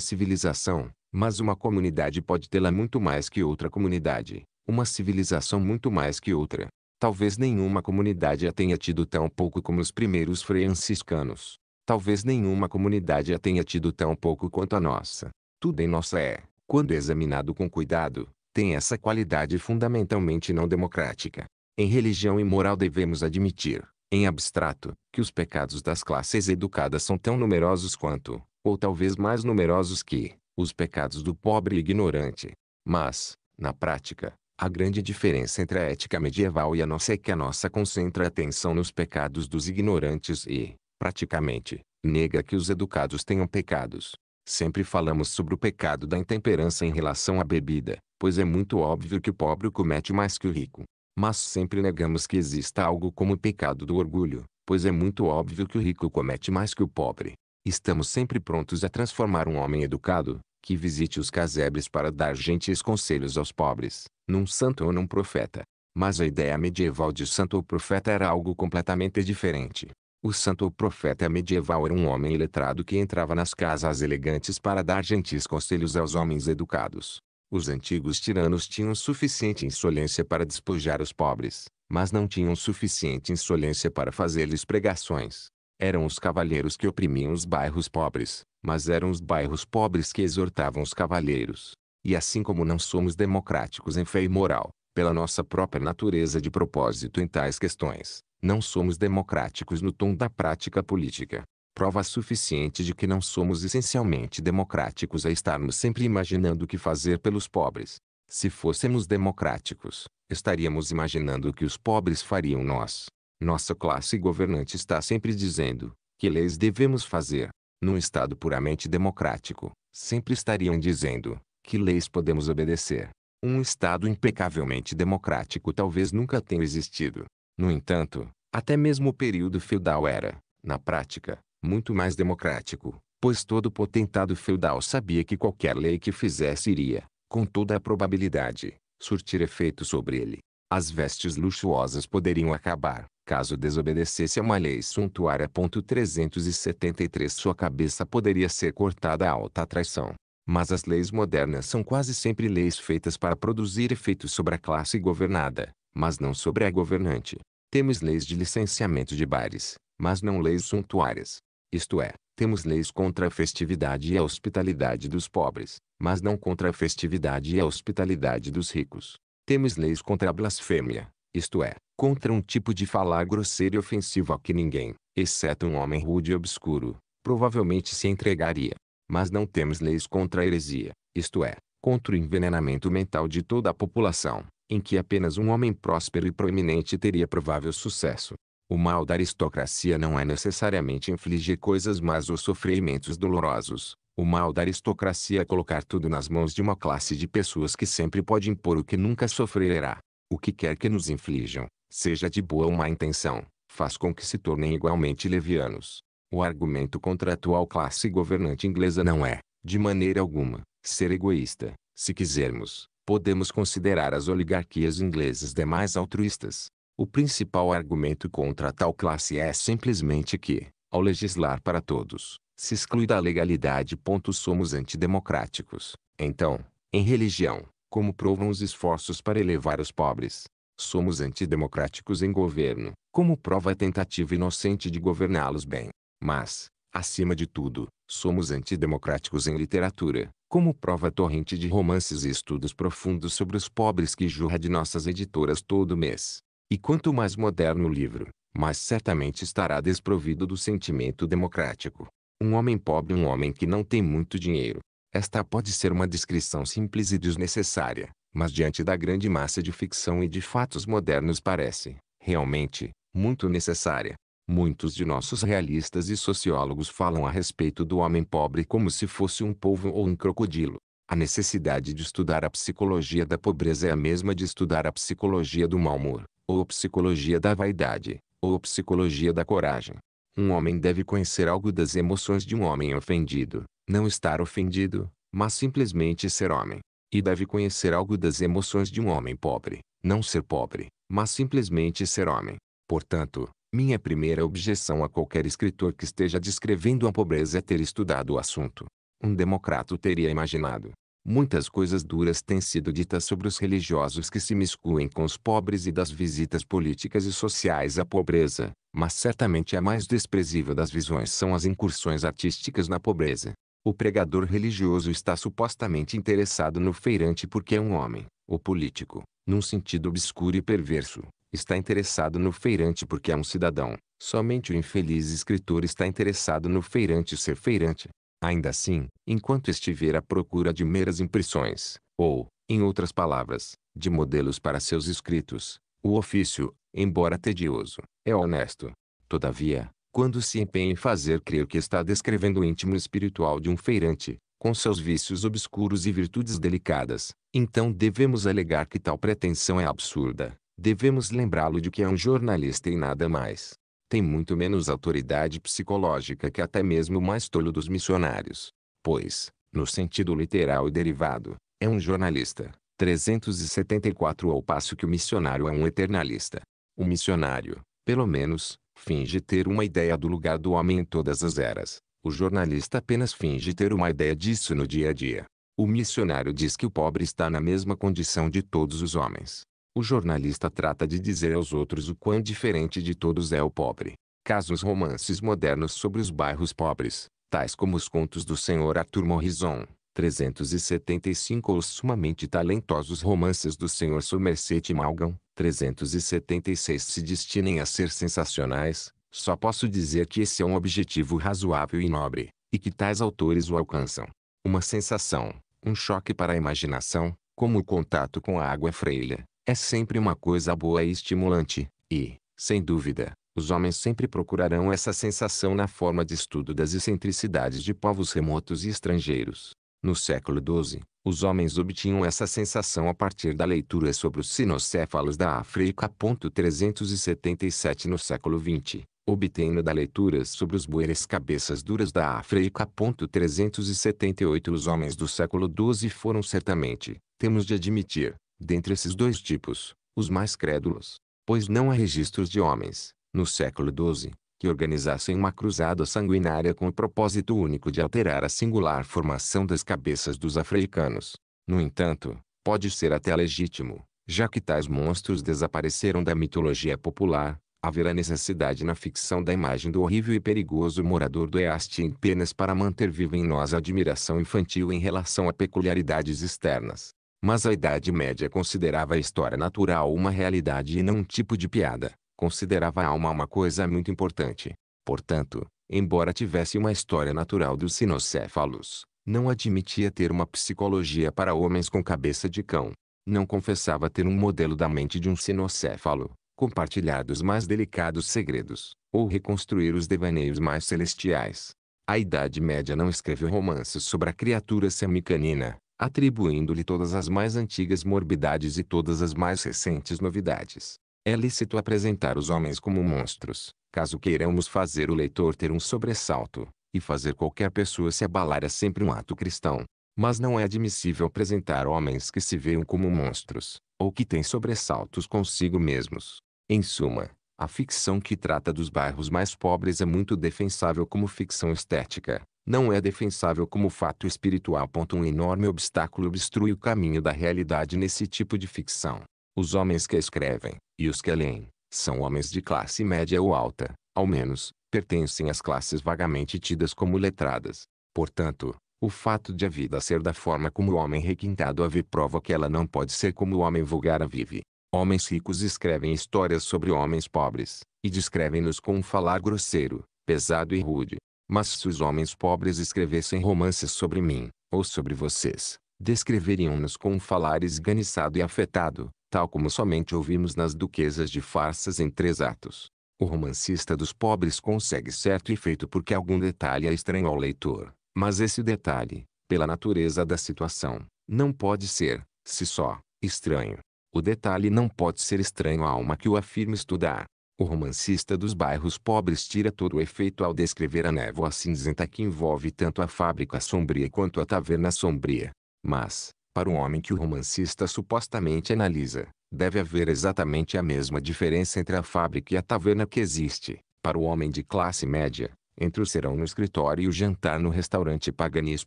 civilização, mas uma comunidade pode tê-la muito mais que outra comunidade, uma civilização muito mais que outra. Talvez nenhuma comunidade a tenha tido tão pouco como os primeiros franciscanos. Talvez nenhuma comunidade a tenha tido tão pouco quanto a nossa. Tudo em nossa é, quando examinado com cuidado, tem essa qualidade fundamentalmente não democrática. Em religião e moral devemos admitir, em abstrato, que os pecados das classes educadas são tão numerosos quanto, ou talvez mais numerosos que, os pecados do pobre e ignorante. Mas, na prática, a grande diferença entre a ética medieval e a nossa é que a nossa concentra a atenção nos pecados dos ignorantes e, praticamente, nega que os educados tenham pecados. Sempre falamos sobre o pecado da intemperança em relação à bebida, pois é muito óbvio que o pobre comete mais que o rico. Mas sempre negamos que exista algo como o pecado do orgulho, pois é muito óbvio que o rico comete mais que o pobre. Estamos sempre prontos a transformar um homem educado, que visite os casebres para dar gentis conselhos aos pobres, num santo ou num profeta. Mas a ideia medieval de santo ou profeta era algo completamente diferente. O santo profeta medieval era um homem letrado que entrava nas casas elegantes para dar gentis conselhos aos homens educados. Os antigos tiranos tinham suficiente insolência para despojar os pobres, mas não tinham suficiente insolência para fazer-lhes pregações. Eram os cavalheiros que oprimiam os bairros pobres, mas eram os bairros pobres que exortavam os cavalheiros. E assim como não somos democráticos em fé e moral, pela nossa própria natureza de propósito em tais questões, não somos democráticos no tom da prática política. Prova suficiente de que não somos essencialmente democráticos é estarmos sempre imaginando o que fazer pelos pobres. Se fôssemos democráticos, estaríamos imaginando o que os pobres fariam nós. Nossa classe governante está sempre dizendo que leis devemos fazer. Num Estado puramente democrático, sempre estariam dizendo que leis podemos obedecer. Um Estado impecavelmente democrático talvez nunca tenha existido. No entanto, até mesmo o período feudal era, na prática, muito mais democrático, pois todo potentado feudal sabia que qualquer lei que fizesse iria, com toda a probabilidade, surtir efeito sobre ele. As vestes luxuosas poderiam acabar, caso desobedecesse a uma lei suntuária. 373 Sua cabeça poderia ser cortada a alta traição. Mas as leis modernas são quase sempre leis feitas para produzir efeito sobre a classe governada, mas não sobre a governante. Temos leis de licenciamento de bares, mas não leis suntuárias. Isto é, temos leis contra a festividade e a hospitalidade dos pobres, mas não contra a festividade e a hospitalidade dos ricos. Temos leis contra a blasfêmia, isto é, contra um tipo de falar grosseiro e ofensivo a que ninguém, exceto um homem rude e obscuro, provavelmente se entregaria. Mas não temos leis contra a heresia, isto é, contra o envenenamento mental de toda a população, em que apenas um homem próspero e proeminente teria provável sucesso. O mal da aristocracia não é necessariamente infligir coisas más ou sofrimentos dolorosos. O mal da aristocracia é colocar tudo nas mãos de uma classe de pessoas que sempre pode impor o que nunca sofrerá. O que quer que nos inflijam, seja de boa ou má intenção, faz com que se tornem igualmente levianos. O argumento contra a atual classe governante inglesa não é, de maneira alguma, ser egoísta. Se quisermos, podemos considerar as oligarquias inglesas demais altruístas. O principal argumento contra tal classe é simplesmente que, ao legislar para todos, se exclui da legalidade. Somos antidemocráticos. Então, em religião, como provam os esforços para elevar os pobres, somos antidemocráticos em governo, como prova a tentativa inocente de governá-los bem. Mas, acima de tudo, somos antidemocráticos em literatura, como prova torrente de romances e estudos profundos sobre os pobres que jorra de nossas editoras todo mês. E quanto mais moderno o livro, mais certamente estará desprovido do sentimento democrático. Um homem pobre, é um homem que não tem muito dinheiro. Esta pode ser uma descrição simples e desnecessária, mas diante da grande massa de ficção e de fatos modernos parece, realmente, muito necessária. Muitos de nossos realistas e sociólogos falam a respeito do homem pobre como se fosse um polvo ou um crocodilo. A necessidade de estudar a psicologia da pobreza é a mesma de estudar a psicologia do mau humor, ou a psicologia da vaidade, ou a psicologia da coragem. Um homem deve conhecer algo das emoções de um homem ofendido, não estar ofendido, mas simplesmente ser homem. E deve conhecer algo das emoções de um homem pobre, não ser pobre, mas simplesmente ser homem. Portanto, minha primeira objeção a qualquer escritor que esteja descrevendo a pobreza é ter estudado o assunto. Um democrata teria imaginado. Muitas coisas duras têm sido ditas sobre os religiosos que se miscuem com os pobres e das visitas políticas e sociais à pobreza, mas certamente a mais desprezível das visões são as incursões artísticas na pobreza. O pregador religioso está supostamente interessado no feirante porque é um homem. O político, num sentido obscuro e perverso, está interessado no feirante porque é um cidadão. Somente o infeliz escritor está interessado no feirante ser feirante. Ainda assim, enquanto estiver à procura de meras impressões, ou, em outras palavras, de modelos para seus escritos, o ofício, embora tedioso, é honesto. Todavia, quando se empenha em fazer crer que está descrevendo o íntimo espiritual de um feirante, com seus vícios obscuros e virtudes delicadas, então devemos alegar que tal pretensão é absurda. Devemos lembrá-lo de que é um jornalista e nada mais. Tem muito menos autoridade psicológica que até mesmo o mais tolo dos missionários. Pois, no sentido literal e derivado, é um jornalista. 374 ao passo que o missionário é um eternalista. O missionário, pelo menos, finge ter uma ideia do lugar do homem em todas as eras. O jornalista apenas finge ter uma ideia disso no dia a dia. O missionário diz que o pobre está na mesma condição de todos os homens. O jornalista trata de dizer aos outros o quão diferente de todos é o pobre. Casos romances modernos sobre os bairros pobres, tais como os contos do senhor Arthur Morrison, 375 Os sumamente talentosos romances do Sr. Somerset Maugham, 376 se destinem a ser sensacionais, só posso dizer que esse é um objetivo razoável e nobre, e que tais autores o alcançam. Uma sensação, um choque para a imaginação, como o contato com a água freia, é sempre uma coisa boa e estimulante, e, sem dúvida, os homens sempre procurarão essa sensação na forma de estudo das excentricidades de povos remotos e estrangeiros. No século XII, os homens obtinham essa sensação a partir da leitura sobre os sinocéfalos da África. 377 No século XX, obtendo da leitura sobre os bueres cabeças duras da África. 378 Os homens do século XII foram certamente, temos de admitir, dentre esses dois tipos, os mais crédulos, pois não há registros de homens, no século XII, que organizassem uma cruzada sanguinária com o propósito único de alterar a singular formação das cabeças dos africanos. No entanto, pode ser até legítimo, já que tais monstros desapareceram da mitologia popular, haverá necessidade na ficção da imagem do horrível e perigoso morador do Easte em penas para manter viva em nós a admiração infantil em relação a peculiaridades externas. Mas a Idade Média considerava a história natural uma realidade e não um tipo de piada considerava a alma uma coisa muito importante. Portanto, embora tivesse uma história natural dos sinocéfalos, não admitia ter uma psicologia para homens com cabeça de cão. Não confessava ter um modelo da mente de um sinocéfalo, compartilhar dos mais delicados segredos, ou reconstruir os devaneios mais celestiais. A Idade Média não escreveu romances sobre a criatura semicanina, atribuindo-lhe todas as mais antigas morbidades e todas as mais recentes novidades. É lícito apresentar os homens como monstros, caso queiramos fazer o leitor ter um sobressalto, e fazer qualquer pessoa se abalar é sempre um ato cristão. Mas não é admissível apresentar homens que se vejam como monstros, ou que têm sobressaltos consigo mesmos. Em suma, a ficção que trata dos bairros mais pobres é muito defensável como ficção estética. Não é defensável como fato espiritual. Um enorme obstáculo obstrui o caminho da realidade nesse tipo de ficção. Os homens que escrevem, e os que leem, são homens de classe média ou alta, ao menos, pertencem às classes vagamente tidas como letradas. Portanto, o fato de a vida ser da forma como o homem requintado a vê prova que ela não pode ser como o homem vulgar a vive. Homens ricos escrevem histórias sobre homens pobres, e descrevem-nos com um falar grosseiro, pesado e rude. Mas se os homens pobres escrevessem romances sobre mim, ou sobre vocês, descreveriam-nos com um falar esganiçado e afetado, tal como somente ouvimos nas duquesas de farsas em três atos. O romancista dos pobres consegue certo efeito porque algum detalhe é estranho ao leitor, mas esse detalhe, pela natureza da situação, não pode ser, se só, estranho. O detalhe não pode ser estranho à alma que o afirma estudar. O romancista dos bairros pobres tira todo o efeito ao descrever a névoa cinzenta que envolve tanto a fábrica sombria quanto a taverna sombria. Mas, para o homem que o romancista supostamente analisa, deve haver exatamente a mesma diferença entre a fábrica e a taverna que existe, para o homem de classe média, entre o serão no escritório e o jantar no restaurante Paganis.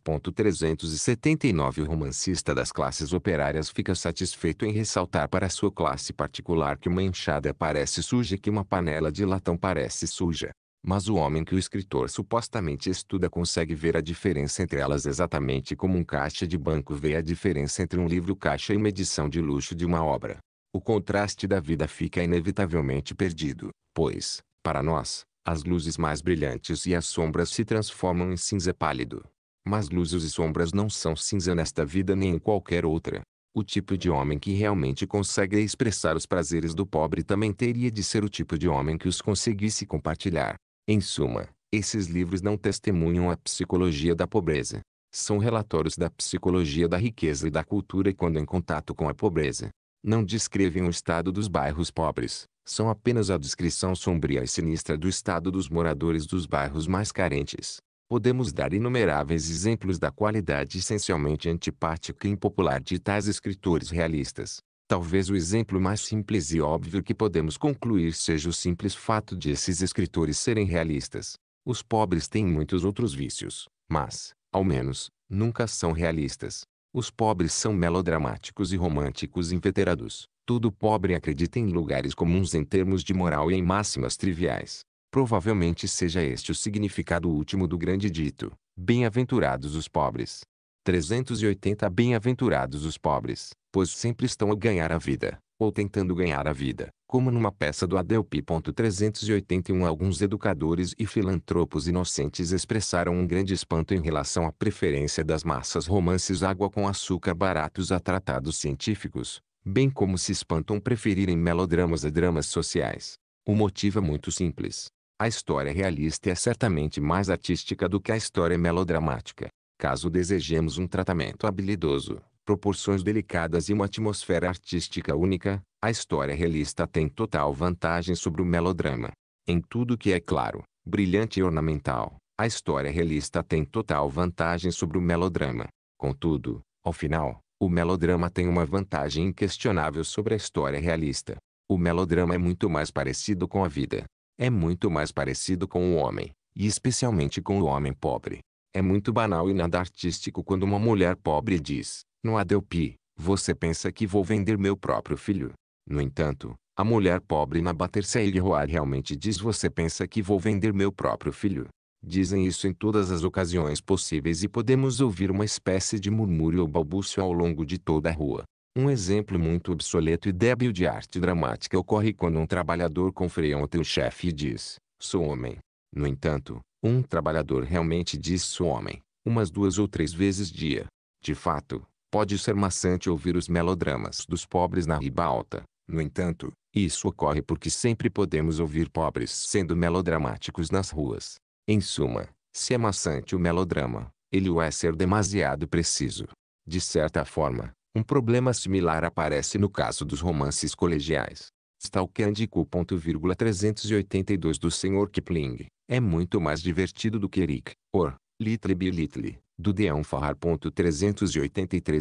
379 O romancista das classes operárias fica satisfeito em ressaltar para sua classe particular que uma enxada parece suja e que uma panela de latão parece suja. Mas o homem que o escritor supostamente estuda consegue ver a diferença entre elas exatamente como um caixa de banco vê a diferença entre um livro caixa e uma edição de luxo de uma obra. O contraste da vida fica inevitavelmente perdido, pois, para nós, as luzes mais brilhantes e as sombras se transformam em cinza pálido. Mas luzes e sombras não são cinza nesta vida nem em qualquer outra. O tipo de homem que realmente consegue expressar os prazeres do pobre também teria de ser o tipo de homem que os conseguisse compartilhar. Em suma, esses livros não testemunham a psicologia da pobreza. São relatórios da psicologia da riqueza e da cultura quando em contato com a pobreza. Não descrevem o estado dos bairros pobres, são apenas a descrição sombria e sinistra do estado dos moradores dos bairros mais carentes. Podemos dar inumeráveis exemplos da qualidade essencialmente antipática e impopular de tais escritores realistas. Talvez o exemplo mais simples e óbvio que podemos concluir seja o simples fato de esses escritores serem realistas. Os pobres têm muitos outros vícios, mas, ao menos, nunca são realistas. Os pobres são melodramáticos e românticos inveterados. Todo pobre acredita em lugares comuns em termos de moral e em máximas triviais. Provavelmente seja este o significado último do grande dito: Bem-aventurados os pobres. 380 Bem-aventurados os pobres, pois sempre estão a ganhar a vida, ou tentando ganhar a vida, como numa peça do Adelpi. 381 Alguns educadores e filantropos inocentes expressaram um grande espanto em relação à preferência das massas romances água com açúcar baratos a tratados científicos, bem como se espantam preferirem melodramas a dramas sociais. O motivo é muito simples. A história realista é certamente mais artística do que a história melodramática. Caso desejemos um tratamento habilidoso, proporções delicadas e uma atmosfera artística única, a história realista tem total vantagem sobre o melodrama. Em tudo que é claro, brilhante e ornamental, a história realista tem total vantagem sobre o melodrama. Contudo, ao final, o melodrama tem uma vantagem inquestionável sobre a história realista. O melodrama é muito mais parecido com a vida. É muito mais parecido com o homem, e especialmente com o homem pobre. É muito banal e nada artístico quando uma mulher pobre diz, no Adelpi, você pensa que vou vender meu próprio filho. No entanto, a mulher pobre na Battersea Roar realmente diz você pensa que vou vender meu próprio filho. Dizem isso em todas as ocasiões possíveis e podemos ouvir uma espécie de murmúrio ou balbúcio ao longo de toda a rua. Um exemplo muito obsoleto e débil de arte dramática ocorre quando um trabalhador confreia o teu chefe e diz, sou homem. No entanto, um trabalhador realmente diz homem, umas duas ou três vezes dia. De fato, pode ser maçante ouvir os melodramas dos pobres na riba alta. No entanto, isso ocorre porque sempre podemos ouvir pobres sendo melodramáticos nas ruas. Em suma, se é maçante o melodrama, ele o é ser demasiado preciso. De certa forma, um problema similar aparece no caso dos romances colegiais. Stalkândico. 382 do Sr. Kipling, é muito mais divertido do que Eric, or, Little by Little, do Deon Farrar.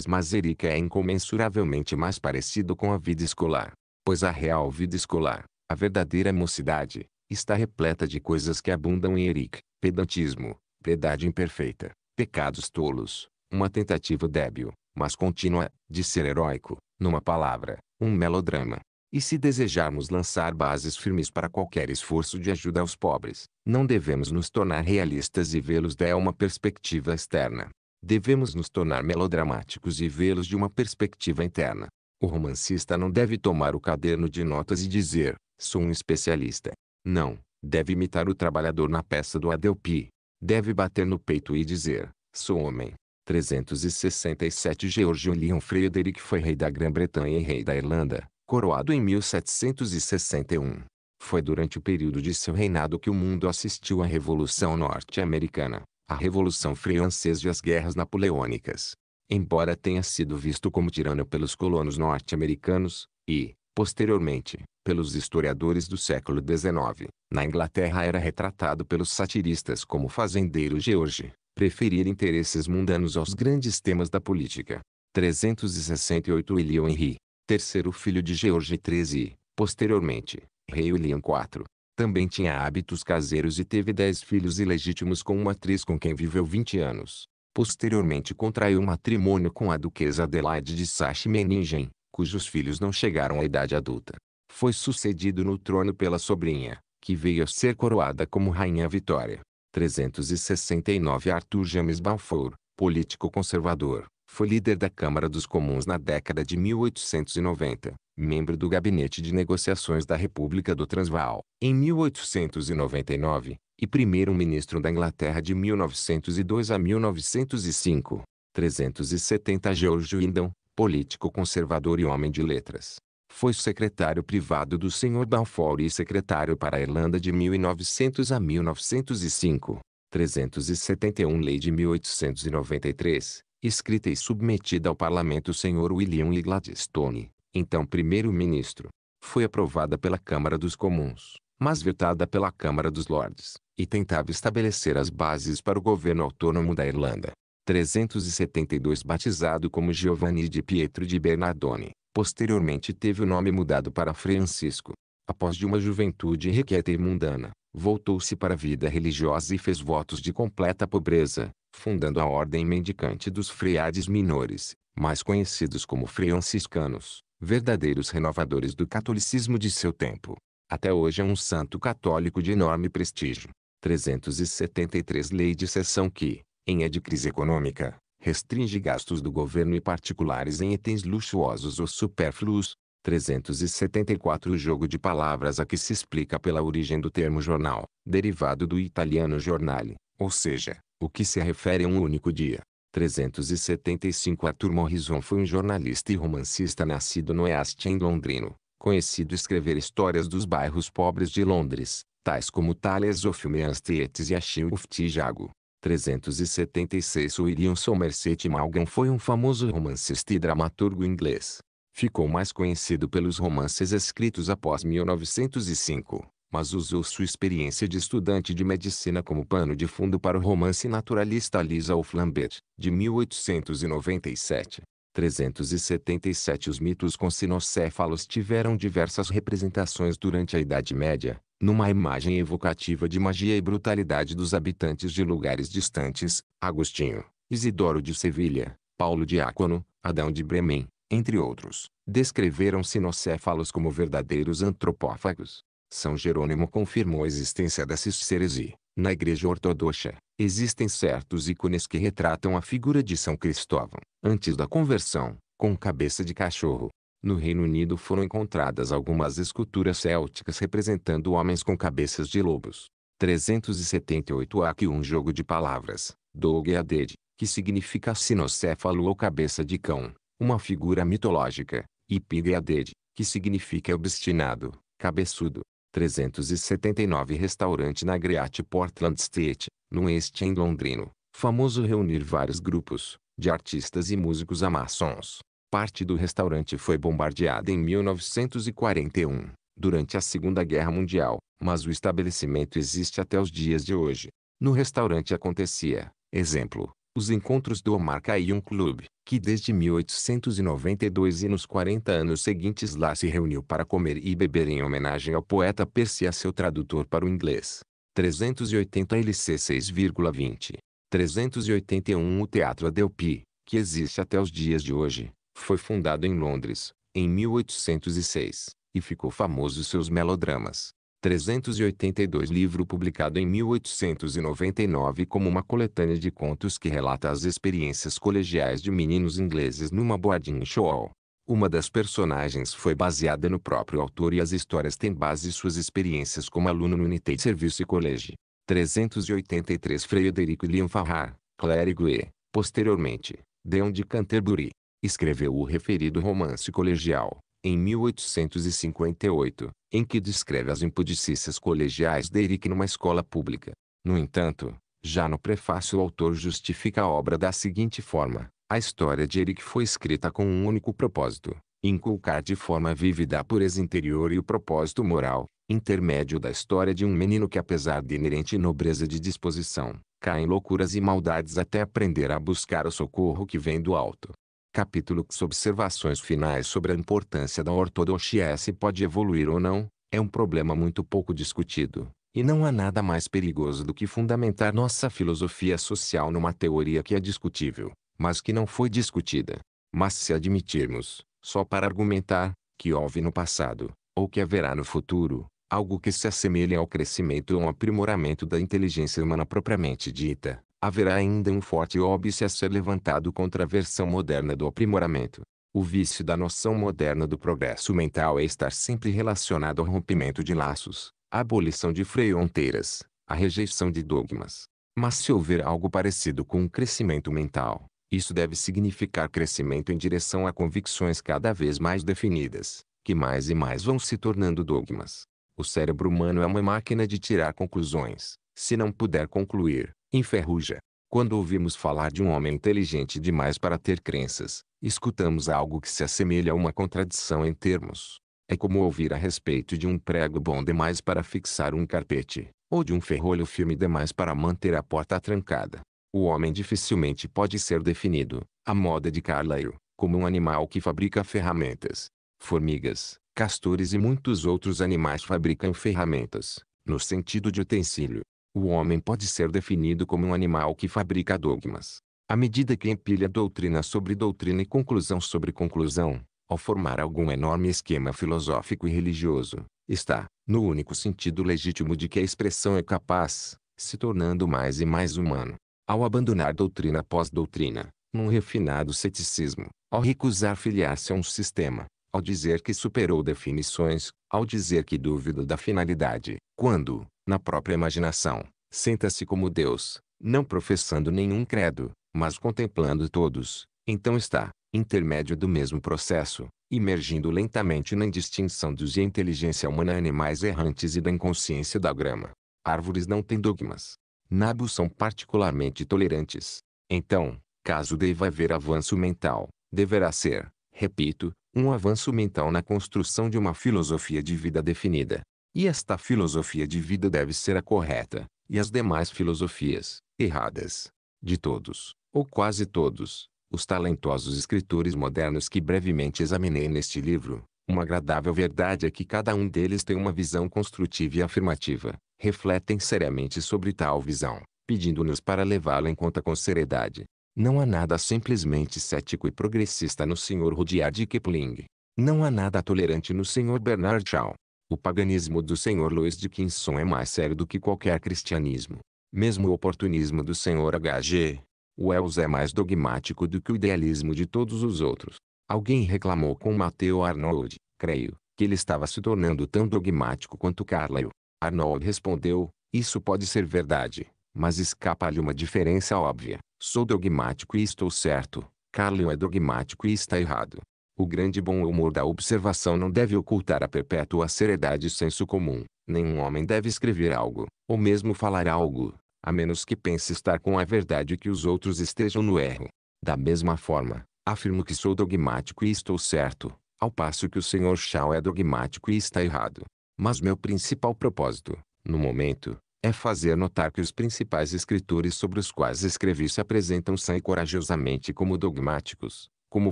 Mas Eric é incomensuravelmente mais parecido com a vida escolar, pois a real vida escolar, a verdadeira mocidade, está repleta de coisas que abundam em Eric, pedantismo, piedade imperfeita, pecados tolos, uma tentativa débil, mas contínua, de ser heróico, numa palavra, um melodrama. E se desejarmos lançar bases firmes para qualquer esforço de ajuda aos pobres, não devemos nos tornar realistas e vê-los de uma perspectiva externa. Devemos nos tornar melodramáticos e vê-los de uma perspectiva interna. O romancista não deve tomar o caderno de notas e dizer, sou um especialista. Não, deve imitar o trabalhador na peça do Adelpi. Deve bater no peito e dizer, sou homem. 367 George Leon Frederick foi rei da Grã-Bretanha e rei da Irlanda, coroado em 1761. Foi durante o período de seu reinado que o mundo assistiu à Revolução Norte-Americana, à Revolução Francesa e às Guerras Napoleônicas. Embora tenha sido visto como tirano pelos colonos norte-americanos, e, posteriormente, pelos historiadores do século XIX, na Inglaterra era retratado pelos satiristas como fazendeiro George, preferir interesses mundanos aos grandes temas da política. 368 William Henry terceiro filho de George XIII, posteriormente, rei William IV. Também tinha hábitos caseiros e teve dez filhos ilegítimos com uma atriz com quem viveu 20 anos. Posteriormente contraiu matrimônio com a duquesa Adelaide de Saxe-Meiningen, cujos filhos não chegaram à idade adulta. Foi sucedido no trono pela sobrinha, que veio a ser coroada como Rainha Vitória. 369 Arthur James Balfour, político conservador, foi líder da Câmara dos Comuns na década de 1890, membro do Gabinete de Negociações da República do Transvaal, em 1899, e primeiro-ministro da Inglaterra de 1902 a 1905. 370 George Windom, político conservador e homem de letras. Foi secretário privado do Sr. Balfour e secretário para a Irlanda de 1900 a 1905. 371 Lei de 1893, escrita e submetida ao parlamento senhor William e Gladstone, então primeiro-ministro. Foi aprovada pela Câmara dos Comuns, mas vetada pela Câmara dos Lordes, e tentava estabelecer as bases para o governo autônomo da Irlanda. 372 batizado como Giovanni de Pietro de Bernardone, posteriormente teve o nome mudado para Francisco. Após de uma juventude requieta e mundana, voltou-se para a vida religiosa e fez votos de completa pobreza, fundando a ordem mendicante dos freades menores, mais conhecidos como franciscanos, verdadeiros renovadores do catolicismo de seu tempo. Até hoje é um santo católico de enorme prestígio. 373 Lei de sessão que, em é de crise econômica, restringe gastos do governo e particulares em itens luxuosos ou supérfluos. 374 O jogo de palavras a que se explica pela origem do termo jornal, derivado do italiano giornale. Ou seja, o que se refere a um único dia. 375 Arthur Morrison foi um jornalista e romancista nascido no East End londrino, conhecido escrever histórias dos bairros pobres de Londres, tais como Tales of Meanstreets e Achille of Tijago. 376 William Somerset Maugham foi um famoso romancista e dramaturgo inglês. Ficou mais conhecido pelos romances escritos após 1905, mas usou sua experiência de estudante de medicina como pano de fundo para o romance naturalista Lisa ou Flambert, de 1897. 377 Os mitos com sinocéfalos tiveram diversas representações durante a Idade Média, numa imagem evocativa de magia e brutalidade dos habitantes de lugares distantes, Agostinho, Isidoro de Sevilha, Paulo Diácono, Adão de Bremen, entre outros, descreveram sinocéfalos como verdadeiros antropófagos. São Jerônimo confirmou a existência desses seres e, na Igreja Ortodoxa, existem certos ícones que retratam a figura de São Cristóvão, antes da conversão, com cabeça de cachorro. No Reino Unido foram encontradas algumas esculturas célticas representando homens com cabeças de lobos. 378 Aqui um jogo de palavras, Dog Aded, que significa sinocéfalo ou cabeça de cão, uma figura mitológica, e Pig Aded, que significa obstinado, cabeçudo. 379 restaurante na Great Portland State, no Este em Londrino, famoso reunir vários grupos, de artistas e músicos maçons. Parte do restaurante foi bombardeada em 1941, durante a Segunda Guerra Mundial, mas o estabelecimento existe até os dias de hoje. No restaurante acontecia, exemplo, os encontros do Omar-Khayyam Club, que desde 1892 e nos 40 anos seguintes lá se reuniu para comer e beber em homenagem ao poeta Persia seu tradutor para o inglês. 380 LC 6,20. 381 O Teatro Adelphi, que existe até os dias de hoje, foi fundado em Londres, em 1806, e ficou famoso seus melodramas, 382 livro publicado em 1899 como uma coletânea de contos que relata as experiências colegiais de meninos ingleses numa boarding show. Uma das personagens foi baseada no próprio autor e as histórias têm base suas experiências como aluno no United Service College. 383 Frederico Liam Farrar, clérigo e, posteriormente, Deon de Canterbury, escreveu o referido romance colegial em 1858, em que descreve as impudicícias colegiais de Eric numa escola pública. No entanto, já no prefácio o autor justifica a obra da seguinte forma. A história de Eric foi escrita com um único propósito, inculcar de forma vívida a pureza interior e o propósito moral, intermédio da história de um menino que apesar de inerente nobreza de disposição, cai em loucuras e maldades até aprender a buscar o socorro que vem do alto capítulo X observações finais sobre a importância da ortodoxia é se pode evoluir ou não, é um problema muito pouco discutido, e não há nada mais perigoso do que fundamentar nossa filosofia social numa teoria que é discutível, mas que não foi discutida. Mas se admitirmos, só para argumentar, que houve no passado, ou que haverá no futuro, algo que se assemelhe ao crescimento ou ao aprimoramento da inteligência humana propriamente dita, haverá ainda um forte óbice a ser levantado contra a versão moderna do aprimoramento. O vício da noção moderna do progresso mental é estar sempre relacionado ao rompimento de laços, à abolição de fronteiras, à rejeição de dogmas. Mas se houver algo parecido com um crescimento mental, isso deve significar crescimento em direção a convicções cada vez mais definidas, que mais e mais vão se tornando dogmas. O cérebro humano é uma máquina de tirar conclusões. Se não puder concluir, enferruja. Quando ouvimos falar de um homem inteligente demais para ter crenças, escutamos algo que se assemelha a uma contradição em termos. É como ouvir a respeito de um prego bom demais para fixar um carpete, ou de um ferrolho firme demais para manter a porta trancada. O homem dificilmente pode ser definido, à moda de Carlyle, como um animal que fabrica ferramentas. Formigas, castores e muitos outros animais fabricam ferramentas, no sentido de utensílio. O homem pode ser definido como um animal que fabrica dogmas. À medida que empilha doutrina sobre doutrina e conclusão sobre conclusão, ao formar algum enorme esquema filosófico e religioso, está, no único sentido legítimo de que a expressão é capaz, se tornando mais e mais humano. Ao abandonar doutrina após doutrina, num refinado ceticismo, ao recusar filiar-se a um sistema, ao dizer que superou definições, ao dizer que dúvida da finalidade, quando, na própria imaginação, senta-se como Deus, não professando nenhum credo, mas contemplando todos, então está, intermédio do mesmo processo, imergindo lentamente na indistinção dos e inteligência humana animais errantes e da inconsciência da grama. Árvores não têm dogmas. Nabos são particularmente tolerantes. Então, caso deva haver avanço mental, deverá ser, repito, um avanço mental na construção de uma filosofia de vida definida, e esta filosofia de vida deve ser a correta, e as demais filosofias, erradas. De todos, ou quase todos, os talentosos escritores modernos que brevemente examinei neste livro, uma agradável verdade é que cada um deles tem uma visão construtiva e afirmativa. Refletem seriamente sobre tal visão, pedindo-nos para levá-la em conta com seriedade. Não há nada simplesmente cético e progressista no Sr. Rudyard Kipling. Não há nada tolerante no Sr. Bernard Shaw. O paganismo do senhor Louis Dickinson é mais sério do que qualquer cristianismo. Mesmo o oportunismo do senhor H.G. Wells é mais dogmático do que o idealismo de todos os outros. Alguém reclamou com Matthew Arnold, creio, que ele estava se tornando tão dogmático quanto Carlyle. Arnold respondeu, isso pode ser verdade, mas escapa-lhe uma diferença óbvia. Sou dogmático e estou certo. Carlyle é dogmático e está errado. O grande bom humor da observação não deve ocultar a perpétua seriedade e senso comum. Nenhum homem deve escrever algo, ou mesmo falar algo, a menos que pense estar com a verdade e que os outros estejam no erro. Da mesma forma, afirmo que sou dogmático e estou certo, ao passo que o Sr. Shaw é dogmático e está errado. Mas meu principal propósito, no momento, é fazer notar que os principais escritores sobre os quais escrevi se apresentam sã e corajosamente como dogmáticos, como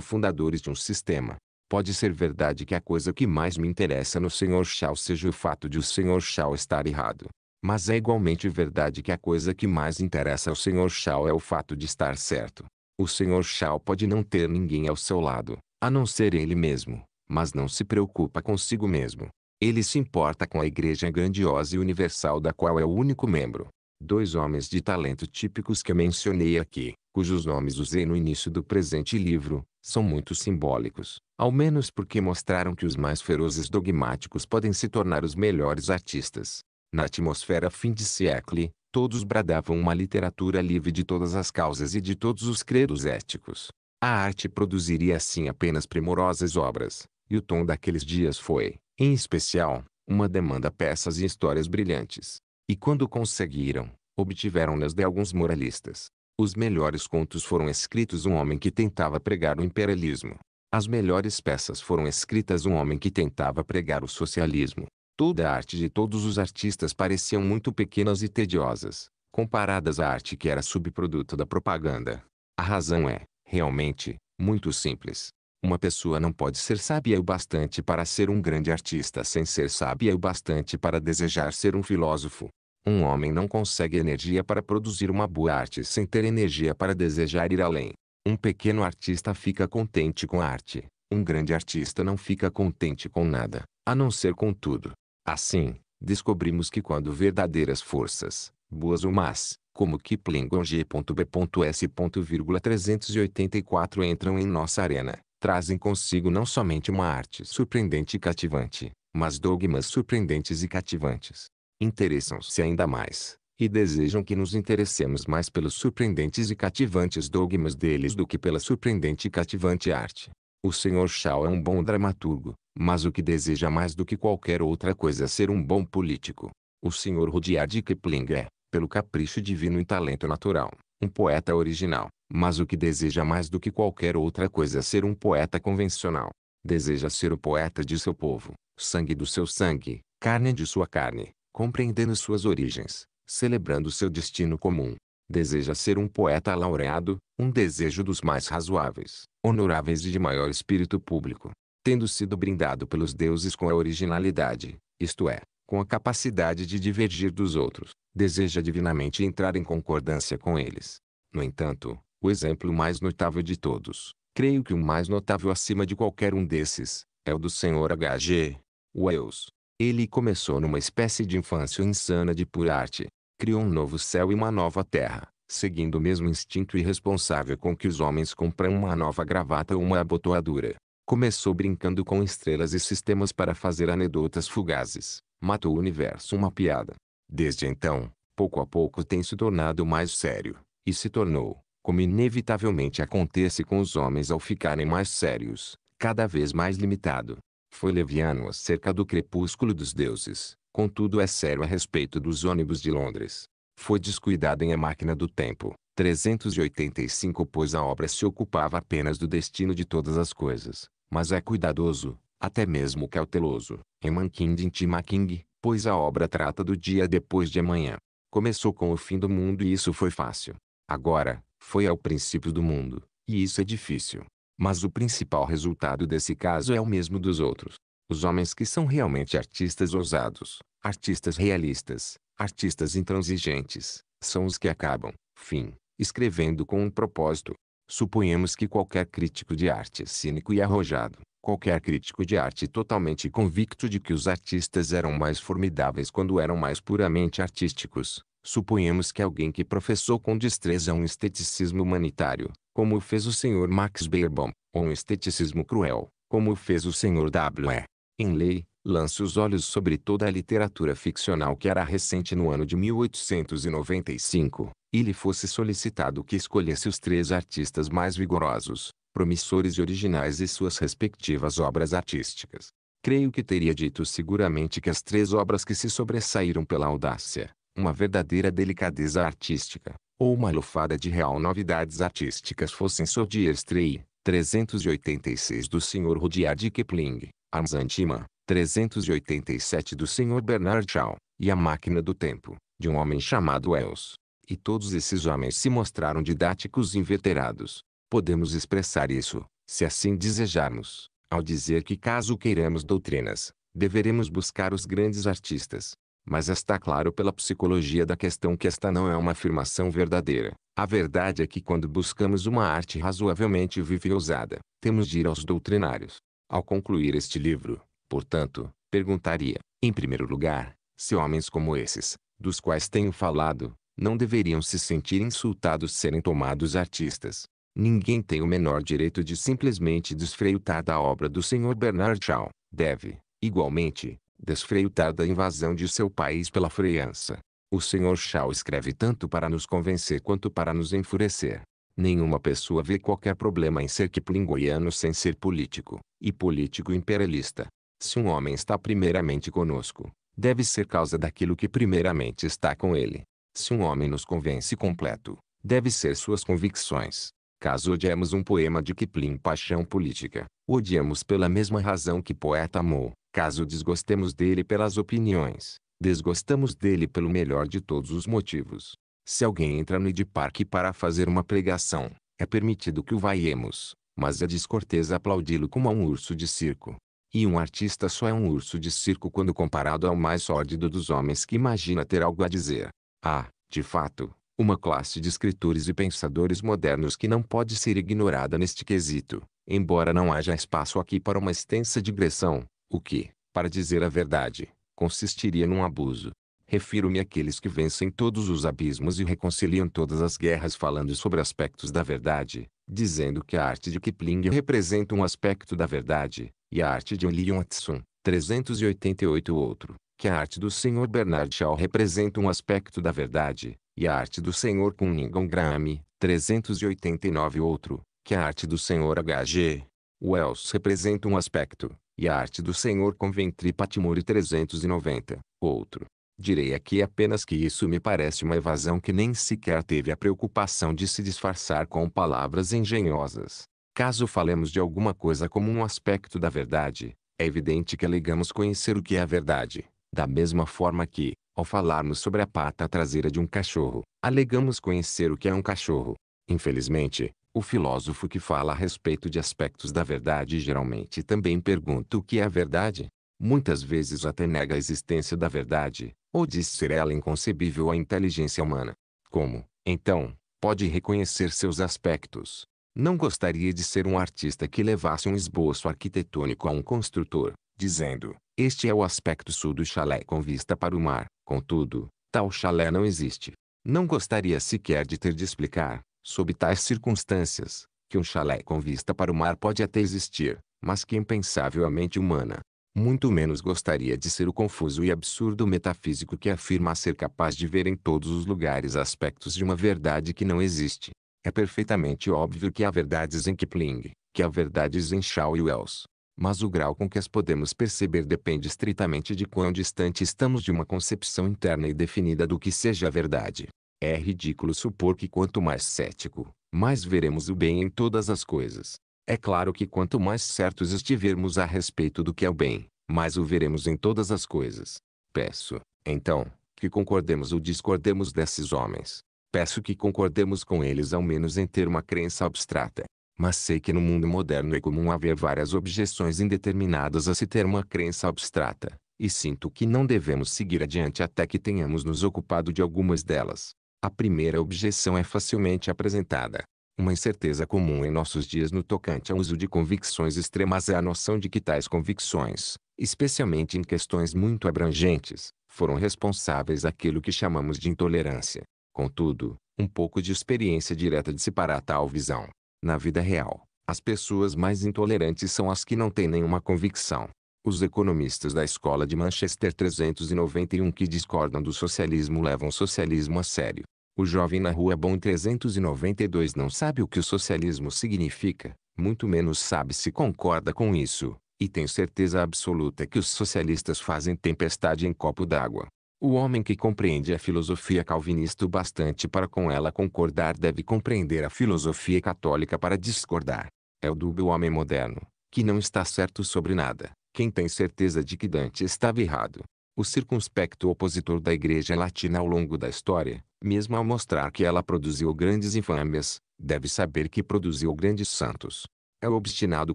fundadores de um sistema. Pode ser verdade que a coisa que mais me interessa no Sr. Shaw seja o fato de o Sr. Shaw estar errado. Mas é igualmente verdade que a coisa que mais interessa ao Sr. Shaw é o fato de estar certo. O Sr. Shaw pode não ter ninguém ao seu lado, a não ser ele mesmo, mas não se preocupa consigo mesmo. Ele se importa com a igreja grandiosa e universal da qual é o único membro. Dois homens de talento típicos que mencionei aqui, cujos nomes usei no início do presente livro, são muito simbólicos, ao menos porque mostraram que os mais ferozes dogmáticos podem se tornar os melhores artistas. Na atmosfera fim de século, todos bradavam uma literatura livre de todas as causas e de todos os credos éticos. A arte produziria assim apenas primorosas obras, e o tom daqueles dias foi, em especial, uma demanda peças e histórias brilhantes. E quando conseguiram, obtiveram-nas de alguns moralistas, os melhores contos foram escritos um homem que tentava pregar o imperialismo. As melhores peças foram escritas um homem que tentava pregar o socialismo. Toda a arte de todos os artistas pareciam muito pequenas e tediosas, comparadas à arte que era subproduto da propaganda. A razão é, realmente, muito simples. Uma pessoa não pode ser sábia o bastante para ser um grande artista sem ser sábia o bastante para desejar ser um filósofo. Um homem não consegue energia para produzir uma boa arte sem ter energia para desejar ir além. Um pequeno artista fica contente com a arte. Um grande artista não fica contente com nada, a não ser com tudo. Assim, descobrimos que quando verdadeiras forças, boas ou más, como Kipling Kiplingon G.B.S.384 entram em nossa arena, trazem consigo não somente uma arte surpreendente e cativante, mas dogmas surpreendentes e cativantes interessam-se ainda mais, e desejam que nos interessemos mais pelos surpreendentes e cativantes dogmas deles do que pela surpreendente e cativante arte. O Sr. Shaw é um bom dramaturgo, mas o que deseja mais do que qualquer outra coisa é ser um bom político. O Sr. Rudyard Kipling é, pelo capricho divino e talento natural, um poeta original, mas o que deseja mais do que qualquer outra coisa é ser um poeta convencional. Deseja ser o poeta de seu povo, sangue do seu sangue, carne de sua carne, compreendendo suas origens, celebrando seu destino comum. Deseja ser um poeta laureado, um desejo dos mais razoáveis, honoráveis e de maior espírito público. Tendo sido brindado pelos deuses com a originalidade, isto é, com a capacidade de divergir dos outros, deseja divinamente entrar em concordância com eles. No entanto, o exemplo mais notável de todos, creio que o mais notável acima de qualquer um desses, é o do Sr. H.G. Wells, ele começou numa espécie de infância insana de pura arte. Criou um novo céu e uma nova terra, seguindo o mesmo instinto irresponsável com que os homens compram uma nova gravata ou uma abotoadura. Começou brincando com estrelas e sistemas para fazer anedotas fugazes. Matou o universo uma piada. Desde então, pouco a pouco tem se tornado mais sério, e se tornou, como inevitavelmente acontece com os homens ao ficarem mais sérios, cada vez mais limitado. Foi leviano acerca do crepúsculo dos deuses, contudo é sério a respeito dos ônibus de Londres. Foi descuidado em A Máquina do Tempo, 385 pois a obra se ocupava apenas do destino de todas as coisas, mas é cuidadoso, até mesmo cauteloso, em Mankind Intima King, pois a obra trata do dia depois de amanhã. Começou com o fim do mundo e isso foi fácil. Agora, foi ao princípio do mundo, e isso é difícil. Mas o principal resultado desse caso é o mesmo dos outros. Os homens que são realmente artistas ousados, artistas realistas, artistas intransigentes, são os que acabam, fim, escrevendo com um propósito. Suponhamos que qualquer crítico de arte cínico e arrojado, qualquer crítico de arte totalmente convicto de que os artistas eram mais formidáveis quando eram mais puramente artísticos, Suponhamos que alguém que professou com destreza um esteticismo humanitário, como o fez o Sr. Max Beerbohm, ou um esteticismo cruel, como o fez o Sr. W. E. lei, lance os olhos sobre toda a literatura ficcional que era recente no ano de 1895, e lhe fosse solicitado que escolhesse os três artistas mais vigorosos, promissores e originais e suas respectivas obras artísticas. Creio que teria dito seguramente que as três obras que se sobressaíram pela audácia, uma verdadeira delicadeza artística, ou uma lufada de real novidades artísticas fossem de Strey, 386 do Sr. Rudyard Kipling, Arms Antima, 387 do Sr. Bernard Shaw, e A Máquina do Tempo, de um homem chamado Wells. E todos esses homens se mostraram didáticos inveterados. Podemos expressar isso, se assim desejarmos, ao dizer que caso queiramos doutrinas, deveremos buscar os grandes artistas, mas está claro pela psicologia da questão que esta não é uma afirmação verdadeira. A verdade é que quando buscamos uma arte razoavelmente viva e ousada, temos de ir aos doutrinários. Ao concluir este livro, portanto, perguntaria, em primeiro lugar, se homens como esses, dos quais tenho falado, não deveriam se sentir insultados serem tomados artistas. Ninguém tem o menor direito de simplesmente desfreutar da obra do Sr. Bernard Shaw. Deve, igualmente, desfreutar da invasão de seu país pela França. O Sr. Shaw escreve tanto para nos convencer quanto para nos enfurecer. Nenhuma pessoa vê qualquer problema em ser kiplingoiano sem ser político, e político imperialista. Se um homem está primeiramente conosco, deve ser causa daquilo que primeiramente está com ele. Se um homem nos convence completo, deve ser suas convicções. Caso odiemos um poema de Kipling paixão política, odiamos pela mesma razão que poeta amou. Caso desgostemos dele pelas opiniões, desgostamos dele pelo melhor de todos os motivos. Se alguém entra no Parque para fazer uma pregação, é permitido que o vaiemos, mas é descortês aplaudi-lo como a um urso de circo. E um artista só é um urso de circo quando comparado ao mais sórdido dos homens que imagina ter algo a dizer. Há, ah, de fato, uma classe de escritores e pensadores modernos que não pode ser ignorada neste quesito, embora não haja espaço aqui para uma extensa digressão, o que, para dizer a verdade, consistiria num abuso. Refiro-me àqueles que vencem todos os abismos e reconciliam todas as guerras falando sobre aspectos da verdade, dizendo que a arte de Kipling representa um aspecto da verdade, e a arte de Leon Watson, 388 outro, que a arte do Sr. Bernard Shaw representa um aspecto da verdade, e a arte do Sr. Cunningham Graham, 389 outro, que a arte do Sr. H.G. Wells representa um aspecto, e a arte do Senhor com Ventri Patimori 390. Outro. Direi aqui apenas que isso me parece uma evasão que nem sequer teve a preocupação de se disfarçar com palavras engenhosas. Caso falemos de alguma coisa como um aspecto da verdade, é evidente que alegamos conhecer o que é a verdade. Da mesma forma que, ao falarmos sobre a pata traseira de um cachorro, alegamos conhecer o que é um cachorro. Infelizmente, o filósofo que fala a respeito de aspectos da verdade geralmente também pergunta o que é a verdade. Muitas vezes até nega a existência da verdade, ou diz ser ela inconcebível à inteligência humana. Como, então, pode reconhecer seus aspectos? Não gostaria de ser um artista que levasse um esboço arquitetônico a um construtor, dizendo: Este é o aspecto sul do chalé com vista para o mar. Contudo, tal chalé não existe. Não gostaria sequer de ter de explicar, sob tais circunstâncias, que um chalé com vista para o mar pode até existir, mas que impensável a mente humana. Muito menos gostaria de ser o confuso e absurdo metafísico que afirma ser capaz de ver em todos os lugares aspectos de uma verdade que não existe. É perfeitamente óbvio que há verdades em Kipling, que há verdades em Shaw e Wells. Mas o grau com que as podemos perceber depende estritamente de quão distante estamos de uma concepção interna e definida do que seja a verdade. É ridículo supor que quanto mais cético, mais veremos o bem em todas as coisas. É claro que quanto mais certos estivermos a respeito do que é o bem, mais o veremos em todas as coisas. Peço, então, que concordemos ou discordemos desses homens. Peço que concordemos com eles ao menos em ter uma crença abstrata. Mas sei que no mundo moderno é comum haver várias objeções indeterminadas a se ter uma crença abstrata, e sinto que não devemos seguir adiante até que tenhamos nos ocupado de algumas delas. A primeira objeção é facilmente apresentada. Uma incerteza comum em nossos dias no tocante ao uso de convicções extremas é a noção de que tais convicções, especialmente em questões muito abrangentes, foram responsáveis aquilo que chamamos de intolerância. Contudo, um pouco de experiência direta dissipará tal visão. Na vida real, as pessoas mais intolerantes são as que não têm nenhuma convicção. Os economistas da Escola de Manchester 391 que discordam do socialismo levam o socialismo a sério. O jovem na rua bom 392 não sabe o que o socialismo significa, muito menos sabe se concorda com isso, e tem certeza absoluta que os socialistas fazem tempestade em copo d'água. O homem que compreende a filosofia calvinista o bastante para com ela concordar deve compreender a filosofia católica para discordar. É o dúbio homem moderno, que não está certo sobre nada, quem tem certeza de que Dante estava errado? O circunspecto opositor da Igreja Latina ao longo da história, mesmo ao mostrar que ela produziu grandes infâmias, deve saber que produziu grandes santos. É o obstinado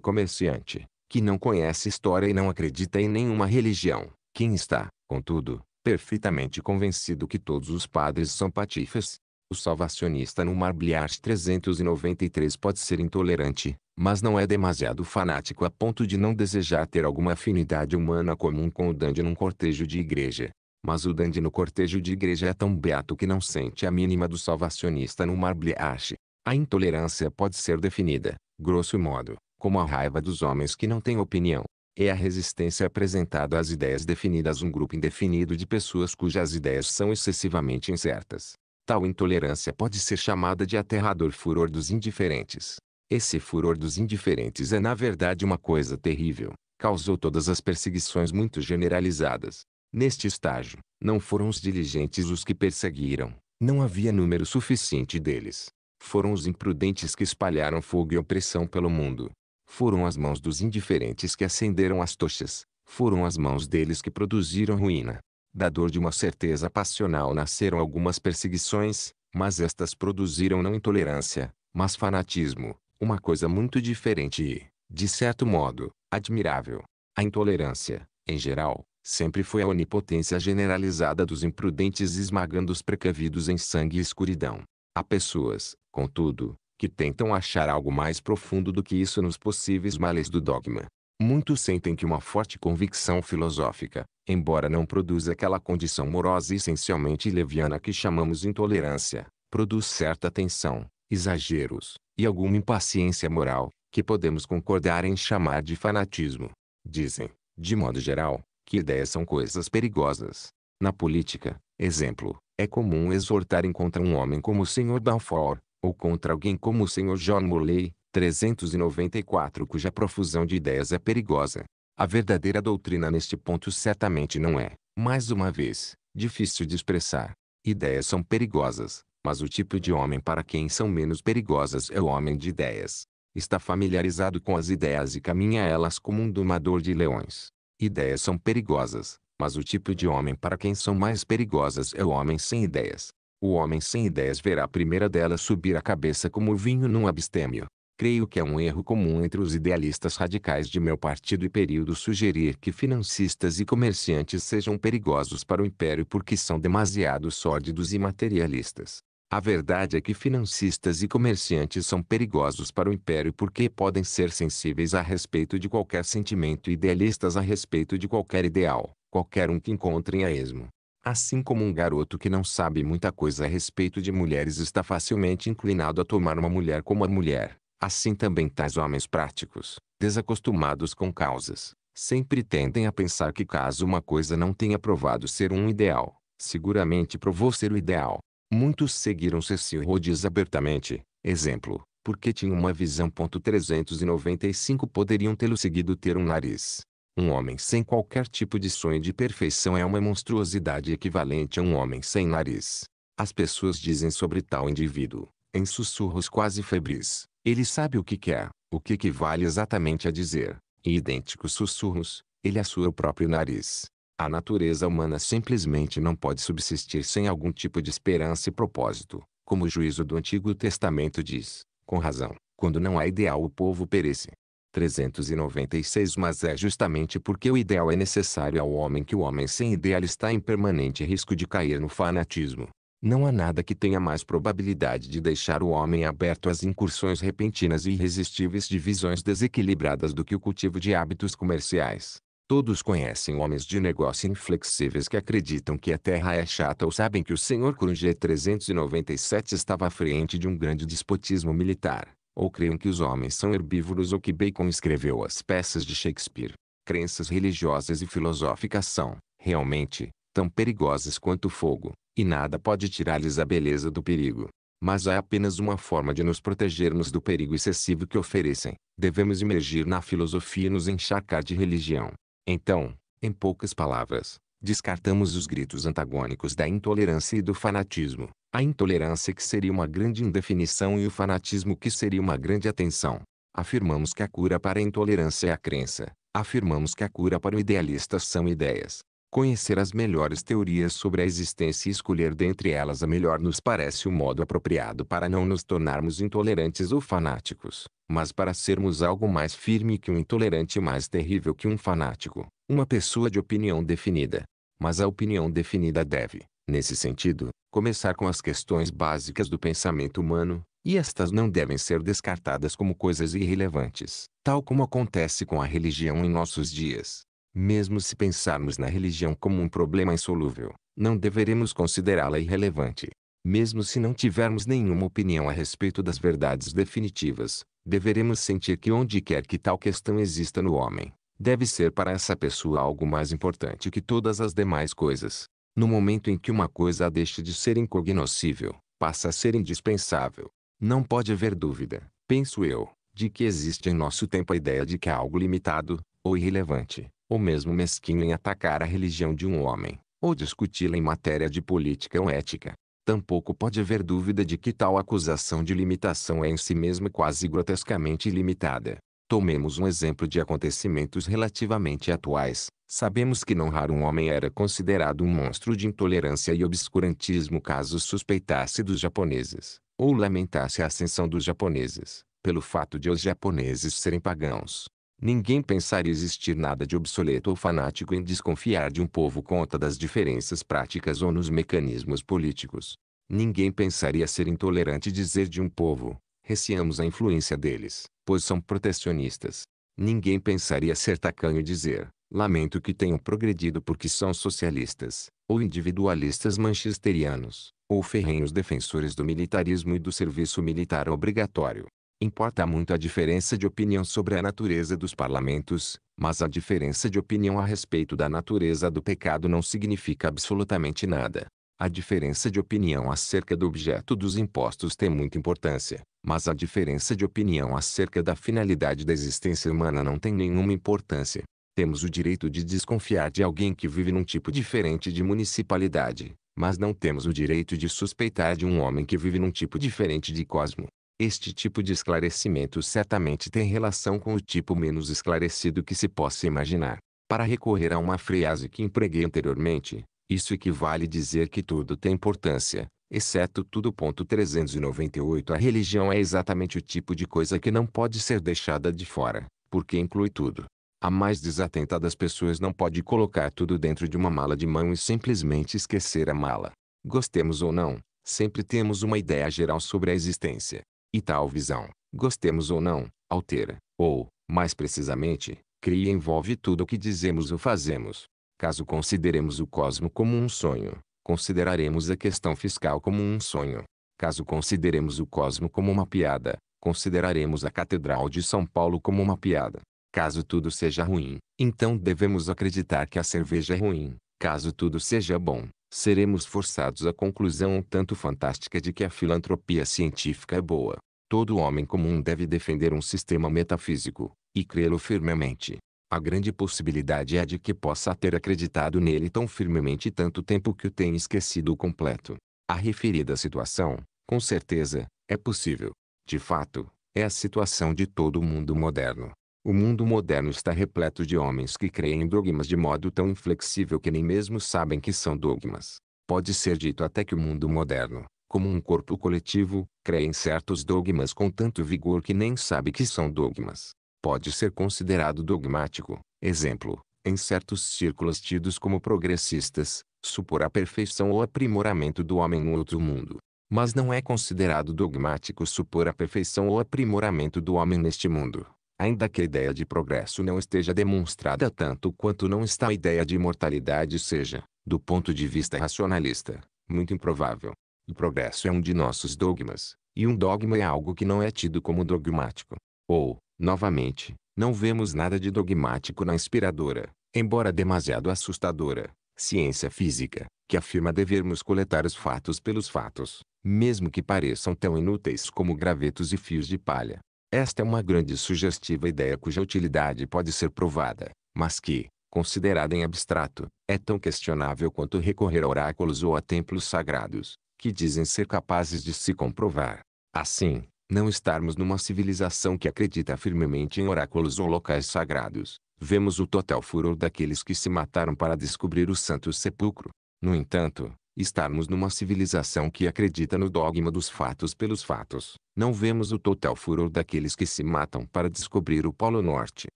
comerciante, que não conhece história e não acredita em nenhuma religião, quem está, contudo, perfeitamente convencido que todos os padres são patifes, o salvacionista no Marbliard 393 pode ser intolerante, mas não é demasiado fanático a ponto de não desejar ter alguma afinidade humana comum com o dandy num cortejo de igreja. Mas o dandy no cortejo de igreja é tão beato que não sente a mínima do salvacionista no Marbliard. A intolerância pode ser definida, grosso modo, como a raiva dos homens que não têm opinião. É a resistência apresentada às ideias definidas um grupo indefinido de pessoas cujas ideias são excessivamente incertas. Tal intolerância pode ser chamada de aterrador furor dos indiferentes. Esse furor dos indiferentes é na verdade uma coisa terrível. Causou todas as perseguições muito generalizadas. Neste estágio, não foram os diligentes os que perseguiram, não havia número suficiente deles. Foram os imprudentes que espalharam fogo e opressão pelo mundo. Foram as mãos dos indiferentes que acenderam as tochas. Foram as mãos deles que produziram ruína. Da dor de uma certeza passional nasceram algumas perseguições, mas estas produziram não intolerância, mas fanatismo, uma coisa muito diferente e, de certo modo, admirável. A intolerância, em geral, sempre foi a onipotência generalizada dos imprudentes esmagando os precavidos em sangue e escuridão. Há pessoas, contudo, que tentam achar algo mais profundo do que isso nos possíveis males do dogma. Muitos sentem que uma forte convicção filosófica, embora não produza aquela condição morosa e essencialmente leviana que chamamos intolerância, produz certa tensão, exageros, e alguma impaciência moral, que podemos concordar em chamar de fanatismo. Dizem, de modo geral, que ideias são coisas perigosas. Na política, exemplo, é comum exortarem contra um homem como o Sr. Balfour, ou contra alguém como o Sr. John Mulley, 394 cuja profusão de ideias é perigosa. A verdadeira doutrina neste ponto certamente não é, mais uma vez, difícil de expressar. Ideias são perigosas, mas o tipo de homem para quem são menos perigosas é o homem de ideias. Está familiarizado com as ideias e caminha elas como um domador de leões. Ideias são perigosas, mas o tipo de homem para quem são mais perigosas é o homem sem ideias. O homem sem ideias verá a primeira delas subir a cabeça como o vinho num abstêmio. Creio que é um erro comum entre os idealistas radicais de meu partido e período sugerir que financistas e comerciantes sejam perigosos para o império porque são demasiado sórdidos e materialistas. A verdade é que financistas e comerciantes são perigosos para o império porque podem ser sensíveis a respeito de qualquer sentimento idealistas a respeito de qualquer ideal, qualquer um que encontrem a esmo. Assim como um garoto que não sabe muita coisa a respeito de mulheres está facilmente inclinado a tomar uma mulher como a mulher, Assim também tais homens práticos, desacostumados com causas, sempre tendem a pensar que caso uma coisa não tenha provado ser um ideal, seguramente provou ser o ideal. Muitos seguiram Cecil Rhodes abertamente, exemplo, porque tinham uma visão. 395 poderiam tê-lo seguido ter um nariz. Um homem sem qualquer tipo de sonho de perfeição é uma monstruosidade equivalente a um homem sem nariz. As pessoas dizem sobre tal indivíduo, em sussurros quase febris, ele sabe o que quer, o que equivale exatamente a dizer, em idênticos sussurros, ele assura o próprio nariz. A natureza humana simplesmente não pode subsistir sem algum tipo de esperança e propósito, como o juízo do Antigo Testamento diz, com razão, quando não há ideal o povo perece. 396 Mas é justamente porque o ideal é necessário ao homem que o homem sem ideal está em permanente risco de cair no fanatismo. Não há nada que tenha mais probabilidade de deixar o homem aberto às incursões repentinas e irresistíveis de visões desequilibradas do que o cultivo de hábitos comerciais. Todos conhecem homens de negócio inflexíveis que acreditam que a terra é chata ou sabem que o senhor Crunger 397 estava à frente de um grande despotismo militar, ou creem que os homens são herbívoros ou que Bacon escreveu as peças de Shakespeare. Crenças religiosas e filosóficas são, realmente, tão perigosas quanto o fogo e nada pode tirar-lhes a beleza do perigo. Mas há apenas uma forma de nos protegermos do perigo excessivo que oferecem. Devemos emergir na filosofia e nos encharcar de religião. Então, em poucas palavras, descartamos os gritos antagônicos da intolerância e do fanatismo. A intolerância que seria uma grande indefinição e o fanatismo que seria uma grande atenção. Afirmamos que a cura para a intolerância é a crença. Afirmamos que a cura para o idealista são ideias. Conhecer as melhores teorias sobre a existência e escolher dentre elas a melhor nos parece o um modo apropriado para não nos tornarmos intolerantes ou fanáticos, mas para sermos algo mais firme que um intolerante e mais terrível que um fanático, uma pessoa de opinião definida. Mas a opinião definida deve, nesse sentido, começar com as questões básicas do pensamento humano, e estas não devem ser descartadas como coisas irrelevantes, tal como acontece com a religião em nossos dias. Mesmo se pensarmos na religião como um problema insolúvel, não deveremos considerá-la irrelevante. Mesmo se não tivermos nenhuma opinião a respeito das verdades definitivas, deveremos sentir que onde quer que tal questão exista no homem, deve ser para essa pessoa algo mais importante que todas as demais coisas. No momento em que uma coisa deixa de ser incognoscível, passa a ser indispensável. Não pode haver dúvida, penso eu, de que existe em nosso tempo a ideia de que há algo limitado, ou irrelevante, ou mesmo mesquinho em atacar a religião de um homem, ou discuti-la em matéria de política ou ética. Tampouco pode haver dúvida de que tal acusação de limitação é em si mesma quase grotescamente ilimitada. Tomemos um exemplo de acontecimentos relativamente atuais. Sabemos que não raro um homem era considerado um monstro de intolerância e obscurantismo caso suspeitasse dos japoneses, ou lamentasse a ascensão dos japoneses, pelo fato de os japoneses serem pagãos. Ninguém pensaria existir nada de obsoleto ou fanático em desconfiar de um povo conta das diferenças práticas ou nos mecanismos políticos. Ninguém pensaria ser intolerante dizer de um povo, receamos a influência deles, pois são protecionistas. Ninguém pensaria ser tacanho dizer, lamento que tenham progredido porque são socialistas, ou individualistas manchesterianos, ou ferrenhos defensores do militarismo e do serviço militar obrigatório. Importa muito a diferença de opinião sobre a natureza dos parlamentos, mas a diferença de opinião a respeito da natureza do pecado não significa absolutamente nada. A diferença de opinião acerca do objeto dos impostos tem muita importância, mas a diferença de opinião acerca da finalidade da existência humana não tem nenhuma importância. Temos o direito de desconfiar de alguém que vive num tipo diferente de municipalidade, mas não temos o direito de suspeitar de um homem que vive num tipo diferente de cosmo. Este tipo de esclarecimento certamente tem relação com o tipo menos esclarecido que se possa imaginar. Para recorrer a uma frase que empreguei anteriormente, isso equivale dizer que tudo tem importância, exceto tudo. 398 A religião é exatamente o tipo de coisa que não pode ser deixada de fora, porque inclui tudo. A mais desatenta das pessoas não pode colocar tudo dentro de uma mala de mão e simplesmente esquecer a mala. Gostemos ou não, sempre temos uma ideia geral sobre a existência. E tal visão, gostemos ou não, altera, ou, mais precisamente, cria e envolve tudo o que dizemos ou fazemos. Caso consideremos o cosmo como um sonho, consideraremos a questão fiscal como um sonho. Caso consideremos o cosmo como uma piada, consideraremos a Catedral de São Paulo como uma piada. Caso tudo seja ruim, então devemos acreditar que a cerveja é ruim. Caso tudo seja bom, seremos forçados à conclusão um tanto fantástica de que a filantropia científica é boa. Todo homem comum deve defender um sistema metafísico, e crê-lo firmemente. A grande possibilidade é de que possa ter acreditado nele tão firmemente tanto tempo que o tenha esquecido completo. A referida situação, com certeza, é possível. De fato, é a situação de todo o mundo moderno. O mundo moderno está repleto de homens que creem em dogmas de modo tão inflexível que nem mesmo sabem que são dogmas. Pode ser dito até que o mundo moderno, como um corpo coletivo, crê em certos dogmas com tanto vigor que nem sabe que são dogmas. Pode ser considerado dogmático, exemplo, em certos círculos tidos como progressistas, supor a perfeição ou aprimoramento do homem no outro mundo. Mas não é considerado dogmático supor a perfeição ou aprimoramento do homem neste mundo. Ainda que a ideia de progresso não esteja demonstrada tanto quanto não está a ideia de imortalidade seja, do ponto de vista racionalista, muito improvável. O progresso é um de nossos dogmas, e um dogma é algo que não é tido como dogmático. Ou, novamente, não vemos nada de dogmático na inspiradora, embora demasiado assustadora, ciência física, que afirma devermos coletar os fatos pelos fatos, mesmo que pareçam tão inúteis como gravetos e fios de palha. Esta é uma grande e sugestiva ideia cuja utilidade pode ser provada, mas que, considerada em abstrato, é tão questionável quanto recorrer a oráculos ou a templos sagrados, que dizem ser capazes de se comprovar. Assim, não estarmos numa civilização que acredita firmemente em oráculos ou locais sagrados, vemos o total furor daqueles que se mataram para descobrir o Santo Sepulcro. No entanto, estarmos numa civilização que acredita no dogma dos fatos pelos fatos, não vemos o total furor daqueles que se matam para descobrir o Polo Norte.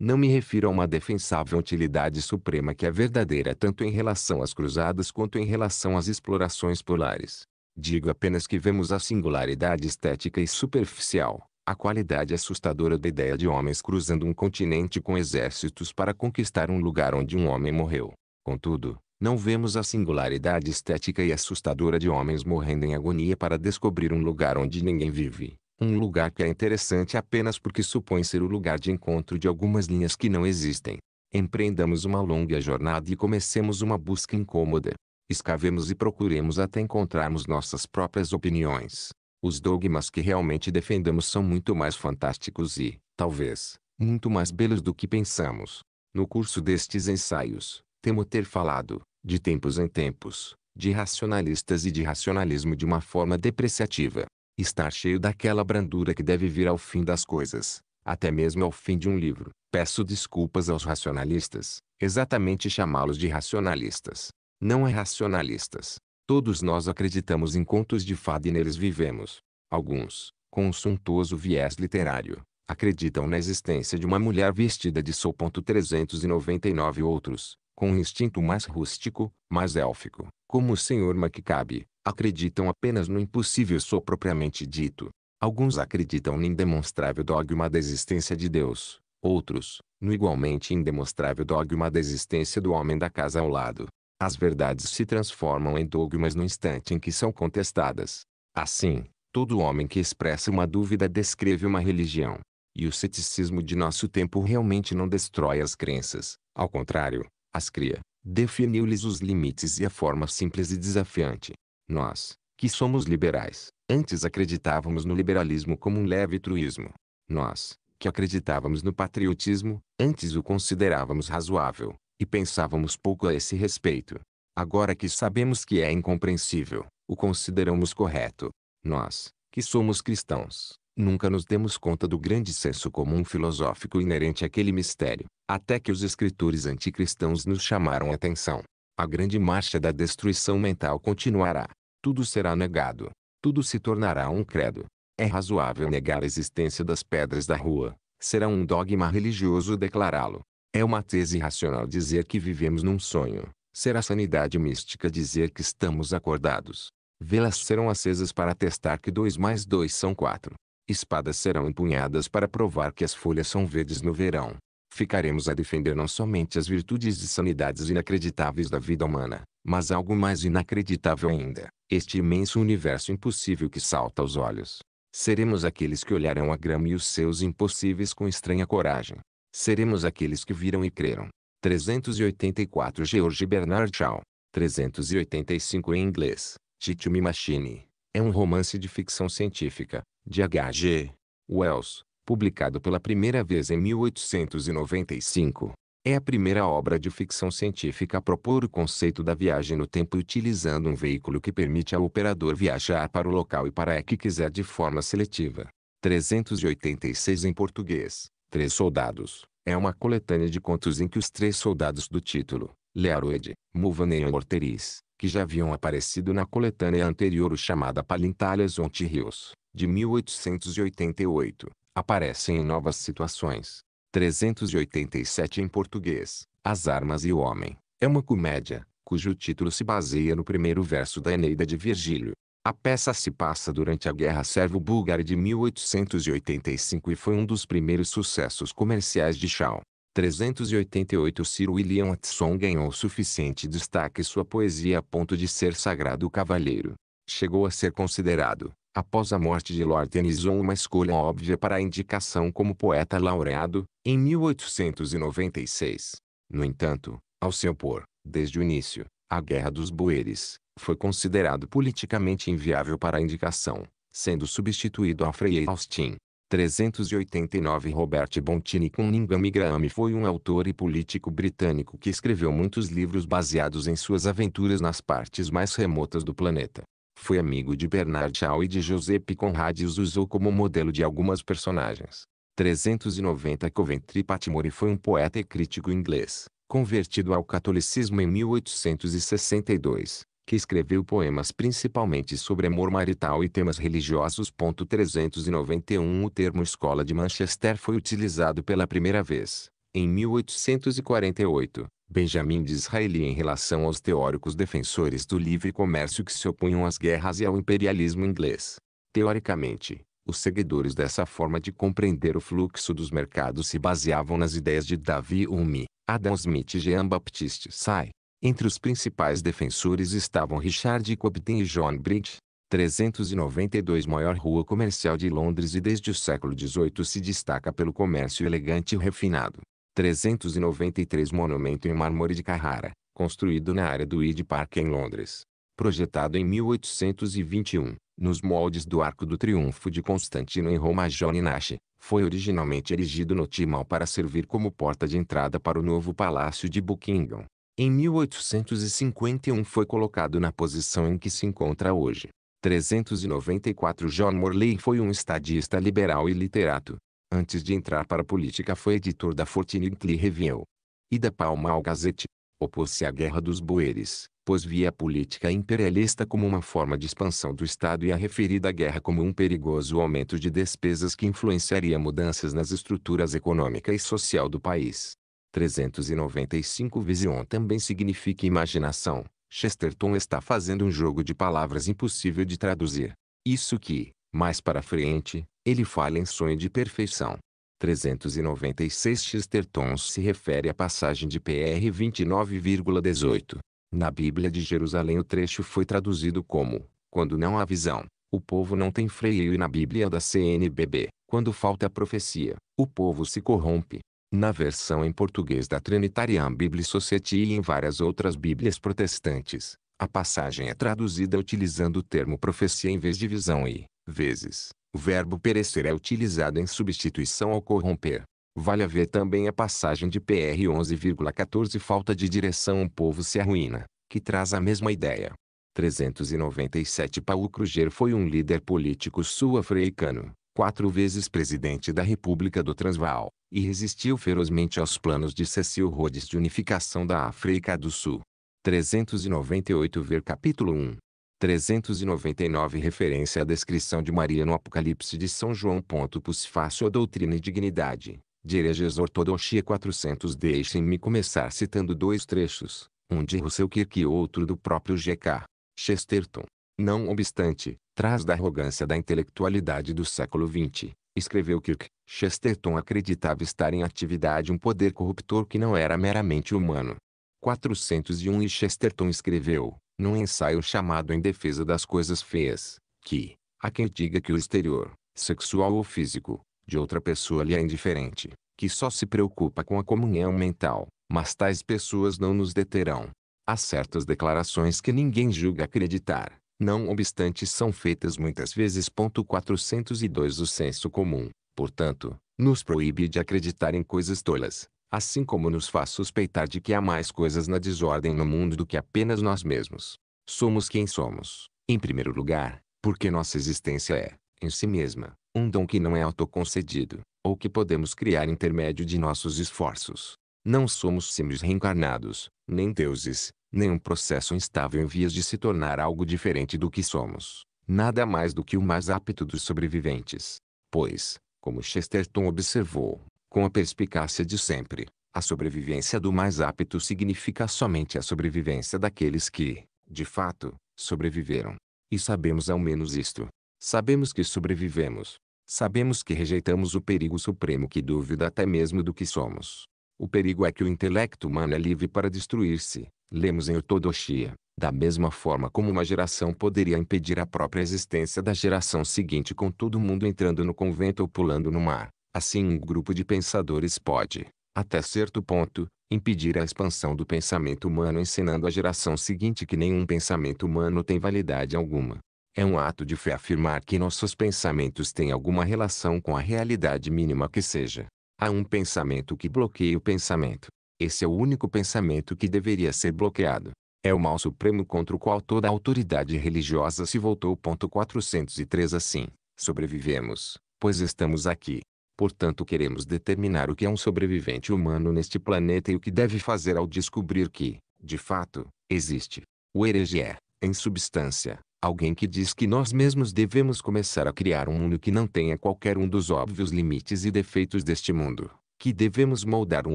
Não me refiro a uma defensável utilidade suprema que é verdadeira tanto em relação às cruzadas quanto em relação às explorações polares. Digo apenas que vemos a singularidade estética e superficial, a qualidade assustadora da ideia de homens cruzando um continente com exércitos para conquistar um lugar onde um homem morreu. Contudo, não vemos a singularidade estética e assustadora de homens morrendo em agonia para descobrir um lugar onde ninguém vive. Um lugar que é interessante apenas porque supõe ser o lugar de encontro de algumas linhas que não existem. Empreendamos uma longa jornada e comecemos uma busca incômoda. Escavemos e procuremos até encontrarmos nossas próprias opiniões. Os dogmas que realmente defendemos são muito mais fantásticos e, talvez, muito mais belos do que pensamos. No curso destes ensaios, temo ter falado, de tempos em tempos, de racionalistas e de racionalismo de uma forma depreciativa. Estar cheio daquela brandura que deve vir ao fim das coisas, até mesmo ao fim de um livro. Peço desculpas aos racionalistas, exatamente chamá-los de racionalistas. Não é racionalistas. Todos nós acreditamos em contos de fada e neles vivemos. Alguns, com um suntuoso viés literário, acreditam na existência de uma mulher vestida de sol. 399 outros, com um instinto mais rústico, mais élfico, como o Sr. Maccabi, acreditam apenas no impossível só propriamente dito. Alguns acreditam no indemonstrável dogma da existência de Deus, outros, no igualmente indemonstrável dogma da existência do homem da casa ao lado. As verdades se transformam em dogmas no instante em que são contestadas. Assim, todo homem que expressa uma dúvida descreve uma religião. E o ceticismo de nosso tempo realmente não destrói as crenças, ao contrário, as cria, definiu-lhes os limites e a forma simples e desafiante. Nós, que somos liberais, antes acreditávamos no liberalismo como um leve truísmo. Nós, que acreditávamos no patriotismo, antes o considerávamos razoável, e pensávamos pouco a esse respeito. Agora que sabemos que é incompreensível, o consideramos correto. Nós, que somos cristãos, nunca nos demos conta do grande senso comum filosófico inerente àquele mistério, até que os escritores anticristãos nos chamaram a atenção. A grande marcha da destruição mental continuará. Tudo será negado. Tudo se tornará um credo. É razoável negar a existência das pedras da rua. Será um dogma religioso declará-lo. É uma tese racional dizer que vivemos num sonho. Será sanidade mística dizer que estamos acordados. Velas serão acesas para atestar que dois mais dois são quatro espadas serão empunhadas para provar que as folhas são verdes no verão. Ficaremos a defender não somente as virtudes e sanidades inacreditáveis da vida humana, mas algo mais inacreditável ainda, este imenso universo impossível que salta aos olhos. Seremos aqueles que olharão a grama e os seus impossíveis com estranha coragem. Seremos aqueles que viram e creram. 384 George Bernard Shaw. 385 em inglês. Chichumi Machine é um romance de ficção científica, de H.G. Wells, publicado pela primeira vez em 1895. É a primeira obra de ficção científica a propor o conceito da viagem no tempo utilizando um veículo que permite ao operador viajar para o local e para a que quiser de forma seletiva. 386 em português, Três Soldados, é uma coletânea de contos em que os três soldados do título, Learoyd, Mulvaney e Orteriz, que já haviam aparecido na coletânea anterior chamada Palintalhas Ontirrios, de 1888, aparecem em novas situações. 387 em português, As Armas e o Homem, é uma comédia, cujo título se baseia no primeiro verso da Eneida de Virgílio. A peça se passa durante a Guerra Servo-Búlgara de 1885 e foi um dos primeiros sucessos comerciais de Shaw. 388 Sir William Watson ganhou suficiente destaque sua poesia a ponto de ser sagrado cavaleiro. Chegou a ser considerado, após a morte de Lord Tennyson uma escolha óbvia para a indicação como poeta laureado, em 1896. No entanto, ao seu pôr, desde o início, a Guerra dos Boeres, foi considerado politicamente inviável para a indicação, sendo substituído a Frei Austin. 389 Robert Bontini Cunningham Graham foi um autor e político britânico que escreveu muitos livros baseados em suas aventuras nas partes mais remotas do planeta. Foi amigo de Bernard Shaw e de Giuseppe Conrad e os usou como modelo de algumas personagens. 390 Coventry Patmore foi um poeta e crítico inglês, convertido ao catolicismo em 1862 que escreveu poemas principalmente sobre amor marital e temas religiosos. 391 O termo escola de Manchester foi utilizado pela primeira vez, em 1848, Benjamin Disraeli em relação aos teóricos defensores do livre comércio que se opunham às guerras e ao imperialismo inglês. Teoricamente, os seguidores dessa forma de compreender o fluxo dos mercados se baseavam nas ideias de Davi Hume, Adam Smith e Jean-Baptiste Say, entre os principais defensores estavam Richard Cobden e John Bridge. 392 maior rua comercial de Londres e desde o século XVIII se destaca pelo comércio elegante e refinado. 393 Monumento em mármore de Carrara, construído na área do Hyde Park em Londres. Projetado em 1821, nos moldes do Arco do Triunfo de Constantino em Roma John Nash, foi originalmente erigido no Timão para servir como porta de entrada para o novo Palácio de Buckingham. Em 1851 foi colocado na posição em que se encontra hoje. 394 John Morley foi um estadista liberal e literato. Antes de entrar para a política foi editor da Fortnightly Review e da Palmal Gazette. Opôs-se à Guerra dos Boeres, pois via a política imperialista como uma forma de expansão do Estado e a referida guerra como um perigoso aumento de despesas que influenciaria mudanças nas estruturas econômica e social do país. 395 vision também significa imaginação. Chesterton está fazendo um jogo de palavras impossível de traduzir. Isso que, mais para frente, ele fala em sonho de perfeição. 396 Chesterton se refere à passagem de PR 29,18. Na Bíblia de Jerusalém o trecho foi traduzido como, quando não há visão, o povo não tem freio e na Bíblia da CNBB, quando falta a profecia, o povo se corrompe na versão em português da Trinitarian Bible Society e em várias outras bíblias protestantes. A passagem é traduzida utilizando o termo profecia em vez de visão e, vezes, o verbo perecer é utilizado em substituição ao corromper. Vale a ver também a passagem de PR 11,14 Falta de direção um povo se arruína, que traz a mesma ideia. 397 Paulo Kruger foi um líder político sul-africano, quatro vezes presidente da República do Transvaal, e resistiu ferozmente aos planos de Cecil Rhodes de unificação da África do Sul. 398 ver capítulo 1. 399 Referência à descrição de Maria no Apocalipse de São João. Pusfácio Doutrina e Dignidade, de Hereges Ortodoxia 400 Deixem-me começar citando dois trechos, um de Russell Kirk e outro do próprio G.K. Chesterton, não obstante, traz da arrogância da intelectualidade do século XX, escreveu Kirk, Chesterton acreditava estar em atividade um poder corruptor que não era meramente humano. 401 E Chesterton escreveu, num ensaio chamado Em Defesa das Coisas Feias, que, a quem diga que o exterior, sexual ou físico, de outra pessoa lhe é indiferente, que só se preocupa com a comunhão mental, mas tais pessoas não nos deterão. Há certas declarações que ninguém julga acreditar, não obstante são feitas muitas vezes. 402 O senso comum, portanto, nos proíbe de acreditar em coisas tolas, assim como nos faz suspeitar de que há mais coisas na desordem no mundo do que apenas nós mesmos. Somos quem somos, em primeiro lugar, porque nossa existência é, em si mesma, um dom que não é autoconcedido, ou que podemos criar intermédio de nossos esforços. Não somos simios reencarnados, nem deuses, nenhum processo instável em vias de se tornar algo diferente do que somos, nada mais do que o mais apto dos sobreviventes. Pois, como Chesterton observou, com a perspicácia de sempre, a sobrevivência do mais apto significa somente a sobrevivência daqueles que, de fato, sobreviveram. E sabemos ao menos isto. Sabemos que sobrevivemos. Sabemos que rejeitamos o perigo supremo que dúvida até mesmo do que somos. O perigo é que o intelecto humano é livre para destruir-se, Lemos em ortodoxia. Da mesma forma como uma geração poderia impedir a própria existência da geração seguinte com todo mundo entrando no convento ou pulando no mar, assim um grupo de pensadores pode, até certo ponto, impedir a expansão do pensamento humano ensinando à geração seguinte que nenhum pensamento humano tem validade alguma. É um ato de fé afirmar que nossos pensamentos têm alguma relação com a realidade mínima que seja. Há um pensamento que bloqueia o pensamento. Esse é o único pensamento que deveria ser bloqueado. É o mal supremo contra o qual toda a autoridade religiosa se voltou. 403 Assim, sobrevivemos, pois estamos aqui. Portanto, queremos determinar o que é um sobrevivente humano neste planeta e o que deve fazer ao descobrir que, de fato, existe. O herege é, em substância, alguém que diz que nós mesmos devemos começar a criar um mundo que não tenha qualquer um dos óbvios limites e defeitos deste mundo, que devemos moldar um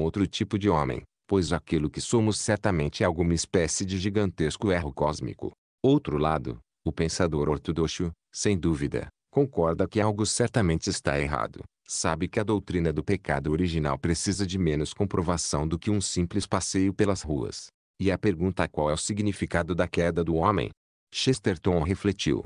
outro tipo de homem, pois aquilo que somos certamente é alguma espécie de gigantesco erro cósmico. Outro lado, o pensador ortodoxo, sem dúvida, concorda que algo certamente está errado. Sabe que a doutrina do pecado original precisa de menos comprovação do que um simples passeio pelas ruas. E a pergunta qual é o significado da queda do homem? Chesterton refletiu.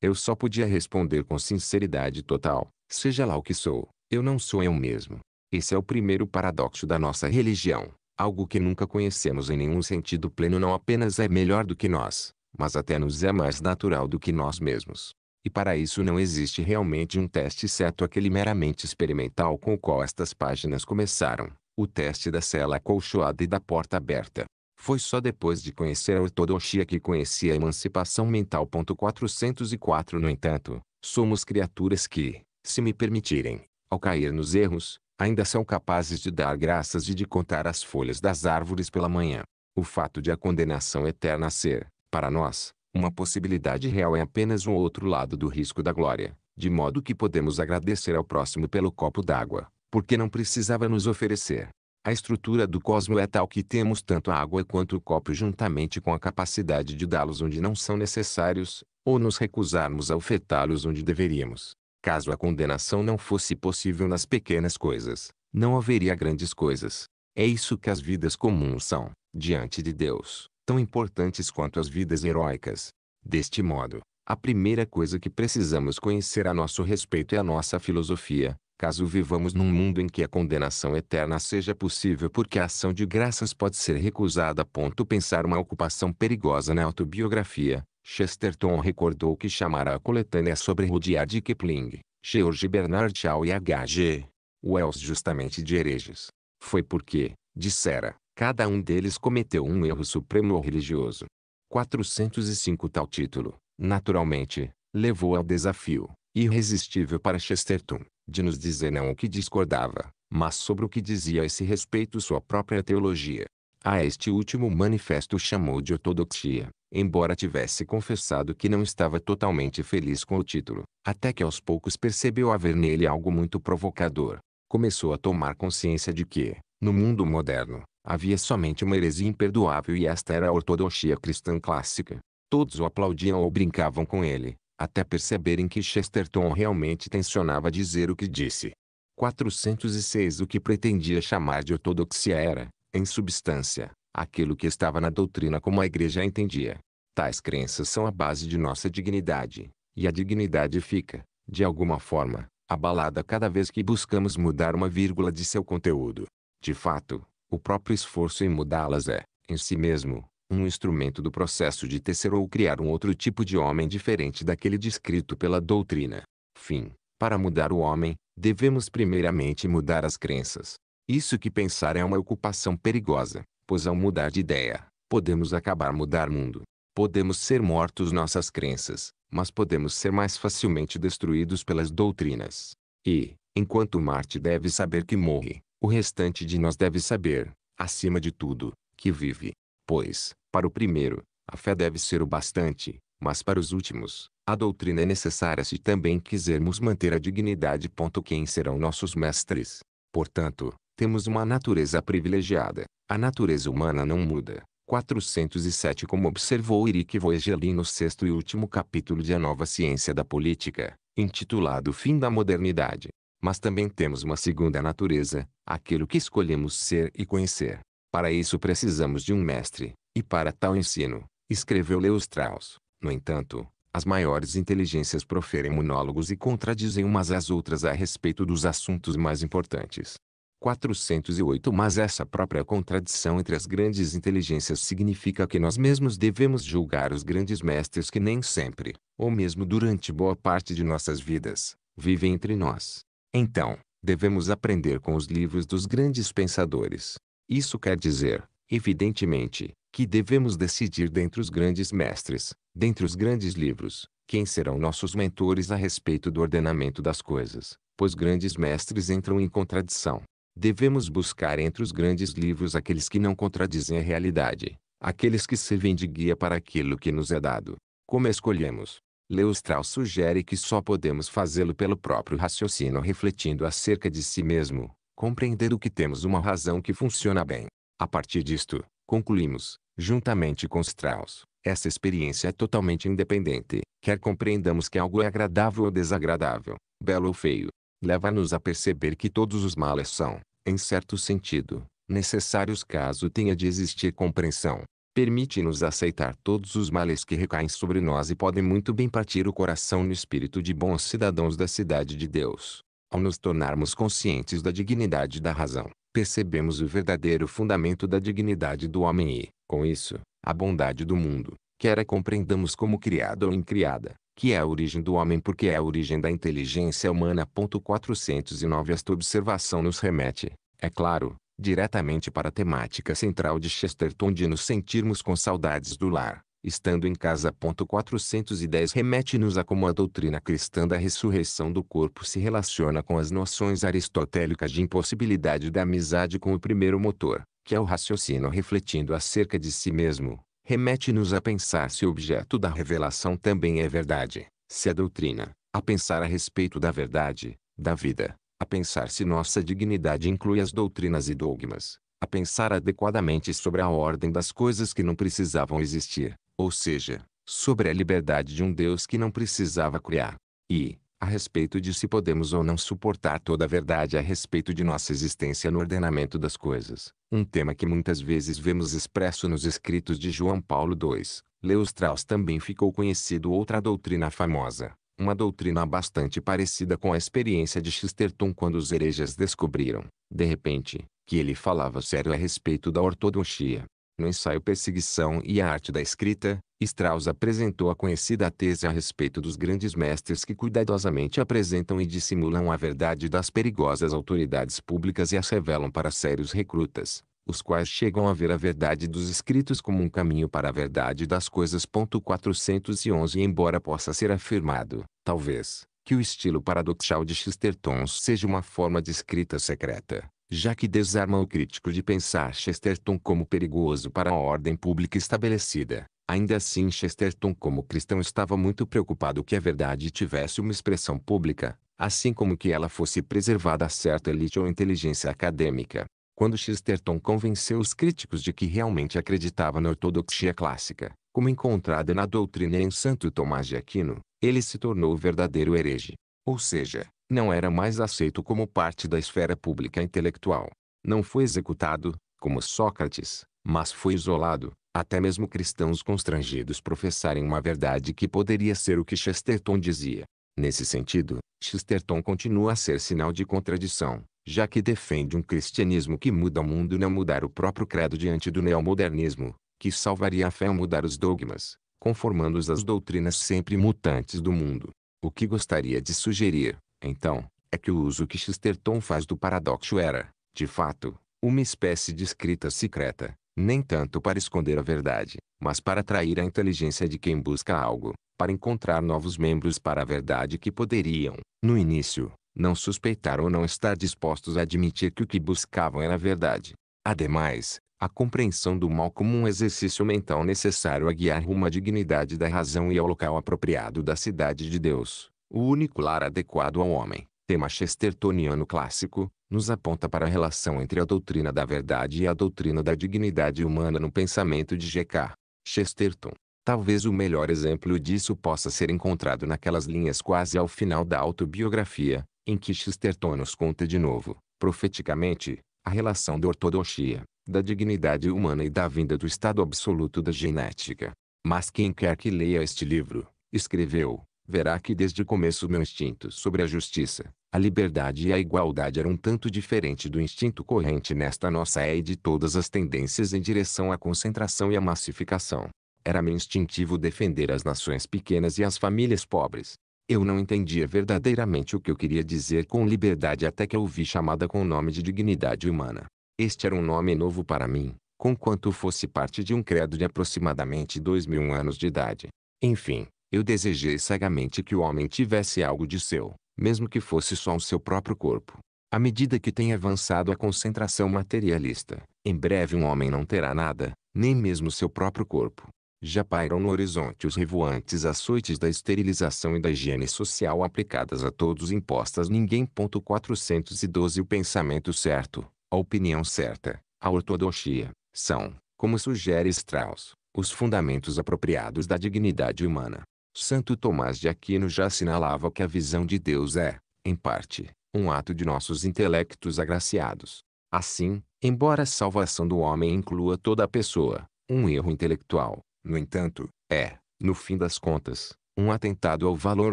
Eu só podia responder com sinceridade total, seja lá o que sou, eu não sou eu mesmo. Esse é o primeiro paradoxo da nossa religião. Algo que nunca conhecemos em nenhum sentido pleno não apenas é melhor do que nós, mas até nos é mais natural do que nós mesmos. E para isso não existe realmente um teste exceto aquele meramente experimental com o qual estas páginas começaram, o teste da cela acolchoada e da porta aberta. Foi só depois de conhecer a ortodoxia que conheci a emancipação mental. 404 No entanto, somos criaturas que, se me permitirem, ao cair nos erros, ainda são capazes de dar graças e de contar as folhas das árvores pela manhã. O fato de a condenação eterna ser, para nós, uma possibilidade real é apenas um outro lado do risco da glória, de modo que podemos agradecer ao próximo pelo copo d'água, porque não precisava nos oferecer. A estrutura do cosmo é tal que temos tanto a água quanto o copo juntamente com a capacidade de dá-los onde não são necessários, ou nos recusarmos a ofertá-los onde deveríamos. Caso a condenação não fosse possível nas pequenas coisas, não haveria grandes coisas. É isso que as vidas comuns são, diante de Deus, tão importantes quanto as vidas heróicas. Deste modo, a primeira coisa que precisamos conhecer a nosso respeito é a nossa filosofia, caso vivamos num mundo em que a condenação eterna seja possível porque a ação de graças pode ser recusada. Ponto pensar uma ocupação perigosa na autobiografia, Chesterton recordou que chamará a coletânea sobre Rudyard Kipling, George Bernard Shaw e H.G. Wells justamente de hereges. Foi porque, dissera, cada um deles cometeu um erro supremo ou religioso. 405 Tal título, naturalmente, levou ao desafio, irresistível para Chesterton, de nos dizer não o que discordava, mas sobre o que dizia a esse respeito sua própria teologia. A este último manifesto chamou de ortodoxia, embora tivesse confessado que não estava totalmente feliz com o título, até que aos poucos percebeu haver nele algo muito provocador. Começou a tomar consciência de que, no mundo moderno, havia somente uma heresia imperdoável e esta era a ortodoxia cristã clássica. Todos o aplaudiam ou brincavam com ele, até perceberem que Chesterton realmente tensionava dizer o que disse. 406 O que pretendia chamar de ortodoxia era, em substância, aquilo que estava na doutrina como a igreja entendia. Tais crenças são a base de nossa dignidade, e a dignidade fica, de alguma forma, abalada cada vez que buscamos mudar uma vírgula de seu conteúdo. De fato, o próprio esforço em mudá-las é, em si mesmo, um instrumento do processo de tecer ou criar um outro tipo de homem diferente daquele descrito pela doutrina. Fim, para mudar o homem, devemos primeiramente mudar as crenças. Isso que pensar é uma ocupação perigosa, pois ao mudar de ideia, podemos acabar mudar mundo. Podemos ser mortos nossas crenças, mas podemos ser mais facilmente destruídos pelas doutrinas. E, enquanto Marte deve saber que morre, o restante de nós deve saber, acima de tudo, que vive. Pois, para o primeiro, a fé deve ser o bastante, mas para os últimos, a doutrina é necessária se também quisermos manter a dignidade. Quem serão nossos mestres? Portanto, temos uma natureza privilegiada, a natureza humana não muda. 407 Como observou Eric Voegelin no sexto e último capítulo de A Nova Ciência da Política, intitulado O Fim da Modernidade. Mas também temos uma segunda natureza, aquilo que escolhemos ser e conhecer. Para isso precisamos de um mestre, e para tal ensino, escreveu Leo Strauss. No entanto, as maiores inteligências proferem monólogos e contradizem umas às outras a respeito dos assuntos mais importantes. 408 Mas essa própria contradição entre as grandes inteligências significa que nós mesmos devemos julgar os grandes mestres que nem sempre, ou mesmo durante boa parte de nossas vidas, vivem entre nós. Então, devemos aprender com os livros dos grandes pensadores. Isso quer dizer, evidentemente, que devemos decidir dentre os grandes mestres, dentre os grandes livros, quem serão nossos mentores a respeito do ordenamento das coisas, pois grandes mestres entram em contradição. Devemos buscar entre os grandes livros aqueles que não contradizem a realidade, aqueles que servem de guia para aquilo que nos é dado. Como escolhemos? Leustral sugere que só podemos fazê-lo pelo próprio raciocínio refletindo acerca de si mesmo, compreender o que temos uma razão que funciona bem. A partir disto, concluímos, juntamente com Strauss, essa experiência é totalmente independente, quer compreendamos que algo é agradável ou desagradável, belo ou feio, leva-nos a perceber que todos os males são, em certo sentido, necessários caso tenha de existir compreensão. Permite-nos aceitar todos os males que recaem sobre nós e podem muito bem partir o coração no espírito de bons cidadãos da cidade de Deus. Ao nos tornarmos conscientes da dignidade da razão, percebemos o verdadeiro fundamento da dignidade do homem e, com isso, a bondade do mundo, quer a compreendamos como criado ou incriada, que é a origem do homem porque é a origem da inteligência humana. 409 Esta observação nos remete, é claro, diretamente para a temática central de Chesterton de nos sentirmos com saudades do lar, estando em casa. 410 remete-nos a como a doutrina cristã da ressurreição do corpo se relaciona com as noções aristotélicas de impossibilidade da amizade com o primeiro motor, que é o raciocínio refletindo acerca de si mesmo, remete-nos a pensar se o objeto da revelação também é verdade, se a doutrina, a pensar a respeito da verdade, da vida, a pensar se nossa dignidade inclui as doutrinas e dogmas, a pensar adequadamente sobre a ordem das coisas que não precisavam existir, ou seja, sobre a liberdade de um Deus que não precisava criar. E, a respeito de se podemos ou não suportar toda a verdade a respeito de nossa existência no ordenamento das coisas, um tema que muitas vezes vemos expresso nos escritos de João Paulo II. Leo Strauss também ficou conhecido outra doutrina famosa, uma doutrina bastante parecida com a experiência de Chesterton quando os hereges descobriram, de repente, que ele falava sério a respeito da ortodoxia. No ensaio Perseguição e a Arte da Escrita, Strauss apresentou a conhecida tese a respeito dos grandes mestres que cuidadosamente apresentam e dissimulam a verdade das perigosas autoridades públicas e as revelam para sérios recrutas, os quais chegam a ver a verdade dos escritos como um caminho para a verdade das coisas. 411 Embora possa ser afirmado, talvez, que o estilo paradoxal de Chesterton seja uma forma de escrita secreta, já que desarma o crítico de pensar Chesterton como perigoso para a ordem pública estabelecida. Ainda assim Chesterton como cristão estava muito preocupado que a verdade tivesse uma expressão pública, assim como que ela fosse preservada a certa elite ou inteligência acadêmica. Quando Chesterton convenceu os críticos de que realmente acreditava na ortodoxia clássica, como encontrada na doutrina em Santo Tomás de Aquino, ele se tornou o verdadeiro herege. Ou seja, não era mais aceito como parte da esfera pública intelectual. Não foi executado, como Sócrates, mas foi isolado, até mesmo cristãos constrangidos professarem uma verdade que poderia ser o que Chesterton dizia. Nesse sentido, Chesterton continua a ser sinal de contradição, já que defende um cristianismo que muda o mundo não mudar o próprio credo diante do neomodernismo, que salvaria a fé ao mudar os dogmas, conformando-os às doutrinas sempre mutantes do mundo. O que gostaria de sugerir, então, é que o uso que Chesterton faz do paradoxo era, de fato, uma espécie de escrita secreta, nem tanto para esconder a verdade, mas para atrair a inteligência de quem busca algo, para encontrar novos membros para a verdade que poderiam, no início, não suspeitar ou não estar dispostos a admitir que o que buscavam era verdade. Ademais, a compreensão do mal como um exercício mental necessário a guiar rumo à dignidade da razão e ao local apropriado da cidade de Deus, o único lar adequado ao homem, tema chestertoniano clássico, nos aponta para a relação entre a doutrina da verdade e a doutrina da dignidade humana no pensamento de G.K. Chesterton. Talvez o melhor exemplo disso possa ser encontrado naquelas linhas quase ao final da autobiografia, em que Chesterton nos conta de novo, profeticamente, a relação da ortodoxia, da dignidade humana e da vinda do estado absoluto da genética. Mas quem quer que leia este livro, escreveu, verá que desde o começo meu instinto sobre a justiça, a liberdade e a igualdade era um tanto diferente do instinto corrente nesta nossa é e de todas as tendências em direção à concentração e à massificação. Era-me instintivo defender as nações pequenas e as famílias pobres. Eu não entendia verdadeiramente o que eu queria dizer com liberdade até que a ouvi chamada com o nome de dignidade humana. Este era um nome novo para mim, conquanto fosse parte de um credo de aproximadamente dois mil anos de idade. Enfim, eu desejei cegamente que o homem tivesse algo de seu, mesmo que fosse só o seu próprio corpo. À medida que tem avançado a concentração materialista, em breve um homem não terá nada, nem mesmo seu próprio corpo. Já pairam no horizonte os revoantes açoites da esterilização e da higiene social aplicadas a todos impostas ninguém. 412 O pensamento certo, a opinião certa, a ortodoxia, são, como sugere Strauss, os fundamentos apropriados da dignidade humana. Santo Tomás de Aquino já assinalava que a visão de Deus é, em parte, um ato de nossos intelectos agraciados. Assim, embora a salvação do homem inclua toda a pessoa, um erro intelectual, no entanto, é, no fim das contas, um atentado ao valor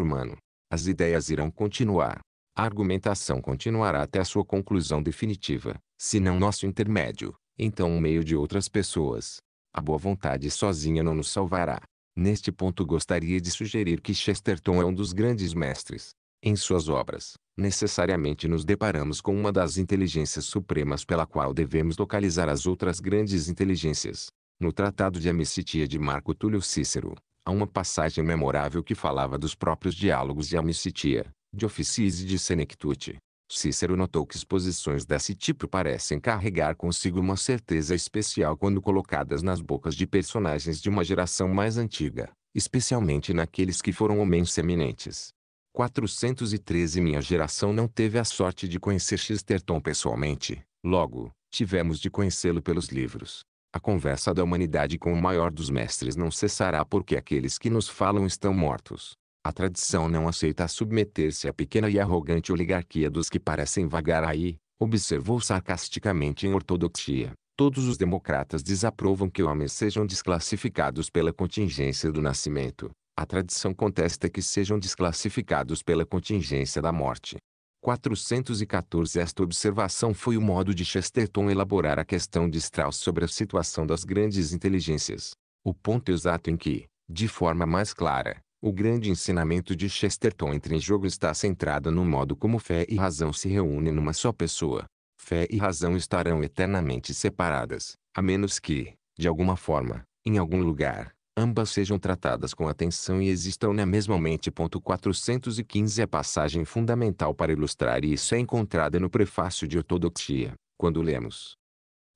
humano. As ideias irão continuar. A argumentação continuará até a sua conclusão definitiva, se não nosso intermédio, então o um meio de outras pessoas. A boa vontade sozinha não nos salvará. Neste ponto gostaria de sugerir que Chesterton é um dos grandes mestres. Em suas obras, necessariamente nos deparamos com uma das inteligências supremas pela qual devemos localizar as outras grandes inteligências. No Tratado de Amicitia de Marco Túlio Cícero, há uma passagem memorável que falava dos próprios diálogos de amicitia, de Oficis e de Senectute, Cícero notou que exposições desse tipo parecem carregar consigo uma certeza especial quando colocadas nas bocas de personagens de uma geração mais antiga, especialmente naqueles que foram homens eminentes. 413 Minha geração não teve a sorte de conhecer Chesterton pessoalmente, logo, tivemos de conhecê-lo pelos livros. A conversa da humanidade com o maior dos mestres não cessará porque aqueles que nos falam estão mortos. A tradição não aceita submeter-se à pequena e arrogante oligarquia dos que parecem vagar aí, observou sarcasticamente em ortodoxia. Todos os democratas desaprovam que homens sejam desclassificados pela contingência do nascimento. A tradição contesta que sejam desclassificados pela contingência da morte. 414 Esta observação foi o modo de Chesterton elaborar a questão de Strauss sobre a situação das grandes inteligências. O ponto exato em que, de forma mais clara, o grande ensinamento de Chesterton entre em jogo está centrado no modo como fé e razão se reúnem numa só pessoa. Fé e razão estarão eternamente separadas, a menos que, de alguma forma, em algum lugar, ambas sejam tratadas com atenção e existam na mesma mente. 415 A passagem fundamental para ilustrar isso é encontrada no prefácio de Ortodoxia, quando lemos.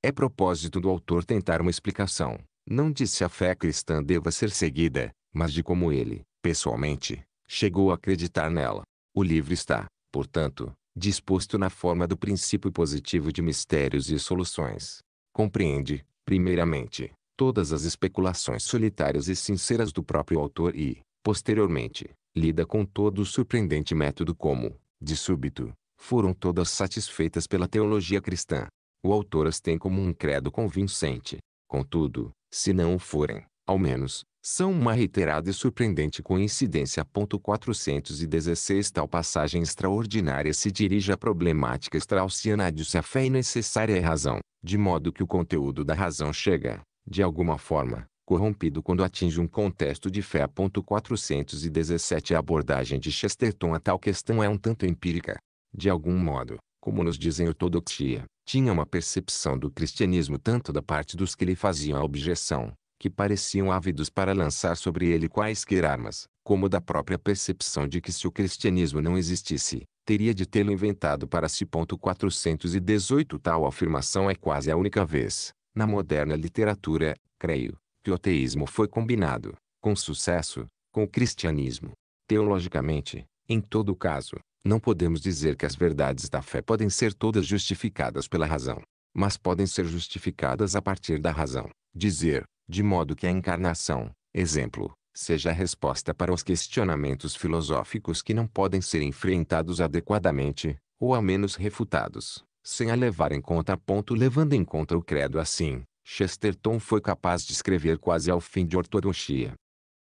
É propósito do autor tentar uma explicação, não de se a fé cristã deva ser seguida, mas de como ele, pessoalmente, chegou a acreditar nela. O livro está, portanto, disposto na forma do princípio positivo de mistérios e soluções. Compreende, primeiramente, todas as especulações solitárias e sinceras do próprio autor e, posteriormente, lida com todo o surpreendente método como, de súbito, foram todas satisfeitas pela teologia cristã. O autor as tem como um credo convincente. Contudo, se não o forem, ao menos, são uma reiterada e surpreendente coincidência. 416 Tal passagem extraordinária se dirige à problemática straussiana de se a fé é necessária é razão, de modo que o conteúdo da razão chega, de alguma forma, corrompido quando atinge um contexto de fé. 417 A abordagem de Chesterton a tal questão é um tanto empírica. De algum modo, como nos dizem ortodoxia, tinha uma percepção do cristianismo tanto da parte dos que lhe faziam a objeção, que pareciam ávidos para lançar sobre ele quaisquer armas, como da própria percepção de que se o cristianismo não existisse, teria de tê-lo inventado para si. 418 Tal afirmação é quase a única vez, na moderna literatura, creio, que o ateísmo foi combinado, com sucesso, com o cristianismo. Teologicamente, em todo caso, não podemos dizer que as verdades da fé podem ser todas justificadas pela razão, mas podem ser justificadas a partir da razão. Dizer, de modo que a encarnação, exemplo, seja a resposta para os questionamentos filosóficos que não podem ser enfrentados adequadamente, ou a menos refutados, sem a levar em conta. Ponto levando em conta o credo assim, Chesterton foi capaz de escrever quase ao fim de ortodoxia.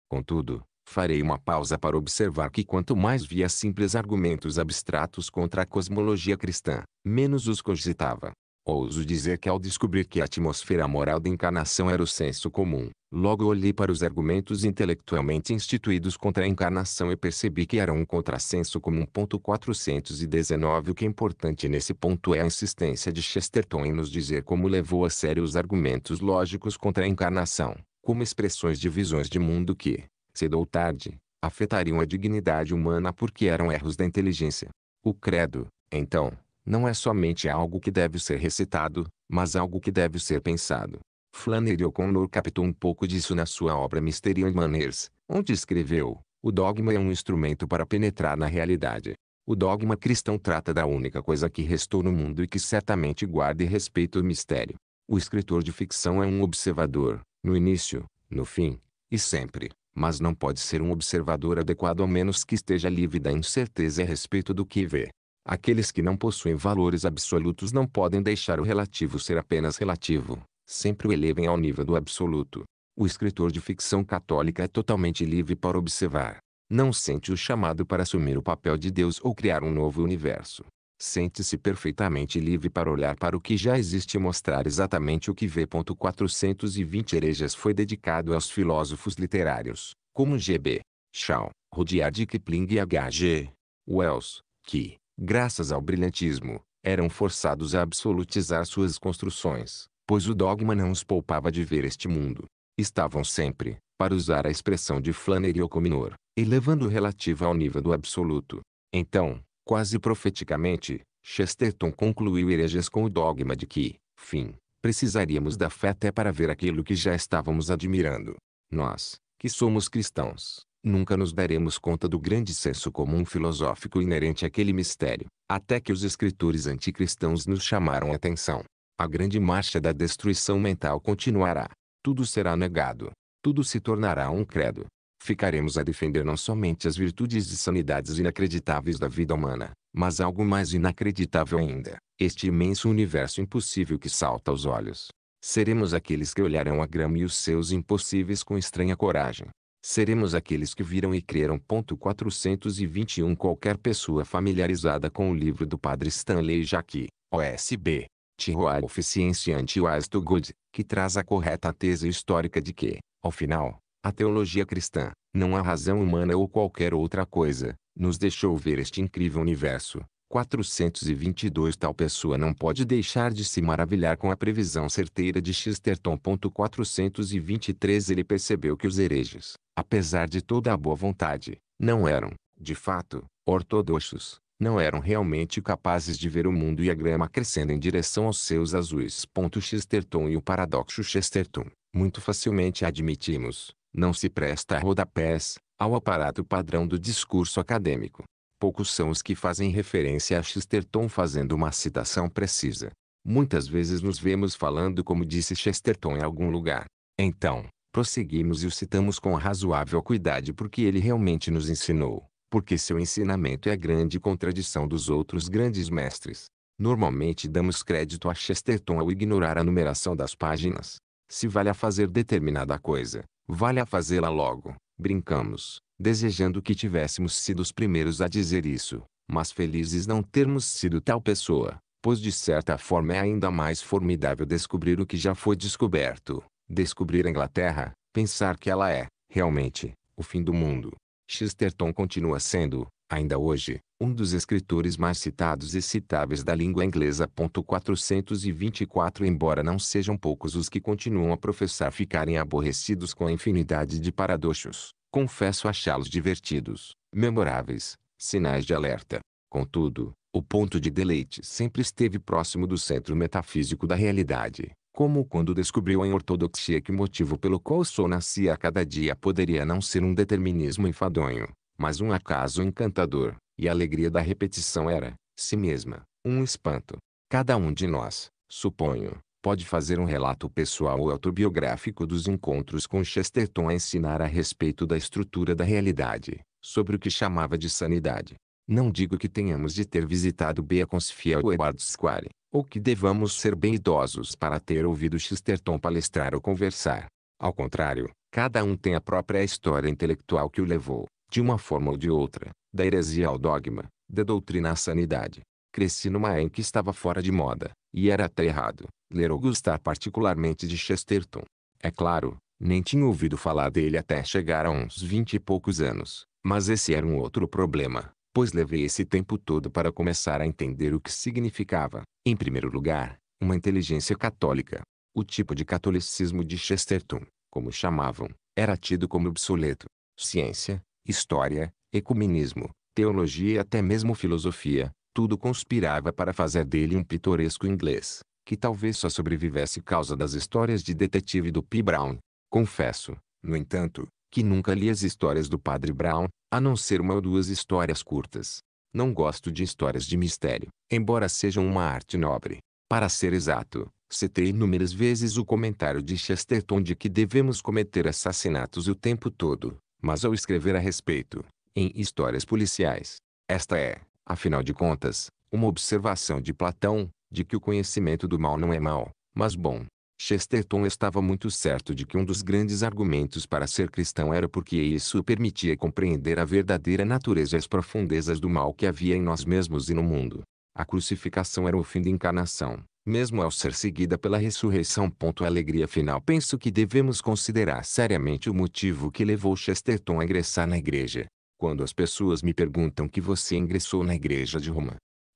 Contudo, farei uma pausa para observar que quanto mais via simples argumentos abstratos contra a cosmologia cristã, menos os cogitava. Ouso dizer que ao descobrir que a atmosfera moral da encarnação era o senso comum, logo olhei para os argumentos intelectualmente instituídos contra a encarnação e percebi que era um contrassenso comum. 419 O que é importante nesse ponto é a insistência de Chesterton em nos dizer como levou a sério os argumentos lógicos contra a encarnação, como expressões de visões de mundo que, cedo ou tarde, afetariam a dignidade humana porque eram erros da inteligência. O credo, então, não é somente algo que deve ser recitado, mas algo que deve ser pensado. Flannery O'Connor captou um pouco disso na sua obra Mysterion Manners, onde escreveu, o dogma é um instrumento para penetrar na realidade. O dogma cristão trata da única coisa que restou no mundo e que certamente guarda e respeita o mistério. O escritor de ficção é um observador, no início, no fim, e sempre, mas não pode ser um observador adequado a menos que esteja livre da incerteza a respeito do que vê. Aqueles que não possuem valores absolutos não podem deixar o relativo ser apenas relativo, sempre o elevem ao nível do absoluto. O escritor de ficção católica é totalmente livre para observar. Não sente o chamado para assumir o papel de Deus ou criar um novo universo. Sente-se perfeitamente livre para olhar para o que já existe e mostrar exatamente o que vê. 420 herejas foi dedicado aos filósofos literários, como G.B. Shaw, Rudyard Kipling e H.G. Wells, que, graças ao brilhantismo, eram forçados a absolutizar suas construções, pois o dogma não os poupava de ver este mundo. Estavam sempre, para usar a expressão de Flannery O'Connor, elevando o relativo ao nível do absoluto. Então, quase profeticamente, Chesterton concluiu hereges com o dogma de que, fim, precisaríamos da fé até para ver aquilo que já estávamos admirando. Nós, que somos cristãos, nunca nos daremos conta do grande senso comum filosófico inerente àquele mistério, até que os escritores anticristãos nos chamaram a atenção. A grande marcha da destruição mental continuará. Tudo será negado. Tudo se tornará um credo. Ficaremos a defender não somente as virtudes e sanidades inacreditáveis da vida humana, mas algo mais inacreditável ainda, este imenso universo impossível que salta aos olhos. Seremos aqueles que olharão a grama e os seus impossíveis com estranha coragem, seremos aqueles que viram e creram. 421 Qualquer pessoa familiarizada com o livro do Padre Stanley Jacqui, OSB, Tiroa Oficienciante, Antiwise to Good, que traz a correta tese histórica de que, ao final, a teologia cristã, não a razão humana ou qualquer outra coisa, nos deixou ver este incrível universo, 422 Tal pessoa não pode deixar de se maravilhar com a previsão certeira de Chesterton. 423 Ele percebeu que os hereges, apesar de toda a boa vontade, não eram, de fato, ortodoxos, não eram realmente capazes de ver o mundo e a grama crescendo em direção aos seus azuis. Chesterton e o paradoxo Chesterton, muito facilmente admitimos, não se presta a rodapés, ao aparato padrão do discurso acadêmico poucos são os que fazem referência a Chesterton fazendo uma citação precisa. Muitas vezes nos vemos falando como disse Chesterton em algum lugar. Então, prosseguimos e o citamos com razoável cuidado porque ele realmente nos ensinou, porque seu ensinamento é a grande contradição dos outros grandes mestres. Normalmente damos crédito a Chesterton ao ignorar a numeração das páginas. Se vale a fazer determinada coisa, vale a fazê-la logo. Brincamos, desejando que tivéssemos sido os primeiros a dizer isso, mas felizes não termos sido tal pessoa, pois de certa forma é ainda mais formidável descobrir o que já foi descoberto, descobrir a Inglaterra, pensar que ela é, realmente, o fim do mundo. Chesterton continua sendo, ainda hoje, um dos escritores mais citados e citáveis da língua inglesa. 424 Embora não sejam poucos os que continuam a professar ficarem aborrecidos com a infinidade de paradoxos, confesso achá-los divertidos, memoráveis, sinais de alerta. Contudo, o ponto de deleite sempre esteve próximo do centro metafísico da realidade, como quando descobriu em ortodoxia que o motivo pelo qual o sol nascia a cada dia poderia não ser um determinismo enfadonho, mas um acaso encantador, e a alegria da repetição era, si mesma, um espanto. Cada um de nós, suponho, pode fazer um relato pessoal ou autobiográfico dos encontros com Chesterton a ensinar a respeito da estrutura da realidade, sobre o que chamava de sanidade. Não digo que tenhamos de ter visitado Beaconsfield Fiel ou Edward Square, ou que devamos ser bem idosos para ter ouvido Chesterton palestrar ou conversar. Ao contrário, cada um tem a própria história intelectual que o levou, de uma forma ou de outra, da heresia ao dogma, da doutrina à sanidade. Cresci numa época em que estava fora de moda, e era até errado, ler ou gostar particularmente de Chesterton. É claro, nem tinha ouvido falar dele até chegar a uns vinte e poucos anos, mas esse era um outro problema, pois levei esse tempo todo para começar a entender o que significava, em primeiro lugar, uma inteligência católica. O tipo de catolicismo de Chesterton, como chamavam, era tido como obsoleto. Ciência, história, ecumenismo, teologia e até mesmo filosofia, tudo conspirava para fazer dele um pitoresco inglês, que talvez só sobrevivesse causa das histórias de detetive do P. Brown. Confesso, no entanto, que nunca li as histórias do Padre Brown, a não ser uma ou duas histórias curtas. Não gosto de histórias de mistério, embora sejam uma arte nobre. Para ser exato, citei inúmeras vezes o comentário de Chesterton de que devemos cometer assassinatos o tempo todo, mas ao escrever a respeito, em histórias policiais, esta é, afinal de contas, uma observação de Platão, de que o conhecimento do mal não é mal, mas bom. Chesterton estava muito certo de que um dos grandes argumentos para ser cristão era porque isso permitia compreender a verdadeira natureza e as profundezas do mal que havia em nós mesmos e no mundo. A crucificação era o fim da encarnação, mesmo ao ser seguida pela ressurreição. Ponto a alegria final. Penso que devemos considerar seriamente o motivo que levou Chesterton a ingressar na igreja. Quando as pessoas me perguntam que você ingressou na igreja de Roma,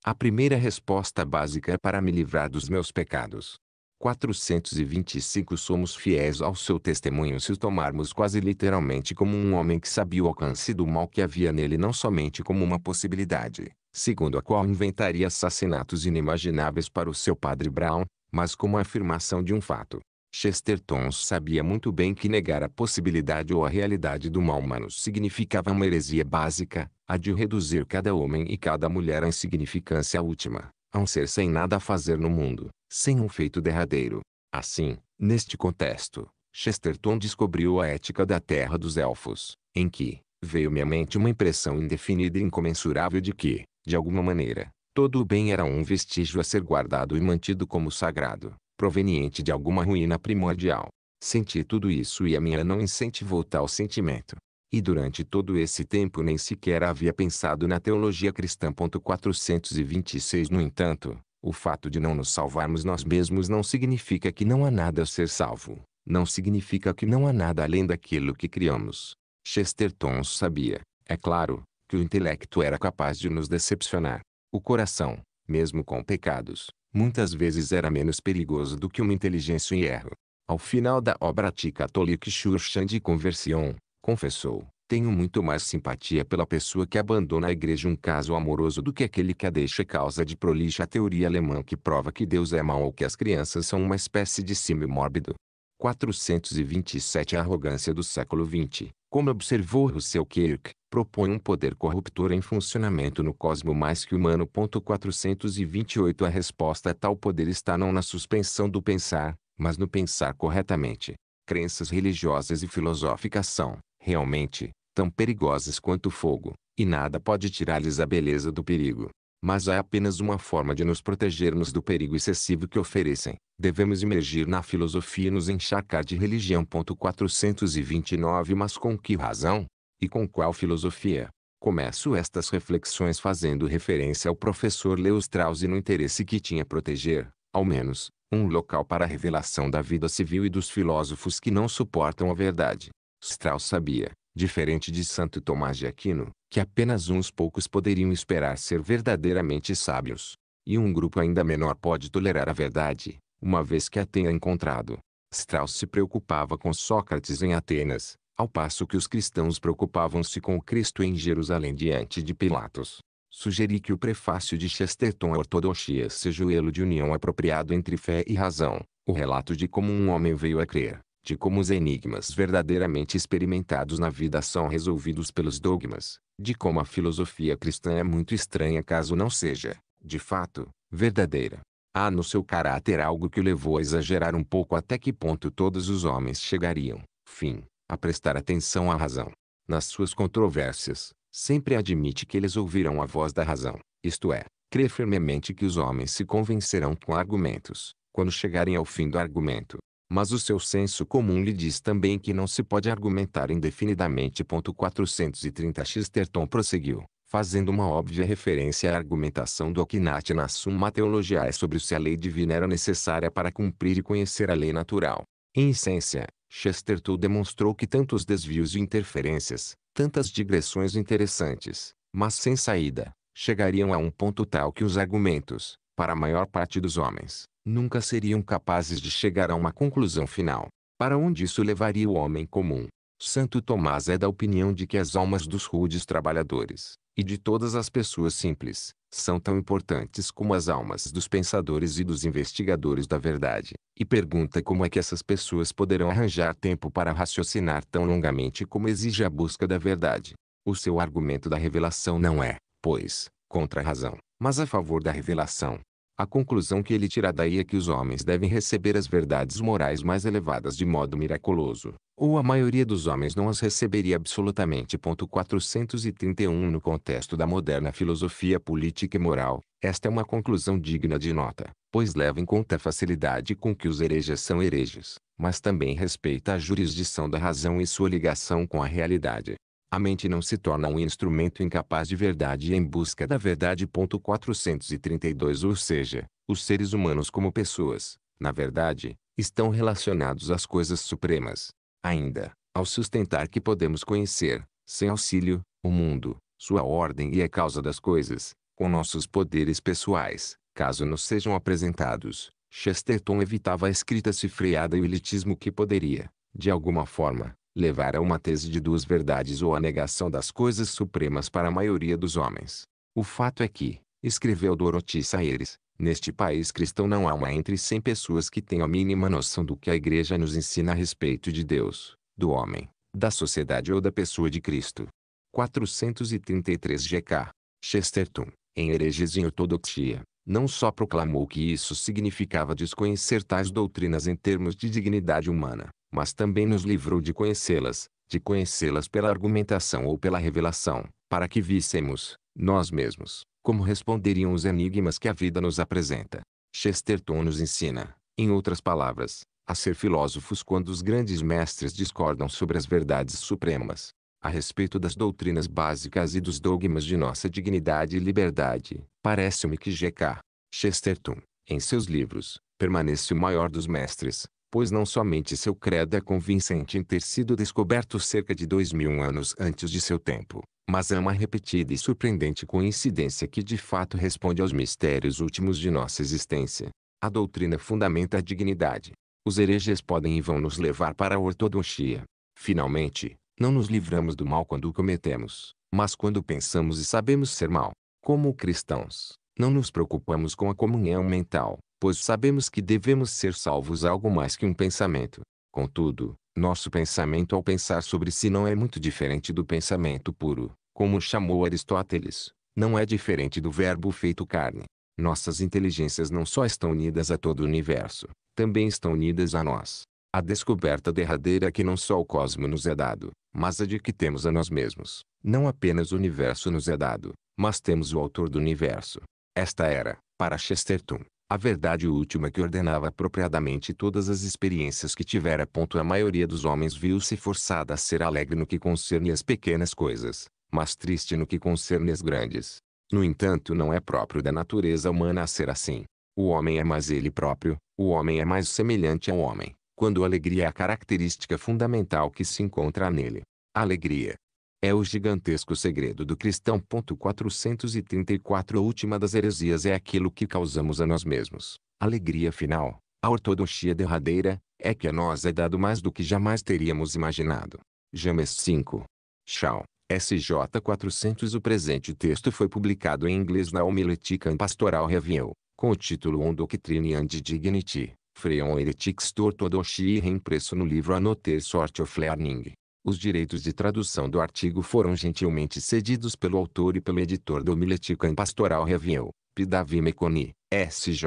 a primeira resposta básica é para me livrar dos meus pecados. 425 Somos fiéis ao seu testemunho se o tomarmos quase literalmente como um homem que sabia o alcance do mal que havia nele não somente como uma possibilidade, segundo a qual inventaria assassinatos inimagináveis para o seu padre Brown, mas como a afirmação de um fato. Chesterton sabia muito bem que negar a possibilidade ou a realidade do mal humano significava uma heresia básica, a de reduzir cada homem e cada mulher à insignificância última, a um ser sem nada a fazer no mundo, sem um feito derradeiro. Assim, neste contexto, Chesterton descobriu a ética da terra dos elfos, em que, veio-me à mente uma impressão indefinida e incomensurável de que, de alguma maneira, todo o bem era um vestígio a ser guardado e mantido como sagrado, proveniente de alguma ruína primordial. Senti tudo isso e a minha não incentivou tal sentimento e durante todo esse tempo nem sequer havia pensado na teologia cristã. 426 No entanto, o fato de não nos salvarmos nós mesmos não significa que não há nada a ser salvo, não significa que não há nada além daquilo que criamos. Chesterton sabia, é claro, que o intelecto era capaz de nos decepcionar. O coração, mesmo com pecados, muitas vezes era menos perigoso do que uma inteligência em erro. Ao final da obra Tica Tolique Churchand Conversion, confessou, tenho muito mais simpatia pela pessoa que abandona a igreja um caso amoroso do que aquele que a deixa causa de prolixa a teoria alemã que prova que Deus é mau ou que as crianças são uma espécie de símio mórbido. 427 A arrogância do século XX, como observou Russell Kirk, propõe um poder corruptor em funcionamento no cosmo mais que humano. 428 A resposta a tal poder está não na suspensão do pensar, mas no pensar corretamente. Crenças religiosas e filosóficas são, realmente, tão perigosas quanto o fogo, e nada pode tirar-lhes a beleza do perigo. Mas há apenas uma forma de nos protegermos do perigo excessivo que oferecem. Devemos imergir na filosofia e nos encharcar de religião. 429 Mas com que razão? E com qual filosofia? Começo estas reflexões fazendo referência ao professor Leo Strauss no interesse que tinha proteger, ao menos, um local para a revelação da vida civil e dos filósofos que não suportam a verdade. Strauss sabia, diferente de Santo Tomás de Aquino, que apenas uns poucos poderiam esperar ser verdadeiramente sábios. E um grupo ainda menor pode tolerar a verdade, uma vez que a tenha encontrado. Strauss se preocupava com Sócrates em Atenas, ao passo que os cristãos preocupavam-se com Cristo em Jerusalém diante de Pilatos. Sugeri que o prefácio de Chesterton à Ortodoxia seja o elo de união apropriado entre fé e razão, o relato de como um homem veio a crer, de como os enigmas verdadeiramente experimentados na vida são resolvidos pelos dogmas, de como a filosofia cristã é muito estranha caso não seja, de fato, verdadeira. Há no seu caráter algo que o levou a exagerar um pouco até que ponto todos os homens chegariam, fim, a prestar atenção à razão. Nas suas controvérsias, sempre admite que eles ouvirão a voz da razão, isto é, crê firmemente que os homens se convencerão com argumentos, quando chegarem ao fim do argumento, mas o seu senso comum lhe diz também que não se pode argumentar indefinidamente. 430 Chesterton prosseguiu, fazendo uma óbvia referência à argumentação do Akhenaten na Summa Teologiae sobre se a lei divina era necessária para cumprir e conhecer a lei natural. Em essência, Chesterton demonstrou que tantos desvios e interferências, tantas digressões interessantes, mas sem saída, chegariam a um ponto tal que os argumentos, para a maior parte dos homens, nunca seriam capazes de chegar a uma conclusão final. Para onde isso levaria o homem comum? Santo Tomás é da opinião de que as almas dos rudes trabalhadores, e de todas as pessoas simples, são tão importantes como as almas dos pensadores e dos investigadores da verdade, e pergunta como é que essas pessoas poderão arranjar tempo para raciocinar tão longamente como exige a busca da verdade. O seu argumento da revelação não é, pois, contra a razão, mas a favor da revelação. A conclusão que ele tira daí é que os homens devem receber as verdades morais mais elevadas de modo miraculoso, ou a maioria dos homens não as receberia absolutamente. 431 No contexto da moderna filosofia política e moral, esta é uma conclusão digna de nota, pois leva em conta a facilidade com que os hereges são hereges, mas também respeita a jurisdição da razão e sua ligação com a realidade. A mente não se torna um instrumento incapaz de verdade e em busca da verdade. 432 Ou seja, os seres humanos como pessoas, na verdade, estão relacionados às coisas supremas. Ainda, ao sustentar que podemos conhecer, sem auxílio, o mundo, sua ordem e a causa das coisas, com nossos poderes pessoais, caso nos sejam apresentados, Chesterton evitava a escrita cifreada e o elitismo que poderia, de alguma forma, levar a uma tese de duas verdades ou a negação das coisas supremas para a maioria dos homens. O fato é que, escreveu Dorothy Sayers, neste país cristão não há uma entre cem pessoas que tenha a mínima noção do que a igreja nos ensina a respeito de Deus, do homem, da sociedade ou da pessoa de Cristo. 433 GK. Chesterton, em Hereges em Ortodoxia, não só proclamou que isso significava desconhecer tais doutrinas em termos de dignidade humana, mas também nos livrou de conhecê-las, de conhecê-las pela argumentação ou pela revelação, para que víssemos, nós mesmos, como responderiam os enigmas que a vida nos apresenta. Chesterton nos ensina, em outras palavras, a ser filósofos quando os grandes mestres discordam sobre as verdades supremas, a respeito das doutrinas básicas e dos dogmas de nossa dignidade e liberdade. Parece-me que G.K. Chesterton, em seus livros, permanece o maior dos mestres, pois não somente seu credo é convincente em ter sido descoberto cerca de dois mil anos antes de seu tempo, mas é uma repetida e surpreendente coincidência que de fato responde aos mistérios últimos de nossa existência. A doutrina fundamenta a dignidade. Os hereges podem e vão nos levar para a ortodoxia. Finalmente, não nos livramos do mal quando o cometemos, mas quando pensamos e sabemos ser mal. Como cristãos, não nos preocupamos com a comunhão mental, pois sabemos que devemos ser salvos algo mais que um pensamento. Contudo, nosso pensamento ao pensar sobre si não é muito diferente do pensamento puro, como chamou Aristóteles, não é diferente do verbo feito carne. Nossas inteligências não só estão unidas a todo o universo, também estão unidas a nós. A descoberta derradeira é que não só o cosmo nos é dado, mas a de que temos a nós mesmos. Não apenas o universo nos é dado, mas temos o autor do universo. Esta era, para Chesterton, a verdade última é que ordenava apropriadamente todas as experiências que tivera. Ponto a maioria dos homens viu-se forçada a ser alegre no que concerne as pequenas coisas, mas triste no que concerne as grandes. No entanto, não é próprio da natureza humana ser assim. O homem é mais ele próprio, o homem é mais semelhante ao homem, quando a alegria é a característica fundamental que se encontra nele. A alegria, é o gigantesco segredo do cristão. 434 A última das heresias é aquilo que causamos a nós mesmos. Alegria final, a ortodoxia derradeira, é que a nós é dado mais do que jamais teríamos imaginado. James 5. Shaw, SJ 400 O presente texto foi publicado em inglês na Homiletica Pastoral Review, com o título On Doctrine and Dignity, Freon Heretics to Orthodoxy e reimpresso no livro A Sorte Sort of Learning. Os direitos de tradução do artigo foram gentilmente cedidos pelo autor e pelo editor do Homiletica em Pastoral Review, Pidavi Meconi, SJ,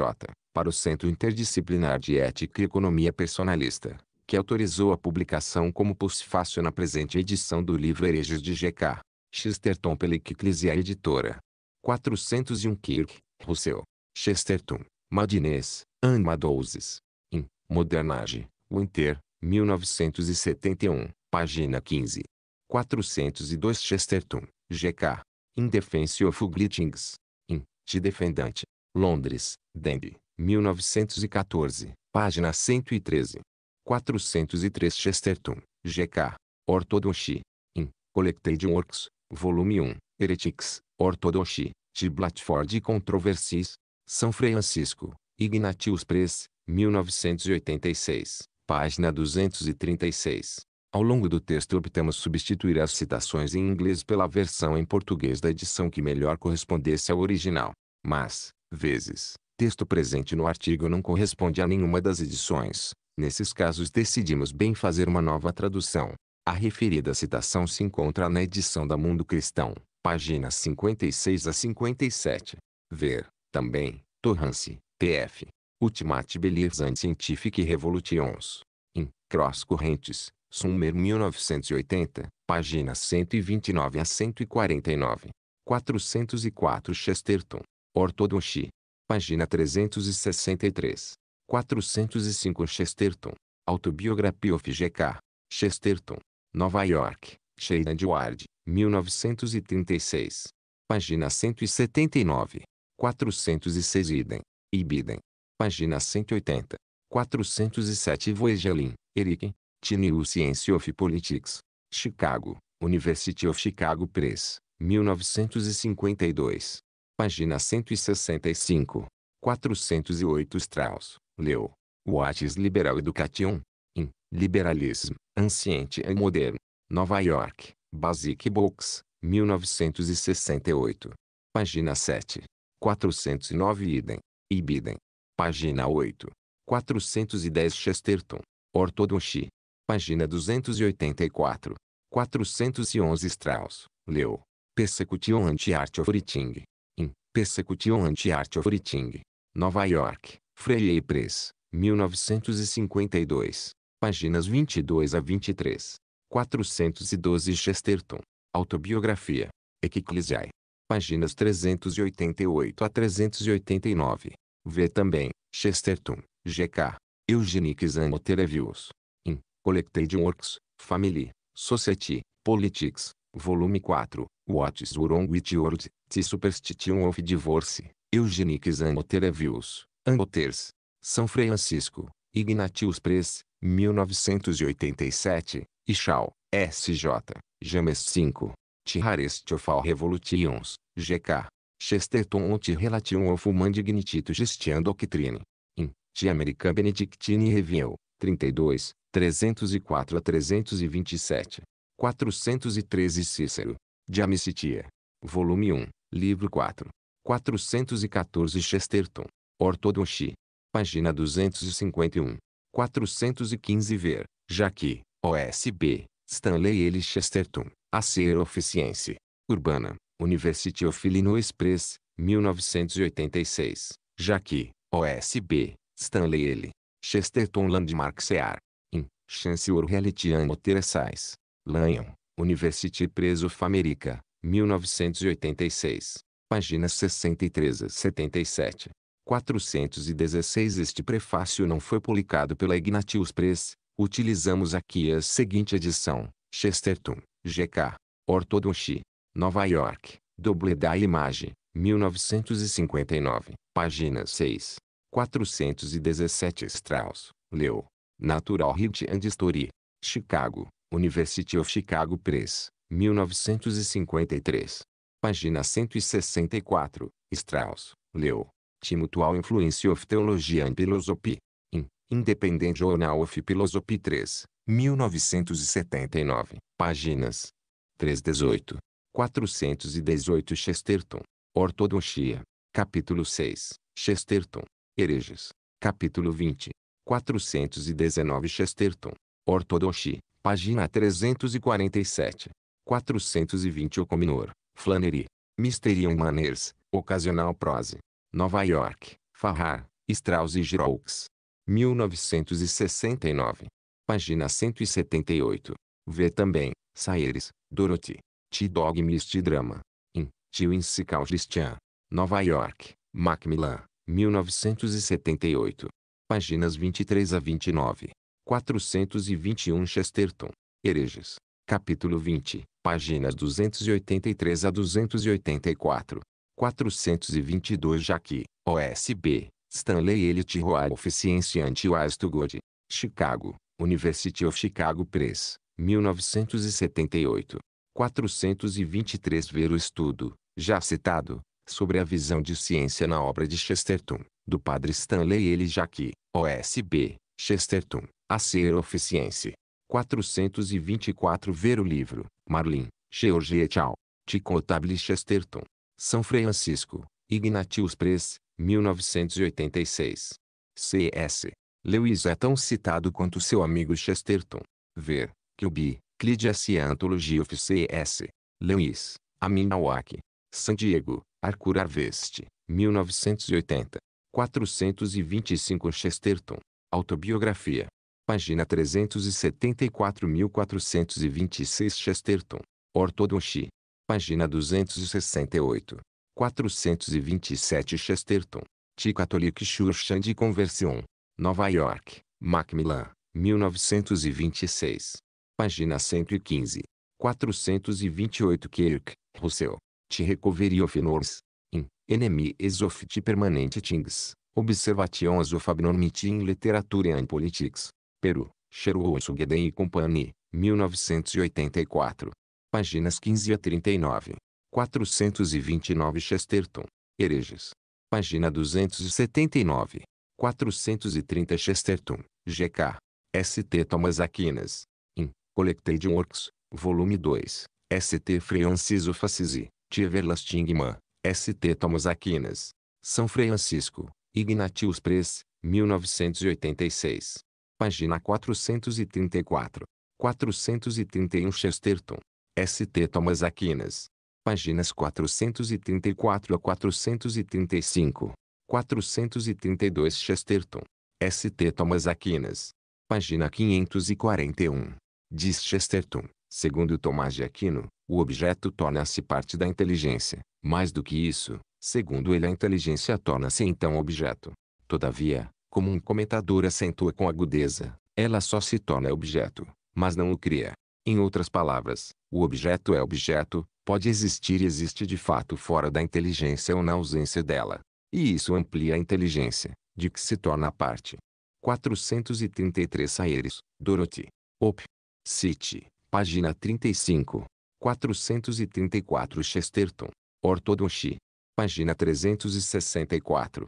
para o Centro Interdisciplinar de Ética e Economia Personalista, que autorizou a publicação como pós-fácil na presente edição do livro Herejos de G.K. Chesterton pela Eclésia Editora. 401 Kirk, Rousseau, Chesterton, Madinés, Anne Madouzes, In, Modernage, Winter, 1971. Página 15. 402 Chesterton, G.K. In Defense of Greetings. In, de Defendante. Londres, Denby, 1914, página 113. 403 Chesterton, G.K. Orthodoxy. In, Collected Works, volume 1, Heretics, Orthodoxy, de Blatford e Controversies, São Francisco, Ignatius Press, 1986, página 236. Ao longo do texto optamos substituir as citações em inglês pela versão em português da edição que melhor correspondesse ao original. Mas, vezes, texto presente no artigo não corresponde a nenhuma das edições. Nesses casos decidimos bem fazer uma nova tradução. A referida citação se encontra na edição da Mundo Cristão, páginas 56 a 57. Ver, também, Torrance, pf. Ultimate Beliefs Anti-Scientific Revolutions. In Cross Correntes, Summer 1980, páginas 129 a 149. 404 Chesterton. Ortodoxia. Página 363. 405 Chesterton. Autobiography of G.K. Chesterton. Nova York, Shaded Ward, 1936. Página 179. 406 Idem. Ibidem. Página 180. 407 Voegelin, Eric, The New Science of Politics. Chicago, University of Chicago Press, 1952. Página 165. 408 Strauss, Leu. What is Liberal Education? In Liberalism, Ancient and Modern. Nova York, Basic Books, 1968. Página 7. 409 Idem. Ibiden. Página 8. 410 Chesterton. Ortodoxia. Página 284. 411 Strauss, leu. Persecution anti-art of Writing. In Persecution anti-art of Writing. Nova York, Freire Press, 1952. Páginas 22 a 23. 412 Chesterton. Autobiografia. Ecclesiae. Páginas 388 a 389. Vê também, Chesterton, G.K. Eugenics and Other Reviews. Collected Works, Family, Society, Politics, Volume 4, What's Wrong with World, The Superstition of Divorce, Eugenics and Other Views, Angoters, São Francisco, Ignatius Press, 1987, Ixau, S.J., James 5, Tiharestiofal Revolutions, G.K., Chesterton Ot Relation of Human Dignity to Christian Doctrine, in, The American Benedictine Review, 32, 304 a 327. 413 Cícero. De Amicitia. Volume 1, livro 4. 414 Chesterton. Ortodoxia. Página 251. 415 Ver, Jaqui, OSB, Stanley L. Chesterton, A Ser Oficiense. Urbana, University of Illinois Press, 1986. Jaqui, OSB, Stanley L. Chesterton Landmark Sear. Chancellor Heletiano Teressais. Lanham, University Press of America, 1986. Páginas 63 a 77. 416 Este prefácio não foi publicado pela Ignatius Press. Utilizamos aqui a seguinte edição. Chesterton, G.K. Orthodoxy, Nova York. Doble da Imagem, 1959. Página 6. 417 Strauss, Leo. Natural History and Story. Chicago, University of Chicago Press, 1953. Página 164. Strauss, leu. Timutual Influence of Theology and Philosophy. In, Independent Journal of Philosophy 3, 1979. Páginas 318. 418 Chesterton. Ortodoxia. Capítulo 6. Chesterton. Hereges. Capítulo 20. 419 Chesterton. Ortodoxia, página 347. 420 O Cominor, Flannery. Mysterium Manners, ocasional prose. Nova York, Farrar, Strauss e Giroux. 1969. Página 178. Vê também, Sayers, Dorothy. T-Dog Misty Drama. In, Tewinsical Christian. Nova York, Macmillan, 1978 páginas 23 a 29. 421 Chesterton, Hereges, capítulo 20, páginas 283 a 284. 422 Jaqui, OSB, Stanley Elite Royal Officiency Wise God, Chicago, University of Chicago Press, 1978. 423 Ver o estudo, já citado, sobre a visão de ciência na obra de Chesterton do padre Stanley L. Jacqui, OSB, Chesterton, a ser Oficiense. 424 Ver o livro, Marlin, George et al., Ticotable Chesterton. São Francisco, Ignatius Press, 1986. C.S. Lewis é tão citado quanto seu amigo Chesterton. Ver, Kilby, Clidiacia Anthology of C.S. Lewis, Aminawak, San Diego, Arcura Arveste, 1980. 425 Chesterton, Autobiografia. Página 374.426 Chesterton, Ortodoxia. Página 268. 427 Chesterton, T. Catholic Church de Conversion, Nova York, Macmillan, 1926. Página 115. 428 Kirk, Russell, T. Recovery of Norse, enemi is permanente tings, observation things, in literature and politics. Peru, Sherwood Sugden e Company, 1984. Páginas 15 a 39. 429 Chesterton. Hereges. Página 279. 430 Chesterton, GK. ST Thomas Aquinas. In, Collected Works, Volume 2. ST Francis of Assisi, The Everlasting S.T. Thomas Aquinas. São Francisco, Ignatius Press, 1986. Página 434. 431 Chesterton. S.T. Thomas Aquinas. Páginas 434 a 435. 432 Chesterton. S.T. Thomas Aquinas. Página 541. Diz Chesterton, segundo Tomás de Aquino, o objeto torna-se parte da inteligência. Mais do que isso, segundo ele a inteligência torna-se então objeto. Todavia, como um comentador acentua com agudeza, ela só se torna objeto, mas não o cria. Em outras palavras, o objeto é objeto, pode existir e existe de fato fora da inteligência ou na ausência dela. E isso amplia a inteligência, de que se torna parte. 433 Saeres, Dorothy. Op. City, página 35. 434 Chesterton, Ortodoxia. Página 364.